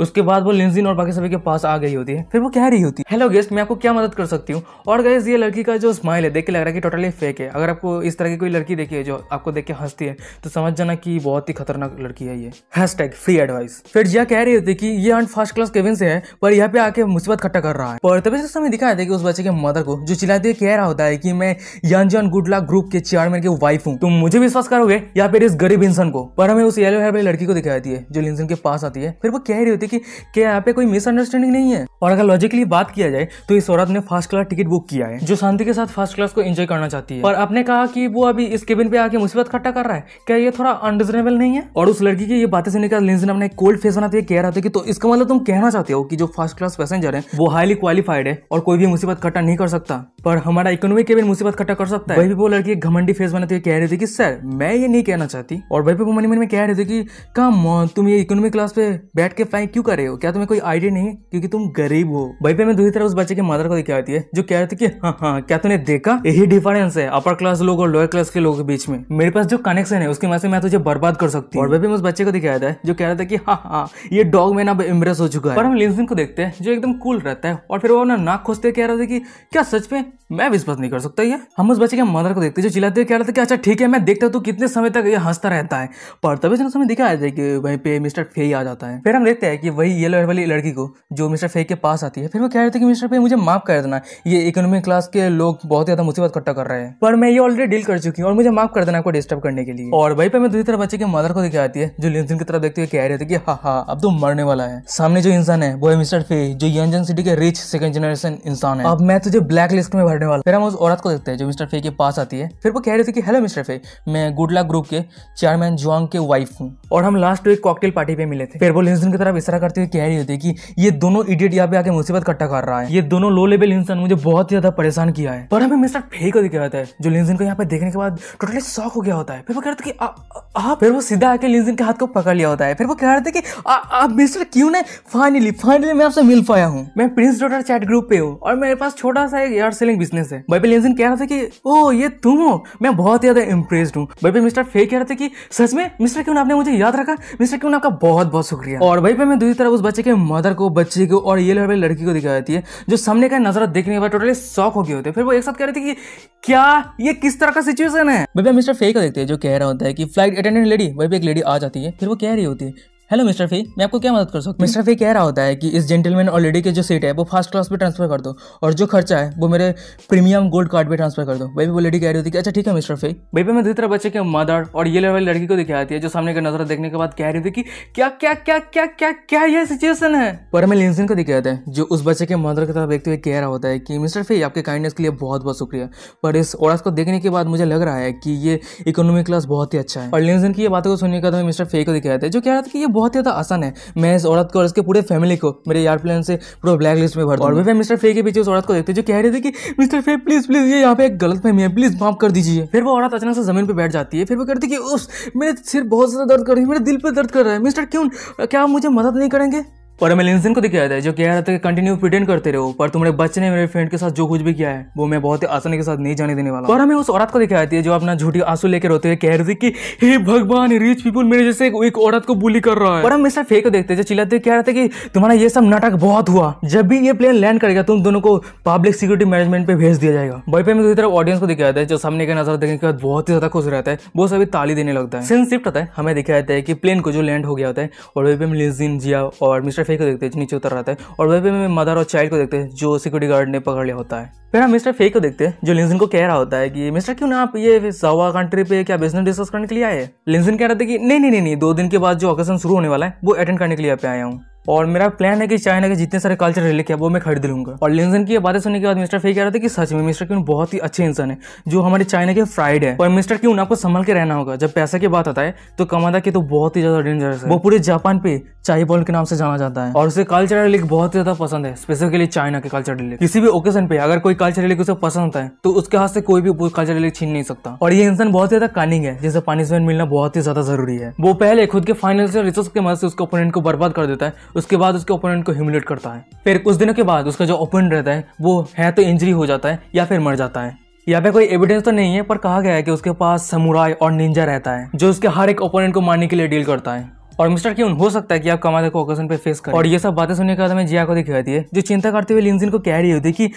उसके बाद वो लिंजिन और बाकी सभी के पास आ गई होती है फिर वो कह रही होती है हेलो गेस्ट मैं आपको क्या मदद कर सकती हूँ और गैस ये लड़की का जो स्माइल है देख के लग रहा है कि टोटली फेक है अगर आपको इस तरह की कोई लड़की देखी है जो आपको देख के हंसती है तो समझ जाना कि बहुत ही खतरनाक लड़की है ये हैश टैग फ्री एडवाइस फिर यह कह रही होती कि ये अंट फर्स्ट क्लास केविन से है पर यहाँ पे आके मुसीबत इकट्ठा कर रहा है और तभी से समय दिखाया था कि उस बच्चे के मदर को जो चिल्लाती है कह रहा होता है कि मैं गुड गुडला ग्रुप के चेयरमैन की वाइफ हूँ तुम मुझे विश्वास करोगे या फिर इस गरीब इंसान को पर हमें उस येलो हेयर वाली लड़की को दिखाई देती है जो लिंसन के पास आती है फिर वो कह रही होती कि क्या यहाँ पे कोई मिसअंडरस्टैंडिंग नहीं है और अगर लॉजिकली बात किया जाए तो इस औरत ने फर्स्ट क्लास टिकट बुक किया है जो शांति के साथ फर्स्ट क्लास को एंजॉय करना चाहती है और आपने कहा कि वो अभी इस केबिन पे आके मुसीबत खट्टा कर रहा है क्या ये थोड़ा अनरिजनेबल नहीं है और उस लड़की की ये बातें सुनने का लेंस अपने कोल्ड फेस बनाते हुए कह रहा था कि तो इसका मतलब तुम कहना चाहते हो कि जो फर्स्ट क्लास पैसेंजर है वो हाईली क्वालिफाइड है और कोई भी मुसीबत खट्टा नहीं कर सकता पर हमारा इकोनॉमिक केबिन मुसीबत खट्टा कर सकता है वो लड़की घमंडी फेस बनाते हुए कह रही थी कि सर मैं ये नहीं कहना चाहती और वही पे वो मनी मन में कह रहे थे कि कम तुम ये इकोनॉमिक क्लास पे बैठ के ये क्यों कर रहे हो क्या तुम्हें कोई आइडिया नहीं है क्योंकि तुम गरीब हो भाई पे मैं दूसरी तरफ उस बच्चे की मदर को देखा दिखाती है जो कह रही थी कि हाँ हाँ क्या तुमने देखा यही डिफरेंस है अपर क्लास लोग और लोअर क्लास के लोगों के बीच में मेरे पास जो कनेक्शन है उसके वजह से मैं तुझे बर्बाद कर सकती हूँ भाई पे उस बच्चे को दिखाया था जो कह रहा था कि हाँ हाँ ये डॉग मैन अब इम्प्रेस हो चुका है पर हम लिंसिन को देखते हैं जो एकदम कूल रहता है और फिर वो अपना नाक खोजते कह रहा था कि क्या सच में मैं विश्वास नहीं कर सकता ये हम उस बच्चे के मदर को देखते जो चिल्लाते कह रहा था कि अच्छा ठीक है मैं देखता हूँ कितने समय तक ये हंसता रहता है पर तभी से हमें दिखाया था कि वहीं पे मिस्टर फे आ जाता है फिर हम देखते हैं है कि वही येलो वाली लड़की को जो मिस्टर फे के पास आती है फिर वो कह रहे थे कि मिस्टर फे मुझे माफ़ कर देना ये इकोनॉमिक क्लास के लोग बहुत ज़्यादा मुसीबत इकट्ठा कर रहे हैं पर मैं ये ऑलरेडी डील कर चुकी हूँ और मुझे माफ़ कर देना आपको डिस्टर्ब करने के लिए और वही पर मैं दूसरी तरफ बच्चे के मदर को दिखा आती है जो लिंसन की तरफ देखते हुए कह रहे थे कि हाँ हाँ अब तो मरने वाला है सामने जो इंसान है वो है मिस्टर फे जो यंजन सिटी के रिच सेकंड जनरेशन इंसान है अब मैं तुझे ब्लैक लिस्ट में भरने वाला फिर हम उस औरत को देखते हैं जो मिस्टर फे के पास आती है फिर वो कह रहे थे कि हेलो मिस्टर फे मैं गुड ग्रुप के चेयरमैन जुआंग के वाइफ हूँ और हम लास्ट वीक कॉकटेल पार्टी पे मिले थे फिर वो लिंसन की तरफ इस तरह करते हुए कह रही होती है कि ये दोनों इडियट यहाँ पे आके मुसीबत इकट्ठा कर रहा है ये दोनों लो लेवल इंसान मुझे बहुत ही ज्यादा परेशान किया है पर हमें मिस्टर फे को दिखाया होता है जो लिंजन को यहाँ पे देखने के बाद टोटली शॉक हो गया होता है फिर वो कह रहे थे फिर वो सीधा आके लिंजन के हाथ को पकड़ लिया होता है फिर वो कह रहे थे कि आप मिस्टर क्यों ने फाइनली फाइनली मैं आपसे मिल पाया हूँ मैं प्रिंस डॉटर चैट ग्रुप पे हूँ और मेरे पास छोटा सा एक एयर सेलिंग बिजनेस है भाई लिंजन कह रहा था कि ओ ये तुम हो मैं बहुत ज्यादा इम्प्रेस्ड हूँ भाई मिस्टर फे कह रहे थे कि सच में मिस्टर क्यों आपने मुझे याद रखा मिस्टर क्यों आपका बहुत बहुत शुक्रिया और भाई में दूसरी तरफ उस बच्चे के मदर को बच्चे को और ये लड़की को दिखाई देती है जो सामने का नजर देखने के बाद टोटली शौक हो गए होते हैं फिर वो एक साथ कह रहे थे कि क्या ये किस तरह का सिचुएशन है मिस्टर फेक देखते हैं जो कह रहा होता है कि फ्लाइट अटेंडेंट लेडी वही भी एक लेडी आ जाती है फिर वो कह रही होती है हेलो मिस्टर फी मैं आपको क्या मदद कर सकता हूँ मिस्टर फी कह रहा होता है कि इस जेंटलमैन और के जो सीट है वो फर्स्ट क्लास पे ट्रांसफर कर दो और जो खर्चा है वो मेरे प्रीमियम गोल्ड कार्ड पे ट्रांसफर कर दो भाई वो लेडी कह रही होती है कि अच्छा ठीक है मिस्टर फी भाई पे मैं दूसरा बच्चे के मदर और ये वाली लड़की को दिखाई आती है जो सामने का नजर देखने के बाद कह रही थी कि क्या क्या क्या क्या क्या क्या यह सिचुएशन है पर मैं लिंसन को दिखाया था जो उस बच्चे के मदर की तरफ देखते हुए कह रहा होता है कि मिस्टर फी आपके काइंडनेस के लिए बहुत बहुत शुक्रिया पर इस औरत को देखने के बाद मुझे लग रहा है कि ये इकोनॉमिक क्लास बहुत ही अच्छा है और लिंसन की ये बातों को सुनने के बाद मिस्टर फे को दिखाया था जो कह रहा था कि ये बहुत ज़्यादा आसान है मैं इस औरत को और इसके पूरे फैमिली को मेरे यार से पूरा ब्लैक लिस्ट में भर और भी मैं मिस्टर फे के पीछे उस औरत को देखते जो कह रहे थे कि मिस्टर फे प्लीज़ प्लीज़ ये यहाँ पे एक गलत फहमी है प्लीज़ माफ़ कर दीजिए फिर वो औरत अचानक से ज़मीन पर बैठ जाती है फिर वो कहती है कि उस मेरे सिर बहुत ज़्यादा दर्द कर रही है मेरे दिल पर दर्द कर रहा है मिस्टर क्यों क्या आप मुझे मदद नहीं करेंगे और हमें लिंसन को दिखाया जाता है जो कह रहा था कि कंटिन्यू प्रिटेंड करते रहो पर तुम्हारे बच्चे ने मेरे फ्रेंड के साथ जो कुछ भी किया है वो मैं बहुत ही आसानी के साथ नहीं जाने देने वाला और हमें उस औरत को दिखाया जाती है जो अपना झूठी आंसू लेकर रोते हुए कह रही थी कि हे भगवान रिच पीपल मेरे जैसे एक औरत को बुली कर रहा है और हम मिस्टर फेक को देखते जो चिल्लाते कह रहे थे कि तुम्हारा ये सब नाटक बहुत हुआ जब भी ये प्लेन लैंड करेगा तुम दोनों को पब्लिक सिक्योरिटी मैनेजमेंट पे भेज दिया जाएगा वही पे दूसरी तरफ ऑडियंस को दिखाया जाता है जो सामने का नजर देखने के बाद बहुत ही ज्यादा खुश रहता है वो सभी ताली देने लगता है सिंस शिफ्ट होता है हमें दिखाया जाता है कि प्लेन को जो लैंड हो गया होता है और वही पे हम लिजिन जिया और मिस्टर रेफरी को देखते हैं नीचे उतर रहा है और वहीं पर मदर और चाइल्ड को देखते हैं जो सिक्योरिटी गार्ड ने पकड़ लिया होता है फिर हम मिस्टर फे को देखते हैं जो लिंजन को कह रहा होता है कि मिस्टर क्यों ना आप ये सवा कंट्री पे क्या बिजनेस डिस्कस करने के लिए आए लिंजन कह रहा था कि नहीं नहीं नहीं दो दिन के बाद जो ऑकेशन शुरू होने वाला है वो अटेंड करने के लिए आप आया हूँ और मेरा प्लान है कि चाइना के जितने सारे कल्चर रिलेक है वो मैं खरीद लूंगा और लिंजन की बातें सुनने के बाद मिस्टर फे कह रहा था कि सच में मिस्टर क्यों बहुत ही अच्छे इंसान है जो हमारे चाइना के फ्राइड है और मिस्टर क्यों आपको संभल के रहना होगा जब पैसा की बात आता है तो कमादा की तो बहुत ही ज्यादा डेंजरस है वो पूरे जापान पे चाई बॉल के नाम से जाना जाता है और उसे कल्चर रिलिक बहुत ही ज्यादा पसंद है स्पेसिफिकली चाइना के कल्चर रिलिक किसी भी ओकेजन पे अगर कोई कालचा रेलिक उसे पसंद होता है तो उसके हाथ से कोई भी वो कालचा रेलिक छीन नहीं सकता और ये इंसान बहुत ज्यादा कानिंग है जिसे पनिशमेंट मिलना बहुत ही ज्यादा जरूरी है वो पहले खुद के फाइनेंशियल रिसोर्स के मदद से उसके ओपोनेंट को बर्बाद कर देता है उसके बाद उसके ओपोनेंट को ह्यूमिलेट करता है फिर कुछ दिनों के बाद उसका जो ओपोनेंट रहता है वो है तो इंजरी हो जाता है या फिर मर जाता है यहाँ पे कोई एविडेंस तो नहीं है पर कहा गया है कि उसके पास समुराई और निंजा रहता है जो उसके हर एक ओपोनेंट को मारने के लिए डील करता है और मिस्टर क्यून हो सकता है कि आप कमादा को ओकेजन पे फेस करें और ये सब बातें सुनने के बाद हमें जिया को दिखाई है जो चिंता करते हुए लिंजिन को कह रही होती कि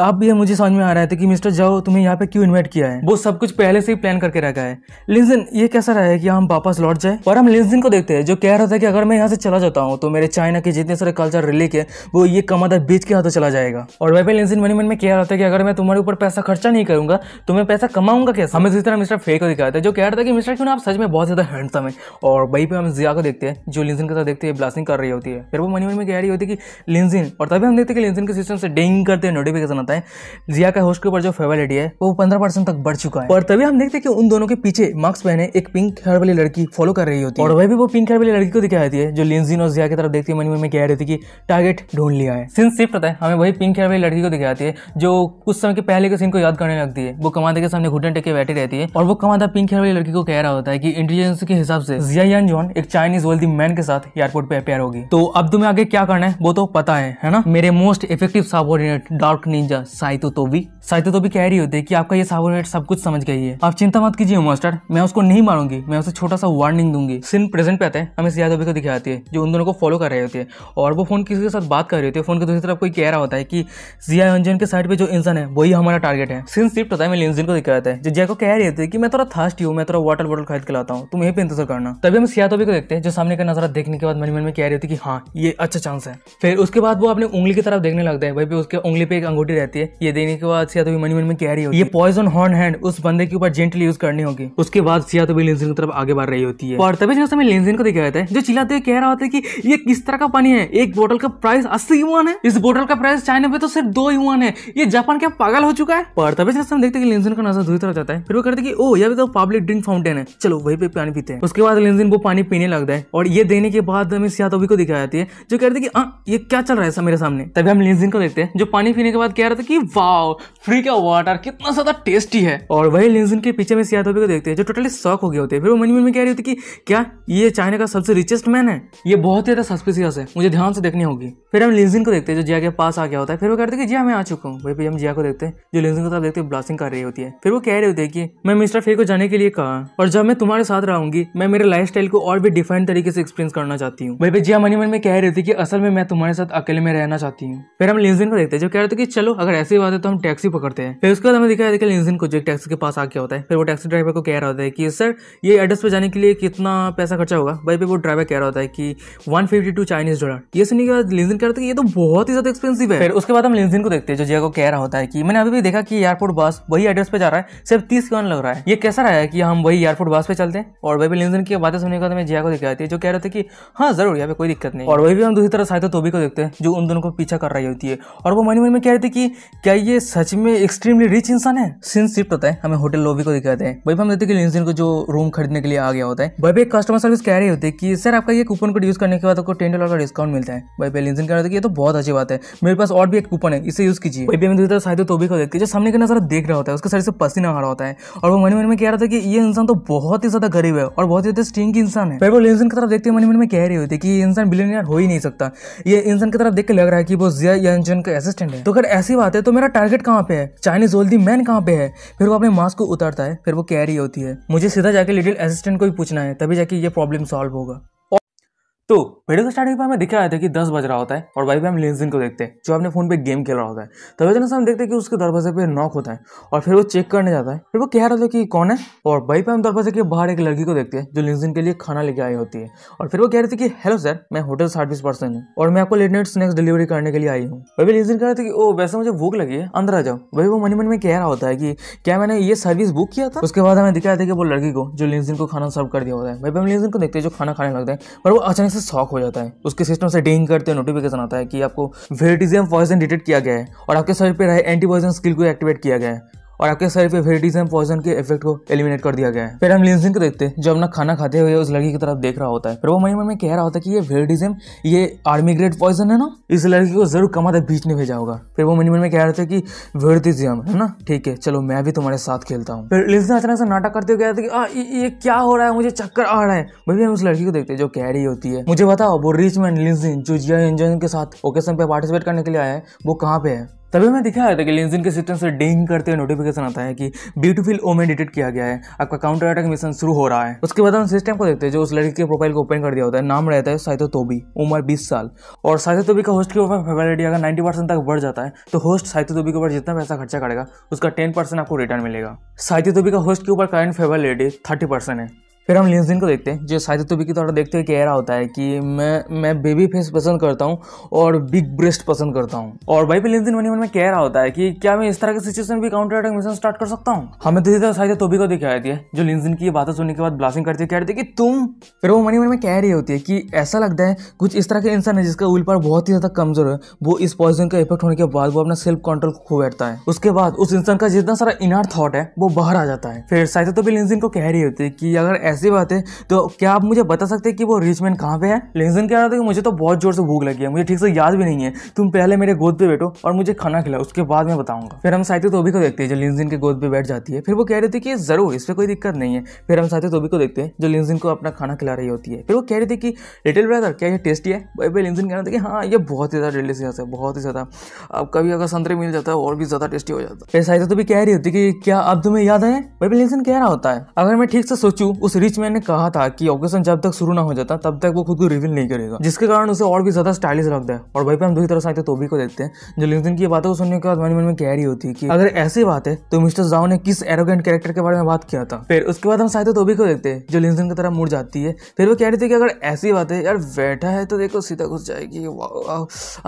आप भी मुझे समझ में आ रहा है तो कि मिस्टर जाओ तुम्हें यहाँ पे क्यों इन्वाइट किया है वो सब कुछ पहले से ही प्लान करके रखा है लिंजिन ये कैसा रहा है कि हम वापस लौट जाए और हम लिंजिन को देखते हैं जो कह रहा था कि अगर मैं यहाँ से चला जाता हूँ तो मेरे चाइना के जितने सारे कल्चर रिलेक है वो ये कमादा बीच के हाथों चला जाएगा और वह लिंजिन मनी मन में कह रहा था कि अगर मैं तुम्हारे ऊपर पैसा खर्चा नहीं करूंगा तो मैं पैसा कमाऊंगा कैसे हमें जिस तरह मिस्टर फेक को दिखाया था जो कह रहा था कि मिस्टर क्यों आप सच में बहुत ज्यादा हैंडसम है और वही पे हम जाकर देखते हैं जो लिंजिन के साथ देखते हैं ब्लास्टिंग कर रही होती है फिर वो मनी मन में कह रही होती है कि लिंजिन और तभी हम देखते हैं कि लिंजिन के सिस्टम से डेंग करते हैं नोटिफिकेशन आता है जिया का होस्ट के ऊपर जो फेवलिटी है वो पंद्रह तक बढ़ चुका है और तभी हम देखते हैं कि उन दोनों के पीछे मास्क पहने एक पिंक हेयर वाली लड़की फॉलो कर रही होती है और वह भी वो पिंक हेयर वाली लड़की को दिखाई देती है जो लिंजिन और जिया की तरफ देखती है मनी मन में कह रही थी कि टारगेट ढूंढ लिया है सिंस सिर्फ पता है हमें वही पिंक हेयर वाली लड़की को दिखाती है जो कुछ समय के पहले के सीन को याद करने लगती है वो कमांडर के सामने घुटन टेके बैठी रहती है और वो कमांडर पिंक हेयर वाली लड़की को कह रहा होता है कि इंटेलिजेंस के हिसाब से जिया यान जॉन एक चाइनीज वेल्दी मैन के साथ एयरपोर्ट पे अपेयर होगी तो अब तुम्हें आगे क्या करना है वो तो पता है है ना मेरे most effective subordinate dark ninja Saito तो भी साइतो तो भी कह रही होती है कि आपका ये सबोर्डिनेट सब कुछ समझ गई है आप चिंता मत कीजिए मास्टर मैं उसको नहीं मारूंगी मैं उसे छोटा सा वार्निंग दूंगी सिन प्रेजेंट पे आते हैं हमें सिया को दिखाती है जो उन दोनों को फॉलो कर रहे होते हैं और वो फोन किसी के साथ बात कर रही होती है फोन के दूसरी तरफ कोई कह रहा होता है कि जिया अंजन के साइड पे जो इंसान है वही हमारा टारगेट है सिन सिर्फ पता है मैं इंजन को दिखाता है जो जिया को कह रही होती है कि मैं थोड़ा थर्स्ट हूँ मैं थोड़ा वाटर बॉटल खरीद के लाता हूँ तुम यहीं पर इंतजार करना तभी हम सिया को देखते सकते हैं जो सामने का नजारा देखने के बाद मन मन में कह रही होती है कि हाँ ये अच्छा चांस है फिर उसके बाद वो अपने उंगली की तरफ देखने लगता है भाई उसके उंगली पे एक अंगूठी रहती है ये देने के बाद सिया तो भी मन मन में कह रही होती है ये पॉइजन हॉर्न हैंड उस बंदे के ऊपर जेंटली यूज करनी होगी उसके बाद सिया तो भी लिंजिन की तरफ आगे बढ़ रही होती है और तभी जो समय लेंजिन को देखा जाता है जो चिल्लाते हुए कह रहा होता है की ये किस तरह का पानी है एक बोतल का प्राइस अस्सी युवान है इस बोतल का प्राइस चाइना पे तो सिर्फ दो युवान है ये जापान क्या पागल हो चुका है पर तभी जैसे हम देखते हैं कि लेंजिन का नजर दूसरी तरफ जाता है फिर वो कहते हैं कि ओ यह भी तो पब्लिक ड्रिंक फाउंटेन है चलो वही पे पानी पीते हैं उसके बाद लिंजिन वो पानी पीने लगा रख दें और ये देने के बाद हम इस यादवी को दिखाई जाती है जो कह रहे थे कि हाँ ये क्या चल रहा है सर मेरे सामने तभी हम लिंजिन को देखते हैं जो पानी पीने के बाद कह रहा था कि वाओ फ्री का वाटर कितना ज्यादा टेस्टी है और वही लिंजिन के पीछे में यादवी को देखते हैं जो टोटली शौक हो गए होते हैं फिर वो मन में कह रही होती कि क्या ये चाइना का सबसे रिचेस्ट मैन है ये बहुत ही ज्यादा सस्पिशियस है मुझे ध्यान से देखनी होगी फिर हम लिंजिन को देखते हैं जो जिया के पास आ गया होता है फिर वो कहते हैं जिया मैं आ चुका हूँ वही भी हम जिया को देखते हैं जो लिंजिन को तरफ देखते हैं ब्लास्टिंग कर रही होती है फिर वो कह रहे होते हैं कि मैं मिस्टर फे को जाने के लिए कहा और जब मैं तुम्हारे साथ रहूंगी मैं मेरे लाइफ को और भी डिफरेंट डिफरेंट तरीके से एक्सपीरियंस करना चाहती हूँ भाई भाई जिया मनी मन में कह रही थी कि असल में मैं तुम्हारे साथ अकेले में रहना चाहती हूँ फिर हम लिंजिन को देखते हैं जो कह रहे थे कि चलो अगर ऐसी बात है तो हम टैक्सी पकड़ते हैं फिर उसके बाद हमें दिखाया देखिए लिंजिन को जो टैक्सी के पास आके होता है फिर वो टैक्सी ड्राइवर को कह रहा होता है कि सर ये एड्रेस पर जाने के लिए कितना पैसा खर्चा होगा भाई भाई वो ड्राइवर कह रहा होता है कि one fifty two Chinese dollar ये सुनने के बाद लिंजिन कह रहा था कि ये तो बहुत ही ज्यादा एक्सपेंसिव है फिर उसके बाद हम लिंजिन को देखते हैं जो जिया को कह रहा होता है कि मैंने अभी भी देखा कि एयरपोर्ट बस वही एड्रेस पर जा रहा है सिर्फ तीस कौन लग रहा है ये कैसा रहा है कि हम वही एयरपोर्ट बस पे चलते हैं और भाई लिंजिन की बातें सुनने के बाद मैं जिया को के आती है जो कह रहे थे कि हाँ ज़रूर यहाँ पे कोई दिक्कत नहीं और वही भी हम दूसरी तरफ सहायता तोबी को देखते हैं जो उन दोनों को पीछा कर रही होती है और वो मन मन में कह रहे थे कि क्या ये सच में एक्सट्रीमली रिच इंसान है सिंस शिफ्ट होता है हमें होटल लोबी को दिखाते हैं वही हम देखते हैं कि को जो रूम खरीदने के लिए आ गया होता है वही एक कस्टमर सर्विस कह रहे होते हैं कि सर आपका ये कूपन कोड यूज़ करने के बाद आपको टेन डॉलर का डिस्काउंट मिलता है वही भी लिंसन कह रहे थे कि ये तो बहुत अच्छी बात है मेरे पास और भी एक कूपन है इसे यूज़ कीजिए वही भी हम दूसरी तरफ सहायता तोबी को देखते हैं जो सामने का नजर देख रहा होता है उसके शरीर से पसीना आ रहा होता है और वो मनी मन में कह रहा था कि ये इंसान तो बहुत ही ज़्यादा गरीब है और बहुत ही ज़्यादा स्टिंग इंसान है इंसान की तरफ देखते हुए मन मन में कह रहे होते कि इंसान बिलियनियर हो ही नहीं सकता ये इंसान की तरफ देख के लग रहा है कि वो जिया यांजन का असिस्टेंट है तो अगर ऐसी बात है तो मेरा टारगेट कहाँ पे है चाइनीज ओल्दी मैन कहाँ पे है फिर वो अपने मास्क को उतारता है फिर वो कह रही होती है मुझे सीधा जाके लिटिल असिस्टेंट को भी पूछना है तभी जाके ये प्रॉब्लम सॉल्व होगा तो वीडियो को स्टार्टिंग में हमें दिख रहा था कि दस बज रहा होता है और भाई पे हम लिंजिन को देखते हैं जो अपने फोन पे गेम खेल रहा होता है तो वजह से हम देखते हैं कि उसके दरवाजे पे नॉक होता है और फिर वो चेक करने जाता है फिर वो कह रहा था कि कौन है और भाई पे हम दरवाजे के बाहर एक लड़की को देखते हैं जो लिंजिन के लिए खाना लेके आई होती है और फिर वो कह रहे थे कि हेलो सर मैं होटल सर्विस पर्सन हूँ और मैं आपको लेट नाइट स्नैक्स डिलीवरी करने के लिए आई हूँ भाई लिंजिन कह रहे थे कि ओ वैसे मुझे भूख लगी है अंदर आ जाओ भाई वो मनी मन में कह रहा होता है कि क्या मैंने ये सर्विस बुक किया था उसके बाद हमें दिखाया था कि वो लड़की को जो लिंजिन को खाना सर्व कर दिया होता है भाई हम लिंजिन को देखते हैं जो खाना खाने लगता है पर वो अचानक से शॉक हो जाता है उसके सिस्टम से डिंग करते हैं नोटिफिकेशन आता है कि आपको वेरिटिजियम पॉइजन डिटेक्ट किया गया है और आपके शरीर पर एंटी पॉइजन स्किल को एक्टिवेट किया गया है और आपके शरीर पे वेरिटीज एंड पॉइजन के इफेक्ट को एलिमिनेट कर दिया गया है फिर हम लिंसिंग को देखते हैं जो अपना खाना खाते हुए उस लड़की की तरफ देख रहा होता है फिर वो मन में कह रहा होता है कि ये वेरिटिज्म ये आर्मी ग्रेड पॉइजन है ना इस लड़की को जरूर कमा तक बीच ने भेजा होगा फिर वो मन में कह रहे थे कि वेरिटिज्म है ना ठीक है चलो मैं भी तुम्हारे साथ खेलता हूँ फिर लिंसिंग अचानक से नाटक करते हुए कह रहे थे कि ये क्या हो रहा है मुझे चक्कर आ रहा है भाई हम उस लड़की को देखते हैं जो कह रही होती है मुझे बताओ वो रिच मैन लिंसिंग जो जिया इंजन के साथ ओकेशन पे पार्टिसिपेट करने के लिए आया है वो कहाँ पे है तभी हमें दिखाया था कि लिंजिन के सिस्टम से डिंग करते हुए नोटिफिकेशन आता है कि ब्यूटीफुल ओमेन डिटेक्ट किया गया है आपका काउंटर अटैक मिशन शुरू हो रहा है उसके बाद हम सिस्टम को देखते हैं जो उस लड़की के प्रोफाइल को ओपन कर दिया होता है नाम रहता है साइथो तोबी उम्र बीस साल और साइथो तोबी का होस्ट के ऊपर फेबिलिटी अगर नाइन्टी परसेंट तक बढ़ जाता है तो होस्ट साइथो तोबी के ऊपर जितना पैसा खर्चा करेगा उसका टेन परसेंट आपको रिटर्न मिलेगा साइथो तोबी का होस्ट के ऊपर करंट फेबिलिटी थर्टी परसेंट है फिर हम लिंक्डइन को देखते हैं जो साहित्य तुबी तो की तरह देखते हैं कह रहा होता है कि मैं मैं बेबी फेस पसंद करता हूँ और बिग ब्रेस्ट पसंद करता हूँ और भाई पे लिंक्डइन मनी मन में कह रहा होता है कि क्या मैं इस तरह के सिचुएशन भी काउंटर अटैक मिशन स्टार्ट कर सकता हूँ हमें तो सीधा साहित्य तुबी को दिखाई देती है जो लिंक्डइन की बातें सुनने के बाद ब्लासिंग करती है कह रही थी कि तुम फिर वो मनी मन में कह रही होती है कि ऐसा लगता है कुछ इस तरह के इंसान है जिसका उल पर बहुत ही ज्यादा कमजोर है वो इस पॉइजन का इफेक्ट होने के बाद वो अपना सेल्फ कंट्रोल खो बैठता है उसके बाद उस इंसान का जितना सारा इनर थॉट है वो बाहर आ जाता है फिर साहित्य तुबी भी को कह रही होती है कि अगर ऐसी बात है तो क्या आप मुझे बता सकते हैं कि वो रिच मैन कहाँ पे है लिंजन कह रहा था कि मुझे तो बहुत जोर से भूख लगी है मुझे ठीक से याद भी नहीं है तुम पहले मेरे गोद पे बैठो और मुझे खाना खिलाओ उसके बाद मैं बताऊंगा फिर हम साथी तोबी को देखते हैं जो लिंजिन के गोद पे बैठ जाती है फिर वो कह रहे थे कि जरूर इस पर कोई दिक्कत नहीं है फिर हम साथी तोबी को देखते हैं जो लिंजिन को अपना खाना खिला रही होती है फिर वो कह रहे थे कि लिटिल ब्रदर क्या ये टेस्टी है भाई कह रहा था कि हाँ ये बहुत ही ज़्यादा डिलीशियस है बहुत ही ज़्यादा अब कभी अगर संतरे मिल जाता है और भी ज़्यादा टेस्टी हो जाता है फिर साहित्य तो भी कह रही होती है कि क्या अब तुम्हें याद है भाई लिंजिन कह रहा होता है अगर मैं ठीक से सोचू उस रिच ने कहा था कि ऑकेशन जब तक शुरू ना हो जाता तब तक वो खुद को रिवील नहीं करेगा जिसके कारण उसे और भी ज्यादा स्टाइलिश लगता है और भाई पे हम दूसरी तरफ आते तो भी को देखते हैं जो लिंकन की बातों को सुनने के बाद मन में रही होती है कि अगर ऐसी बात है तो मिस्टर जाओ ने किस एरोगेंट कैरेक्टर के बारे में बात किया था फिर उसके बाद हम साहित्य तो भी को देखते हैं जो लिंकन की तरफ मुड़ जाती है फिर वो कह रही थी कि अगर ऐसी बात है यार बैठा है तो देखो सीधा घुस जाएगी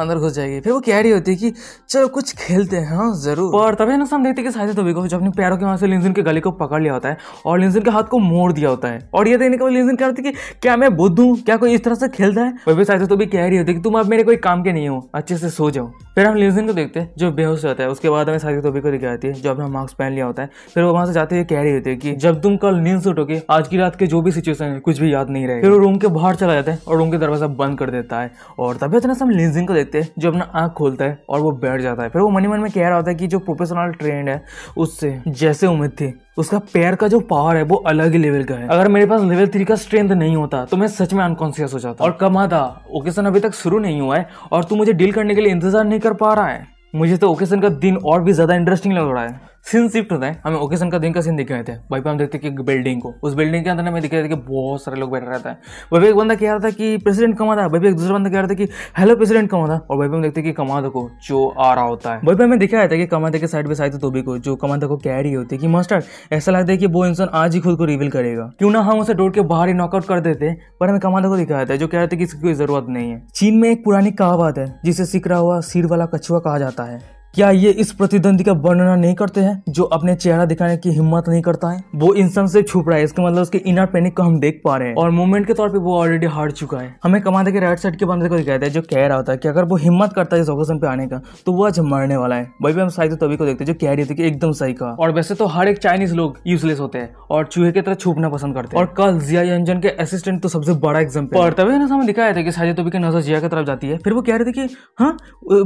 अंदर घुस जाएगी फिर वो कह रही होती है कि चलो कुछ खेलते हैं हाँ जरूर और तभी ना हम देखते हैं कि साहित्य तो भी को जो अपने पैरों के वहां से लिंजन के गले को पकड़ लिया होता है और लिंजन के हाथ को मोड़ दिया होता है होता है और ये देखने का मतलब रीजन क्या होता है कि क्या मैं बुद्ध हूँ क्या कोई इस तरह से खेलता है और भी साइसा तो भी कह रही होती है कि तुम अब मेरे कोई काम के नहीं हो अच्छे से सो जाओ फिर हम लीजन को देखते हैं जो बेहोश रहता है उसके बाद हमें साइसा तोबी को दिखाती है जो अपना मास्क पहन लिया होता है फिर वो वहां से जाते हुए कह रही होती है कि जब तुम कल नींद से उठोगे आज की रात के जो भी सिचुएशन है कुछ भी याद नहीं रहे फिर वो रूम के बाहर चला जाता है और रूम के दरवाजा बंद कर देता है और तभी इतना हम लीजिंग को देखते हैं जो अपना आँख खोलता है और वो बैठ जाता है फिर वो मनी मन में कह रहा होता है कि जो प्रोफेशनल ट्रेंड है उससे जैसे उम्मीद थी उसका पैर का जो पावर है वो अलग ही लेवल का है अगर मेरे पास लेवल थ्री का स्ट्रेंथ नहीं होता तो मैं सच में अनकॉन्सियस हो जाता और था ओकेशन अभी तक शुरू नहीं हुआ है और तू मुझे डील करने के लिए इंतजार नहीं कर पा रहा है मुझे तो ओकेशन का दिन और भी ज़्यादा इंटरेस्टिंग लग रहा है सीन शिफ्ट होता है हमें ओकेशन का दिन का सीन दिखे हुए थे वहीं पर हम देखते कि बिल्डिंग को उस बिल्डिंग के अंदर हमें दिखाई देता कि बहुत सारे लोग बैठे रहता है वह भी एक बंदा कह रहा था कि प्रेसिडेंट कमा था वह भी एक दूसरा बंदा कह रहा था कि हेलो प्रेसिडेंट कमा था और भाई पे हम देखते कि कमा को जो आ रहा होता है भाई पे हमें दिखाया था कि कमा के साइड बाई साइड तो भी को जो कमा को कैरी होती है कि मास्टर ऐसा लगता है कि वो इंसान आज ही खुद को रिवील करेगा क्यों ना हम उसे डोर के बाहर ही नॉकआउट कर देते पर हमें कमा को दिखाया था जो कह रहे थे कि इसकी कोई जरूरत नहीं है चीन में एक पुरानी कहावत है जिसे सिकरा हुआ सिर वाला कछुआ कहा जाता है क्या ये इस प्रतिद्वंदी का वर्णना नहीं करते हैं जो अपने चेहरा दिखाने की हिम्मत नहीं करता है वो इंसान से छुप रहा है इसका मतलब उसके इनर पैनिक को हम देख पा रहे हैं और मूवमेंट के तौर पे वो ऑलरेडी हार चुका है हमें कमाते के राइट साइड के बंदे को दिखाया है जो कह रहा होता है कि अगर वो हिम्मत करता है इस ओकेशन पे आने का तो वो आज मरने वाला है वही भी हम साइज तभी को देखते हैं जो कह रही थी कि एकदम सही कहा और वैसे तो हर एक चाइनीज लोग यूजलेस होते हैं और चूहे की तरह छुपना पसंद करते हैं और कल जिया यंजन के असिस्टेंट तो सबसे बड़ा एग्जाम्पल और तभी ना हमें दिखाया था कि साइज तभी की नजर जिया की तरफ जाती है फिर वो कह रहे थे कि हाँ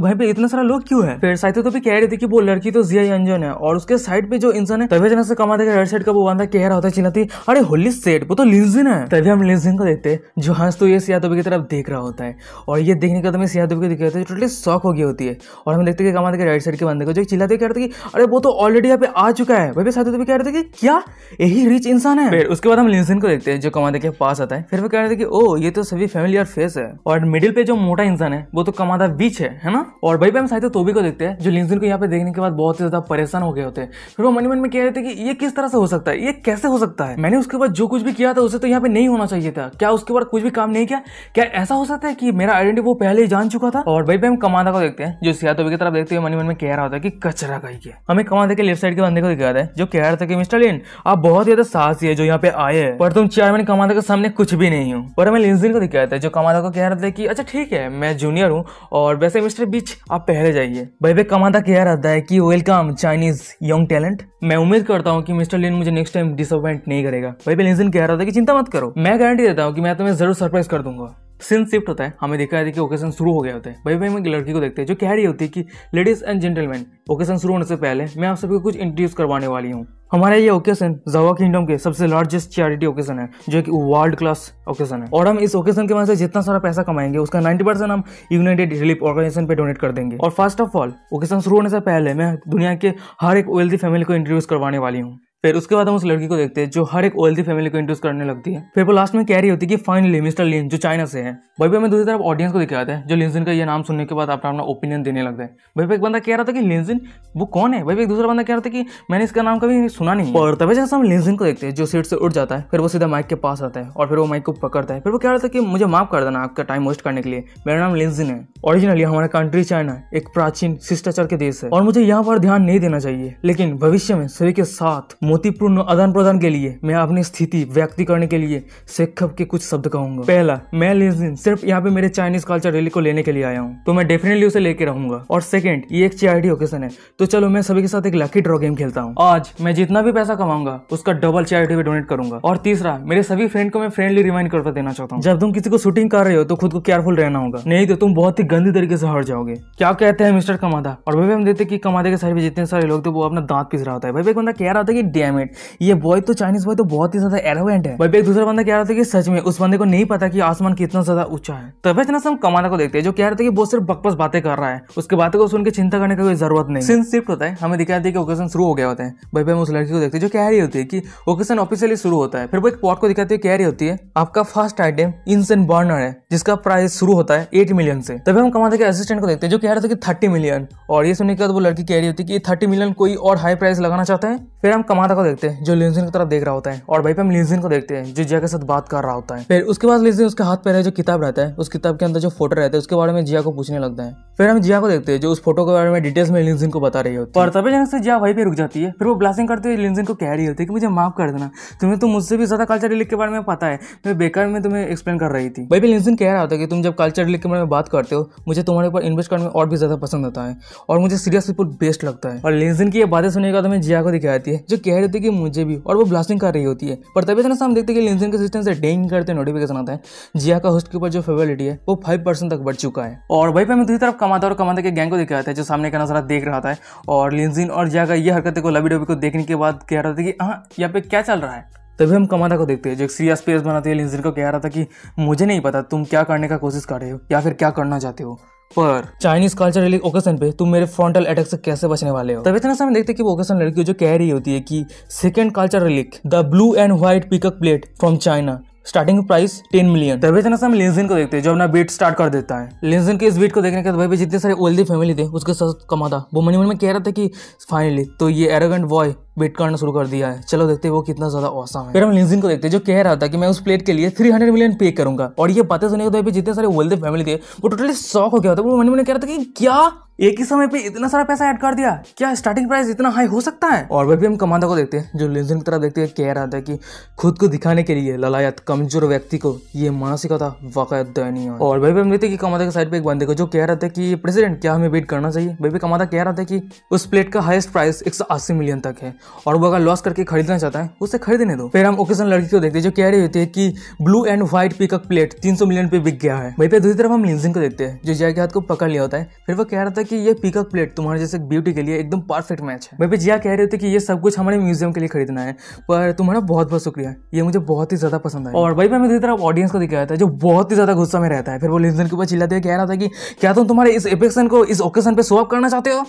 भाई इतना सारा लोग क्यों है फिर शायद थे तो भी कह रही थी कि वो लड़की तो जिया अंजन है और उसके साइड पे जो इंसान है तभी से कमा देगा रेड साइड का वो बंदा कह रहा होता चिल्लाती अरे होली सेट वो तो लिंजिन है तभी हम लिंजिन को देखते जो हंस तो ये सियातोबी की तरफ देख रहा होता है और ये देखने का के बाद हमें सियातोबी को दिखाते टोटली शॉक हो गई होती है और हम देखते कमा देगा राइट साइड के बंदे को जो चिल्लाते कह रहे थे कि अरे वो तो ऑलरेडी यहाँ पे आ चुका है भाई साथ कह रहे थे कि क्या यही रिच इंसान है फिर उसके बाद हम लिंजिन को देखते हैं जो कमा के पास आता है फिर वो कह रहे थे कि ओ ये तो सभी फैमिली और फेस है और मिडिल पे जो मोटा इंसान है वो तो कमादा बीच है है ना और भाई पे हम साथ तो भी को देखते हैं जो जो लिंक्डइन को यहाँ पे देखने के बाद बहुत ही ज़्यादा परेशान हो गए होते हैं फिर वो मन मन में कह रहे थे कि ये किस तरह से हो सकता है ये कैसे हो सकता है मैंने उसके बाद जो कुछ भी किया था उसे तो यहाँ पे नहीं होना चाहिए था क्या उसके बाद कुछ भी काम नहीं किया क्या ऐसा हो सकता है कि मेरा आइडेंटिटी वो पहले ही जान चुका था और भाई भाई हम कमादा को देखते हैं जो सियातोबी की तरफ देखते हुए मन मन में कह रहा होता है कि कचरा का ही के हमें कमादा के लेफ्ट साइड के बंदे को दिखा रहा है जो कह रहा था कि मिस्टर लिन आप बहुत ही ज्यादा साहसी है जो यहाँ पे आए हैं पर तुम चेयरमैन कमादा के सामने कुछ भी नहीं हो पर हमें लिंजिन को दिखाया था जो कमादा को कह रहा था कि अच्छा ठीक है मैं जूनियर हूँ और वैसे मिस्टर बीच आप पहले जाइए भाई भाई कमादा कह रहता है कि वेलकम चाइनीज यंग टैलेंट मैं उम्मीद करता हूँ कि मिस्टर लिन मुझे नेक्स्ट टाइम डिसअपॉइंट नहीं करेगा वही पे लिंजन कह रहा था कि चिंता मत करो मैं गारंटी देता हूँ कि मैं तुम्हें जरूर सरप्राइज कर दूंगा सीन शिफ्ट होता है हमें दिखाया है कि ओकेशन शुरू हो गया होता है भाई भाई हम एक लड़की को देखते हैं जो कह रही होती है कि लेडीज एंड जेंटलमैन ओकेशन शुरू होने से पहले मैं आप सभी कुछ इंट्रोड्यूस करवाने वाली हूँ हमारा ये ओकेशन जवा किंगडम के सबसे लार्जेस्ट चैरिटी ओकेशन है जो कि वर्ल्ड क्लास ओकेशन है और हम इस ओकेशन के वजह से जितना सारा पैसा कमाएंगे उसका 90 परसेंट हम यूनाइटेड रिलीफ ऑर्गेनाइजेशन पे डोनेट कर देंगे और फर्स्ट ऑफ ऑल ओकेशन शुरू होने से पहले मैं दुनिया के हर एक वेल्थी फैमिली को इंट्रोड्यूस करवाने वाली हूँ फिर उसके बाद हम उस लड़की को देखते हैं जो हर एक ओएलसी फैमिली को इंट्रोड्यूस करने लगती है फिर वो लास्ट में कह रही होती है कि फाइनली मिस्टर लिन जो चाइना से है भाई भाई हमें दूसरी तरफ ऑडियंस को दिखाता है जो लिंजिन का ये नाम सुनने के बाद अपना अपना ओपिनियन देने लगता है भाई भाई एक बंदा कह रहा था कि लिंजिन वो कौन है भाई एक दूसरा बंदा कह रहा था कि मैंने इसका नाम कभी सुना नहीं और तभी जैसे हम लिंजिन को देखते हैं जो सीट से उठ जाता है फिर वो सीधा माइक के पास आता है और फिर वो माइक को पकड़ता है फिर वो कह रहा था कि मुझे माफ कर देना आपका टाइम वेस्ट करने के लिए मेरा नाम लिंजिन है ऑरिजिनली हमारा कंट्री चाइना एक प्राचीन शिष्टाचार के देश है और मुझे यहाँ पर ध्यान नहीं देना चाहिए लेकिन भविष्य में सभी के साथ मोतीपूर्ण आदान प्रदान के लिए मैं अपनी स्थिति व्यक्ति करने के लिए शिक्षक के कुछ शब्द कहूंगा पहला मैं इस सिर्फ यहाँ पे मेरे चाइनीज कल्चर रैली को लेने के लिए आया हूँ तो मैं डेफिनेटली उसे लेके रहूंगा और सेकंड ये एक चैरिटी ओकेशन है तो चलो मैं सभी के साथ एक लकी ड्रॉ गेम खेलता हूँ आज मैं जितना भी पैसा कमाऊंगा उसका डबल चैरिटी पे डोनेट करूंगा और तीसरा मेरे सभी फ्रेंड को मैं फ्रेंडली रिमाइंड करता देना चाहता हूँ जब तुम किसी को शूटिंग कर रहे हो तो खुद को केयरफुल रहना होगा नहीं तो तुम बहुत ही गंदी तरीके से हट जाओगे क्या कहते हैं मिस्टर कमादा और भाई हम देते कि कमादे के सारे जितने सारे लोग थे वो अपना दांत पिस रहा होता है भाई एक बंदा कह रहा था कि डैम ये बॉय तो चाइनीज बॉय तो बहुत ही ज्यादा एरोवेंट है भाई एक दूसरा बंदा कह रहा था कि सच में उस बंदे को नहीं पता कि आसमान कितना ज्यादा ऊंचा है तभी तो इतना हम कमाना को देखते हैं जो कह रहे थे कि वो सिर्फ बकपस बातें कर रहा है उसके बातें को सुनकर चिंता करने का कोई जरूरत नहीं सिंस शिफ्ट होता है हमें दिखाया था कि ओकेशन शुरू हो गया होता है भाई भाई उस लड़की को देखते जो कह रही होती है कि ओकेशन ऑफिशियली शुरू होता है फिर वो एक पॉट को दिखाती है कह रही होती है आपका फर्स्ट आइटम इंसेंट बर्नर है जिसका प्राइस शुरू होता है एट मिलियन से तभी हम कमाते असिस्टेंट को देखते हैं जो कह रहे थे कि थर्टी मिलियन और ये सुनने के बाद वो लड़की कह रही होती है कि थर्टी मिलियन कोई और हाई प्राइस लगाना चाहता है फिर हम कमा माता को देखते हैं जो लिंजिन की तरफ देख रहा होता है और भाई पे हम लिंजिन को देखते हैं जो जिया के साथ बात कर रहा होता है फिर उसके बाद लिंजिन उसके हाथ पे जो किताब रहता है उस किताब के अंदर जो फोटो रहता है उसके बारे में जिया को पूछने लगता है फिर हम जिया को देखते हैं जो उस फोटो के बारे में डिटेल्स में लिंजिन को बता रही होती है और तभी से जिया वहीं पे रुक जाती है फिर वो ब्लासिंग करते हुए लिंजिन को कह रही होती है कि मुझे माफ कर देना तुम्हें तो मुझसे भी ज्यादा कल्चर रिलिक के बारे में पता है मैं बेकार में तुम्हें एक्सप्लेन कर रही थी भाई पे लिंजिन कह रहा होता है कि तुम जब कल्चर रिलिक के बारे में बात करते हो मुझे तुम्हारे ऊपर इन्वेस्ट करने में और भी ज्यादा पसंद आता है और मुझे सीरियस पीपल बेस्ट लगता है और लिंजिन की ये बातें सुनने के बाद हमें जिया को दिखाती है जो कह नहीं रहती कि मुझे भी और वो ब्लास्टिंग कर रही होती है पर तभी से ना हम देखते हैं कि लिंसन के सिस्टम से डेंग करते नोटिफिकेशन आता है जिया का होस्ट के ऊपर जो फेवरेलिटी है वो फाइव परसेंट तक बढ़ चुका है और वही पे मैं दूसरी तरफ कमाता और कमाता के गैंग को दिखाया था जो सामने का नजारा देख रहा था और लिंसिन और जिया का ये हरकतें को लबी डबी को देखने के बाद कह रहा था कि हाँ यहाँ पे क्या चल रहा है तभी हम कमाता को देखते हैं जो एक सीरियस पेस बनाते हैं लिंजिन को कह रहा था कि मुझे नहीं पता तुम क्या करने का कोशिश कर रहे हो या फिर क्या करना चाहते हो पर चाइनीज कल्चरली ओकेशन पे तुम मेरे फ्रंटल अटैक से कैसे बचने वाले हो तब इतना समय देखते कि वो ओकेशन लड़की जो कह रही होती है कि second culture relic the blue and white pickup plate from China starting price ten million तभी से हम लेंजिन को देखते हैं जो अपना बीट स्टार्ट कर देता है लेंजिन के इस बीट को देखने के बाद भाई जितने सारे ओल्दी फैमिली थे उसके साथ कमा था वो मनी मन में कह रहा था कि फाइनली तो ये एरोगेंट बॉय बीट करना शुरू कर दिया है चलो देखते हैं वो कितना ज्यादा औसम है फिर हम लिंजिन को देखते हैं जो कह रहा था कि मैं उस प्लेट के लिए हंड्रेड मिलियन पे करूंगा और ये बातें सुनने के बाद जितने सारे वेल्दी फैमिली थे वो टोटली शॉक हो गया था वो मन मन कह रहा था कि क्या एक ही समय पे इतना सारा पैसा ऐड कर दिया क्या स्टार्टिंग प्राइस इतना हाई हो सकता है और वह भी हम कमांडा को देखते हैं जो लेंजन की तरफ देखते हैं कह रहा था कि खुद को दिखाने के लिए ललायत कमजोर व्यक्ति को ये मानसिकता वाकत दयनीय और वह भी हम देखते हैं कि कमादा के साइड पे एक बंदे को जो कह रहा था कि प्रेसिडेंट क्या हमें वेट करना चाहिए वह भी कमादा कह रहा था कि उस प्लेट का हाइस्ट प्राइस एक मिलियन तक है और वो अगर लॉस करके खरीदना चाहता है उसे खरीदने दो फिर हम ओकेजन लड़की को देखते हैं जो कह रहे होते हैं कि blue and white pickup plate तीन मिलियन पे बिक गया है वही पे दूसरी तरफ हम लिंजन को देखते हैं जो जय के हाथ को पकड़ लिया होता है फिर वो कह रहा था कि ये पिकअप प्लेट तुम्हारे जैसे ब्यूटी के लिए एकदम परफेक्ट मैच है मैं भी जिया कह रहे थे कि ये सब कुछ हमारे म्यूजियम के लिए खरीदना है पर तुम्हारा बहुत बहुत शुक्रिया ये मुझे बहुत ही ज़्यादा पसंद है और भाई मैं मेरी तरफ ऑडियंस को दिखाया था जो बहुत ही ज़्यादा गुस्सा में रहता है फिर वो लिंजन के ऊपर चिल्लाते हुए कह रहा था कि क्या तुम तुम्हारे इस एफेक्शन को इस ओकेजन पर शो अप करना चाहते हो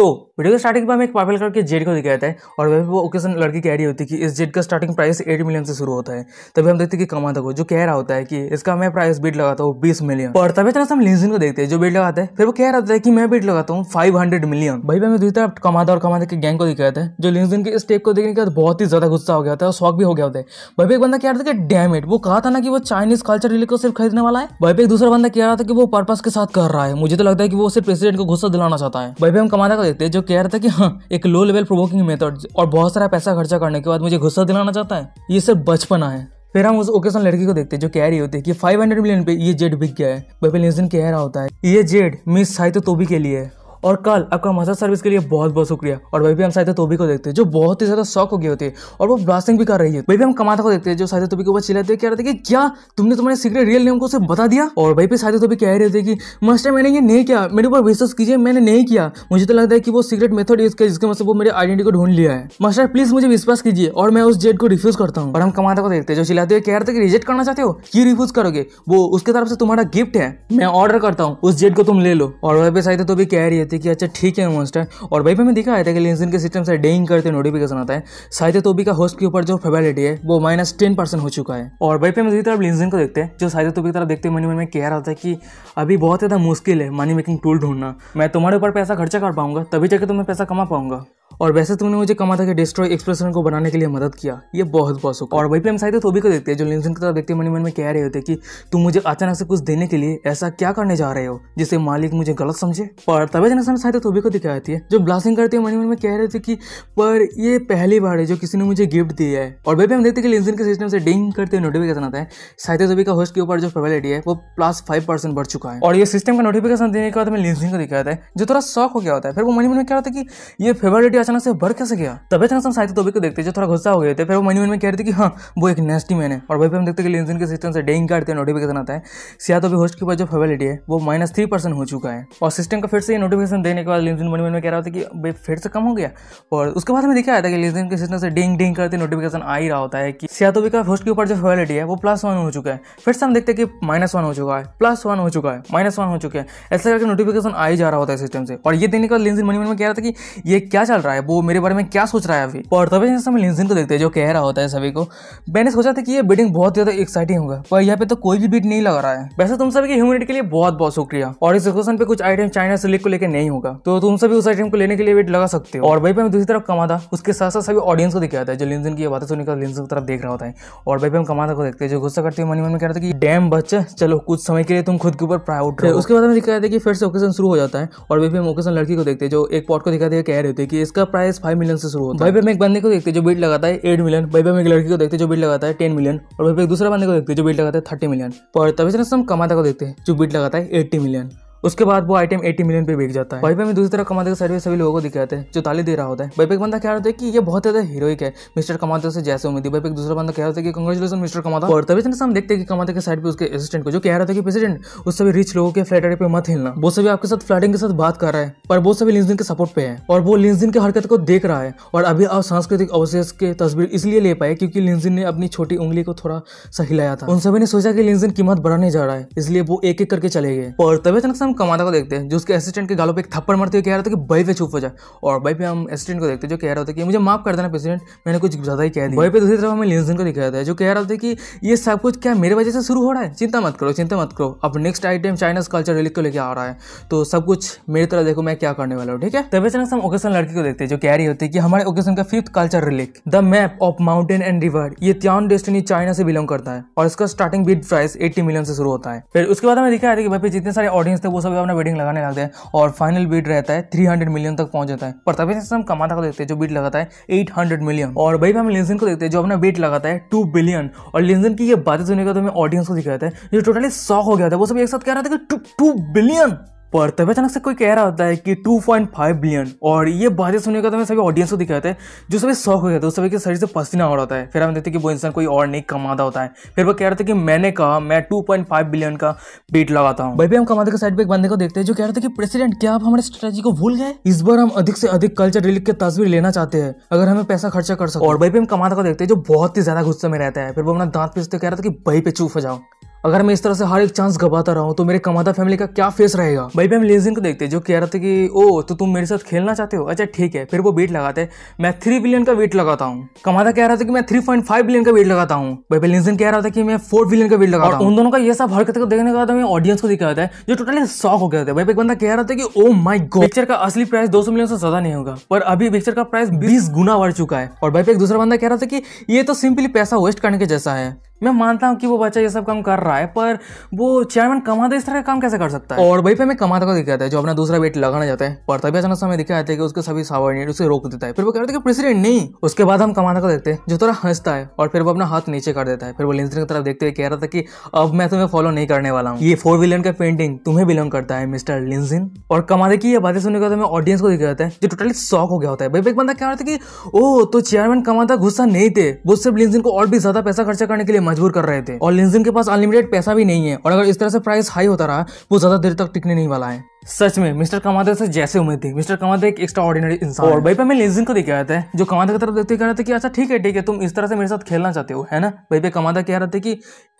तो वीडियो के स्टार्टिंग में हमें एक पावेल करके जेड को दिखाया था और वह वो ओकेजन लड़की कह रही होती है कि इस जेड का स्टार्टिंग प्राइस एट मिलियन से शुरू होता है तभी हम देखते हैं कि कमा तक जो कह रहा होता है कि इसका मैं प्राइस बीट लगाता हूँ बीस मिलियन और तभी तरह से हम लिंजिन को देखते हैं जो बीट लगाता है फिर वो कह रहा होता है कि मैं बीट लगाता हूँ फाइव मिलियन भाई भाई दूसरी तरफ कमादा और कमादा के गैंग को दिखाया था जो लिंजिन के स्टेप को देखने के बाद बहुत ही ज्यादा गुस्सा हो गया था और शौक भी हो गया होता है भाई एक बंदा कह रहा था कि डैम इट वो कहा था ना कि वो चाइनीज कल्चर रिले को सिर्फ खरीदने वाला है भाई एक दूसरा बंदा कह रहा था कि वो पर्पज के साथ कर रहा है मुझे तो लगता है कि वो सिर्फ प्रेसिडेंट को गुस्सा दिलाना चाहता है भाई हम कमादा देते जो कह रहा था कि हाँ एक लो लेवल प्रोवोकिंग मेथड और बहुत सारा पैसा खर्चा करने के बाद मुझे गुस्सा दिलाना चाहता है ये सिर्फ बचपना है फिर हम उस ओकेशन लड़की को देखते हैं जो कह रही होती है कि 500 मिलियन पे ये जेड बिक गया है बेबिल कह रहा होता है ये जेड मिस तो भी के लिए और कल आपका मसाज सर्विस के लिए बहुत बहुत शुक्रिया और वही भी हम साहित्य तोबी को देखते हैं जो बहुत ही ज़्यादा शौक हो गई होती है और वो ब्लास्टिंग भी कर रही है वही भी हम कमाता को देखते हैं जो साहित्य तोबी के ऊपर चिल्लाते कह रहे थे कि क्या तुमने तुम्हारे सीक्रेट रियल नेम को उसे बता दिया और वही पे साहित्य तोबी कह रहे थे कि मास्टर मैंने ये नहीं किया मेरे ऊपर विश्वास कीजिए मैंने नहीं किया मुझे तो लगता है कि वो सीक्रेट मेथड यूज किया जिसके मतलब वो मेरे आइडेंटी को ढूंढ लिया है मास्टर प्लीज मुझे विश्वास कीजिए और मैं उस जेड को रिफ्यूज करता हूँ और हम कमाता को देखते हैं जो चिल्लाते हुए कह रहे थे कि रिजेक्ट करना चाहते हो क्यों रिफ्यूज करोगे वो उसके तरफ से तुम्हारा गिफ्ट है मैं ऑर्डर करता हूँ उस जेड को तुम ले लो और वही पे साहित्य तो भी कह रही है कहते कि अच्छा ठीक है मोस्टर और वही पर मैं देखा आया था कि लिंक्डइन के सिस्टम से डेइंग करते नोटिफिकेशन आता है साइते तोबी का होस्ट के ऊपर जो फेबिलिटी है वो माइनस टेन परसेंट हो चुका है और वही पर मेरी तरफ लिंक्डइन को देखते हैं जो साइते तोबी की तरफ देखते मनी मन में कह रहा था कि अभी बहुत ज़्यादा मुश्किल है मनी मेकिंग टूल ढूंढना मैं तुम्हारे ऊपर पैसा खर्चा कर पाऊंगा तभी जाकर तुम्हें पैसा कमा पाऊंगा और वैसे तुमने मुझे कमा था कि डिस्ट्रॉय एक्सप्रेशन को बनाने के लिए मदद किया ये बहुत बहुत शुक्र और वही पे हम साहित्य तो भी को देखते हैं जो लिंसन की तरफ देखते मनी मन में कह रहे होते कि तुम मुझे अचानक से कुछ देने के लिए ऐसा क्या करने जा रहे हो जिससे मालिक मुझे गलत समझे पर तभी जनसन साहित्य तो भी को दिखाई है जो ब्लास्टिंग करते हुए मन मन में कह रहे थे कि पर ये पहली बार है जो किसी ने मुझे गिफ्ट दिया है और वही पे हम देखते कि लिंसन के सिस्टम से डिंग करते हुए नोटिफिकेशन आता है साहित्य तो का होस्ट के ऊपर जो फेवेलिटी है वो प्लस फाइव परसेंट बढ़ चुका है और ये सिस्टम का नोटिफिकेशन देने के बाद हमें लिंसन को दिखाया है जो थोड़ा शौक हो गया होता है फिर वो मनी मन में कह रहा था कि ये फेवेलिटी अचानक से बढ़ कैसे गया तब अचानक हम साहित्य तोबी को तो देखते जो थोड़ा गुस्सा हो गए थे फिर वो मनी मन में कह रहे थे कि हाँ वो एक नेस्टी मैन है और वही पर हम देखते हैं कि सिस्टम से डेइंग कार्ड नोटिफिकेशन आता है सिया तोबी होस्ट के पास जो फेबिलिटी है वो माइनस थ्री परसेंट हो चुका है और सिस्टम का फिर से नोटिफिकेशन देने के बाद लिंजिन मनी मन में कह रहा था कि भाई फिर से कम हो गया और उसके बाद हमें दिखा आया था कि लिंजिन के सिस्टम से डेंग डेंग करते नोटिफिकेशन आ ही रहा होता है कि सिया तोबी का होस्ट के ऊपर जो फेबिलिटी है वो प्लस वन हो चुका है फिर से हम देखते हैं कि माइनस वन हो चुका है प्लस वन हो चुका है माइनस वन हो चुका है ऐसा करके नोटिफिकेशन आ ही जा रहा होता है सिस्टम से और ये देने के बाद लिंजिन मनी मन में कह रहा था कि ये क्या चल रहा है रहा है वो मेरे बारे में क्या सोच रहा है अभी और तभी जैसे हम लिंजिन को तो देखते हैं जो कह रहा होता है सभी को मैंने सोचा था कि ये बीटिंग बहुत ज़्यादा एक्साइटिंग होगा पर यहाँ पे तो कोई भी बीट नहीं लग रहा है वैसे तुम सभी की ह्यूमिनिटी के लिए बहुत बहुत शुक्रिया और इस क्वेश्चन पे कुछ आइटम चाइना से लिख को लेकर नहीं होगा तो तुम सभी उस आइटम को लेने के लिए वेट लगा सकते हो और भाई पे हम दूसरी तरफ कमा था उसके साथ साथ सभी ऑडियंस को दिखाया था जो लिंसिन की बातें सुनकर लिंसिन की तरफ देख रहा होता है और भाई पे हम कमाता को देखते हैं जो गुस्सा करते हुए मनी मन में कह रहा था कि डैम बच्चे चलो कुछ समय के लिए तुम खुद के ऊपर प्राउड उसके बाद हमें दिखाया था कि फिर से ओकेशन शुरू हो जाता है और भाई पे हम ओकेशन लड़की को देखते हैं जो एक पॉट को दिखाते हुए कह रहे थे कि इसका जिसका प्राइस फाइव मिलियन से शुरू होता है भाई एक बंदे को देखते जो बिल्ड लगाता है एट मिलियन भाई एक लड़की को देखते जो बिल्ड लगाता है टेन मिलियन और भाई एक दूसरा बंदे को देखते जो बिल्ड लगाता है थर्टी मिलियन पर तभी से हम कमाता को देखते हैं जो बिल्ड लगाता है एट्टी मिलियन उसके बाद वो आइटम 80 मिलियन पे बिक जाता है वाईपे में दूसरी तरफ कमांडो का सर्विस सभी लोगों को दिखाते हैं जो ताली दे रहा होता है वाईपे बाईपैक बंदा क्या रहता है कि ये बहुत ज्यादा हीरोइक है मिस्टर कमांडो से जैसे उम्मीद है बाईपैक दूसरा बंदा कह रहा था कि कंग्रेचुलेसन मिस्टर कमांडो और तभी से हम देखते हैं कि कमांडो के साइड पे उसके असिस्टेंट को जो कह रहा था कि प्रेसिडेंट उस सभी रिच लोगों के फ्लैटर पे मत हिलना वो सभी आपके साथ फ्लैटिंग के साथ बात कर रहा है पर वो सभी लिंजिन के सपोर्ट पे है और वो लिंजिन के हरकत को देख रहा है और अभी आप सांस्कृतिक अवशेष के तस्वीर इसलिए ले पाए क्योंकि लिंजिन ने अपनी छोटी उंगली को थोड़ा सा हिलाया था उन सभी ने सोचा कि लिंजिन कीमत बढ़ाने जा रहा है इसलिए वो एक एक करके चले गए और तभी अचानक हम कमाता को देखते हैं जो उसके असिस्टेंट के गालों पे एक थप्पड़ मारते हुए कह रहा था कि भाई पे चुप हो जाए और भाई पे हम असिस्टेंट को देखते हैं जो कह रहा था कि मुझे माफ कर देना प्रेसिडेंट मैंने कुछ ज़्यादा ही कह दिया भाई पे दूसरी तरफ हमें लिंसन को दिखाया था जो कह रहा था कि ये सब कुछ क्या मेरे वजह से शुरू हो रहा है चिंता मत करो चिंता मत करो अब next item China's culture relic को लेकर आ रहा है तो सब कुछ मेरी तरह देखो मैं क्या करने वाला हूँ ठीक है तब अचानक हम ओकेशन लड़की को देखते हैं जो कह रही होती है कि हमारे ओकेशन का fifth culture relic the map of mountain and river ये त्यान डेस्टिनी चाइना से बिलोंग करता है और इसका starting bid price eighty million से शुरू होता है फिर उसके बाद हमें दिखाया था कि भाई जितने सारे ऑडियंस थे वो वो सब अपना बेटिंग लगाने लगते हैं और फाइनल बीट रहता है थ्री हंड्रेड मिलियन तक पहुंच जाता है पर तभी से हम कमाता को देखते हैं जो बीट लगाता है एट हंड्रेड मिलियन और भाई हम लिंजन को देखते हैं जो अपना बीट लगाता है टू बिलियन और लिंजन की ये बातें सुनने का तो हमें ऑडियंस को दिखाता है जो टोटली शॉक हो गया था वो सब एक साथ कह रहा था कि टू बिलियन पर तभी अचानक से कोई कह रहा होता है कि 2.5 बिलियन और ये बातें सुनने का तो मैं सभी ऑडियंस को दिखाते हैं जो सभी शौक हो जाते हैं सभी के शरीर से पसीना हो रहा है फिर हम देखते हैं कि वो इंसान कोई और नहीं कमाता होता है फिर वो कह रहा था कि मैंने कहा मैं 2.5 बिलियन का बीट लगाता हूँ भाई हम कमाते के साइड पर एक बंदे को देखते हैं जो कह रहा था कि प्रेसिडेंट क्या आप हमारे स्ट्रेटेजी को भूल गए इस बार हम अधिक से अधिक कल्चर रिलीफ की तस्वीर लेना चाहते हैं अगर हमें पैसा खर्चा कर सकते और भाई भी हम कमाते को देखते हैं जो बहुत ही ज्यादा गुस्से में रहता है फिर वो अपना दांत पीसते कह रहा था कि भाई पे चूफ हो जाओ अगर मैं इस तरह से हर एक चांस गवाता रहा हूँ तो मेरे कमादा फैमिली का क्या फेस रहेगा भाई हम लेजिन को देखते हैं जो कह रहा था कि ओ तो तुम मेरे साथ खेलना चाहते हो अच्छा ठीक है फिर वो वेट लगाते मैं थ्री बिलियन का वेट लगाता हूँ कमादा कह रहा था कि मैं थ्री पॉइंट फाइव बिलियन का वेट लगाता हूँ भाई भाई लेजिन कह रहा था कि मैं फोर बिलियन का वेट लगा उन दोनों का ये सब हरकत को देखने का मैं ऑडियंस को दिखाया था जो टोटली शॉक हो गया था भाई एक बंदा कह रहा था कि ओ माई गॉड पिक्चर का असली प्राइस दो सौ मिलियन से ज्यादा नहीं होगा पर अभी पिक्चर का प्राइस बीस गुना बढ़ चुका है और भाई एक दूसरा बंदा कह रहा था कि ये तो सिंपली पैसा वेस्ट करने के जैसा है मैं मानता हूँ कि वो बच्चा ये सब काम कर रहा है पर वो चेयरमैन कमाता इस तरह का काम कैसे कर सकता है और भाई पे मैं कमाता को दिखाता है जो अपना दूसरा बेट लगाने जाता है पर तभी अचानक समय दिखाया जाता है कि उसके सभी सावर्डिनेट उसे रोक देता है फिर वो कह रहे कि प्रेसिडेंट नहीं उसके बाद हम कमाता को देखते हैं जो थोड़ा हंसता है और फिर वो अपना हाथ नीचे कर देता है फिर वो लिंजन की तरफ देखते हुए कह रहा था कि अब मैं तुम्हें फॉलो नहीं करने वाला हूँ ये फोर विलियन का पेंटिंग तुम्हें बिलोंग करता है मिस्टर लिंसिन और कमादे की ये बातें सुनने के बाद हमें ऑडियंस को दिखाया जाता है जो टोटली शॉक हो गया होता है भाई एक बंदा कह रहा था कि ओ तो चेयरमैन कमाता गुस्सा नहीं थे वो सिर्फ लिंसिन को और भी ज्यादा पैसा खर्चा करने के लिए मजबूर कर रहे थे और लिंजिन के पास अनलिमिटेड पैसा भी नहीं है और अगर इस तरह से प्राइस हाई होता रहा वो ज्यादा देर तक टिकने नहीं वाला है सच में मिस्टर कमादे से जैसे उम्मीद थी मिस्टर कमादे एक एक्स्ट्रा ऑर्डिनरी इंसान और भाई पे मैं लेजिन को दिखाया था जो कमादे की तरफ देखते कह रहे थे कि अच्छा ठीक है ठीक है तुम इस तरह से मेरे साथ खेलना चाहते हो है ना भाई पे कमादा कह रहे थे कि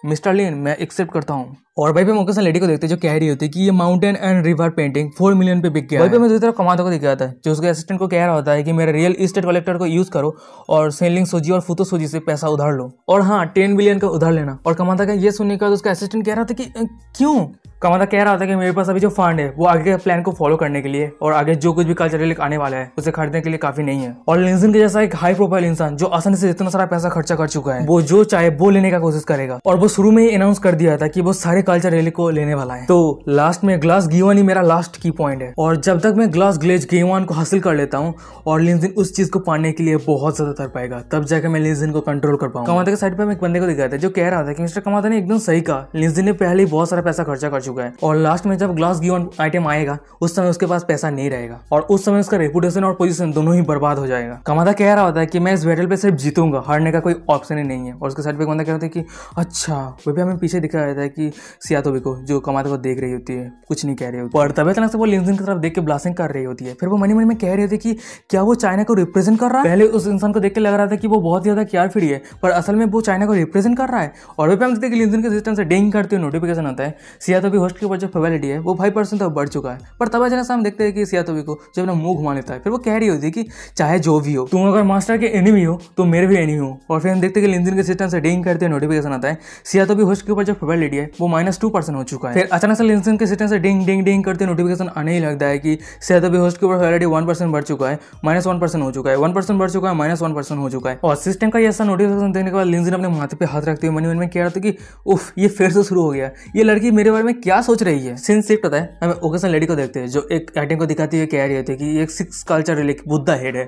मिस्टर लिन मैं एक्सेप्ट करता हूँ और भाई पे मौके से लेडी को देखते जो कह रही होती है कि ये mountain and river painting four million पे बिक गया भाई पे मैं दूसरी तरफ कमादा को दिखाया था जो उसके असिस्टेंट को कह रहा होता है कि मेरे रियल इस्टेट कलेक्टर को यूज करो और सेलिंग सोजी और फुतो सोजी से पैसा उधार लो और हाँ टेन बिलियन का उधार लेना और कमादा का ये सुनने के बाद उसका असिस्टेंट कह रहा था कि क्यों कमाता मतलब कह रहा था कि मेरे पास अभी जो फंड है वो आगे के प्लान को फॉलो करने के लिए और आगे जो कुछ भी कल्चर आने वाला है उसे खरीदने के लिए काफी नहीं है और लिंजन के जैसा एक हाई प्रोफाइल इंसान जो आसानी से इतना सारा पैसा खर्चा कर चुका है वो जो चाहे वो लेने का कोशिश करेगा और वो शुरू में ही अनाउंस कर दिया था कि वो सारे कल्चर रैली को लेने वाला है तो लास्ट में ग्लास गीवन ही मेरा लास्ट की पॉइंट है और जब तक मैं ग्लास ग्लेज गेवान को हासिल कर लेता हूँ और लिंजन उस चीज को पाने के लिए बहुत ज्यादा तर पाएगा तब जाकर मैं लिंजन को कंट्रोल कर पाऊँ कमाता के साइड पर एक बंदे को दिखाया था जो कह रहा था कि मिस्टर कमाता ने एकदम सही कहा लिंजन ने पहले ही बहुत सारा पैसा खर्चा कर चुका चुका है और लास्ट में जब ग्लास गिवन आइटम आएगा उस समय उसके पास पैसा नहीं रहेगा और उस समय उसका रेपुटेशन और पोजिशन दोनों ही बर्बाद हो जाएगा कमादा कह रहा होता है कि मैं इस बैटल पर सिर्फ जीतूंगा हारने का कोई ऑप्शन ही नहीं है और उसके साइड पर बंदा रहा था कि अच्छा वो भी हमें पीछे दिखा जाता है कि सियातोबी को जो कमादा को देख रही होती है कुछ नहीं कह रही होती पर तबियत से वो लिंजन की तरफ देख के ब्लास्टिंग कर रही होती है फिर वो मनी मनी में कह रही होती है कि क्या वो चाइना को रिप्रेजेंट कर रहा है पहले उस इंसान को देख के लग रहा था कि वो बहुत ज्यादा क्यार फिर है पर असल में वो चाइना को रिप्रेजेंट कर रहा है और वे पे हम देखते हैं कि लिंजन के सिस्टम से डेंग करते हुए नोटिफिकेशन आता है सिया तो भी होस्ट के ऊपर जो फेवेलिटी है वो फाइव परसेंट तक बढ़ चुका है पर तब अचानक से हम देखते हैं कि सिया तो को जो अपना मुंह घुमा लेता है फिर वो कह रही होती है कि चाहे जो भी हो तुम अगर मास्टर के एनिमी हो तो मेरे भी एनिमी हो और फिर हम देखते हैं कि लिंदिन के सिस्टम से डिंग करते हैं नोटिफिकेशन आता है सिया तो होस्ट के ऊपर जो फेवेलिटी है वो माइनस टू परसेंट हो चुका है फिर अचानक से लिंदिन के सिस्टम से डिंग डिंग डिंग करते नोटिफिकेशन आने ही लगता है कि सिया तो होस्ट के ऊपर फेवेलिटी वन परसेंट बढ़ चुका है माइनस वन परसेंट हो चुका है वन परसेंट बढ़ चुका है माइनस वन परसेंट हो चुका है और सिस्टम का ऐसा नोटिफिकेशन देने के बाद लिंदिन अपने माथे पे हाथ रखते हुए मनी मन में कह रहा था कि उफ ये फिर से शुरू हो गया ये लड़की मेरे बारे में क्या क्या सोच रही है सिंस सिर्फ पता है हमें ओकेशन लेडी को देखते हैं जो एक एक्टिंग को दिखाती है कह रही होती है कि एक six culture relic Buddha head है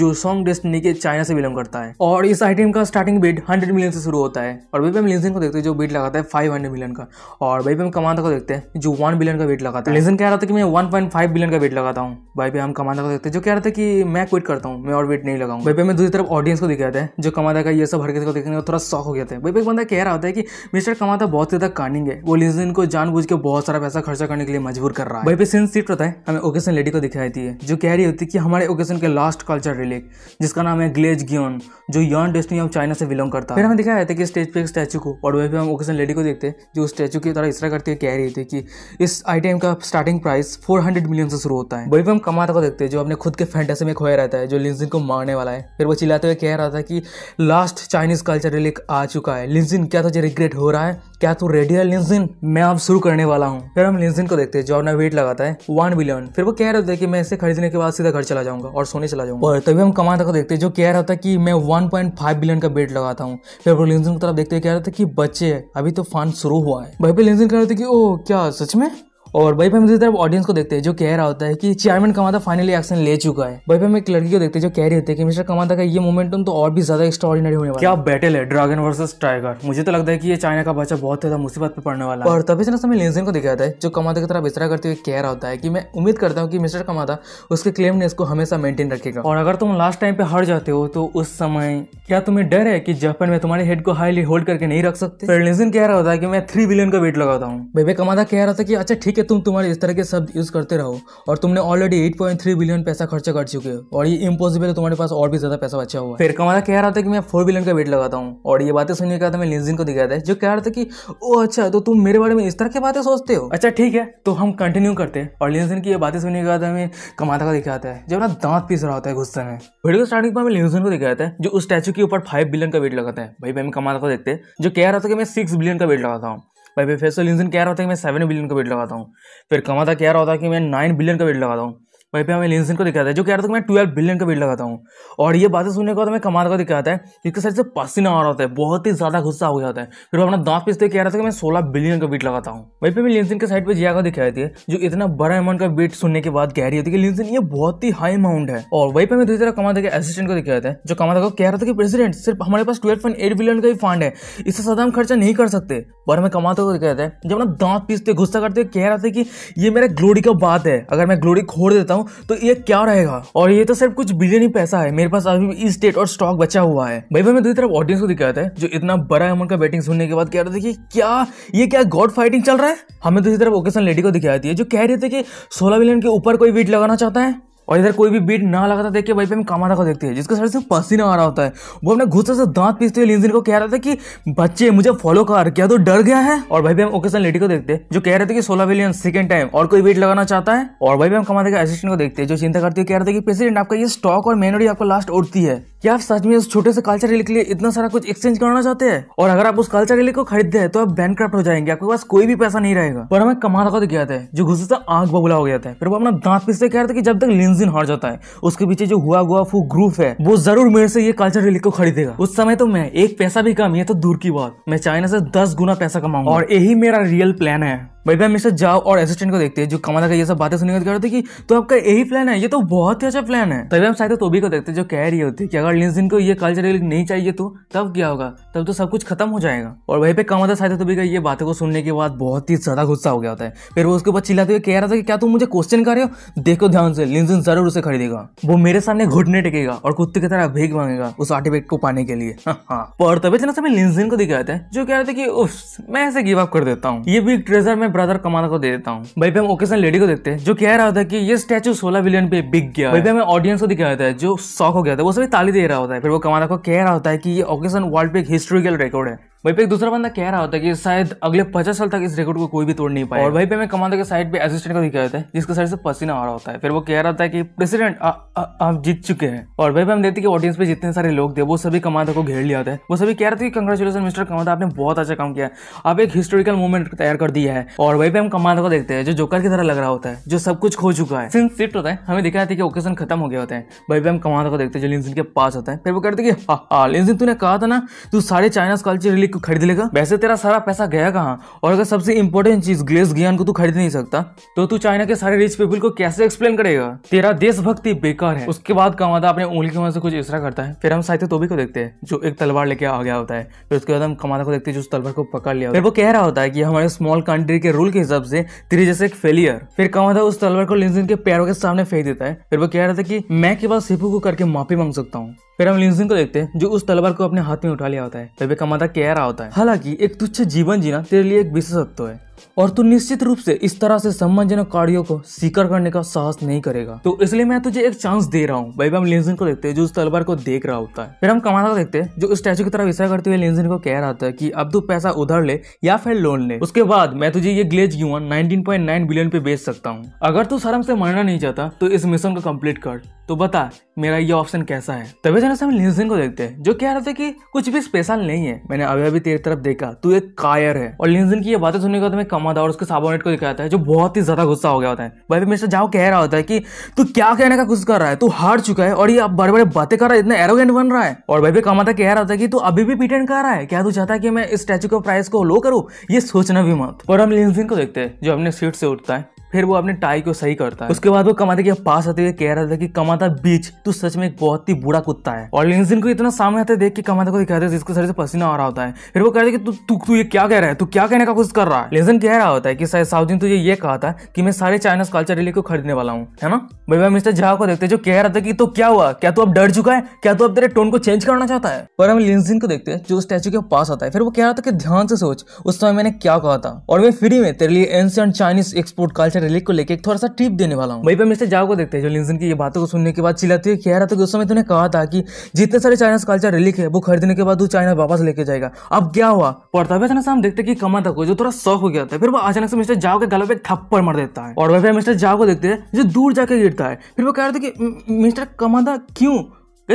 जो सॉन्ग डेस्टनी के चाइना से बिलोंग करता है और इस आइटम का स्टार्टिंग बिड हंड्रेड मिलियन से शुरू होता है और वही पे लिंसन को देखते हैं जो बिड लगाता है फाइव हंड्रेड मिलियन का और वही कमांडा को देखते हैं जो वन बिलियन का बिड लगाता है लिंसन कह रहा था कि मैं वन पॉइंट फाइव बिलियन का बिड लगाता हूँ भाई पी हम कमांडा को देखते हैं जो कह रहा था कि मैं क्विट करता हूँ मैं और वेट नहीं लगाऊँ भाई में दूसरी तरफ ऑडियंस को दिखाते हैं जो कमांडा का ये सब हरकत को देखने का थोड़ा शौक हो गया था भाई एक बंदा कह रहा होता है कि मिस्टर कमांडा बहुत ज़्यादा कानिंग है वो लिंसन को जानबूझ जानबूझ के बहुत सारा पैसा खर्चा करने के लिए मजबूर कर रहा है वहीं पे सीन सीट होता है हमें ओकेशन लेडी को दिखाई देती है जो कह रही होती है कि हमारे ओकेशन के लास्ट कल्चर रिलेक जिसका नाम है ग्लेज गियोन जो यॉन डेस्टिनी ऑफ चाइना से बिलोंग करता है फिर हमें दिखाया जाता है कि स्टेज पे एक स्टैचू को और वही पे हम ओकेशन लेडी को देखते हैं जो स्टैचू की तरह इस तरह करती है कह रही थी कि इस आइटम का स्टार्टिंग प्राइस फोर मिलियन से शुरू होता है वही पे हम कमाता को देखते हैं जो अपने खुद के फैंटेसी में खोया रहता है जो लिंजिन को मारने वाला है फिर वो चिल्लाते हुए कह रहा था कि लास्ट चाइनीज कल्चर रिलेक आ चुका है लिंजिन क्या तुझे रिग्रेट हो रहा है क्या तू रेडी है लिंजिन मैं अब शुरू करने वाला हूँ फिर हम लिंजिन को देखते हैं जो अपना वेट लगाता है वन बिलियन फिर वो कह रहे होते कि मैं इसे खरीदने के बाद सीधा घर चला जाऊंगा और सोने चला जाऊंगा और तभी हम कमाता को देखते हैं जो कह रहा था कि मैं वन पॉइंट फाइव बिलियन का वेट लगाता हूँ फिर वो लिंजिन की तरफ देखते कह रहा था कि बच्चे अभी तो फान शुरू हुआ है भाई पे लिंजिन कह रहे थे कि ओ क्या सच में और भाई भाई दूसरी तरफ ऑडियंस को देखते हैं जो कह रहा होता है कि चेयरमैन कमाता फाइनली एक्शन ले चुका है भाई भाई एक लड़की को देखते हैं जो कह रही होती है कि मिस्टर कमाता का ये मोमेंटम तो और भी ज्यादा एक्स्ट्रॉर्डिनरी होने वाला क्या बैटल है ड्रैगन वर्सेस टाइगर मुझे तो लगता है कि ये चाइना का बच्चा बहुत ज्यादा मुसीबत पर पड़ने वाला है और तभी से समय लेंसन को दिखाता है जो कमाता की तरफ इस करते हुए कह रहा होता है कि मैं उम्मीद करता हूँ कि मिस्टर कमाता उसके क्लेम ने इसको हमेशा मेंटेन रखेगा और अगर तुम लास्ट टाइम पे हार जाते हो तो उस समय क्या तुम्हें डर है कि जापान में तुम्हारे हेड को हाईली होल्ड करके नहीं रख सकते फिर लेंसन कह रहा होता है कि मैं थ्री बिलियन का वेट लगाता हूँ बेबे कमाता कह रहा था कि अच्छा ठीक कि तुम तुम्हारे इस तरह के शब्द यूज़ करते रहो और तुमने ऑलरेडी 8.3 बिलियन पैसा खर्चा कर चुके हो और ये इम्पॉसिबल है तुम्हारे पास और भी ज़्यादा पैसा बचा हुआ फिर कमाला कह रहा था कि मैं फोर बिलियन का वेट लगाता हूँ और ये बातें सुनने के बाद मैं लिंजिन को दिखाया था जो कह रहा था कि ओ अच्छा तो तुम मेरे बारे में इस तरह की बातें सोचते हो अच्छा ठीक है तो हम कंटिन्यू करते हैं और लिंजिन की ये बातें सुनने के बाद हमें कमाता का दिखाता है जब ना दांत पीस रहा होता है गुस्से में वीडियो स्टार्टिंग पर हमें लिंजिन को दिखाया था जो उस स्टैचू के ऊपर फाइव बिलियन का वेट लगाता है भाई भाई कमाता को देखते जो कह रहा था कि मैं सिक्स बिलियन का वेट लगाता हूँ भाई बेफेसल इंजन तो कह रहा था कि मैं सेवन बिलियन का बेट लगाता हूँ फिर कमाता कह रहा होता कि मैं नाइन बिलियन का बेट लगाता हूँ वहीं पे हमें लिंसन को दिखाता है जो कह रहा था कि मैं ट्वेल्व बिलियन का बिल लगाता हूँ और ये बातें सुनने के बाद हमें कमाल का दिखाता है जिसके सर से पसीना आ रहा होता है बहुत ही ज़्यादा गुस्सा हो जाता है फिर अपना दांत पीसते कह रहा था कि मैं सोलह बिलियन का बीट लगाता हूँ वहीं पर हमें के साइड पर जिया का दिखाई है जो इतना बड़ा अमाउंट का बीट सुनने के बाद कह रही होती है कि लिंसन ये बहुत ही हाई अमाउंट है और वहीं पर हमें दूसरी तरह कमाता के असिस्टेंट को दिखाया था जो कमाता को कह रहा था कि प्रेसिडेंट सिर्फ हमारे पास ट्वेल्व पॉइंट एट बिलियन का ही फंड है इससे ज्यादा हम खर्चा नहीं कर सकते पर हमें कमाता को दिखाया है जब अपना दांत पीसते गुस्सा करते कह रहा था कि ये मेरा ग्लोरी का बात है अगर मैं ग्लोरी खोड़ देता हूँ हूँ तो ये क्या रहेगा और ये तो सिर्फ कुछ बिलियन ही पैसा है मेरे पास अभी भी इस डेट और स्टॉक बचा हुआ है भाई भाई मैं दूसरी तरफ ऑडियंस को दिखाया था जो इतना बड़ा अमाउंट का बैटिंग सुनने के बाद कह रहे थे कि क्या ये क्या गॉड फाइटिंग चल रहा है हमें दूसरी तरफ ओकेशन लेडी को दिखाया थी जो कह रहे थे कि सोलह बिलियन के ऊपर कोई वीट लगाना चाहता है और इधर कोई भी बीट ना था देख के भाई पे हम कमा को देखते हैं जिसके सर से पसीना आ रहा होता है वो अपने गुस्से से दांत पीसते हुए लिंजिन को कह रहा था कि बच्चे मुझे फॉलो कर क्या तो डर गया है और भाई पे हम ओकेशन लेडी को देखते हैं जो कह रहे थे कि सोलह बिलियन सेकंड टाइम और कोई बीट लगाना चाहता है और भाई पे हम कमा का असिस्टेंट को देखते हैं जो चिंता करती है कह रहे थे कि प्रेसिडेंट आपका ये स्टॉक और मेनोरी आपको लास्ट उड़ती है क्या आप सच में उस छोटे से कल्चर रिले के लिए इतना सारा कुछ एक्सचेंज करना चाहते हैं और अगर आप उस कल्चर रिले को खरीदते हैं तो आप बैंड हो जाएंगे आपके पास कोई भी पैसा नहीं रहेगा पर हमें कमा रखा तो गया था जो गुस्से से आग बबुला हो गया था फिर वो अपना दांत पीसते कह रहे थे कि जब तक लिंज दिन हार जाता है उसके पीछे जो हुआ गुआ फू ग्रुप है वो जरूर मेरे से ये कल्चर रिलीज को खरीदेगा उस समय तो मैं एक पैसा भी कम ये तो दूर की बात मैं चाइना से दस गुना पैसा कमाऊंगा और यही मेरा रियल प्लान है भाई भाई मिस्टर जाओ और असिस्टेंट को देखते हैं जो कमाला का ये सब बातें सुनने का कि तो आपका यही प्लान है ये तो बहुत ही अच्छा प्लान है तभी हम शायद तो भी को देखते हैं जो कह रही होती है कि अगर लिंसिन को ये कल्चर नहीं चाहिए तो तब क्या होगा तब तो सब कुछ खत्म हो जाएगा और वहीं पे कमाता शायद तो भी का ये बातों को सुनने के बाद बहुत ही ज्यादा गुस्सा हो गया होता है फिर वो उसके ऊपर चिल्लाते हुए कह रहा था कि क्या तुम मुझे क्वेश्चन कर रहे हो देखो ध्यान से लिंसिन जरूर उसे खरीदेगा वो मेरे सामने घुटने टेकेगा और कुत्ते की तरह भीख मांगेगा उस आर्टिफेक्ट को पाने के लिए हाँ, हाँ। और तभी चला समय लिंसिन को दिखाया था जो कह रहे थे कि मैं ऐसे गिव अप कर देता हूँ ये बिग ट्रेजर में ब्रदर कमाना को दे देता हूँ भाई पे हम ओकेशन लेडी को देखते हैं जो कह रहा होता है कि ये स्टैचू सोलह बिलियन पे बिक गया भाई पे हमें ऑडियंस को दिखाया होता है जो शॉक हो गया था वो सभी ताली दे रहा होता है फिर वो कमाना को कह रहा होता है कि ये ओकेशन वर्ल्ड पे एक हिस्ट्रिकल रिकॉर्ड है वही पे एक दूसरा बंदा कह रहा होता है कि शायद अगले पचास साल तक इस रिकॉर्ड को कोई भी तोड़ नहीं पाया और वही पे मैं कमांडो के साइड पे असिस्टेंट को दिखाया था है जिसके साइड से पसीना आ रहा होता है फिर वो कह रहा था कि प्रेसिडेंट आप जीत चुके हैं और वही पे हम देखते कि ऑडियंस पे जितने सारे लोग थे वो सभी कमांडो को घेर लिया होता है वो सभी कह रहे थे कि कंग्रेचुलेसन मिस्टर कमांडो आपने बहुत अच्छा काम किया आप एक हिस्टोरिकल मूवमेंट तैयार कर दिया है और वही पे हम कमांडो को देखते हैं जो जोकर की तरह लग रहा होता है जो सब कुछ खो चुका है सिंस शिफ्ट होता है हमें दिखाया था कि ओकेजन खत्म हो गया होता है वही पे हम कमांडो को देखते हैं जो लिंसिन के पास होता है फिर वो कहते हैं कि हाँ लिंसिन तूने कहा था ना तू सारे चाइना कल्चर को खरीद लेगा वैसे तेरा सारा पैसा गया कहाँ और अगर सबसे इंपॉर्टेंट चीज ग्लेस ज्ञान को तू खरीद नहीं सकता तो तू चाइना के सारे रिच पीपल को कैसे एक्सप्लेन करेगा तेरा देशभक्ति बेकार है उसके बाद कमाता अपने उंगली के वहां से कुछ इस करता है फिर हम साहित्य तोबी को देखते हैं जो एक तलवार लेके आ गया होता है फिर उसके बाद हम कमाता को देखते हैं जो तलवार को पकड़ लिया फिर वो कह रहा होता है कि हमारे स्मॉल कंट्री के रूल के हिसाब से तेरे जैसे एक फेलियर फिर कमाता उस तलवार को लिंजिन के पैरों के सामने फेंक देता है फिर वो कह रहा था कि मैं केवल सिपू को करके माफी मांग सकता हूँ फिर हम लिंजिन को देखते हैं जो उस तलवार को अपने हाथ में उठा लिया होता है फिर कमाता कह रहा रहा होता है हालांकि एक तुच्छ जीवन जीना तेरे लिए एक विशेषत्व है और तू निश्चित रूप से इस तरह से सम्मानजनक कार्यो को शिकार करने का साहस नहीं करेगा तो इसलिए मैं तुझे एक चांस दे रहा हूँ भाई हम लेंजन को देखते हैं जो उस तलवार को देख रहा होता है फिर हम कमाना को देखते हैं जो स्टैचू की तरफ इशारा करते हुए लेंजन को कह रहा था कि अब तू पैसा उधर ले या फिर लोन ले उसके बाद मैं तुझे ये ग्लेज यून 19.9 बिलियन पे बेच सकता हूँ अगर तू शर्म से मरना नहीं चाहता तो इस मिशन को कम्प्लीट कर तो बता मेरा ये ऑप्शन कैसा है तभी जरा से हम लिंसन को देखते हैं जो कह रहा था कि कुछ भी स्पेशल नहीं है मैंने अभी अभी तेरी तरफ देखा तू एक कायर है और लिंसन की ये बातें सुनने के बाद मैं कमादा और उसके साबोनेट को दिखाता है जो बहुत ही ज़्यादा गुस्सा हो गया होता है भाई मिस्टर जाओ कह रहा होता है कि तू क्या कहने का कुछ कर रहा है तू हार चुका है और ये अब बड़े बड़े बातें कर रहा है इतना एरोगेंट बन रहा है और भाई कमादा कह रहा होता है कि तू अभी भी पीटेंट कर रहा है क्या तू चाहता है कि मैं इस स्टैचू के प्राइस को लो करूँ ये सोचना भी मत और हम लिंसिन को देखते हैं जो अपने सीट से उठता है फिर वो अपने टाई को सही करता है उसके बाद वो कमाते के पास आते हुए कह रहा था कि कमाता बीच तू सच में एक बहुत ही बुरा कुत्ता है और लिंगजिन को इतना सामने आते देख के कमाता को दिखाते हैं जिसको सर से पसीना आ रहा होता है फिर वो कहते कि तू तू तू ये क्या कह रहा है तू क्या कहने का कुछ कर रहा है लिंगजिन कह रहा होता है कि साउथ तुझे ये कहा था कि मैं सारे चाइनाज कल्चर रिले को खरीदने वाला हूँ है ना भाई भाई मिस्टर झा को देखते जो कह रहा था कि तो क्या हुआ क्या तू अब डर चुका है क्या तू अब तेरे टोन को चेंज करना चाहता है पर हम लिंगजिन को देखते हैं जो स्टैचू के पास आता है फिर वो कह रहा था कि ध्यान से सोच उस समय मैंने क्या कहा था और मैं फ्री में तेरे लिए ancient Chinese export culture action relic को लेकर थोड़ा सा टिप देने वाला हूँ वहीं पर मिस्टर जाओ को देखते हैं जो लिंसन की ये बातों को सुनने के बाद चिल्लाती है कह रहा था कि उस समय तुमने कहा था कि जितने सारे चाइना कल्चर रिलीक है वो खरीदने के बाद वो चाइना वापस लेके जाएगा अब क्या हुआ पड़ता है अचानक से हम देखते कि कमा था जो थोड़ा शौक हो गया था फिर वो अचानक से मिस्टर जाओ के गले पे थप्पड़ मार देता है और वह मिस्टर जाओ को देखते हैं जो दूर जाकर गिरता है फिर वो कह रहा था कि मिस्टर कमादा क्यों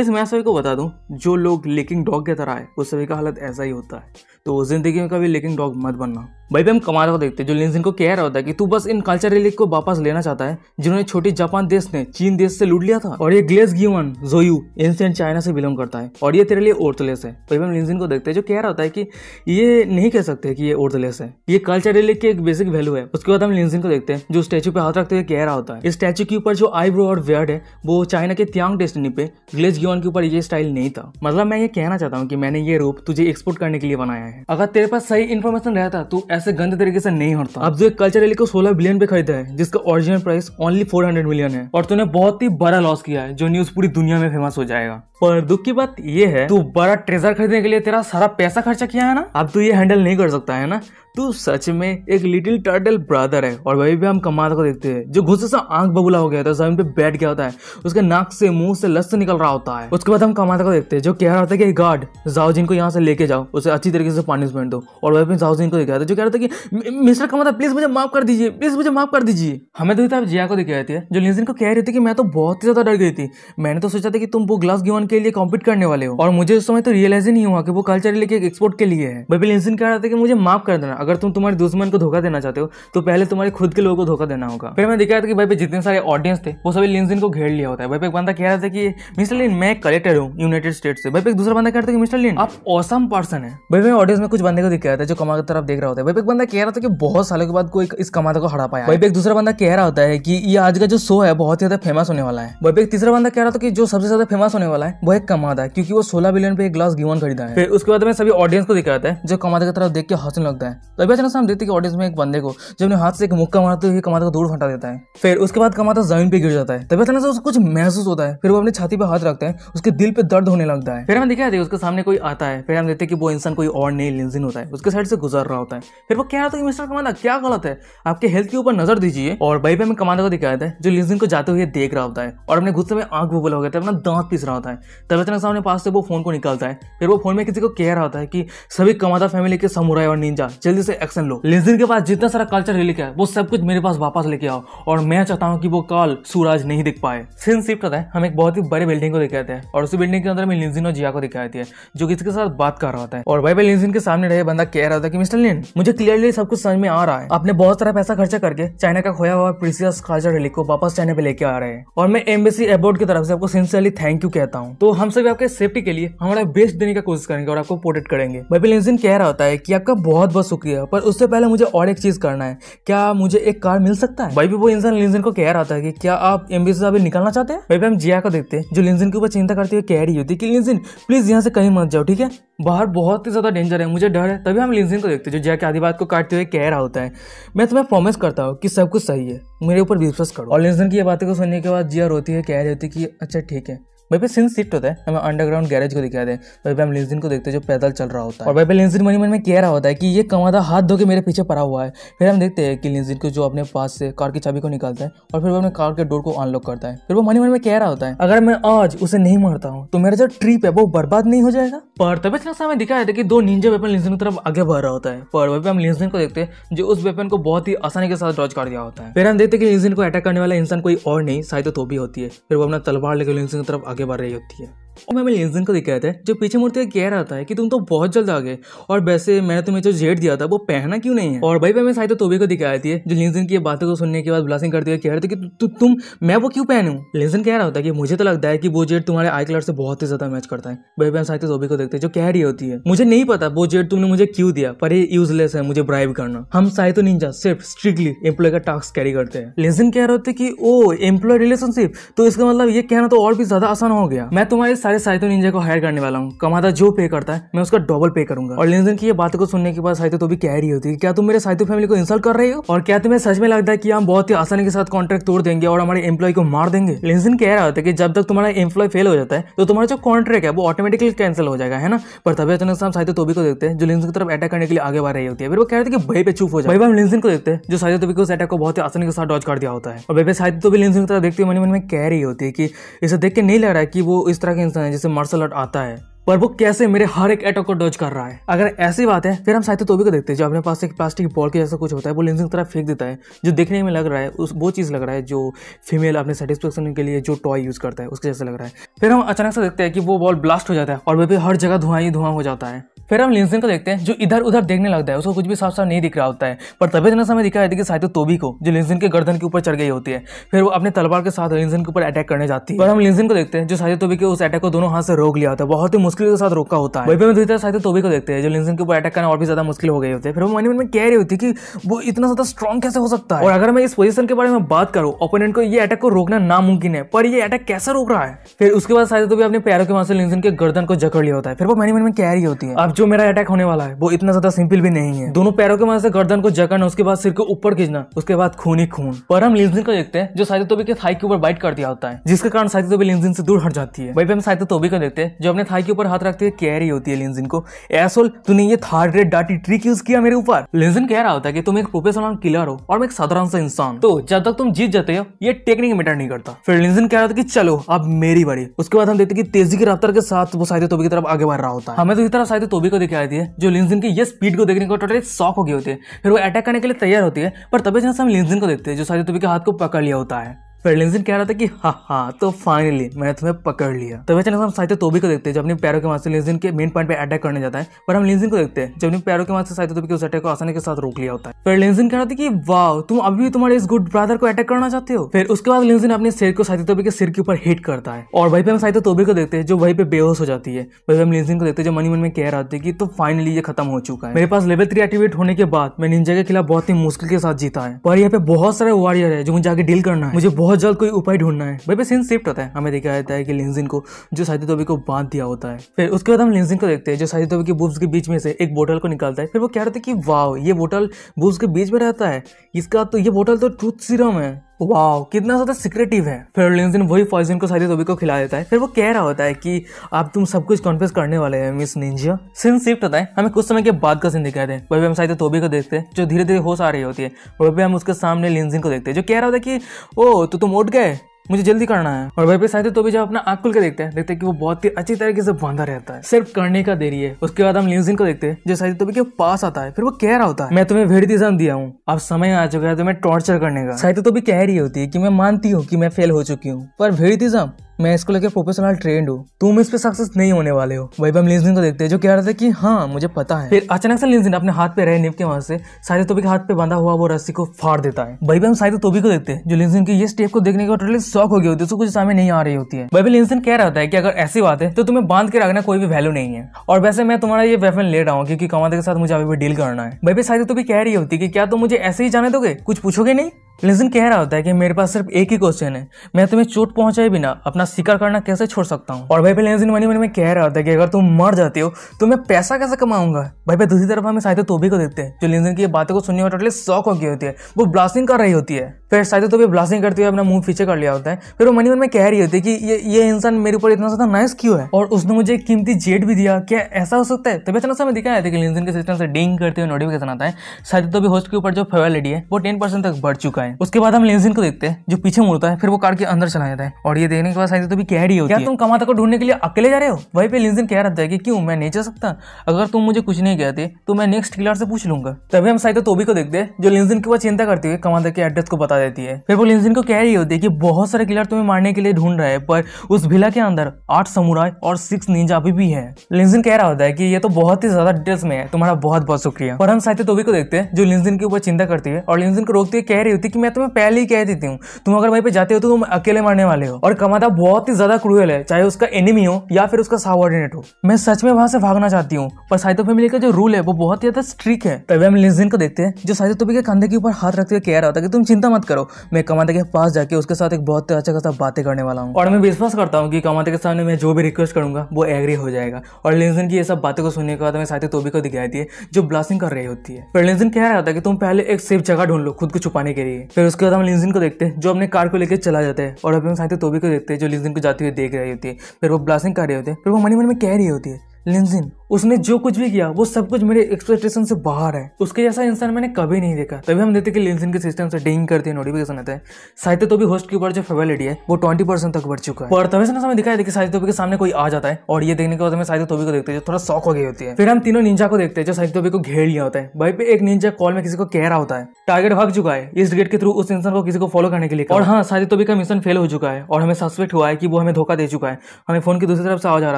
इस मैं सभी को बता दूं जो लोग लेकिंग डॉग की तरह है वो सभी का हालत ऐसा ही होता है तो ज़िंदगी में कभी लेकिन डॉग मत बनना भाई पे हम कमाल को देखते हैं जो लिंसिन को कह रहा होता है कि तू बस इन कल्चर रिलीक को वापस लेना चाहता है जिन्होंने छोटी जापान देश ने चीन देश से लूट लिया था और ये ग्लेस गिवन जोयू एंशियंट चाइना से बिलोंग करता है और ये तेरे लिए ओर्थलेस है भाई हम लिंसिन को देखते हैं जो कह रहा होता है कि ये नहीं कह सकते कि ये ओर्थलेस है ये कल्चर रिलीक की एक बेसिक वैल्यू है उसके बाद हम लिंसिन को देखते हैं जो स्टैचू पे हाथ रखते हुए कह रहा होता है इस स्टैचू के ऊपर जो आईब्रो और वेड है वो चाइना के त्यांग डेस्टिनी पे ग्लेस गिवन के ऊपर ये स्टाइल नहीं था मतलब मैं ये कहना चाहता हूँ कि मैंने ये रूप तुझे एक्सपोर्ट करने के लिए बनाया है है अगर तेरे पास सही इन्फॉर्मेशन रहता तो ऐसे गंदे तरीके से नहीं हटता अब जो एक कल्चर रैली को सोलह बिलियन पे खरीदा है जिसका original price only four hundred million है और तूने बहुत ही बड़ा लॉस किया है जो न्यूज पूरी दुनिया में फेमस हो जाएगा पर दुख की बात यह है तू बड़ा ट्रेजर खरीदने के लिए तेरा सारा पैसा खर्चा किया है ना अब तू ये हैंडल नहीं कर सकता है ना तू सच में एक लिटिल टर्टल ब्रदर है और वही भी हम कमाल को देखते हैं जो गुस्से से आंख बबूला हो गया था जमीन पे बैठ गया होता है उसके नाक से मुंह से लस निकल रहा होता है उसके बाद हम कमाल को देखते हैं जो कह रहा होता है कि गार्ड जाओ जिनको यहाँ से लेके जाओ उसे अच्छी तरीके से पनिशमेंट दो और वही भी जाओजिन को दिखाया था जो कह रहा था कि मिस्टर कमाता प्लीज मुझे माफ कर दीजिए प्लीज मुझे माफ कर दीजिए हमें तो आप जिया को दिखाई थी जो लिंजिन को कह रही थी कि मैं तो बहुत ही ज्यादा डर गई थी मैंने तो सोचा था कि तुम वो ग्लास गिवन के लिए कॉम्पीट करने वाले हो और मुझे उस समय तो रियलाइज ही नहीं हुआ कि वो कल्चर लेके एक्सपोर्ट के लिए है बबी लिंजिन कह रहा था कि मुझे माफ कर देना अगर तुम तुम्हारे दुश्मन को धोखा देना चाहते हो तो पहले तुम्हारे खुद के लोगों को धोखा देना होगा फिर मैं दिखाया था कि भाई पे जितने सारे ऑडियंस थे वो सभी लिंसिन को घेर लिया होता है भाई पे एक बंदा कह रहा था कि मिस्टर लिन मैं कलेक्टर हूँ यूनाइटेड स्टेट से भाई पे एक दूसरा बंदा कह रहा था कि मिस्टर लिन आप औसम पर्सन है भाई पे ऑडियंस में कुछ बंदे को दिखाया था जो कमा की तरफ देख रहा होता है भाई पे एक बंदा कह रहा था कि बहुत सालों के बाद कोई इस कमाता को हरा पाया भाई पे एक दूसरा बंदा कह रहा होता है कि ये आज का जो शो है बहुत ही ज्यादा फेमस होने वाला है भाई पे एक तीसरा बंदा कह रहा था कि जो सबसे ज्यादा फेमस होने वाला है वो एक कमादा है क्योंकि वो सोलह बिलियन पे एक ग्लास गिवन खरीदा है फिर उसके बाद में सभी ऑडियंस को रहा था जो कमादा की तरफ देख के हंसने लगता है तो अभी अचानक से हम देखते हैं कि ऑडियंस में एक बंदे को जो अपने हाथ से एक मुक्का मारते हुए कमाता को दूर फटा देता है फिर उसके बाद कमाता जमीन पे गिर जाता है तभी अचानक से उसको कुछ महसूस होता है फिर वो अपने छाती पे हाथ रखता है उसके दिल पे दर्द होने लगता है फिर हम देखा उसके सामने कोई आता है फिर हम देखते हैं कि वो इंसान कोई और नहीं लिंजिन होता है उसके साइड से गुजर रहा होता है फिर वो कह रहा था कि मिस्टर कमाता क्या गलत है आपके हेल्थ के ऊपर नजर दीजिए और भाई पे हमें कमांडर को दिखाया था जो लिंजिन को जाते हुए देख रहा होता है और अपने गुस्से में आंख बुबला हो गया था अपना दांत पीस रहा होता है तब अचानक सामने पास से वो फोन को निकालता है फिर वो फोन में किसी को कह रहा होता है कि सभी कमाता फैमिली के समुराई और निंजा जल्दी से एक्शन लो लेजर के पास जितना सारा कल्चर रिलिक है वो सब कुछ मेरे पास वापस लेके आओ और मैं चाहता हूँ कि वो कल सूरज नहीं दिख पाए सिंह शिफ्ट होता है हम एक बहुत ही बड़े बिल्डिंग को दिखाते हैं और उसी बिल्डिंग के अंदर हमें लिंजिन और जिया को दिखाती है जो किसके साथ बात कर रहा है और भाई भाई लिंजिन के सामने रहे बंदा कह रहा था कि मिस्टर लिन मुझे क्लियरली सब कुछ समझ में आ रहा है आपने बहुत सारा पैसा खर्चा करके चाइना का खोया हुआ प्रीसियस कल्चर रिलिक को वापस चाइना पे लेके आ रहे हैं और मैं एम्बेसी एबोर्ड की तरफ से आपको सिंसियरली थैंक यू कहता हूँ तो हम सभी आपके सेफ्टी के लिए हमारा बेस्ट देने का कोशिश करेंगे और आपको प्रोटेक्ट करेंगे भाई लिंजिन कह रहा होता है की आपका बहुत बहुत शुक्रिया जाएगा पर उससे पहले मुझे और एक चीज़ करना है क्या मुझे एक कार मिल सकता है भाई भी वो इंसान लिंजन को कह रहा था कि क्या आप एमबीसी से अभी निकलना चाहते हैं भाई भाई हम जिया को देखते हैं जो लिंजन के ऊपर चिंता करती है कह रही होती कि लिंजन प्लीज़ यहाँ से कहीं मत जाओ ठीक है बाहर बहुत ही ज़्यादा डेंजर है मुझे डर है तभी हम लिंजन को देखते हैं जो जिया के आधी बात को काटते हुए कह रहा होता है मैं तुम्हें प्रॉमिस करता हूँ कि सब कुछ सही है मेरे ऊपर विश्वास करो और लिंजन की ये बातें को सुनने के बाद जिया रोती है कह रही होती है कि अच्छा ठीक है भाई पे सीन शिफ्ट होता है हमें अंडरग्राउंड गैरेज को दिखाया दें भाई पे हम लिंजिन को देखते हैं जो पैदल चल रहा होता है और भाई पे लिंजिन मनी मन में कह रहा होता है कि ये कमादा हाथ धो के मेरे पीछे पड़ा हुआ है फिर हम देखते हैं कि लिंजिन को जो अपने पास से कार की चाबी को निकालता है और फिर वो अपने कार के डोर को अनलॉक करता है फिर वो मनी मन में कह रहा होता है अगर मैं आज उसे नहीं मारता हूँ तो मेरा जो ट्रिप है वो बर्बाद नहीं हो जाएगा पर तब इसका समय दिखाया था कि दो निंजा वेपन लिंजिन की तरफ आगे बढ़ रहा होता है पर वहीं हम लिंजिन को देखते हैं जो उस वेपन को बहुत ही आसानी के साथ ड्रॉज कर दिया होता है फिर हम देखते हैं कि लिंजिन को अटैक करने वाला इंसान कोई और नहीं शायद तो भी होती है फिर वो अपना तलवार लेकर लिंजिन की तरफ आगे बढ़ रही होती है और मैं मेरे लेंजन को देख रहा था जो पीछे मुड़ते हुए कह रहा था कि तुम तो बहुत जल्द आ गए और वैसे मैंने तुम्हें जो जेट दिया था वो पहना क्यों नहीं है और भाई भाई मैं साहित्य तो तोबे को दिखाई थी जो लेंजन की बातों को सुनने के बाद ब्लासिंग करते हुए कह रहे थे कि तु, तुम मैं वो क्यों पहनूँ लेंजन कह रहा होता कि मुझे तो लगता है कि वो जेट तुम्हारे आई कलर से बहुत ही ज्यादा मैच करता है भाई भाई साहित्य तोबे को देखते जो कह रही होती है मुझे नहीं पता वो जेट तुमने मुझे क्यों दिया पर ये यूजलेस है मुझे ब्राइव करना हम साहित्य तो निंजा सिर्फ स्ट्रिक्टली एम्प्लॉय का टास्क कैरी करते हैं लेंजन कह रहे होते कि ओ एम्प्लॉय रिलेशनशिप तो इसका मतलब ये कहना तो और भी ज्यादा आसान हो गया मैं तुम्हारे सारे साहित्य निंजा को हायर करने वाला हूँ कमाता जो पे करता है मैं उसका डबल पे करूंगा और लेनदेन की ये बात को सुनने के बाद साहित्य तो भी कह रही होती है क्या तुम मेरे साहित्य फैमिली को इंसल्ट कर रहे हो और क्या तुम्हें सच में लगता है कि हम बहुत ही आसानी के साथ कॉन्ट्रैक्ट तोड़ देंगे और हमारे एम्प्लॉय को मार देंगे लिंजन कह रहा होता है कि जब तक तुम्हारा एम्प्लॉय फेल हो जाता है तो तुम्हारा जो कॉन्ट्रैक्ट है वो ऑटोमेटिकली कैंसिल हो जाएगा है ना पर तभी अचानक हम साहित्य तोबी को देखते हैं जो लिंजन की तरफ अटैक करने के लिए आगे बढ़ रही होती है फिर वो कह रहे थे कि भाई पे चुप हो जाए भाई लिंजन को देखते हैं जो साहित्य तोबी को उस अटैक को बहुत ही आसानी के साथ डॉच कर दिया होता है और भाई साहित्य तो भी लिंजन की तरफ देखते हुए मन में कह रही होती है कि इसे देख के नहीं लग रहा है कि वो इस तरह के बोलते हैं जिसे मार्शल आर्ट आता है पर वो कैसे मेरे हर एक अटैक को डॉज कर रहा है अगर ऐसी बात है फिर हम साहित्य तोबी को देखते हैं जो अपने पास एक प्लास्टिक बॉल के जैसा कुछ होता है वो लेंसिंग तरह फेंक देता है जो देखने में लग रहा है उस वो चीज़ लग रहा है जो फीमेल अपने सेटिस्फेक्शन के लिए जो टॉय यूज़ करता है उसके जैसा लग रहा है फिर हम अचानक से देखते हैं कि वो बॉल ब्लास्ट हो जाता है और वे भी हर जगह धुआं ही धुआं हो जाता है फिर हम लिंसन को देखते हैं जो इधर उधर देखने लगता है उसको कुछ भी साफ साफ नहीं दिख रहा होता है पर तभी इतना तो समय दिखाई देती है साहित्य तोबी को जो लिंसन के गर्दन के ऊपर चढ़ गई होती है फिर वो अपने तलवार के साथ लिंसन के ऊपर अटैक करने जाती है पर हम लिंसन को देखते हैं जो साहित्य तोबी के उस अटैक को दोनों हाथ से रोक लिया होता है बहुत ही मुश्किल के साथ रोका होता है वही भी शायद तोबी को देखते हैं जो लिंसन के ऊपर अटैक करना और भी ज्यादा मुश्किल हो गई होती है फिर वो मन में कह रही होती है कि वो इतना ज्यादा स्ट्रॉन्ग कैसे हो सकता है और अगर मैं इस पोजिशन के बारे में बात करूँ ओपोनेंट को ये अटैक को रोकना नामुमकिन है पर ये अटैक कैसे रोक रहा है फिर उसके बाद तो भी अपने पैरों के वहां से लिंसन के गर्दन को जकड़ लिया होता है फिर वो मन में कह रही होती है अब जो मेरा अटैक होने वाला है वो इतना ज्यादा सिंपल भी नहीं है दोनों पैरों के मदद से गर्दन को जकड़ना उसके बाद सिर को ऊपर खींचना उसके बाद खून ही खून पर हम लिंजिन को देखते हैं जो साइथो के थाई के ऊपर बाइट कर दिया होता है जिसके कारण साइथो लिंजिन से दूर हट जाती है वही पे हम साइथो को देखते हैं जो अपने थाई के ऊपर हाथ रखते हुए कैरी होती है लिंजिन को एसोल तूने ये थर्ड रेड डाटी ट्रिक यूज किया मेरे ऊपर लिंजिन कह रहा होता है कि तुम एक प्रोफेशनल किलर हो और मैं एक साधारण सा इंसान तो जब तक तुम जीत जाते हो ये टेक्निक मैटर नहीं करता फिर लिंजिन कह रहा था कि चलो अब मेरी बड़ी उसके बाद हम देखते कि तेजी की रफ्तार के साथ वो साइथो की तरफ आगे बढ़ रहा होता है हमें तो इस तरफ साइथो छवि को देखे आती है जो लिंजिन की ये स्पीड को देखने को टोटली शॉक हो गई होती है फिर वो अटैक करने के लिए तैयार होती है पर तभी जहाँ से हम लिंजिन को देखते हैं जो सारी तुबी के हाथ को पकड़ लिया होता है फिर कह रहा था कि हाँ हाँ तो फाइनली मैंने तुम्हें पकड़ लिया तो वैसे हम साहित्य तोबी को देखते हैं जब अपने पैरों के मार से के मेन पॉइंट पे अटैक करने जाता है पर हम लिंजिन को देखते हैं जब अपने पैरों के मार से साहित्य तोबी के उस अटैक को आसानी के साथ रोक लिया होता है फिर लिंजिन कह रहा था कि वाह तुम अभी भी तुम्हारे इस गुड ब्रदर को अटैक करना चाहते हो फिर उसके बाद लिंजिन अपने सिर को साहित्य तोबी के सिर के ऊपर हिट करता है और वहीं पर हम साहित्य तोबी को देखते हैं जो वहीं पे बेहोश हो जाती है वही हम लिंजिन को देखते हैं जो मनी मन में कह रहा था कि तो फाइनली ये खत्म हो चुका है मेरे पास लेवल थ्री एक्टिवेट होने के बाद मैं निंजा के खिलाफ बहुत ही मुश्किल के साथ जीता है पर यहाँ पे बहुत सारे वॉरियर है जो मुझे आगे डील करना है मुझे बहुत बहुत जल्द कोई उपाय ढूंढना है भाई सीन शिफ्ट होता है हमें देखा जाता है कि लिंजिन को जो साहित्य धोबी को बांध दिया होता है फिर उसके बाद हम लिंजिन को देखते हैं जो साहित्य धोबी के बुब्स के बीच में से एक बोटल को निकालता है फिर वो कह रहे थे कि वाह ये बोटल बुब्स के बीच में रहता है इसका तो ये बोटल तो ट्रूथ सीरम है वाह कितना ज़्यादा सिक्रेटिव है फिर लिंगजिन वही पॉइजन को सारी धोबी को खिला देता है फिर वो कह रहा होता है कि आप तुम सब कुछ कॉन्फेस करने वाले हैं मिस निंजिया सिंह शिफ्ट होता है हमें कुछ समय के बाद का सीन दिखाते हैं वही हम सारी तोबी को देखते हैं जो धीरे धीरे होश आ रही होती है वही हम उसके सामने लिंगजिन को देखते हैं जो कह रहा होता है कि ओ तो तुम उठ गए मुझे जल्दी करना है और वापस आते तो भी जब अपना आँख खुल के देखते हैं देखते हैं कि वो बहुत ही अच्छी तरीके से बांधा रहता है सिर्फ करने का देरी है उसके बाद हम न्यूजीन को देखते हैं जो साहित्य तो के पास आता है फिर वो कह रहा होता है मैं तुम्हें वेरिटिज्म दिया हूँ अब समय आ चुका है तुम्हें टॉर्चर करने का साहित्य तो भी कह रही होती है की मैं मानती हूँ की मैं फेल हो चुकी हूँ पर वेरिटिज्म मैं इसको लेकर प्रोफेशनल ट्रेंड हूँ तुम इस पे सक्सेस नहीं होने वाले हो वही हम लिंजिन को देखते हैं जो कह रहा था कि हाँ मुझे पता है फिर अचानक से लिंजिन अपने हाथ पे रहे निप के वहां से साइदे तोबी के हाथ पे बांधा हुआ वो रस्सी को फाड़ देता है वही हम साइदे तोबी को देखते हैं जो लिंजिन की ये स्टेप को देखने के टोटली शौक हो गई होती है उसको कुछ सामने नहीं आ रही होती है वही लिंजिन कह रहा है कि अगर ऐसी बात है तो तुम्हें बांध के रखना कोई भी वैल्यू नहीं है और वैसे मैं तुम्हारा ये वेपन ले रहा हूँ क्योंकि कमाते के साथ मुझे अभी भी डील करना है वही साइदे तो भी कह रही होती है कि क्या तुम मुझे ऐसे ही जाने दोगे कुछ पूछोगे नहीं लिंजिन कह रहा होता है कि मेरे पास सिर्फ एक ही क्वेश्चन है मैं तुम्हें चोट पहुंचाए बिना अपना अपना शिकार करना कैसे छोड़ सकता हूँ और भाई पहले इस दिन मनी मनी में कह रहा था कि अगर तुम मर जाते हो तो मैं पैसा कैसे कमाऊंगा भाई भाई दूसरी तरफ हमें साहित्य तोबी को देखते हैं जो लेनदेन की बातों को सुनने में टोटली शौक हो गई होती है वो ब्लास्टिंग कर रही होती है फिर शायद तो भी ब्लास्टिंग करते हुए अपना मुंह पीछे कर लिया होता है फिर वो मनी मन में कह रही होती है कि ये ये इंसान मेरे ऊपर इतना ज्यादा नाइस क्यों है और उसने मुझे एक कीमती जेट भी दिया क्या ऐसा हो सकता है तभी अचानक समय दिखाया था कि लेनदेन के सिस्टम से डिंग करते हुए नोटिफिकेशन आता है शायद तो भी होस्ट के ऊपर जो फेवरेलिटी है वो टेन तक बढ़ चुका है उसके बाद हम लेनदेन को देखते हैं जो पीछे मुड़ता है फिर वो कार के अंदर चला जाता है और ये देखने के बाद एक्सरसाइज तो भी कह रही होती क्या तुम कमाता को ढूंढने के लिए अकेले जा रहे हो वही पे लिंजन कह रहा था कि क्यों मैं नहीं जा सकता अगर तुम मुझे कुछ नहीं कहते तो मैं नेक्स्ट किलर से पूछ लूंगा तभी हम साइतो तोबी को देखते हैं जो लिंजन की वह चिंता करती हुई कमाता के एड्रेस को बता देती है फिर वो लिंजन को कह रही होती है कि बहुत सारे किलर तुम्हें मारने के लिए ढूंढ रहे हैं पर उस भिला के अंदर आठ समुराय और सिक्स निंजा अभी भी है लिंजन कह रहा होता है कि ये तो बहुत ही ज्यादा डिटेल्स में है तुम्हारा बहुत बहुत शुक्रिया पर हम साहित्य तोबी को देखते हैं जो लिंजन के ऊपर चिंता करती है और लिंजन को रोकते हुए कह रही होती है कि मैं तुम्हें पहले ही कह देती हूँ तुम अगर वहीं पे जाते हो तो तुम अकेले मारने वाले हो और कमाता बहुत ही ज्यादा क्रूएल है चाहे उसका एनिमी हो या फिर उसका सबॉर्डिनेट हो मैं सच में वहां से भागना चाहती हूँ पर साइतो फैमिली का जो रूल है वो बहुत ही ज्यादा स्ट्रिक है तभी हम लिंजिन को देखते हैं जो साइतो के कंधे के ऊपर हाथ रखते हुए कह रहा था कि तुम चिंता मत करो मैं कमाते के पास जाके उसके साथ एक बहुत अच्छा खासा बातें करने वाला हूँ और मैं विश्वास करता हूँ कि कमाते के सामने मैं जो भी रिक्वेस्ट करूंगा वो एग्री हो जाएगा और लिंजिन की ये सब बातें को सुनने के बाद हमें साइतो तोबी को दिखाई दी जो ब्लास्टिंग कर रही होती है फिर लिजिन कह रहा था कि तुम पहले एक सेफ जगह ढूंढ लो खुद को छुपाने के लिए फिर उसके बाद हम लिंजिन को देखते हैं जो अपने कार को लेकर चला जाता है और अपने साइतो तोबी को देखते हैं जो लिंजिन को जाते हुए देख रही होती है फिर वो ब्लास्टिंग कर रहे होते हैं फिर वो मनी मन में कह रही होती है लिंजिन उसने जो कुछ भी किया वो सब कुछ मेरे एक्सपेक्टेशन से बाहर है उसके जैसा इंसान मैंने कभी नहीं देखा तभी हम देखते कि के सिस्टम से डिंग करती है नोटिफिकेशन आता है साहित्य तो भी होस्ट के ऊपर जो फेवेलिटी है वो ट्वेंटी परसेंट तक बढ़ चुका है और तभी से दिखाया कि साहित्य तो के सामने कोई आ जाता है और ये देखने के बाद हमें साहित्य तो को देखते हैं जो थोड़ा शौक हो गई होती है फिर हम तीनों निंजा को देखते हैं जो साहित्य तो को घेर लिया होता है भाई पे एक निंजा कॉल में किसी को कह रहा होता है टारगेट भाग चुका है इस गेट के थ्रू उस इंसान को किसी को फॉलो करने के लिए और हाँ साहित्य तो का मिशन फेल हो चुका है और हमें सस्पेक्ट हुआ है कि वो हमें धोखा दे चुका है हमें फोन की दूसरी तरफ से आवाज आ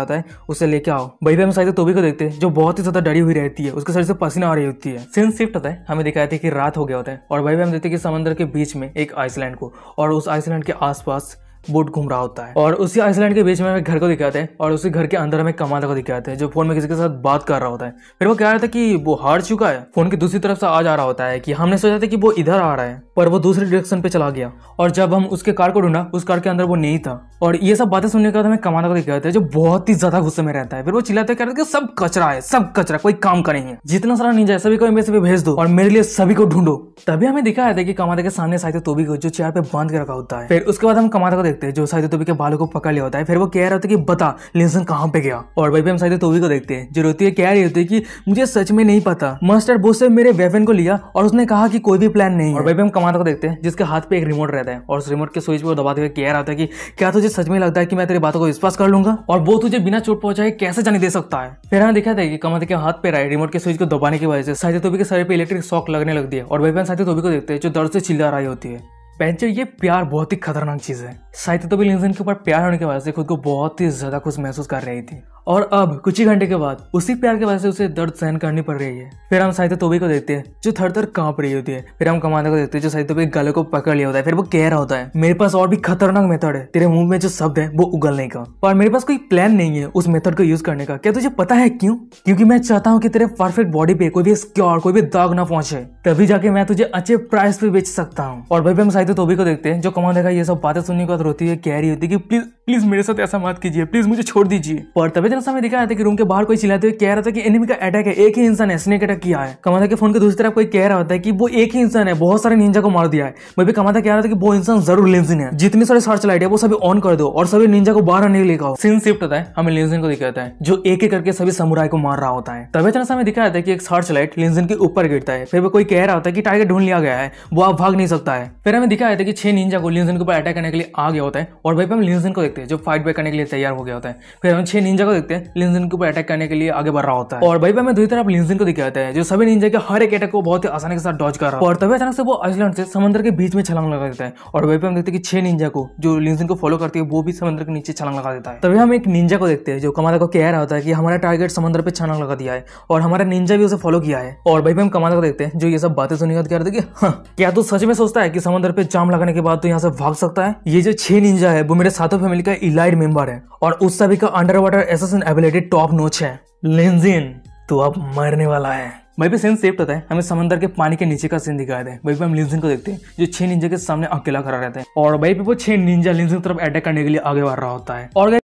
रहा है उसे लेके आओ भाई पे हम साहित्य को देखते हैं जो बहुत ही ज्यादा डरी हुई रहती है उसके शरीर से पसीना आ रही होती है सिंस शिफ्ट होता है हमें दिखाया था कि रात हो गया होता है और भाई भी हम देखते हैं कि समंदर के बीच में एक आइसलैंड को और उस आइसलैंड के आसपास बोट घूम रहा होता है और उसी आइसलैंड के बीच में हमें घर को दिखाते हैं और उसी घर के अंदर हमें कमाल को दिखाते हैं जो फोन में किसी के साथ बात कर रहा होता है फिर वो कह रहा था कि वो हार चुका है फोन की दूसरी तरफ से आ जा रहा होता है कि हमने सोचा था कि वो इधर आ रहा है पर वो दूसरे डायरेक्शन पे चला गया और जब हम उसके कार को ढूंढा उस कार के अंदर वो नहीं था और ये सब बातें सुनने के बाद हमें कमाल को दिखाते हैं जो बहुत ही ज्यादा गुस्से में रहता है फिर वो चिल्लाते कह रहे थे सब कचरा है सब कचरा कोई काम का नहीं है जितना सारा नहीं जाए सभी को एम्बेसी भेज दो और मेरे लिए सभी को ढूंढो तभी हमें दिखाया था कि कमाता के सामने साइड तो भी जो चेयर पे बांध के रखा होता है फिर उसके बाद हम कमाता को देखते देखते हैं जो साइदे तोबी के बालों को पकड़ लिया होता है फिर वो कह रहा होता है कि बता लिंसन कहाँ पे गया और भाई भी हम साइदे तोबी को देखते हैं जो रोती है कह रही होती है कि मुझे सच में नहीं पता मास्टर बोस से मेरे वेपन को लिया और उसने कहा कि कोई भी प्लान नहीं और भाई भी हम कमांडर को देखते हैं जिसके हाथ पे एक रिमोट रहता है और उस रिमोट के स्विच पर दबाते हुए कह रहा होता है कि क्या तुझे सच में लगता है कि मैं तेरी बातों को विश्वास कर लूंगा और वो तुझे बिना चोट पहुंचाए कैसे जाने दे सकता है फिर हमें देखा था कि कमाते के हाथ पे राय रिमोट के स्विच को दबाने की वजह से साइदे तोबी के सर पर इलेक्ट्रिक शॉक लगने लग दिया और भाई बहन साइदे तोबी को देखते हैं जो दर्द से चिल्ला रही होती है पेंचर ये प्यार बहुत ही खतरनाक चीज़ है साहित्य भी तो इंसान के ऊपर प्यार होने की वजह से खुद को बहुत ही ज़्यादा कुछ महसूस कर रही थी और अब कुछ ही घंटे के बाद उसी प्यार की वजह से उसे दर्द सहन करनी पड़ रही है फिर हम साहित्य तोबी को देखते हैं जो थर थर कांप रही होती है फिर हम कमांडर को देखते हैं जो साहित्य तोबे गले को पकड़ लिया होता है फिर वो कह रहा होता है मेरे पास और भी खतरनाक मेथड है तेरे मुंह में जो शब्द है वो उगलने का पर मेरे पास कोई प्लान नहीं है उस मेथड को यूज करने का क्या तुझे पता है क्यों क्योंकि मैं चाहता हूँ की तेरे परफेक्ट बॉडी पे कोई भी स्क्योर कोई भी दाग ना पहुंचे तभी जाके मैं तुझे अच्छे प्राइस पे बेच सकता हूँ और भाई हम साहित्य तो धोबी को देखते हैं जो कमा देखा ये सब बातें सुनने के बाद रोती है कह रही होती है कि प्लीज प्लीज मेरे साथ ऐसा मत कीजिए प्लीज मुझे छोड़ दीजिए पर तभी जैसा तो समय दिखाया था कि रूम के बाहर कोई चिल्लाते हुए कह रहा था कि एनिमी का अटैक है एक ही इंसान है स्नेक अटैक किया है कमाथा के फोन के दूसरी तरफ कोई कह रहा होता है कि वो एक ही इंसान है बहुत सारे निंजा को मार दिया है मैं भी कमाथा कह रहा था कि वो इंसान जरूर लेंजिन है जितने सारे सर्च लाइट है वो सभी ऑन कर दो और सभी निंजा को बाहर आने के लिए कहो सीन शिफ्ट होता है हमें लेंजिन को दिखाता है जो एक एक करके सभी समुराई को मार रहा होता है तभी जैसा तो समय दिखाया था कि एक सर्च लाइट लेंजिन के ऊपर गिरता है फिर कोई कह रहा होता है कि टाइगर ढूंढ लिया गया है वो आप भाग नहीं सकता है फिर हमें लेके आया था कि छह निंजा को लिनजन के ऊपर अटैक करने के लिए आ गया होता है और भाई पे हम लिनजन को देखते हैं जो फाइट बैक करने के लिए तैयार हो गया होता है फिर हम छह निंजा को देखते हैं लिनजन के ऊपर अटैक करने के लिए आगे बढ़ रहा होता है और भाई पे हमें दूसरी तरफ लिनजन को दिखाया जाता है जो सभी निंजा के हर एक अटैक को बहुत ही आसानी के साथ डॉज कर रहा है और तभी अचानक से वो आइसलैंड से समुद्र के बीच में छलांग लगा देता है और वही पे हम देखते हैं कि छह निंजा को जो लिनजन को फॉलो करती है वो भी समुद्र के नीचे छलांग लगा देता है तभी हम एक निंजा को देखते हैं जो कमाला को कह रहा होता है कि हमारा टारगेट समुद्र पे छलांग लगा दिया है और हमारा निंजा भी उसे फॉलो किया है और भाई पे हम कमाला को देखते हैं जो ये सब बातें सुनी के बाद कह रहे थे कि हाँ, क्या तू सच में सोचता है कि समुद्र पे चाम लगाने के बाद तो यहाँ से भाग सकता है ये जो छह निंजा है वो मेरे सातों फैमिली का इलाइड मेंबर है और उस सभी का underwater assassin ability top notch है लेंजिन तो अब मरने वाला है भाई भी सीन सेफ होता है हमें समंदर के पानी के नीचे का सीन दिखाया था भाई हम लिंजन को देखते हैं जो छह निंजा के सामने अकेला खड़ा रहता है और भाई वो छह निंजा लिंजन की तरफ अटैक करने के लिए आगे बढ़ रहा होता है और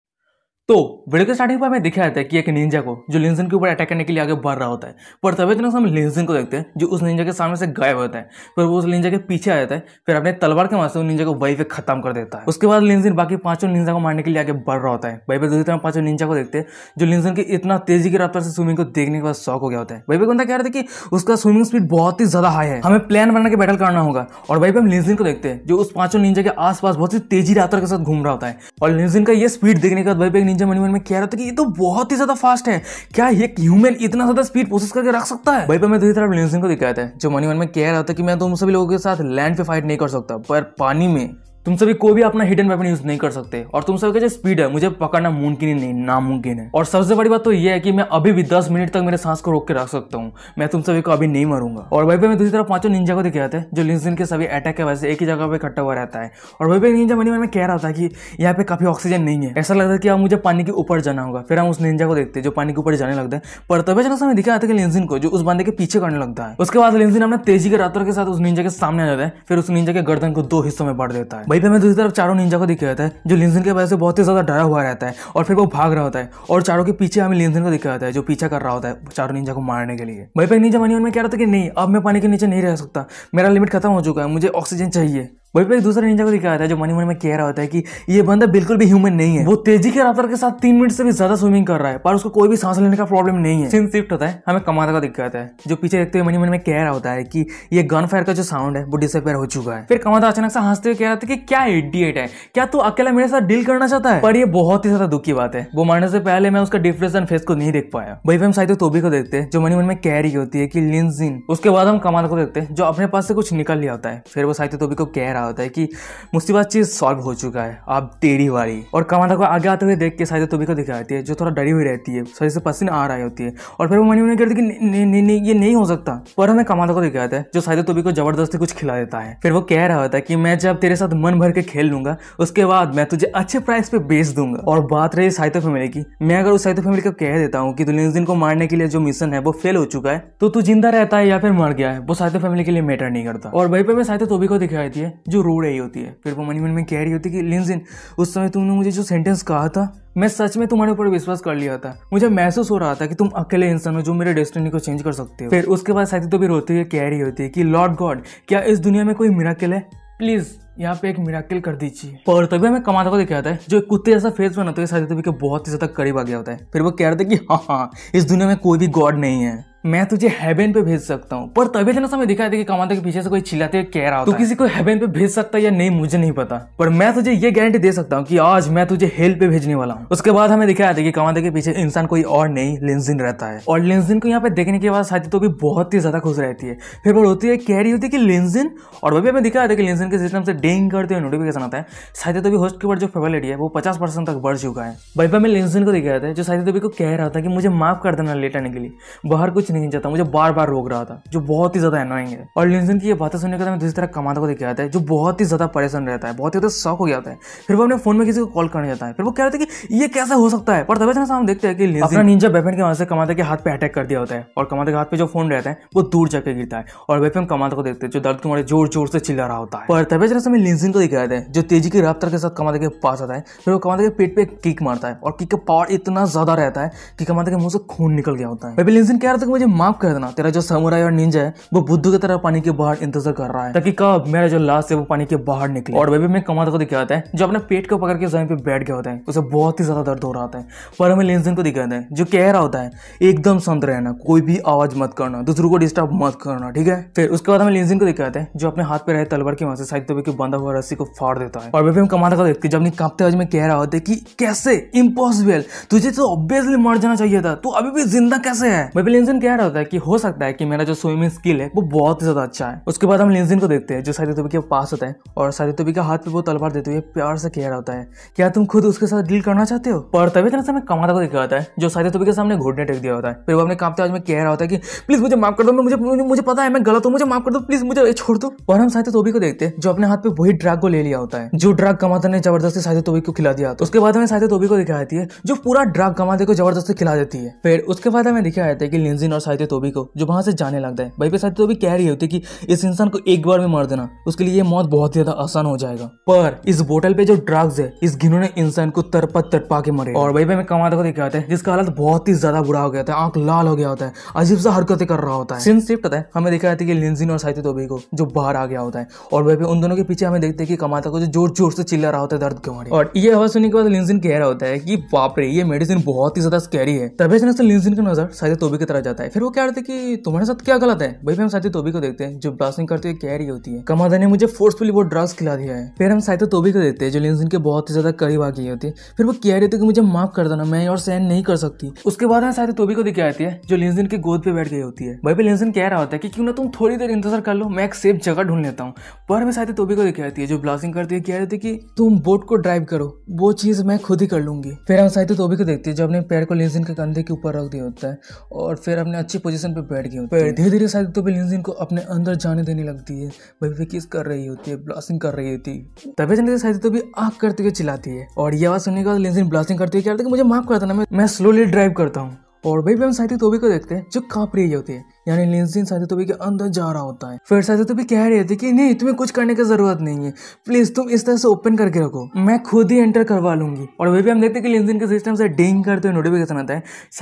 तो वीडियो के स्टार्टिंग पर हमें दिखाया जाता है कि एक निंजा को जो लिंजन के ऊपर अटैक करने के लिए आगे बढ़ रहा होता है पर तभी तक हम लिंजन को देखते हैं जो उस निंजा के सामने से गायब होता है फिर वो उस निंजा के पीछे आ जाता है फिर अपने तलवार के मास्टर उस निंजा को वही पे खत्म कर देता है उसके बाद लिंजन बाकी पांचों निंजा को मारने के लिए आगे बढ़ रहा होता है वही पे दूसरी तरह पांचों निंजा को देखते हैं जो लिंजन की इतना तेजी की रफ्तार से स्विमिंग को देखने के बाद शौक हो गया होता है वही पे बंदा कह रहा था कि उसका स्विमिंग स्पीड बहुत ही ज्यादा हाई है हमें प्लान बना के बैटल करना होगा और वही पे हम लिंजन को देखते हैं जो उस पांचों निंजा के आसपास बहुत ही तेजी रफ्तार के साथ घूम रहा होता है और लिंजन का ये स्पीड देखने के बाद वही पे रेंजर मनीमन में कह रहा था कि ये तो बहुत ही ज्यादा फास्ट है क्या ये ह्यूमन इतना ज्यादा स्पीड प्रोसेस करके रख सकता है भाई पर मैं दूसरी तरफ लिनसिन को दिखाया था जो मनीमन में कह रहा था कि मैं तुम तो सभी लोगों के साथ लैंड पे फाइट नहीं कर सकता पर पानी में तुम सभी कोई भी अपना हिडन वेपन यूज नहीं कर सकते और तुम सभी का जो स्पीड है मुझे पकड़ना मुमकिन ही नहीं नामुमकिन है और सबसे बड़ी बात तो यह है कि मैं अभी भी दस मिनट तक मेरे सांस को रोक के रख सकता हूँ मैं तुम सभी को अभी नहीं मरूंगा और वही पे मैं दूसरी तरफ पांचों निंजा को दिखाया हैं जो लिंसिन के सभी अटैक है वजह से एक ही जगह पर इकट्ठा हुआ रहता है और वही पे निंजा मनी मैं कह रहा था कि यहाँ पे काफी ऑक्सीजन नहीं है ऐसा लगता है कि अब मुझे पानी के ऊपर जाना होगा फिर हम उस निंजा को देखते जो पानी के ऊपर जाने लगता है पर तभी अचानक समय दिखाया था कि लिंसिन को जो उस बंदे के पीछे करने लगता है उसके बाद लिंसिन अपने तेजी के रातों के साथ उस निंजा के सामने आ जाता है फिर उस निंजा के गर्दन को दो हिस्सों में बढ़ देता है वहीं पर हमें दूसरी तरफ चारों निंजा को दिखाया जाता है जो लिंसन की वजह से बहुत ही ज़्यादा डरा हुआ रहता है और फिर वो भाग रहा होता है और चारों के पीछे हमें लिंसन को दिखाया जाता है जो पीछा कर रहा होता है चारों निंजा को मारने के लिए वहीं पर निंजा मनी में कह रहा था कि नहीं अब मैं पानी के नीचे नहीं रह सकता मेरा लिमिट खत्म हो चुका है मुझे ऑक्सीजन चाहिए वहीं पर एक दूसरा निंजा को दिखाया था जो मनी मन में कह रहा होता है कि ये बंदा बिल्कुल भी ह्यूमन नहीं है वो तेजी के रफ्तार के साथ तीन मिनट से भी ज्यादा स्विमिंग कर रहा है पर उसको कोई भी सांस लेने का प्रॉब्लम नहीं है सिंह शिफ्ट होता है हमें कमाता का दिखाता है जो पीछे देखते हुए मनी मन में कह रहा होता है कि ये गन फायर का जो साउंड है वो डिसअपेयर हो चुका है फिर कमाता अचानक से हंसते हुए कह रहा था कि क्या एडिएट है क्या तू अकेला मेरे साथ डील करना चाहता है पर ये बहुत ही ज्यादा दुखी बात है वो मरने से पहले मैं उसका डिप्रेशन फेस को नहीं देख पाया वही हम साहित्य तोबी को देखते हैं जो मनी मन में कह रही होती है कि लिंजिन उसके बाद हम कमाता को देखते हैं जो अपने पास से कुछ निकल लिया होता है फिर वो साहित्य तोबी को कह रहा आया होता है कि मुसीबत चीज़ सॉल्व हो चुका है अब तेरी वाली और कमांडर को आगे आते हुए देख के शायद तुम्हें को दिखा दिखाती है जो थोड़ा डरी हुई रहती है शरीर से पसीन आ रही होती है और फिर वो मनी उन्हें कहती है कि ये नहीं हो सकता पर हमें कमांडर को दिखाया था जो शायद तुम्हें को जबरदस्ती कुछ खिला देता है फिर वो कह रहा होता है कि मैं जब तेरे साथ मन भर के खेल लूंगा उसके बाद मैं तुझे अच्छे प्राइस पे बेच दूंगा और बात रही साहित्य फैमिली की मैं अगर उस साहित्य फैमिली को कह देता हूँ कि दुलियन को मारने के लिए जो मिशन है वो फेल हो चुका है तो तू जिंदा रहता है या फिर मर गया है वो साहित्य फैमिली के लिए मैटर नहीं करता और वहीं पर मैं साहित्य तोबी को दिखाई देती है जो रो रही होती है फिर वो मन मन में कह रही होती है कि लिंजिन उस समय तुमने मुझे जो सेंटेंस कहा था मैं सच में तुम्हारे ऊपर विश्वास कर लिया था मुझे महसूस हो रहा था कि तुम अकेले इंसान हो जो मेरे डेस्टिनी को चेंज कर सकते हो फिर उसके बाद साथी तो भी रोती है कह रही होती है कि लॉर्ड गॉड क्या इस दुनिया में कोई मिराकल है प्लीज़ यहाँ पे एक मिराकिल कर दीजिए और तभी हमें कमाता को दिखाया है जो एक कुत्ते जैसा फेस बनाता है साथी तभी के बहुत ही ज़्यादा करीब आ गया होता है फिर वो कह रहे थे कि हाँ हाँ इस दुनिया में कोई भी गॉड नहीं है मैं तुझे हेवन पे भेज सकता हूँ पर तभी इतना समय दिखाया था कि कमाते के पीछे से कोई चिल्लाते हुए कह रहा होता तू किसी को हेवन पे भेज सकता है या नहीं मुझे नहीं पता पर मैं तुझे ये गारंटी दे सकता हूँ कि आज मैं तुझे हेल पे भेजने वाला हूँ उसके बाद हमें दिखाया था कि कमाते के पीछे इंसान कोई और नहीं लेंजिन रहता है और लेंजिन को यहाँ पे देखने के बाद साथी तो भी बहुत ही ज्यादा खुश रहती है फिर वो होती है कह रही होती है कि लेंजिन और वही हमें दिखाया था कि लेंजिन के सिस्टम से डेंग करते हुए नोटिफिकेशन आता है साथी तो भी होस्ट के ऊपर जो फेबिलिटी है वो पचास परसेंट तक बढ़ चुका है वही हमें लेंजिन को दिखाया था जो साथी तो को कह रहा था कि मुझे माफ कर देना लेट आने के लिए बाहर कुछ नहीं चाहता मुझे बार बार रोक रहा था जो बहुत ही ज्यादा अनोइंग है और लिंसन की ये बातें सुनने के बाद दूसरी तरह कमाता को देखा जाता है जो बहुत ही ज्यादा परेशान रहता है बहुत ही ज्यादा शौक हो जाता है फिर वो अपने फोन में किसी को कॉल करने जाता है फिर वो कह रहे थे कि ये कैसे हो सकता है पर तभी से हम देखते हैं कि अपना निंजा वेपन के वहां से कमाते के हाथ पे अटैक कर दिया होता है और कमाते के हाथ पे जो फोन रहता है वो दूर जाकर गिरता है और वेपन कमाते को देखते हैं जो दर्द तुम्हारे जोर जोर से चिल्ला रहा होता है पर तभी से हमें लिंजन को दिखाया जाता है जो तेजी की रफ्तार के साथ कमाते के पास आता है फिर वो कमाते के पेट पे किक मारता है और किक का पावर इतना ज्यादा रहता है कि कमाते के मुंह से खून निकल गया होता है लिंजन कह रहा था कि मुझे मुझे माफ कर देना तेरा जो समुराई और निंजा है वो बुद्धू की तरह पानी के बाहर इंतजार कर रहा है ताकि कब मेरा जो लाश है वो पानी के बाहर निकले और बेबी में कमाता को दिखाता है जो अपने पेट को पकड़ के जमीन पे बैठ गया होता है उसे बहुत ही ज्यादा दर्द हो रहा है पर हमें लेंजन को दिखाते हैं जो कह रहा होता है एकदम संत रहना कोई भी आवाज मत करना दूसरों को डिस्टर्ब मत करना ठीक है फिर उसके बाद हमें लेंजन को दिखाते हैं जो अपने हाथ पे रहे तलवार के वहां से साइड के बंधा हुआ रस्सी को फाड़ देता है और बेबी में कमाता को देखते जब अपनी कांपते आवाज में कह रहा होता है कि कैसे इम्पॉसिबल तुझे तो ऑब्वियसली मर जाना चाहिए था तू अभी भी जिंदा कैसे है बेबी लेंजन क्या क्या होता है कि हो सकता है कि मेरा जो स्विमिंग स्किल है वो बहुत ही ज़्यादा अच्छा है उसके बाद हम लिंजिन को देखते हैं जो सारी तुबी के पास होता है और सारी तुबी के हाथ पे वो तलवार देते हुए प्यार से कह रहा होता है क्या तुम खुद उसके साथ डील करना चाहते हो पर तभी तरह तो से कमाता को देखा होता है जो सारी तुबी के सामने घुटने टेक दिया होता है फिर वो अपने कांपते आवाज में कह रहा होता है कि प्लीज मुझे माफ कर दो मुझे मुझे पता है मैं गलत हूँ मुझे माफ कर दो प्लीज मुझे छोड़ दो और हम सारी तुबी को देखते हैं जो अपने हाथ पे वही ड्रग को ले लिया होता है जो ड्रग कमाता ने जबरदस्ती सारी तुबी को खिला दिया उसके बाद हमें सारी तुबी को दिखाती है जो पूरा ड्रग कमाते को जबरदस्ती खिला देती है फिर उसके बाद हमें दिखाया जाता है कि लिंजिन और साहित्य तोबी को जो वहां से जाने लगता है भाई पे साहित्य तोबी कह रही होती है कि इस इंसान को एक बार में मार देना उसके लिए मौत बहुत ही ज्यादा आसान हो जाएगा पर इस बोतल पे जो ड्रग्स है इस घिनों ने इंसान को तरपत तरपा के मरे और भाई पे मैं कमाता को देखा है जिसका हालत बहुत ही ज्यादा बुरा हो गया था आंख लाल हो गया होता है अजीब सा हरकतें कर रहा होता है सिंह शिफ्ट होता है हमें देखा जाता है कि लिंजिन और साहित्य तोबी को जो बाहर आ गया होता है और वह पे उन दोनों के पीछे हमें देखते हैं कि कमाता को जो जोर जोर से चिल्ला रहा होता है दर्द के मारे और ये आवाज सुनने के बाद लिंजिन कह रहा होता है कि बाप रे ये मेडिसिन बहुत ही ज्यादा स्कैरी है तभी अचानक से लिंजिन की नजर साहित्य तोबी की तरह जाता है है फिर वो क्या करते कि तुम्हारे साथ क्या गलत है भाई फिर हम साहित्य तोबी को देखते हैं जो ब्लास्टिंग करते हुए कह रही होती है कमादा ने मुझे फोर्सफुली वो ड्रग्स खिला दिया है फिर हम साहित्य तोबी को देखते हैं जो लिनसिन के बहुत ही ज्यादा करीब आ गई होती है फिर वो कह रही थी कि मुझे माफ कर देना मैं और सहन नहीं कर सकती उसके बाद हम साहित्य तोबी को दिखाई आती है जो लिनसिन की गोद पे बैठ गई होती है भाई पे लिनसिन कह रहा होता है कि क्यों ना तुम थोड़ी देर इंतजार कर लो मैं एक सेफ जगह ढूंढ लेता हूँ पर मैं साहित्य तोबी को दिखाई जाती है जो ब्लास्टिंग करती है कह रही थी कि तुम बोट को ड्राइव करो वो चीज मैं खुद ही कर लूंगी फिर हम साहित्य तोबी को देखते हैं जो अपने पैर को लिनसिन के कंधे के ऊपर रख दिया होता है और फिर अपने अपने अच्छी पोजीशन पे बैठ गई होती है धीरे धीरे शायद तो लिंजिन को अपने अंदर जाने देने लगती है भाई वे किस कर रही होती है ब्लास्टिंग कर रही होती है तभी जाने शायद तो भी आग करते हुए चिल्लाती है और ये आवाज सुनने के बाद लिंजिन ब्लास्टिंग करते हुए क्या मुझे माफ कर देना मैं स्लोली ड्राइव करता हूँ और भाई भी हम साहित्य भी को देखते हैं जो कांप रही होती है यानी लिंसिन साजिदतुबी तो के अंदर जा रहा होता है फिर साजिदतुबी तो कह रहे थे कि नहीं तुम्हें कुछ करने की जरूरत नहीं है प्लीज तुम इस तरह से ओपन करके रखो मैं खुद ही एंटर करवा लूंगी और वे भी हम देखते हैं कि के सिस्टम से डिंग करते हुए नोटिफिकेशन आता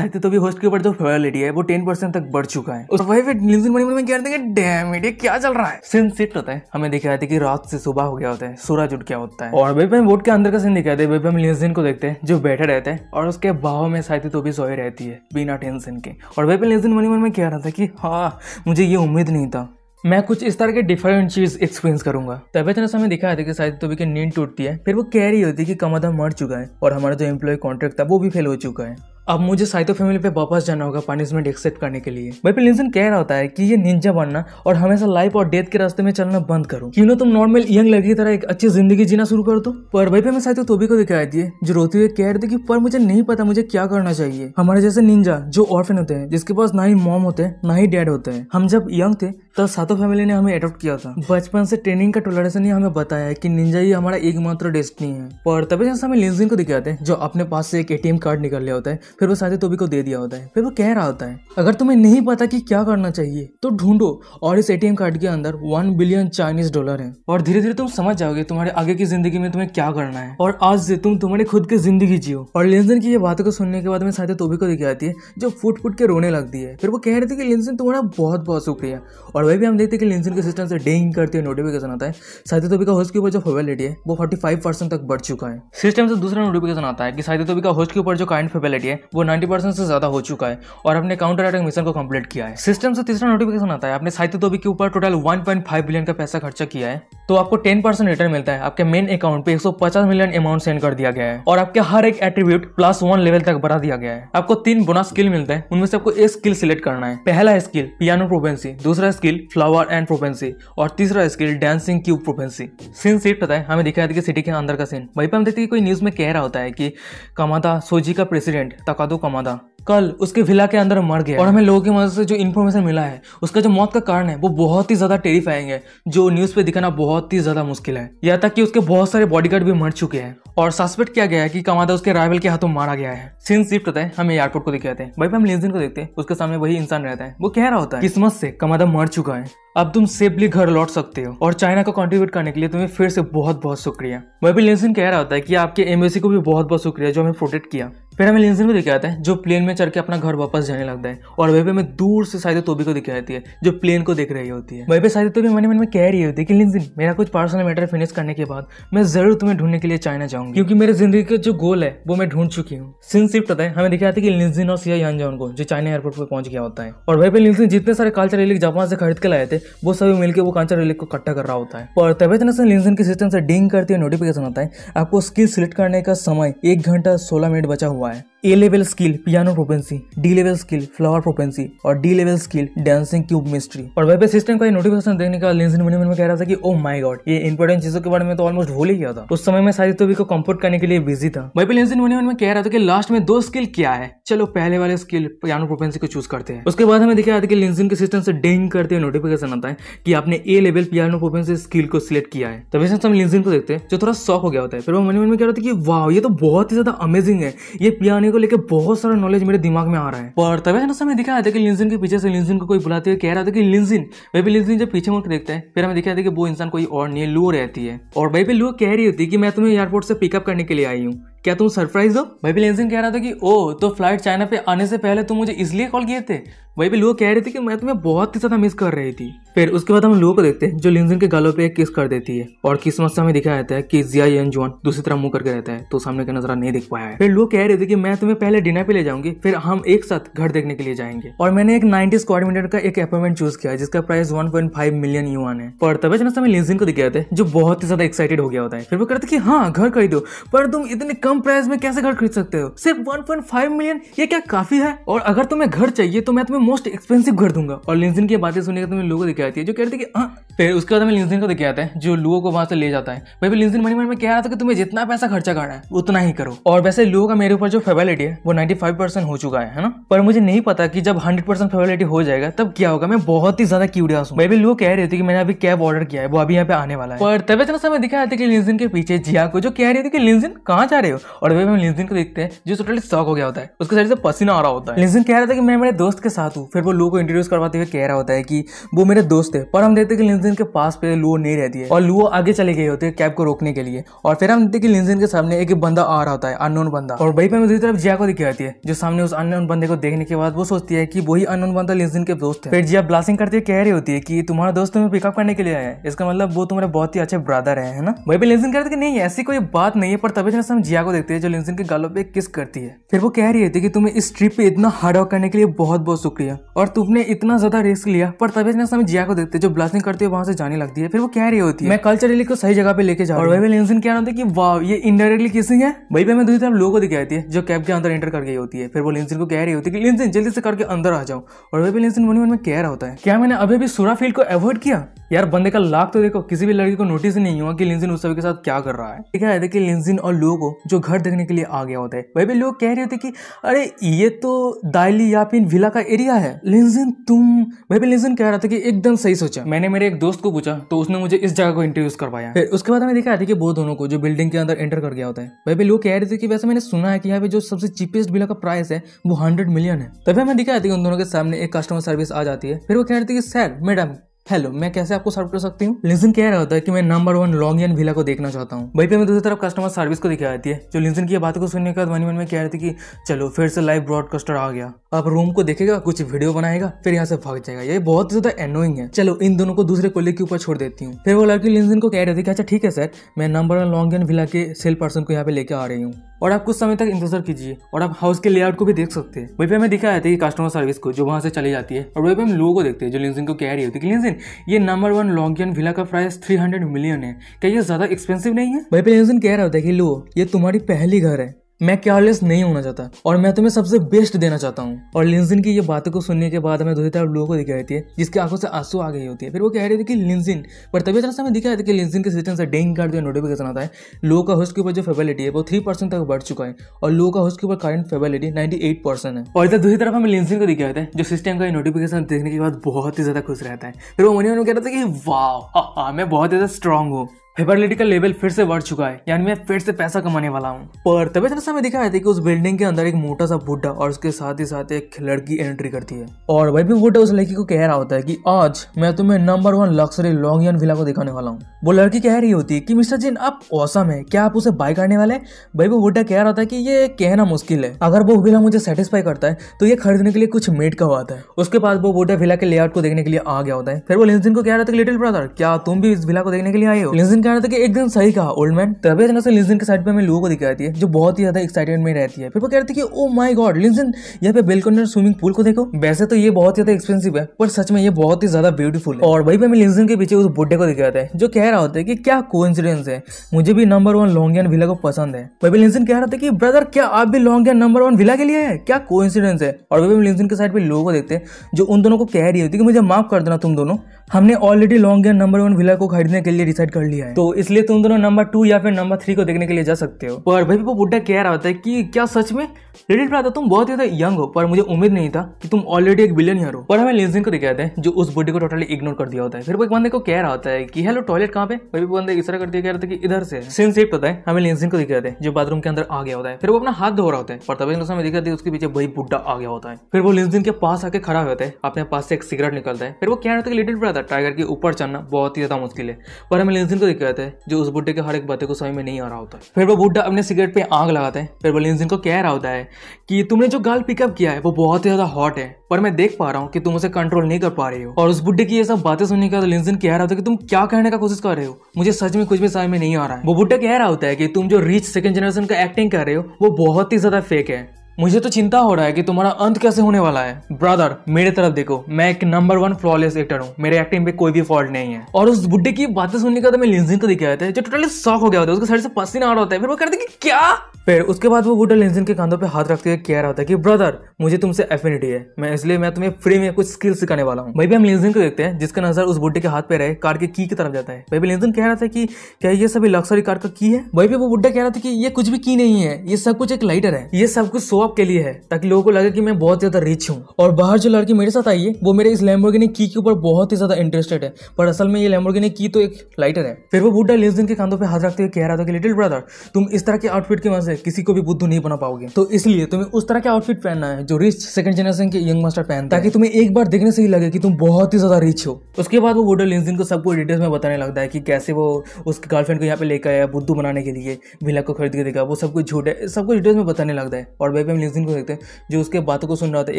है तो भी होस्ट के ऊपर जो फेवरेलिटी है वो टेन परसेंट तक बढ़ चुका है और वही भी लिंसिन मनी में कह रहे थे डैम ये क्या चल रहा है सीन शिफ्ट होता है हमें दिखाया था कि रात से सुबह हो गया होता है सूरज उठ गया होता है और वही हम वोट के अंदर का सीन दिखाया था वेब हम लिंसिन को देखते हैं जो बैठे रहते हैं और उसके बाहों में साहित्य तो भी सोए रहती है बिना टेंशन के और वही लिंसिन मनी में कह रहा था कि हाँ मुझे ये उम्मीद नहीं था मैं कुछ इस तरह के डिफरेंट चीज़ एक्सपीरियंस करूंगा तबियत ने समय दिखाया था कि शायद तो की नींद टूटती है फिर वो कह रही होती है कि कमादा मर चुका है और हमारा जो एम्प्लॉय कॉन्ट्रैक्ट था वो भी फेल हो चुका है अब मुझे साइतो फैमिली पे वापस जाना होगा पनिशमेंट एक्सेप्ट करने के लिए भाई प्रिंसन कह रहा होता है कि ये निंजा बनना और हमेशा लाइफ और डेथ के रास्ते में चलना बंद करो क्यों ना तुम नॉर्मल यंग लड़की की तरह एक अच्छी जिंदगी जीना शुरू कर दो पर भाई पे मैं साइतो भी को दिखाई दिए जो रोते हुए कह रहे थे कि पर मुझे नहीं पता मुझे क्या करना चाहिए हमारे जैसे निंजा जो ऑर्फेन होते हैं जिसके पास ना ही मॉम होते हैं ना ही डैड होते हैं हम जब यंग थे तब सातो फैमिली ने हमें अडोप्ट किया था बचपन से ट्रेनिंग का टोलरेशन ही हमें बताया है कि निंजा ही हमारा एकमात्र डेस्टिनी है पर तभी जैसे हमें लिंजिन को दिखाते हैं जो अपने पास से एक एटीएम कार्ड निकल लिया होता है फिर वो सारे तोबी को दे दिया होता है फिर वो कह रहा होता है अगर तुम्हें नहीं पता कि क्या करना चाहिए तो ढूंढो और इस एटीएम कार्ड के अंदर वन बिलियन चाइनीज डॉलर है और धीरे धीरे तुम समझ जाओगे तुम्हारे आगे की जिंदगी में तुम्हें क्या करना है और आज से तुम तुम्हारी खुद की जिंदगी जियो और लेनजन की ये बातों को सुनने के बाद में सारे तोबी को दिखाई आती है जो फुट फुट के रोने लगती है फिर वो कह रहे थे कि लेनजन तुम्हारा बहुत बहुत शुक्रिया और वही भी हम देखते हैं कि लेनजन के सिस्टम से डेंग करती है नोटिफिकेशन आता है साहित्य तोबी का होस्ट के ऊपर जो फेबिलिटी है वो फोर्टी फाइव परसेंट तक बढ़ चुका है सिस्टम से दूसरा नोटिफिकेशन आता है कि साहित्य तोबी का होस्ट के ऊपर जो काइंड फेवेलिटी है वो 90 परसेंट से ज़्यादा हो चुका है और अपने काउंटर अटैक मिशन को कंप्लीट किया है सिस्टम से तीसरा नोटिफिकेशन आता है आपने साहित्य तो के ऊपर टोटल 1.5 बिलियन का पैसा खर्चा किया है तो आपको 10 परसेंट रिटर्न मिलता है आपके मेन अकाउंट पे 150 मिलियन अमाउंट सेंड कर दिया गया है और आपके हर एक एट्रीब्यूट प्लस वन लेवल तक बढ़ा दिया गया है आपको तीन बोनस स्किल मिलता है उनमें से आपको एक स्किल सिलेक्ट करना है पहला स्किल पियानो प्रोपेंसी दूसरा स्किल फ्लावर एंड प्रोपेंसी और तीसरा स्किल डांसिंग क्यूब प्रोपेंसी सीन सीट पता है हमें दिखाया था सिटी के अंदर का सीन वही पर हम देखते हैं कोई न्यूज में कह रहा होता है कि कमादा सोजी का प्रेसिडेंट दो कमादा कल उसके विला के अंदर मर गया और हमें लोगों की मदद से जो इन्फॉर्मेशन मिला है उसका जो मौत का कारण है वो बहुत ही ज्यादा टेरिफाइंग है जो न्यूज पे दिखाना बहुत ही ज्यादा मुश्किल है यहाँ तक कि उसके बहुत सारे बॉडीगार्ड भी मर चुके हैं और सस्पेक्ट किया गया है कि कमादा उसके राइवल के हाथों मारा गया है सीन शिफ्ट होता है हम एयरपोर्ट को दिखाते हैं भाई हम लेनजिन को देखते हैं उसके सामने वही इंसान रहता है वो कह रहा होता है किस्मत से कमादा मर चुका है अब तुम सेफली घर लौट सकते हो और चाइना को कंट्रीब्यूट करने के लिए तुम्हें फिर से बहुत बहुत शुक्रिया वह भी लेंसिन कह रहा होता है कि आपके एमबेसी को भी बहुत बहुत शुक्रिया जो हमें प्रोटेक्ट किया फिर हमें लिंजन को दिखाता है जो प्लेन में चढ़ के अपना घर वापस जाने लगता है और वहीं पे मैं दूर से शायद तोबी को देती है जो प्लेन को देख रही होती है वहीं पे शायद तो हमारे मन में कह रही होती है कि लिंजन मेरा कुछ पर्सनल मैटर फिनिश करने के बाद मैं जरूर तुम्हें ढूंढने के लिए चाइना जाऊंगी क्योंकि मेरे जिंदगी का जो गोल है वो मैं ढूंढ चुकी हूँ सिंह शिफ्ट होता है हमें दिखाया था कि लिंसिन और सिया यान को जो चाइना एयरपोर्ट पर पहुंच गया होता है और वहीं पे लिंजन जितने सारे कल्चर रिलीक जापान से खरीद के लाए थे वो सभी मिलकर वो कल्चर रिलीक को इकट्ठा कर रहा होता है और तबियत तरह तो से लिंजन के सिस्टम से डिंग करती है नोटिफिकेशन आता है आपको स्किल सिलेक्ट करने का समय एक घंटा सोलह मिनट बचा हुआ हुआ है A level skill piano propensity D level skill flower propensity और D level skill dancing cube mystery और वेब सिस्टम का नोटिफिकेशन देखने का लेंस मिनिमम में कह रहा था कि ओ माय गॉड ये इंपॉर्टेंट चीजों के बारे में तो ऑलमोस्ट भूल ही गया था उस समय में साजिद तो भी को कंफर्ट करने के लिए बिजी था वेब पे लेंस मिनिमम में कह रहा था कि लास्ट में दो स्किल क्या है चलो पहले वाले स्किल पियानो प्रोपेंसी को चूज करते हैं उसके बाद हमें रहा था कि लेंसिन के सिस्टम से डेंग करते हुए नोटिफिकेशन आता है कि आपने A level piano propensity skill को सिलेक्ट किया है तभी हम लेंसिन को देखते हैं जो थोड़ा शॉक हो गया होता है फिर वो मन में कह रहा था कि वाह ये तो बहुत ही ज्यादा अमेजिंग है ये पियाने को लेकर बहुत सारा नॉलेज मेरे दिमाग में आ रहा है पर तब ना समय दिखाया था कि लिंजिन के पीछे से लिंजिन को कोई बुलाते हुए कह रहा था कि लिंजिन वही लिंजिन जब पीछे मुड़ के देखता है फिर हमें दिखाया था कि वो इंसान कोई और नहीं लू रहती है और वही पे लुओ कह रही होती है कि मैं तुम्हें एयरपोर्ट से पिकअप करने के लिए आई हूँ क्या तुम सरप्राइज हो भाई भी लेंसिन कह रहा था कि ओ तो फ्लाइट चाइना पे आने से पहले तुम मुझे इसलिए कॉल किए थे वही भी लोग कह रहे थे कि मैं तुम्हें बहुत ही ज़्यादा मिस कर रही थी फिर उसके बाद हम लोगों को देखते हैं जो लिंजन के गालों पे किस कर देती है और किस समस्या हमें दिखाया जाता है कि जिया यन जोन दूसरी तरफ मुंह करके रहता है तो सामने का नजरा नहीं देख पाया है फिर लोग कह रहे थे कि मैं तुम्हें पहले डिनर पे ले जाऊंगी फिर हम एक साथ घर देखने के लिए जाएंगे और मैंने एक नाइनटी स्क्वायर मीटर का एक अपॉइंटमेंट चूज किया जिसका price one point five million yuan है पर तब अचानक हमें लिंजन को दिखाया था जो बहुत ही ज्यादा एक्साइटेड हो गया होता है फिर वो कहते कि हाँ घर खरीदो पर तुम इतने कम कम प्राइस में कैसे घर खरीद सकते हो सिर्फ 1.5 मिलियन ये क्या काफी है और अगर तुम्हें घर चाहिए तो मैं तुम्हें मोस्ट एक्सपेंसिव घर दूंगा और लिंजिन की बातें सुनकर तुम्हें लोगों दिखाई आती है जो कहते हैं कि हाँ फिर उसके बाद हमें लिंजिन को दिखाया जाता है जो लोगों को वहां से ले जाता है भाई लिंजिन मनी मन में कह रहा था कि तुम्हें जितना पैसा खर्चा करना है उतना ही करो और वैसे लोगों का मेरे ऊपर जो फेबिलिटी है वो नाइन्टी हो चुका है ना पर मुझे नहीं पता कि जब हंड्रेड परसेंट हो जाएगा तब क्या होगा मैं बहुत ही ज्यादा क्यूरियस हूँ भाई लोग कह रहे थे कि मैंने अभी कैब ऑर्डर किया है वो अभी यहाँ पे आने वाला है पर तब अचानक समय दिखाया था कि लिंजिन के पीछे जिया को जो कह रही थी कि लिंजिन कहाँ जा रहे हो और वे हम लिंजिन को देखते हैं जो टोटली शॉक हो गया होता है उसके शरीर से पसीना आ रहा होता है लिंजिन कह रहा था कि मैं मेरे दोस्त के साथ हूँ फिर वो लू को इंट्रोड्यूस करवाते हुए कह रहा होता है कि वो मेरे दोस्त है पर हम देखते कि लिंजिन के पास पे लुओ नहीं रहती है और लुओ आगे चले गए होते हैं कैब को रोकने के लिए और फिर हम देखते कि लिंजिन के सामने एक बंदा आ रहा होता है अननोन बंदा और वही पर दूसरी तरफ जिया को दिखी जाती है जो सामने उस अननोन बंदे को देखने के बाद वो सोचती है कि वही अननोन बंदा लिंजिन के दोस्त है फिर जिया ब्लास्टिंग करते हुए कह रही होती है कि तुम्हारा दोस्त तुम्हें पिकअप करने के लिए आया है इसका मतलब वो तुम्हारे बहुत ही अच्छे ब्रदर है ना वही पर लिंजिन कहते कि नहीं ऐसी कोई बात नहीं है पर तभी से हम जिया को को देखती है जो लिंसन के गालों पे किस करती है फिर वो कह रही होती है कि तुम्हें इस ट्रिप पे इतना हार्ड वर्क करने के लिए बहुत बहुत शुक्रिया और तुमने इतना ज्यादा रिस्क लिया पर तभी इतना समय जिया को देखते जो ब्लास्टिंग करते हुए वहां से जाने लगती है फिर वो कह रही होती है मैं कल कल्चरली को सही जगह पे लेके जाऊँ और वही लिंसन क्या होता है कि वाह ये इनडायरेक्टली किसिंग है भाई भाई मैं दूसरी तरफ लोगों को दिखाई थी जो कैब के अंदर एंटर कर गई होती है फिर वो लिंसन को कह रही होती है कि लिंसन जल्दी से करके अंदर आ जाओ और वही भी लिंसन मन में कह रहा होता है क्या मैंने अभी भी सूरा फील्ड को अवॉइड किया यार बंदे का लाख तो देखो किसी भी लड़की को नोटिस नहीं हुआ कि लिंजिन उस के साथ क्या कर रहा है ठीक है देखिए लिंजिन और लोगो जो घर देखने के लिए आ गया होता है वही भी लोग कह रहे होते कि अरे ये तो दाइली या फिर विला का एरिया है लिंजन तुम वही भी लिंजन कह रहा था कि एकदम सही सोचा मैंने मेरे एक दोस्त को पूछा तो उसने मुझे इस जगह को इंट्रोड्यूस करवाया फिर उसके बाद हमें देखा था कि वो दोनों को जो बिल्डिंग के अंदर एंटर कर गया होता है वही भी लोग कह रहे थे कि वैसे मैंने सुना है कि यहाँ पे जो सबसे चीपेस्ट विला का प्राइस है वो हंड्रेड मिलियन है तभी हमें दिखाया था कि उन दोनों के सामने एक कस्टमर सर्विस आ जाती है फिर वो कह रहे थे कि सर मैडम हेलो मैं कैसे आपको सर्व कर सकती हूँ लिंसन कह रहा होता है कि मैं number one Long En villa को देखना चाहता हूँ वहीं पे मैं दूसरी तरफ कस्टमर सर्विस को दिखाई आती है जो लिंसन की बात को सुनने के बाद मनी मन में कह रही थी कि चलो फिर से लाइव ब्रॉडकास्टर आ गया अब रूम को देखेगा कुछ वीडियो बनाएगा फिर यहाँ से भाग जाएगा ये बहुत ज्यादा एनोइंग है चलो इन दोनों को दूसरे कोले के ऊपर छोड़ देती हूँ फिर वो लड़की लिंसन को कह रही थी कि अच्छा ठीक है सर मैं number one Long En villa के सेल पर्सन को यहाँ पे लेके आ रही हूँ और आप कुछ समय तक इंतजार कीजिए और आप हाउस के लेआउट को भी देख सकते हैं वहीं पे हमें दिखाया जाता है कि कस्टमर सर्विस को जो वहाँ से चली जाती है और वहीं पे हम लोगों को देखते हैं जो लिंजिन को कह रही होती है लिंजिन ये नंबर वन लॉन्गियन विला का प्राइस थ्री मिलियन है क्या ये ज्यादा एक्सपेंसिव नहीं है वहीं पे लिंजिन कह रहा होता है कि लो ये तुम्हारी पहली घर है मैं केयरलेस नहीं होना चाहता और मैं तुम्हें सबसे बेस्ट देना चाहता हूँ और लिंजिन की ये बातों को सुनने के बाद हमें दूसरी तरफ लोगों को दिखाई देती है जिसकी आंखों से आंसू आ गई होती है फिर वो कह रही थी कि लिंजिन पर तभी तरह से हमें दिखाया था कि लिंजिन के सिस्टम से डेंग कार्ड जो नोटिफिकेशन आता है लोगों का हाउस के ऊपर जो फेबिलिटी है वो थ्री परसेंट तक बढ़ चुका है और लोगों का हाउस के ऊपर करंट फेबिलिटी नाइन्टी एट परसेंट है और इधर दूसरी तरफ हमें लिंजिन को दिखाया था जो सिस्टम का नोटिफिकेशन देखने के बाद बहुत ही ज्यादा खुश रहता है फिर वो मनी कह रहा था कि वाह हाँ, हाँ, मैं बहुत ज्यादा स्ट्रांग हूँ हेपरलिटिकल लेवल फिर से बढ़ चुका है यानी मैं फिर से पैसा कमाने वाला हूँ पर तभी अचानक हमें दिखाया था कि उस बिल्डिंग के अंदर एक मोटा सा बुढ़ा और उसके साथ ही साथ एक लड़की एंट्री करती है और वही भी बुढ़ा उस लड़की को कह रहा होता है कि आज मैं तुम्हें number one luxury Long Yan villa को दिखाने वाला हूँ वो लड़की कह रही होती है कि मिस्टर जिन आप औसम है क्या आप उसे बाय करने वाले भाई वो बुढ़ा कह रहा था कि ये कहना मुश्किल है अगर वो विला मुझे सेटिस्फाई करता है तो ये खरीदने के लिए कुछ मेट का हुआ है उसके बाद वो बुढ़ा विला के लेआउट को देखने के लिए आ गया होता है फिर वो लिंजिन को कह रहा था लिटिल ब्रदर क्या तुम भी इस विला को देखने के लिए आए हो लिंजिन उनका कहना था कि एकदम सही कहा ओल्ड मैन अचानक से लिंजन के साइड पर हमें लोगों को दिखाई देती है जो बहुत ही ज्यादा एक्साइटमेंट में रहती है फिर वो कह रहे थे कि ओ माई गॉड लिंजन यहाँ पे बेलकोनर स्विमिंग पूल को देखो वैसे तो ये बहुत ज्यादा एक्सपेंसिव है पर सच में ये बहुत ही ज्यादा ब्यूटीफुल है और वही पे हमें लिंजन के पीछे उस बुड्ढे को दिखाते हैं जो कह रहा होता है कि क्या कोइंसिडेंस है मुझे भी नंबर वन लॉन्गियन विला को पसंद है वही लिंजन कह रहा था कि ब्रदर क्या आप भी लॉन्गियन नंबर वन विला के लिए है क्या कोइंसिडेंस है और वही लिंजन के साइड पे लोगों को देखते हैं जो उन दोनों को कह रही होती है कि मुझे माफ कर देना तुम दोनों हमने already Longen number one villa को खरीदने के लिए डिसाइड कर लिया है है तो इसलिए तुम दोनों नंबर टू या फिर नंबर थ्री को देखने के लिए जा सकते हो पर भाई वो बुढ़ा कह रहा होता है कि क्या सच में रेडिट पर आता तुम बहुत ज्यादा यंग हो पर मुझे उम्मीद नहीं था कि तुम ऑलरेडी एक बिलियन हो पर हमें लिंजिन को दिखाया था जो उस बुढ़े को टोटली इग्नोर कर दिया होता है फिर वो एक बंदे को कह रहा होता है कि हेलो टॉयलेट कहाँ पे फिर वो बंदे इशारा कर दिया कह रहा था कि इधर से सिंस एट पता है हमें लिंजिन को दिखाते था जो बाथरूम के अंदर आ गया होता है फिर वो अपना हाथ धो रहा होता है पर तभी उसमें दिखाते उसके पीछे वही बुढ़ा आ गया होता है फिर वो लिंजिन के पास आके खड़ा होता है अपने पास से एक सिगरेट निकलता है फिर वो कह रहा था कि लिटिल ब्रदर टाइगर के ऊपर चढ़ना बहुत ही ज्यादा मुश्किल है पर हमें लिंजिन को दिखाते कहते हैं जो उस बुढ़े के हर एक बातें को समझ में नहीं आ रहा होता है फिर वो बुढ़ा अपने सिगरेट पे आग लगाते हैं फिर वो लिंजिन को कह रहा होता है कि तुमने जो गर्ल पिकअप किया है वो बहुत ही ज़्यादा हॉट है पर मैं देख पा रहा हूँ कि तुम उसे कंट्रोल नहीं कर पा रही हो और उस बुढ़े की ये सब बातें सुनने के बाद लिंजिन कह रहा होता है कि तुम क्या कहने का कोशिश कर रहे हो मुझे सच में कुछ भी समझ में नहीं आ रहा है वो बुढ़ा कह रहा होता है कि तुम जो रिच सेकंड जनरेशन का एक्टिंग कर रहे हो वो बहुत ही ज़्यादा फेक है मुझे तो चिंता हो रहा है कि तुम्हारा अंत कैसे होने वाला है ब्रदर मेरे तरफ देखो मैं एक नंबर वन फ्लॉलेस एक्टर हूँ मेरे एक्टिंग पे कोई भी फॉल्ट नहीं है और उस बुड्ढे की बातें सुनने का तो मैं लिंजिन तो दिखाया था जो टोटली शॉक हो गया होता है उसके सर से पसीना आ रहा होता है फिर वो कहते कि क्या फिर उसके बाद वो वुडन लेंसन के कंधों पे हाथ रखते हुए कह रहा था कि ब्रदर मुझे तुमसे एफिनिटी है मैं इसलिए मैं तुम्हें फ्री में कुछ स्किल सिखाने वाला हूँ भाई भी हम लिंसन को देखते हैं जिसका नजर उस बुड्ढे के हाथ पे रहे कार के की की तरफ जाता है भाई भी कह रहा था कि क्या ये सभी लक्सरी कार का की है भाई भी वो बुड्ढा कह रहा था कि ये कुछ भी की नहीं है ये सब कुछ एक लाइटर है ये सब कुछ सोअप के लिए है ताकि लोगों को लगे की मैं बहुत ज्यादा रिच हूँ और बाहर जो लड़की मेरे साथ आई है वो मेरे इस लैम्बोर्गिनी की के ऊपर बहुत ही ज्यादा इंटरेस्टेड है पर असल में ये लैम्बोर्गिनी की तो एक लाइटर है फिर वो बुड्ढा लेंसन के कंधों पर हाथ रखते हुए कह रहा था कि लिटिल ब्रदर तुम इस तरह के आउटफिट के वजह से किसी को भी बुद्धू नहीं बना पाओगे तो इसलिए तुम्हें उस तरह के आउटफिट पहनना है जो रिच सेकंड जनरेशन के यंग मास्टर पहन ताकि तुम्हें एक बार देखने से ही लगे कि तुम बहुत ही ज्यादा रिच हो उसके बाद वो वुडर लिंजिन को सबको डिटेल्स में बताने लगता है कि कैसे वो उसके गर्लफ्रेंड को यहाँ पे लेकर आया बुद्धू बनाने के लिए भिला को खरीद के देखा वो सब कुछ झूठ है सब कुछ डिटेल्स में बताने लगता है और बेबी हम लिंजिन को देखते हैं जो उसके बातों को सुन रहा होता है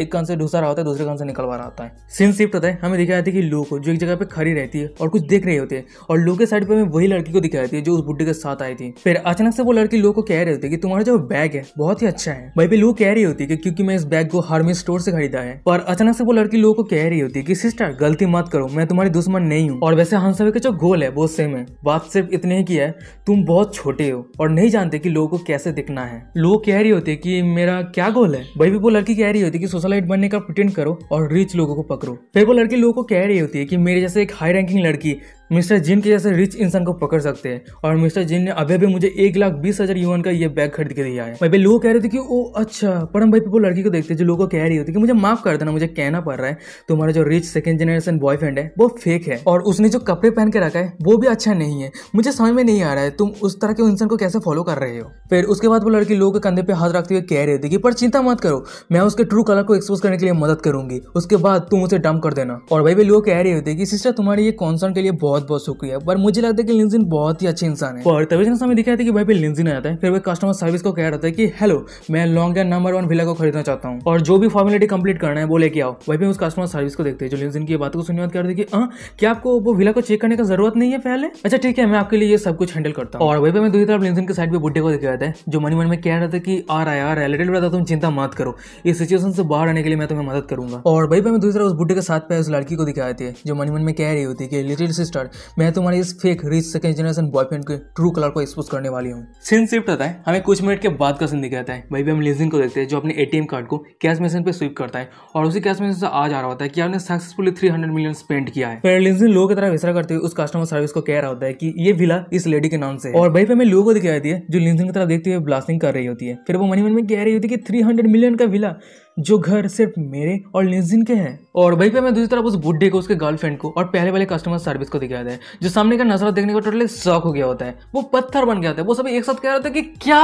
एक कान से ढूसा रहा होता है दूसरे कान से निकलवा रहा होता है सीन शिफ्ट होता है हमें दिखाई जाती है कि लू को जो एक जगह पे खड़ी रहती है और कुछ देख रही होती है और लू के साइड पर हमें वही लड़की को दिखाई जाती है जो उस बुढ़ी के साथ आई थी फिर अचानक से वो लड़की लोग को कह रहे थे कि तुम्हारा जो बैग है बहुत ही अच्छा है भाई भी लू कह रही होती है क्योंकि मैं इस बैग को हार्मी स्टोर से खरीदा है पर अचानक से वो लड़की लोगों को कह रही होती है की सिस्टर गलती मत करो मैं तुम्हारी दुश्मन नहीं हूँ और वैसे हंसवे का जो गोल है वो सेम है बात सिर्फ इतने ही की है तुम बहुत छोटे हो और नहीं जानते की लोगों को कैसे दिखना है लोग कह रही होती है की मेरा क्या गोल है भाई भी वो लड़की कह रही होती है की सोशलाइट बनने का प्रिटेंड करो और रिच लोगों को पकड़ो फिर वो लड़की लोगों को कह रही होती है की मेरे जैसे एक हाई रैंकिंग लड़की मिस्टर जिन के जैसे रिच इंसान को पकड़ सकते हैं और मिस्टर जिन ने अभी अभी मुझे एक लाख बीस हजार यूएन का ये बैग खरीद के दिया है भाई लोग कह रहे थे कि ओ अच्छा परम भाई वो लड़की को देखते जो लोगों को कह रही होती कि मुझे माफ कर देना मुझे कहना पड़ रहा है तुम्हारा जो रिच सेकेंड जनरेशन बॉयफ्रेंड है वो फेक है और उसने जो कपड़े पहन के रखा है वो भी अच्छा नहीं है मुझे समझ में नहीं आ रहा है तुम उस तरह के इंसान को कैसे फॉलो कर रहे हो फिर उसके बाद वो लड़की लोगों के कंधे पे हाथ रखते हुए कह रही होती कि पर चिंता मत करो मैं उसके ट्रू कलर को एक्सपोज करने के लिए मदद करूंगी उसके बाद तुम उसे डम कर देना और भाई भी लोग कह रहे होते कि सिस्टर तुम्हारे ये कॉन्सर्न के लिए बहुत बहुत बहुत शुक्रिया पर मुझे लगता है कि लिंजिन बहुत ही अच्छे इंसान है और तभी समय दिखाया था कि भाई लिंजिन आता है फिर वो कस्टमर सर्विस को कह रहा था कि हेलो मैं Long En number one villa को खरीदना चाहता हूँ और जो भी फॉर्मेलिटी कंप्लीट करना है वो लेके आओ वही भी उस कस्टमर सर्विस को देखते हैं जो लिंजिन की बात को सुनने कर दी कि क्या आपको वो विला को चेक करने का जरूरत नहीं है पहले अच्छा ठीक है मैं आपके लिए सब कुछ हैंडल करता हूँ और वही पे मैं दूसरी तरफ लिंजिन के साइड पर बुढ़े को दिखाया था जो मनी मन में कह रहा था कि आ रहा यार रिलेटेड बता तुम चिंता मत करो इस सिचुएशन से बाहर आने के लिए मैं तुम्हें मदद करूंगा और वही पे मैं दूसरी तरफ उस बुढ़े के साथ पे उस लड़की को दिखाया थे जो मनी मन में कह रही होती कि लिटिल सिस्टर कलर मैं तुम्हारे इस fake rich second generation boyfriend के ट्रू कलर को एक्सपोज करने वाली हूँ सीन शिफ्ट होता है हमें कुछ मिनट के बाद का सीन दिख जाता है भाई भी हम लिजिंग को देखते हैं जो अपने ए कार्ड को कैश मशीन पे स्विप करता है और उसी कैश मशीन से आ जा रहा होता है कि आपने successfully three hundred million spend किया है फिर लिजिन लोगों की तरह इशारा करते हुए उस कस्टमर सर्विस को कह रहा होता है कि ये विला इस लेडी के नाम से और भाई पे हमें लोगों को दिखाई देती है जो लिजिंग की तरफ देखते हुए ब्लास्टिंग कर रही होती है फिर वो मनी मन में कह रही होती है कि थ्री मिलियन का विला जो घर सिर्फ मेरे और लिजिन के हैं और वहीं पे मैं दूसरी तरफ उस बुढ़े को उसके गर्लफ्रेंड को और पहले वाले कस्टमर सर्विस को दिखाया है जो सामने का नजर देखने को टोटली शॉक हो गया होता है वो पत्थर बन गया था वो सभी एक साथ कह रहे थे कि क्या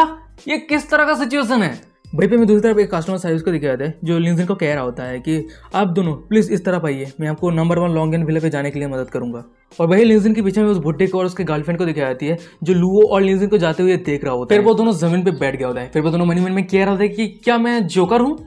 ये किस तरह का सिचुएशन है भाई पे मैं दूसरी तरफ एक कस्टमर सर्विस को दिखाया था जो लिंजन को कह रहा होता है कि आप दोनों प्लीज़ इस तरफ आइए मैं आपको number one Long En villa पे जाने के लिए मदद करूंगा और वही लिंजन के पीछे में उस भुट्टे को और उसके गर्लफ्रेंड को दिखाया जाती है जो लुओ और लिंजन को जाते हुए देख रहा होता है फिर वो दोनों जमीन पर बैठ गया होता है फिर वो दोनों मनी मन में कह रहा होता है कि क्या मैं जोकर हूँ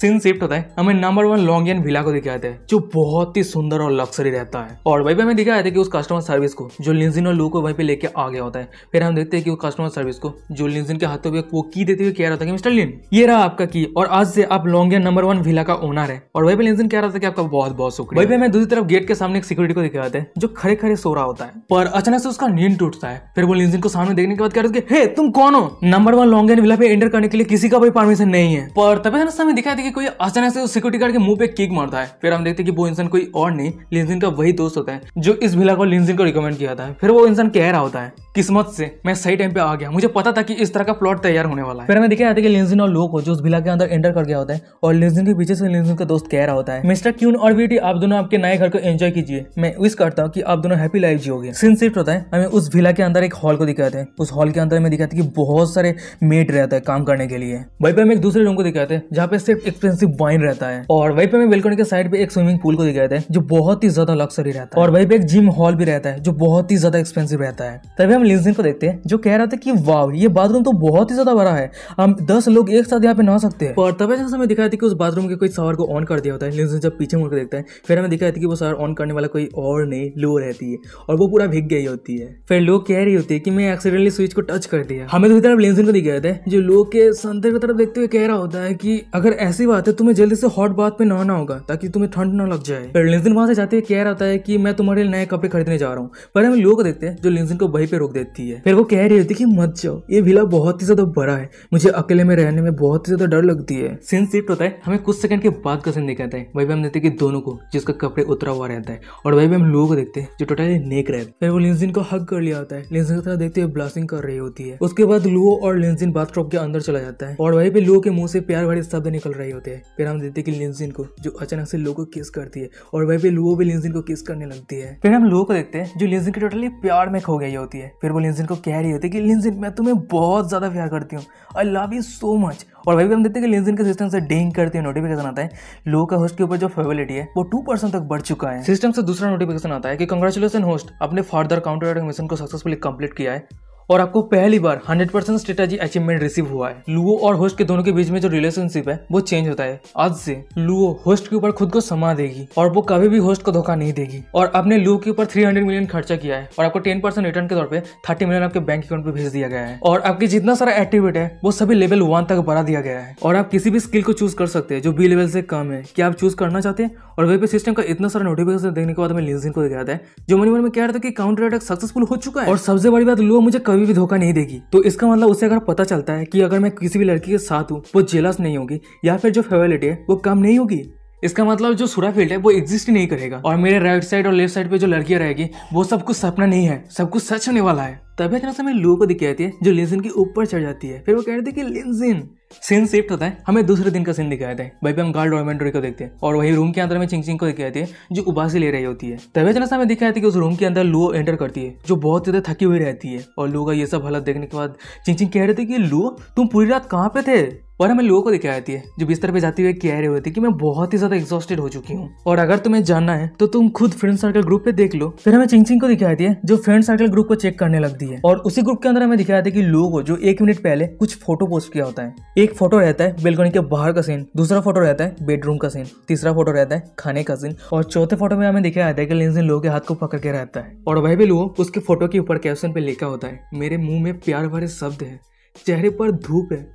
सीन शिफ्ट होता है हमें number one Long En villa को दिखाया था जो बहुत ही सुंदर और लक्सरी रहता है और वही पे हमें दिखाया था कि उस कस्टमर सर्विस को जो लिंजिन और लू को वहीं पे लेके आ गया होता है फिर हम देखते हैं कि वो कस्टमर सर्विस को जो लिंजिन के हाथों में वो की देते हुए कह रहा था कि मिस्टर लिन ये रहा आपका की और आज से आप Long En number one villa का ओनर है और वही पे लिंजिन कह रहा था कि आपका बहुत बहुत शुक्रिया वही पे हमें दूसरी तरफ गेट के सामने एक सिक्योरिटी को दिखाया है जो खड़े खड़े सो रहा होता है पर अचानक से उसका नींद टूटता है फिर वो लिंजिन को सामने देखने के बाद कह रहे थे हे तुम कौन हो number one Long En villa पे एंटर करने के लिए किसी का भी परमिशन नहीं है पर तभी हमें दिखाया कि कोई अचानक से उस सिक्योरिटी गार्ड के मुंह पे किक मारता है फिर हम देखते हैं कि वो इंसान कोई और नहीं लिंजिन का वही दोस्त होता है जो इस भिला को लिंजिन को रिकमेंड किया था फिर वो इंसान कह रहा होता है किस्मत से मैं सही टाइम पे आ गया मुझे पता था कि इस तरह का प्लॉट तैयार होने वाला है फिर हमें दिखाया जाता है कि लिंजिन और लोग जो उस भिला के अंदर एंटर कर गया होता है और लिंजिन के पीछे से लिंजिन का दोस्त कह रहा होता है मिस्टर क्यून और ब्यूटी आप दोनों आपके नए घर को एंजॉय कीजिए मैं विश करता हूँ कि आप दोनों हैप्पी लाइफ जी होगी सीन शिफ्ट होता है हमें उस भिला के अंदर एक हॉल को दिखाते हैं उस हॉल के अंदर हमें दिखाते हैं कि बहुत सारे मेट रहता है काम करने के लिए वही पर हम एक दूसरे रूम को दिखाते हैं जहाँ पे सिर्फ एक एक्सपेंसिव वाइन रहता है और वहीं पे हमें बेलकोनी के साइड पे एक स्विमिंग पूल को दिखाया जाता है जो बहुत ही ज्यादा लक्सरी रहता है और वहीं पे एक जिम हॉल भी रहता है जो बहुत ही ज्यादा एक्सपेंसिव रहता है तभी हम लिंसिन को देखते हैं जो कह रहा था कि वाह ये बाथरूम तो बहुत ही ज्यादा बड़ा है हम दस लोग एक साथ यहाँ पे नहा सकते हैं और तब ऐसा हमें दिखाया था कि उस बाथरूम के कोई सावर को ऑन कर दिया होता है लिंसिन जब पीछे मुड़कर देखता है फिर हमें दिखाया था कि वो सवार ऑन करने वाला कोई और नहीं लो रहती है और वो पूरा भीग गई होती है फिर लोग कह रही होती है कि मैं एक्सीडेंटली स्विच को टच कर दिया हमें दूसरी तरफ लिंसिन को दिखाया था जो लोग के संतर की तरफ देखते हुए कह रहा होता है कि अगर ऐसी बात है तुम्हें जल्दी से हॉट बाथ में नहाना होगा ताकि तुम्हें ठंड ना लग जाए फिर लिंजन वहां से जाते हुए कह रहा है कि मैं तुम्हारे लिए नए कपड़े खरीदने जा रहा हूँ पर हम लोग देखते हैं जो लिंजन को वहीं पे रोक देती है फिर वो कह रही होती है कि मत जाओ ये विला बहुत ही ज्यादा बड़ा है मुझे अकेले में रहने में बहुत ही ज्यादा डर लगती है सीन शिफ्ट होता है हमें कुछ सेकंड के बाद का सीन दिखाता है वही हम देखते हैं कि दोनों को जिसका कपड़े उतरा हुआ रहता है और वही हम लोग को देखते हैं जो टोटली नेक रहते फिर वो लिंजिन को हक कर लिया होता है लिंजिन के साथ देखते हुए ब्लासिंग कर रही होती है उसके बाद लुओ और लिंजिन बाथरूम के अंदर चला जाता है और वही पे लुओ के मुंह से प्यार भरे शब्द निकल रही होती होते हैं फिर हम देखते हैं कि लिंजिन को जो अचानक से लोगों को किस करती है और वह भी वो भी लिंजिन को किस करने लगती है फिर हम लोगों को देखते हैं जो लिंजिन की टोटली प्यार में खो गई होती है फिर वो लिंजिन को कह रही होती है कि लिंजिन मैं तुम्हें बहुत ज़्यादा प्यार करती हूँ I love you so much और वही भी हम देखते हैं कि लिंजिन के सिस्टम से डेंग करते हैं नोटिफिकेशन आता है लो का होस्ट के ऊपर जो फेबिलिटी है वो टू परसेंट तक बढ़ चुका है सिस्टम से दूसरा नोटिफिकेशन आता है कि कंग्रेचुलेसन होस्ट अपने फर्दर काउंटर मिशन को सक्सेसफुली कंप्लीट किया है और आपको पहली बार 100% परसेंट स्ट्रेटेजी अचीवमेंट रिसीव हुआ है लुओ और होस्ट के दोनों के बीच में जो रिलेशनशिप है वो चेंज होता है आज से लुओ होस्ट के ऊपर खुद को समा देगी और वो कभी भी होस्ट को धोखा नहीं देगी और आपने लुओ के ऊपर थ्री मिलियन खर्चा किया है और आपको टेन रिटर्न के तौर पर थर्टी मिलियन आपके बैंक अकाउंट पे भेज दिया गया है और आपके जितना सारा एक्टिविट है वो सभी लेवल वन तक बढ़ा दिया गया है और आप किसी भी स्किल को चूज कर सकते हैं जो बी लेवल से कम है क्या आप चूज करना चाहते हैं और वे पे सिस्टम का इतना सारा नोटिफिकेशन देखने के बाद हमें लिंक को दिखाता है जो मन में कह रहा था कि काउंटर अटैक सक्सेसफुल हो चुका है और सबसे बड़ी बात लुओ मुझे कभी कभी भी धोखा नहीं देगी तो इसका मतलब उसे अगर पता चलता है कि अगर मैं किसी भी लड़की के साथ हूँ वो जेलस नहीं होगी या फिर जो फेवरेलिटी है वो कम नहीं होगी इसका मतलब जो सुरा फील्ड है वो एग्जिस्ट नहीं करेगा और मेरे राइट साइड और लेफ्ट साइड पे जो लड़कियां रहेगी वो सब कुछ सपना नहीं है सब कुछ सच होने वाला है तभी अचानक से मेरे लू को दिखाती है जो लिंजिन के ऊपर चढ़ जाती है फिर वो कह रही थी कि लिंजिन सीन शिफ्ट होता है हमें दूसरे दिन का सीन दिखाया था भाई पे हम गार्ड और को देखते हैं और वही रूम के अंदर में चिंग को दिखाया है जो उबासी ले रही होती है तभी अचानक हमें दिखाया था कि उस रूम के अंदर लू एंटर करती है जो बहुत ज्यादा थकी हुई रहती है और लू का ये सब हालत देखने के बाद चिंगचिंग कह रहे थे कि लू तुम पूरी रात कहाँ पे थे और हमें लोगों को दिखाई आती है जो बिस्तर पे जाती हुई कह रही होती है कि मैं बहुत ही ज्यादा एग्जॉस्टेड हो चुकी हूँ और अगर तुम्हें जानना है तो तुम खुद फ्रेंड सर्कल ग्रुप पे देख लो फिर हमें चिंग चिंग को दिखाई आती है जो फ्रेंड सर्कल ग्रुप को चेक करने लगती है और उसी ग्रुप के अंदर हमें दिखाया आती है कि लोगों जो एक मिनट पहले कुछ फोटो पोस्ट किया होता है एक फोटो रहता है बेलकनी के बाहर का सीन दूसरा फोटो रहता है बेडरूम का सीन तीसरा फोटो रहता है खाने का सीन और चौथे फोटो में हमें दिखाया आता है कि लोगों के हाथ को पकड़ के रहता है और वह भी लोग उसके फोटो के ऊपर कैप्शन पे लिखा होता है मेरे मुंह में प्यार भरे शब्द है चेहरे पर धूप है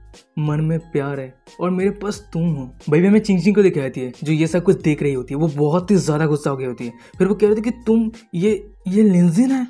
मन में प्यार है और मेरे पास तुम हो भाई हमें चिंग चिंग को देखा जाती है जो ये सब कुछ देख रही होती है वो बहुत ही ज़्यादा गुस्सा हो गई होती है फिर वो कह रही थी कि तुम ये ये लिंजिन है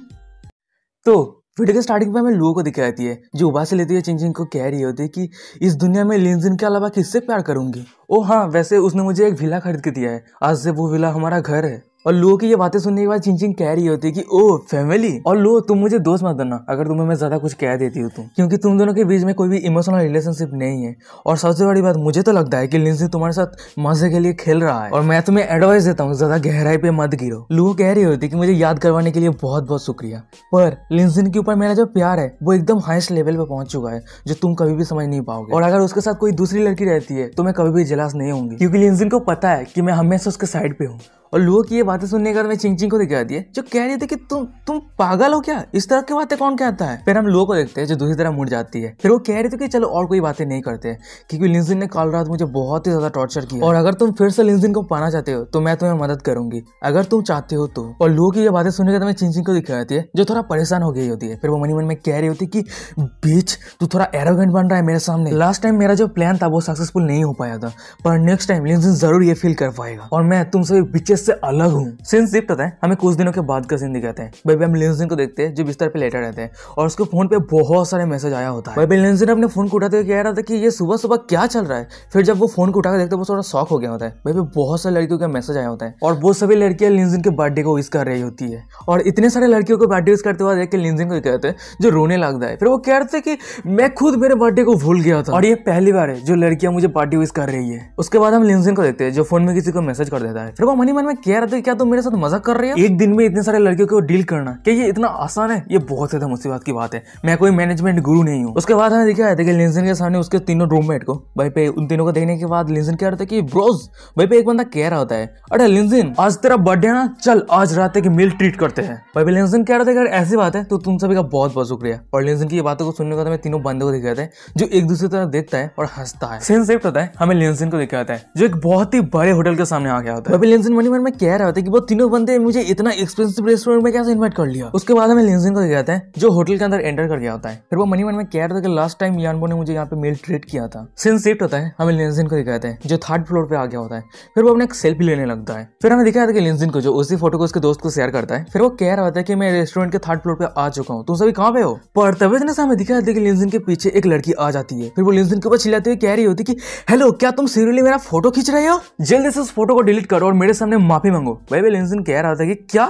तो वीडियो के स्टार्टिंग पे हमें लोगों को दिखाई जाती है जो उबास से लेती है चिंग चिंग को कह रही होती है कि इस दुनिया में लिंजिन के अलावा किससे प्यार करूंगी ओ हाँ वैसे उसने मुझे एक विला खरीद के दिया है आज से वो विला हमारा घर है और लो की ये बातें सुनने के बाद चिंचिंग कह रही होती है कि ओ फैमिली और लो तुम मुझे दोस्त मत बनना अगर तुम्हें मैं ज्यादा कुछ कह देती हूँ तुम तो। क्योंकि तुम दोनों के बीच में कोई भी इमोशनल रिलेशनशिप नहीं है और सबसे बड़ी बात मुझे तो लगता है कि लिंसी तुम्हारे साथ मजे के लिए खेल रहा है और मैं तुम्हें एडवाइस देता हूँ ज्यादा गहराई पे मत गिरो लो कह रही होती कि मुझे याद करवाने के लिए बहुत बहुत शुक्रिया पर लिंसिन के ऊपर मेरा जो प्यार है वो एकदम हाइस्ट लेवल पे पहुंच चुका है जो तुम कभी भी समझ नहीं पाओगे और अगर उसके साथ कोई दूसरी लड़की रहती है तो मैं कभी भी जलास नहीं होंगी क्योंकि लिंसिन को पता है कि मैं हमेशा उसके साइड पे हूँ और लोगों की ये बातें सुनने के बाद मैं चिंग चिंग को दिखा दिए जो कह रही थी कि तुम तुम पागल हो क्या इस तरह की बातें कौन कहता है फिर हम लोगों को देखते हैं जो दूसरी तरह मुड़ जाती है फिर वो कह रही थी कि चलो और कोई बातें नहीं करते क्योंकि लिंजिन ने कल रात मुझे बहुत ही ज्यादा टॉर्चर किया और अगर तुम फिर से लिंजिन को पाना चाहते हो तो मैं तुम्हें मदद करूंगी अगर तुम चाहते हो तो और लोगों की ये बातें सुनने के बाद चिंग चिंग को दिखा देती है जो थोड़ा परेशान हो गई होती है फिर वो मनी मन में कह रही होती कि बीच तू थोड़ा एरोगेंट बन रहा है मेरे सामने लास्ट टाइम मेरा जो प्लान था वो सक्सेसफुल नहीं हो पाया था पर नेक्स्ट टाइम लिंजिन जरूर ये फील कर पाएगा और मैं तुमसे बिचेस इससे अलग हूँ सिंस दीप पता है हमें कुछ दिनों के बाद का सिंह दिखाते हैं बेबी हम लिनसिन को देखते हैं जो बिस्तर पे लेटा रहते हैं और उसके फोन पे बहुत सारे मैसेज आया होता है बेबी लिनसिन अपने फोन को उठाते हुए कह रहा था कि ये सुबह सुबह क्या चल रहा है फिर जब वो फोन को उठाकर देखते वो थोड़ा शौक हो गया होता है बेबी बहुत सारे लड़कियों का मैसेज आया होता है और वो सभी लड़कियां लिनजिन के बर्थडे को विश कर रही होती है और इतने सारे लड़कियों को बर्थडे विश करते हुए देख के लिनजिन को कहते हैं जो रोने लगता है फिर वो कह रहे थे कि मैं खुद मेरे बर्थडे को भूल गया था और ये पहली बार है जो लड़कियां मुझे बर्थडे विश कर रही है उसके बाद हम लिनजिन को देखते हैं जो फोन में किसी को मैसेज कर देता है फिर वो मनी मन में में कह रहे थे क्या तुम तो मेरे साथ मजाक कर रहे हो एक दिन में इतने सारे लड़कियों को डील करना क्या ये इतना आसान है ये बहुत ज्यादा मुसीबत की बात है मैं कोई मैनेजमेंट गुरु नहीं हूँ उसके बाद हमें दिखाया था कि लिंसन के सामने उसके तीनों रूममेट को भाई पे उन तीनों को देखने के बाद लिंसन कह रहे थे कि ब्रोज भाई पे एक बंदा कह रहा होता है अरे लिंसन आज तेरा बर्थडे ना चल आज रात की मिल ट्रीट करते हैं भाई पे लिंसन कह रहे थे कि ऐसी बात है तो तुम सभी का बहुत बहुत शुक्रिया और लिंसन की बातों को सुनने का तीनों बंदे को दिख रहे थे जो एक दूसरे तरफ देखता है और हंसता है सेंस एक होता है हमें लिंसन को दिखाता है जो एक बहुत ही बड़े होटल के सामने आ गया होता है लेंसन मनी मन रेस्टोरेंट में कह रहा था कि वो तीनों बंदे मुझे इतना एक्सपेंसिव रेस्टोरेंट में कैसे इन्वाइट कर लिया उसके बाद हमें लिंजन को कहते हैं जो होटल के अंदर एंटर कर गया होता है फिर वो मनी मन में कह रहा था कि लास्ट टाइम यानबो ने मुझे यहाँ पे मेल ट्रीट किया था सिंस शिफ्ट होता है हमें लिंजन को दिखाते हैं जो थर्ड फ्लोर पे आ गया होता है फिर वो अपने एक सेल्फी लेने लगता है फिर हमें दिखाया था कि लिंजन को जो उसी फोटो को उसके दोस्त को शेयर करता है फिर वो कह रहा था कि मैं रेस्टोरेंट के थर्ड फ्लोर पे आ चुका हूँ तुम सभी कहाँ पे हो पर तब इतने हमें दिखाया था कि लिंजन के पीछे एक लड़की आ जाती है फिर वो लिंजन के ऊपर चिल्लाते हुए कह रही होती कि हेलो क्या तुम सीरियली मेरा फोटो खींच रहे हो जल्दी से उस फोटो को डिलीट करो और मेरे सामने माफी मांगो भाई भाई लिंसन कह रहा था कि क्या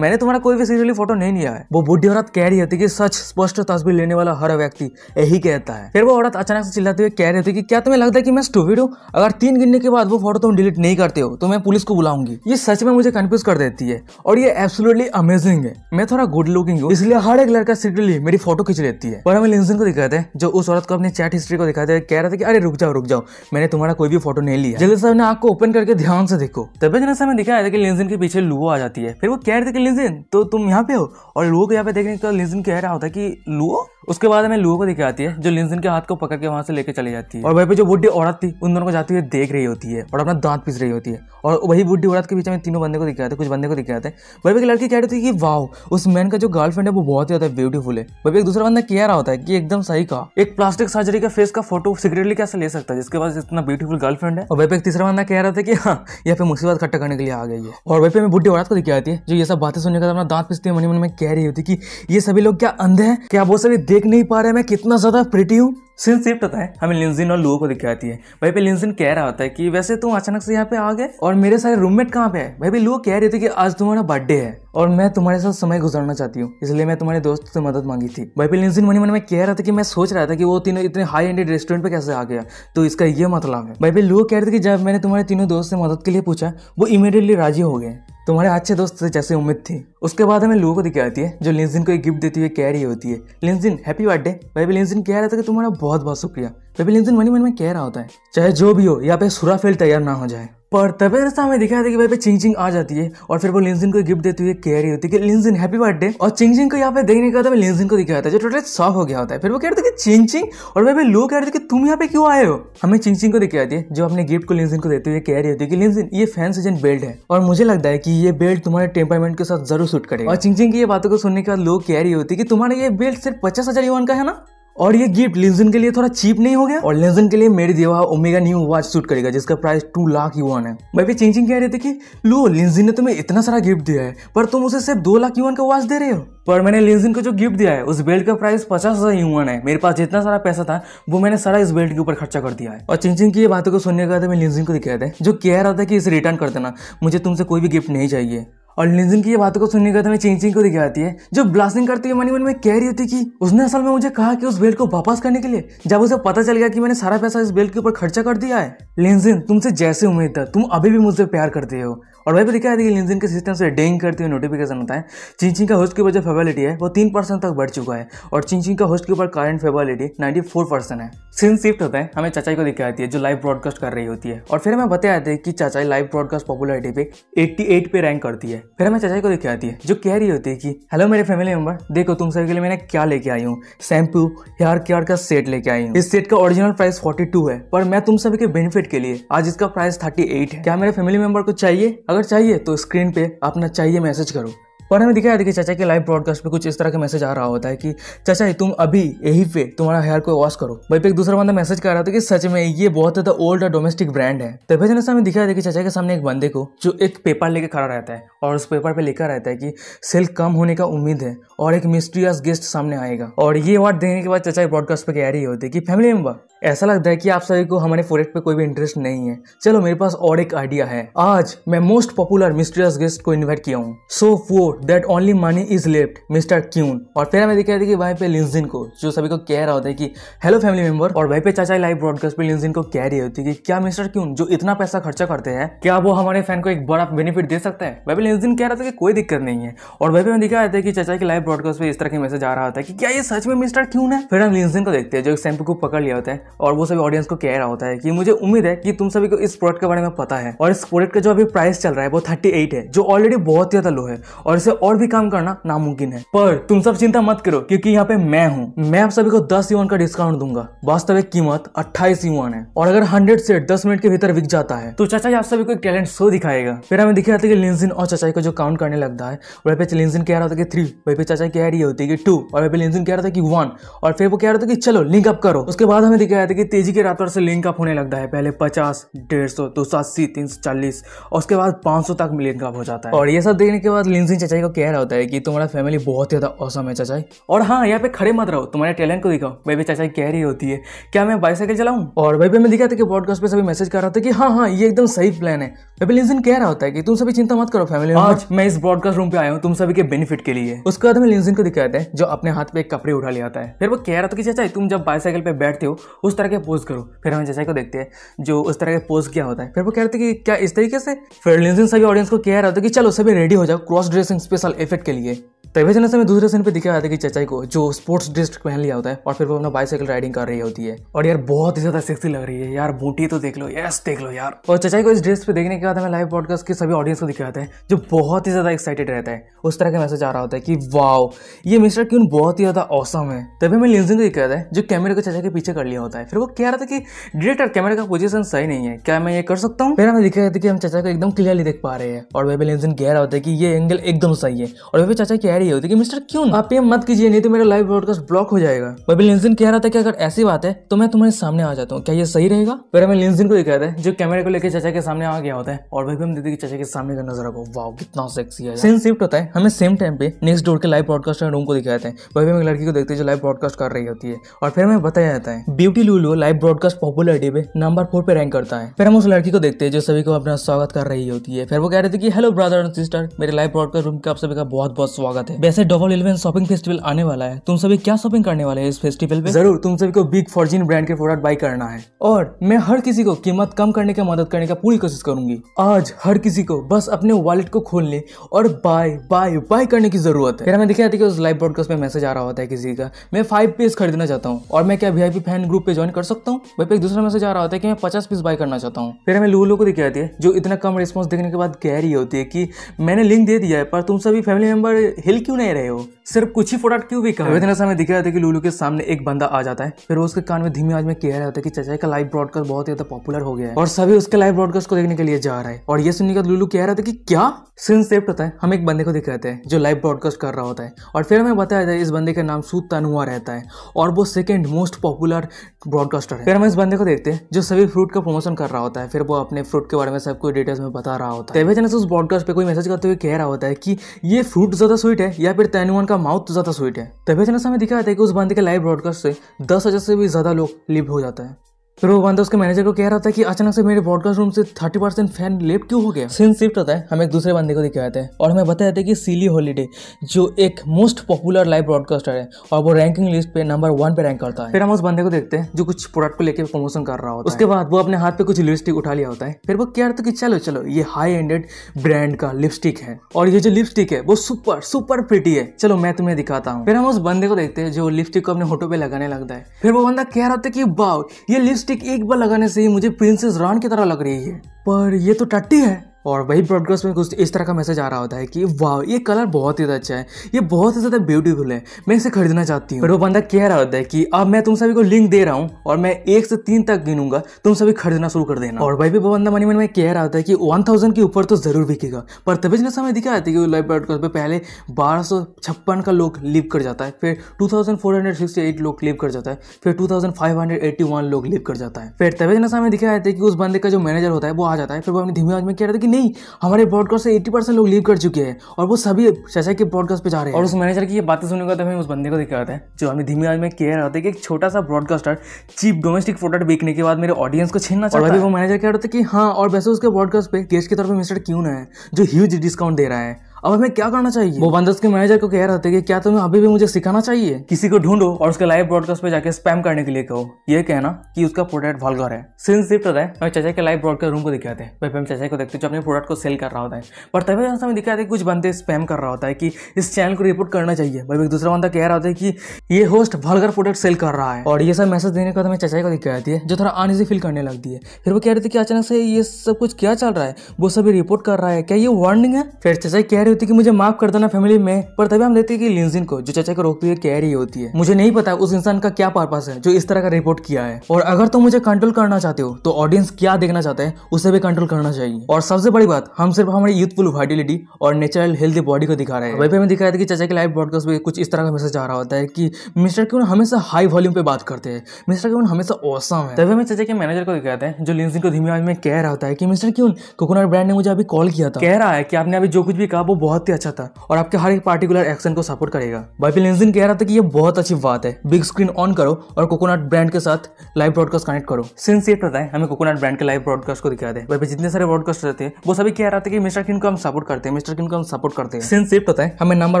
मैंने तुम्हारा कोई भी सीरियसली फोटो नहीं लिया है वो बुढ़ी औरत कह रही होती कि सच स्पष्ट तस्वीर लेने वाला हर व्यक्ति यही कहता है फिर वो औरत अचानक से चिल्लाते हुए कह रही होती कि क्या तुम्हें लगता है कि मैं स्टूपिड हूँ अगर तीन गिनने के बाद वो फोटो तुम डिलीट नहीं करते हो तो मैं पुलिस को बुलाऊंगी ये सच में मुझे कंफ्यूज कर देती है और ये एब्सोलूटली अमेजिंग है मैं थोड़ा गुड लुकिंग हूँ इसलिए हर एक लड़का सीरियली मेरी फोटो खींच लेती है पर हमें लिंसन को दिखाते हैं जो उस औरत को अपनी चैट हिस्ट्री को दिखाते हुए कह रहे थे कि अरे रुक जाओ रुक जाओ मैंने तुम्हारा कोई भी फोटो नहीं लिया जल्दी से अपने आपको को ओपन करके ध्यान से देखो तभी जैसे हमें दिखाया था कि लिंसन के पीछे लुओ आ जाती है फिर वो कह रहे थे लिजिन तो तुम यहाँ पे हो और लुओ को यहाँ पे देखने के लिजिन तो कह रहा होता है कि लुओ उसके बाद हमें लुओ को देखे आती है जो लिजिन के हाथ को पकड़ के वहां से लेके चली जाती है और वहीं पे जो बुढ़ी औरत थी उन दोनों को जाती हुई देख रही होती है और अपना दांत पीस रही होती है और वही बुढ़ी औरत के बीच में तीनों बंदे को दिखाया था कुछ बंदे को दिखाया था वहीं पे एक लड़की कह रही थी कि वाह उस मैन का जो गर्लफ्रेंड है वो बहुत ही ज्यादा ब्यूटीफुल है वही एक दूसरा बंदा कह रहा होता है कि एकदम सही कहा एक प्लास्टिक सर्जरी का फेस का फोटो सिक्रेटली कैसे ले सकता है जिसके पास इतना ब्यूटीफुल गर्लफ्रेंड है और वहीं पे एक तीसरा बंदा कह रहा था कि हाँ यहाँ पे मुसीबत खट्टा करने के लिए आ गई है और वहीं पे मैं बुढ़ी औरत को दिखाई आती है जो ये सब बातें सुनने के अपना दांत पिसते मनी मन में कह रही होती कि ये सभी लोग क्या अंधे हैं क्या वो सभी देख नहीं पा रहे मैं कितना ज़्यादा प्रिटी हूँ सिंस सिर्फ पता है हमें लिंजिन और लोगों को दिखाती है भाई पे लिंजिन कह रहा होता है कि वैसे तुम अचानक से यहाँ पे आ गए और मेरे सारे रूममेट कहाँ पे है भाई पे लोग कह रहे थे कि आज तुम्हारा बर्थडे है और मैं तुम्हारे साथ समय गुजारना चाहती हूँ इसलिए मैं तुम्हारे दोस्त से मदद मांगी थी भाई पे लिंजिन मनी मन में कह रहा था कि मैं सोच रहा था कि वो तीनों इतने हाई एंडेड रेस्टोरेंट पे कैसे आ गया तो इसका ये मतलब है भाई पे लोग कह रहे थे कि जब मैंने तुम्हारे तीनों दोस्त से मदद के लिए पूछा वो इमीडिएटली राजी हो गए तुम्हारे अच्छे दोस्त से जैसे उम्मीद थी उसके बाद हमें लोगों को दिखाती है जो लिंजिन को एक गिफ्ट देती हुई कह रही होती है लिंजिन हैप्पी बर्थडे भाई लिंजिन कह रहा था कि तुम्हारा बहुत बहुत शुक्रिया भाई लिंजिन मनी मन में कह रहा होता है चाहे जो भी हो यहाँ पे सुरा फेल तैयार ना हो जाए पर तभी रास्ता हमें दिखाया था कि भाई पे चिंग आ जाती है और फिर वो लिंजिन को गिफ्ट देती हुई कह रही होती है कि लिंजिन हैप्पी बर्थडे और चिंगचिंग को यहाँ पे देखने का था लिंजिन को दिखाया था जो टोटल शॉक हो गया होता है फिर वो कह रहे थे चिंगचिंग और भाई लोग कह रहे थे कि तुम यहाँ पे क्यों आए हो हमें चिंगचिंग को दिखाया थी जो अपने गिफ्ट को लिंजिन को देते हुए कह रही होती है कि लिंजिन ये फैन सीजन बेल्ट है और मुझे लगता है कि ये बेल्ट तुम्हारे टेम्परमेंट के साथ जरूर सूट करेगा और चिंगचिंग की ये बातों को सुनने के बाद लोग कह रही होती है कि तुम्हारा ये बेल्ट सिर्फ पचास हजार का है ना और ये गिफ्ट लिंजन के लिए थोड़ा चीप नहीं हो गया और लिंजन के लिए मेरी देवा ओमेगा न्यू वॉच सूट करेगा जिसका प्राइस टू लाख यून है मैं भी चेंजिंग कह रहे थे कि लो लेंजन ने तुम्हें इतना सारा गिफ्ट दिया है पर तुम उसे सिर्फ दो लाख यून का वॉच दे रहे हो पर मैंने लेंजिन को जो गिफ्ट दिया है उस बेल्ट का प्राइस पचास हज़ार यून है मेरे पास जितना सारा पैसा था वो मैंने सारा इस बेल्ट के ऊपर खर्चा कर दिया है और चिंचिंग की ये बातों को सुनने के बाद मैं लेंजिन को दिखाया था जो कह रहा था कि इसे रिटर्न कर देना मुझे तुमसे कोई भी गिफ्ट नहीं चाहिए और लिंजन की ये बातों को सुनने के बाद हमें चिंग चिंग को दिखाती है जो ब्लास्टिंग करती है मनी मन में कह रही होती कि उसने असल में मुझे कहा कि उस बेल्ट को वापस करने के लिए जब उसे पता चल गया कि मैंने सारा पैसा इस बेल्ट के ऊपर खर्चा कर दिया है लिंजन तुमसे जैसे उम्मीद था तुम अभी भी मुझसे प्यार करते हो और वही पर दिखाया था कि लिंजिन के सिस्टम से डेंग करते हुए नोटिफिकेशन होता है चिंचिंग का होस्ट के ऊपर जो फेबिलिटी है वो तीन परसेंट तक बढ़ चुका है और चिंचिंग का होस्ट के ऊपर करंट फेबिलिटी नाइन्टी फोर परसेंट है सिंस शिफ्ट होता है हमें चाचाई को दिखाई आती है जो लाइव ब्रॉडकास्ट कर रही होती है और फिर हमें बताया जाता है कि चाचाई लाइव ब्रॉडकास्ट पॉपुलरिटी पे एट्टी एट पे रैंक करती है फिर हमें चाचाई को दिखाई आती है जो कह रही होती है कि हेलो मेरे फैमिली मेंबर देखो तुम सभी के लिए मैंने क्या लेके आई हूँ शैम्पू हेयर केयर का सेट लेके आई हूँ इस सेट का ओरिजिनल प्राइस फोर्टी है पर मैं तुम सभी के बेनिफिट के लिए आज इसका प्राइस थर्टी है क्या मेरे फैमिली मेंबर को चाहिए अगर चाहिए तो स्क्रीन पे अपना चाहिए मैसेज करो पर हमें दिखाया देखिए चाचा के लाइव ब्रॉडकास्ट पे कुछ इस तरह का मैसेज आ रहा होता है कि चाचा तुम अभी यही पे तुम्हारा हेयर को वॉश करो भाई पे एक दूसरा बंदा मैसेज कर रहा था कि सच में ये बहुत ज्यादा ओल्ड और डोमेस्टिक ब्रांड है तभी तो जैसे हमें दिखाया देखिए चाचा के सामने एक बंदे को जो एक पेपर लेके खड़ा रहता है और उस पेपर पे लिखा रहता है कि सेल कम होने का उम्मीद है और एक मिस्ट्रियस गेस्ट सामने आएगा और ये वार्ड देने के बाद चाचा ब्रॉडकास्ट पे कह रही होती है कि फैमिली मेंबर ऐसा लगता है कि आप सभी को हमारे फोरेट पे कोई भी इंटरेस्ट नहीं है चलो मेरे पास और एक आइडिया है आज मैं मोस्ट पॉपुलर मिस्ट्रियस गेस्ट को इन्वाइट किया हूँ so four that only money is left mister क्यून और फिर हमें दिखाई कि वहीं पे लिंजिन को जो सभी को कह रहा होता है कि हेलो फैमिली मेंबर और वहीं पे चाचा लाइव ब्रॉडकास्ट पे लिंजिन को कह रही होती है कि क्या मिस्टर क्यून जो इतना पैसा खर्चा करते हैं क्या वो हमारे फैन को एक बड़ा बेनिफिट दे सकता है वह पे लिंजिन कह रहा था कि कोई दिक्कत नहीं है और वहीं पे हमें दिखाया जाता है कि चाचा की लाइव ब्रॉडकास्ट पे इस तरह के मैसेज आ रहा होता है कि क्या ये सच में मिस्टर क्यून है फिर हम लिंसन को देखते हैं जो एक सैम्पू को पकड़ लिया होता है और वो सभी ऑडियंस को कह रहा होता है कि मुझे उम्मीद है कि तुम सभी को इस प्रोडक्ट के बारे में पता है और इस प्रोडक्ट का जो अभी प्राइस चल रहा है वो थर्टी एट है जो ऑलरेडी बहुत ज्यादा लो है और इसे और भी काम करना नामुमकिन है पर तुम सब चिंता मत करो क्योंकि यहाँ पे मैं हूँ मैं आप सभी को दस यून का डिस्काउंट दूंगा वास्तविक कीमत अट्ठाईस यून है और अगर हंड्रेड से दस मिनट के भीतर बिक जाता है तो चाचा आप सभी को एक टैलेंट शो दिखाएगा फिर हमें दिखाया था कि लिंसिन और चाचा को जो काउंट करने लगता है वह पे लिंसिन कह रहा था कि थ्री वही पे चाचा कह रही होती है कि टू और अभी लिंसन कह रहा था कि वन और फिर वो कह रहा था कि चलो लिंक अप करो उसके बाद हमें दिखाया था कि तेजी के रफ्तार से लिंक अप होने लगता है पहले पचास डेढ़ सौ दो सौ अस्सी तीन सौ चालीस और उसके बाद पाँच सौ तक लिंक अप हो जाता है और ये सब देखने के बाद लिंसन चाचाई को कह रहा होता है कि तुम्हारा फैमिली बहुत ज़्यादा औसम है चाचाई और हाँ यहाँ पे खड़े मत रहो तुम्हारे टैलेंट को दिखाओ बेबी चाचाई कह रही होती है क्या मैं बाईसाइकिल चलाऊँ और बेबी हमें दिखा था कि पॉडकास्ट पे सभी मैसेज कर रहा था कि हाँ हाँ ये एकदम सही प्लान है बेबी लिंसन कह रहा होता है कि तुम सभी चिंता मत करो फैमिली आज मैं इस ब्रॉडकास्ट रूम पे आया हूँ तुम सभी के बेनिफिट के लिए उसके बाद हम ल्यूजिन को दिखाते हैं जो अपने हाथ पे एक कपड़े उठा लिया है फिर वो कह रहा था कि चाचा तुम जब बाइसाइकिल पे बैठते हो उस तरह के पोज करो फिर हमें चाचा को देखते हैं जो उस तरह के पोज क्या होता है फिर वो कह रहे थे कि क्या इस तरीके से फिर ल्यूजिन सभी ऑडियंस को कह रहा था कि चलो सभी रेडी हो जाओ क्रॉस ड्रेसिंग स्पेशल इफेक्ट के लिए तभी जनता में दूसरे सीन पे दिखाया जाता है कि चचाई को जो स्पोर्ट्स ड्रेस पहन लिया होता है और फिर वो अपना बाइसाइकिल राइडिंग कर रही होती है और यार बहुत ही ज्यादा सेक्सी लग रही है यार बूटी तो देख लो यस देख लो यार और चचाई को इस ड्रेस पे देखने के बाद हमें लाइव पॉडकास्ट के सभी ऑडियंस को दिखाया जाता है जो बहुत ही ज्यादा एक्साइटेड रहता है उस तरह का मैसेज आ रहा होता है कि वाओ ये मिस्टर क्यून बहुत ही ज्यादा औसम है तभी हमें लिंजिन को दिखाया जाता है जो कैमरे को चचा के पीछे कर लिया होता है फिर वो कह रहा था कि डायरेक्टर कैमरे का पोजीशन सही नहीं है क्या मैं ये कर सकता हूँ फिर हमें दिखाया जाता है कि हम चचा को एकदम क्लियरली देख पा रहे हैं और वह भी लिंजिन कह रहा होता है कि ये एंगल एकदम सही है और भी चाचा कह रही रही होती कि मिस्टर क्यों आप ये मत कीजिए नहीं तो मेरा लाइव ब्रॉडकास्ट ब्लॉक हो जाएगा बबी लिंजिन कह रहा था कि अगर ऐसी बात है तो मैं तुम्हारे सामने आ जाता हूँ क्या ये सही रहेगा फिर हमें लिंजिन को ही कहता है जो कैमरे को लेकर चाचा के सामने आ गया होता है और भाई हम देते चाचा के सामने का नजर को वाह कितना सेक्सी है सीन शिफ्ट होता है हमें सेम टाइम पे नेक्स्ट डोर के लाइव ब्रॉडकास्ट रूम को दिखाते हैं भाई हम एक लड़की को देखते हैं जो लाइव ब्रॉडकास्ट कर रही होती है और फिर हमें बताया जाता है ब्यूटी लूलो लाइव ब्रॉडकास्ट पॉपुलरिटी पे नंबर फोर पे रैंक करता है फिर हम उस लड़की को देखते हैं जो सभी को अपना स्वागत कर रही होती है फिर वो कह रहे थे कि हेलो ब्रदर एंड सिस्टर मेरे लाइव ब्रॉडकास्ट रूम के आप सभी का बहुत बहुत स्वागत है वैसे डबल इलेवन शॉपिंग फेस्टिवल आने वाला है तुम सभी क्या शॉपिंग करने वाले हैं इस फेस्टिवल पे जरूर तुम सभी को बिग फॉर्जिन ब्रांड के प्रोडक्ट बाई करना है और मैं हर किसी को कीमत कम करने की मदद करने का पूरी कोशिश करूंगी आज हर किसी को बस अपने वॉलेट को खोलने और बाय बाय बाय करने की जरूरत है मैं हमें उस लाइव ब्रॉडकास्ट में मैसेज आ रहा होता है किसी का मैं फाइव पीस खरीदना चाहता हूँ और मैं क्या वीआईपी फैन ग्रुप पे ज्वाइन कर सकता हूँ वही पे एक दूसरा मैसेज आ रहा होता है कि मैं पचास पीस बाय करना चाहता हूँ फिर हमें लोगों को दिखाई जाती है जो इतना कम रिस्पॉन्स देखने के बाद कह रही होती है कि मैंने लिंक दे दिया है पर तुम सभी फैमिली मेंबर हिल क्यों नहीं रहे हो सिर्फ कुछ ही फोटाट क्यों भी कहा इतना समय दिख रहा था कि लूलू के सामने एक बंदा आ जाता है फिर उसके कान में धीमी आज में कह रहा था कि चाचा का लाइव ब्रॉडकास्ट बहुत ज्यादा पॉपुलर हो गया है और सभी उसके लाइव ब्रॉडकास्ट को देखने के लिए जा रहा है और ये सुनने के बाद लूलू कह रहा था कि क्या सिंसेप्ट होता है हम एक बंदे को दिख रहे थे जो लाइव ब्रॉडकास्ट कर रहा होता है और फिर हमें बताया जाए इस बंदे का नाम सूत तनुआ रहता है और वो सेकेंड मोस्ट पॉपुलर ब्रॉडकास्टर है फिर हम इस बंदे को देखते हैं जो सभी फ्रूट का प्रमोशन कर रहा होता है फिर वो अपने फ्रूट के बारे में सबको डिटेल्स में बता रहा होता है उस ब्रॉडकास्ट पे कोई मैसेज करते हुए कह रहा होता है कि ये फ्रूट ज्यादा स्वीट है या फिर तैनुअन का माउथ ज़्यादा स्वीट है तभी अचानक तो समय दिखाया था कि उस बंदे के लाइव ब्रॉडकास्ट से दस हज़ार से भी ज़्यादा लोग लिव हो जाता है फिर वो बंदा के मैनेजर को कह रहा था कि अचानक से मेरे ब्रॉडकास्ट रूम से 30 परसेंट फैन लेफ्ट क्यों हो गया सिंस शिफ्ट होता है हम एक दूसरे बंदे को दिखाते हैं और हमें बताया देते कि सीली हॉलीडे जो एक मोस्ट पॉपुलर लाइव ब्रॉडकास्टर है और वो रैंकिंग लिस्ट पे नंबर वन पे रैंक करता है फिर हम उस बंदे को देखते हैं जो कुछ प्रोडक्ट को लेकर प्रमोशन कर रहा होता है उसके बाद वो अपने हाथ पे कुछ लिपस्टिक उठा लिया होता है फिर वो कह रहा था कि चलो चलो ये हाई एंडेड ब्रांड का लिपस्टिक है और ये जो लिपस्टिक है वो सुपर सुपर प्रिटी है चलो मैं तुम्हें दिखाता हूँ फिर हम उस बंदे को देखते हैं जो लिपस्टिक को अपने होटो पे लगाने लगता है फिर वो बंदा कह रहा था कि बाव ये लिपस्टिक लिपस्टिक एक बार लगाने से ही मुझे प्रिंसेस रान की तरह लग रही है पर ये तो टट्टी है और वही ब्रॉडकास्ट में कुछ इस तरह का मैसेज आ रहा होता है कि वाह ये कलर बहुत ही अच्छा है ये बहुत ही ज़्यादा ब्यूटीफुल है मैं इसे खरीदना चाहती हूँ पर वो बंदा कह रहा होता है कि अब मैं तुम सभी को लिंक दे रहा हूँ और मैं एक से तीन तक गिनूंगा तुम सभी खरीदना शुरू कर देना और भाई भी वो बंदा मनी मन में कह रहा होता है कि वन थाउजेंड के ऊपर तो जरूर बिकेगा पर तभी जितना समय दिखा जाती है कि लाइव ब्रॉडकास्ट पर पहले बारह सौ छप्पन का लोग लीव कर जाता है फिर two four hundred sixty eight लोग लीव कर जाता है फिर two thousand five hundred eighty one लोग लीव कर जाता है फिर तभी जितना समय दिखा जाता है कि उस बंदे का जो मैनेजर होता है वो आ जाता है फिर वो अपनी धीमी आवाज में कह रहा था कि नहीं हमारे ब्रॉडकास्ट से एट्टी परसेंट लोग लीव कर चुके हैं और वो सभी चाचा के ब्रॉडकास्ट पे जा रहे हैं और उस मैनेजर की ये बातें सुनने का तो हमें उस बंदे को दिखाता है जो अपनी धीमी आवाज में कह रहा था कि एक छोटा सा ब्रॉडकास्टर चीप डोमेस्टिक प्रोडक्ट बेचने के बाद मेरे ऑडियंस को छीनना चाहता है वो मैनेजर कह रहा था कि हाँ और वैसे उसके ब्रॉडकास्ट पे गेस्ट की तरफ मिस्टर क्यों ना है जो ह्यूज डिस्काउंट दे रहा है अब हमें क्या करना चाहिए वो बंदा उसके मैनेजर को कह रहे थे कि क्या तुम्हें अभी भी मुझे सिखाना चाहिए किसी को ढूंढो और उसके लाइव ब्रॉडकास्ट पे जाके स्पैम करने के लिए कहो ये कहना कि उसका प्रोडक्ट वॉलगर है शिफ्ट होता है चाचा के लाइव ब्रॉडकास्ट रूम को दिखाते हैं हम चाचा को देखते जो अपने प्रोडक्ट को सेल कर रहा होता है पर तभी जैसे तो हमें दिखाते कुछ बंदे स्पैम कर रहा होता है कि इस चैनल को रिपोर्ट करना चाहिए भाई दूसरा बंदा कह रहा होता है कि ये होस्ट वॉलगर प्रोडक्ट सेल कर रहा है और ये सब मैसेज देने के बाद हमें चाचा को दिखाई जाती है जो थोड़ा अनइजी फील करने लगती है फिर वो कह रहे थे कि अचानक से ये सब कुछ क्या चल रहा है वो सभी रिपोर्ट कर रहा है क्या ये वार्निंग है फिर चाचा कह रहे होती कि मुझे माफ कर देना फैमिली में पर तभी हम लेते हैं कि लिंजिन को जो चाचा को रोकती है रही होती है मुझे नहीं पता उस इंसान का क्या पर्पस है जो इस तरह का रिपोर्ट किया है और अगर तुम तो मुझे कंट्रोल करना चाहते हो तो ऑडियंस क्या देखना चाहते हैं उसे भी कंट्रोल करना चाहिए और सबसे बड़ी बात हम सिर्फ हमारी यूथफुल वाइटिलिटी और नेचुरल हेल्थी बॉडी को दिखा रहे हैं वही हमें दिखा दिखाया था कि चाचा के लाइव ब्रॉडकास्ट में कुछ इस तरह का मैसेज आ रहा होता है कि मिस्टर क्यून हमेशा हाई वॉल्यूम पे बात करते हैं मिस्टर क्यून हमेशा औसम है तभी हमें चाचा के मैनेजर को दिखाते हैं जो लिंजिन को धीमी आवाज में कह रहा होता है कि मिस्टर क्यून कोकोनट ब्रांड ने मुझे अभी कॉल किया था कह रहा है कि आपने अभी जो कुछ भी कहा वो बहुत ही अच्छा था और आपके हर एक पार्टिकुलर एक्शन को सपोर्ट करेगा बाइपिल इंजिन कह रहा था कि ये बहुत अच्छी बात है बिग स्क्रीन ऑन करो और कोकोनट ब्रांड के साथ लाइव ब्रॉडकास्ट कनेक्ट करो सिंस ये है हमें कोकोनट ब्रांड के लाइव ब्रॉडकास्ट को दिखा दे भाई जितने सारे ब्रॉडकास्ट रहते हैं वो सभी कह रहा था कि मिस्टर किन को हम सपोर्ट करते हैं मिस्टर किन को हम सपोर्ट करते हैं सिंस ये है हमें नंबर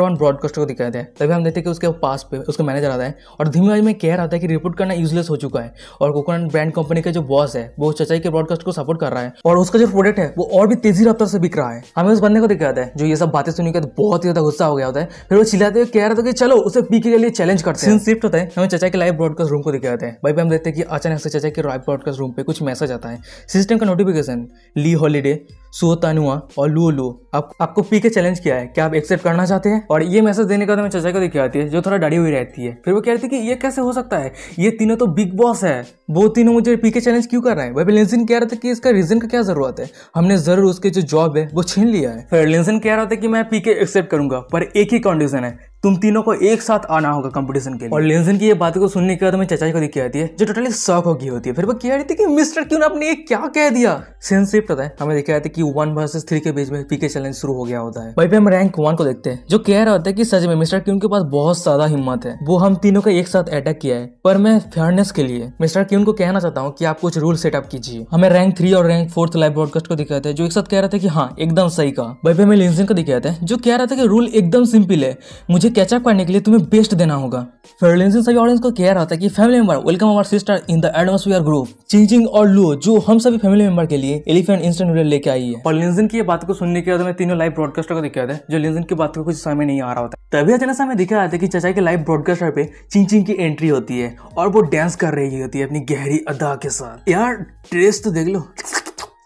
वन ब्रॉडकास्ट को दिखाया है तभी हम देखते हैं कि उसके पास पे उसका मैनेजर आता है और धीमे धीमे में कह रहा था कि रिपोर्ट करना यूजलेस हो चुका है और कोकोनट ब्रांड कंपनी का जो बॉस है वो चचाई के ब्रॉडकास्ट को सपोर्ट कर रहा है और उसका जो प्रोडक्ट है वो और भी तेजी रफ्तार से बिक रहा है हमें उस बंदे को दिखाया है जो ये सब बातें सुनी तो बहुत ही ज़्यादा गुस्सा हो गया होता है फिर वो चिल्लाते हुए कह रहा था कि चलो उसे पी के लिए चैलेंज करते हैं शिफ्ट होता है हमें चाचा के लाइव ब्रॉडकास्ट रूम को दिखे जाते हैं भाई हम देखते हैं कि अचानक से चाचा के लाइव ब्रॉडकास्ट रूम पर कुछ मैसेज आता है सिस्टम का नोटिफिकेशन ली हॉलीडे सुओतानुआ और लुओ लो आप, आपको पी के चैलेंज किया है क्या आप एक्सेप्ट करना चाहते हैं और ये मैसेज देने का तो मैं चाचा को देखी आती है जो थोड़ा डरी हुई रहती है फिर वो कह रही थी कि ये कैसे हो सकता है ये तीनों तो बिग बॉस है वो तीनों मुझे पी के चैलेंज क्यों कर रहे हैं वह लिंसन कह रहा था कि इसका रीजन का क्या जरूरत है हमने जरूर उसके जो जॉब है वो छीन लिया है फिर लिंसन कह रहा था कि मैं पी के एक्सेप्ट करूंगा पर एक ही कंडीशन है तुम तीनों को एक साथ आना होगा कंपटीशन के लिए और लेंसन की ये बात को सुनने के बाद मैं चाचा को दिखी आती है जो टोटली शॉक होगी होती है फिर वो कह रही थी कि मिस्टर क्यों आपने ये क्या कह दिया सेंस पता है हमें दिखाया था कि वन वर्सेस थ्री के बीच में पीके चैलेंज शुरू हो गया होता है वही पे हम रैंक वन को देखते हैं जो कह रहा होता है की सच में मिस्टर क्यून के पास बहुत ज्यादा हिम्मत है वो हम तीनों का एक साथ अटैक किया है पर मैं फेयरनेस के लिए मिस्टर क्यून को कहना चाहता हूँ की आप कुछ रूल सेटअप कीजिए हमें रैंक थ्री और रैंक फोर्थ लाइव ब्रॉडकास्ट को दिखाया था जो एक साथ कह रहा था की हाँ एकदम सही कहा वही पे हमें लेंसन को दिखाया था जो कह रहा था की रूल एकदम सिंपल है मुझे कैचअप करने के लिए तुम्हें बेस्ट देना होगा फेरलिंस सभी ऑडियंस को कह रहा था कि family member welcome our sister in the atmosphere group चीजिंग और लो जो हम सभी फैमिली मेंबर के लिए एलिफेंट इंस्टेंट नूडल लेके आई है और लिंजन की बात को सुनने के बाद मैं तीनों लाइव ब्रॉडकास्टर को दिखाया था जो लिंजन की बात को कुछ समय नहीं आ रहा होता तभी अचानक समय दिख रहा था कि चाचा के लाइव ब्रॉडकास्टर पे चिंचिंग की एंट्री होती है और वो डांस कर रही होती है अपनी गहरी अदा के साथ यार ड्रेस तो देख लो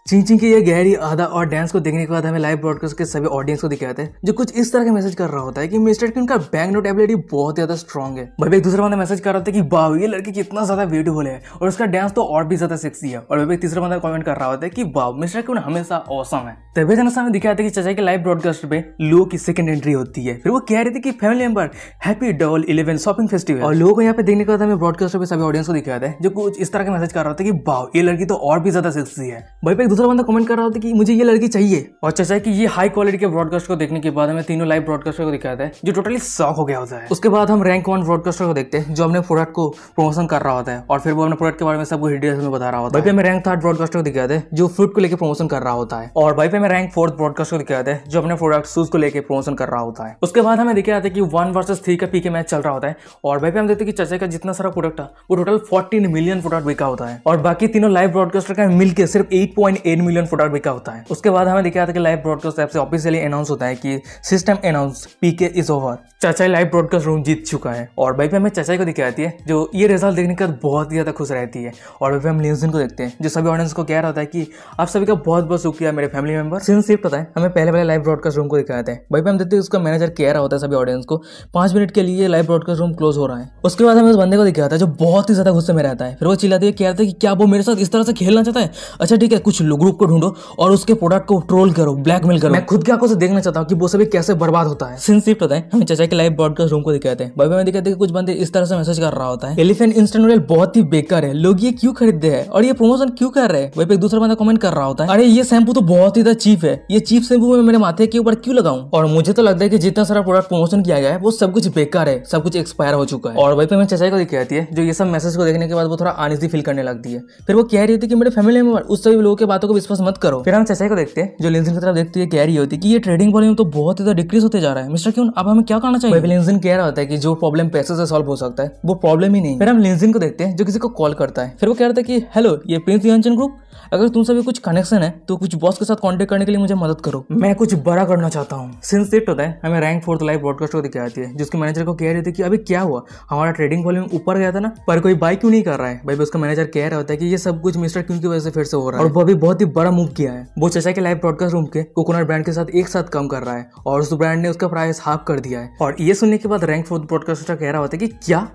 चिंचिंग की ये गहरी आधा और डांस को देखने के बाद हमें लाइव ब्रॉडकास्ट के सभी ऑडियंस को दिखाते हैं जो कुछ इस तरह का मैसेज कर रहा होता है कि मिस्टर की उनका बैंक नोट एबिलिटी बहुत ज्यादा स्ट्रॉग है भाई एक दूसरा बंदा मैसेज कर रहा था कि वाह ये लड़की कितना ज्यादा ब्यूटीफुल है और उसका डांस तो और भी ज्यादा सेक्सी है और भाई तीसरा बंदा कमेंट कर रहा होता है कि वाह मिस्टर क्यून हमेशा औसम है तभी जन सामने दिखाया था कि चाचा के लाइव ब्रॉडकास्ट पे लोगों की सेकंड एंट्री होती है फिर वो कह रहे थे कि family member happy double eleven shopping festival और लोगों को यहाँ पे देखने के बाद हमें ब्रॉडकास्ट पे सभी ऑडियंस को दिखाया था जो कुछ इस तरह का मैसेज कर रहा था कि वाह ये लड़की तो और भी ज्यादा सेक्सी है भाई एक दूसरा बंदा कमेंट कर रहा था कि मुझे ये लड़की चाहिए और चाचा कि ये हाई क्वालिटी के ब्रॉडकास्ट को देखने के बाद हमें तीनों लाइव ब्रॉडकास्टर को दिखाया था जो टोटली शॉक हो गया होता है उसके बाद हम रैंक वन ब्रॉडकास्टर को देखते हैं जो अपने प्रोडक्ट को प्रमोशन कर रहा होता है और फिर वो अपने प्रोडक्ट के बारे में सबको डिटेल्स में बता रहा होता है भाई पे हमें रैंक थर्ड ब्रॉडकास्टर को दिखाया था जो फ्रूट को लेकर प्रमोशन कर रहा होता है और भाई पे हमें रैंक फोर्थ ब्रॉडकास्टर को दिखाया था जो अपने प्रोडक्ट शूज को लेकर प्रमोशन कर रहा होता है उसके बाद हमें दिखाया था कि वन वर्सेस थ्री का पी के मैच चल रहा होता है और भाई पे हम देखते हैं कि चाचा का जितना सारा प्रोडक्ट है वो टोटल फोर्टीन मिलियन प्रोडक्ट बिका होता है और बाकी तीनों लाइव ब्रॉडकास्टर का मिलकर सिर्फ eight point eight million product बिका होता है उसके बाद हमें दिखाया था कि लाइव ब्रॉडकास्ट ऐप से ऑफिशियली अनाउंस होता है कि system announce PK is over चाचाई लाइव ब्रॉडकास्ट रूम जीत चुका है और बाइक पे हमें चाचाई को दिखाई जाती है जो ये रिजल्ट देखने के बाद बहुत ही ज़्यादा खुश रहती है और वैसे हम लिंजन को देखते हैं जो सभी ऑडियंस को कह रहा होता है कि आप सभी का बहुत बहुत शुक्रिया मेरे फैमिली मेंबर सिंस शिफ्ट होता है हमें पहले पहले लाइव ब्रॉडकास्ट रूम को दिखाया था बाइक पे हम देखते हैं उसका मैनेजर कह रहा होता है सभी ऑडियंस को पांच मिनट के लिए लाइव ब्रॉडकास्ट रूम क्लोज हो रहा है उसके बाद हमें उस बंदे को दिखाया था जो बहुत ही ज़्यादा गुस्से में रहता है फिर वो चिल्लाते हुए कह रहा था कि क्या वो मेरे साथ इस तरह से खेलना चाहता है अच्छा ठीक है कुछ लोग ग्रुप को ढूंढो और उसके प्रोडक्ट को ट्रोल करो ब्लैकमेल करो मैं खुद की आंखों से देखना चाहता हूँ कि वो सभी कैसे बर्बाद होता है सिंस शिफ्ट होता हमें के लाइव ब्रॉडकास्ट रूम को दिखाते हैं भाई में दिखाते हैं कुछ बंदे इस तरह से मैसेज कर रहा होता है एलिफेंट इंस्टेंट नूडल बहुत ही बेकार है लोग ये क्यों खरीदते हैं और ये प्रमोशन क्यों कर रहे हैं वहीं पे एक दूसरा बंदा कमेंट कर रहा होता है अरे ये शैम्पू तो बहुत ही ज्यादा चीप है ये चीप शैम्पू मैं मेरे माथे के ऊपर क्यों लगाऊ और मुझे तो लगता है कि जितना सारा प्रोडक्ट प्रमोशन किया गया है वो सब कुछ बेकार है सब कुछ एक्सपायर हो चुका है और वही पे मैं चाचा को दिखाती है जो ये सब मैसेज को देखने के बाद वो थोड़ा आनिजी फील करने लगती है फिर वो कह रही थी है कि मेरे फैमिली मेंबर उस सभी लोगों के बातों को विश्वास मत करो फिर हम चेसाई को देखते हैं जो लिंजन की तरफ देखते हुए कह रही होती है कि ये ट्रेडिंग वॉल्यूम तो बहुत ज्यादा डिक्रीज होते जा रहा है मिस्टर क्यों अब हमें क्या करना चाहिए लिंजन कह रहा होता है कि जो प्रॉब्लम पैसे से सॉल्व हो सकता है वो प्रॉब्लम ही नहीं फिर हम लिंजन को देखते हैं जो किसी को कॉल करता है फिर वो कह रहा था कि हेलो ये प्रिंस यांचन ग्रुप अगर तुम सभी कुछ कनेक्शन है तो कुछ बॉस के साथ कॉन्टेक्ट करने के लिए मुझे मदद करो मैं कुछ बड़ा करना चाहता हूँ सिंस डेट होता है हमें रैंक फोर्थ लाइव ब्रॉडकास्ट को दिखाई जाती है जिसके मैनेजर को कह रही थी कि अभी क्या हुआ हमारा ट्रेडिंग वॉल्यूम ऊपर गया था ना पर कोई बाई क्यों नहीं कर रहा है भाई उसका मैनेजर कह रहा होता है कि ये सब कुछ मिस्टर क्यों की वजह से फिर से हो रहा है और वो अभी बहुत ही बड़ा मूव किया है वो चचा के लाइव ब्रॉडकास्ट रूम के कोकोनट ब्रांड के साथ एक साथ काम कर रहा है और उस ब्रांड ने उसका प्राइस हाफ कर दिया है और ये सुनने के बाद रैंक फोर्थ ब्रॉडकास्टर कह रहा होता है कि क्या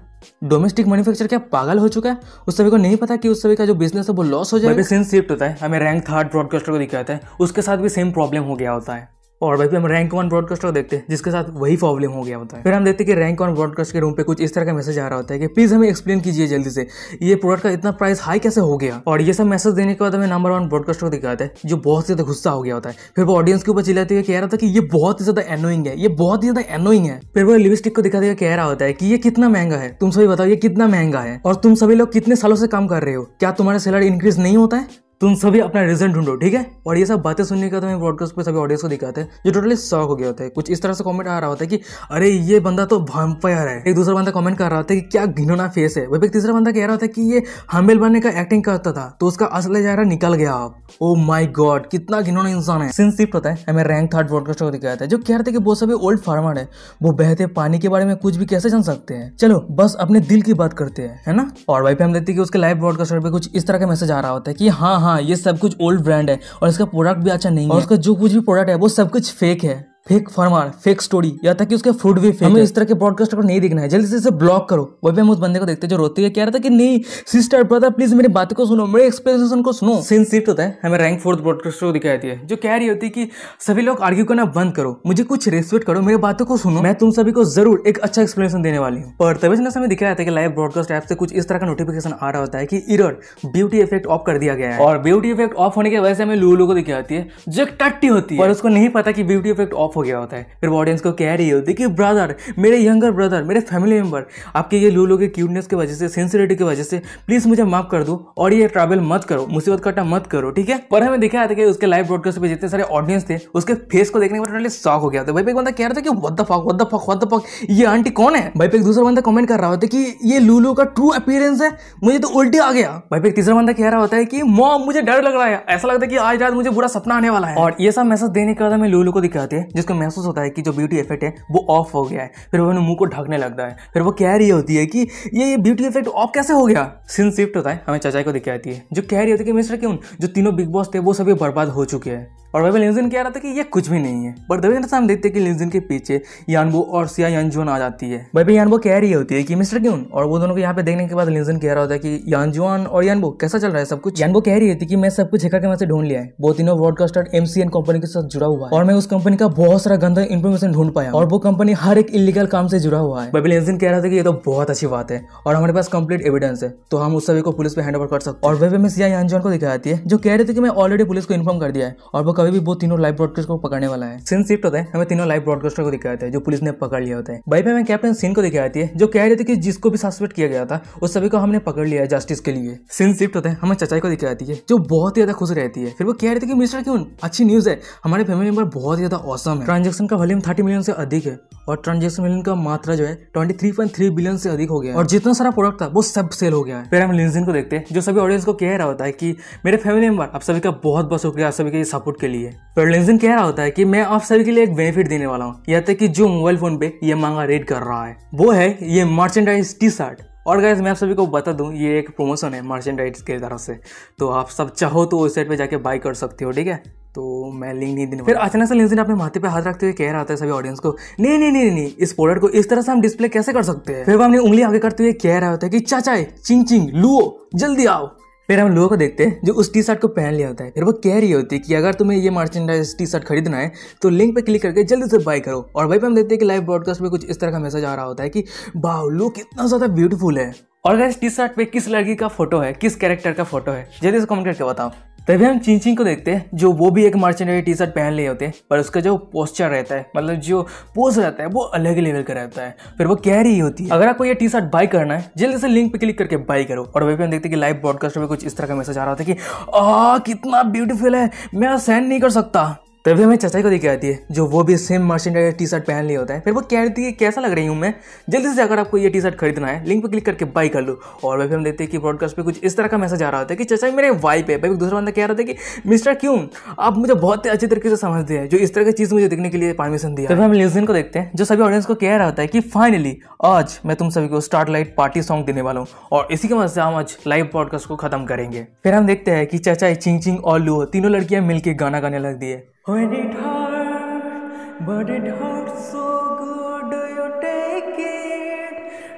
डोमेस्टिक मैन्युफैक्चर क्या पागल हो चुका है उस सभी को नहीं पता कि उस सभी का जो बिजनेस है वो लॉस हो जाएगा सिंस शिफ्ट होता है हमें रैंक थर्ड ब्रॉडकास्टर को दिखाता है उसके साथ भी सेम प्रॉब्लम हो गया होता है और भाई पर हम रैंक वन ब्रॉडकास्टर को देखते हैं जिसके साथ वही प्रॉब्लम हो गया होता है फिर हम देखते हैं कि रैंक वन ब्रॉडकास्ट के रूम पे कुछ इस तरह का मैसेज आ रहा होता है कि प्लीज़ हमें एक्सप्लेन कीजिए जल्दी से ये प्रोडक्ट का इतना प्राइस हाई कैसे हो गया और ये सब मैसेज देने के बाद हमें नंबर वन ब्रॉडकास्टर को दिखाता है जो बहुत ज़्यादा गुस्सा हो गया होता है फिर वो ऑडियंस के ऊपर चिल्लाते हुए कह रहा था कि ये बहुत ही ज़्यादा एनोइंग है ये बहुत ही ज़्यादा एनोइंग है फिर वो लिपस्टिक को दिखाते हुए कह रहा होता है कि ये कितना महंगा है तुम सभी बताओ ये कितना महंगा है और तुम सभी लोग कितने सालों से काम कर रहे हो क्या तुम्हारा सैलरी इंक्रीज नहीं होता है तुम सभी अपना रीजन ढूंढो ठीक है और ये सब बातें सुनने के बाद ब्रॉडकास्ट पे सभी ऑडियंस को दिखाते हैं जो टोटली शॉक हो गया होता है कुछ इस तरह से कमेंट आ रहा होता है कि अरे ये बंदा तो वैम्पायर है एक दूसरा बंदा कमेंट कर रहा होता है कि क्या घिनौना फेस है वही तीसरा बंदा कह रहा था कि ये हमेल बनने का एक्टिंग करता था तो उसका असल चेहरा निकल गया आप ओ माई गॉड कितना घिनौना इंसान है सिंस शिफ्ट होता है हमें रैंक थर्ड ब्रॉडकास्टर को दिखाया था जो कह रहे थे कि वो सभी ओल्ड फार्मर है वो बहते पानी के बारे में कुछ भी कैसे जान सकते हैं चलो बस अपने दिल की बात करते हैं है ना और वाई पे हम देखते हैं कि उसके लाइव ब्रॉडकास्टर पर कुछ इस तरह का मैसेज आ रहा होता है कि हाँ हाँ हाँ ये सब कुछ ओल्ड ब्रांड है और इसका प्रोडक्ट भी अच्छा नहीं है और इसका जो कुछ भी प्रोडक्ट है वो सब कुछ फेक है फेक फार्मर फेक स्टोरी या तक कि उसके फूड भी फेक हमें इस तरह के पॉडकास्ट को नहीं देखना है जल्दी से इसे ब्लॉक करो वही हम उस बंदे को देखते जो रोते हैं कह रहा था कि नहीं सिस्टर ब्रदर प्लीज मेरी बातों को सुनो मेरे एक्सप्लेनेशन को सुनो सीन शिफ्ट होता है हमें रैंक फोर्थ ब्रॉडकास्टर को दिखाई देती है जो कह रही होती है कि सभी लोग आर्ग्यू करना बंद करो मुझे कुछ रेस्पेक्ट करो मेरी बातों को सुनो मैं तुम सभी को जरूर एक अच्छा एक्सप्लेनेशन देने वाली हूँ पर तभी से हमें दिखाया था कि लाइव ब्रॉडकास्ट ऐप से कुछ इस तरह का नोटिफिकेशन आ रहा होता है कि इरर ब्यूटी इफेक्ट ऑफ कर दिया गया है और ब्यूटी इफेक्ट ऑफ होने की वजह से हमें लू लोगों को दिखाई जाती है जो एक टट्टी होती है और उसको नहीं पता कि ब्यूटी इफेक्ट ऑफ हो गया होता है फिर वो ऑडियंस को कह रही होती है कि ब्रदर मेरे यंगर ब्रदर मेरे फैमिली मेम्बर आपके ये लूलो के क्यूटनेस की वजह से सेंसिटिविटी की वजह से प्लीज़ मुझे माफ़ कर दो और ये ट्रैवल मत करो मुसीबत कटा मत करो ठीक है पर हमें दिखाया था कि उसके लाइव ब्रॉडकास्ट पर जितने सारे ऑडियंस थे उसके फेस को देखने के बाद शॉक हो गया था भाई एक बंदा कह रहा था कि what the fuck what the fuck what the fuck ये आंटी कौन है भाई एक दूसरा बंदा कमेंट कर रहा होता है कि ये लूलो का ट्रू अपीयरेंस है मुझे तो उल्टी आ गया भाई एक तीसरा बंदा कह रहा होता है कि मॉम मुझे डर लग रहा है ऐसा लगता है कि आज रात मुझे बुरा सपना आने वाला है और ये सब मैसेज देने के बाद हमें लूलू को दिखाते हैं जो जिसको महसूस होता है कि जो ब्यूटी इफेक्ट है वो ऑफ हो गया है फिर वो अपने मुंह को ढकने लगता है फिर वो कह रही होती है कि ये ये ब्यूटी इफेक्ट ऑफ कैसे हो गया सिन शिफ्ट होता है हमें चचाई को दिख आती है जो कह रही होती है कि मिस्टर क्यों जो तीनों बिग बॉस थे वो सभी बर्बाद हो चुके हैं और वह लिंजन कह रहा था कि ये कुछ भी नहीं है पर दबे हम देखते हैं कि लिंजन के पीछे यानबो और सिया यानजुआन आ जाती है वह भी यानबो कह रही होती है कि मिस्टर क्यों और वो दोनों को यहाँ पे देखने के बाद लिंजन कह रहा होता है कि यानजुआन और यानबो कैसा चल रहा है सब कुछ यानबो कह रही होती है कि मैं सब कुछ हेका के वहाँ से ढूंढ लिया है वो तीनों ब्रॉडकास्टर एमसीएन कंपनी के साथ जुड़ा हुआ है और मैं उस कंपनी का बहुत बहुत सारा गंदा इन्फॉर्मेशन ढूंढ पाया और वो कंपनी हर एक इलीगल काम से जुड़ा हुआ है बबिल कह रहा था कि ये तो बहुत अच्छी बात है और हमारे पास कंप्लीट एविडेंस है तो हम उस सभी को पुलिस पे हैंड ओवर कर सकते और वे में सिया यांजन को दिखाती है जो कह रहे थे कि मैं ऑलरेडी पुलिस को इन्फॉर्म कर दिया है और वो कभी भी वो तीनों लाइव ब्रॉडकास्ट को पकड़ने वाला है सिन शिफ्ट होता है हमें तीनों लाइव ब्रॉडकास्टर को दिखाते हैं जो पुलिस ने पकड़ लिया होता है बाई हमें कैप्टन सिंह को दिखाती है जो कह रहे थे कि जिसको भी सस्पेक्ट किया गया था उस सभी को हमने पकड़ लिया है जस्टिस के लिए सिन शिफ्ट होता है हमें चचाई को दिखाती है जो बहुत ही ज्यादा खुश रहती है फिर वो कह रहे थे कि मिस्टर क्यों अच्छी न्यूज है हमारे फैमिली मेंबर बहुत ही ज्यादा औसम है ट्रांजेक्शन का वॉल्यूम थर्टी मिलियन से अधिक है और ट्रांजेक्शन मिलियन का मात्रा जो है twenty three point three billion से अधिक हो गया और जितना सारा प्रोडक्ट था वो सब सेल हो गया है फिर हम लिंजिन को देखते हैं जो सभी ऑडियंस को कह रहा होता है कि मेरे फैमिली मेंबर आप सभी का बहुत बहुत शुक्रिया आप सभी के सपोर्ट के लिए पर लिंजिन कह रहा होता है कि मैं आप सभी के लिए एक बेनिफिट देने वाला हूँ या तक तो कि जो मोबाइल फोन पे ये मांगा रेड कर रहा है वो है ये मर्चेंडाइज टी शर्ट और गैस मैं आप सभी को बता दूं ये एक प्रमोशन है मर्चेंडाइज के तरफ से तो आप सब चाहो तो वेबसाइट पे जाके बाई कर सकते हो ठीक है तो मैं लिंक नहीं देने फिर अचानक से लिंक्डइन अपने माथे पे हाथ रखते हुए कह रहा था सभी ऑडियंस को नहीं नहीं नहीं नहीं इस प्रोडक्ट को इस तरह से हम डिस्प्ले कैसे कर सकते हैं फिर वो हमने उंगली आगे करते हुए कह रहा होता है कि चाचा चिंग चिंग लुओ जल्दी आओ फिर हम लोगों को देखते हैं जो उस टी शर्ट को पहन लिया होता है फिर वो कह रही होती है कि अगर तुम्हें ये मर्चेंडाइज टी शर्ट खरीदना है तो लिंक पे क्लिक करके जल्दी से बाय करो और वहीं पे हम देखते हैं कि लाइव ब्रॉडकास्ट में कुछ इस तरह का मैसेज आ रहा होता है कि वाह लुक इतना ज़्यादा ब्यूटीफुल है और अगर इस टी शर्ट पे किस लड़की का फोटो है किस कैरेक्टर का फोटो है जल्दी से कमेंट करके बताओ तभी हम चिंचिंग को देखते हैं जो वो भी एक मर्चेंडरी टी शर्ट पहन लिए होते हैं पर उसका जो पोस्चर रहता है मतलब जो पोज रहता है वो अलग लेवल का रहता है फिर वो कह रही होती है अगर आपको ये टी शर्ट बाई करना है जल्दी से लिंक पे क्लिक करके बाई करो और वही हम देखते हैं कि लाइव ब्रॉडकास्टर में कुछ इस तरह का मैसेज आ रहा था कि आ कितना ब्यूटीफुल है मैं सहन नहीं कर सकता तभी हमें चचा को दिखे आती है जो वो भी सेम मर्चेंडाइज टी शर्ट पहन लिया होता है फिर वो कह थी है कैसा लग रही हूँ मैं जल्दी से अगर आपको ये टी शर्ट खरीदना है लिंक पर क्लिक करके बाई कर लूँ और वह हम देखते हैं कि ब्रॉडकास्ट पर कुछ इस तरह का मैसेज आ रहा होता है कि चचा मेरे वाइफ है भाई दूसरा बंदा कह रहा था कि मिस्टर क्यों आप मुझे बहुत ही अच्छे तरीके से समझते हैं जो इस तरह की चीज़ मुझे देखने के लिए परमिशन दिया तभी हम लिजन को देखते हैं जो सभी ऑडियंस को कह रहा होता है कि फाइनली आज मैं तुम सभी को लाइट पार्टी सॉन्ग देने वाला हूँ और इसी के मदद से हम आज लाइव ब्रॉडकास्ट को खत्म करेंगे फिर हम देखते हैं कि चचा चिंग चिंग और लू तीनों लड़कियां मिलकर गाना गाने लग दी है When it hurts, but it hurts so good, do you take it?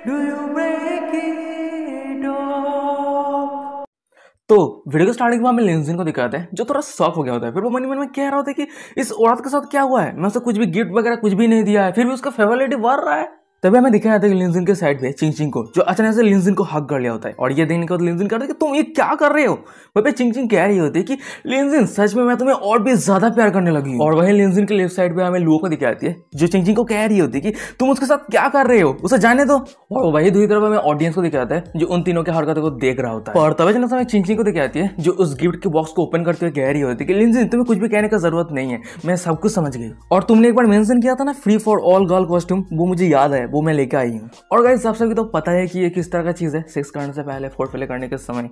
Do you break it off? तो वीडियो के स्टार्टिंग में हमें लेंजिन को दिखाते हैं जो थोड़ा सॉफ्ट हो गया होता है फिर वो मन मन में कह रहा होता है कि इस औरत के साथ क्या हुआ है मैं उसे कुछ भी गिफ्ट वगैरह कुछ भी नहीं दिया है फिर भी उसका फेवरेट वर रहा है तभी हमें दिखाया जाता है कि लिंजिन के साइड पे चिंग को जो अचानक से लिंजिन को हक कर लिया होता है और ये देखने के बाद लिंजिन कहता है कि तुम ये क्या कर रहे हो वहीं पे चिंग कह रही होती है कि लिंजिन सच में मैं तुम्हें और भी ज्यादा प्यार करने लगी और वही लिंजिन के लेफ्ट साइड पे हमें लुओ को दिखाई जाती है जो चिंगचिंग को कह रही होती है कि तुम उसके साथ क्या कर रहे हो उसे जाने दो और वही दूसरी तरफ हमें ऑडियंस को दिखाता है जो उन तीनों के हरकतों को देख रहा होता है और तभी जनता हमें चिंगचिंग को दिखाई है जो उस गिफ्ट के बॉक्स को ओपन करते हुए कह रही होती है कि लिंजिन तुम्हें कुछ भी कहने का जरूरत नहीं है मैं सब कुछ समझ गई और तुमने एक बार मेंशन किया था ना free for all girl costume वो मुझे याद है वो मैं लेके आई हूँ और गाइज आप सभी तो पता है कि ये किस तरह का चीज़ है सेक्स करने से पहले फोर प्ले करने के समय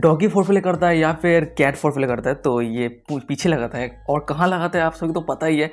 डॉगी फोर प्ले करता है या फिर कैट फोर प्ले करता है तो ये पीछे लगाता है और कहाँ लगाता है आप सभी तो पता ही है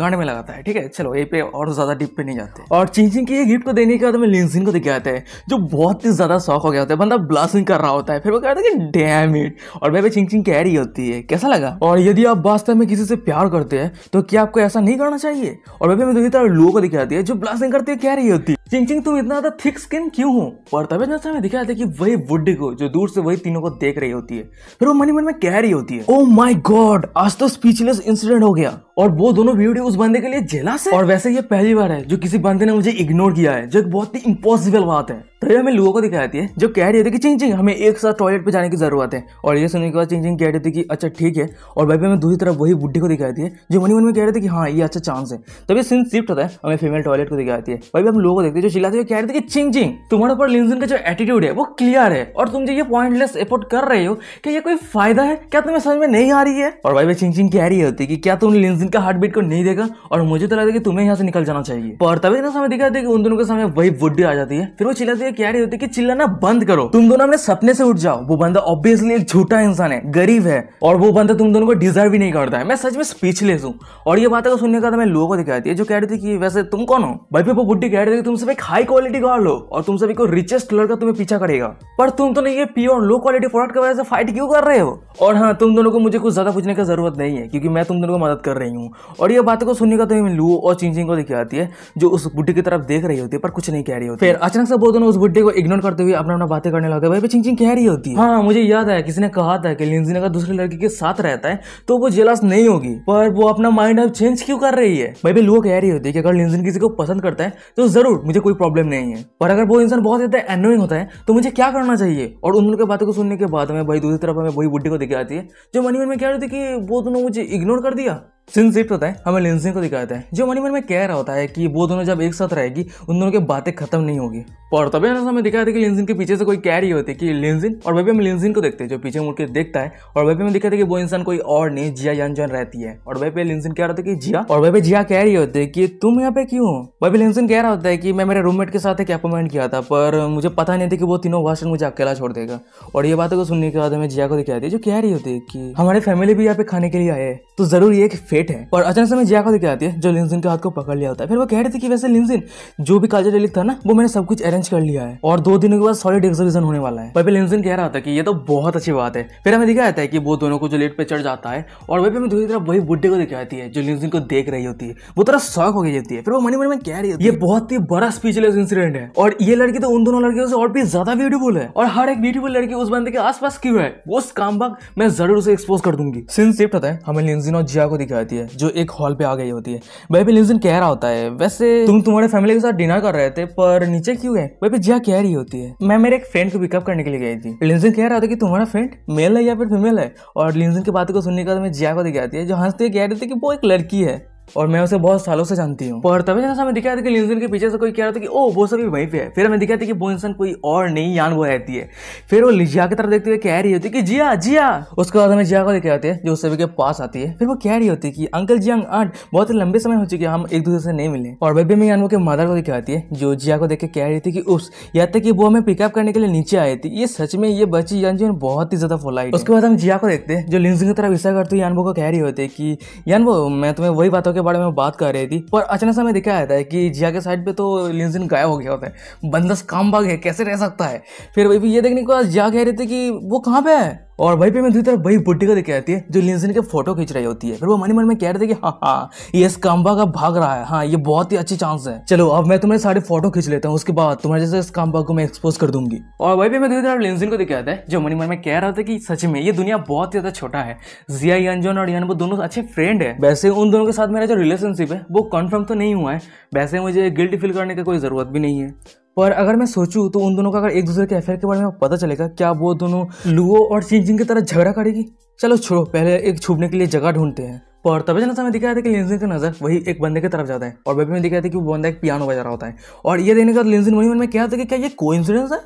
गाने में लगाता है ठीक है चलो ये पे और ज़्यादा डिप पे नहीं जाते और चिंचिंग के गिफ्ट को देने के बाद हमें लिंसिंग को दिखाया जाता है जो बहुत ही ज़्यादा शौक हो गया होता है बंदा ब्लास्टिंग कर रहा होता है फिर वो कहता है कि डैम इट और भाई चिंग चिंग कह रही होती है कैसा लगा और यदि आप वास्तव में किसी से प्यार करते हैं तो क्या आपको ऐसा नहीं करना चाहिए और भाई मैं दूसरी तरह लोगों को दिखाती है जो ब्लास्टिंग एक्टिंग करती है क्या रही होती चिंग चिंग तुम इतना ज्यादा थिक स्किन क्यों हो और तभी तो नशा हमें दिखाया था कि वही वुड्डी को जो दूर से वही तीनों को देख रही होती है फिर वो मनी मन में कह रही होती है ओ माई गॉड आज तो स्पीचलेस इंसिडेंट हो गया और वो दोनों वीडियो उस बंदे के लिए जेला से और वैसे ये पहली बार है जो किसी बंदे ने मुझे इग्नोर किया है जो एक बहुत ही इम्पॉसिबल बात है तो ये हमें लोगों को दिखाती है जो कह रही थी कि चिंग चिंग हमें एक साथ टॉयलेट पे जाने की जरूरत है और ये सुनने के बाद चिंग चिंग कह रही थी कि अच्छा ठीक है और भाई हमें दूसरी तरफ वही बुढ़ी को दिखाती है जो मनी मन में कह रहे थे कि हाँ ये अच्छा चांस है तभी सिंस शिफ्ट होता है हमें फीमेल टॉयलेट को दिखाया जाती है भाई हम लोगों को देखते हैं जो चिल्लाते हुए कह रहे थे कि चिंग चिंग तुम्हारे ऊपर लिंजन का जो एटीट्यूड है वो क्लियर है और तुम जो ये पॉइंटलेस एफोर्ट कर रहे हो कि ये कोई फायदा है क्या तुम्हें समझ में नहीं आ रही है और भाई भाई चिंग चिंग कह रही होती कि क्या तुमने लिंजन का हार्ट बीट को नहीं देखा और मुझे तो लगता है कि तुम्हें यहाँ से निकल जाना चाहिए और तभी ना समय दिखाते है कि उन दोनों के सामने वही बुढ़ी आ जाती है फिर वो चिल्लाती है कह रही होती है कि चिल्लाना बंद करो तुम दोनों अपने सपने से उठ जाओ वो बंदा ऑब्वियसली एक झूठा इंसान है गरीब है और वो बंदा तुम दोनों को डिजर्व भी नहीं करता है मैं सच में स्पीचलेस हूँ और ये बातें सुनने का मैं लोगों को दिखाती है जो कह रही थी कि वैसे तुम कौन हो भाई पे वो बुढ़ी कह रही तुम सब एक हाई क्वालिटी गार्ड हो और तुम भी कोई रिचेस्ट लड़का तुम्हें पीछा करेगा पर तुम तो नहीं ये प्योर लो क्वालिटी प्रोडक्ट की वजह से फाइट क्यों कर रहे हो और हाँ तुम दोनों को मुझे कुछ ज्यादा पूछने की जरूरत नहीं है क्योंकि मैं तुम दोनों को मदद कर रही हूँ और ये बातों को सुनने का तुम्हें लू और चिंचिंग को दिखी आती है जो उस बुढ़ी की तरफ देख रही होती है पर कुछ नहीं कह रही होती फिर अचानक से वो दोनों उस बुढ़ी को इग्नोर करते हुए अपना अपना बातें करने लगे भाई चिंग चिंग कह रही होती है हाँ मुझे याद है किसी ने कहा था कि लिंजी का दूसरी लड़की के साथ रहता है तो वो जेलस नहीं होगी पर वो अपना माइंड अब चेंज क्यों कर रही है भाई भी लू कह रही होती है कि अगर लिंजन किसी को पसंद करता करता है तो ज़रूर मुझे कोई प्रॉब्लम नहीं है पर अगर वो इंसान बहुत ज़्यादा एनोइंग होता है तो मुझे क्या करना चाहिए और उन दोनों के बातों को सुनने के बाद हमें भाई दूसरी तरफ हमें वही बुढ़ी को दिखे आती है जो मनी मन में कह रही थी कि वो दोनों मुझे इग्नोर कर दिया सिंस शिफ्ट होता है हमें लिंसिंग को दिखाता है जो मनी मन में कह रहा होता है कि वो दोनों जब एक साथ रहेगी उन दोनों की बातें खत्म नहीं होगी और तभी ऐसा हमें दिखाया था कि लिंसिन के पीछे से कोई कैरी होती है कि लिंसिन और वैपे हम लिंसिन को देखते हैं जो पीछे मुड़ के देखता है और वैपे में दिखाते कि वो इंसान कोई और नहीं जिया जान जान रहती है और वैपे लिंसिन कह रहा था कि जिया और वैपे जिया कह रही होती है कि तुम यहाँ पे क्यों हो वैपे लेंसिन कह रहा होता है कि मैं मेरे रूममेट के साथ एक अपॉइंटमेंट किया था पर मुझे पता नहीं था कि वो तीनों भाषण मुझे अकेला छोड़ देगा और ये बातों को सुनने के बाद हमें जिया को दिखाती है जो कह रही होती है कि हमारे फैमिली भी यहाँ पे खाने के लिए आए तो जरूर ये एक लेट है और अचानक समय जिया को दिख जाती है जो लिंजिन के हाथ को पकड़ लिया होता है फिर वो कह रहे थे कि वैसे लिंजिन जो भी काजल रिलिक था ना वो मैंने सब कुछ अरेंज कर लिया है और दो दिनों के बाद सॉलिड एग्जीबिशन होने वाला है पर लिंजिन कह रहा था कि ये तो बहुत अच्छी बात है फिर हमें दिखाया जाता है कि वो दोनों को जो लेट पे चढ़ जाता है और वही पे हमें दूसरी तरफ वही बुढ़े को दिखाई जाती है जो लिंजिन को देख रही होती है वो तरह शौक हो गई होती है फिर वो मनी मन में कह रही है ये बहुत ही बड़ा स्पीचलेस इंसिडेंट है और ये लड़की तो उन दोनों लड़कियों से और भी ज्यादा ब्यूटीफुल है और हर एक ब्यूटीफुल लड़की उस बंदे के आसपास क्यों है वो उस काम मैं जरूर उसे एक्सपोज कर दूंगी सिंस शिफ्ट होता है हमें लिंजिन और जिया को दिखाया रहती है जो एक हॉल पे आ गई होती है भाई पे लिजन कह रहा होता है वैसे तुम तुम्हारे फैमिली के साथ डिनर कर रहे थे पर नीचे क्यों गए भाई पे जिया कह रही होती है मैं मेरे एक फ्रेंड को पिकअप करने के लिए गई थी लिंजन कह रहा था कि तुम्हारा फ्रेंड मेल है या फिर फीमेल है और लिंजन की बात को सुनने के बाद मैं जिया को दिखाती है जो हंसते कह रही थी कि वो एक लड़की है और मैं उसे बहुत सालों से जानती हूँ और तभी जैसा हमें दिखाया था कि लिंजन के पीछे से कोई कह रहा था कि ओ वो सभी वहीं है फिर हमें दिखाया था कि वो इंसान कोई और नहीं यान वो रहती है फिर वो लिजिया की तरफ देखते हुए कह रही होती है कि जिया जिया उसके बाद हमें जिया को दिखाया होती है जो सभी के पास आती है फिर वो कह रही होती है कि अंकल जियांग आंट बहुत ही लंबे समय हो चुके हम एक दूसरे से नहीं मिले और बेबी मैं यान वो के मदर को दिखाती है जो जिया को देख के कह रही थी कि उस या तक कि वो हमें पिकअप करने के लिए नीचे आई थी ये सच में ये बच्ची यान जीवन बहुत ही ज्यादा फुलाई उसके बाद हम जिया को देखते हैं जो लिंजन की तरफ ईसा करते हुए यानबो को कह रही होती है कि यानबो मैं तुम्हें वही बातों के के बारे में बात कर रही थी पर अचानक से हमें दिखा जाता है कि जिया के साइड पे तो लिंजिन गायब हो गया होता है बंदस काम भाग है कैसे रह सकता है फिर वही ये देखने के बाद जिया कह रहे थे कि वो कहाँ पे है और वहीं पे मैं दूसरी तरफ वही बुढ़ी को देखे रहती है जो लिंसन के फोटो खींच रही होती है फिर वो मन मन में कह रहे थे कि हाँ हाँ ये स्काम्बा का भाग रहा है हाँ ये बहुत ही अच्छी चांस है चलो अब मैं तुम्हारे सारे फोटो खींच लेता हूँ उसके बाद तुम्हारे जैसे काम्बा को मैं एक्सपोज कर दूंगी और वही पे मैं दूसरी तरफ लिंसन को देखे रहता है जो मनी मन में कह रहा था कि सच में ये दुनिया बहुत ही ज्यादा छोटा है जिया यंजन और वो दोनों अच्छे फ्रेंड है वैसे उन दोनों के साथ मेरा जो रिलेशनशिप है वो कन्फर्म तो नहीं हुआ है वैसे मुझे गिल्टी फील करने की कोई ज़रूरत भी नहीं है पर अगर मैं सोचूं तो उन दोनों का अगर एक दूसरे के अफेयर के बारे में पता चलेगा क्या वो दोनों लुओ और चिंग की तरह झगड़ा करेगी चलो छोड़ो पहले एक छुपने के लिए जगह ढूंढते हैं पर तभी जनता में दिखाया था कि लिंजिन का नजर वही एक बंदे की तरफ जाता है और बेबी में दिखाया था कि वो बंदा एक पियानो बजा रहा होता है और ये देने का लिंजिन वही मन में क्या था कि क्या ये को है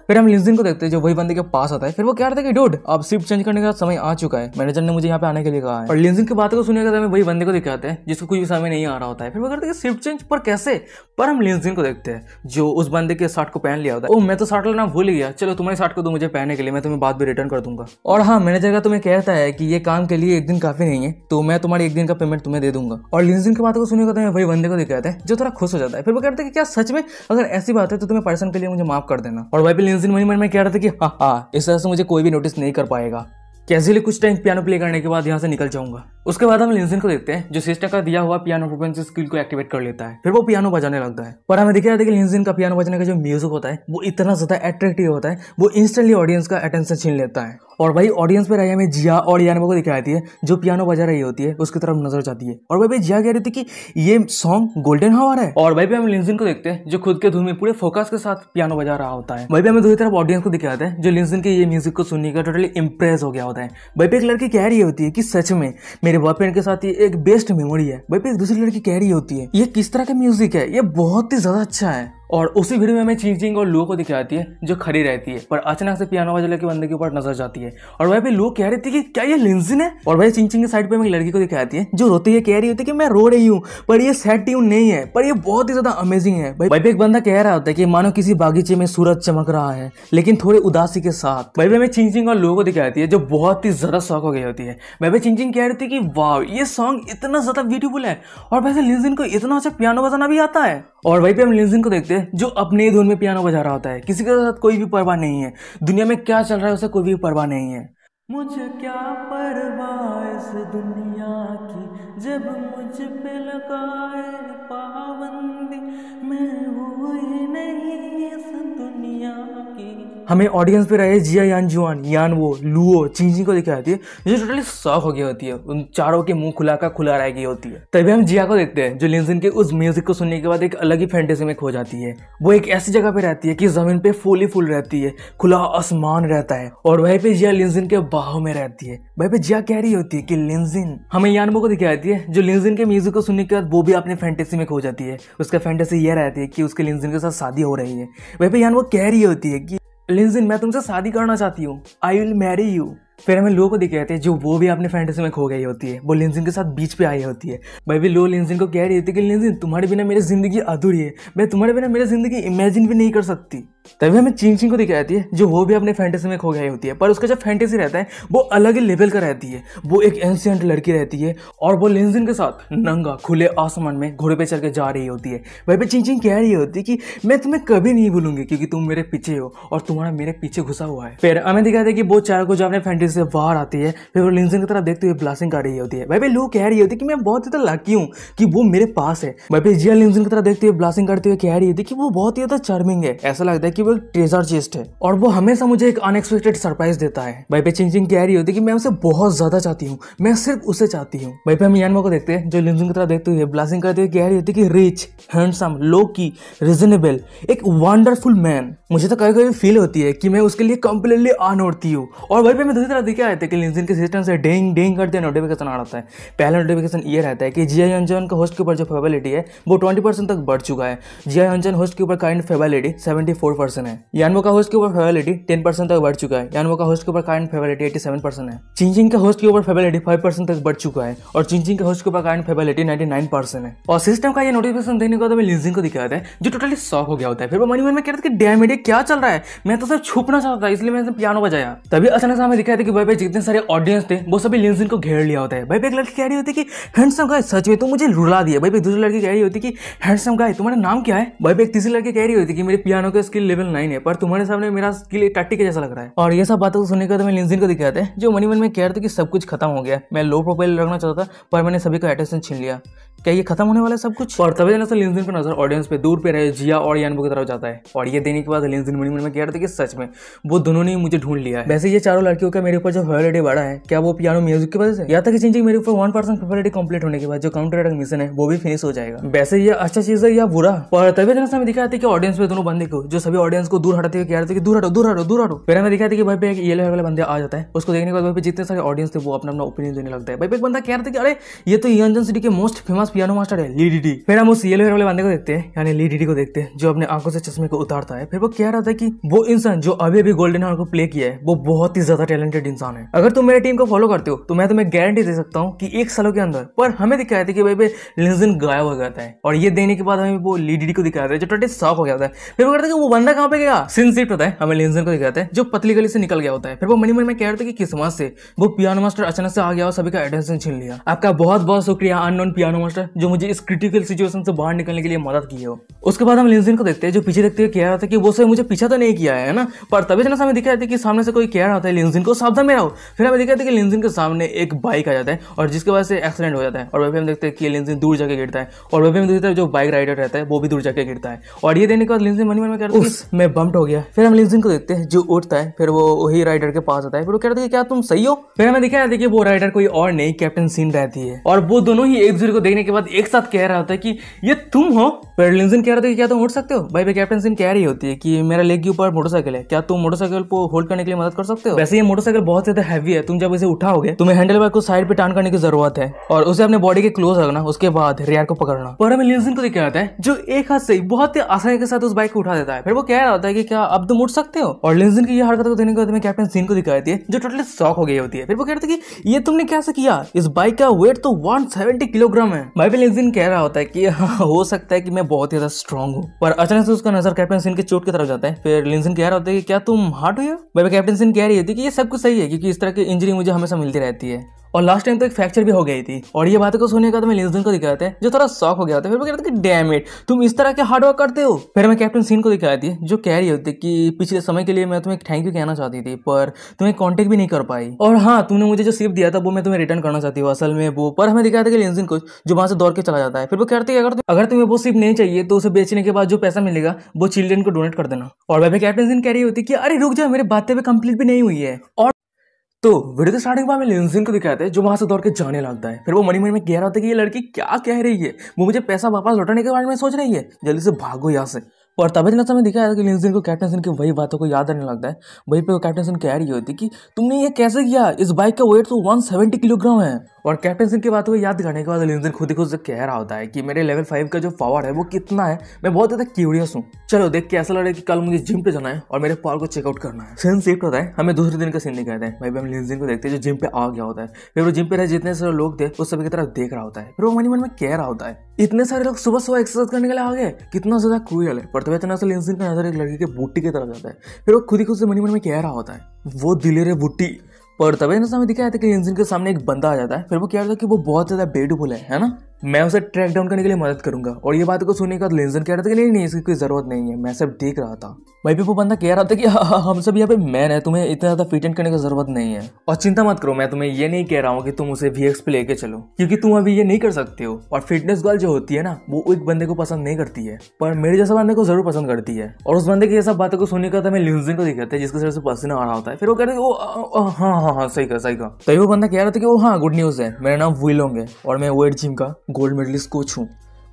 फिर हम लिंजिन को देखते हैं जो वही बंदे के पास आता है फिर वो क्या था कि डोड अब शिफ्ट चेंज करने का समय आ चुका है मैनेजर ने मुझे यहाँ पे आने के लिए कहा है और लिंजिन की बात को सुनने का समय वही बंदे को दिखाते हैं जिसको कुछ समय नहीं आ रहा होता है फिर वो कहते हैं शिफ्ट चेंज पर कैसे पर हम लिंजिन को देखते हैं जो उस बंदे के शर्ट को पहन लिया होता है ओ मैं तो शर्ट लेना भूल गया चलो तुम्हारी शर्ट को दो मुझे पहनने के लिए मैं तुम्हें बाद में रिटर्न कर दूंगा और हाँ मैनेजर का तुम्हें कहता है कि ये काम के लिए एक दिन काफी नहीं है तो मैं तुम्हारी एक दिन दिन का पेमेंट तुम्हें दे दूंगा और लिंजिन की बात को सुनिए तुम्हें तो भाई बंदे को दिख जाता है जो थोड़ा खुश हो जाता है फिर वो कहते हैं कि क्या सच में अगर ऐसी बात है तो तुम्हें पर्सन के लिए मुझे माफ कर देना और भाई भी लिंजिन वही मन में कह रहा था कि हाँ हाँ इस तरह से मुझे कोई भी नोटिस नहीं कर पाएगा कैजुअली कुछ टाइम पियानो प्ले करने के बाद यहाँ से निकल जाऊंगा उसके बाद हम लिंसिन को देखते हैं जो सिस्टर का दिया हुआ पियानो फ्रिक्वेंसी स्किल को एक्टिवेट कर लेता है फिर वो पियानो बजाने लगता है पर हमें दिखाया था कि लिंसिन का पियानो बजाने का जो म्यूजिक होता है वो इतना ज्यादा एट्रेक्टिव होता है वो इंस्टेंटली ऑडियंस का अटेंशन छीन लेता है और भाई ऑडियंस पर आई हमें जिया और यानबा को दिखाई है जो पियानो बजा रही होती है उसकी तरफ नजर जाती है और भाई जिया कह रही थी कि ये सॉन्ग गोल्डन हावर है और भाई भी हम लिंसिन को देखते हैं जो खुद के धूम में पूरे फोकस के साथ पियानो बजा रहा होता है भाई हमें दूसरी तरफ ऑडियंस को दिखाया है जो लिंसिन के ये म्यूजिक को सुनने का टोटली इंप्रेस हो गया होता है भाई पे एक लड़की कह रही होती है कि सच में मेरे बॉयफ्रेंड के साथ ये एक बेस्ट मेमोरी है भाई पे एक दूसरी लड़की कह रही होती है ये किस तरह का म्यूजिक है ये बहुत ही ज़्यादा अच्छा है और उसी भीड़ में हमें चींग और लोगों को दिख जाती है जो खड़ी रहती है पर अचानक से पियानो बाजा के बंदे के ऊपर नजर जाती है और वह भी लोग कह रहे थे कि क्या ये लिंजिन है और भाई चिंग के साइड पर हमें लड़की को दिख जाती है जो रोती है कह रही होती है कि मैं रो रही हूँ पर ये सैड ट्यून नहीं है पर ये बहुत ही ज्यादा अमेजिंग है भाई भाई एक बंदा कह रहा होता है कि मानो किसी बागीचे में सूरज चमक रहा है लेकिन थोड़ी उदासी के साथ भाई भाई हमें चिंग और लोगों को दिख जाती है जो बहुत ही ज्यादा शौक हो गई होती है भाई भाई चिंग कह रही थी कि वाह ये सॉन्ग इतना ज्यादा ब्यूटीफुल है और वैसे लिंजिन को इतना अच्छा पियानो बजाना भी आता है और वही पे हम लिंजिन को देखते से जो अपने ही धुन में पियानो बजा रहा होता है किसी के साथ कोई भी परवाह नहीं है दुनिया में क्या चल रहा है उसे कोई भी परवाह नहीं है मुझे क्या परवाह इस दुनिया की जब मुझ पे लगाए पाबंदी मैं वो ही नहीं इस दुनिया हमें ऑडियंस पे रहे जिया यान जुआन यान वो लुओ चिंजी को दिखाई जाती है जो टोटली सॉक हो गई होती है उन चारों के मुंह खुला का खुला रह गई होती है तभी हम जिया को देखते हैं जो लिंजन के उस म्यूजिक को सुनने के बाद एक अलग ही फैंटेसी में खो जाती है वो एक ऐसी जगह पे रहती है कि जमीन पे फूल ही फूल रहती है खुला आसमान रहता है और वही पे जिया लिंजिन के बाहों में रहती है वही पे जिया कह रही होती है कि लिंजिन हमें यानवो को दिखाई जाती है जो लिंजिन के म्यूजिक को सुनने के बाद वो भी अपने फैंटेसी में खो जाती है उसका फैंटेसी यह रहती है कि उसके लिंजिन के साथ शादी हो रही है वही पे यानबो कह रही होती है कि लिंजिन मैं तुमसे शादी करना चाहती हूँ आई विल मैरी यू फिर हमें लो को दिखे रहते हैं जो वो भी अपने फैंटेसी में खो गई होती है वो लिंजिन के साथ बीच पे आई होती है भाई भी लो लिंजिन को कह रही होती है कि लिंजिन तुम्हारे बिना मेरी जिंदगी अधूरी है भाई तुम्हारे बिना मेरी जिंदगी इमेजिन भी नहीं कर सकती तभी हमें चिंग चिंग को दिख जाती है जो वो भी अपने फैंटेसी में खो गई होती है पर उसका जो फैंटेसी रहता है वो अलग ही लेवल का रहती है वो एक एंशियंट लड़की रहती है और वो लिंजिन के साथ नंगा खुले आसमान में घोड़े पे चल के जा रही होती है भाई पे चिंग चिंग कह रही होती है कि मैं तुम्हें कभी नहीं भूलूंगी क्योंकि तुम मेरे पीछे हो और तुम्हारा मेरे पीछे घुसा हुआ है फिर हमें दिखाया था कि वो चार को जो अपने फैंटेसी सोसाइटी से बाहर आती है फिर वो लिंसन की तरफ देखते हुए ब्लासिंग कर रही होती है भाई भाई लोग कह रही होती है कि मैं बहुत ज़्यादा लकी हूँ कि वो मेरे पास है भाई भाई जिया लिंसन की तरफ देखते हुए ब्लासिंग करते हुए कह रही होती है कि वो बहुत ही ज़्यादा चार्मिंग है ऐसा लगता है कि वो एक ट्रेजर चेस्ट है और वो हमेशा मुझे एक अनएक्सपेक्टेड सरप्राइज देता है भाई भाई चिंग कह रही होती है कि मैं उसे बहुत ज़्यादा चाहती हूँ मैं सिर्फ उसे चाहती हूँ भाई भाई हम यानमा को देखते हैं जो लिंसन की तरफ देखते हुए ब्लासिंग करते हुए कह रही होती है कि रिच हैंडसम लो की रिजनेबल एक वंडरफुल मैन मुझे तो कभी कभी फील होती है कि मैं उसके लिए कंप्लीटली अनोड़ती हूँ और भाई भाई मैं तो तरह दिखा रहता है कि लिंक्डइन के सिस्टम से डेंग डेंग करते नोटिफिकेशन आ रहता है पहला नोटिफिकेशन ये रहता है कि जिया अंजन का होस्ट के ऊपर जो फेबिलिटी है वो ट्वेंटी परसेंट तक बढ़ चुका है जिया अंजन होस्ट के ऊपर current favourability seventy four percent है यानवो का होस्ट के ऊपर फेबिलिटी टेन परसेंट तक बढ़ चुका है यानवो का होस्ट के ऊपर current favorability eighty seven percent है चिंचिंग का होस्ट के ऊपर फेबिलिटी फाइव परसेंट तक बढ़ चुका है और चिंचिंग के होस्ट के ऊपर करंट फेबिलिटी नाइन्टी नाइन परसेंट है और सिस्टम का ये नोटिफिकेशन देने के बाद हमें लिंक्डइन को दिखाया है जो टोटली शॉक हो गया होता है फिर वो मनी मन में कह रहा था कि डैम क्या चल रहा है मैं तो सर छुपना चाहता था इसलिए मैंने पियानो बजाया तभी अचानक हमें दिखाया कि भाई भाई जितने सारे ऑडियंस थे वो सभी लिंसिन को घेर लिया होता है भाई भाई एक लड़की कह रही होती है कि हैंडसम गाय सच में तो मुझे रुला दिया भाई पे दूसरी लड़की कह रही होती है कि हैंडसम गाय तुम्हारा नाम क्या है भाई भाई एक तीसरी लड़की कह रही होती है कि मेरे पियानो का स्किल लेवल नाइन है पर तुम्हारे सामने मेरा स्किल टट्टी के जैसा लग रहा है और ये सब बातों को तो सुनने के बाद मैं लिंसिन को दिखाया था जो मनी मन में कह रहा था कि सब कुछ खत्म हो गया मैं लो प्रोफाइल रखना चाहता था पर मैंने सभी का अटेंशन छीन लिया क्या ये खत्म होने वाला है सब कुछ और तभी लिंस दिन पर नजर ऑडियंस पे दूर पे रहे जिया और यानबो की तरफ जाता है और ये देने के बाद लिंस लिंजिन मिनी में कह रहा था कि सच में वो दोनों ने मुझे ढूंढ लिया है वैसे ये चारों लड़कियों का मेरे ऊपर जो फेवरेट बढ़ा है क्या वो पियानो म्यूजिक की वजह से या तक तो चेंजिंग मेरे ऊपर वन परसेंट फेवरेटी कम्प्लीट होने के बाद जो काउंटर अटैक मिशन है वो भी फिनिश हो जाएगा वैसे ये अच्छा चीज है या बुरा और तभी नसल हमें दिखाया कि ऑडियंस पे दोनों बंदे को जो सभी ऑडियंस को दूर हटाते हुए कह रहे थे कि दूर हटो दूर हटो दूर हटो फिर हमें दिखाया कि भाई पे एक येलो हेयर वाला बंदा आ जाता है उसको देखने के बाद भाई पे जितने सारे ऑडियंस थे वो अपना अपना ओपिनियन देने लगता है भाई पे एक बंदा कह रहा था कि अरे ये तो यंजन सिटी के मोस्ट फेमस पियानो मास्टर है ली डी फिर हम उस येलो हेयर वाले बंदे को देखते हैं यानी ली डी को देखते हैं जो अपने आंखों से चश्मे को उतारता है फिर वो कह रहा था कि वो इंसान जो अभी अभी गोल्डन हॉर्न को प्ले किया है वो बहुत ही ज्यादा टैलेंटेड इंसान है अगर तुम मेरे टीम को फॉलो करते हो तो मैं तुम्हें गारंटी दे सकता हूँ की एक सालों के अंदर पर हमें दिखाया था कि भाई लिंजन गायब हो जाता है और ये देने के बाद हमें वो लीडी को दिखाया था जो टोटे साफ हो गया था फिर वो कहता है वो बंदा कहाँ पे गया सिंसिट होता है हमें लिंजन को दिखाता है जो पतली गली से निकल गया होता है फिर वो मनी मन में कह रहे थे कि किस्मत से वो पियानो मास्टर अचानक से आ गया और सभी का अटेंशन छीन लिया आपका बहुत बहुत शुक्रिया अननोन पियानो मास्टर है जो मुझे इस क्रिटिकल सिचुएशन से बाहर निकलने के लिए मदद की हो उसके बाद हम लिंजिन को देखते हैं जो पीछे देखते हुए कह रहा था कि वो सर मुझे पीछा तो नहीं किया है ना पर तभी इतना समय दिखाया था कि सामने से कोई कह रहा था लिंजिन को सावधान में रहो फिर हमें दिखाया था कि लिंजिन के सामने एक बाइक आ जाता है और जिसके वजह से एक्सीडेंट हो जाता है और वह भी हम देखते हैं कि लिंजिन दूर जाकर गिरता है और वह भी हम देखते हैं जो बाइक राइडर रहता है वो भी दूर जाकर गिरता है और ये देने के बाद लिंजिन मनी मन में मैं बम्प हो गया फिर हम लिंजिन को देखते हैं जो उठता है फिर वो वही राइडर के पास आता है फिर वो कह रहा था क्या तुम सही हो फिर हमें दिखाया था कि वो राइडर कोई और नहीं कैप्टन सीन रहती है और वो दोनों ही एक दूसरे को देखने के बाद एक साथ कह रहा होता है कि ये तुम हो पेडलिंगजन कह रहा था कि क्या तुम उठ सकते हो भाई भाई कैप्टन सिंह कह रही होती है कि मेरा लेग के ऊपर मोटरसाइकिल है क्या तुम मोटरसाइकिल को होल्ड करने के लिए मदद कर सकते हो वैसे ये मोटरसाइकिल बहुत ज्यादा हैवी है तुम जब इसे उठाओगे तुम्हें हैंडल बार को साइड पे टान करने की जरूरत है और उसे अपने बॉडी के क्लोज रखना उसके बाद रेयर को पकड़ना पर हमें लिंजन को देखा जाता है जो एक हाथ से बहुत ही आसानी के साथ उस बाइक को उठा देता है फिर वो कह रहा होता है कि क्या अब तुम उठ सकते हो और लिंजन की यह हरकत को देने के बाद हमें कैप्टन सिंह को दिखाई है जो टोटली शॉक हो गई होती है फिर वो कहते हैं कि ये तुमने कैसे किया इस बाइक का वेट तो 170 किलोग्राम है मैं भी लिंक्डइन कह रहा होता है कि हाँ, हाँ, हो सकता है कि मैं बहुत ज़्यादा स्ट्रॉन्ग हूँ पर अचानक से उसका नजर कैप्टन सिंह के चोट की तरफ जाता है फिर लिंक्डइन कह रहा होता है कि क्या तुम हार्ट हो भाई कैप्टन सिंह कह रही होती है कि ये सब कुछ सही है क्योंकि इस तरह की इंजरी मुझे हमेशा मिलती रहती है और लास्ट टाइम तो एक फ्रैक्चर भी हो गई थी और ये बात तो को सुनने का तो मैं लिंसडन को दिखाया था जो थोड़ा शॉक हो गया था फिर वो कह रहा था कि डैम इट तुम इस तरह के हार्डवर्क करते हो फिर मैं कैप्टन सीन को दिखाया थी जो कह रही होती कि पिछले समय के लिए मैं तुम्हें थैंक यू कहना चाहती थी पर तुम्हें कॉन्टेक्ट भी नहीं कर पाई और हाँ तुमने मुझे जो सिप दिया था वो मैं तुम्हें रिटर्न करना चाहती हूँ असल में वो पर हमें दिखाया था कि लिंसडन को जो वहाँ से दौड़ के चला जाता है फिर वो कहते हैं अगर अगर तुम्हें वो सिप नहीं चाहिए तो उसे बेचने के बाद जो पैसा मिलेगा वो चिल्ड्रन को डोनेट कर देना और वह कैप्टन सीन कह रही होती कि अरे रुक जाओ मेरी बातें भी कंप्लीट भी नहीं हुई है और तो वीडियो के स्टार्टिंग में लेनजिन को दिखाया था जो वहां से दौड़ के जाने लगता है फिर वो मनी मन में कह रहा था कि ये लड़की क्या कह रही है वो मुझे पैसा वापस लौटाने के बारे में सोच रही है जल्दी से भागो यहाँ से और तब इतना समय दिखाया था कि लिंसिन को कैप्टन सिंह की वही बातों को याद आने लगता है वही पे वो कैप्टन सिंह कह रही होती कि तुमने ये कैसे किया इस बाइक का वेट तो वन किलोग्राम है और कैप्टन सिंह की बात हुई याद करने के बाद लिंजन खुद ही खुद से कह रहा होता है कि मेरे लेवल फाइव का जो पावर है वो कितना है मैं बहुत ज़्यादा क्यूरियस हूँ चलो देख के ऐसा लग रहा है कि कल मुझे जिम पे जाना है और मेरे पावर को चेकआउट करना है सीन शिफ्ट होता है हमें दूसरे दिन का सीन नहीं कहते हैं भाई हम लिंजन को देखते हैं जो जिम पे आ गया होता है फिर वो जिम पे रहे जितने सारे लोग थे वो सभी की तरफ देख रहा होता है फिर वो मनी मन में कह रहा होता है इतने सारे लोग सुबह सुबह एक्सरसाइज करने के लिए आ गए कितना ज्यादा क्रूयल है पर तभी इतना सा लिंजन का नजर एक लड़की के बूटी की तरफ जाता है फिर वो खुद ही खुद से मनी मन में कह रहा होता है वो दिलेरे बूटी पर तभी ना में दिखाया था कि इंजन के सामने एक बंदा आ जाता है फिर वो क्या होता है कि वो बहुत ज़्यादा बेडूबुल है है ना मैं उसे ट्रैक डाउन करने के लिए मदद करूंगा और ये बात को सुनने का लेंजन कह रहा था कि नहीं नहीं इसकी कोई जरूरत नहीं है मैं सब देख रहा था भाई भी वो बंदा कह रहा था कि हाँ, हाँ, हम सब यहाँ पे मैन है तुम्हें इतना ज़्यादा फिट एंड करने की जरूरत नहीं है और चिंता मत करो मैं तुम्हें ये नहीं कह रहा हूँ कि तुम उसे वी पे लेके चलो क्योंकि तुम अभी ये नहीं कर सकते हो और फिटनेस गर्ल जो होती है ना वो एक बंदे को पसंद नहीं करती है पर मेरे जैसा बंदे को जरूर पसंद करती है और उस बंदे की ये सब बातों को सुनने का था मैं लिंजन को दिखाते हैं जिसके सर से पसीना आ रहा होता है फिर वो कह रहे वो हाँ हाँ हाँ सही कहा सही का तभी वो बंदा कह रहा था कि वो हाँ गुड न्यूज़ है मेरा नाम विलोंग है और मैं वेट जिम का गोल्ड मेडलिस्ट कोच हूँ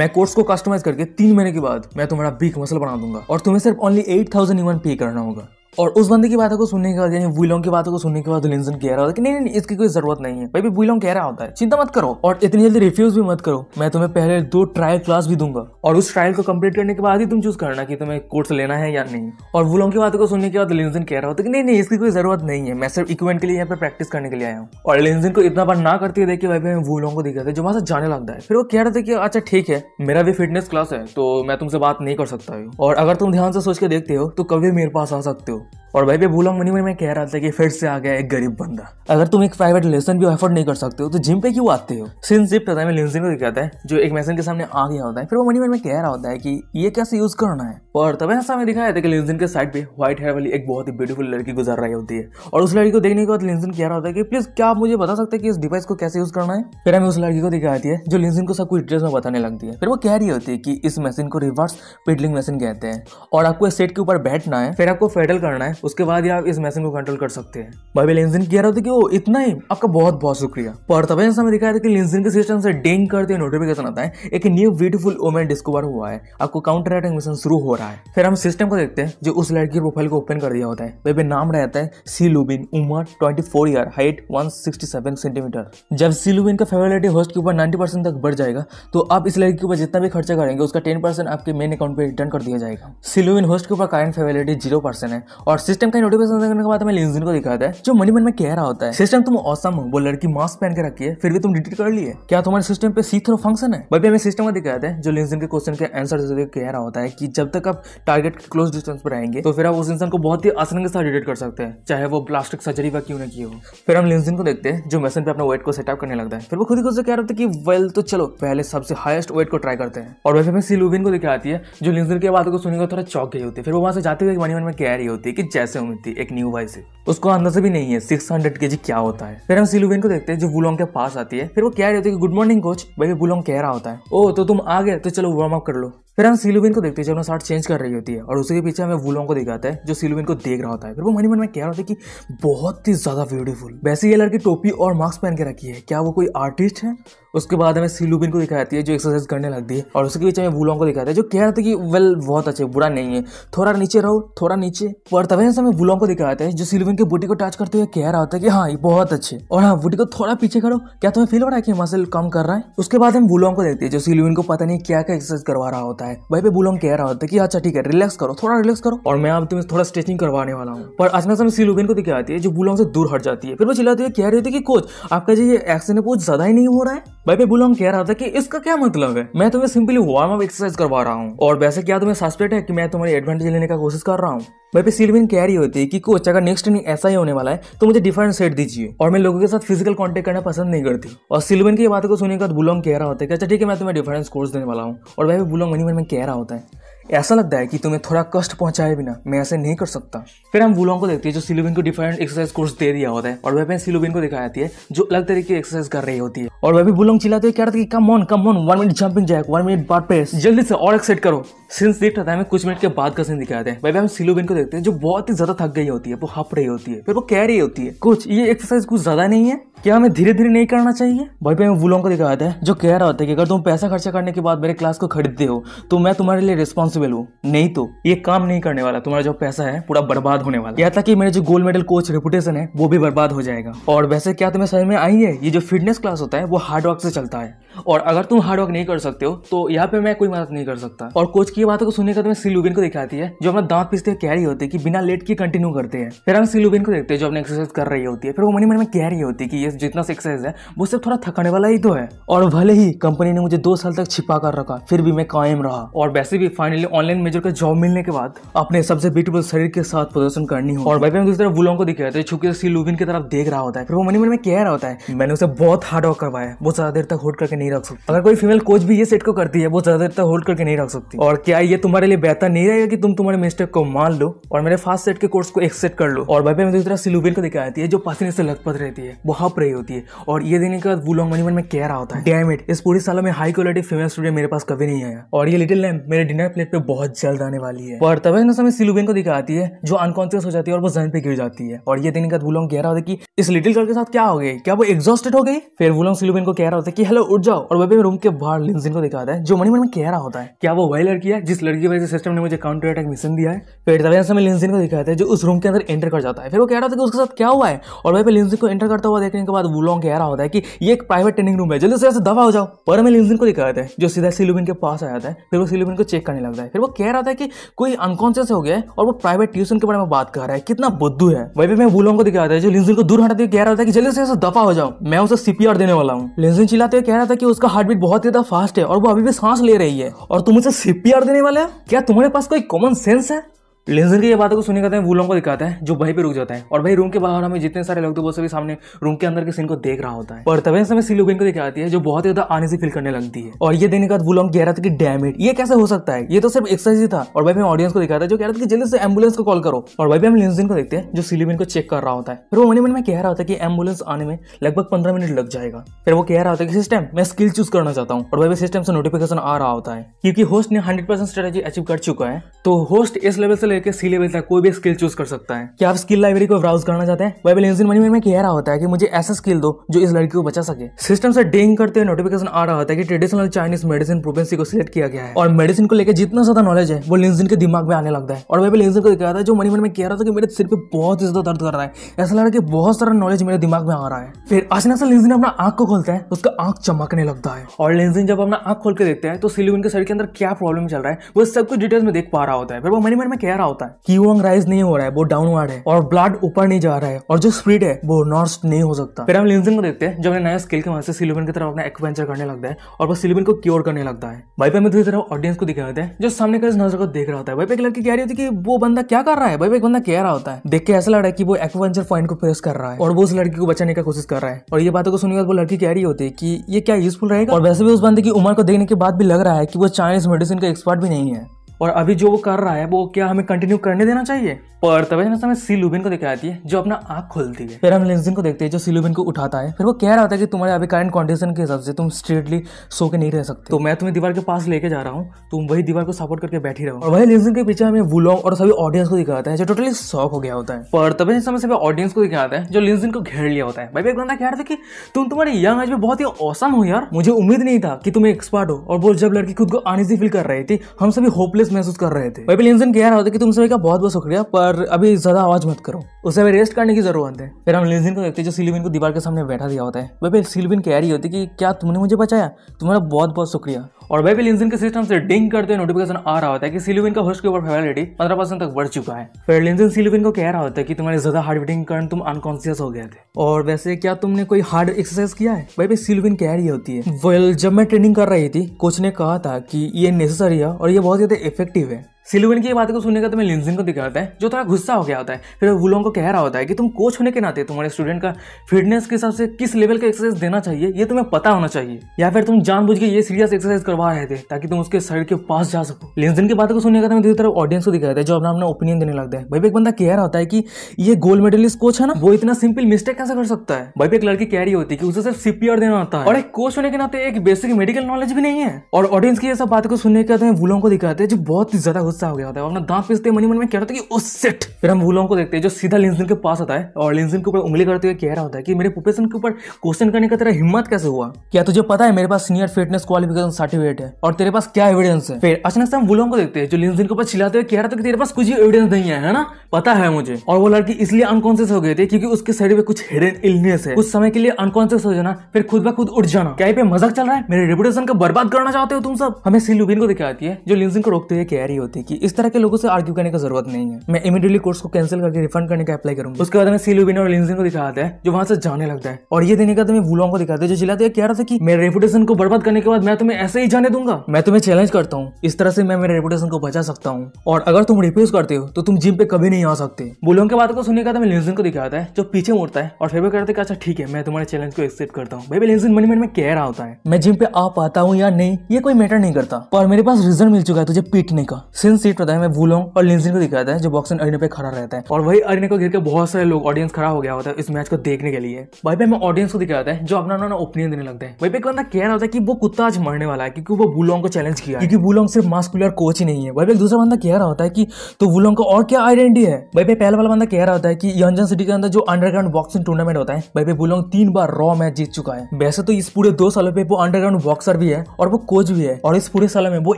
मैं कोर्स को कस्टमाइज करके तीन महीने के बाद मैं तुम्हारा बिग मसल बना दूंगा और तुम्हें सिर्फ ओनली एट थाउजेंड यून पे करना होगा और उस बंदे की बातों को सुनने के बाद यानी बुलोंग की बातों को सुनने के बाद लिंसन कह रहा होता है कि नहीं नहीं इसकी कोई जरूरत नहीं है भाई भी बुलोंग कह रहा होता है चिंता मत करो और इतनी जल्दी रिफ्यूज भी मत करो मैं तुम्हें पहले दो ट्रायल क्लास भी दूंगा और उस ट्रायल को कंप्लीट करने के बाद ही तुम चूज करना की तुम्हें कोर्स लेना है या नहीं और बुलोंग की बातों को सुनने के बाद लिंसन कह रहा होता है कि नहीं नहीं इसकी कोई जरूरत नहीं है मैं सिर्फ इक्वेंट के लिए यहाँ पर प्रैक्टिस करने के लिए आया हूँ और लिंसन को इतना बार ना करते देखिए के भाई मैं बुलोंग को दिखाते जो वहां से जाने लगता है फिर वो कह रहा था कि अच्छा ठीक है मेरा भी फिटनेस क्लास है तो मैं तुमसे बात नहीं कर सकता हूँ और अगर तुम ध्यान से सोच के देखते हो तो कभी मेरे पास आ सकते हो और भाई भी भूला मनी में मैं कह रहा था कि फिर से आ गया एक गरीब बंदा अगर तुम एक प्राइवेट लेसन भी अफोर्ड नहीं कर सकते हो तो जिम पे क्यों आते हो सिंस जिप पता है लिंजिन को दिखाता है जो एक मैसेज के सामने आ गया होता है फिर वो मनी में कह रहा होता है कि ये कैसे यूज करना है और तब ऐसा हमें दिखाया था कि लिंजिन के साइड पे व्हाइट हेयर वाली एक बहुत ही ब्यूटीफुल लड़की गुजर रही होती है और उस लड़की को देखने के बाद लिंजिन कह रहा होता है कि प्लीज क्या आप मुझे बता सकते हैं कि इस डिवाइस को कैसे यूज करना है फिर हमें उस लड़की को दिखाती है जो लिंजिन को सब कुछ डिटेल्स में बताने लगती है फिर वो कह रही होती है कि इस मशीन को रिवर्स पेडलिंग मशीन कहते हैं और आपको इस सेट के ऊपर बैठना है फिर आपको फेडल करना करना है उसके बाद ही आप इस मैसेज को कंट्रोल कर सकते हैं भाई भी कह रहा था कि वो इतना ही आपका बहुत बहुत शुक्रिया पर तब ऐसा हमें दिखाया था कि लेंसिन के सिस्टम से डेंग करते नोटिफिकेशन आता है एक न्यू ब्यूटीफुल वोमेन डिस्कवर हुआ है आपको काउंटर अटैक मिशन शुरू हो रहा है फिर हम सिस्टम को देखते हैं जो उस लड़की के प्रोफाइल को ओपन कर दिया होता है वे भी नाम रहता है सी लुबिन उमर twenty four year height one sixty seven centimetre जब सी लुबिन का फेवरेटी होस्ट के ऊपर नाइन्टी परसेंट तक बढ़ जाएगा तो आप इस लड़की के ऊपर जितना भी खर्चा करेंगे उसका टेन परसेंट आपके मेन अकाउंट पर रिटर्न कर दिया जाएगा सिलुविन होस्ट के ऊपर करंट फेवेलिटी जीरो परसेंट है और सिस्टम का नोटिफिकेशन करने के बाद हमें लिंजिन को दिखाता है जो मनी मन में कह रहा होता है सिस्टम तुम औसम हो वो लड़की मास्क पहन के रखी है फिर भी तुम डिटेट कर लिए क्या तुम्हारे सिस्टम पे सी थ्रो फंक्शन है बल्कि हमें सिस्टम का दिखाया है जो लिंजिन के क्वेश्चन के आंसर देते कह रहा होता है कि जब तक आप टारगेट क्लोज डिस्टेंस पर आएंगे तो फिर आप उस इंसान को बहुत ही आसानी के साथ डिटेट कर सकते हैं चाहे वो प्लास्टिक सर्जरी का क्यों ना किए हो फिर हम लिंजिन को देखते हैं जो मैसेज पे अपना वेट को सेटअप करने लगता है फिर वो खुद ही खुद से कह रहा थे है कि वेल तो चलो पहले सबसे हाईएस्ट वेट को ट्राई करते हैं और वैसे हमें सिलुविन को दिखाती है जो लिंजिन की बातों को थोड़ा चौक गई होती है फिर वो वहां से जाते हुए मनी मन में कह रही होती है थी कि जैसे उम्मीद थी एक न्यू वाई से उसको अंदर से भी नहीं है सिक्स हंड्रेड के जी क्या होता है फिर हम सिलुवेन को देखते हैं जो बुलोंग के पास आती है फिर वो कह रहे होते हैं गुड मॉर्निंग कोच भाई बुलोंग कह रहा होता है ओ तो तुम आ गए तो चलो वार्म अप कर लो फिर हम सिलुविन को देखते हैं जब ना शर्ट चेंज कर रही होती है और उसके पीछे हमें वुलोंग को दिखाता है जो सिलुविन को देख रहा होता है फिर वो मनी मन में कह रहा था कि बहुत ही ज्यादा ब्यूटीफुल वैसे ये लड़की टोपी और मास्क पहन के रखी है क्या वो कोई आर्टिस्ट है उसके बाद हमें सिलूबिन को दिखाती है जो एक्सरसाइज करने लगती है और उसके बीच हमें वुलोंग को दिखाता है जो कह रहे थे कि वेल बहुत अच्छे बुरा नहीं है थोड़ा नीचे रहो थोड़ा नीचे और तभी हमें वुलोंग को दिखाते है जो सिलूबिन के बूटी को टच करते हुए कह रहा होता है कि हाँ ये बहुत अच्छे और हाँ बूटी को थोड़ा पीछे करो क्या तुम्हें फील हो रहा है कि मसल कम कर रहा है उसके बाद हम वुलोंग को देखते हैं जो सिलूबिन को पता नहीं क्या क्या एक्सरसाइज करवा रहा होता है वही पे वुलोंग कह रहा होता है कि अच्छा ठीक है रिलैक्स करो थोड़ा रिलैक्स करो और मैं अब तुम्हें थोड़ा स्ट्रेचिंग करवाने वाला हूँ पर अचानक से सिलूबिन को दिखाती है जो बुलोंग से दूर हट जाती है फिर वो चिल्लाती है कह रही होती है कि कोच आपका जो ये एक्शन है बहुत ज्यादा ही नहीं हो रहा है भाई मैं बुलॉन्ग कह रहा था कि इसका क्या मतलब है मैं तुम्हें सिंपली वार्म अप एक्सरसाइज करवा रहा हूँ और वैसे क्या तुम्हें सस्पेक्ट है कि मैं तुम्हारी एडवांटेज लेने का कोशिश कर रहा हूँ भाई पे सिलविन कह रही होती है कि कोच अगर नेक्स्ट इनिंग ऐसा ही होने वाला है तो मुझे डिफरेंट सेट दीजिए और मैं लोगों के साथ फिजिकल कांटेक्ट करना पसंद नहीं करती और सिलविन की बात को सुनने के बाद बुलोंग कह रहा होता है कि अच्छा ठीक है मैं तुम्हें डिफरेंस कोर्स देने वाला हूँ और भाई बुलोंग मनी मन में कह रहा होता है ऐसा लगता है कि तुम्हें थोड़ा कष्ट पहुंचाए बिना मैं ऐसे नहीं कर सकता फिर हम वुलोंग को देखते हैं जो सिलोबिन को डिफरेंट एक्सरसाइज कोर्स दे दिया होता है और वह सिलोबिन को दिखाई जाती है जो अलग तरीके की एक्सरसाइज कर रही होती है और वह भी बुलोंग चिल्लाते हुए कह रहा था कि come on come on one minute jumping jack one minute बार प्रेस जल्दी से और एक्सेट करो सिंस देख रहा था हमें कुछ मिनट के बाद का सीन दिखाया था वह हम सिलुबिन को देखते हैं जो बहुत ही ज्यादा थक गई होती है वो हप रही होती है फिर वो कह रही होती है कुछ ये एक्सरसाइज कुछ ज्यादा नहीं है क्या हमें धीरे धीरे नहीं करना चाहिए भाई पे हमें वुलोंग को दिखाया है जो कह रहा होता है कि अगर तुम पैसा खर्चा करने के बाद मेरे क्लास को खरीदते हो तो मैं तुम्हारे लिए रिस्पॉन्स रिस्पॉन्सिबल हूँ नहीं तो ये काम नहीं करने वाला तुम्हारा जो पैसा है पूरा बर्बाद होने वाला यहाँ तक कि मेरे जो गोल्ड मेडल कोच रेपुटेशन है वो भी बर्बाद हो जाएगा और वैसे क्या तुम्हें समझ में आई है ये जो फिटनेस क्लास होता है वो हार्डवर्क से चलता है और अगर तुम हार्डवर्क नहीं कर सकते हो तो यहाँ पे मैं कोई मदद नहीं कर सकता और कोच की बातों को सुनने का तुम्हें सिलुबिन को दिखाती है जो अपना दांत पीसते कैरी होती है कि बिना लेट के कंटिन्यू करते हैं फिर हम सिलुबिन को देखते हैं जो अपने एक्सरसाइज कर रही होती है फिर वो मनी मन में कह रही होती है कि ये जितना एक्सरसाइज है वो सिर्फ थोड़ा थकने वाला ही तो है और भले ही कंपनी ने मुझे दो साल तक छिपा कर रखा फिर भी मैं कायम रहा और वैसे भी फाइनली फाइनली ऑनलाइन मेजर का जॉब मिलने के बाद अपने सबसे ब्यूटीफुल शरीर के साथ प्रदर्शन करनी हो और भाई मैं दूसरी तरफ बुलों को दिखाया था छुके सी लुबिन की तरफ देख रहा होता है फिर वो मनी मन में कह रहा होता है मैंने उसे बहुत हार्ड वर्क करवाया है वो ज्यादा देर तक होल्ड करके नहीं रख सकती अगर कोई फीमेल कोच भी ये सेट को करती है वो ज्यादा देर तक होल्ड करके नहीं रख सकती और क्या ये तुम्हारे लिए बेहतर नहीं रहेगा कि तुम तुम्हारे मिस्टेक को मान लो और मेरे फास्ट सेट के कोर्स को एक्सेप्ट कर लो और भाई मैं दूसरी तरफ सिलुबिन को दिखाती है जो पसीने से लथपथ रहती है वो हप रही होती है और ये देने के बाद वो मनी मन में कह रहा होता है डैम इट इस पूरी सालों में हाई क्वालिटी फीमेल स्टूडेंट मेरे पास कभी नहीं आया और ये लिटिल लैम्प मेरे डिनर प्लेट पे बहुत जल्द आने वाली है और तभी ना समय सिलुबेन को दिखाती है जो अनकॉन्सियस हो जाती है और वो जमीन पे गिर जाती है और ये दिन का वुलोंग कह रहा होता है कि इस लिटिल गर्ल के साथ क्या हो गई क्या वो एग्जॉस्टेड हो गई फिर वुलोंग सिलुबेन को कह रहा होता है कि हेलो उठ जाओ और वेबे रूम के बाहर लिंजिन को दिखाता है जो मनी मन में कह रहा होता है क्या वो वही लड़की है जिस लड़की की वजह से सिस्टम ने मुझे काउंटर अटैक मिशन दिया है फिर तभी समय लिंजिन को दिखाता है जो उस रूम के अंदर एंटर कर जाता है फिर वो कह रहा था कि उसके साथ क्या हुआ है और वह लिंजिन को एंटर करता हुआ देखने के बाद वुलोंग कह रहा होता है कि ये एक प्राइवेट ट्रेनिंग रूम है जल्दी से दवा हो जाओ पर हमें लिंजिन को दिखाता है जो सीधा सिलुबिन के पास आया था फिर वो सिलुबिन को चेक करने लगता है रहा है फिर वो कह रहा था कि कोई अनकॉन्शियस हो गया है और वो प्राइवेट ट्यूशन के बारे में बात कर रहा है कितना बुद्धू है वही भी मैं वो लोगों को दिखा रहा था जो लिंजन को दूर हटाते कह रहा था कि जल्दी से ऐसा दफा हो जाओ मैं उसे सीपीआर देने वाला हूँ लिंजन चिल्लाते हुए कह रहा था कि उसका हार्ट बीट बहुत ज्यादा फास्ट है और वो अभी भी सांस ले रही है और तुम उसे सीपीआर देने वाले हो क्या तुम्हारे पास कोई कॉमन सेंस है लेजर की ये बातों को सुनने कहते हैं लोगों को दिखाता है जो भाई पे रुक जाता है और भाई रूम के बाहर हमें जितने सारे लोग थे वो सभी सामने रूम के अंदर के सीन को देख रहा होता है पर तभी समय सिलुगन को दिखाती है जो बहुत ज्यादा आने से फील करने लगती है और ये देने के बाद लोग कह रहा था कि डैमेट ये कैसे हो सकता है ये तो सिर्फ एक्सरसाइज ही था और भाई मैं ऑडियंस को दिखाता है जो कह रहा था कि जल्दी से एम्बुलेंस को कॉल करो और भाई हम लेंजिन को देखते हैं जो सिलुबिन को चेक कर रहा होता है फिर वो मन मन में कह रहा था कि एम्बुलेंस आने में लगभग पंद्रह मिनट लग जाएगा फिर वो कह रहा होता है कि सिस्टम मैं स्किल चूज करना चाहता हूँ और भाई सिस्टम से नोटिफिकेशन आ रहा होता है क्योंकि होस्ट ने हंड्रेड परसेंट स्ट्रेटेजी अचीव कर चुका है तो होस्ट इस लेवल से लेकर सी लेवल तक कोई भी स्किल चूज कर सकता है क्या आप स्किल लाइब्रेरी को ब्राउज करना चाहते हैं बाइबल एंजिन मनी में कह रहा होता है कि मुझे ऐसा स्किल दो जो इस लड़की को बचा सके सिस्टम से डेंग करते हुए नोटिफिकेशन आ रहा होता है कि ट्रेडिशनल चाइनीज मेडिसिन प्रोवेंसी को सिलेक्ट किया गया है और मेडिसिन को लेकर जितना ज्यादा नॉलेज है वो लिंजिन के दिमाग में आने लगता है और बाइबल एंजिन को कह रहा था जो मनी मन में कह रहा था कि मेरे सिर पर बहुत ज्यादा दर्द कर रहा है ऐसा लग रहा है कि बहुत सारा नॉलेज मेरे दिमाग में आ रहा है फिर अचानक से लिंजिन अपना आंख को खोलता है उसका आंख चमकने लगता है और लिंजिन जब अपना आंख खोल के देखते हैं तो सिलिविन के शरीर के अंदर क्या प्रॉब्लम चल रहा है वो सब कुछ डिटेल्स में देख पा रहा होता है फिर वो मनी मन में कह रहा रहा होता है कीवोंग राइज नहीं हो रहा है वो डाउनवर्ड है और ब्लड ऊपर नहीं जा रहा है और जो स्पीड है वो नॉर्स नहीं हो सकता फिर हम लिंजन को देखते हैं जो अपने नया स्किल के मदद से सिलिबिन की तरफ अपना एक्वेंचर करने लगता है और वो सिलिबिन को क्योर करने लगता है भाई पे हम दूसरी तरफ ऑडियंस को दिखाते हैं जो सामने का इस नजर को देख रहा होता है भाई पे एक लड़की कह रही होती है कि वो बंदा क्या कर रहा है भाई पे एक बंदा कह रहा होता है देख के ऐसा लग रहा है कि वो एक्वेंचर पॉइंट को प्रेस कर रहा है और वो उस लड़की को बचाने का कोशिश कर रहा है और ये बातों को सुनने वो लड़की कह रही होती है कि ये क्या यूजफुल रहेगा और वैसे भी उस बंदे की उम्र को देखने के बाद भी लग रहा है कि वो चाइनीज मेडिसिन का एक्सपर्ट भी नहीं है और अभी जो वो कर रहा है वो क्या हमें कंटिन्यू करने देना चाहिए पर तभी ना हमें सी लुबिन को दिखाती है जो अपना आँख खोलती है फिर हम लेंसिन को देखते हैं जो सी लुबिन को उठाता है फिर वो कह रहा होता है कि तुम्हारे अभी करंट कंडीशन के हिसाब से तुम स्ट्रेटली सो के नहीं रह सकते तो मैं तुम्हें दीवार के पास लेके जा रहा हूँ तुम वही दीवार को सपोर्ट करके बैठी रहो और वही लेंसिन के पीछे हमें वुलोंग और सभी ऑडियंस को दिखाता है जो टोटली शॉक हो गया होता है पर तभी समय सभी ऑडियंस को दिखाता है जो लेंसिन को घेर लिया होता है भाई एक बंदा कह रहा था कि तुम तुम्हारे यंग एज में बहुत ही औसम हो यार मुझे उम्मीद नहीं था कि तुम एक्सपर्ट हो और वो जब लड़की खुद को आनिजी फील कर रही थी हम सभी होपलेस रिस्क महसूस कर रहे थे मैं लिंसन कह रहा होता कि तुम सभी का बहुत बहुत शुक्रिया पर अभी ज्यादा आवाज मत करो उसे अभी रेस्ट करने की जरूरत है फिर हम लिंजन को देखते जो सिलविन को दीवार के सामने बैठा दिया होता है वह सिलविन कह रही होती कि क्या तुमने मुझे बचाया तुम्हारा बहुत बहुत शुक्रिया और वेबिल इंजन के सिस्टम से डिंग करते हुए नोटिफिकेशन आ रहा होता है कि सिलुविन का होस्ट के ऊपर फेवरेलिटी पंद्रह परसेंट तक बढ़ चुका है फिर इंजन सिलुविन को कह रहा होता है कि तुम्हारे ज्यादा हार्ड बीटिंग कारण तुम अनकॉन्सियस हो गए थे और वैसे क्या तुमने कोई हार्ड एक्सरसाइज किया है भाई सिलुविन कह रही होती है वेल जब मैं ट्रेनिंग कर रही थी कोच ने कहा था कि ये नेसेसरी है और ये बहुत ज्यादा इफेक्टिव है सिलुवन की बात को सुनने का तुम्हें लिंजिन को दिखाता है जो थोड़ा गुस्सा हो गया होता है फिर वो लोगों को कह रहा होता है कि तुम कोच होने के नाते तुम्हारे स्टूडेंट का फिटनेस के हिसाब से किस लेवल का एक्सरसाइज देना चाहिए ये तुम्हें पता होना चाहिए या फिर तुम जानबूझ के ये सीरियस एक्सरसाइज करवा रहे थे ताकि तुम उसके शरीर के पास जा सको लिंजन की बात को सुनने का तुम्हें दूसरी तरफ ऑडियंस को दिखाता है जो अपना अपना ओपिनियन देने लगता है भाई एक बंदा कह रहा होता है कि ये गोल्ड मेडलिस्ट कोच है ना वो इतना सिंपल मिस्टेक कैसे कर सकता है भाई एक लड़की कह रही होती है कि उसे सिर्फ सीपीआर देना होता है और एक कोच होने के नाते एक बेसिक मेडिकल नॉलेज भी नहीं है और ऑडियंस की ये सब बात को सुनने के बाद वो लोगों को दिखाते हैं जो बहुत ज्यादा गुस्सा हो गया होता है अपना दांत पीसते मनी मन में कह रहा था कि उस सेट फिर हम वूलोंग को देखते हैं जो सीधा लिंजन के पास आता है और लिंजन के ऊपर उंगली करते हुए कह रहा होता है कि मेरे प्रोफेशन के ऊपर क्वेश्चन करने का तेरा हिम्मत कैसे हुआ क्या तुझे पता है मेरे पास सीनियर फिटनेस क्वालिफिकेशन सर्टिफिकेट है और तेरे पास क्या एविडेंस है फिर अचानक से हम वूलोंग को देखते हैं जो लिंजन के ऊपर चिल्लाते हुए कह रहा था कि तेरे पास कुछ एविडेंस नहीं है, ना पता है मुझे और वो लड़की इसलिए अनकॉन्सियस हो गई थी क्योंकि उसके शरीर में कुछ हिडन इलनेस है उस समय के लिए अनकॉन्सियस हो जाना फिर खुद ब खुद उठ जाना क्या पे मजाक चल रहा है मेरे रेपुटेशन का बर्बाद करना चाहते हो तुम सब हमें सिलुबिन को दिखाती है जो लिंजन को रोकते हुए कह रही होती है देखिए इस तरह के लोगों से आर्ग्यू करने की जरूरत नहीं है मैं इमीडिएटली कोर्स को कैंसिल करके रिफंड करने का अप्लाई करूंगा उसके बाद में सिलुबिन और लिंजिन को दिखाता है जो वहां से जाने लगता है और ये देने का तुम्हें वुलोंग को दिखाते जो चिल्लाते कह रहा था कि मेरे रेपुटेशन को बर्बाद करने के बाद मैं तुम्हें ऐसे ही जाने दूंगा मैं तुम्हें चैलेंज करता हूँ इस तरह से मैं मेरे रेपुटेशन को बचा सकता हूँ और अगर तुम रिफ्यूज करते हो तो तुम जिम पे कभी नहीं आ सकते बुलोंग के बात को सुनने का लिंजिन को दिखाता है जो पीछे मुड़ता है और फिर भी कहते अच्छा ठीक है मैं तुम्हारे चैलेंज को एक्सेप्ट करता हूँ भाई लिंजिन मन मन में कह रहा होता है मैं जिम पे आ पाता हूँ या नहीं ये कोई मैटर नहीं करता पर मेरे पास रीजन मिल चुका है तुझे पीटने का लिंजिन सीट होता है मैं वूलोंग और लिंजिन को दिखाता है जो बॉक्सिंग अरिने पे खड़ा रहता है और वही अरिने को घेर के बहुत सारे लोग ऑडियंस खड़ा हो गया होता है इस मैच को देखने के लिए भाई पे मैं ऑडियंस को दिखाता है जो अपना उन्होंने ओपिनियन देने लगता है भाई पे बंदा कह रहा होता है कि वो कुत्ता आज मरने वाला है क्योंकि वो बुलोंग को चैलेंज किया क्योंकि बुलोंग सिर्फ मास्कुलर कोच ही नहीं है भाई पे दूसरा बंदा कह रहा होता है कि तो बुलोंग का और क्या आइडेंटिटी है भाई पे पहला वाला बंदा कह रहा होता है कि यंजन सिटी के अंदर जो अंडरग्राउंड बॉक्सिंग टूर्नामेंट होता है भाई पे बुलोंग तीन बार रॉ मैच जीत चुका है वैसे तो इस पूरे दो सालों पे वो अंडरग्राउंड बॉक्सर भी है और वो कोच भी है और इस पूरे सालों में वो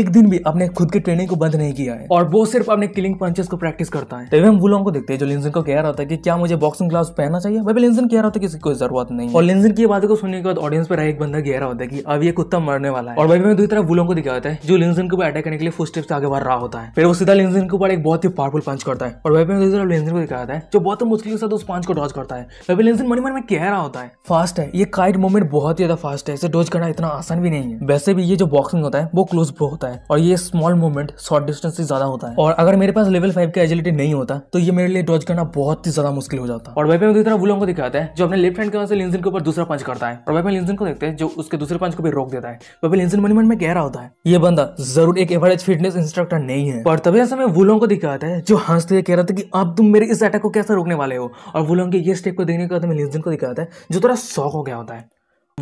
एक दिन भी अपने खुद के ट्रेनिंग को बंद नहीं नहीं किया है और वो सिर्फ अपने किलिंग पंचेस को प्रैक्टिस करता है तभी हम वो को देखते हैं जो लिंजन को कह रहा था कि क्या मुझे बॉक्सिंग ग्लास पहनना चाहिए भाई लिंजन कह रहा था किसी कोई जरूरत नहीं और लिंजन की बात को सुनने के बाद ऑडियंस पर एक बंदा कह रहा होता है कि अब ये कुत्ता मरने वाला है और भाई मैं दूसरी तरफ वो को दिखा होता है जो लिंजन को अटैक करने के लिए फर्स्ट स्टेप से आगे बढ़ रहा होता है फिर वो सीधा लिंजन के ऊपर एक बहुत ही पावरफुल पंच करता है और भाई दूसरी तरफ लिंजन को दिखा होता है जो बहुत मुश्किल के साथ उस पंच को डॉज करता है भाई लिंजन मनी मन में कह रहा होता है फास्ट है ये काइट मूवमेंट बहुत ही ज्यादा फास्ट है इसे डॉज करना इतना आसान भी नहीं है वैसे भी ये जो बॉक्सिंग होता है वो क्लोज प्रो होता है और ये स्मॉल मूवमेंट शॉर्ट कंसिस्टेंसी ज्यादा होता है और अगर मेरे पास लेवल फाइव का एजिलिटी नहीं होता तो ये मेरे लिए डॉज करना बहुत ही ज्यादा मुश्किल हो जाता और वाइपे में तरह वो लोगों को दिखाता है जो अपने लेफ्ट हैंड के से लिंजन के ऊपर दूसरा पंच करता है और वाइपे लिंजन को देखते हैं जो उसके दूसरे पंच को भी रोक देता है वाइपे लिंजन मनी मन में कह रहा होता है ये बंदा जरूर एक एवरेज फिटनेस इंस्ट्रक्टर नहीं है और तभी ऐसे में वो लोगों को दिखाता है जो हंसते हुए कह रहा था कि अब तुम मेरे इस अटैक को कैसे रोकने वाले हो और वो लोगों के ये स्टेप को देखने के बाद लिंजन को दिखाता है जो थोड़ा शौक हो गया होता है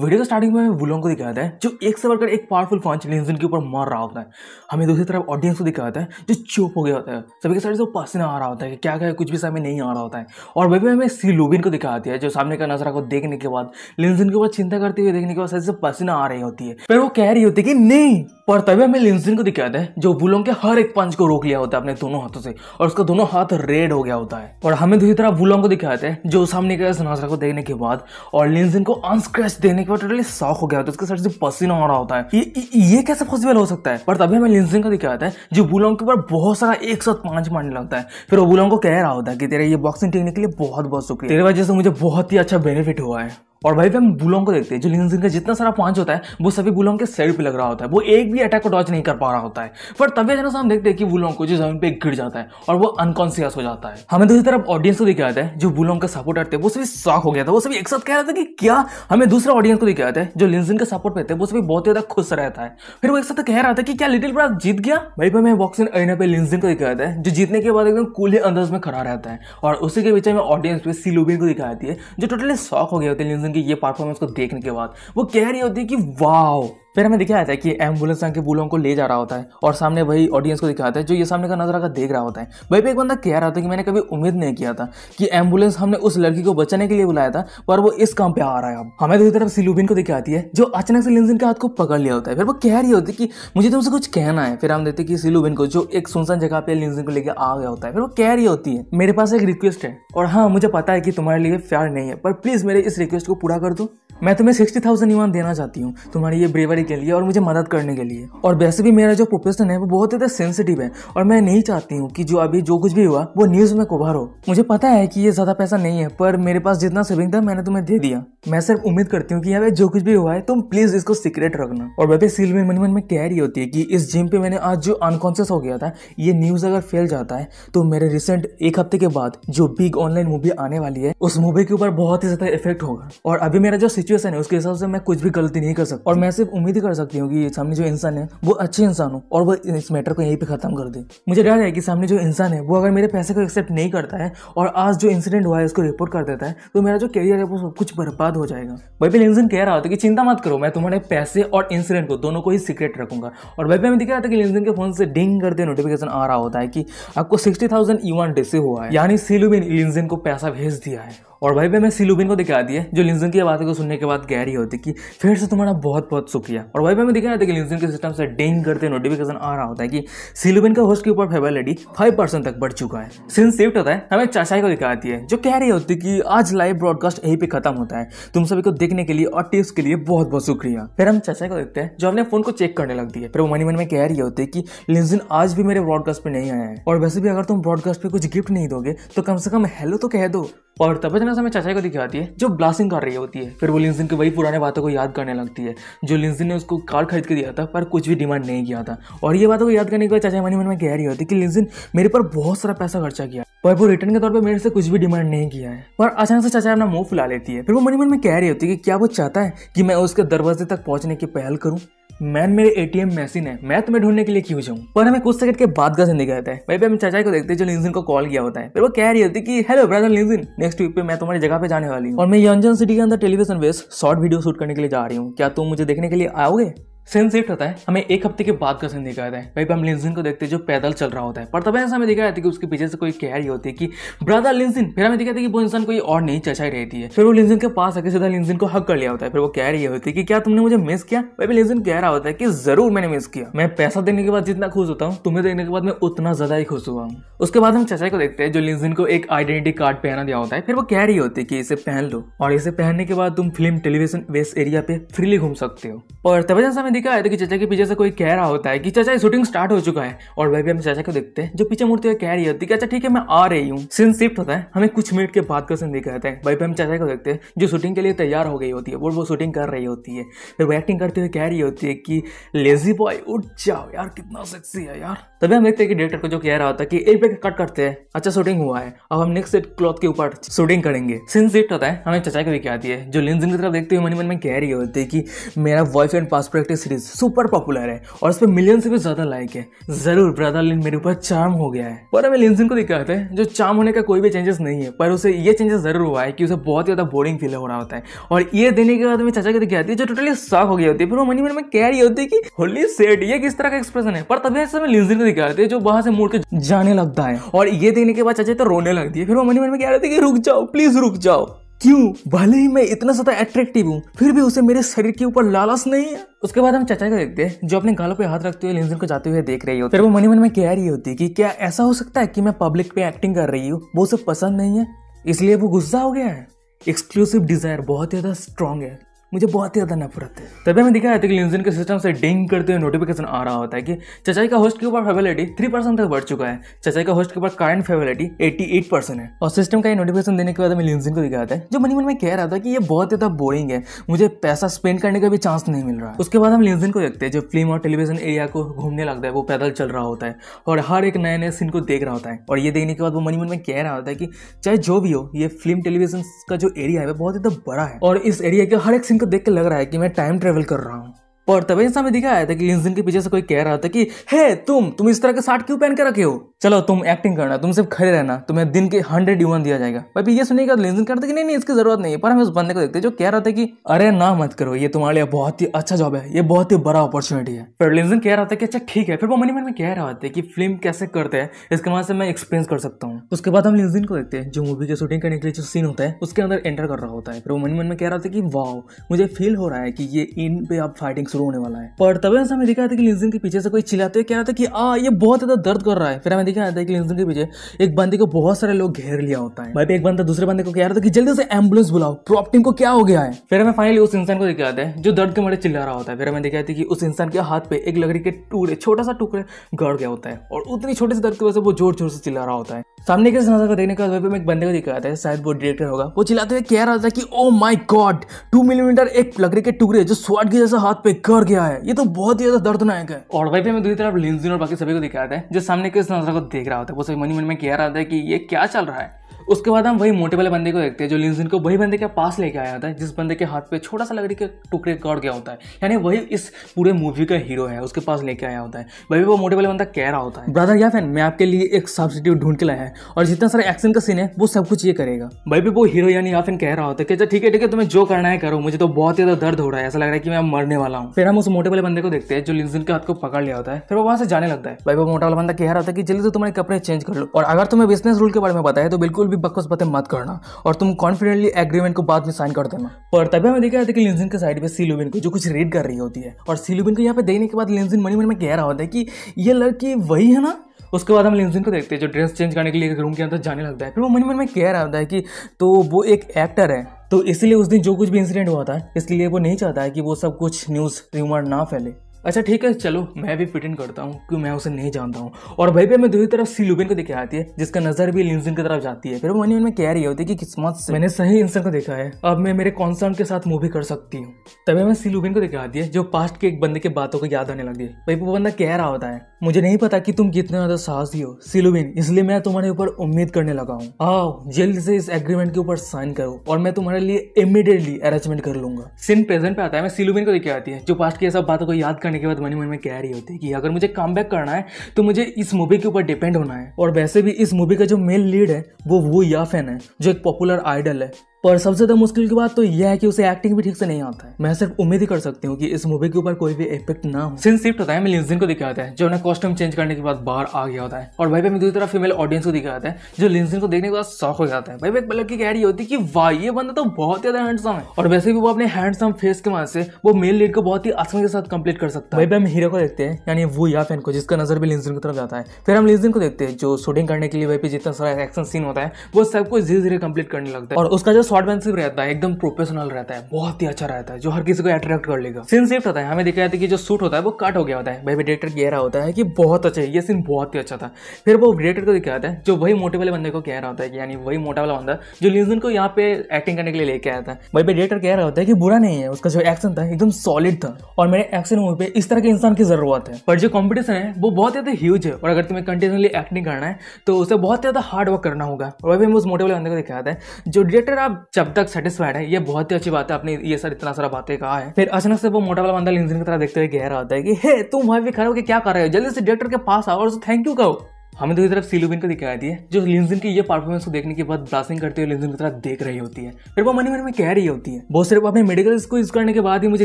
वीडियो के तो स्टार्टिंग में हमें वुलोंग को दिखाया है जो एक से बढ़कर एक पावरफुल फॉन्च लेंजन के ऊपर मार रहा होता है हमें दूसरी तरफ ऑडियंस को दिखाया है जो चुप हो गया होता है सभी के साइड से पसीना आ रहा होता है कि क्या क्या कुछ भी समय नहीं आ रहा होता है और वही हमें सी लुबिन को दिखाती है जो सामने का नजरा को देखने के बाद लेंजन के ऊपर चिंता करते हुए देखने के बाद सबसे पसीना आ रही होती है फिर वो कह रही होती है कि नहीं पर तभी हमें लिंसिन को दिखाया है जो बुलोंग के हर एक पंच को रोक लिया होता है अपने दोनों हाथों से और उसका दोनों हाथ रेड हो गया होता है और हमें दूसरी तरफ बुलोंग को दिखाया है जो सामने का नजरा को देखने के बाद और लिंसिन को अनस्क्रैच देने एक बार टोटली शॉक हो गया होता है उसके साथ से पसीना हो रहा होता है ये ये कैसे पॉसिबल हो सकता है पर तभी हमें लिंसिंग का दिखाया है जो बुलोंग के ऊपर बहुत सारा एक साथ पांच मारने लगता है फिर वो बुलोंग को कह रहा होता है कि तेरा ये बॉक्सिंग टेक्निक के लिए बहुत बहुत शुक्रिया तेरे वजह से मुझे बहुत ही अच्छा बेनिफिट हुआ है और भाई हम बुलोंग को देखते हैं जो लिनजिन का जितना सारा पांच होता है वो सभी बुलोंग के साइड पे लग रहा होता है वो एक भी अटैक को डॉच नहीं कर पा रहा होता है पर तभी अचानक हम देखते हैं कि बुलोंग को जो जमीन पे गिर जाता है और वो अनकॉन्सियस हो जाता है हमें दूसरी तरफ ऑडियंस को दिखाया जाता है जो बुलोंग का सपोर्टर हैं वो सभी शॉक हो गया था वो सभी एक साथ कह रहा था कि क्या हमें दूसरा ऑडियंस को दिखाया जाता है जो लिनजिन का सपोर्ट पे हैं वो सभी बहुत ज्यादा खुश रहता है फिर वो एक साथ कह रहा था कि क्या लिटिल ब्रदर जीत गया भाई भाई मैं बॉक्सिंग अरिना पर लिनजिन को दिखाया जाता है जो जीतने के बाद एकदम कूल अंदाज में खड़ा रहता है और उसी के बीच में ऑडियंस पे सिलोबिन को दिखाई जाती है जो टोटली शॉक हो गया होता है उनकी ये परफॉर्मेंस को देखने के बाद वो कह रही होती है कि वाह फिर हमें दिखाया जाता है कि एम्बुलेंस आके बुलों को ले जा रहा होता है और सामने वही ऑडियंस को दिखाता है जो ये सामने का नजर आकर देख रहा होता है भाई पे एक बंदा कह रहा था कि मैंने कभी उम्मीद नहीं किया था कि एम्बुलेंस हमने उस लड़की को बचाने के लिए बुलाया था पर वो इस काम पे आ रहा है अब हमें दूसरी तरफ सिलुबिन को दिखाती है जो अचानक से लिंजिन के हाथ को पकड़ लिया होता है फिर वो कह रही होती है कि मुझे तुमसे कुछ कहना है फिर हम देखते कि सिलूबिन को जो एक सुनसान जगह पे लिंजिन को लेकर आ गया होता है फिर वो कह रही होती है मेरे पास एक रिक्वेस्ट है और हाँ मुझे पता है कि तुम्हारे लिए प्यार नहीं है पर प्लीज मेरे इस रिक्वेस्ट को पूरा कर दो मैं तुम्हें सिक्सटी थाउजेंड ईमान देना चाहती हूँ तुम्हारी ये ब्रेवरी के लिए और मुझे मदद करने के लिए और वैसे भी मेरा जो प्रोफेशन है वो बहुत ज़्यादा सेंसिटिव है और मैं नहीं चाहती हूँ कि जो अभी जो कुछ भी हुआ वो न्यूज़ में कुभार हो मुझे पता है कि ये ज़्यादा पैसा नहीं है पर मेरे पास जितना सेविंग था मैंने तुम्हें दे दिया मैं सिर्फ उम्मीद करती हूँ कि यहाँ पे जो कुछ भी हुआ है तुम प्लीज इसको सीक्रेट रखना और वैसे सील में मन मन में कह रही होती है कि इस जिम पे मैंने आज जो अनकॉन्शियस हो गया था ये न्यूज अगर फैल जाता है तो मेरे रिसेंट एक हफ्ते के बाद जो बिग ऑनलाइन मूवी आने वाली है उस मूवी के ऊपर बहुत ही ज्यादा इफेक्ट होगा और अभी मेरा जो सिचुएशन है उसके हिसाब से मैं कुछ भी गलती नहीं कर सकता और मैं सिर्फ उम्मीद कर सकती हूँ कि सामने जो इंसान है वो अच्छे इंसान हो और वो इस मैटर को यहीं पे खत्म कर दे मुझे डर है कि सामने जो इंसान है वो अगर मेरे पैसे को एक्सेप्ट नहीं करता है और आज जो इंसिडेंट हुआ है उसको रिपोर्ट कर देता है तो मेरा जो करियर है वो सब कुछ बर्बाद हो जाएगा भाई लिंजन कह रहा होता कि चिंता मत करो मैं तुम्हारे पैसे और इंसिडेंट को दोनों को ही सीक्रेट रखूंगा और भाई हमें दिख रहा था कि लिंजन के फोन से डिंग करते नोटिफिकेशन आ रहा होता है कि आपको सिक्सटी थाउजेंड ईवान रिसीव हुआ है यानी सिलुबिन लिंजन को पैसा भेज दिया है और भाई भाई मैं सिलूबिन को दिखा दिया जो लिंजन की बातों को सुनने के बाद गहरी होती कि फिर से तुम्हारा बहुत बहुत शुक्रिया और भाई भाई मैं दिखाया था कि लिंजन के सिस्टम से डेंग करते नोटिफिकेशन आ रहा होता है कि सिलुबिन का होस्ट के ऊपर फेबलिटी फाइव परसेंट तक बढ़ चुका है सिंस शिफ्ट होता है हमें चाचाई को दिखाती है जो कह रही होती कि आज लाइव ब्रॉडकास्ट यहीं पर खत्म होता है तुम सभी को देखने के लिए और टिप्स के लिए बहुत बहुत शुक्रिया फिर हम चाचाई को देखते हैं जो अपने फोन को चेक करने लगती है फिर वो मनी मन में कह रही होती है कि लिंजन आज भी मेरे ब्रॉडकास्ट पर नहीं आया है और वैसे भी अगर तुम ब्रॉडकास्ट पर कुछ गिफ्ट नहीं दोगे तो कम से कम हेलो तो कह दो और तब तपजना समय चाचा को दिखाती है जो ब्लास्टिंग कर रही होती है फिर वो लिंसिन की वही पुराने बातों को याद करने लगती है जो लिंसिन ने उसको कार खरीद के दिया था पर कुछ भी डिमांड नहीं किया था और ये बातों को याद करने के बाद चाचा मन मन में कह रही होती है कि लिंसिन मेरे पर बहुत सारा पैसा खर्चा किया पर वो रिटर्न के तौर पर मेरे से कुछ भी डिमांड नहीं किया है पर अचानक से चाचा अपना मुंह फुला लेती है फिर वो मनी मन में कह रही होती है कि क्या वो चाहता है कि मैं उसके दरवाजे तक पहुंचने की पहल करूं मैन मेरे एटीएम मशीन है मैं तुम्हें ढूंढने के लिए क्यों जाऊँ पर हमें कुछ सेकंड के बाद का जिंदगी रहता है वही पे हम चाचा को देखते हैं जो लिंजिन को कॉल किया होता है फिर वो कह रही होती है कि हेलो ब्रदर लिंजिन नेक्स्ट वीक पे मैं तुम्हारी जगह पे जाने वाली हूँ और मैं यंजन सिटी के अंदर television west short video shoot करने के लिए जा रही हूँ क्या तुम मुझे देखने के लिए आओगे सेंस एट होता है हमें एक हफ्ते के बाद का सीन दिखाया जाता है भाई हम लिंसिन को देखते हैं जो पैदल चल रहा होता है पर तब ऐसा हमें दिखाया जाता है कि उसके पीछे से कोई कह रही होती है कि ब्रदर लिंसिन फिर हमें दिखाया था कि वो इंसान कोई और नहीं चचाई रहती है फिर वो लिंसिन के पास आके सीधा लिंसिन को हक कर लिया होता है फिर वो कह रही होती है कि क्या तुमने मुझे मिस किया वही लिंसिन कह रहा होता है कि जरूर मैंने मिस किया मैं पैसा देने के बाद जितना खुश होता हूँ तुम्हें देखने के बाद मैं उतना ज्यादा ही खुश हुआ हूँ उसके बाद हम चचाई को देखते हैं जो लिंसिन को एक आइडेंटिटी कार्ड पहना दिया होता है फिर वो कह रही होती है कि इसे पहन लो और इसे पहनने के बाद तुम फिल्म टेलीविजन वेस्ट एरिया पे फ्रीली घूम सकते हो और तब जैसा हमें दिखा है तो कि चाचा के पीछे से कोई कह रहा होता है कि चाचा शूटिंग स्टार्ट हो चुका है और वह भी हम चाचा को देखते हैं जो पीछे मुड़ते हुए कह रही होती है अच्छा ठीक है मैं आ रही हूँ सीन शिफ्ट होता है हमें कुछ मिनट के बाद का सीन दिखा जाता है वही पे हम चाचा को देखते हैं जो शूटिंग के लिए तैयार हो गई होती है वो वो शूटिंग कर रही होती है फिर वो एक्टिंग करते हुए कह रही होती है कि लेजी बॉय उठ जाओ यार कितना सेक्सी है यार तभी हम देखते हैं कि डायरेक्टर को जो कह रहा होता है कि एक बैग कट करते हैं अच्छा शूटिंग हुआ है अब हम नेक्स्ट सेट क्लॉथ के ऊपर शूटिंग करेंगे सीन शिफ्ट होता है हमें चाचा को भी कहती है जो लेंस की तरफ देखते हुए मन मन में कह रही होती है कि मेरा बॉयफ्रेंड पास प्रैक्टिस सीरीज सुपर पॉपुलर है और इस पर मिलियन से भी ज्यादा लाइक है जरूर ब्रदर लिन मेरे ऊपर चार्म हो गया है पर हमें लिंसन को दिखाते हैं जो चार्म होने का कोई भी चेंजेस नहीं है पर उसे ये चेंजेस जरूर हुआ है कि उसे बहुत ज्यादा बोरिंग फील हो रहा होता है और ये देने के बाद हमें चाचा को दिखाती है जो टोटली साफ हो गई होती है फिर वो मनी मन में कह रही होती है कि होली सेट ये किस तरह का एक्सप्रेशन है पर तभी ऐसे हमें लिंसन को दिखाते हैं जो वहां से मुड़ के जाने लगता है और ये देने के बाद चाचा तो रोने लगती है फिर वो मनी मन में कह रहे थे कि रुक जाओ प्लीज रुक जाओ क्यों भले ही मैं इतना ज्यादा एट्रेक्टिव हूँ फिर भी उसे मेरे शरीर के ऊपर लालस नहीं है उसके बाद हम चाचा को देखते हैं जो अपने गालों पे हाथ रखते हुए लिंजन को जाते हुए देख रही होती है फिर वो मनी मन में कह रही होती है कि क्या ऐसा हो सकता है कि मैं पब्लिक पे एक्टिंग कर रही हूँ वो सब पसंद नहीं है इसलिए वो गुस्सा हो गया है एक्सक्लूसिव डिजायर बहुत ज्यादा स्ट्रांग है मुझे बहुत ही ज़्यादा नफरत है तभी हमें दिखाया था कि लिंजन के सिस्टम से डिंग करते हुए नोटिफिकेशन आ रहा होता है कि चचाई का होस्ट के ऊपर फेबिलिटी थ्री परसेंट तक बढ़ चुका है चचाई का होस्ट के ऊपर current favorability eighty eight percent है और सिस्टम का ये नोटिफिकेशन देने के बाद हमें लिंजन को दिखाया था जो मनी मन में कह रहा था कि ये बहुत ज़्यादा बोरिंग है मुझे पैसा स्पेंड करने का भी चांस नहीं मिल रहा है उसके बाद हम लिंजन को देखते हैं जो फिल्म और टेलीविजन एरिया को घूमने लगता है वो पैदल चल रहा होता है और हर एक नए नए सीन को देख रहा होता है और ये देखने के बाद वो मनी मन में कह रहा होता है कि चाहे जो भी हो ये फिल्म टेलीविजन का जो एरिया है वो बहुत ज़्यादा बड़ा है और इस एरिया के हर एक सीन को देख के लग रहा है कि मैं टाइम ट्रेवल कर रहा हूँ पर तभी इंसान में दिखाया था कि इंजन के पीछे से कोई कह रहा था कि हे तुम तुम इस तरह के शर्ट क्यों पहन के रखे हो चलो तुम एक्टिंग करना तुम सिर्फ खड़े रहना तुम्हें दिन के हंड्रेड यून दिया जाएगा भाई ये सुनने के तो बाद लेंजन करते कि नहीं नहीं इसकी जरूरत नहीं है पर हम उस बंदे को देखते जो कह रहा था कि अरे ना मत करो ये तुम्हारे लिए बहुत ही अच्छा जॉब है ये बहुत ही बड़ा अपॉर्चुनिटी है फिर लेंजन कह रहा था कि अच्छा ठीक है फिर वो मनी मन में कह रहा था कि फिल्म कैसे करते हैं इसके वहां से मैं एक्सपीरियंस कर सकता हूँ उसके बाद हम लेंजन को देखते हैं जो मूवी की शूटिंग करने के लिए जो सीन होता है उसके अंदर एंटर कर रहा होता है फिर वो मनी मन में कह रहा था कि वाह मुझे फील हो रहा है कि ये इन पे आप फाइटिंग शुरू होने वाला है पर तभी हमें दिखाया था कि लिंजन के पीछे से कोई चिल्लाते कह रहा था कि आ हाँ, ये बहुत ज्यादा दर्द कर रहा है फिर हमें दिखाया था कि लिंजन के पीछे एक बंदे को बहुत सारे लोग घेर लिया होता है भाई एक बंदा दूसरे बंदे को कह रहा था कि जल्दी से एम्बुलेंस बुलाओ प्रॉप टीम को क्या हो गया है फिर हमें फाइनली उस इंसान को दिखाया था जो दर्द के मारे चिल्ला रहा होता है फिर हमें दिखाया था कि उस इंसान के हाथ पे एक लकड़ी के टुकड़े छोटा सा टुकड़े गड़ गया होता है और उतनी छोटे से दर्द की वजह से वो जोर जोर से चिल्ला रहा होता है सामने के नजर को देखने के बाद एक बंदे को दिख रहा था शायद वो डायरेक्टर होगा वो चिल्लाते हुए कह रहा था कि oh my god two millimetre एक लकड़ी के टुकड़े जो स्वाट की जैसे हाथ पे कर गया है ये तो बहुत ही ज्यादा दर्दनायक है और वहीं पे मैं दूसरी तरफ लिंजिन और बाकी सभी को दिखाया रहा जो सामने के नजर को देख रहा होता है वो सभी मनी मन में कह रहा था कि ये क्या चल रहा है उसके बाद हम वही मोटे वाले बंदे को देखते हैं जो लिंजिन को वही बंदे के पास लेके आया होता है जिस बंदे के हाथ पे छोटा सा लकड़ी के टुकड़े कट गया होता है यानी वही इस पूरे मूवी का हीरो है उसके पास लेके आया होता है वही वो मोटे वाला बंदा कह रहा होता है ब्रदर या फिर मैं आपके लिए एक सब्सिट्यूट ढूंढ के लाया है और जितना सारा एक्शन का सीन है वो सब कुछ ये करेगा भाई भी वो हीरो यानी या फैन कह रहा होता है कि अच्छा, ठीक है ठीक है तुम्हें जो करना है करो मुझे तो बहुत ज़्यादा दर्द हो रहा है ऐसा लग रहा है कि मैं मरने वाला हूँ फिर हम उस मोटे वाले बंदे को देखते हैं जो लिंजिन के हाथ को पकड़ लिया होता है फिर वो वहाँ से जाने लगता है भाई वो मोटा वाला बंदा कह रहा था कि जल्दी तो तुम्हारे कपड़े चेंज कर लो और अगर तुम्हें बिजनेस रूल के बारे में बताया तो बिल्कुल भी बकवास बातें मत करना और तुम कॉन्फिडेंटली एग्रीमेंट को बाद में साइन कर देना पर तभी हमें देखा जाता है कि लिंजिन के साइड पे सीलुबिन को जो कुछ रीड कर रही होती है और सीलुबिन को यहाँ पे देखने के बाद लिंजिन मनी मन में कह रहा होता है कि ये लड़की वही है ना उसके बाद हम लिंजिन को देखते हैं जो ड्रेस चेंज करने के लिए रूम के अंदर जाने लगता है फिर वो मनी मन में कह रहा होता है कि तो वो एक एक्टर है तो इसलिए उस दिन जो कुछ भी इंसिडेंट हुआ था इसलिए वो नहीं चाहता है कि वो सब कुछ न्यूज़ र्यूमर ना फैले अच्छा ठीक है चलो मैं भी फिट इन करता हूँ क्योंकि मैं उसे नहीं जानता हूँ और भाई भी मैं दूसरी तरफ सी लुबिन को देखे आती है जिसका नजर भी लिंजन की तरफ जाती है फिर वो मन में कह रही होती है कि किस्मत से मैंने सही इंसान को देखा है अब मैं मेरे कॉन्सर्न के साथ मूवी कर सकती हूँ तभी मैं सी लुबिन को देखे आती है जो पास्ट के एक बंदे के बातों को याद आने लगी भाई वो बंदा कह रहा होता है मुझे नहीं पता कि तुम कितने ज्यादा साहसी हो सिलुबिन इसलिए मैं तुम्हारे ऊपर उम्मीद करने लगा हूँ आओ जल्द से इस एग्रीमेंट के ऊपर साइन करो और मैं तुम्हारे लिए इमीडिएटली अरेंजमेंट कर लूंगा सिन प्रेजेंट पे आता है मैं सिलुबिन को देखे आती है जो पास्ट की सब बातों को याद करने करने के बाद मनी मन में कह रही होती है कि अगर मुझे कम करना है तो मुझे इस मूवी के ऊपर डिपेंड होना है और वैसे भी इस मूवी का जो मेन लीड है वो वो याफेन है जो एक पॉपुलर आइडल है पर सबसे ज़्यादा मुश्किल की बात तो यह है कि उसे एक्टिंग भी ठीक से नहीं आता है मैं सिर्फ उम्मीद ही कर सकती हूँ कि इस मूवी के ऊपर कोई भी इफेक्ट ना हो सिंस शिफ्ट होता है मैं लिंजन को दिखाता है जो अपना कॉस्ट्यूम चेंज करने के बाद बाहर आ गया होता है और भाई भाई दूसरी तरफ फीमेल ऑडियंस को दिखाया जाता है जो लिंजन को देखने के बाद शौक हो जाता है भाई भाई एक लड़की कह रही होती है कि वाह ये बंदा तो बहुत ज्यादा हैंडसम है और वैसे भी वो अपने हैंडसम फेस के वजह से वो मेल लीड को बहुत ही आसानी के साथ कंप्लीट कर सकता है भाई भाई हम हीरो को देखते हैं यानी वो या फैन को जिसका नजर भी लिंसिन की तरफ जाता है फिर हम लिंसिन को देखते हैं जो शूटिंग करने के लिए भाई पे जितना सारा एक्शन सीन होता है वो सबको धीरे धीरे कंप्लीट करने लगता है और उसका जो शॉर्टमैनशिप रहता है एकदम प्रोफेशनल रहता है बहुत ही अच्छा रहता है जो हर किसी को अट्रैक्ट कर लेगा सीन शिफ्ट होता है हमें दिखाया था कि जो सूट होता है वो कट हो गया होता है भाई डायरेक्टर कह रहा होता है कि बहुत अच्छा है ये सीन बहुत ही अच्छा था फिर वो डायरेक्टर को दिखाया है जो वही मोटे वाले बंदे को कह रहा होता है यानी वही मोटा वाला बंदा जो लिजन को यहाँ पे एक्टिंग करने के लिए लेके आया था भाई भाई डायरेक्टर कह रहा होता है कि बुरा नहीं है उसका जो एक्शन था एकदम सॉलिड था और मेरे एक्शन मूवी पे इस तरह के इंसान की जरूरत है पर जो कॉम्पिटिशन है वो बहुत ज्यादा ह्यूज है और अगर तुम्हें कंटिन्यूसली एक्टिंग करना है तो उसे बहुत ज्यादा हार्ड वर्क करना होगा और भाई उस मोटे वाले बंदे को दिखाया था जो डायरेक्टर आप जब तक सेटिस्फाइड है ये बहुत ही अच्छी बात है आपने ये सर इतना सारा बातें कहा है फिर अचानक से वो मोटा वाला बंदा इंजन की तरह देखते हुए गहरा आता है कि हे तुम वहां भी खड़े हो क्या कर रहे हो जल्दी से डायरेक्टर के पास आओ और थैंक यू कहो हमें दूसरी तरफ सिलुबिन को दिखाई दी है जो लिंजिन की ये परफॉर्मेंस को देखने के बाद ब्लासिंग करते हुए लिंजिन की तरफ देख रही होती है फिर वो मनी मन में कह रही होती है बहुत सिर्फ अपने मेडिकल को यूज करने के बाद ही मुझे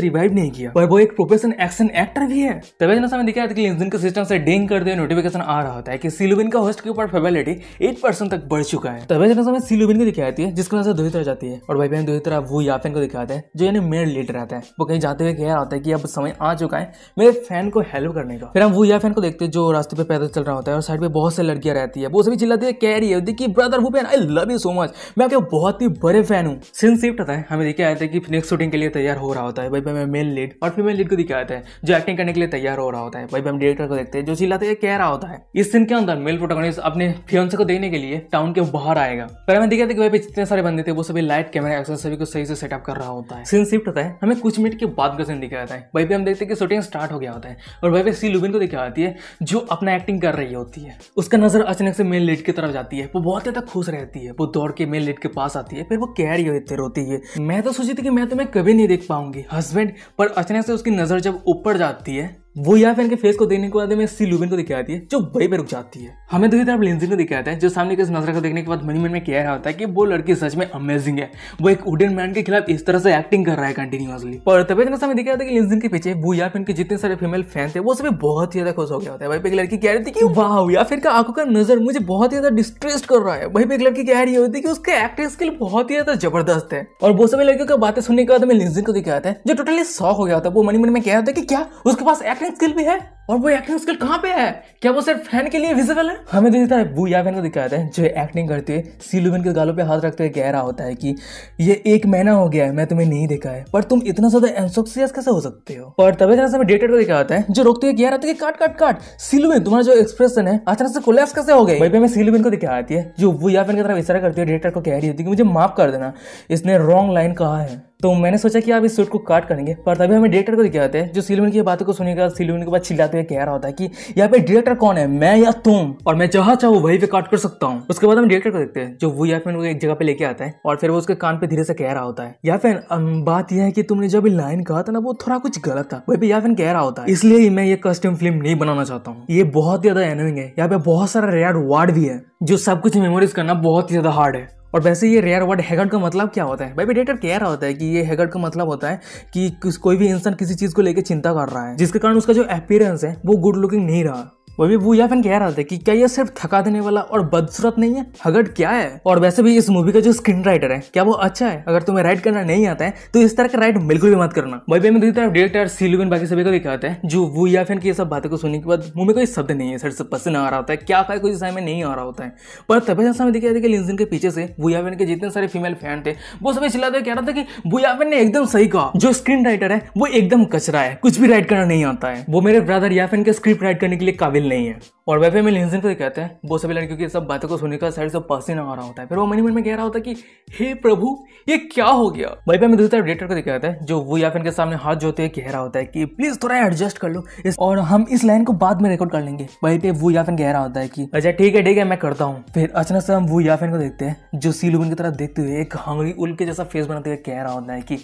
रिवाइव नहीं किया और वो एक प्रोफेशन एक्शन एक्टर भी है तभी जनता हमें दिखाया था कि लिंजन के सिस्टम से डेंग करते हुए नोटिफिकेशन आ रहा होता है कि सिलुबिन का होस्ट के ऊपर फेबिलिटी एट तक बढ़ चुका है तभी जनता हमें सिलुबिन को दिखाई है जिसकी वजह से दो तरह जाती है और भाई बहन दो तरह वो याफेन को दिखाते हैं जो यानी मेरे लीड रहता है वो कहीं जाते हुए कह रहा होता है कि अब समय आ चुका है मेरे फैन को हेल्प करने का फिर हम वो याफेन को देखते हैं जो रास्ते पे पैदल चल रहा होता है और साइड पे बहुत सारी लड़कियां रहती है वो सभी चिल्लाती है कह रही है देखिए brother Bhupen I love you so much मैं आपके बहुत ही बड़े फैन हूँ सिंस शिफ्ट आता है हमें देखे आया था कि नेक्स्ट शूटिंग के लिए तैयार हो रहा होता है भाई भाई मेल लीड और फीमेल लीड को दिखाया है जो एक्टिंग करने के लिए तैयार हो रहा होता है भाई भाई हम डायरेक्टर को देखते हैं जो चिल्लाते हैं कह रहा होता है इस सीन के अंदर मेल प्रोटोकॉनिस्ट अपने फियोन्से को देखने के लिए टाउन के बाहर आएगा पर हमें दिखा था कि भाई जितने सारे बंदे थे वो सभी लाइट कैमरा एक्सर सभी को सही से सेटअप कर रहा होता है सीन शिफ्ट होता है हमें कुछ मिनट के बाद का सीन दिखाया जाता है भाई भी हम देखते हैं कि शूटिंग स्टार्ट हो गया होता है और भाई भी सी लुबिन को दिखाया जाती है जो अपना एक्टिंग कर रही होती है उसका नज़र अचानक से मेन लेट की तरफ जाती है वो बहुत ज़्यादा खुश रहती है वो दौड़ के मेन लेट के पास आती है फिर वो कह रही होती रोती है मैं तो सोची थी कि मैं तुम्हें कभी नहीं देख पाऊंगी हस्बैंड पर अचानक से उसकी नज़र जब ऊपर जाती है वो या फिर इनके फेस को देखने के बाद हमें सी लुबिन को आती है जो वही पे रुक जाती है हमें दूसरी तरफ लिंजिन को दिखाता है जो सामने के इस नजर को देखने के बाद मनी मन में कह रहा होता है कि वो लड़की सच में अमेजिंग है वो एक वुडन मैन के खिलाफ इस तरह से एक्टिंग कर रहा है कंटिन्यूसली और तभी इतना समय दिखाया था कि लिंजिन के पीछे वो या फिर इनके जितने सारे फीमेल फैन थे वो सभी बहुत ही ज्यादा खुश हो गया होता है वही पे एक लड़की कह रही थी कि वाह या फिर का आंखों का नजर मुझे बहुत ही ज्यादा डिस्ट्रेस कर रहा है वही पे एक लड़की कह रही होती है कि उसके एक्टिंग स्किल बहुत ही ज्यादा जबरदस्त है और वो सभी लड़कियों की बातें सुनने के बाद हमें लिंजिन को दिखाया था जो टोटली शॉक हो गया था वो मनी मन में कह रहा था कि क्या उसके पास एक्ट एक्टिंग स्किल भी है और वो एक्टिंग स्किल कहाँ पे है क्या वो सिर्फ फैन के लिए विजिबल है हमें तो जितना वो या फैन को दिखाया जाता है जो एक्टिंग करते हुए सीलुबिन के गालों पे हाथ रखते हुए कह रहा होता है कि ये एक महीना हो गया है मैं तुम्हें नहीं देखा है पर तुम इतना ज्यादा एनसोक्सियस कैसे हो सकते हो और तभी तरह से हमें डेटेड को दिखाया जाता है जो रोकते हुए कह रहा था कि काट काट काट सीलुबेन तुम्हारा जो एक्सप्रेशन है अचानक से कोलैप्स कैसे हो गए भाई मैं सीलुबेन को दिखाया जाती है जो वो या फैन की तरफ इशारा करती है डेटेड को कह रही होती है कि मुझे माफ कर देना इसने रॉन्ग लाइन कहा है तो मैंने सोचा कि आप इस शूट को काट करेंगे पर तभी हमें डायरेक्टर को दिखाया होता है जो सिलवन की बातों को सुनेगा सिलवन के बाद चिल्लाते हुए कह रहा होता है कि यहाँ पे डायरेक्टर कौन है मैं या तुम और मैं जहाँ चाहूँ वही पे काट कर सकता हूँ उसके बाद हम डायरेक्टर को देखते हैं जो वो या फिर एक जगह पे लेके आता है और फिर वो उसके कान पे धीरे से कह रहा होता है या फिर बात यह है कि तुमने जब लाइन कहा था ना वो थोड़ा कुछ गलत था वही पे या फिर कह रहा होता है इसलिए मैं ये कस्टम फिल्म नहीं बनाना चाहता हूँ ये बहुत ज्यादा एनोइंग है यहाँ पे बहुत सारा रेड वार्ड भी है जो सब कुछ मेमोरीज करना बहुत ही ज्यादा हार्ड है और वैसे ये रेयर वर्ड हैगर्ड का मतलब क्या होता है भाई भी डेटर कह रहा होता है कि ये हैगर्ड का मतलब होता है कि कोई भी इंसान किसी चीज़ को लेकर चिंता कर रहा है जिसके कारण उसका जो अपियरेंस है वो गुड लुकिंग नहीं रहा वही भी बूया फैन कह रहा था कि क्या ये सिर्फ थका देने वाला और बदसूरत नहीं है हगट क्या है और वैसे भी इस मूवी का जो स्क्रीन राइटर है क्या वो अच्छा है अगर तुम्हें राइट करना नहीं आता है तो इस तरह का राइट बिल्कुल भी मत करना वही मैं दूसरी तरफ डायरेक्टर सीलुबिन बाकी सभी को भी कहते है जो वो या फैन की सब बातों को सुनने के बाद मुंह में कोई शब्द नहीं है सर से पसंद आ रहा होता है क्या कहा कुछ समय में नहीं आ रहा होता है पर तभी जैसा हमें दिखाया था कि लिंजन के पीछे से बुया फैन के जितने सारे फीमेल फैन थे वो सभी चिल्लाते कह रहा था कि बुया फैन ने एकदम सही कहा जो स्क्रीन राइटर है वो एकदम कचरा है कुछ भी राइट करना नहीं आता है वो मेरे ब्रदर या फैन के स्क्रिप्ट राइट करने के लिए काबिल lenha. और वैसे मिल हिंसन को कहते हैं वो सभी लड़कियों की सब बातों को सुनने का साइड से पसीना आ रहा होता है फिर वो मनी मन में कह रहा होता है कि हे प्रभु ये क्या हो गया वही पे हमें दूसरी तरफ डेटर को दिखाता है जो वो या फिर के सामने हाथ जोते हुए कह रहा होता है कि प्लीज थोड़ा एडजस्ट कर लो इस और हम इस लाइन को बाद में रिकॉर्ड कर लेंगे वही पे वो या फिर कह रहा होता है कि अच्छा ठीक है ठीक है मैं करता हूँ फिर अचानक से हम वो या फिर को देखते हैं जो सी लुबिन की तरफ देखते हुए एक हंगड़ी उल के जैसा फेस बनाते हुए कह रहा होता है की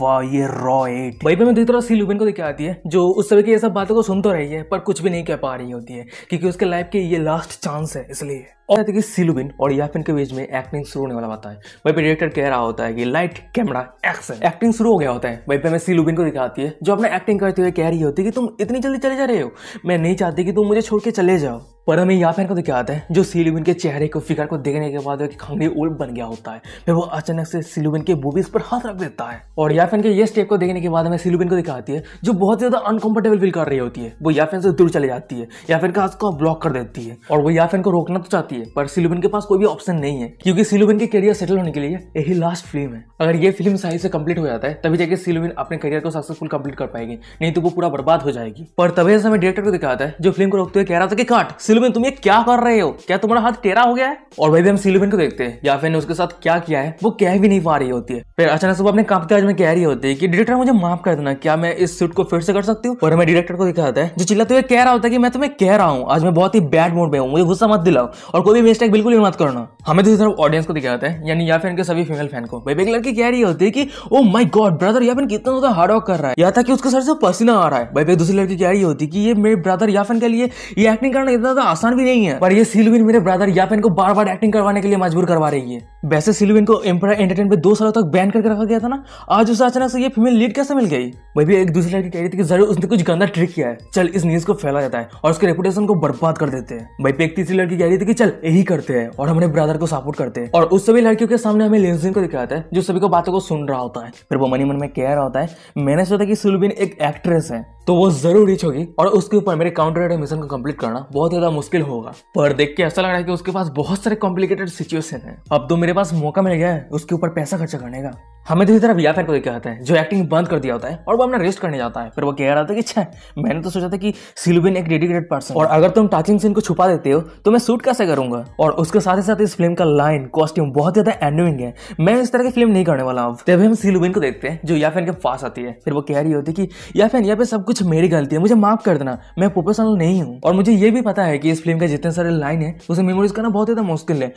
वाह ये रॉ वही पे मैं दूसरी तरफ सी लुबिन को दिखा आती है जो उस समय की ये सब बातों को सुन तो रही है पर कुछ भी नहीं कह पा रही होती है क्योंकि क्योंकि उसके लाइफ के ये लास्ट चांस है इसलिए और कहते कि सिलुबिन और याफिन के बीच में एक्टिंग शुरू होने वाला होता है वही पे डायरेक्टर कह रहा होता है कि लाइट कैमरा एक्शन एक्टिंग शुरू हो गया होता है वही पे मैं सिलुबिन को दिखाती है जो अपना एक्टिंग करते हुए कह रही होती है कि तुम इतनी जल्दी चले जा रहे हो मैं नहीं चाहती कि तुम मुझे छोड़ के चले जाओ पर हमें यहाँ फैन को तो क्या आता है जो सिलुबिन के चेहरे को फिगर को देखने के बाद खांगड़ी उल्ट बन गया होता है फिर वो अचानक से सिलुबिन के बूबीज पर हाथ रख देता है और फैन के ये स्टेप को देखने के बाद हमें सिलुबिन को दिखाती है जो बहुत ज्यादा अनकंफर्टेबल फील कर रही होती है वो या फैन से दूर चले जाती है या का हाथ को ब्लॉक कर देती है और वो या फैन को रोकना तो चाहती है पर सिलुबिन के पास कोई भी ऑप्शन नहीं है क्योंकि सिलुबिन के करियर सेटल होने के लिए यही लास्ट फिल्म है अगर ये फिल्म सही से कंप्लीट हो जाता है तभी जाके सिलुबिन अपने करियर को सक्सेसफुल कंप्लीट कर पाएगी नहीं तो वो पूरा बर्बाद हो जाएगी पर तभी हमें डायरेक्टर को दिखाता है जो फिल्म को रोकते हुए कह रहा था कि काट सिलुबिन तुम ये क्या कर रहे हो क्या तुम्हारा हाथ टेरा हो गया है और वही हम सिलुबिन को देखते हैं या फिर ने उसके साथ क्या किया है वो कह भी नहीं पा रही होती है फिर अचानक सुबह अपने कांपते आज में कह रही होती है कि डायरेक्टर मुझे माफ कर देना क्या मैं इस सूट को फिर से कर सकती हूँ और हमें डायरेक्टर को दिखाता है जो चिल्लाते हुए कह रहा होता है कि मैं तुम्हें कह रहा हूँ आज मैं बहुत ही बैड मूड में हूँ मुझे गुस्सा मत दिलाओ और कोई भी मिस्टेक बिल्कुल भी मत करना हमें दूसरी तरफ ऑडियंस को दिखाता है यानी या फिर इनके सभी फीमेल फैन को भाई एक लड़की कह रही होती है कि ओ माई गॉड ब्रदर या फिर कितना ज्यादा हार्ड वर्क कर रहा है या था कि उसके सर से पसीना आ रहा है भाई दूसरी लड़की कह रही होती है कि ये मेरे ब्रदर या फिर के लिए ये एक्टिंग करना इतना आसान भी नहीं है पर ये सिलविन मेरे ब्रदर यापेन को बार बार एक्टिंग करवाने के लिए मजबूर करवा रही है वैसे सिलविन को एम्पायर एंटरटेन पे दो सालों तक बैन करके रखा गया था ना आज उसे अचानक से ये फीमेल लीड कैसे मिल गई वही भी एक दूसरे लड़की कह रही थी कि जरूर उसने कुछ गंदा ट्रिक किया है चल इस न्यूज को फैला जाता है और उसके रेपुटेशन को बर्बाद कर देते हैं वही पे एक तीसरी लड़की कह रही थी कि चल यही करते हैं और हमारे ब्रदर को सपोर्ट करते हैं और उस सभी लड़कियों के सामने हमें लेंसिन को दिखाया है जो सभी को बातों को सुन रहा होता है फिर वो मनी मन में कह रहा होता है मैंने सोचा कि सिलविन एक एक्ट्रेस है तो वो जरूर रिच होगी और उसके ऊपर मेरे काउंटर मिशन को कंप्लीट करना बहुत ज्यादा मुश्किल होगा पर देख के ऐसा लग रहा है कि उसके पास बहुत सारे कॉम्प्लिकेटेड सिचुएशन है अब तो मेरे पास मौका मिल गया है उसके ऊपर पैसा खर्चा करने का हमें तो इसी तरह याफिर को देखा आते है जो एक्टिंग बंद कर दिया होता है और वो अपना रेस्ट करने जाता है फिर वो कह रहा था कि अच्छा मैंने तो सोचा था कि सिल्विन एक डेडिकेटेड पर्सन और अगर तुम टचिंग सीन को छुपा देते हो तो मैं शूट कैसे करूंगा और उसके साथ ही साथ इस फिल्म का लाइन कॉस्ट्यूम बहुत ज्यादा एंडोइंग है मैं इस तरह की फिल्म नहीं करने वाला हूँ तभी हम सिल्विन को देखते हैं जो फैन के पास आती है फिर वो कह रही होती है कि या यहाँ पे सब कुछ मेरी गलती है मुझे माफ कर देना मैं प्रोफेशनल नहीं हूँ और मुझे ये भी पता है कि इस फिल्म के जितने सारे लाइन है उसे मेमोरीज करना बहुत ज्यादा मुश्किल है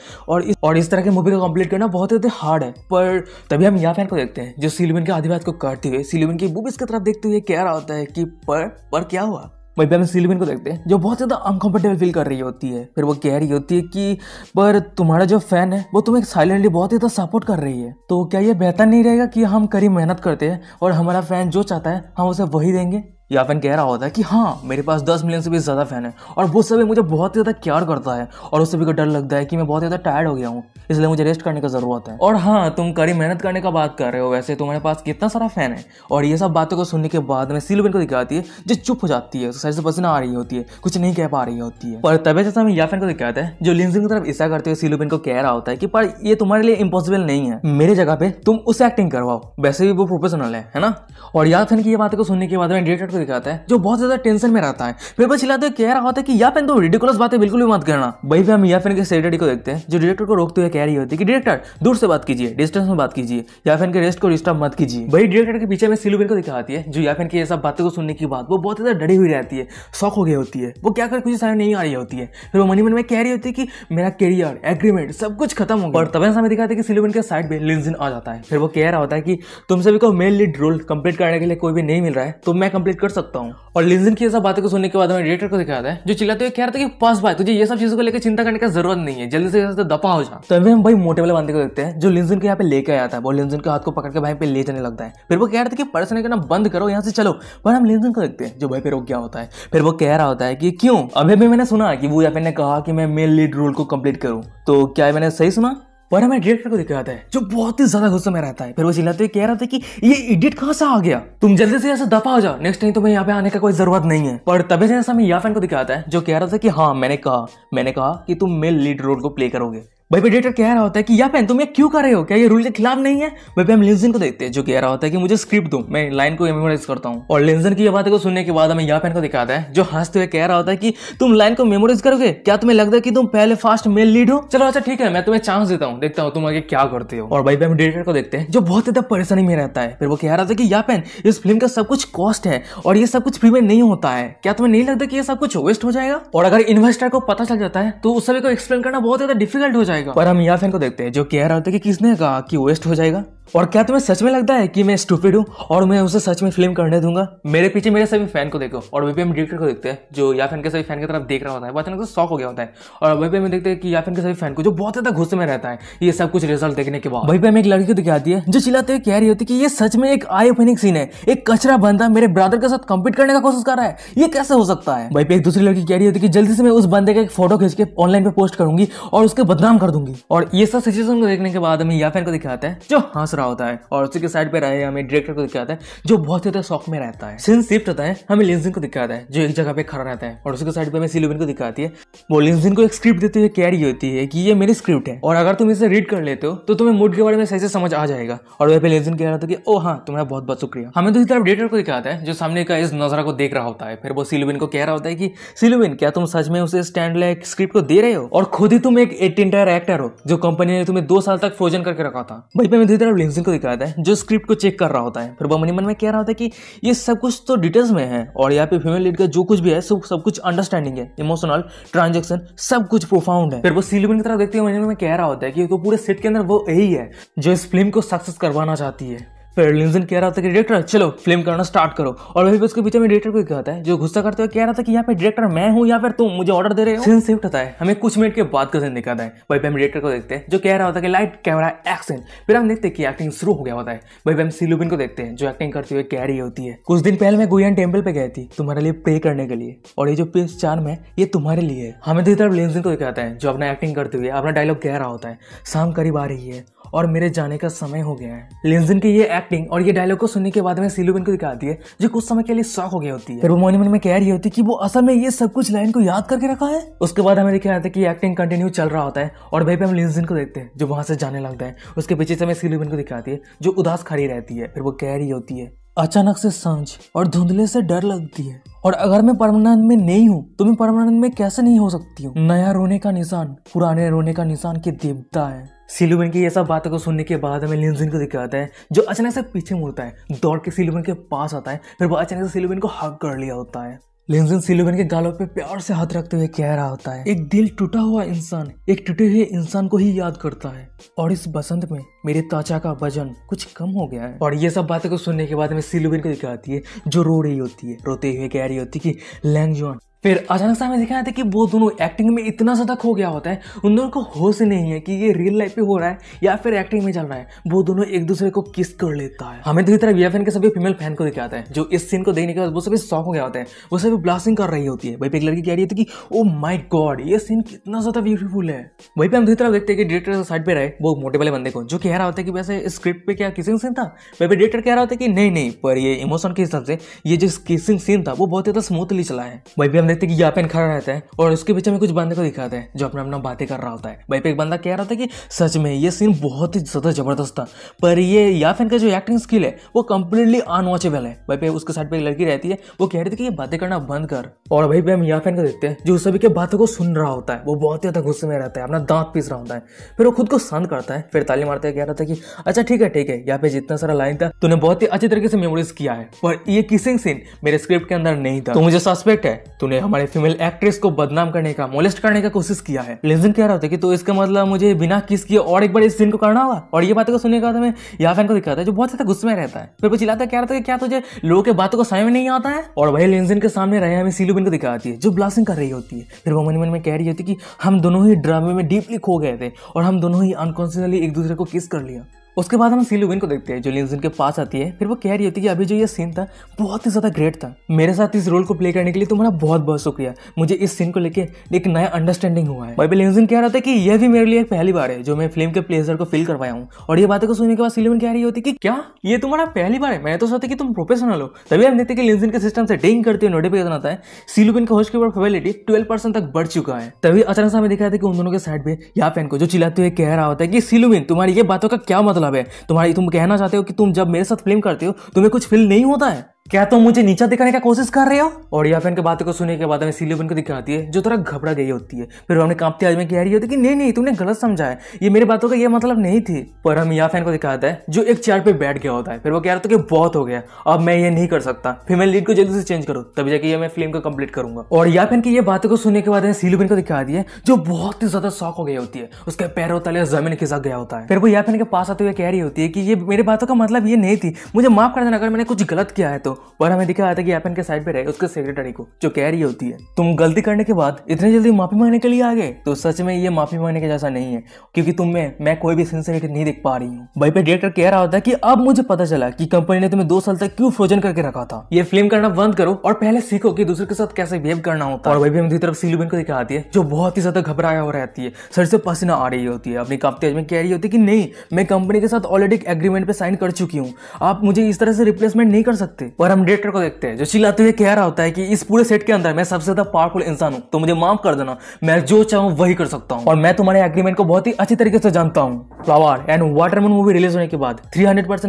और इस तरह की मूवी को कम्प्लीट करना बहुत ज्यादा हार्ड है पर तभी हम यहाँ फैन को देखते हैं जो सिलविन के बात को काटते हुए सिलविन की बुबिस की तरफ देखते हुए कह रहा होता है कि पर पर क्या हुआ वही पर सिलविन को देखते हैं जो बहुत ज़्यादा अनकंफर्टेबल फील कर रही होती है फिर वो कह रही होती है कि पर तुम्हारा जो फैन है वो तुम्हें साइलेंटली बहुत ज़्यादा सपोर्ट कर रही है तो क्या ये बेहतर नहीं रहेगा कि हम कड़ी मेहनत करते हैं और हमारा फैन जो चाहता है हम उसे वही देंगे या फैन कह रहा होता है कि हाँ मेरे पास दस मिलियन से भी ज़्यादा फ़ैन है और वो सभी मुझे बहुत ही ज़्यादा केयर करता है और उस सभी को डर लगता है कि मैं बहुत ज़्यादा टायर्ड हो गया हूँ इसलिए मुझे रेस्ट करने की ज़रूरत है और हाँ तुम कड़ी मेहनत करने का बात कर रहे हो वैसे तुम्हारे पास कितना सारा फ़ैन है और ये सब बातों को सुनने के बाद में सिलविन को दिखाती है जो चुप हो जाती है सर से पसीना आ रही होती है कुछ नहीं कह पा रही होती है पर तबियत जैसा हमें फैन को दिखाता है जो लिंजिन की तरफ ईसा करते हुए सिलोबिन को कह रहा होता है कि पर ये तुम्हारे लिए इम्पॉसिबल नहीं है मेरे जगह पे तुम उसे एक्टिंग करवाओ वैसे भी वो प्रोफेशनल है ना और या फैन की ये बातों को सुनने के बाद में डायरेक्टर फिर कहता है जो बहुत ज्यादा टेंशन में रहता है फिर बस चिल्लाते हुए कह रहा होता है कि या फिर तो रिडिकुलस बातें बिल्कुल भी मत करना वही भी हम या फिर के सेक्रेटरी को देखते हैं जो डायरेक्टर को रोकते हुए कह रही होती है कि डायरेक्टर दूर से बात कीजिए डिस्टेंस में बात कीजिए या फिर रेस्ट को डिस्टर्ब मत कीजिए वही डायरेक्टर के पीछे में सिलुबिन को दिखाती है जो या फिर ये सब बातें को सुनने की बात वो बहुत ज्यादा डरी हुई रहती है शौक हो गई होती है वो क्या कर कुछ समझ नहीं आ रही होती है फिर वो मनी मन में कह रही होती है कि मेरा करियर एग्रीमेंट सब कुछ खत्म हो गया और तब ऐसा हमें दिखाते हैं कि सिलुबिन के साइड में लिंजिन आ जाता है फिर वो कह रहा होता है कि तुम सभी को मेल लीड रोल कंप्लीट करने के लिए कोई भी नहीं मिल रहा है तो मैं कंप्लीट कर कर सकता हूँ और लिंजन की ऐसा बातों को सुनने के बाद हमें एडिटर को दिखाया है जो चिल्लाते हुए कह रहा था कि पास भाई तुझे ये सब चीजों को लेकर चिंता करने का जरूरत नहीं है जल्दी से जल्दी दफा हो जा तभी हम भाई मोटे वाले बंदे को देखते हैं जो लिंजन के यहाँ पे लेके आया था वो लिंजन के हाथ को पकड़ के भाई पे ले जाने लगता है फिर वो कह रहा था कि पर्सन करना बंद करो यहाँ से चलो पर हम लिंजन को देखते हैं जो भाई पे रोक गया होता है फिर वो कह रहा होता है कि क्यों अभी भी मैंने सुना कि वो या ने कहा कि मैं मेन लीड रोल को कंप्लीट करूँ तो क्या मैंने सही सुना पर हमें डायरेक्टर को दिखाता है जो बहुत ही ज्यादा गुस्से में रहता है फिर वो चिल्लाते हुए कह रहा था कि ये इडियट कहाँ से आ गया तुम जल्दी से यहाँ से दफा हो जाओ नेक्स्ट टाइम तुम्हें यहाँ पे आने का कोई जरूरत नहीं है पर तभी जैसा हमें याफेन को दिखाता है जो कह रहा था कि हाँ मैंने कहा मैंने कहा कि तुम मेल लीड रोल को प्ले करोगे भाई डेटर कह रहा होता है कि या पेन तुम ये क्यों कर रहे हो क्या ये रूल के खिलाफ नहीं है भाई हम लिंजन को देखते हैं जो कह रहा होता है कि मुझे स्क्रिप्ट दो मैं लाइन को मेमोराइज करता हूँ और लिंजन की बात को सुनने के बाद हमें या पेन को दिखाता है जो हंसते हुए कह रहा होता है कि तुम लाइन को मेमोराइज करोगे क्या तुम्हें लगता है कि तुम पहले फास्ट मेल लीड हो चलो अच्छा ठीक है मैं तुम्हें चांस देता हूँ देखता हूँ तुम आगे क्या करते हो और भाई हम डेटर को देखते हैं जो बहुत ज्यादा परेशानी में रहता है फिर वो कह रहा था कि या पेन इस फिल्म का सब कुछ कॉस्ट है और ये सब कुछ फ्री में नहीं होता है क्या तुम्हें नहीं लगता कि ये सब कुछ वेस्ट हो जाएगा और अगर इन्वेस्टर को पता चल जाता है तो उस सभी को एक्सप्लेन करना बहुत ज्यादा डिफिकल्ट हो जाएगा जाएगा पर हम यहाँ फैन को देखते हैं जो कह रहा होता है कि किसने कहा कि वेस्ट हो जाएगा और क्या तुम्हें सच में लगता है कि मैं स्टूपिड हूँ और मैं उसे सच में फिल्म करने दूंगा मेरे पीछे मेरे सभी फैन को देखो और वीपीएम डायरेक्टर को देखते हैं जो या फैन के सभी फैन की तरफ देख रहा होता है वो अचानक से शौक हो गया होता है और वहीं पे देखते हैं कि या फैन के सभी फैन को जो बहुत ज्यादा गुस्से में रहता है ये सब कुछ रिजल्ट देखने के बाद वही पे हमें एक लड़की को दिखाती है जो चिल्लाते हुए कह रही होती है कि ये सच में एक आई ओपनिंग सीन है एक कचरा बंदा मेरे ब्रदर के साथ कम्पीट करने का कोशिश कर रहा है ये कैसे हो सकता है वही पे एक दूसरी लड़की कह रही होती है कि जल्दी से मैं उस बंदे का एक फोटो खींच के ऑनलाइन पे पोस्ट करूंगी और उसके बदनाम कर दूंगी और ये सब सिचुएशन को देखने के बाद हमें या फैन को दिखाते हैं जो हाँ रहा होता है और उसी के साइड पे रहे हमें डायरेक्टर को दिखाता है जो बहुत ज्यादा शौक में रहता है सिंस शिफ्ट होता है हमें लिंजिन को दिखाता है जो एक जगह पे खड़ा रहता है और उसके साइड पे हमें सिलोविन को दिखाती है वो लिंजिन को एक स्क्रिप्ट देते हुए कैरी होती है कि ये मेरी स्क्रिप्ट है और अगर तुम इसे रीड कर लेते हो तो तुम्हें मूड के बारे में सही से समझ आ जाएगा और वह पे लिंजिन कह रहा था कि ओ हाँ तुम्हारा बहुत बहुत शुक्रिया हमें दूसरी तरफ डायरेक्टर को दिखाता है जो सामने का इस नजरा को देख रहा होता है फिर वो सिलोविन को कह रहा होता है कि सिलोविन क्या तुम सच में उसे स्टैंड लाइक स्क्रिप्ट को दे रहे हो और खुद ही तुम एक एटेंटर एक्टर हो जो कंपनी ने तुम्हें दो साल तक फ्रोजन करके रखा था भाई पे मैं दूसरी तरफ डेंजिल को दिखाया जाता है जो स्क्रिप्ट को चेक कर रहा होता है फिर वह मन में कह रहा होता है कि ये सब कुछ तो डिटेल्स में है और यहाँ पे फीमेल लीड का जो कुछ भी है सब सब कुछ अंडरस्टैंडिंग है इमोशनल ट्रांजेक्शन सब कुछ प्रोफाउंड है फिर वो सीलिबन की तरफ देखते हुए मनी में कह रहा होता है कि तो पूरे सेट के अंदर वो यही है जो इस फिल्म को सक्सेस करवाना चाहती है फिर लिंजन कह रहा था कि डायरेक्टर चलो फिल्म करना स्टार्ट करो और वही उसके पीछे में डायरेक्टर को कहता है जो गुस्सा करते हुए कह रहा था कि यहाँ पे डायरेक्टर मैं हूँ या फिर तुम मुझे ऑर्डर दे रहे हो सीन शिफ्ट होता है हमें कुछ मिनट के बाद का सीन दिखाता है भाई पे हम डायरेक्टर को देखते हैं जो कह रहा होता है कि लाइट कैमरा एक्शन फिर हम देखते हैं कि एक्टिंग शुरू हो गया होता है भाई पे हम सिलुबिन को देखते हैं जो एक्टिंग करते हुए कह रही होती है कुछ दिन पहले मैं गोयन टेम्पल पे गई थी तुम्हारे लिए प्रे करने के लिए और ये जो पेज चार में ये तुम्हारे लिए है हमें दूसरी तरफ लिंजन को कहता है जो अपना एक्टिंग करते हुए अपना डायलॉग कह रहा होता है शाम करीब आ रही है और मेरे जाने का समय हो गया है लिंजन के ये एक्ट एक्टिंग और ये डायलॉग को सुनने के बाद में सिलू को दिखाती है जो कुछ समय के लिए शौक हो गई होती है फिर वो मन में कह रही होती है कि वो असल में ये सब कुछ लाइन को याद करके रखा है उसके बाद हमें दिखाया जाता है कि एक्टिंग कंटिन्यू चल रहा होता है और वहीं पे हम लिंजन को देखते हैं जो वहां से जाने लगता है उसके पीछे से हमें सिलू को दिखाती है जो उदास खड़ी रहती है फिर वो कह रही होती है अचानक से सांझ और धुंधले से डर लगती है और अगर मैं परमानंद में नहीं हूँ तो मैं परमानंद में कैसे नहीं हो सकती हूँ नया रोने का निशान पुराने रोने का निशान की देवता है सिलुबिन की ये सब बातों को सुनने के बाद हमें लिंजिन को दिखाता है जो अचानक से पीछे मुड़ता है दौड़ के सिलुबिन के पास आता है फिर वो अचानक से सिलुबिन को हक कर लिया होता है लिंजिन सिलुबिन के गालों पे प्यार से हाथ रखते हुए कह रहा होता है एक दिल टूटा हुआ इंसान एक टूटे हुए इंसान को ही याद करता है और इस बसंत में मेरे त्वचा का वजन कुछ कम हो गया है और ये सब बातें को सुनने के बाद में सिलुबिन को दिखाती है जो रो रही होती है रोते हुए कह रही होती है कि जोन फिर अचानक से हमें दिखाया था कि वो दोनों एक्टिंग में इतना ज़्यादा खो गया होता है उन दोनों को होश नहीं है कि ये रियल लाइफ पे हो रहा है या फिर एक्टिंग में चल रहा है वो दोनों एक दूसरे को किस कर लेता है हमें दूसरी तरफ वीएफएन के सभी फीमेल फैन को दिखाता है जो इस सीन को देखने के बाद वो सभी शॉक हो गया होता है वो सभी ब्लास्टिंग कर रही होती है वही पे एक लड़की कह रही होती है कि ओ माई गॉड ये सीन कितना ज़्यादा ब्यूटीफुल है वही पे हम दूसरी तरफ देखते हैं कि डायरेक्टर साइड पे रहे वो मोटे वाले बंदे को जो कह कह रहा होता है कि वैसे स्क्रिप्ट पे क्या किसिंग सीन था वैसे एडिटर कह रहा होता है कि नहीं नहीं पर ये इमोशन के हिसाब से ये जो किसिंग सीन था वो बहुत ज़्यादा स्मूथली चला है वही भी हम देखते हैं कि यापेन खड़ा रहता है और उसके पीछे में कुछ बंदे को दिखाते हैं जो अपना अपना बातें कर रहा होता है वही पे एक बंदा कह रहा था कि सच में ये सीन बहुत ही ज़्यादा ज़बरदस्त था पर ये याफेन का जो एक्टिंग स्किल है वो कंप्लीटली अनवॉचेबल है वही पे उसके साइड पे एक लड़की रहती है वो कह रही थी कि ये बातें करना बंद कर और वही पे हम याफेन को देखते हैं जो सभी के बातों को सुन रहा होता है वो बहुत ही ज़्यादा गुस्से में रहता है अपना दांत पीस रहा होता है फिर वो खुद को शांत करता है फिर ताली मारता है रहा था कि अच्छा ठीक है ठीक है यहाँ पे जितना सारा लाइन था तूने बहुत ही अच्छी तरीके से मेमोरीज किया है पर ये किसिंग सीन मेरे स्क्रिप्ट के अंदर नहीं था तो मुझे सस्पेक्ट है तूने हमारे फीमेल एक्ट्रेस को बदनाम करने का मोलेस्ट करने का कोशिश किया है लेजन कह रहा था कि तो इसका मतलब मुझे बिना किस किए और एक बार इस सीन को करना होगा और ये बातें को सुनने का मैं यहाँ फैन को दिखा था जो बहुत ज्यादा गुस्से में रहता है फिर वो चिल्लाता कह रहा था कि क्या तुझे लोगों के बातों को समय में नहीं आता है और वही लेंजन के सामने रहे हमें सीलू बिन को दिखाती है जो ब्लास्टिंग कर रही होती है फिर वो मन मन में कह रही होती है कि हम दोनों ही ड्रामे में डीपली खो गए थे और हम दोनों ही अनकॉन्सियसली एक दूसरे को किस कर लिया उसके बाद हम सीन लुविन को देखते हैं जो लिंजन के पास आती है फिर वो कह रही होती है कि अभी जो ये सीन था बहुत ही ज़्यादा ग्रेट था मेरे साथ इस रोल को प्ले करने के लिए तुम्हारा बहुत बहुत शुक्रिया मुझे इस सीन को लेकर एक नया अंडरस्टैंडिंग हुआ है भाई लिंजन कह रहा था कि यह भी मेरे लिए पहली बार है जो मैं फिल्म के प्लेजर को फिल करवाया हूँ और ये बातों को सुनने के बाद सिलुविन कह रही होती कि क्या ये तुम्हारा पहली बार है मैं तो सोचता कि तुम प्रोफेशनल हो तभी हम देखते कि लिंजन के सिस्टम से डिंग करते हुए नोटिफिकेशन आता है सीलुविन का होस्ट की प्रोबेबिलिटी ट्वेल्व तक बढ़ चुका है तभी अचानक से हमें दिखाया था कि उन दोनों के साइड में या फैन को जो चिल्लाते हुए कह रहा होता है कि सिलुविन तुम्हारी ये बातों का क्या मतलब मतलब है तुम्हारी तुम कहना चाहते हो कि तुम जब मेरे साथ फिल्म करते हो तुम्हें कुछ फील नहीं होता है क्या तुम तो मुझे नीचा दिखाने का कोशिश कर रहे हो ऑडिया फैन के बातों को सुनने के बाद हमें सीलियो बन को दिखाती है जो थोड़ा घबरा गई होती है फिर हमने कांपते आदमी कह रही होती है कि नहीं नहीं तुमने गलत समझा है ये मेरी बातों का ये मतलब नहीं थी पर हम या फैन को दिखाता है जो एक चेयर पे बैठ गया होता है फिर वो कह रहा था कि बहुत हो गया अब मैं ये नहीं कर सकता फिर मैं लीड को जल्दी से चेंज करूँ तभी जाके ये मैं फिल्म को कंप्लीट करूंगा और या फैन की ये बातों को सुनने के बाद हमें सीलियो बन को दिखा दी है जो बहुत ही ज्यादा शौक हो गई होती है उसके पैरों तले जमीन खिसक गया होता है फिर वो या फैन के पास आते हुए कह रही होती है कि ये मेरी बातों का मतलब ये नहीं थी मुझे माफ कर देना अगर मैंने कुछ गलत किया है तो और हमें दिखा आता है कि एपन के साइड पे रहे उसके सेक्रेटरी को जो कह रही होती है तुम गलती करने के बाद इतने जल्दी माफी मांगने के लिए आ गए तो सच में ये माफी मांगने के जैसा नहीं है क्योंकि तुम में मैं कोई भी सिंसियरिटी नहीं देख पा रही हूँ भाई पे डायरेक्टर कह रहा होता है की अब मुझे पता चला की कंपनी ने तुम्हें दो साल तक क्यों फ्रोजन करके रखा था ये फिल्म करना बंद करो और पहले सीखो की दूसरे के साथ कैसे बिहेव करना होता और भाई भी तरफ सीलुबिन को दिखा आती है जो बहुत ही ज्यादा घबराया हो रहती है सर से पसीना आ रही होती है अपनी कांपते में कह रही होती है कि नहीं मैं कंपनी के साथ ऑलरेडी एग्रीमेंट पे साइन कर चुकी हूँ आप मुझे इस तरह से रिप्लेसमेंट नहीं कर सकते पर बार हम डेटर को देखते हैं जो चिल्लाते हुए कह रहा होता है कि इस पूरे सेट के अंदर मैं सबसे ज्यादा पावरफुल इंसान हूँ तो मुझे माफ कर देना मैं जो चाहूँ वही कर सकता हूँ और मैं तुम्हारे एग्रीमेंट को बहुत ही अच्छी तरीके से जानता हूँ flower and water moon movie release होने के बाद थ्री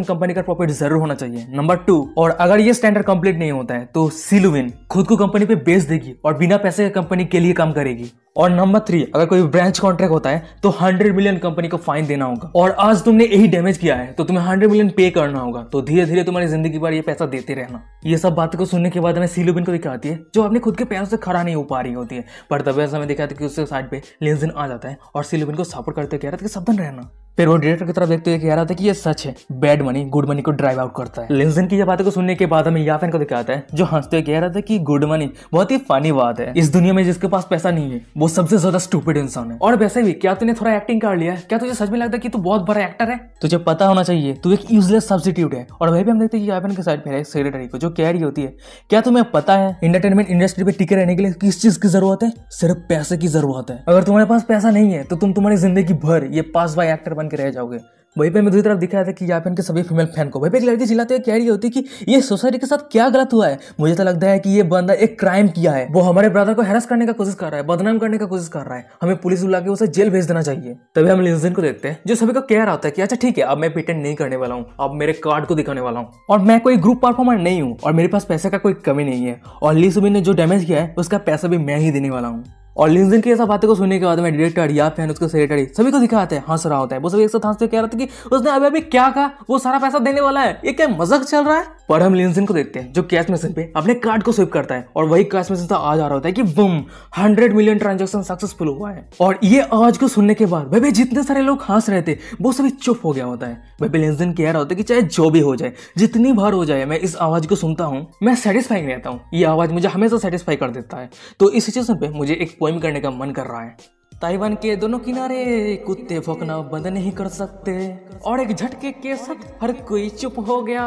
कंपनी का प्रॉफिट जरूर होना चाहिए नंबर टू और अगर ये स्टैंडर्ड कंप्लीट नहीं होता है तो सिलुविन खुद को कंपनी पे बेच देगी और बिना पैसे कंपनी के लिए काम करेगी और नंबर थ्री अगर कोई ब्रांच कॉन्ट्रैक्ट होता है तो हंड्रेड मिलियन कंपनी को फाइन देना होगा और आज तुमने यही डैमेज किया है तो तुम्हें हंड्रेड मिलियन पे करना होगा तो धीरे धीरे तुम्हारी जिंदगी भर ये पैसा देते रहना ये सब बात को सुनने के बाद हमें सीलोबिन को दिखाती है जो अपने खुद के पैरों से खड़ा नहीं हो पा रही होती है पर तब ऐसा हमें दिखाती है कि उसके साइड पे लेंजन आ जाता है और सीलोबिन को सपोर्ट करते कह रहा था कि सावधान रहना फिर वो डायरेक्टर की तरफ देखते हुए कह रहा था कि ये सच है बैड मनी गुड मनी को ड्राइव आउट करता है लिंसन की बातों को सुनने के बाद हमें याफिन को दिखाता है जो हंसते हुए कह रहा था कि गुड मनी बहुत ही फनी बात है इस दुनिया में जिसके पास पैसा नहीं है वो सबसे ज्यादा स्टूपिड इंसान है और वैसे भी क्या तूने थोड़ा एक्टिंग कर लिया है क्या तुझे सच में लगता है कि तू बहुत बड़ा एक्टर है तुझे पता होना चाहिए तू एक यूजलेस सब्सिट्यूट है और वही भी हम देखते हैं याफिन के साइड में सेक्रेटरी को जो रही होती है क्या तुम्हें पता है इंटरटेनमेंट इंडस्ट्री पे टिके रहने के लिए किस चीज की जरूरत है सिर्फ पैसे की जरूरत है अगर तुम्हारे पास पैसा नहीं है तो तुम तुम्हारी जिंदगी भर ये पास बाय एक्टर बन बन के रह जाओगे वहीं पे मैं दूसरी तरफ दिख रहा था कि यहाँ पे इनके सभी फीमेल फैन को वहीं पे एक लड़की चिल्लाते हुए कह रही होती कि ये सोसाइटी के साथ क्या गलत हुआ है मुझे तो लगता है कि ये बंदा एक क्राइम किया है वो हमारे ब्रदर को हैरस करने का कोशिश कर रहा है बदनाम करने का कोशिश कर रहा है हमें पुलिस बुला के उसे जेल भेज देना चाहिए तभी हम लिजन को देखते हैं जो सभी को कह रहा होता है कि अच्छा ठीक है अब मैं पेटेंट नहीं करने वाला हूँ अब मेरे कार्ड को दिखाने वाला हूँ और मैं कोई ग्रुप परफॉर्मर नहीं हूँ और मेरे पास पैसे का कोई कमी नहीं है और ली ने जो डैमेज किया है उसका पैसा भी मैं ही देने वाला हूँ और लिंजन की ऐसा बातें को सुनने के बाद मैं डायरेक्टर या फिर उसके सेक्रेटरी सभी को दिखाते हैं हंस रहा होता है वो सभी एक साथ हंसते कह रहा था कि उसने अभी अभी क्या कहा वो सारा पैसा देने वाला है ये क्या मजाक चल रहा है पर हम लिंजन को देखते हैं जो कैश मशीन पे अपने कार्ड को स्विप करता है और वही कैश मशीन से आ जा रहा होता है कि बुम हंड्रेड मिलियन ट्रांजेक्शन सक्सेसफुल हुआ है और ये आवाज को सुनने के बाद भाई जितने सारे लोग हंस रहे थे वो सभी चुप हो गया होता है भाई लिंजन कह रहा होता है कि चाहे जो भी हो जाए जितनी बार हो जाए मैं इस आवाज को सुनता हूँ मैं सेटिस्फाई रहता हूँ ये आवाज मुझे हमेशा सेटिस्फाई कर देता है तो इस सिचुएशन पे मुझे एक पोइम करने का मन कर रहा है ताइवान के दोनों किनारे कुत्ते फोकना बंद नहीं कर सकते और एक झटके के साथ हर कोई चुप हो गया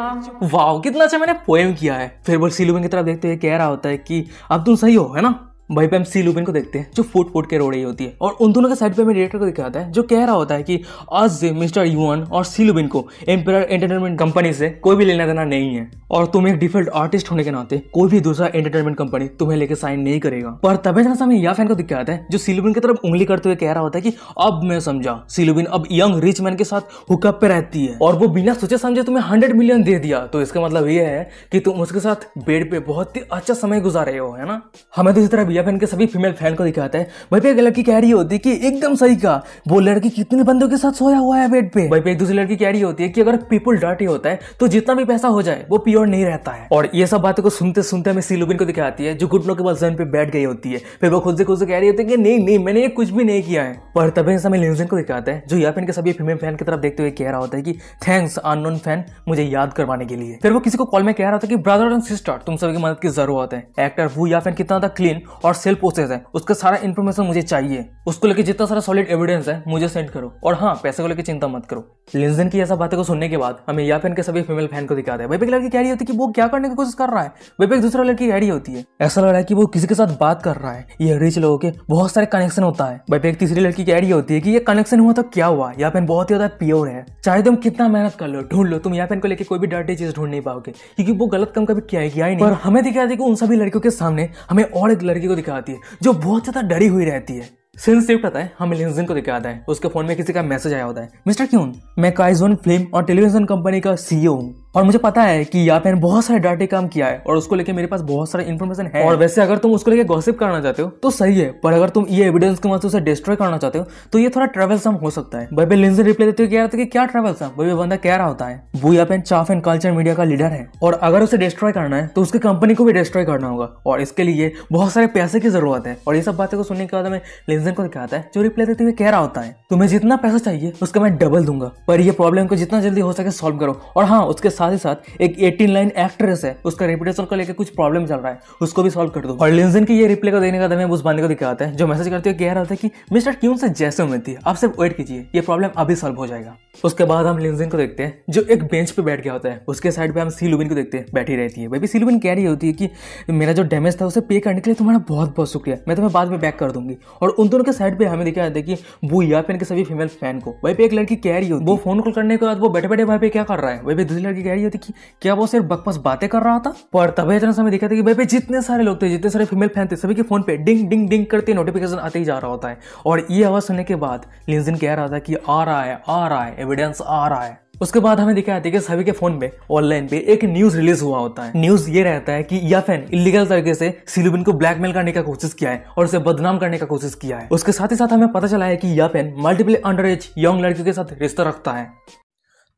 वाह कितना अच्छा मैंने पोएम किया है फिर वो सिलुबन की तरफ देखते हुए कह रहा होता है कि अब तुम सही हो है ना भाई पे हम सी लुबिन को देखते हैं जो फूट फूट के रो रही होती है और उन दोनों के साइड पे हमें डायरेक्टर को दिखाता है जो कह रहा होता है कि आज से मिस्टर यून और सी लुबिन को एम्पायर एंटरटेनमेंट कंपनी से कोई भी लेना देना नहीं है और तुम एक डिफॉल्ट आर्टिस्ट होने के नाते कोई भी दूसरा एंटरटेनमेंट कंपनी तुम्हें लेकर साइन नहीं करेगा पर तभी जरा हमें या फैन को दिखाता है जो लुबिन की तरफ उंगली करते हुए कह रहा होता है कि अब मैं समझा लुबिन अब यंग रिच मैन के साथ हुकअप पे रहती है और वो बिना सोचे समझे तुम्हें हंड्रेड मिलियन दे दिया तो इसका मतलब यह है कि तुम उसके साथ बेड पे बहुत ही अच्छा समय गुजार रहे हो है ना हमें तो इस तरह भैया बहन के सभी फीमेल फैन को दिखाता है भाई पे एक लड़की कह रही होती है कि एकदम सही का वो लड़की कितने बंदों के साथ सोया हुआ है बेड पे भाई पे एक दूसरी लड़की कह रही होती है कि अगर पीपल डर्टी होता है तो जितना भी पैसा हो जाए वो प्योर नहीं रहता है और ये सब बातों को सुनते सुनते हमें सीलुबिन को दिखाती है जो घुटनों के बाद जमीन पे बैठ गई होती है फिर वो खुद से खुद से कह रही होती है कि नहीं नहीं मैंने ये कुछ भी नहीं किया है पर तभी समय लिंजन को दिखाता है जो यापिन के सभी फीमेल फैन की तरफ देखते हुए कह रहा होता है कि थैंक्स अनोन फैन मुझे याद करवाने के लिए फिर वो किसी को कॉल में कह रहा था कि ब्रदर एंड सिस्टर तुम सभी की मदद की जरूरत है एक्टर वो या याफिन कितना था क्लीन और सेल प्रोसेस है उसका सारा इन्फॉर्मेशन मुझे चाहिए उसको लेकर जितना सारा सॉलिड एविडेंस है मुझे सेंड करो और हाँ पैसे को लेकर चिंता मत करो लिंजन की ऐसा बातें को सुनने के बाद हमें या के सभी फीमेल फैन को दिखाते हैं वेपिक लड़की कह रही होती है कि वो क्या करने की कोशिश कर रहा है वेपिक दूसरा लड़की कह रही होती है ऐसा लग रहा है कि वो किसी के साथ बात कर रहा है ये रिच लोगों के बहुत सारे कनेक्शन होता है वेपिक तीसरी लड़की कह रही होती है कि ये कनेक्शन हुआ तो क्या हुआ या पेन बहुत ही ज्यादा प्योर है चाहे तो तुम कितना मेहनत कर लो ढूंढ लो तुम या फैन को लेकर कोई भी डरती चीज ढूंढ नहीं पाओगे क्योंकि वो गलत काम कभी किया ही नहीं हमें दिखाया था कि उन सभी लड़कियों के सामने हमें और एक लड़की को को दिखाती है जो बहुत ज़्यादा डरी हुई रहती है सिंस शिफ्ट आता है हमें को है उसके फोन में किसी का मैसेज आया होता है मिस्टर क्यून मैं काइजोन फिल्म और टेलीविजन कंपनी का सीईओ e हूँ और मुझे पता है कि यहाँ पे बहुत सारे डाटे काम किया है और उसको लेके मेरे पास बहुत सारा इन्फॉर्मेशन है और वैसे अगर तुम उसको लेके गॉसिप करना चाहते हो तो सही है पर अगर तुम ये एविडेंस के मतलब उसे डिस्ट्रॉय करना चाहते हो तो ये थोड़ा सम हो सकता है भाई लिंजन रिप्लाई देते हुए कि क्या सम भाई बंदा कह रहा होता है वो यहाँ पे चाफ एंड कल्चर मीडिया का लीडर है और अगर उसे डिस्ट्रॉय करना है तो उसकी कंपनी को भी डिस्ट्रॉय करना होगा और इसके लिए बहुत सारे पैसे की जरूरत है और ये सब बातें को सुनने के बाद हमें रीजन को दिखाता है जो रिप्लाई देते हुए कह रहा होता है तुम्हें जितना पैसा चाहिए उसका मैं डबल दूंगा पर ये प्रॉब्लम को जितना जल्दी हो सके सॉल्व करो और हाँ उसके साथ ही साथ एक एटीन लाइन एक्ट्रेस है उसका रेपुटेशन को लेकर कुछ प्रॉब्लम चल रहा है उसको भी सॉल्व कर दो और लिंजन की ये रिप्लाई को देने का दमें उस बंदे को दिखाता है जो मैसेज करते हुए कह रहा था कि मिस्टर क्यों से जैसे उम्मीद थी आप सिर्फ वेट कीजिए ये प्रॉब्लम अभी सॉल्व हो जाएगा उसके बाद हम लिंजन को देखते हैं जो एक बेंच पे बैठ गया होता है उसके साइड पे हम सी को देखते हैं बैठी रहती है वह भी लुबिन कह रही होती है कि मेरा जो डैमेज था उसे पे करने के लिए तुम्हारा बहुत बहुत शुक्रिया मैं तुम्हें बाद में बैक कर दूंगी और उन दोनों के साइड पे हमें दिखाया था कि वो या फिर सभी फीमेल फैन को वही पे एक लड़की कह रही होती वो फोन कॉल करने के बाद वो बैठे बैठे वहाँ पे क्या कर रहा है वही पे दूसरी लड़की कह रही होती कि क्या वो सिर्फ बकवास बातें कर रहा था पर तभी इतना समय दिखाया था कि भाई पे जितने सारे लोग थे जितने सारे फीमेल फैन थे सभी के फोन पे डिंग डिंग डिंग करते नोटिफिकेशन आते ही जा रहा होता है और ये आवाज़ सुनने के बाद लिंजन कह रहा था कि आ रहा है आ रहा है एविडेंस आ रहा है उसके बाद हमें दिखाया है कि सभी के फोन में ऑनलाइन पे एक न्यूज रिलीज हुआ होता है न्यूज ये रहता है कि या फैन इलीगल तरीके से सिलुबिन को ब्लैकमेल करने का कोशिश किया है और उसे बदनाम करने का कोशिश किया है उसके साथ ही साथ हमें पता चला है कि या फैन मल्टीपल अंडर एज यंग लड़कियों के साथ रिश्ता रखता है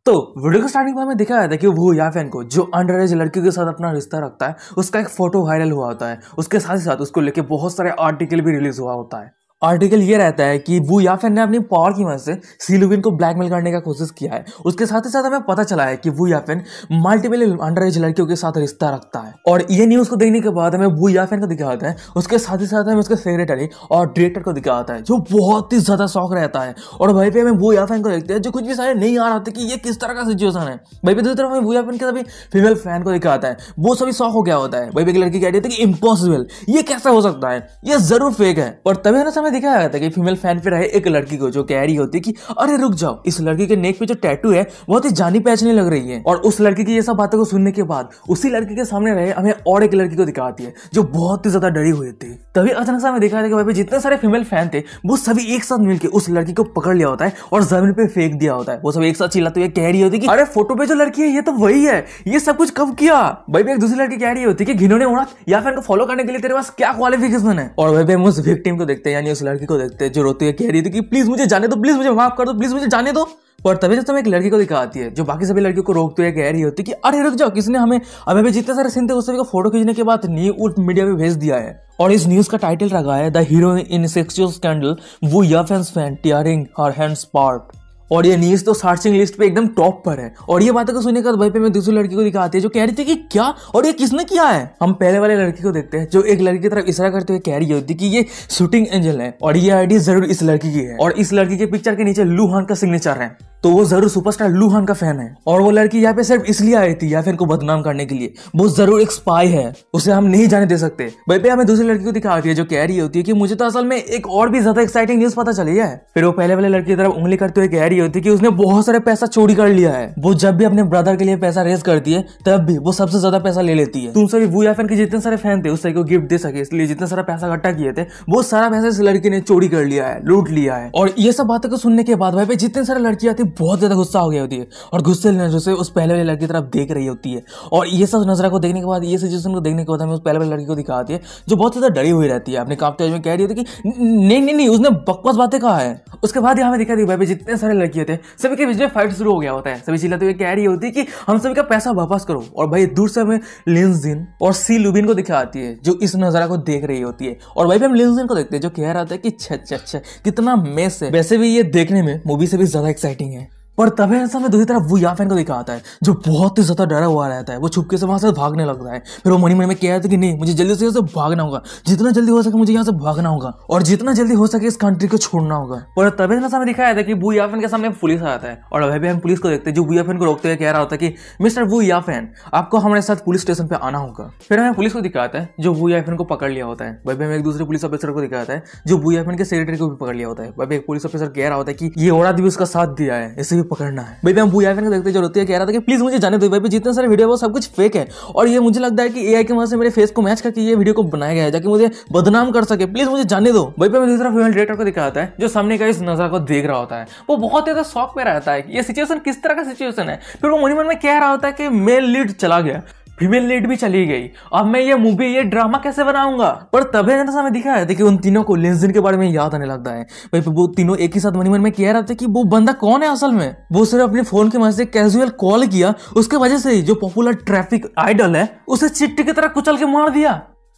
तो वीडियो के स्टार्टिंग में हमें दिखाया था कि वो फैन को जो अंडर एज लड़की के साथ अपना रिश्ता रखता है उसका एक फोटो वायरल हुआ होता है उसके साथ ही साथ उसको लेके बहुत सारे आर्टिकल भी रिलीज हुआ होता है आर्टिकल ये रहता है कि वो फिर ने अपनी पावर की मदद से सीलुविन को ब्लैकमेल करने का कोशिश किया है उसके साथ ही साथ हमें पता चला है कि वो फिर मल्टीपल अंडर एज लड़कियों के साथ रिश्ता रखता है और ये न्यूज़ को देखने के बाद हमें वो फिर को दिखाता है उसके साथ ही साथ हमें उसके सेक्रेटरी और डायरेक्टर को दिखाता है जो बहुत ही ज़्यादा शौक रहता है और भाई पे हमें वो फैन को देखते हैं जो कुछ भी सारे नहीं आ रहा था कि ये किस तरह का सिचुएशन है भाई पे दूसरी तरफ हमें वो फैन के सभी फीमेल फैन को दिखाता है वो सभी शौक हो गया होता है भाई पे की लड़की कह रही थी कि इम्पॉसिबल ये कैसा हो सकता है ये ज़रूर फेक है और तभी हमें में दिखाया गया था कि फीमेल फैन फिर है एक लड़की को जो कह रही होती है कि अरे रुक जाओ इस लड़की के नेक पे जो टैटू है बहुत ही जानी पहचानी लग रही है और उस लड़की की ये सब बातों को सुनने के बाद उसी लड़की के सामने रहे हमें और एक लड़की को दिखाती है जो बहुत ही ज्यादा डरी हुई थी तभी अचानक से हमें दिखाया था कि भाई जितने सारे फीमेल फैन थे वो सभी एक साथ मिलकर उस लड़की को पकड़ लिया होता है और जमीन पे फेंक दिया होता है वो सब एक साथ चिल्लाते हुए कह रही होती कि अरे फोटो पे जो लड़की है ये तो वही है ये सब कुछ कब किया भाई एक दूसरी लड़की कह रही होती है कि घिनोने उड़ा या फिर फॉलो करने के लिए तेरे पास क्या क्वालिफिकेशन है और वह भी हम उस विक्टिम को देखते हैं यानी उस लड़की को देखते हैं जो रोती है कह रही थी कि प्लीज़ मुझे जाने दो प्लीज़ मुझे माफ़ कर दो प्लीज़ मुझे जाने दो पर तभी जब तुम तो एक लड़की को दिखाती है जो बाकी सभी लड़कियों को रोकते हुए कह रही होती है कि अरे रुक जाओ किसने हमें अभी भी जितने सारे सीन थे उस सभी को फोटो खींचने के बाद न्यू मीडिया में भेज दिया है और इस न्यूज का टाइटल रखा है the hero in sexual scandal वो यफ एंड फैन टियरिंग हर हैंड्स पार्ट और ये नीज तो सार्चिंग लिस्ट पे एकदम टॉप पर है और ये बातों को सुनने का भाई पे मैं दूसरी लड़की को दिखाती है जो कह रही थी कि क्या और ये किसने किया है हम पहले वाले लड़की को देखते हैं जो एक लड़की की तरफ इशारा करते हुए कह रही होती कि ये शूटिंग एंजल है और ये आईडी जरूर इस लड़की की है और इस लड़की के पिक्चर के नीचे लूहान का सिग्नेचर है तो वो जरूर सुपरस्टार लूहान का फैन है और वो लड़की यहाँ पे सिर्फ इसलिए आई थी या फिर इनको बदनाम करने के लिए वो जरूर एक स्पाई है उसे हम नहीं जाने दे सकते भाई पे हमें दूसरी लड़की को दिखाती है जो कह रही होती है कि मुझे तो असल में एक और भी ज्यादा एक्साइटिंग न्यूज पता चली है फिर वो पहले वाले लड़की की तरफ उंगली करते हुए कह रही होती है कि उसने बहुत सारे पैसा चोरी कर लिया है वो जब भी अपने ब्रदर के लिए पैसा रेस करती है तब भी वो सबसे ज्यादा पैसा ले लेती है तुम सभी वो या फिर जितने सारे फैन थे उस को गिफ्ट दे सके इसलिए जितना सारा पैसा इकट्ठा किए थे वो सारा पैसा इस लड़की ने चोरी कर लिया है लूट लिया है और ये सब बातों को सुनने के बाद भाई जितने सारे लड़कियां थी बहुत ज़्यादा गुस्सा हो गया होती है और गुस्से नजर से उस पहले वाली लड़की की तरफ देख रही होती है और ये सब नजरा को देखने के बाद ये सिचुएशन को देखने के बाद हमें उस पहले वाली लड़की को दिखाती है जो बहुत ज़्यादा डरी हुई रहती है अपने काम में कह रही होती कि नहीं नहीं नहीं उसने बकवास बातें कहा है उसके बाद यहाँ दिखा दी भाई जितने सारे लड़की होते हैं सभी के बीच में फाइट शुरू हो गया होता है सभी चिल्लाते हुए कह रही होती है कि हम सभी का पैसा वापस करो और भाई दूर से हमें लिंजिन और सी लुबिन को दिखाती है जो इस नज़ारा को देख रही होती है और भाई भी हम लिंसिन को देखते हैं जो कह रहा था कि छ छ कितना मेस है वैसे भी ये देखने में मूवी से भी ज़्यादा एक्साइटिंग है पर तभी ऐसा में दूसरी तरफ वो या फैन को देखा आता है जो बहुत ही ज़्यादा डरा हुआ रहता है वो छुपके से वहाँ से भागने लगता है फिर वो मनी मन में कहता है कि नहीं मुझे जल्दी से यहाँ से भागना होगा जितना जल्दी हो सके मुझे यहाँ से भागना होगा और जितना जल्दी हो सके इस कंट्री को छोड़ना होगा पर तभी ऐसा में दिखाया था कि वो याफेन के सामने पुलिस जाता है और अभी भी हम पुलिस को देखते हैं जो वो याफेन को रोकते हुए कह रहा होता है कि मिस्टर वो फैन आपको हमारे साथ पुलिस स्टेशन पर आना होगा फिर हमें पुलिस को दिखाता है जो वो याफेन को पकड़ लिया होता है वह भी हमें एक दूसरे पुलिस ऑफिसर को दिखाता है जो वो याफेन के सेक्रेटरी को भी पकड़ लिया होता है वह भी एक पुलिस ऑफिसर कह रहा होता है कि ये औरत भी उसका साथ दिया है इसे भी पकड़ना है भाई मैं भूयाफिन को देखते जो जरूरत है कह रहा था कि प्लीज मुझे जाने दो भाई जितने सारे वीडियो वो सब कुछ फेक है और ये मुझे लगता है कि ए के वहां से मेरे फेस को मैच करके ये वीडियो को बनाया गया है ताकि मुझे बदनाम कर सके प्लीज मुझे जाने दो भाई पे मैं दूसरा फीमेल डायरेक्टर को दिखाता है जो सामने का इस नजर को देख रहा होता है वो बहुत ज्यादा शौक में रहता है ये सिचुएशन किस तरह का सिचुएशन है फिर वो मनी मन में कह रहा होता है कि मेल लीड चला गया फीमेल लीड भी चली गई अब मैं ये मूवी ये ड्रामा कैसे बनाऊंगा पर तभी ना तो समय दिखा है देखिए उन तीनों को लेंजिन के बारे में याद आने लगता है भाई वो तीनों एक ही साथ मनी मन में कह रहे थे कि वो बंदा कौन है असल में वो सिर्फ अपने फोन के मदद से कैजुअल कॉल किया उसके वजह से जो पॉपुलर ट्रैफिक आइडल है उसे चिट्टी की तरह कुचल के मार दिया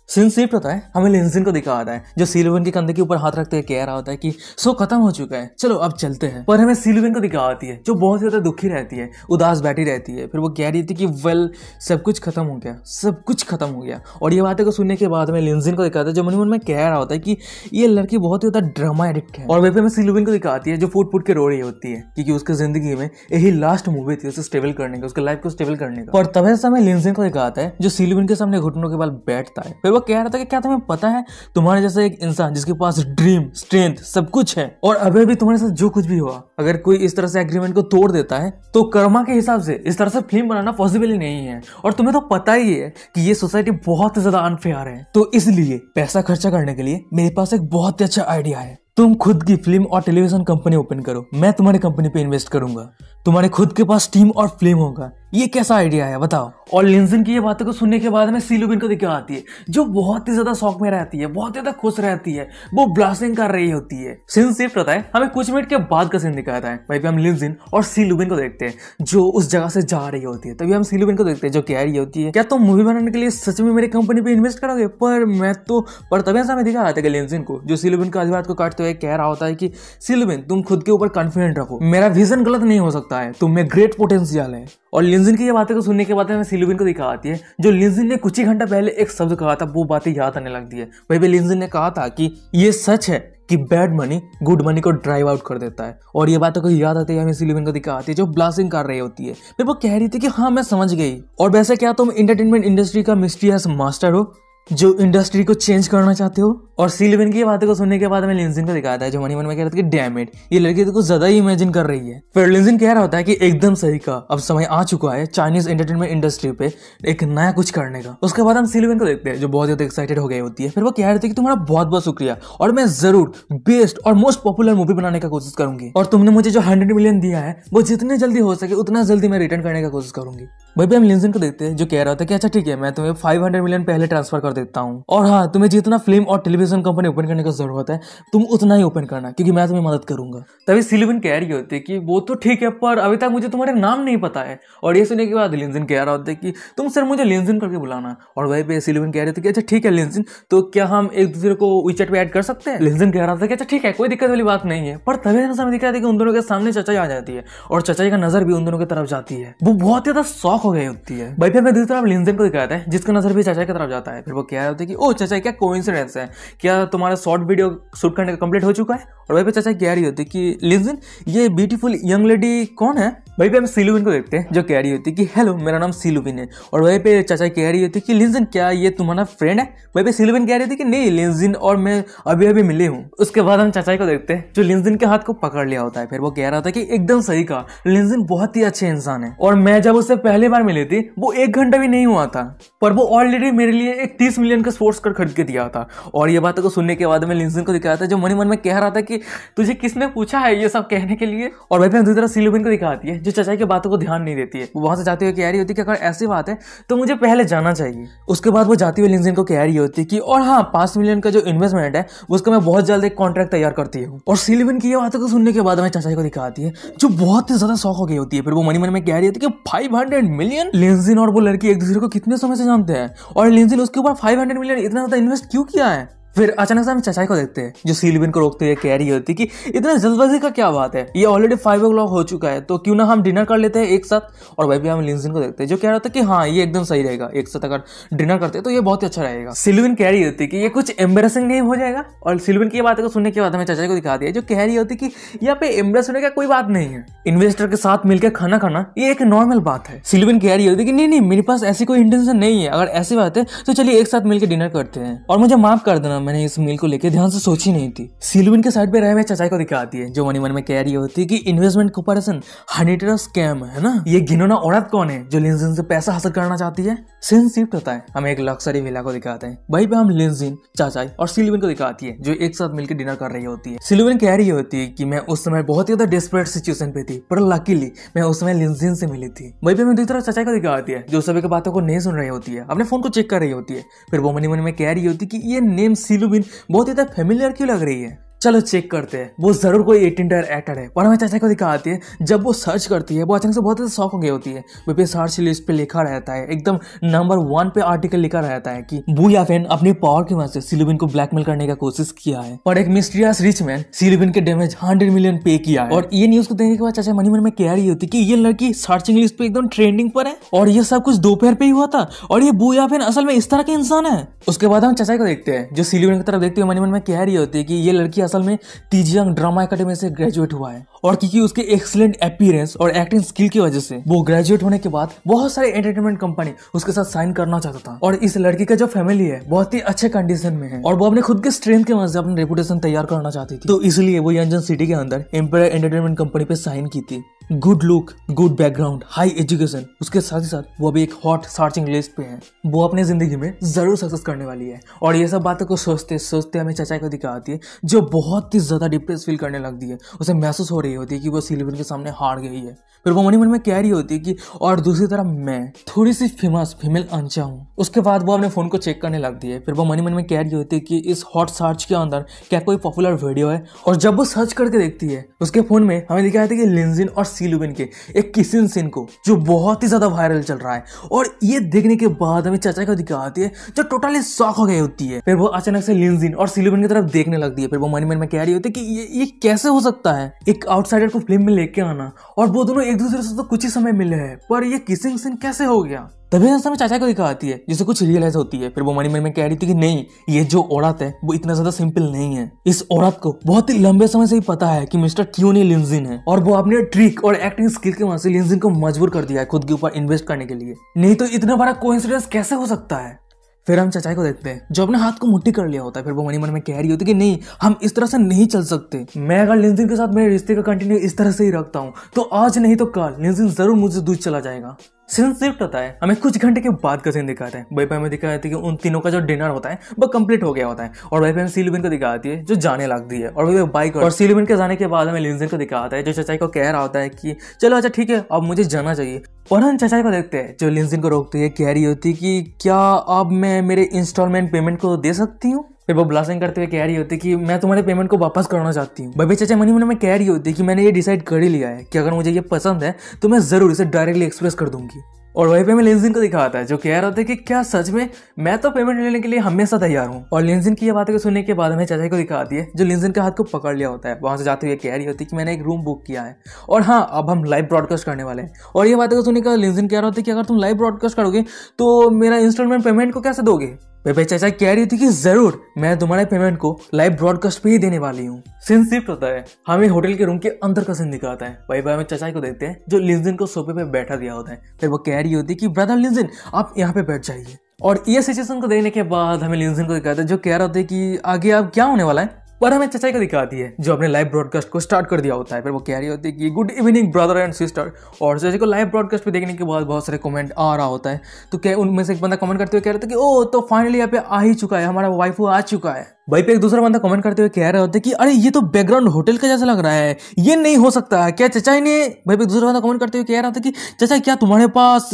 सिन स्विफ्ट तो होता है हमें लेंजिन को दिखा आता है जो सिलवेन के कंधे के ऊपर हाथ रखते हुए कह रहा होता है कि सो खत्म हो चुका है चलो अब चलते हैं पर हमें सिलवेन को दिखा आती है जो बहुत ज्यादा दुखी रहती है उदास बैठी रहती है फिर वो कह रही थी कि वेल सब कुछ खत्म हो गया सब कुछ खत्म हो गया और ये बातें को सुनने के बाद हमें लेंजिन को दिखाता है जो मन मन में कह रहा होता है कि ये लड़की बहुत ही ज्यादा ड्रामा एडिक्ट है और वह हमें सिलवेन को दिखाती है जो फूट फूट के रो रही होती है क्योंकि उसकी जिंदगी में यही लास्ट मूवी थी उसे स्टेबल करने की उसके लाइफ को स्टेबल करने का और तब ऐसा हमें लेंजिन को दिखाता है जो सिलवेन के सामने घुटनों के बाद बैठता है फिर लोग कह रहा था कि क्या तुम्हें पता है तुम्हारे जैसा एक इंसान जिसके पास ड्रीम स्ट्रेंथ सब कुछ है और अभी भी तुम्हारे साथ जो कुछ भी हुआ अगर कोई इस तरह से एग्रीमेंट को तोड़ देता है तो कर्मा के हिसाब से इस तरह से फिल्म बनाना पॉसिबल ही नहीं है और तुम्हें तो पता ही है कि ये सोसाइटी बहुत ज्यादा अनफेयर है तो इसलिए पैसा खर्चा करने के लिए मेरे पास एक बहुत ही अच्छा आइडिया है तुम खुद की फिल्म और टेलीविजन कंपनी ओपन करो मैं तुम्हारी कंपनी पे इन्वेस्ट करूंगा तुम्हारे खुद के पास टीम और फिल्म होगा ये कैसा आइडिया है बताओ और लिंजन की ये बातों को सुनने के बाद में सीलुबिन को दिक्कत आती है जो बहुत ही ज्यादा शौक में रहती है बहुत ज्यादा खुश रहती है वो ब्लास्टिंग कर रही होती है सीन सिर्फ रहता है हमें कुछ मिनट के बाद का सीन दिखाता है वहीं पे हम लिंजिन और सीलुबिन को देखते हैं जो उस जगह से जा रही होती है तभी हम सीलुबिन को देखते हैं जो कह रही होती है क्या तुम तो मूवी बनाने के लिए सच में मेरी कंपनी पर इन्वेस्ट करोगे पर मैं तो पर तभी ऐसा दिखा रहा था लिंजिन को जो सीलुबिन का अजवाद को काटते हुए कह रहा होता है की सीलुबिन तुम खुद के ऊपर कॉन्फिडेंट रखो मेरा विजन गलत नहीं हो सकता है तुम्हें ग्रेट पोटेंशियल है और लिंजिन की ये बातें को सुनने के बाद हमें सिलुबिन को दिखा आती है जो लिंजिन ने कुछ ही घंटा पहले एक शब्द कहा था वो बातें याद आने लगती है वही भी लिंजिन ने कहा था कि ये सच है कि बैड मनी गुड मनी को ड्राइव आउट कर देता है और ये बातों को याद आती है हमें सिलुबिन को दिखा आती है जो ब्लास्टिंग कर रही होती है मैं वो कह रही थी कि हाँ मैं समझ गई और वैसे क्या तुम इंटरटेनमेंट इंडस्ट्री का मिस्ट्रियस मास्टर हो जो इंडस्ट्री को चेंज करना चाहते हो और सिल्विन की बातों को सुनने के बाद हमें लिंजिन को दिखाया था जो मनी मन में कह रहा था कि डैम ये लड़की तो कुछ ज्यादा ही इमेजिन कर रही है फिर लिंजिन कह रहा होता है कि एकदम सही का अब समय आ चुका है चाइनीज एंटरटेनमेंट इंडस्ट्री पे एक नया कुछ करने का उसके बाद हम सिल्विन को देखते हैं जो बहुत ज्यादा एक्साइटेड हो गई होती है फिर वो कह रही थे कि तुम्हारा बहुत बहुत शुक्रिया और मैं जरूर बेस्ट और मोस्ट पॉपुलर मूवी बनाने का कोशिश करूंगी और तुमने मुझे जो हंड्रेड मिलियन दिया है वो जितने जल्दी हो सके उतना जल्दी मैं रिटर्न करने का कोशिश करूंगी भाई भी हम लिंजिन को देखते हैं जो कह रहा था कि अच्छा ठीक है मैं तुम्हें फाइव मिलियन पहले ट्रांसफर कर देता हूँ और हाँ तुम्हें जितना फिल्म और टेलीविजन कंपनी ओपन करने की जरूरत है तुम उतना ही ओपन करना क्योंकि मैं तुम्हें मदद करूंगा तभी सिलविन कह रही होती है कि वो तो ठीक है पर अभी तक मुझे तुम्हारे नाम नहीं पता है और ये सुनने के बाद लिंजिन कह रहा होता है कि तुम सर मुझे लिंजिन करके बुलाना और वही पे सिलविन कह रहे थे कि अच्छा ठीक है लिंजिन तो क्या हम एक दूसरे को विचेट पर ऐड कर सकते हैं लिंजिन कह रहा था कि अच्छा ठीक है कोई दिक्कत वाली बात नहीं है पर तभी हमें दिख रहा था कि उन दोनों के सामने चचाई आ जाती है और चचाई का नजर भी उन दोनों की तरफ जाती है वो बहुत ज्यादा शौक हो गई होती है भाई फिर मैं दूसरी तरफ लिंजन को दिखाता है जिसका नजर भी चाचा की तरफ जाता है फिर वो कह रहे है कि ओ चाचा क्या कोइंसिडेंस है क्या तुम्हारा शॉर्ट वीडियो शूट करने का कंप्लीट हो चुका है और वही पे चाचा कह रही होती कि लिजन ये ब्यूटीफुल यंग लेडी कौन है वही पे हम सिलुविन को देखते हैं जो कह रही होती कि हेलो मेरा नाम सिलुविन है और वही पे चाचा कह रही होती कि लिंजन क्या ये तुम्हारा फ्रेंड है वही पे सिलुविन कह रही थी कि नहीं लिंजन और मैं अभी अभी मिले हूँ उसके बाद हम चाचा को देखते हैं जो लिंजन के हाथ को पकड़ लिया होता है फिर वो कह रहा था कि एकदम सही कहा लिंजन बहुत ही अच्छे इंसान है और मैं जब उससे पहली बार मिली थी वो एक घंटा भी नहीं हुआ था पर वो ऑलरेडी मेरे लिए एक तीस मिलियन का स्पोर्ट्स कार खरीद के दिया था और ये बात को सुनने के बाद मैं लिंसन को दिखाया था जो मनी मन में कह रहा था कि तुझे किसने पूछा है ये सब कहने के लिए और भाई दूसरी तरफ सिलोबिन को दिखाती है जो चचाई की बातों को ध्यान नहीं देती है वो वहाँ से जाती हुई कह रही होती है कि अगर ऐसी बात है तो मुझे पहले जाना चाहिए उसके बाद वो जाती हुई लिंसन को कह रही होती है कि और हाँ पाँच मिलियन का जो इन्वेस्टमेंट है उसका मैं बहुत जल्द एक कॉन्ट्रैक्ट तैयार करती हूँ और सिलोबिन की ये बातों को सुनने के बाद मैं चचाई को दिखाती है जो बहुत ही ज़्यादा शौक हो गई होती है फिर वो मनी मन में कह रही होती है कि फाइव हंड्रेड मिलियन लिंसिन और वो लड़की एक दूसरे को कितने समय से जानते हैं और लिंसिन उसके ऊपर फाइव हंड्रेड मिलियन इतना ज़्यादा इन्वेस्ट क्यों किया है फिर अचानक से हम चचाई को देखते हैं जो सीलबिन को रोकते हुए कह रही होती कि इतना जल्दबाजी का क्या बात है ये ऑलरेडी फाइव ओ हो चुका है तो क्यों ना हम डिनर कर लेते हैं एक साथ और भाई भी हम लिंसिन को देखते हैं जो कह रहा था कि हाँ ये एकदम सही रहेगा एक साथ अगर डिनर करते तो ये बहुत ही अच्छा रहेगा सिलविन कह रही होती कि ये कुछ एम्बेसिंग नहीं हो जाएगा और सिलविन की बात को सुनने के बाद हमें चचाई को दिखा दिया जो कह रही होती कि यहाँ पे एम्बेस होने का कोई बात नहीं है इन्वेस्टर के साथ मिलकर खाना खाना ये एक नॉर्मल बात है सिलविन कह रही होती कि नहीं नहीं मेरे पास ऐसी कोई इंटेंशन नहीं है अगर ऐसी बात है तो चलिए एक साथ मिलकर डिनर करते हैं और मुझे माफ कर देना मैंने इस मील को लेकर ध्यान से सोची नहीं थी सिलविन के साइड पे रहे हुए चचाई को दिखाती है जो मनी मन में कह रही होती है कि इन्वेस्टमेंट कंपेरिजन हंड्रेड स्कैम है ना ये घिनौना औरत कौन है जो लिंजिन से पैसा हासिल करना चाहती है सिन शिफ्ट होता है हमें एक लक्सरी विला को दिखाते हैं वहीं पे हम लिंजिन चाचा और सिलविन को दिखाती है जो एक साथ मिलकर डिनर कर रही होती है सिलविन कह रही होती है की मैं उस समय बहुत ही ज्यादा डेस्परेट सिचुएशन पे थी पर लकीली मैं उस समय लिंजिन से मिली थी वहीं पे मैं दूसरी तरफ चाचा को दिखाती है जो सभी की बातों को नहीं सुन रही होती है अपने फोन को चेक कर रही होती है फिर वो मनी मन में कह रही होती है कि ये नेम सिल सिलुबिन बहुत ज़्यादा फेमिलियर क्यों लग रही है चलो चेक करते हैं वो ज़रूर कोई एटीन टायर एक्टर है पर हमें चाचा को दिखाती है जब वो सर्च करती है वो अचानक से बहुत ज़्यादा शौक हो गई होती है विपिन सर्च लिस्ट पे लिखा रहता है एकदम नंबर वन पे आर्टिकल लिखा रहता है कि बू फैन अपनी पावर की वजह से सिलुबिन को ब्लैकमेल करने का कोशिश किया है पर एक मिस्ट्रियस रिच मैन सिलुबिन के डैमेज हंड्रेड मिलियन पे किया है और ये न्यूज को देखने के बाद चाचा मनी मन में कह रही होती कि ये लड़की सर्चिंग लिस्ट पे एकदम ट्रेंडिंग पर है और ये सब कुछ दोपहर पे ही हुआ था और ये बू फैन असल में इस तरह के इंसान है उसके बाद हम चाचा को देखते हैं जो सिलुबिन की तरफ देखते हुए मनी मन में कह रही होती है कि ये लड़की असल में तीजियांग ड्रामा अकेडमी से ग्रेजुएट हुआ है और क्योंकि उसके एक्सलेंट अपीयरेंस और एक्टिंग स्किल की वजह से वो ग्रेजुएट होने के बाद बहुत सारे एंटरटेनमेंट कंपनी उसके साथ साइन करना चाहता था और इस लड़की का जो फैमिली है बहुत ही अच्छे कंडीशन में है और वो अपने खुद के स्ट्रेंथ के वजह से अपनी रेपुटेशन तैयार करना चाहती थी तो इसलिए वो यंजन सिटी के अंदर एम्पायर एंटरटेनमेंट कंपनी पे साइन की थी good look good background high education उसके साथ ही साथ वो अभी एक हॉट सर्चिंग लिस्ट पे है वो अपने जिंदगी में जरूर सक्सेस करने वाली है और ये सब बातों को सोचते सोचते हमें चाचा को दिखा आती है जो बहुत ही ज्यादा डिप्रेस फील करने लगती है उसे महसूस हो रही है रही होती है कि वो सिलिवन के सामने हार गई है फिर वो मनी मन में कह रही होती है कि और दूसरी तरफ मैं थोड़ी सी फेमस फीमेल अंचा हूँ उसके बाद वो अपने फ़ोन को चेक करने लगती है फिर वो मनी मन में कह रही होती है कि इस हॉट सर्च के अंदर क्या कोई पॉपुलर वीडियो है और जब वो सर्च करके देखती है उसके फ़ोन में हमें दिखा दिखाया था कि लिंजिन और सिलुबिन के एक किसिन सीन को जो बहुत ही ज़्यादा वायरल चल रहा है और ये देखने के बाद हमें चाचा को दिखाती है जो टोटली शॉक हो गई होती है फिर वो अचानक से लिंजिन और सिलुबिन की तरफ देखने लगती है फिर वो मनी मन में कह रही होती है कि ये कैसे हो सकता है एक आउटसाइडर को फिल्म में लेके आना और वो दोनों एक दूसरे से तो कुछ ही समय मिले हैं पर ये किसिंग सीन कैसे हो गया तभी हंसा में चाचा को दिखा आती है जिसे कुछ रियलाइज होती है फिर वो मनी मन में कह रही थी कि नहीं ये जो औरत है वो इतना ज्यादा सिंपल नहीं है इस औरत को बहुत ही लंबे समय से ही पता है कि मिस्टर ट्यूनी लिंजिन है और वो अपने ट्रिक और एक्टिंग स्किल के वहां से लिंजिन को मजबूर कर दिया है खुद के ऊपर इन्वेस्ट करने के लिए नहीं तो इतना बड़ा कोइंसिडेंस कैसे हो सकता है फिर हम चाचाई को देखते हैं जो अपने हाथ को मुट्ठी कर लिया होता है फिर वो मनी मन में कह रही होती है कि नहीं हम इस तरह से नहीं चल सकते मैं अगर लिंजिन के साथ मेरे रिश्ते का कंटिन्यू इस तरह से ही रखता हूँ तो आज नहीं तो कल लिंजिन जरूर मुझसे दूध चला जाएगा सीजन शिफ्ट होता है हमें कुछ घंटे के बाद का सीन दिखाते हैं वाई पर हमें दिखाते है कि उन तीनों का जो डिनर होता है वो कंप्लीट हो गया होता है और वाई फाई हमें सीलुबिन को दिखाती है जो जाने लगती है और वो बाइक और सीलुबिन के जाने के बाद हमें लिंजन को दिखाता है जो चचाई को कह रहा होता है कि चलो अच्छा ठीक है अब मुझे जाना चाहिए और हम चचाई को देखते हैं जो लिंजन को रोकती है कह रही होती है कि क्या अब मैं मेरे इंस्टॉलमेंट पेमेंट को दे सकती हूँ फिर वो ब्लासिंग करते हुए कह रही होती कि मैं तुम्हारे पेमेंट को वापस करना चाहती हूँ बबी चाचा मनी मन में कह रही होती कि मैंने ये डिसाइड कर ही लिया है कि अगर मुझे ये पसंद है तो मैं ज़रूर इसे डायरेक्टली एक्सप्रेस कर दूंगी और वहीं पे मैं लेंजिन को दिखाता है जो कह रहा था कि क्या सच में मैं तो पेमेंट लेने के लिए हमेशा तैयार हूँ और लेंजिन की ये बातें को सुनने के बाद हमें चाचा को दिखाती है जो लेंजिन के हाथ को पकड़ लिया होता है वहाँ से जाते हुए कह रही होती है कि मैंने एक रूम बुक किया है और हाँ अब हम लाइव ब्रॉडकास्ट करने वाले हैं और ये बातें को सुनने का लेंजिन कह रहा होता है कि अगर तुम लाइव ब्रॉडकास्ट करोगे तो मेरा इंस्टॉलमेंट पेमेंट को कैसे दोगे पेपे चाचा कह रही थी कि जरूर मैं तुम्हारे पेमेंट को लाइव ब्रॉडकास्ट पे ही देने वाली हूँ सीन शिफ्ट होता है हमें होटल के रूम के अंदर का सीन दिखाता है वही भाई हमें चाचा को देखते हैं जो लिंजिन को सोफे पे बैठा दिया होता है फिर वो कह रही होती है कि ब्रदर लिंजिन आप यहाँ पे बैठ जाइए और ये सिचुएशन को देखने के बाद हमें लिंजिन को दिखाता है जो कह रहा है कि आगे आप क्या होने वाला है पर हमें चचाई का दिखाती है जो अपने लाइव ब्रॉडकास्ट को स्टार्ट कर दिया होता है फिर वो कह रही होती है कि good evening brother and sister और चचाई को लाइव ब्रॉडकास्ट पे देखने के बाद बहुत सारे कमेंट आ रहा होता है तो क्या उनमें से एक बंदा कमेंट करते हुए कह रहा था कि ओ तो फाइनली यहाँ पे आ ही चुका है हमारा वाइफ आ चुका है भाई पे एक दूसरा बंदा कमेंट करते हुए कह रहे होते कि अरे ये तो बैकग्राउंड होटल का जैसा लग रहा है ये नहीं हो सकता है क्या चचा ने भाई पे एक दूसरा बंदा कमेंट करते हुए कह रहा था कि चचा क्या तुम्हारे पास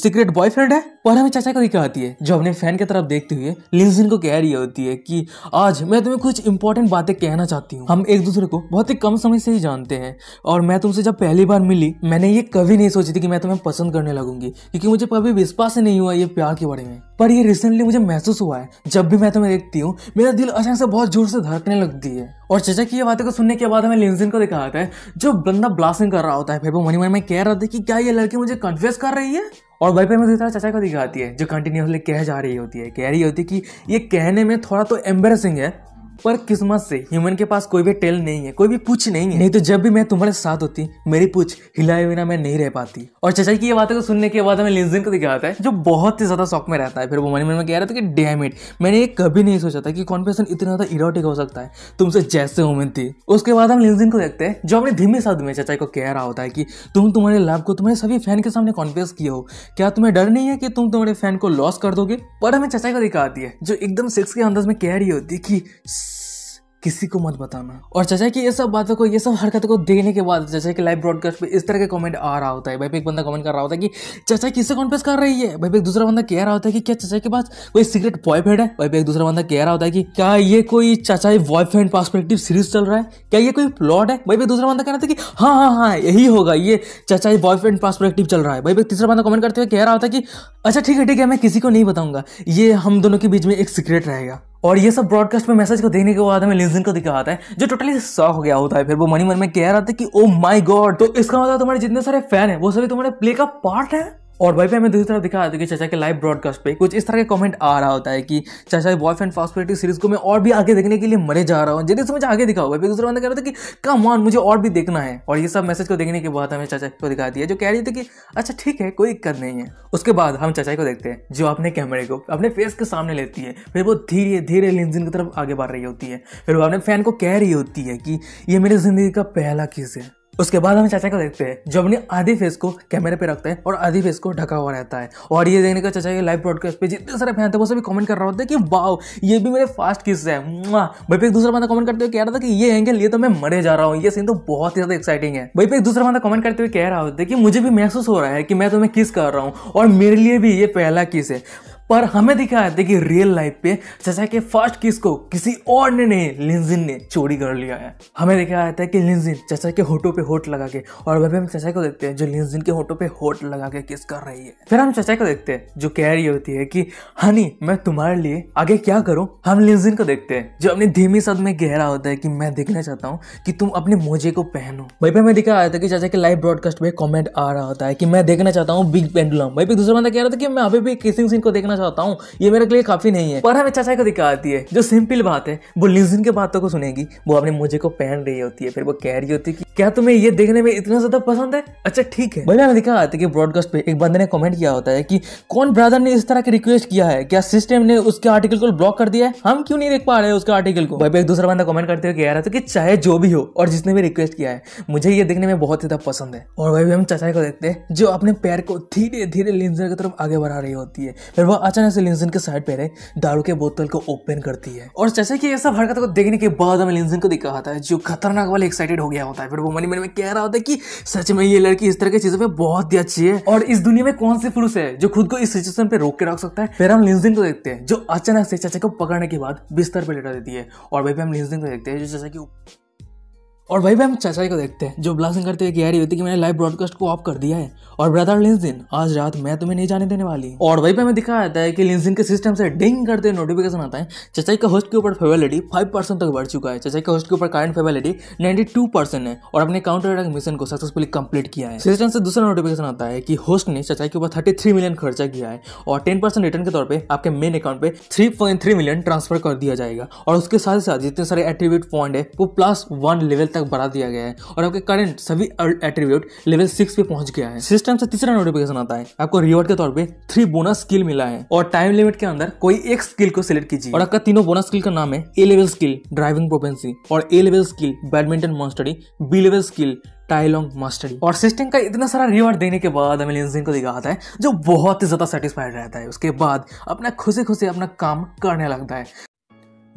सीक्रेट बॉयफ्रेंड है पर हमें चाचा को क्या कहती है जो अपने फैन की तरफ देखते हुए लिंसिन को कह रही होती है कि आज मैं तुम्हें कुछ इंपॉर्टेंट बातें कहना चाहती हूँ हम एक दूसरे को बहुत ही कम समय से ही जानते हैं और मैं तुमसे जब पहली बार मिली मैंने ये कभी नहीं सोची थी कि मैं तुम्हें पसंद करने लगूंगी क्योंकि मुझे कभी विश्वास नहीं हुआ ये प्यार के बारे में पर ये रिसेंटली मुझे महसूस हुआ है जब भी मैं तुम्हें देखती हूँ मेरा दिल अचानक से बहुत जोर से धड़कने लगती है और चचा की ये बातें को सुनने के बाद हमें लिंजिन को दिखाता है जो बंदा ब्लास्टिंग कर रहा होता है फिर वो मनी मन में कह रहा था कि क्या ये लड़की मुझे कन्फ्यूज कर रही है और वही पर मुझे चाचा को दिखाती है जो कंटिन्यूसली कह जा रही होती है कह रही होती है कि ये कहने में थोड़ा तो एम्बेसिंग है पर किस्मत से ह्यूमन के पास कोई भी टेल नहीं है कोई भी पूछ नहीं है नहीं तो जब भी मैं तुम्हारे साथ होती मेरी पूछ हिलाए बिना मैं नहीं रह पाती और चचा की ये बातें को तो सुनने के बाद हमें लिंजन को दिखाता है जो बहुत ही ज्यादा शौक में रहता है फिर वो मन में कह रहा था कि डैम इट मैंने ये कभी नहीं सोचा था कि कॉन्वर्सेशन इतना ज्यादा इरोटिक हो सकता है तुमसे जैसे उमेद थी उसके बाद हम लिंजन को देखते हैं जो अपने धीमे साथ में चचा को कह रहा होता है कि तुम तुम्हारे लाभ को तुम्हारे सभी फैन के सामने कॉन्फेस किया हो क्या तुम्हें डर नहीं है कि तुम तुम्हारे फैन को लॉस कर दोगे पर हमें चचा को दिखाती है जो एकदम सिक्स के अंदाज में कह रही होती है कि किसी को मत बताना और चाचा की ये सब बातों को ये सब हरकतों को देखने के बाद चाचा के लाइव ब्रॉडकास्ट पे इस तरह के कमेंट आ रहा होता है भाई एक बंदा कमेंट कर रहा होता है कि चाचा किससे कॉन्फ्रेंस कर रही है भाई एक दूसरा बंदा कह रहा होता है कि क्या चाचा के पास कोई सीक्रेट बॉयफ्रेंड है भाई एक दूसरा बंदा कह रहा होता है कि क्या ये कोई चाचा बॉयफ्रेंड पर्सपेक्टिव सीरीज चल रहा है क्या ये कोई प्लॉट है भाई दूसरा बंदा कह रहा था कि हाँ हाँ हाँ यही होगा ये चाचा बॉयफ्रेंड पर्सपेक्टिव चल रहा है भाई तीसरा बंदा कमेंट करते हुए कह रहा होता है कि अच्छा ठीक है ठीक है मैं किसी को नहीं बताऊंगा ये हम दोनों के बीच में एक सीक्रेट रहेगा और ये सब ब्रॉडकास्ट में मैसेज को देखने के बाद हमें लिजन को दिखाता है जो टोटली शॉक हो गया होता है फिर वो मनी मन में कह रहा था कि ओ माई गॉड तो इसका मतलब तुम्हारे जितने सारे फैन है वो सभी तुम्हारे प्ले का पार्ट है और वाईफाई में दूसरी तरफ दिखा देखिए चाचा के लाइव ब्रॉडकास्ट पे कुछ इस तरह के कमेंट आ रहा होता है कि चाचा बॉयफ्रेंड फास्पेटिव सीरीज को मैं और भी आगे देखने के लिए मरे जा रहा हूँ जैसे मुझे आगे हुआ है दूसरा बंदा कह रहा था कि कम ऑन मुझे और भी देखना है और ये सब मैसेज को देखने के बाद हमें चाचा को दिखा दिया जो कह रही थी कि अच्छा ठीक है कोई दिक्कत नहीं है उसके बाद हम चाचा को देखते हैं जो अपने कैमरे को अपने फेस के सामने लेती है फिर वो धीरे धीरे लिंजिन की तरफ आगे बढ़ रही होती है फिर वो अपने फैन को कह रही होती है कि ये मेरी जिंदगी का पहला किस है उसके बाद हम चाचा को देखते हैं जो अपने आधी फेस को कैमरे पे रखते हैं और आधी फेस को ढका हुआ रहता है और ये देखने का चाचा के लाइव ब्रॉडकास्ट पे जितने सारे फैन थे वो सभी कमेंट कर रहे होते हैं कि वाओ ये भी मेरे फास्ट किस है भाई पे एक दूसरा बंदा कमेंट करते हुए कह रहा था कि ये एंगल ये तो मैं मरे जा रहा हूँ ये सीन तो बहुत ही ज्यादा एक्साइटिंग है भाई पे एक दूसरा बंदा कमेंट करते हुए कह रहा होता है कि मुझे भी महसूस हो रहा है कि मैं तुम्हें किस कर रहा हूँ और मेरे लिए भी ये पहला किस है पर हमें दिखा है देखिए रियल लाइफ पे चचा के फर्स्ट किस को किसी और ने नहीं लिंजिन ने चोरी कर लिया है हमें जाता था कि लिंजिन चचा के होटो पे होट लगा के और वह हम चचा को देखते हैं जो लिंजिन के होटो पे होट लगा के किस कर रही है फिर हम चचा को देखते हैं जो कह रही होती है कि हनी मैं तुम्हारे लिए आगे क्या करूँ हम लिंजिन को देखते हैं जो अपनी धीमी सद में गहरा होता है कि मैं देखना चाहता हूँ कि तुम अपने मोजे को पहनो वही पे हमें दिखाया था कि चाचा के लाइव ब्रॉडकास्ट में कॉमेंट आ रहा होता है कि मैं देखना चाहता हूँ बिग पेंडुलम वही पे दूसरा बंदा कह रहा था कि मैं अभी भी किसिंग सीन को देखना करना चाहता हूँ ये मेरे लिए काफ़ी नहीं है पर हमें चाचा को दिक्कत आती है जो सिंपल बात है वो लिजिन के बातों को सुनेगी वो अपने मुझे को पहन रही होती है फिर वो कह रही होती है कि क्या तुम्हें ये देखने में इतना ज्यादा पसंद है अच्छा ठीक है भले हमें देखा आते कि ब्रॉडकास्ट पे एक बंदे ने कमेंट किया होता है कि कौन ब्रदर ने इस तरह की रिक्वेस्ट किया है क्या सिस्टम ने उसके आर्टिकल को ब्लॉक कर दिया है हम क्यों नहीं देख पा रहे उसके आर्टिकल को भाई एक दूसरा बंदा कमेंट करते हुए कह रहा था कि चाहे जो भी हो और जिसने भी रिक्वेस्ट किया है मुझे ये देखने में बहुत ज्यादा पसंद है और भाई भी हम चाचा को देखते हैं जो अपने पैर को धीरे धीरे लिंजर की तरफ आगे बढ़ा रही होती है फिर वो अचानक से लिंजन के साइड पे रहे दारू के बोतल को ओपन करती है और जैसे कि ये सब हरकत को देखने के बाद हमें लिंजन को दिखा होता है जो खतरनाक वाले एक्साइटेड हो गया होता है फिर वो मनी मन में कह रहा होता है कि सच में ये लड़की इस तरह की चीजों पर बहुत ही अच्छी है और इस दुनिया में कौन से पुरुष है जो खुद को इस सिचुएशन पे रोक के रख सकता है फिर हम लिंजन को देखते हैं जो अचानक से चाचा को पकड़ने के बाद बिस्तर पर लेटा देती है और वह भी हम लिंजन को देखते हैं जो चाचा की और वही भी हम चाचाई को देखते हैं जो ब्लास्टिंग करते हुए कह रही होती है कि मैंने लाइव ब्रॉडकास्ट को ऑफ कर दिया है और ब्रदर लिंसिन आज रात मैं तुम्हें नहीं जाने देने वाली और वही पे हमें दिखा जाता है कि लिंसिन के सिस्टम से डिंग करते हुए नोटिफिकेशन आता है चाचाई का होस्ट के ऊपर फेवेलिटी फाइव परसेंट तक बढ़ चुका है चाचाई का होस्ट के ऊपर current favorability ninety two percent है और अपने काउंटर अटैक मिशन को सक्सेसफुली कंप्लीट किया है सिस्टम से दूसरा नोटिफिकेशन आता है कि होस्ट ने चाचाई के ऊपर थर्टी थ्री मिलियन खर्चा किया है और टेन परसेंट रिटर्न के तौर पर आपके मेन अकाउंट पे three point three million transfer कर दिया जाएगा और उसके साथ ही साथ जितने सारे एट्रीब्यूट पॉइंट है वो प्लस वन लेवल तक बढ़ा दिया गया है और आपके करंट सभी एट्रीब्यूट लेवल सिक्स पे पहुंच गया है सिस्टम से तीसरा नोटिफिकेशन आता है आपको रिवॉर्ड के तौर पर थ्री बोनस स्किल मिला है और टाइम लिमिट के अंदर कोई एक स्किल को सिलेक्ट कीजिए और आपका तीनों बोनस स्किल का नाम है A level skill driving proficiency और A level skill badminton mastery B level skill टाइलोंग मास्टरी और सिस्टम का इतना सारा रिवॉर्ड देने के बाद हमें लिंजिन को दिखाता है जो बहुत ही ज़्यादा सेटिस्फाइड रहता है उसके बाद अपना खुशी खुशी अपना काम करने लगता है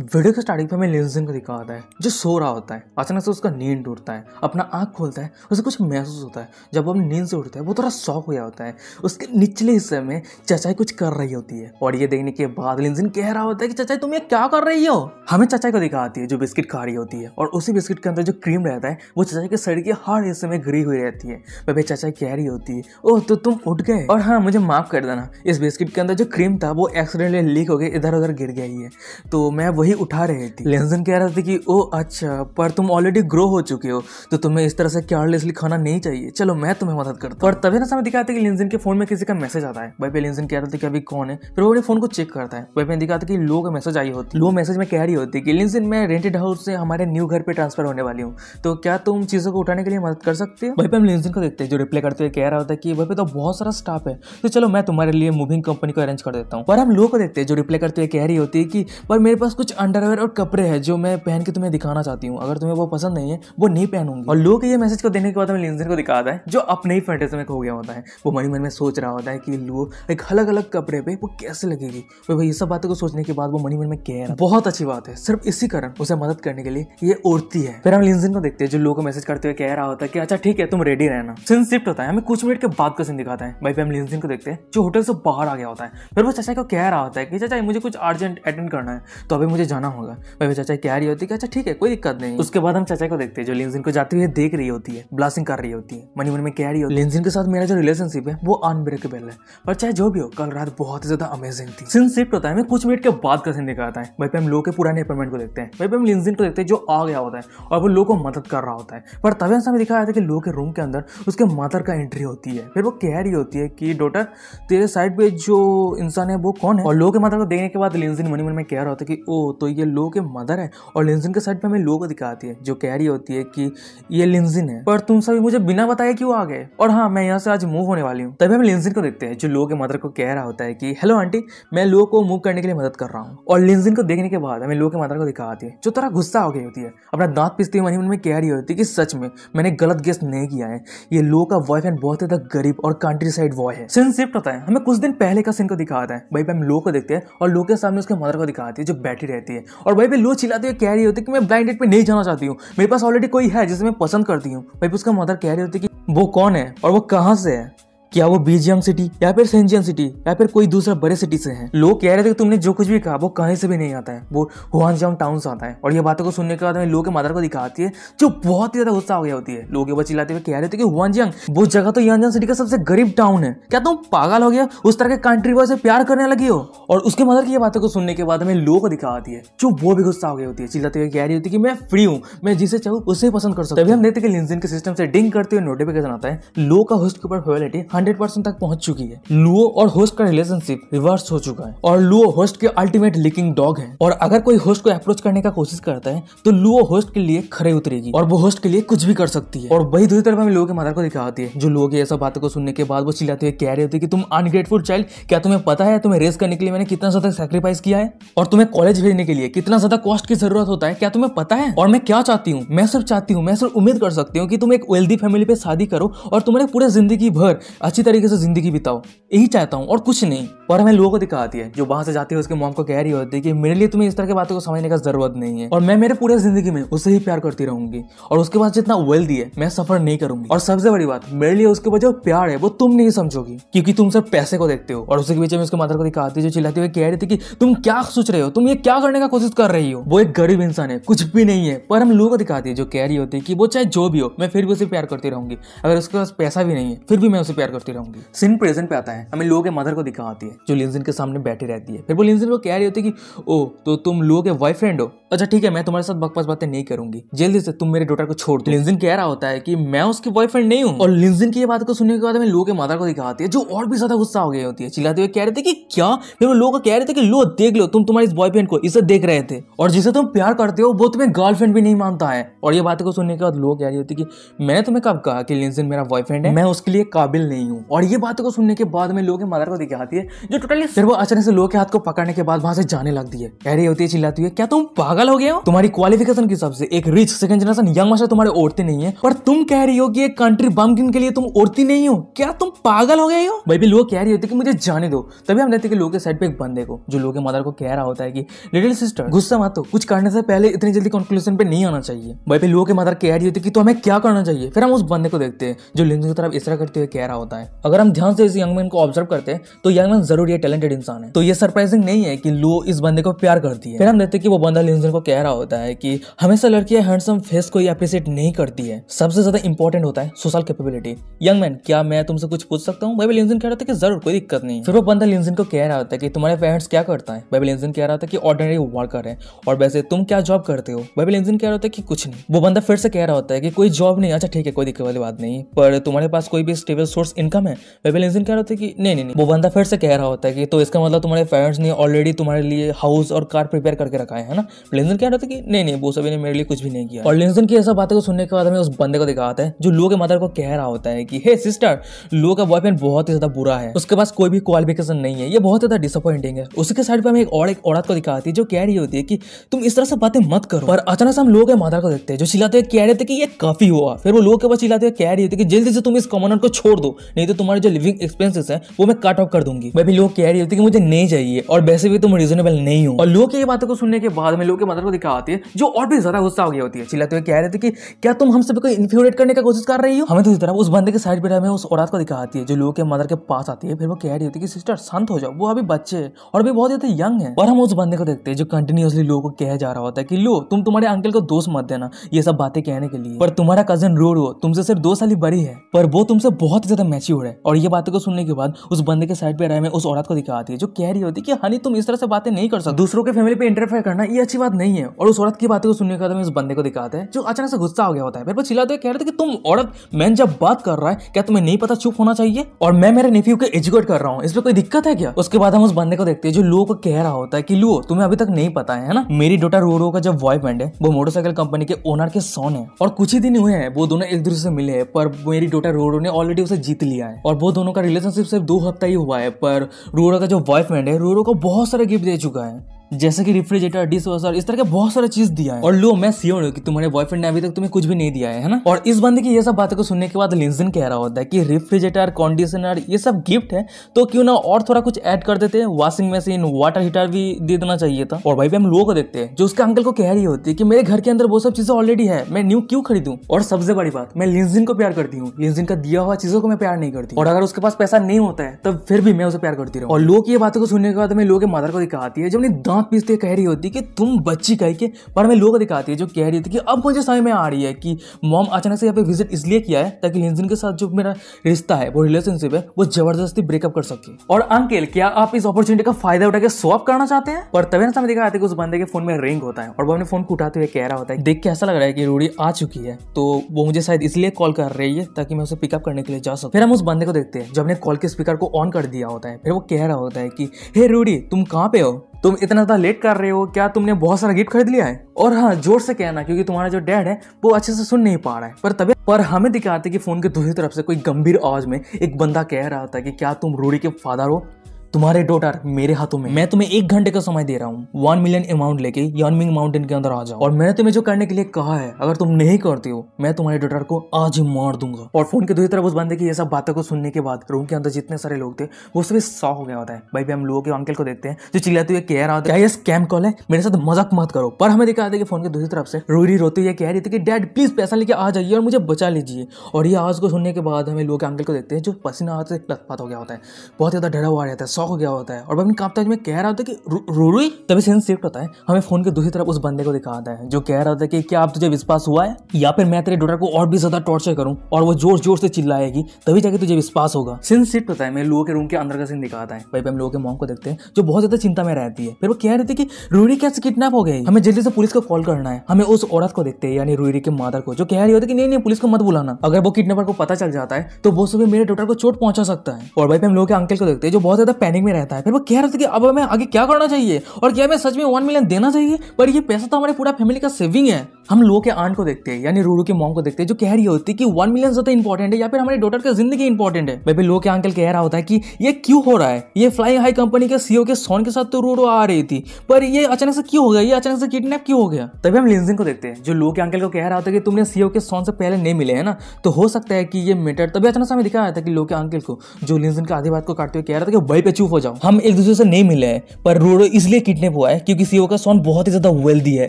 वीडियो के स्टार्टिंग पे हमें लिंजन को दिखा होता है जो सो रहा होता है अचानक से उसका नींद टूटता है अपना आँख खोलता है उसे कुछ महसूस होता है जब हम नींद से उठता है वो थोड़ा शौक हुआ होता है उसके निचले हिस्से में चचाई कुछ कर रही होती है और ये देखने के बाद लिंजन कह रहा होता है कि चचाई तुम ये क्या कर रही हो हमें चचाई को दिखाती है जो बिस्किट खा रही होती है और उसी बिस्किट के अंदर जो क्रीम रहता है वो चचाई के शरीर के हर हिस्से में घिरी हुई रहती है वह चचाई कह रही होती है ओह तो तुम उठ गए और हाँ मुझे माफ कर देना इस बिस्किट के अंदर जो क्रीम था वो एक्सीडेंटली लीक हो गई इधर उधर गिर गई है तो मैं वही वही उठा रहे थे लेंसन कह रहा था कि ओ अच्छा पर तुम ऑलरेडी ग्रो हो चुके हो तो तुम्हें इस तरह से केयरलेसली खाना नहीं चाहिए चलो मैं तुम्हें मदद करता हूँ और तभी ना समय दिखाते कि लेंसन के फोन में किसी का मैसेज आता है भाई पे लेंसन कह रहा था कि अभी कौन है फिर वो अपने फोन को चेक करता है भाई पे दिखाते कि लो का मैसेज आई होती लो मैसेज में कह रही होती कि लेंसन मैं रेंटेड हाउस से हमारे न्यू घर पर ट्रांसफर होने वाली हूँ तो क्या तुम चीज़ों को उठाने के लिए मदद कर सकते हो भाई पे हम लेंसन को देखते हैं जो रिप्लाई करते हुए कह रहा होता है कि भाई पे तो बहुत सारा स्टाफ है तो चलो मैं तुम्हारे लिए मूविंग कंपनी को अरेंज कर देता हूँ पर हम लोग को देखते हैं जो रिप्लाई करते हुए कह रही होती है कि पर मेरे पास कुछ अंडरवेयर और कपड़े हैं जो मैं पहन के तुम्हें दिखाना चाहती हूँ अगर तुम्हें वो पसंद नहीं है वो नहीं पहनूंगी और लोग ये मैसेज को देने के बाद हमें लिंजन को दिखाता है जो अपने ही फैंटेसी में खो गया होता है वो मनी मन में सोच रहा होता है कि लो एक अलग अलग कपड़े पे वो कैसे लगेगी भाई ये सब बातों को सोचने के बाद वो मनी मन में कह रहा बहुत अच्छी बात है सिर्फ इसी कारण उसे मदद करने के लिए ये उड़ती है फिर हम लिंजन को देखते हैं जो लोग को मैसेज करते हुए कह रहा होता है कि अच्छा ठीक है तुम रेडी रहना सिन शिफ्ट होता है हमें कुछ मिनट के बाद का सीन दिखाता है भाई फिर हम लिंजन को देखते हैं जो होटल से बाहर आ गया होता है फिर वो चाचा को कह रहा होता है कि चाचा मुझे कुछ अर्जेंट अटेंड करना है तो अभी मुझे जाना होगा भाई चाचा क्या रही होती है अच्छा ठीक है कोई दिक्कत नहीं उसके बाद हम चाचा को देखते हैं जो लिंजिन को जाती हुई देख रही होती है ब्लासिंग कर रही होती है मनी मन में क्या रही होती है लेंजिन के साथ मेरा जो रिलेशनशिप है वो अनब्रेकेबल है पर चाहे जो भी हो कल रात बहुत ही ज्यादा अमेजिंग थी सिंह शिफ्ट होता है मैं कुछ मिनट के बाद का सीन दिखाता है भाई पे हम लोग के पुराने अपॉइंटमेंट को देखते हैं भाई पे हम लिंजिन को देखते हैं जो आ गया होता है और वो लोग को मदद कर रहा होता है पर तभी ऐसा हमें दिखाया था कि लोग के रूम के अंदर उसके मदर का एंट्री होती है फिर वो कह रही होती है कि डॉटर तेरे साइड पे जो इंसान है वो कौन है और लोग के मदर को देखने के बाद लिंजिन मनी मन में कह रहा होता है कि ओह तो ये लो के मदर है और लिंजिन के साइड पे हमें लो को दिखाती है जो कह रही होती है कि ये लिंजिन है पर तुम सभी मुझे बिना बताए क्यों आ गए और हाँ मैं यहाँ से आज मूव होने वाली हूँ तभी हम लिंजिन को देखते हैं जो लो के मदर को कह रहा होता है कि हेलो आंटी मैं लो को मूव करने के लिए मदद कर रहा हूँ और लिंजिन को देखने के बाद हमें लो के मदर को दिखाती है जो तरह गुस्सा हो गई होती है अपना दांत पिसते हुए मन में कह रही होती है कि सच में मैंने गलत गेस्ट नहीं किया है ये लो का बॉयफ्रेंड बहुत ज्यादा गरीब और कंट्री साइड बॉय है सीन शिफ्ट होता है हमें कुछ दिन पहले का सीन को दिखाता है भाई हम लो को देखते हैं और लो के सामने उसके मदर को दिखाती है जो बैठी रहे रहती है और भाई पे लो चिल्लाते हुए कह रही होती है कि मैं ब्लाइंड डेट पे नहीं जाना चाहती हूँ मेरे पास ऑलरेडी कोई है जिसे मैं पसंद करती हूँ भाई उसका मदर कह रही होती है कि वो कौन है और वो कहाँ से है क्या वो बीजियांग सिटी या फिर सेंजियन सिटी या फिर कोई दूसरा बड़े सिटी से है लोग कह रहे थे कि तुमने जो कुछ भी कहा वो कहीं से भी नहीं आता है वो हुआ टाउन से आता है और ये बातों को सुनने के बाद हमें लोग के मदर को दिखाती है जो बहुत ही ज्यादा गुस्सा हो गया होती है लोग ये चिल्लाते हुए कह रहे थे कि हुआनजांग वो जगह तो यांजांग सिटी का सबसे गरीब टाउन है क्या तुम पागल हो गया उस तरह के कंट्री बॉय से प्यार करने लगी हो और उसके मदर की ये बातों को सुनने के बाद हमें लोग को दिखाती है जो वो भी गुस्सा हो गया होती है चिल्लाते हुए कह रही होती है कि मैं फ्री हूँ मैं जिसे चाहूँ उसे पसंद कर सकता हूँ तभी हम देखते हैं कि लिंजिन के सिस्टम से डिंग करते हुए नोटिफिकेशन आता है लो का होस्ट के ऊपर हाँ हंड्रेड परसेंट तक पहुंच चुकी है लुओ और होस्ट का रिलेशनशिप रिवर्स हो चुका है और लुओ होस्ट के अल्टीमेट लिकिंग डॉग है और अगर कोई होस्ट को अप्रोच करने का कोशिश करता है तो लुओ होस्ट के लिए खड़े उतरेगी और वो होस्ट के लिए कुछ भी कर सकती है और वही दूसरी तरफ हमें लोगों के माता को दिखाती है जो लोग ये सब बातों को सुनने के बाद वो चिल्लाते हुए कह रहे होते कि तुम अनग्रेटफुल चाइल्ड क्या तुम्हें पता है तुम्हें रेस करने के लिए मैंने कितना ज्यादा सेक्रीफाइस किया है और तुम्हें कॉलेज भेजने के लिए कितना ज्यादा कॉस्ट की जरूरत होता है क्या तुम्हें पता है और मैं क्या चाहती हूँ मैं सिर्फ चाहती हूँ मैं सिर्फ उम्मीद कर सकती हूँ कि तुम एक वेल्दी फैमिली पे शादी करो और तुम्हारे पूरे जिंदगी भर अच्छी तरीके से जिंदगी बिताओ यही चाहता हूँ और कुछ नहीं और हमें लोगों को दिखा आती है जो वहां से जाती है उसके मॉम को कह रही होती है कि मेरे लिए तुम्हें इस तरह की बातों को समझने का जरूरत नहीं है और मैं मेरे पूरे जिंदगी में उससे ही प्यार करती रहूंगी और उसके पास जितना वेल्दी है मैं सफर नहीं करूंगी और सबसे बड़ी बात मेरे लिए उसके पास जो प्यार है वो तुम नहीं समझोगी क्योंकि तुम सिर्फ पैसे को देखते हो और उसके पीछे में उसके माता को दिखाती है जो चिल्लाती हुई कह रही थी कि तुम क्या सोच रहे हो तुम ये क्या करने का कोशिश कर रही हो वो एक गरीब इंसान है कुछ भी नहीं है पर हम लोगों को दिखाती है जो कह रही होती है कि वो चाहे जो भी हो मैं फिर भी उसे प्यार करती रहूंगी अगर उसके पास पैसा भी नहीं है फिर भी मैं उसे प्यार करती रहूंगी सिन प्रेजेंट पे आता है हमें लोगों के मदर को दिखा आती है जो लिंजिन के सामने बैठी रहती है फिर वो लिंजिन को कह रही होती है कि ओ तो तुम लोगों के बॉयफ्रेंड हो अच्छा ठीक है मैं तुम्हारे साथ बकवास बातें नहीं करूंगी जल्दी से तुम मेरे डॉटर को छोड़ दो लिंजिन कह रहा होता है कि मैं उसकी बॉयफ्रेंड नहीं हूँ और लिंजिन की बात को सुनने के बाद हमें लोगों के मदर को दिखा आती है जो और भी ज्यादा गुस्सा हो गई होती है चिल्लाते हुए कह रहे थे कि क्या फिर वो लोग कह रहे थे कि लो देख लो तुम तुम्हारे इस बॉयफ्रेंड को इसे देख रहे थे और जिसे तुम प्यार करते हो वो तुम्हें गर्लफ्रेंड भी नहीं मानता है और ये बात को सुनने के बाद लोग कह रही होती कि मैंने तुम्हें कब कहा कि लिंजिन मेरा बॉयफ्रेंड है मैं उसके लिए काबिल नहीं नहीं हूँ और ये बात को सुनने के बाद में लोग मदर को दिखाती है जो टोटली फिर वो अचानक से लोग के हाथ को पकड़ने के बाद वहां से जाने लगती है कह रही होती है चिल्लाती है क्या तुम पागल हो गया हो तुम्हारी क्वालिफिकेशन के हिसाब से एक rich second generation young master तुम्हारे ओढ़ते नहीं है पर तुम कह रही हो कि एक कंट्री बमकिन के लिए तुम ओढ़ती नहीं हो क्या तुम पागल हो गए हो भाई भी लोग कह रही होती है कि मुझे जाने दो तभी हम देखते लोग के साइड पे एक बंदे को जो लोग के मदर को कह रहा होता है कि लिटिल सिस्टर गुस्सा मत हो कुछ करने से पहले इतनी जल्दी कंक्लूजन पे नहीं आना चाहिए भाई भी लोग के मदर कह रही होती है कि तो हमें क्या करना चाहिए फिर हम उस बंदे को देखते हैं जो लिंग की तरफ इस तरह करते हुए कह रहा होता है है अगर हम ध्यान से इस यंग मैन को ऑब्जर्व करते हैं तो यंग मैन जरूर ये टैलेंटेड इंसान है तो ये सरप्राइजिंग नहीं है कि लू इस बंदे को प्यार करती है फिर हम देखते हैं कि वो बंदा लिंजन को कह रहा होता है कि हमेशा लड़कियां हैंडसम फेस को ही अप्रिशिएट नहीं करती है सबसे ज्यादा इंपॉर्टेंट होता है सोशल कैपेबिलिटी यंग मैन क्या मैं तुमसे कुछ पूछ सकता हूँ भाई लिंजन कह रहा था कि जरूर कोई दिक्कत नहीं फिर वो बंदा लिंजन को कह रहा होता है कि तुम्हारे पेरेंट्स क्या करता है भाई लिंजन कह रहा था कि ऑर्डनरी वर्कर है और वैसे तुम क्या जॉब करते हो भाई लिंजन कह रहा होता है कि कुछ नहीं वो बंदा फिर से कह रहा होता है कि कोई जॉब नहीं अच्छा ठीक है कोई दिक्कत वाली बात नहीं पर तुम्हारे पास कोई भी स्टेबल सोर्स इन इनकम है बेबेलिंजन कह रहा होता है कि नहीं नहीं नहीं वो बंदा फिर से कह रहा होता है कि तो इसका मतलब तुम्हारे पेरेंट्स ने ऑलरेडी तुम्हारे लिए हाउस और कार प्रिपेयर करके रखा है ना लिंजन कह रहा था कि नहीं नहीं वो सभी ने मेरे लिए कुछ भी नहीं किया और लिंजन की ऐसा बातें को सुनने के बाद हमें उस बंदे को दिखाता है जो लो के मदर को कह रहा होता है कि हे सिस्टर लो का बॉयफ्रेंड बहुत ही ज्यादा बुरा है उसके पास कोई भी क्वालिफिकेशन नहीं है ये बहुत ज्यादा डिसअपॉइंटिंग है उसके साइड पर हमें एक और एक औरत को दिखाती है जो कह रही होती है कि तुम इस तरह से बातें मत करो पर अचानक से हम लोग मदर को देखते हैं जो चिल्लाते हुए कह रहे थे कि ये काफी हुआ फिर वो लोग के पास चिल्लाते हुए कह रही होती है कि जल्दी से तुम इस कॉमनर को छोड़ दो नहीं तो तुम्हारे जो लिविंग एक्सपेंसेस है वो मैं कट ऑफ कर दूंगी मैं भी लोग कह रही होती कि मुझे नहीं चाहिए और वैसे भी तुम रीजनेबल नहीं हो और लोग की बातों को सुनने के बाद में लोग के मदर को दिखा आती है जो और भी ज्यादा गुस्सा हो गया होती है चिल्लाते हुए कह रहे थे कि क्या तुम हम सभी को इन्फ्यूरेट करने का कोशिश कर रही हो हमें तो इस तरफ उस बंदे के साइड बेटा में उस औरत को दिखा आती है जो लोग के मदर के पास आती है फिर वो कह रही होती है कि सिस्टर शांत हो जाओ वो अभी बच्चे है और अभी बहुत ज्यादा यंग है और हम उस बंदे को देखते हैं जो कंटिन्यूसली लोगों को कह जा रहा होता है कि लो तुम तुम्हारे अंकल को दोस्त मत देना ये सब बातें कहने के लिए पर तुम्हारा कजन रोड हो तुमसे सिर्फ दो साल ही बड़ी है पर वो तुमसे बहुत ज्यादा मैच्योर है और ये बातों को सुनने के बाद उस बंदे के साइड पे राय में उस औरत को दिखाती है जो कह रही होती है कि हनी तुम इस तरह से बातें नहीं कर सकते दूसरों के फैमिली पे इंटरफेयर करना ये अच्छी बात नहीं है और उस औरत की बातों को सुनने के बाद उस बंदे को दिखाते हैं जो अचानक से गुस्सा हो गया होता है मेरे को चिल्लाते तो कह रहे थे कि तुम औरत मैन जब बात कर रहा है क्या तुम्हें नहीं पता चुप होना चाहिए और मैं मेरे नेफ्यू को एजुकेट कर रहा हूँ इसमें कोई दिक्कत है क्या उसके बाद हम उस बंदे को देखते हैं जो लोगों को कह रहा होता है कि लो तुम्हें अभी तक नहीं पता है ना मेरी डोटा रो का जब बॉयफ्रेंड है वो मोटरसाइकिल कंपनी के ओनर के सोन है और कुछ ही दिन हुए हैं वो दोनों एक दूसरे से मिले हैं पर मेरी डोटा रोडो ने ऑलरेडी उसे जीत लिया है और वो दोनों का रिलेशनशिप सिर्फ दो हफ्ता ही हुआ है पर रूरो का जो बॉयफ्रेंड है रूरो को बहुत सारे गिफ्ट दे चुका है जैसे कि रिफ्रिजरेटर डिश वॉशर इस तरह के बहुत सारे चीज दिया है और लो मैं श्योर हूँ कि तुम्हारे बॉयफ्रेंड ने अभी तक तुम्हें कुछ भी नहीं दिया है, है ना और इस बंदे की ये सब बातों को सुनने के बाद लिंजन कह रहा होता है कि रिफ्रिजरेटर कंडीशनर ये सब गिफ्ट है तो क्यों ना और थोड़ा कुछ ऐड कर देते वॉशिंग मशीन वाटर हीटर भी दे देना चाहिए था और भाई भी हम लोगों को देखते हैं जो उसके अंकल को कह रही होती है कि मेरे घर के अंदर वो सब चीजें ऑलरेडी है मैं न्यू क्यों खरीदू और सबसे बड़ी बात मैं लिंजिन को प्यार करती हूँ लिंजिन का दिया हुआ चीजों को मैं प्यार नहीं करती और अगर उसके पास पैसा नहीं होता है तो फिर भी मैं उसे प्यार करती हूँ और लोग ये बातों को सुनने के बाद मैं लोगों के मदर को दिखाती है जब दान दांत पीसते कह रही होती कि तुम बच्ची कह के पर हमें लोग दिखाती है जो कह रही होती कि अब मुझे समय में आ रही है कि मॉम अचानक से यहाँ पे विजिट इसलिए किया है ताकि लिंजन के साथ जो मेरा रिश्ता है वो रिलेशनशिप है वो जबरदस्ती ब्रेकअप कर सके और अंकिल क्या आप इस अपॉर्चुनिटी का फायदा उठा के स्वॉप करना चाहते हैं पर तभी ना समय दिखाया कि उस बंदे के फोन में रिंग होता है और वो अपने फोन को उठाते हुए कह रहा होता है देख के ऐसा लग रहा है कि रूढ़ी आ चुकी है तो वो मुझे शायद इसलिए कॉल कर रही है ताकि मैं उसे पिकअप करने के लिए जा सकूँ फिर हम उस बंदे को देखते हैं जब ने कॉल के स्पीकर को ऑन कर दिया होता है फिर वो कह रहा होता है कि हे रूढ़ी तुम कहाँ पे हो तुम इतना ज़्यादा लेट कर रहे हो क्या तुमने बहुत सारा गिफ्ट खरीद लिया है और हाँ जोर से कहना क्योंकि तुम्हारा जो डैड है वो अच्छे से सुन नहीं पा रहा है पर तभी पर हमें दिखाते कि फोन के दूसरी तरफ से कोई गंभीर आवाज में एक बंदा कह रहा था कि क्या तुम रूढ़ी के फादर हो तुम्हारे डॉटर मेरे हाथों में मैं तुम्हें एक घंटे का समय दे रहा हूँ वन मिलियन अमाउंट लेके यानमिंग माउंटेन के अंदर आ जाओ और मैंने तुम्हें जो करने के लिए कहा है अगर तुम नहीं करते हो मैं तुम्हारे डॉटर को आज ही मार दूंगा और फोन के दूसरी तरफ उस बंदे की ये सब बातों को सुनने के बाद रूम के अंदर जितने सारे लोग थे वो सभी सौ हो गया होता है भाई भी हम लोगों के अंकल को देखते हैं जो चिल्लाते हुए कह रहा था स्कैम कॉल है मेरे साथ मजाक मत करो पर हमें दिखा था कि फोन के दूसरी तरफ से रोरी रोती हुई कह रही थी कि डैड प्लीज पैसा लेके आ जाइए और मुझे बचा लीजिए और ये आवाज को सुनने के बाद हमें लोग अंकल को देखते हैं जो पसीना हाथ से लथपथ हो गया होता है बहुत ज्यादा डरा हुआ रहता है शौक हो गया होता है और मैं अपनी कांपता में कह रहा होता है कि रोरू तभी सेंस शिफ्ट होता है हमें फोन के दूसरी तरफ उस बंदे को दिखाता है जो कह रहा होता है कि क्या आप तुझे विश्वास हुआ है या फिर मैं तेरे डॉटर को और भी ज्यादा टॉर्चर करूँ और वो जोर जोर से चिल्लाएगी तभी जाके तुझे विश्वास होगा सेंस शिफ्ट होता है मेरे लोगों के रूम के अंदर का सीन दिखाता है भाई हम लोगों के मॉम को देखते हैं जो बहुत ज्यादा चिंता में रहती है फिर वो कह रही थी कि रूरी कैसे किडनैप हो गई हमें जल्दी से पुलिस को कॉल करना है हमें उस औरत को देखते हैं यानी रूरी के मादर को जो कह रही होती है कि नहीं नहीं पुलिस को मत बुलाना अगर वो किडनेपर को पता चल जाता है तो वो सुबह मेरे डॉटर को चोट पहुंचा सकता है और भाई हम लोगों के अंकल को देखते हैं जो बहुत ज्यादा पैनिक में रहता है फिर वो कह रहा था कि अब हमें आगे क्या करना चाहिए और क्या हमें सच में वन मिलियन देना चाहिए पर ये पैसा तो हमारे पूरा फैमिली का सेविंग है हम लोगों के आंट को देखते हैं यानी रूरू के मॉम को देखते हैं जो कह रही होती है कि वन मिलियन ज्यादा इंपॉर्टेंट है या फिर हमारे डॉटर का जिंदगी इंपॉर्टेंट है भाई लोग के अंकल कह रहा होता है कि ये क्यों हो रहा है ये फ्लाइंग हाई कंपनी के सीओ e के सोन के साथ तो रूरू आ रही थी पर ये अचानक से क्यों हो गया ये अचानक से किडनेप क्यों हो गया तभी हम लिंजिन को देखते हैं जो लोग के अंकल को कह रहा होता है कि तुमने सीओ e के सोन से पहले नहीं मिले है ना तो हो सकता है कि ये मेटर तभी अचानक से हमें दिखाया था कि लोग के अंकल को जो लिंजिन का आधी बात को काटते हुए कह रहा था कि वही पे चुप हो जाओ हम एक दूसरे से नहीं मिले हैं पर रोडो इसलिए किडनेप हुआ है क्योंकि सीओ का सोन बहुत ही ज्यादा वेल्दी है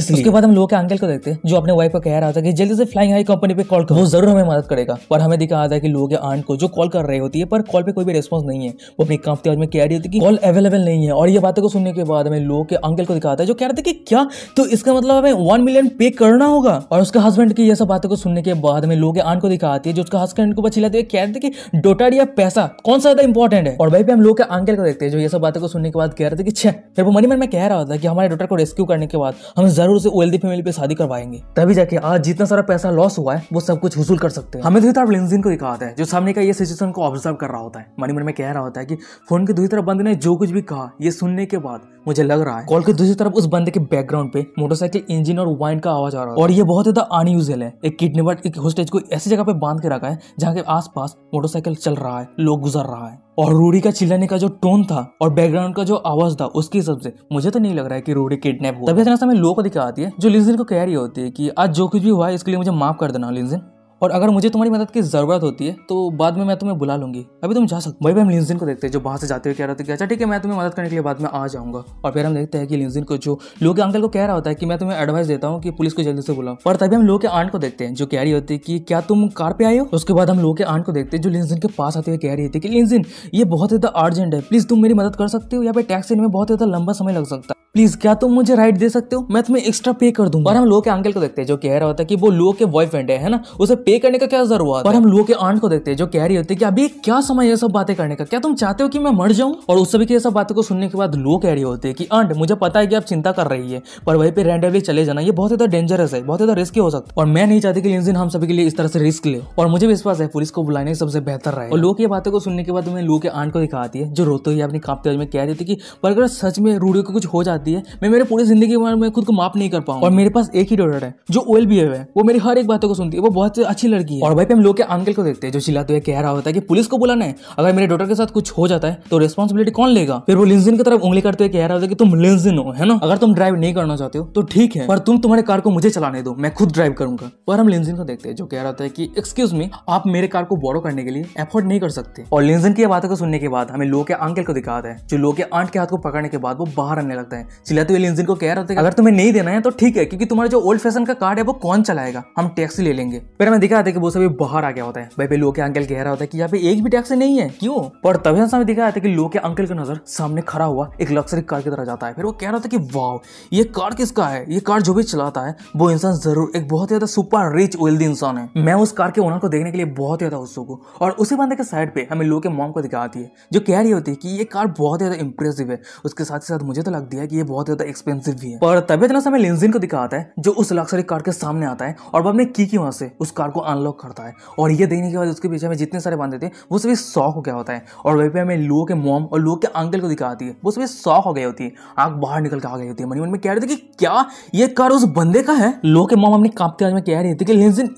इसलिए उसके बाद हम लोगों के अंकल को देखते हैं जो अपने वाइफ को कह रहा था कि जल्दी से फ्लाइंग हाई कंपनी पे कॉल करो जरूर हमें मदद करेगा पर हमें दिखा रहा था कि लोगों के आंट को जो कॉल कर रही होती है पर कॉल पे कोई भी रिस्पॉन्स नहीं है वो अपनी कांपती आवाज में कह रही होती है कि कॉल अवेलेबल नहीं है और ये बातों को सुनने के बाद हमें लोगों के अंकल को दिखाता है जो कह रहे थे कि क्या तो इसका मतलब हमें वन मिलियन पे करना होगा और उसके हस्बैंड की यह सब बातों को सुनने के बाद हमें लोगों के आंट को दिखाती है जो उसका हस्बैंड को बचिलाते कह रहे थे कि डोटाड या पैसा कौन सा ज्यादा इंपॉर्टेंट है और भाई पे हम लोग के अंकल अंकल को देखते हैं जो ये सब बातों को सुनने के बाद कह रहे थे कि छह फिर वो मनी मन में कह रहा था कि हमारे डॉटर को रेस्क्यू करने के बाद हम जरूर से वेल्दी फैमिली पे शादी करवाएंगे तभी जाके आज जितना सारा पैसा लॉस हुआ है वो सब कुछ हुसूल कर सकते हैं हमें तरफ लेंजिन को दिखाता है जो सामने का ये सिचुएशन को ऑब्जर्व कर रहा होता है मनी मन में कह रहा होता है कि फोन के दूसरी तरफ बंद ने जो कुछ भी कहा यह सुनने के बाद मुझे लग रहा है कॉल के दूसरी तरफ उस बंदे के बैकग्राउंड पे मोटरसाइकिल इंजन और वाइन का आवाज आ रहा है और ये बहुत ज्यादा अनयूजल है एक बट एक होस्टेज को ऐसी जगह पे बांध के रखा है जहाँ के आस मोटरसाइकिल चल रहा है लोग गुजर रहा है और रूडी का चिल्लाने का जो टोन था और बैकग्राउंड का जो आवाज था उसके हिसाब से मुझे तो नहीं लग रहा है कि रूडी किडनैप हो तभी इतना समय लोगों को दिखाती है जो लिंजन को कह रही होती है कि आज जो कुछ भी हुआ है इसके लिए मुझे माफ कर देना लिंजन और अगर मुझे तुम्हारी मदद की ज़रूरत होती है तो बाद में मैं तुम्हें बुला लूंगी अभी तुम जा सकते भाई हम लिंजिन को देखते हैं जो बाहर से जाते हुए कह रहा था कि अच्छा ठीक है मैं तुम्हें मदद करने के लिए बाद में आ जाऊंगा और फिर हम देखते हैं कि लिंजिन को जो लोग अंकल को कह रहा होता है कि मैं तुम्हें एडवाइस देता हूँ कि पुलिस को जल्दी से बुलाओ और तभी हम लोग के आंट को देखते हैं जो कह रही होती है कि क्या तुम कार पे आयो उसके बाद हम लोग के आंट को देखते हैं जो लिंजिन के पास आते हुए कह रही थी कि लिंजिन ये बहुत ज़्यादा अर्जेंट है प्लीज़ तुम मेरी मदद कर सकते हो या फिर टैक्सी में बहुत ज़्यादा लंबा समय लग सकता है प्लीज क्या तुम मुझे राइड दे सकते हो मैं तुम्हें एक्स्ट्रा पे कर दूंगा और हम लोग के अंकल को देखते हैं जो कह रहा होता है कि वो लोग के बॉयफ्रेंड है ना उसे पे करने का क्या जरूरत और हम लोगों के आंट को देखते हैं जो कह रही होती है कि अभी क्या समय ये सब बातें करने का क्या तुम चाहते हो कि मैं मर जाऊं और उस सभी की सब बातों को सुनने के बाद लोग कह रही होती है कि आंट मुझे पता है कि आप चिंता कर रही है पर वहीं पर रैंडमली चले जाना ये बहुत ज्यादा डेंजरस है बहुत ज्यादा रिस्की हो सकता है और मैं नहीं चाहती कि हम सभी के लिए इस तरह से रिस्क ले और मुझे विश्वास है पुलिस को बुलाने सबसे बेहतर रहे और लोग ये बातों को सुनने के बाद मैं लोग के आंट को दिखाती है जो रोते हुए अपनी कांपते में कह रही थी कि पर अगर सच में रूढ़ी को कुछ हो जाती है मैं मेरे पूरी जिंदगी में खुद को माफ नहीं कर पाऊँ और मेरे पास एक ही डॉटर है जो ओएल बी है वो मेरी हर एक बातों को सुनती है वो बहुत अच्छी लड़की है और भाई पे हम लोग के अंकल को देखते हैं जो चिल्लाते हुए कह रहा होता है कि पुलिस को बुलाना है अगर मेरे डॉटर के साथ कुछ हो जाता है तो रिस्पॉन्सिबिलिटी कौन लेगा फिर वो लिंजिन की तरफ उंगली करते हुए कह रहा होता है कि तुम लिंजिन हो है ना अगर तुम ड्राइव नहीं करना चाहते हो तो ठीक है पर तुम तुम्हारे कार को मुझे चलाने दो मैं खुद ड्राइव करूंगा पर हम लिंजिन को देखते हैं जो कह रहा होता है कि एक्सक्यूज मी आप मेरे कार को बोरो करने के लिए एफोर्ड नहीं कर सकते और लिंजिन की बातों को सुनने के बाद हमें लो के अंकल को दिखाता है जो लो के आंट के हाथ को पकड़ने के बाद वो बाहर आने लगता है चिल्लाते हुए लिंजिन को कह रहा होता है अगर तुम्हें नहीं देना है तो ठीक है क्योंकि तुम्हारा जो ओल्ड फैशन का कार्ड है वो कौन चलाएगा हम टैक्सी ले लेंगे फिर हमें दिखा देते कि वो सभी बाहर आ गया होता है भाई भाई लोके अंकल कह रहा होता है कि यहाँ पे एक भी टैक्सी नहीं है क्यों पर तभी हमें दिखा जाता है कि लोके अंकल का नजर सामने खड़ा हुआ एक लग्जरी कार की तरह जाता है फिर वो कह रहा था कि वाह ये कार किसका है ये कार जो भी चलाता है वो इंसान जरूर एक बहुत ज्यादा सुपर रिच वेल्दी इंसान है मैं उस कार के ओनर को देखने के लिए बहुत ज्यादा उत्सुक हूँ और उसी बंदे के साइड पे हमें लोके मॉम को दिखाती है जो कह रही होती है कि ये कार बहुत ज्यादा इंप्रेसिव है उसके साथ ही साथ मुझे तो लगती है कि ये बहुत ज्यादा एक्सपेंसिव भी है पर तभी इतना समय लिंजिन को दिखाता है जो उस लग्जरी कार के सामने आता है और वो अपने की वहां से उस कार को को अनलॉक करता है और ये देखने के बाद उसके पीछे में जितने सारे बंदे थे वो सभी शौक हो गया होता है और वहीं पर हमें लुओ के मोम और लुओ के अंकल को दिखाती है वो सभी शौक हो गई होती है आग बाहर निकल के आ गई होती है मनी मन में कह रहे थे कि क्या ये कार उस बंदे का है लो के मोम अपने कांपते आज में कह रही थी कि लेंजन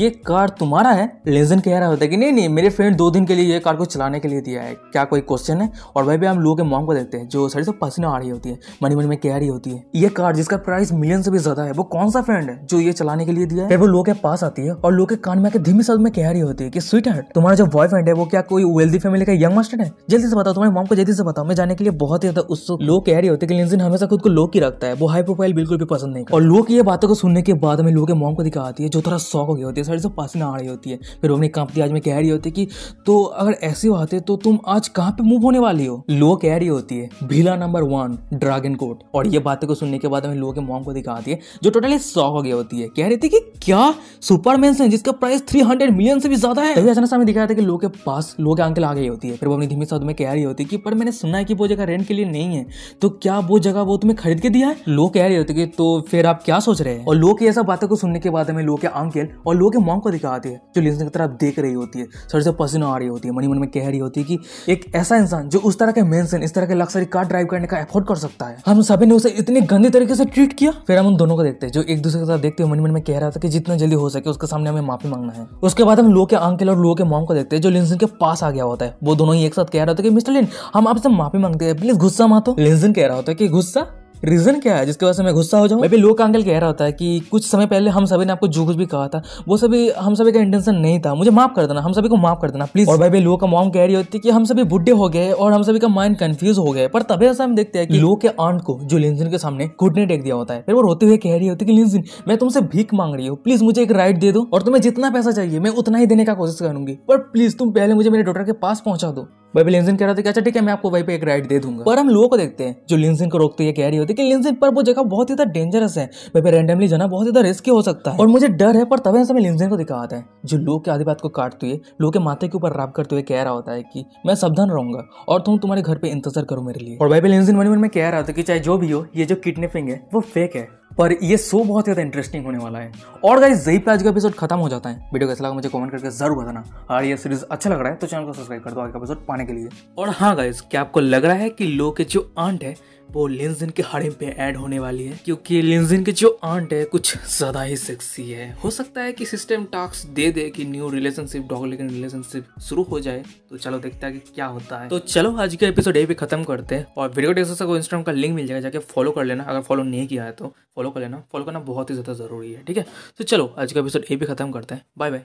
ये कार तुम्हारा है लेंजन कह रहा होता है कि नहीं नहीं मेरे फ्रेंड दो दिन के लिए ये कार को चलाने के लिए दिया है क्या कोई क्वेश्चन है और वहीं पर हम लोगों के मोम को देखते हैं जो सर से पसीने आ रही होती है मनी मन में कह रही होती है ये कार जिसका प्राइस मिलियन से भी ज्यादा है वो कौन सा फ्रेंड है जो ये चलाने के लिए दिया है फिर वो लोग के पास आती है और लोग के कान में आके धीमी शब्द में कह रही होती है कि स्वीट हार्ट तुम्हारा जो बॉयफ्रेंड है वो क्या कोई वेल्दी फैमिली का यंग मास्टर है जल्दी से बताओ तुम्हारे मॉम को जल्दी से बताओ मैं जाने के लिए बहुत ही ज्यादा उत्सुक लोग कह रही होती है कि लिंजन हमेशा खुद को लो की रखता है वो हाई प्रोफाइल बिल्कुल भी पसंद नहीं और लोग ये बातों को सुनने के बाद हमें लोग के मॉम को दिखा आती है जो थोड़ा शौक हो गया होती है सर सब पसीना आ रही होती है फिर अपनी कांपती आज में कह रही होती है कि तो अगर ऐसी बात है तो तुम आज कहाँ पे मूव होने वाली हो लो कह रही होती है भीला नंबर वन ड्रैगन कोट और ये बातों को सुनने के बाद हमें लोग के मॉम को दिखा आती है जो टोटली शौक हो गया होती है कह रही थी कि क्या सुपरमैन से है जिसका प्राइस थ्री हंड्रेड मिलियन से भी ज्यादा है तभी अचानक सामने दिखाया था कि लोगों के पास लोग के अंकल आ गई होती है फिर वो अपनी धीमी साउथ में कह रही होती है कि पर मैंने सुना है कि वो जगह रेंट के लिए नहीं है तो क्या वो जगह वो तुम्हें खरीद के दिया है लोग कह रही होते कि तो फिर आप क्या सोच रहे हैं और लोग ऐसा बातों को सुनने के बाद हमें लोग के अंकल और लोग के मॉम को दिखाती है जो लिसन की तरफ देख रही होती है सर से पसीना आ रही होती है मनी मन में कह रही होती है कि एक ऐसा इंसान जो उस तरह के मेंशन इस तरह के लक्सरी कार ड्राइव करने का एफोर्ड कर सकता है हम सभी ने उसे इतने गंदे तरीके से ट्रीट किया फिर हम उन दोनों को देखते हैं जो एक दूसरे के साथ देखते हुए मनी मन में कह रहा था कि जितना जल्दी हो सके उसके सामने ने हमें माफी मांगना है उसके बाद हम लो के अंकल और लो के मॉम को देखते हैं जो लिंसन के पास आ गया होता है वो दोनों ही एक साथ कह रहा होता है कि मिस्टर लिन हम आपसे माफी मांगते हैं प्लीज गुस्सा मातो लिंसन कह रहा होता है कि गुस्सा रीजन क्या है जिसके वजह से मैं गुस्सा हो जाऊँ मैं भी लोक अंकल कह रहा होता है कि कुछ समय पहले हम सभी ने आपको जो कुछ भी कहा था वो सभी हम सभी का इंटेंशन नहीं था मुझे माफ कर देना हम सभी को माफ कर देना प्लीज और भाई भाई लोग का मॉम कह रही होती है कि हम सभी बुढ़े हो गए और हम सभी का माइंड कंफ्यूज हो गए पर तभी ऐसा हम देखते हैं कि लोग के आंट को जो लिंजिन के सामने घुटने टेक दिया होता है फिर वो रोते हुए कह रही होती है कि लिंजिन मैं तुमसे भीख मांग रही हूँ प्लीज मुझे एक राइट दे दो और तुम्हें जितना पैसा चाहिए मैं उतना ही देने का कोशिश करूंगी पर प्लीज तुम पहले मुझे मेरे डॉक्टर के पास पहुंचा दो भाई भी लिंजिन कह रहा था कि अच्छा ठीक है मैं आपको वहीं पे एक राइड दे दूंगा पर हम लोगों को देखते हैं जो लिंजिन को रोकते हैं कह रही होती है कि लिंजिन पर वो जगह बहुत ज्यादा डेंजरस है भाई पे रैंडमली जाना बहुत ज्यादा रिस्की हो सकता है और मुझे डर है पर तभी हमें लिंजिन को दिखाता है जो लोग के आधी बात को काटते हुए लोग के माथे के ऊपर राब करते हुए कह रहा होता है कि मैं सावधान रहूंगा और तुम तुम्हारे घर पर इंतजार करो मेरे लिए और भाई पे मनी मन में कह रहा था कि चाहे जो भी हो ये जो किडनेपिंग है वो फेक है पर ये शो बहुत ज़्यादा इंटरेस्टिंग होने वाला है और गाइज यही पे आज का एपिसोड खत्म हो जाता है वीडियो कैसा लगा मुझे कमेंट करके जरूर बताना और ये सीरीज अच्छा लग रहा है तो चैनल को सब्सक्राइब कर दो आज का एपिसोड पाने के लिए और हाँ गाइज क्या आपको लग रहा है कि लो के जो आंट है वो लेंजिन के हड़े पे ऐड होने वाली है क्योंकि लेंजिन की जो आंट है कुछ ज्यादा ही सेक्सी है हो सकता है कि सिस्टम टास्क दे दे कि न्यू रिलेशनशिप डॉग लेकिन रिलेशनशिप शुरू हो जाए तो चलो देखते हैं कि क्या होता है तो चलो आज का एपिसोड ये भी खत्म करते हैं और वीडियो डेस्क को इंस्टाग्राम का लिंक मिल जाएगा जाके फॉलो कर लेना अगर फॉलो नहीं किया है तो फॉलो कर लेना फॉलो करना बहुत ही ज्यादा जरूरी है ठीक है तो चलो आज का एपिसोड ये भी खत्म करते हैं बाय बाय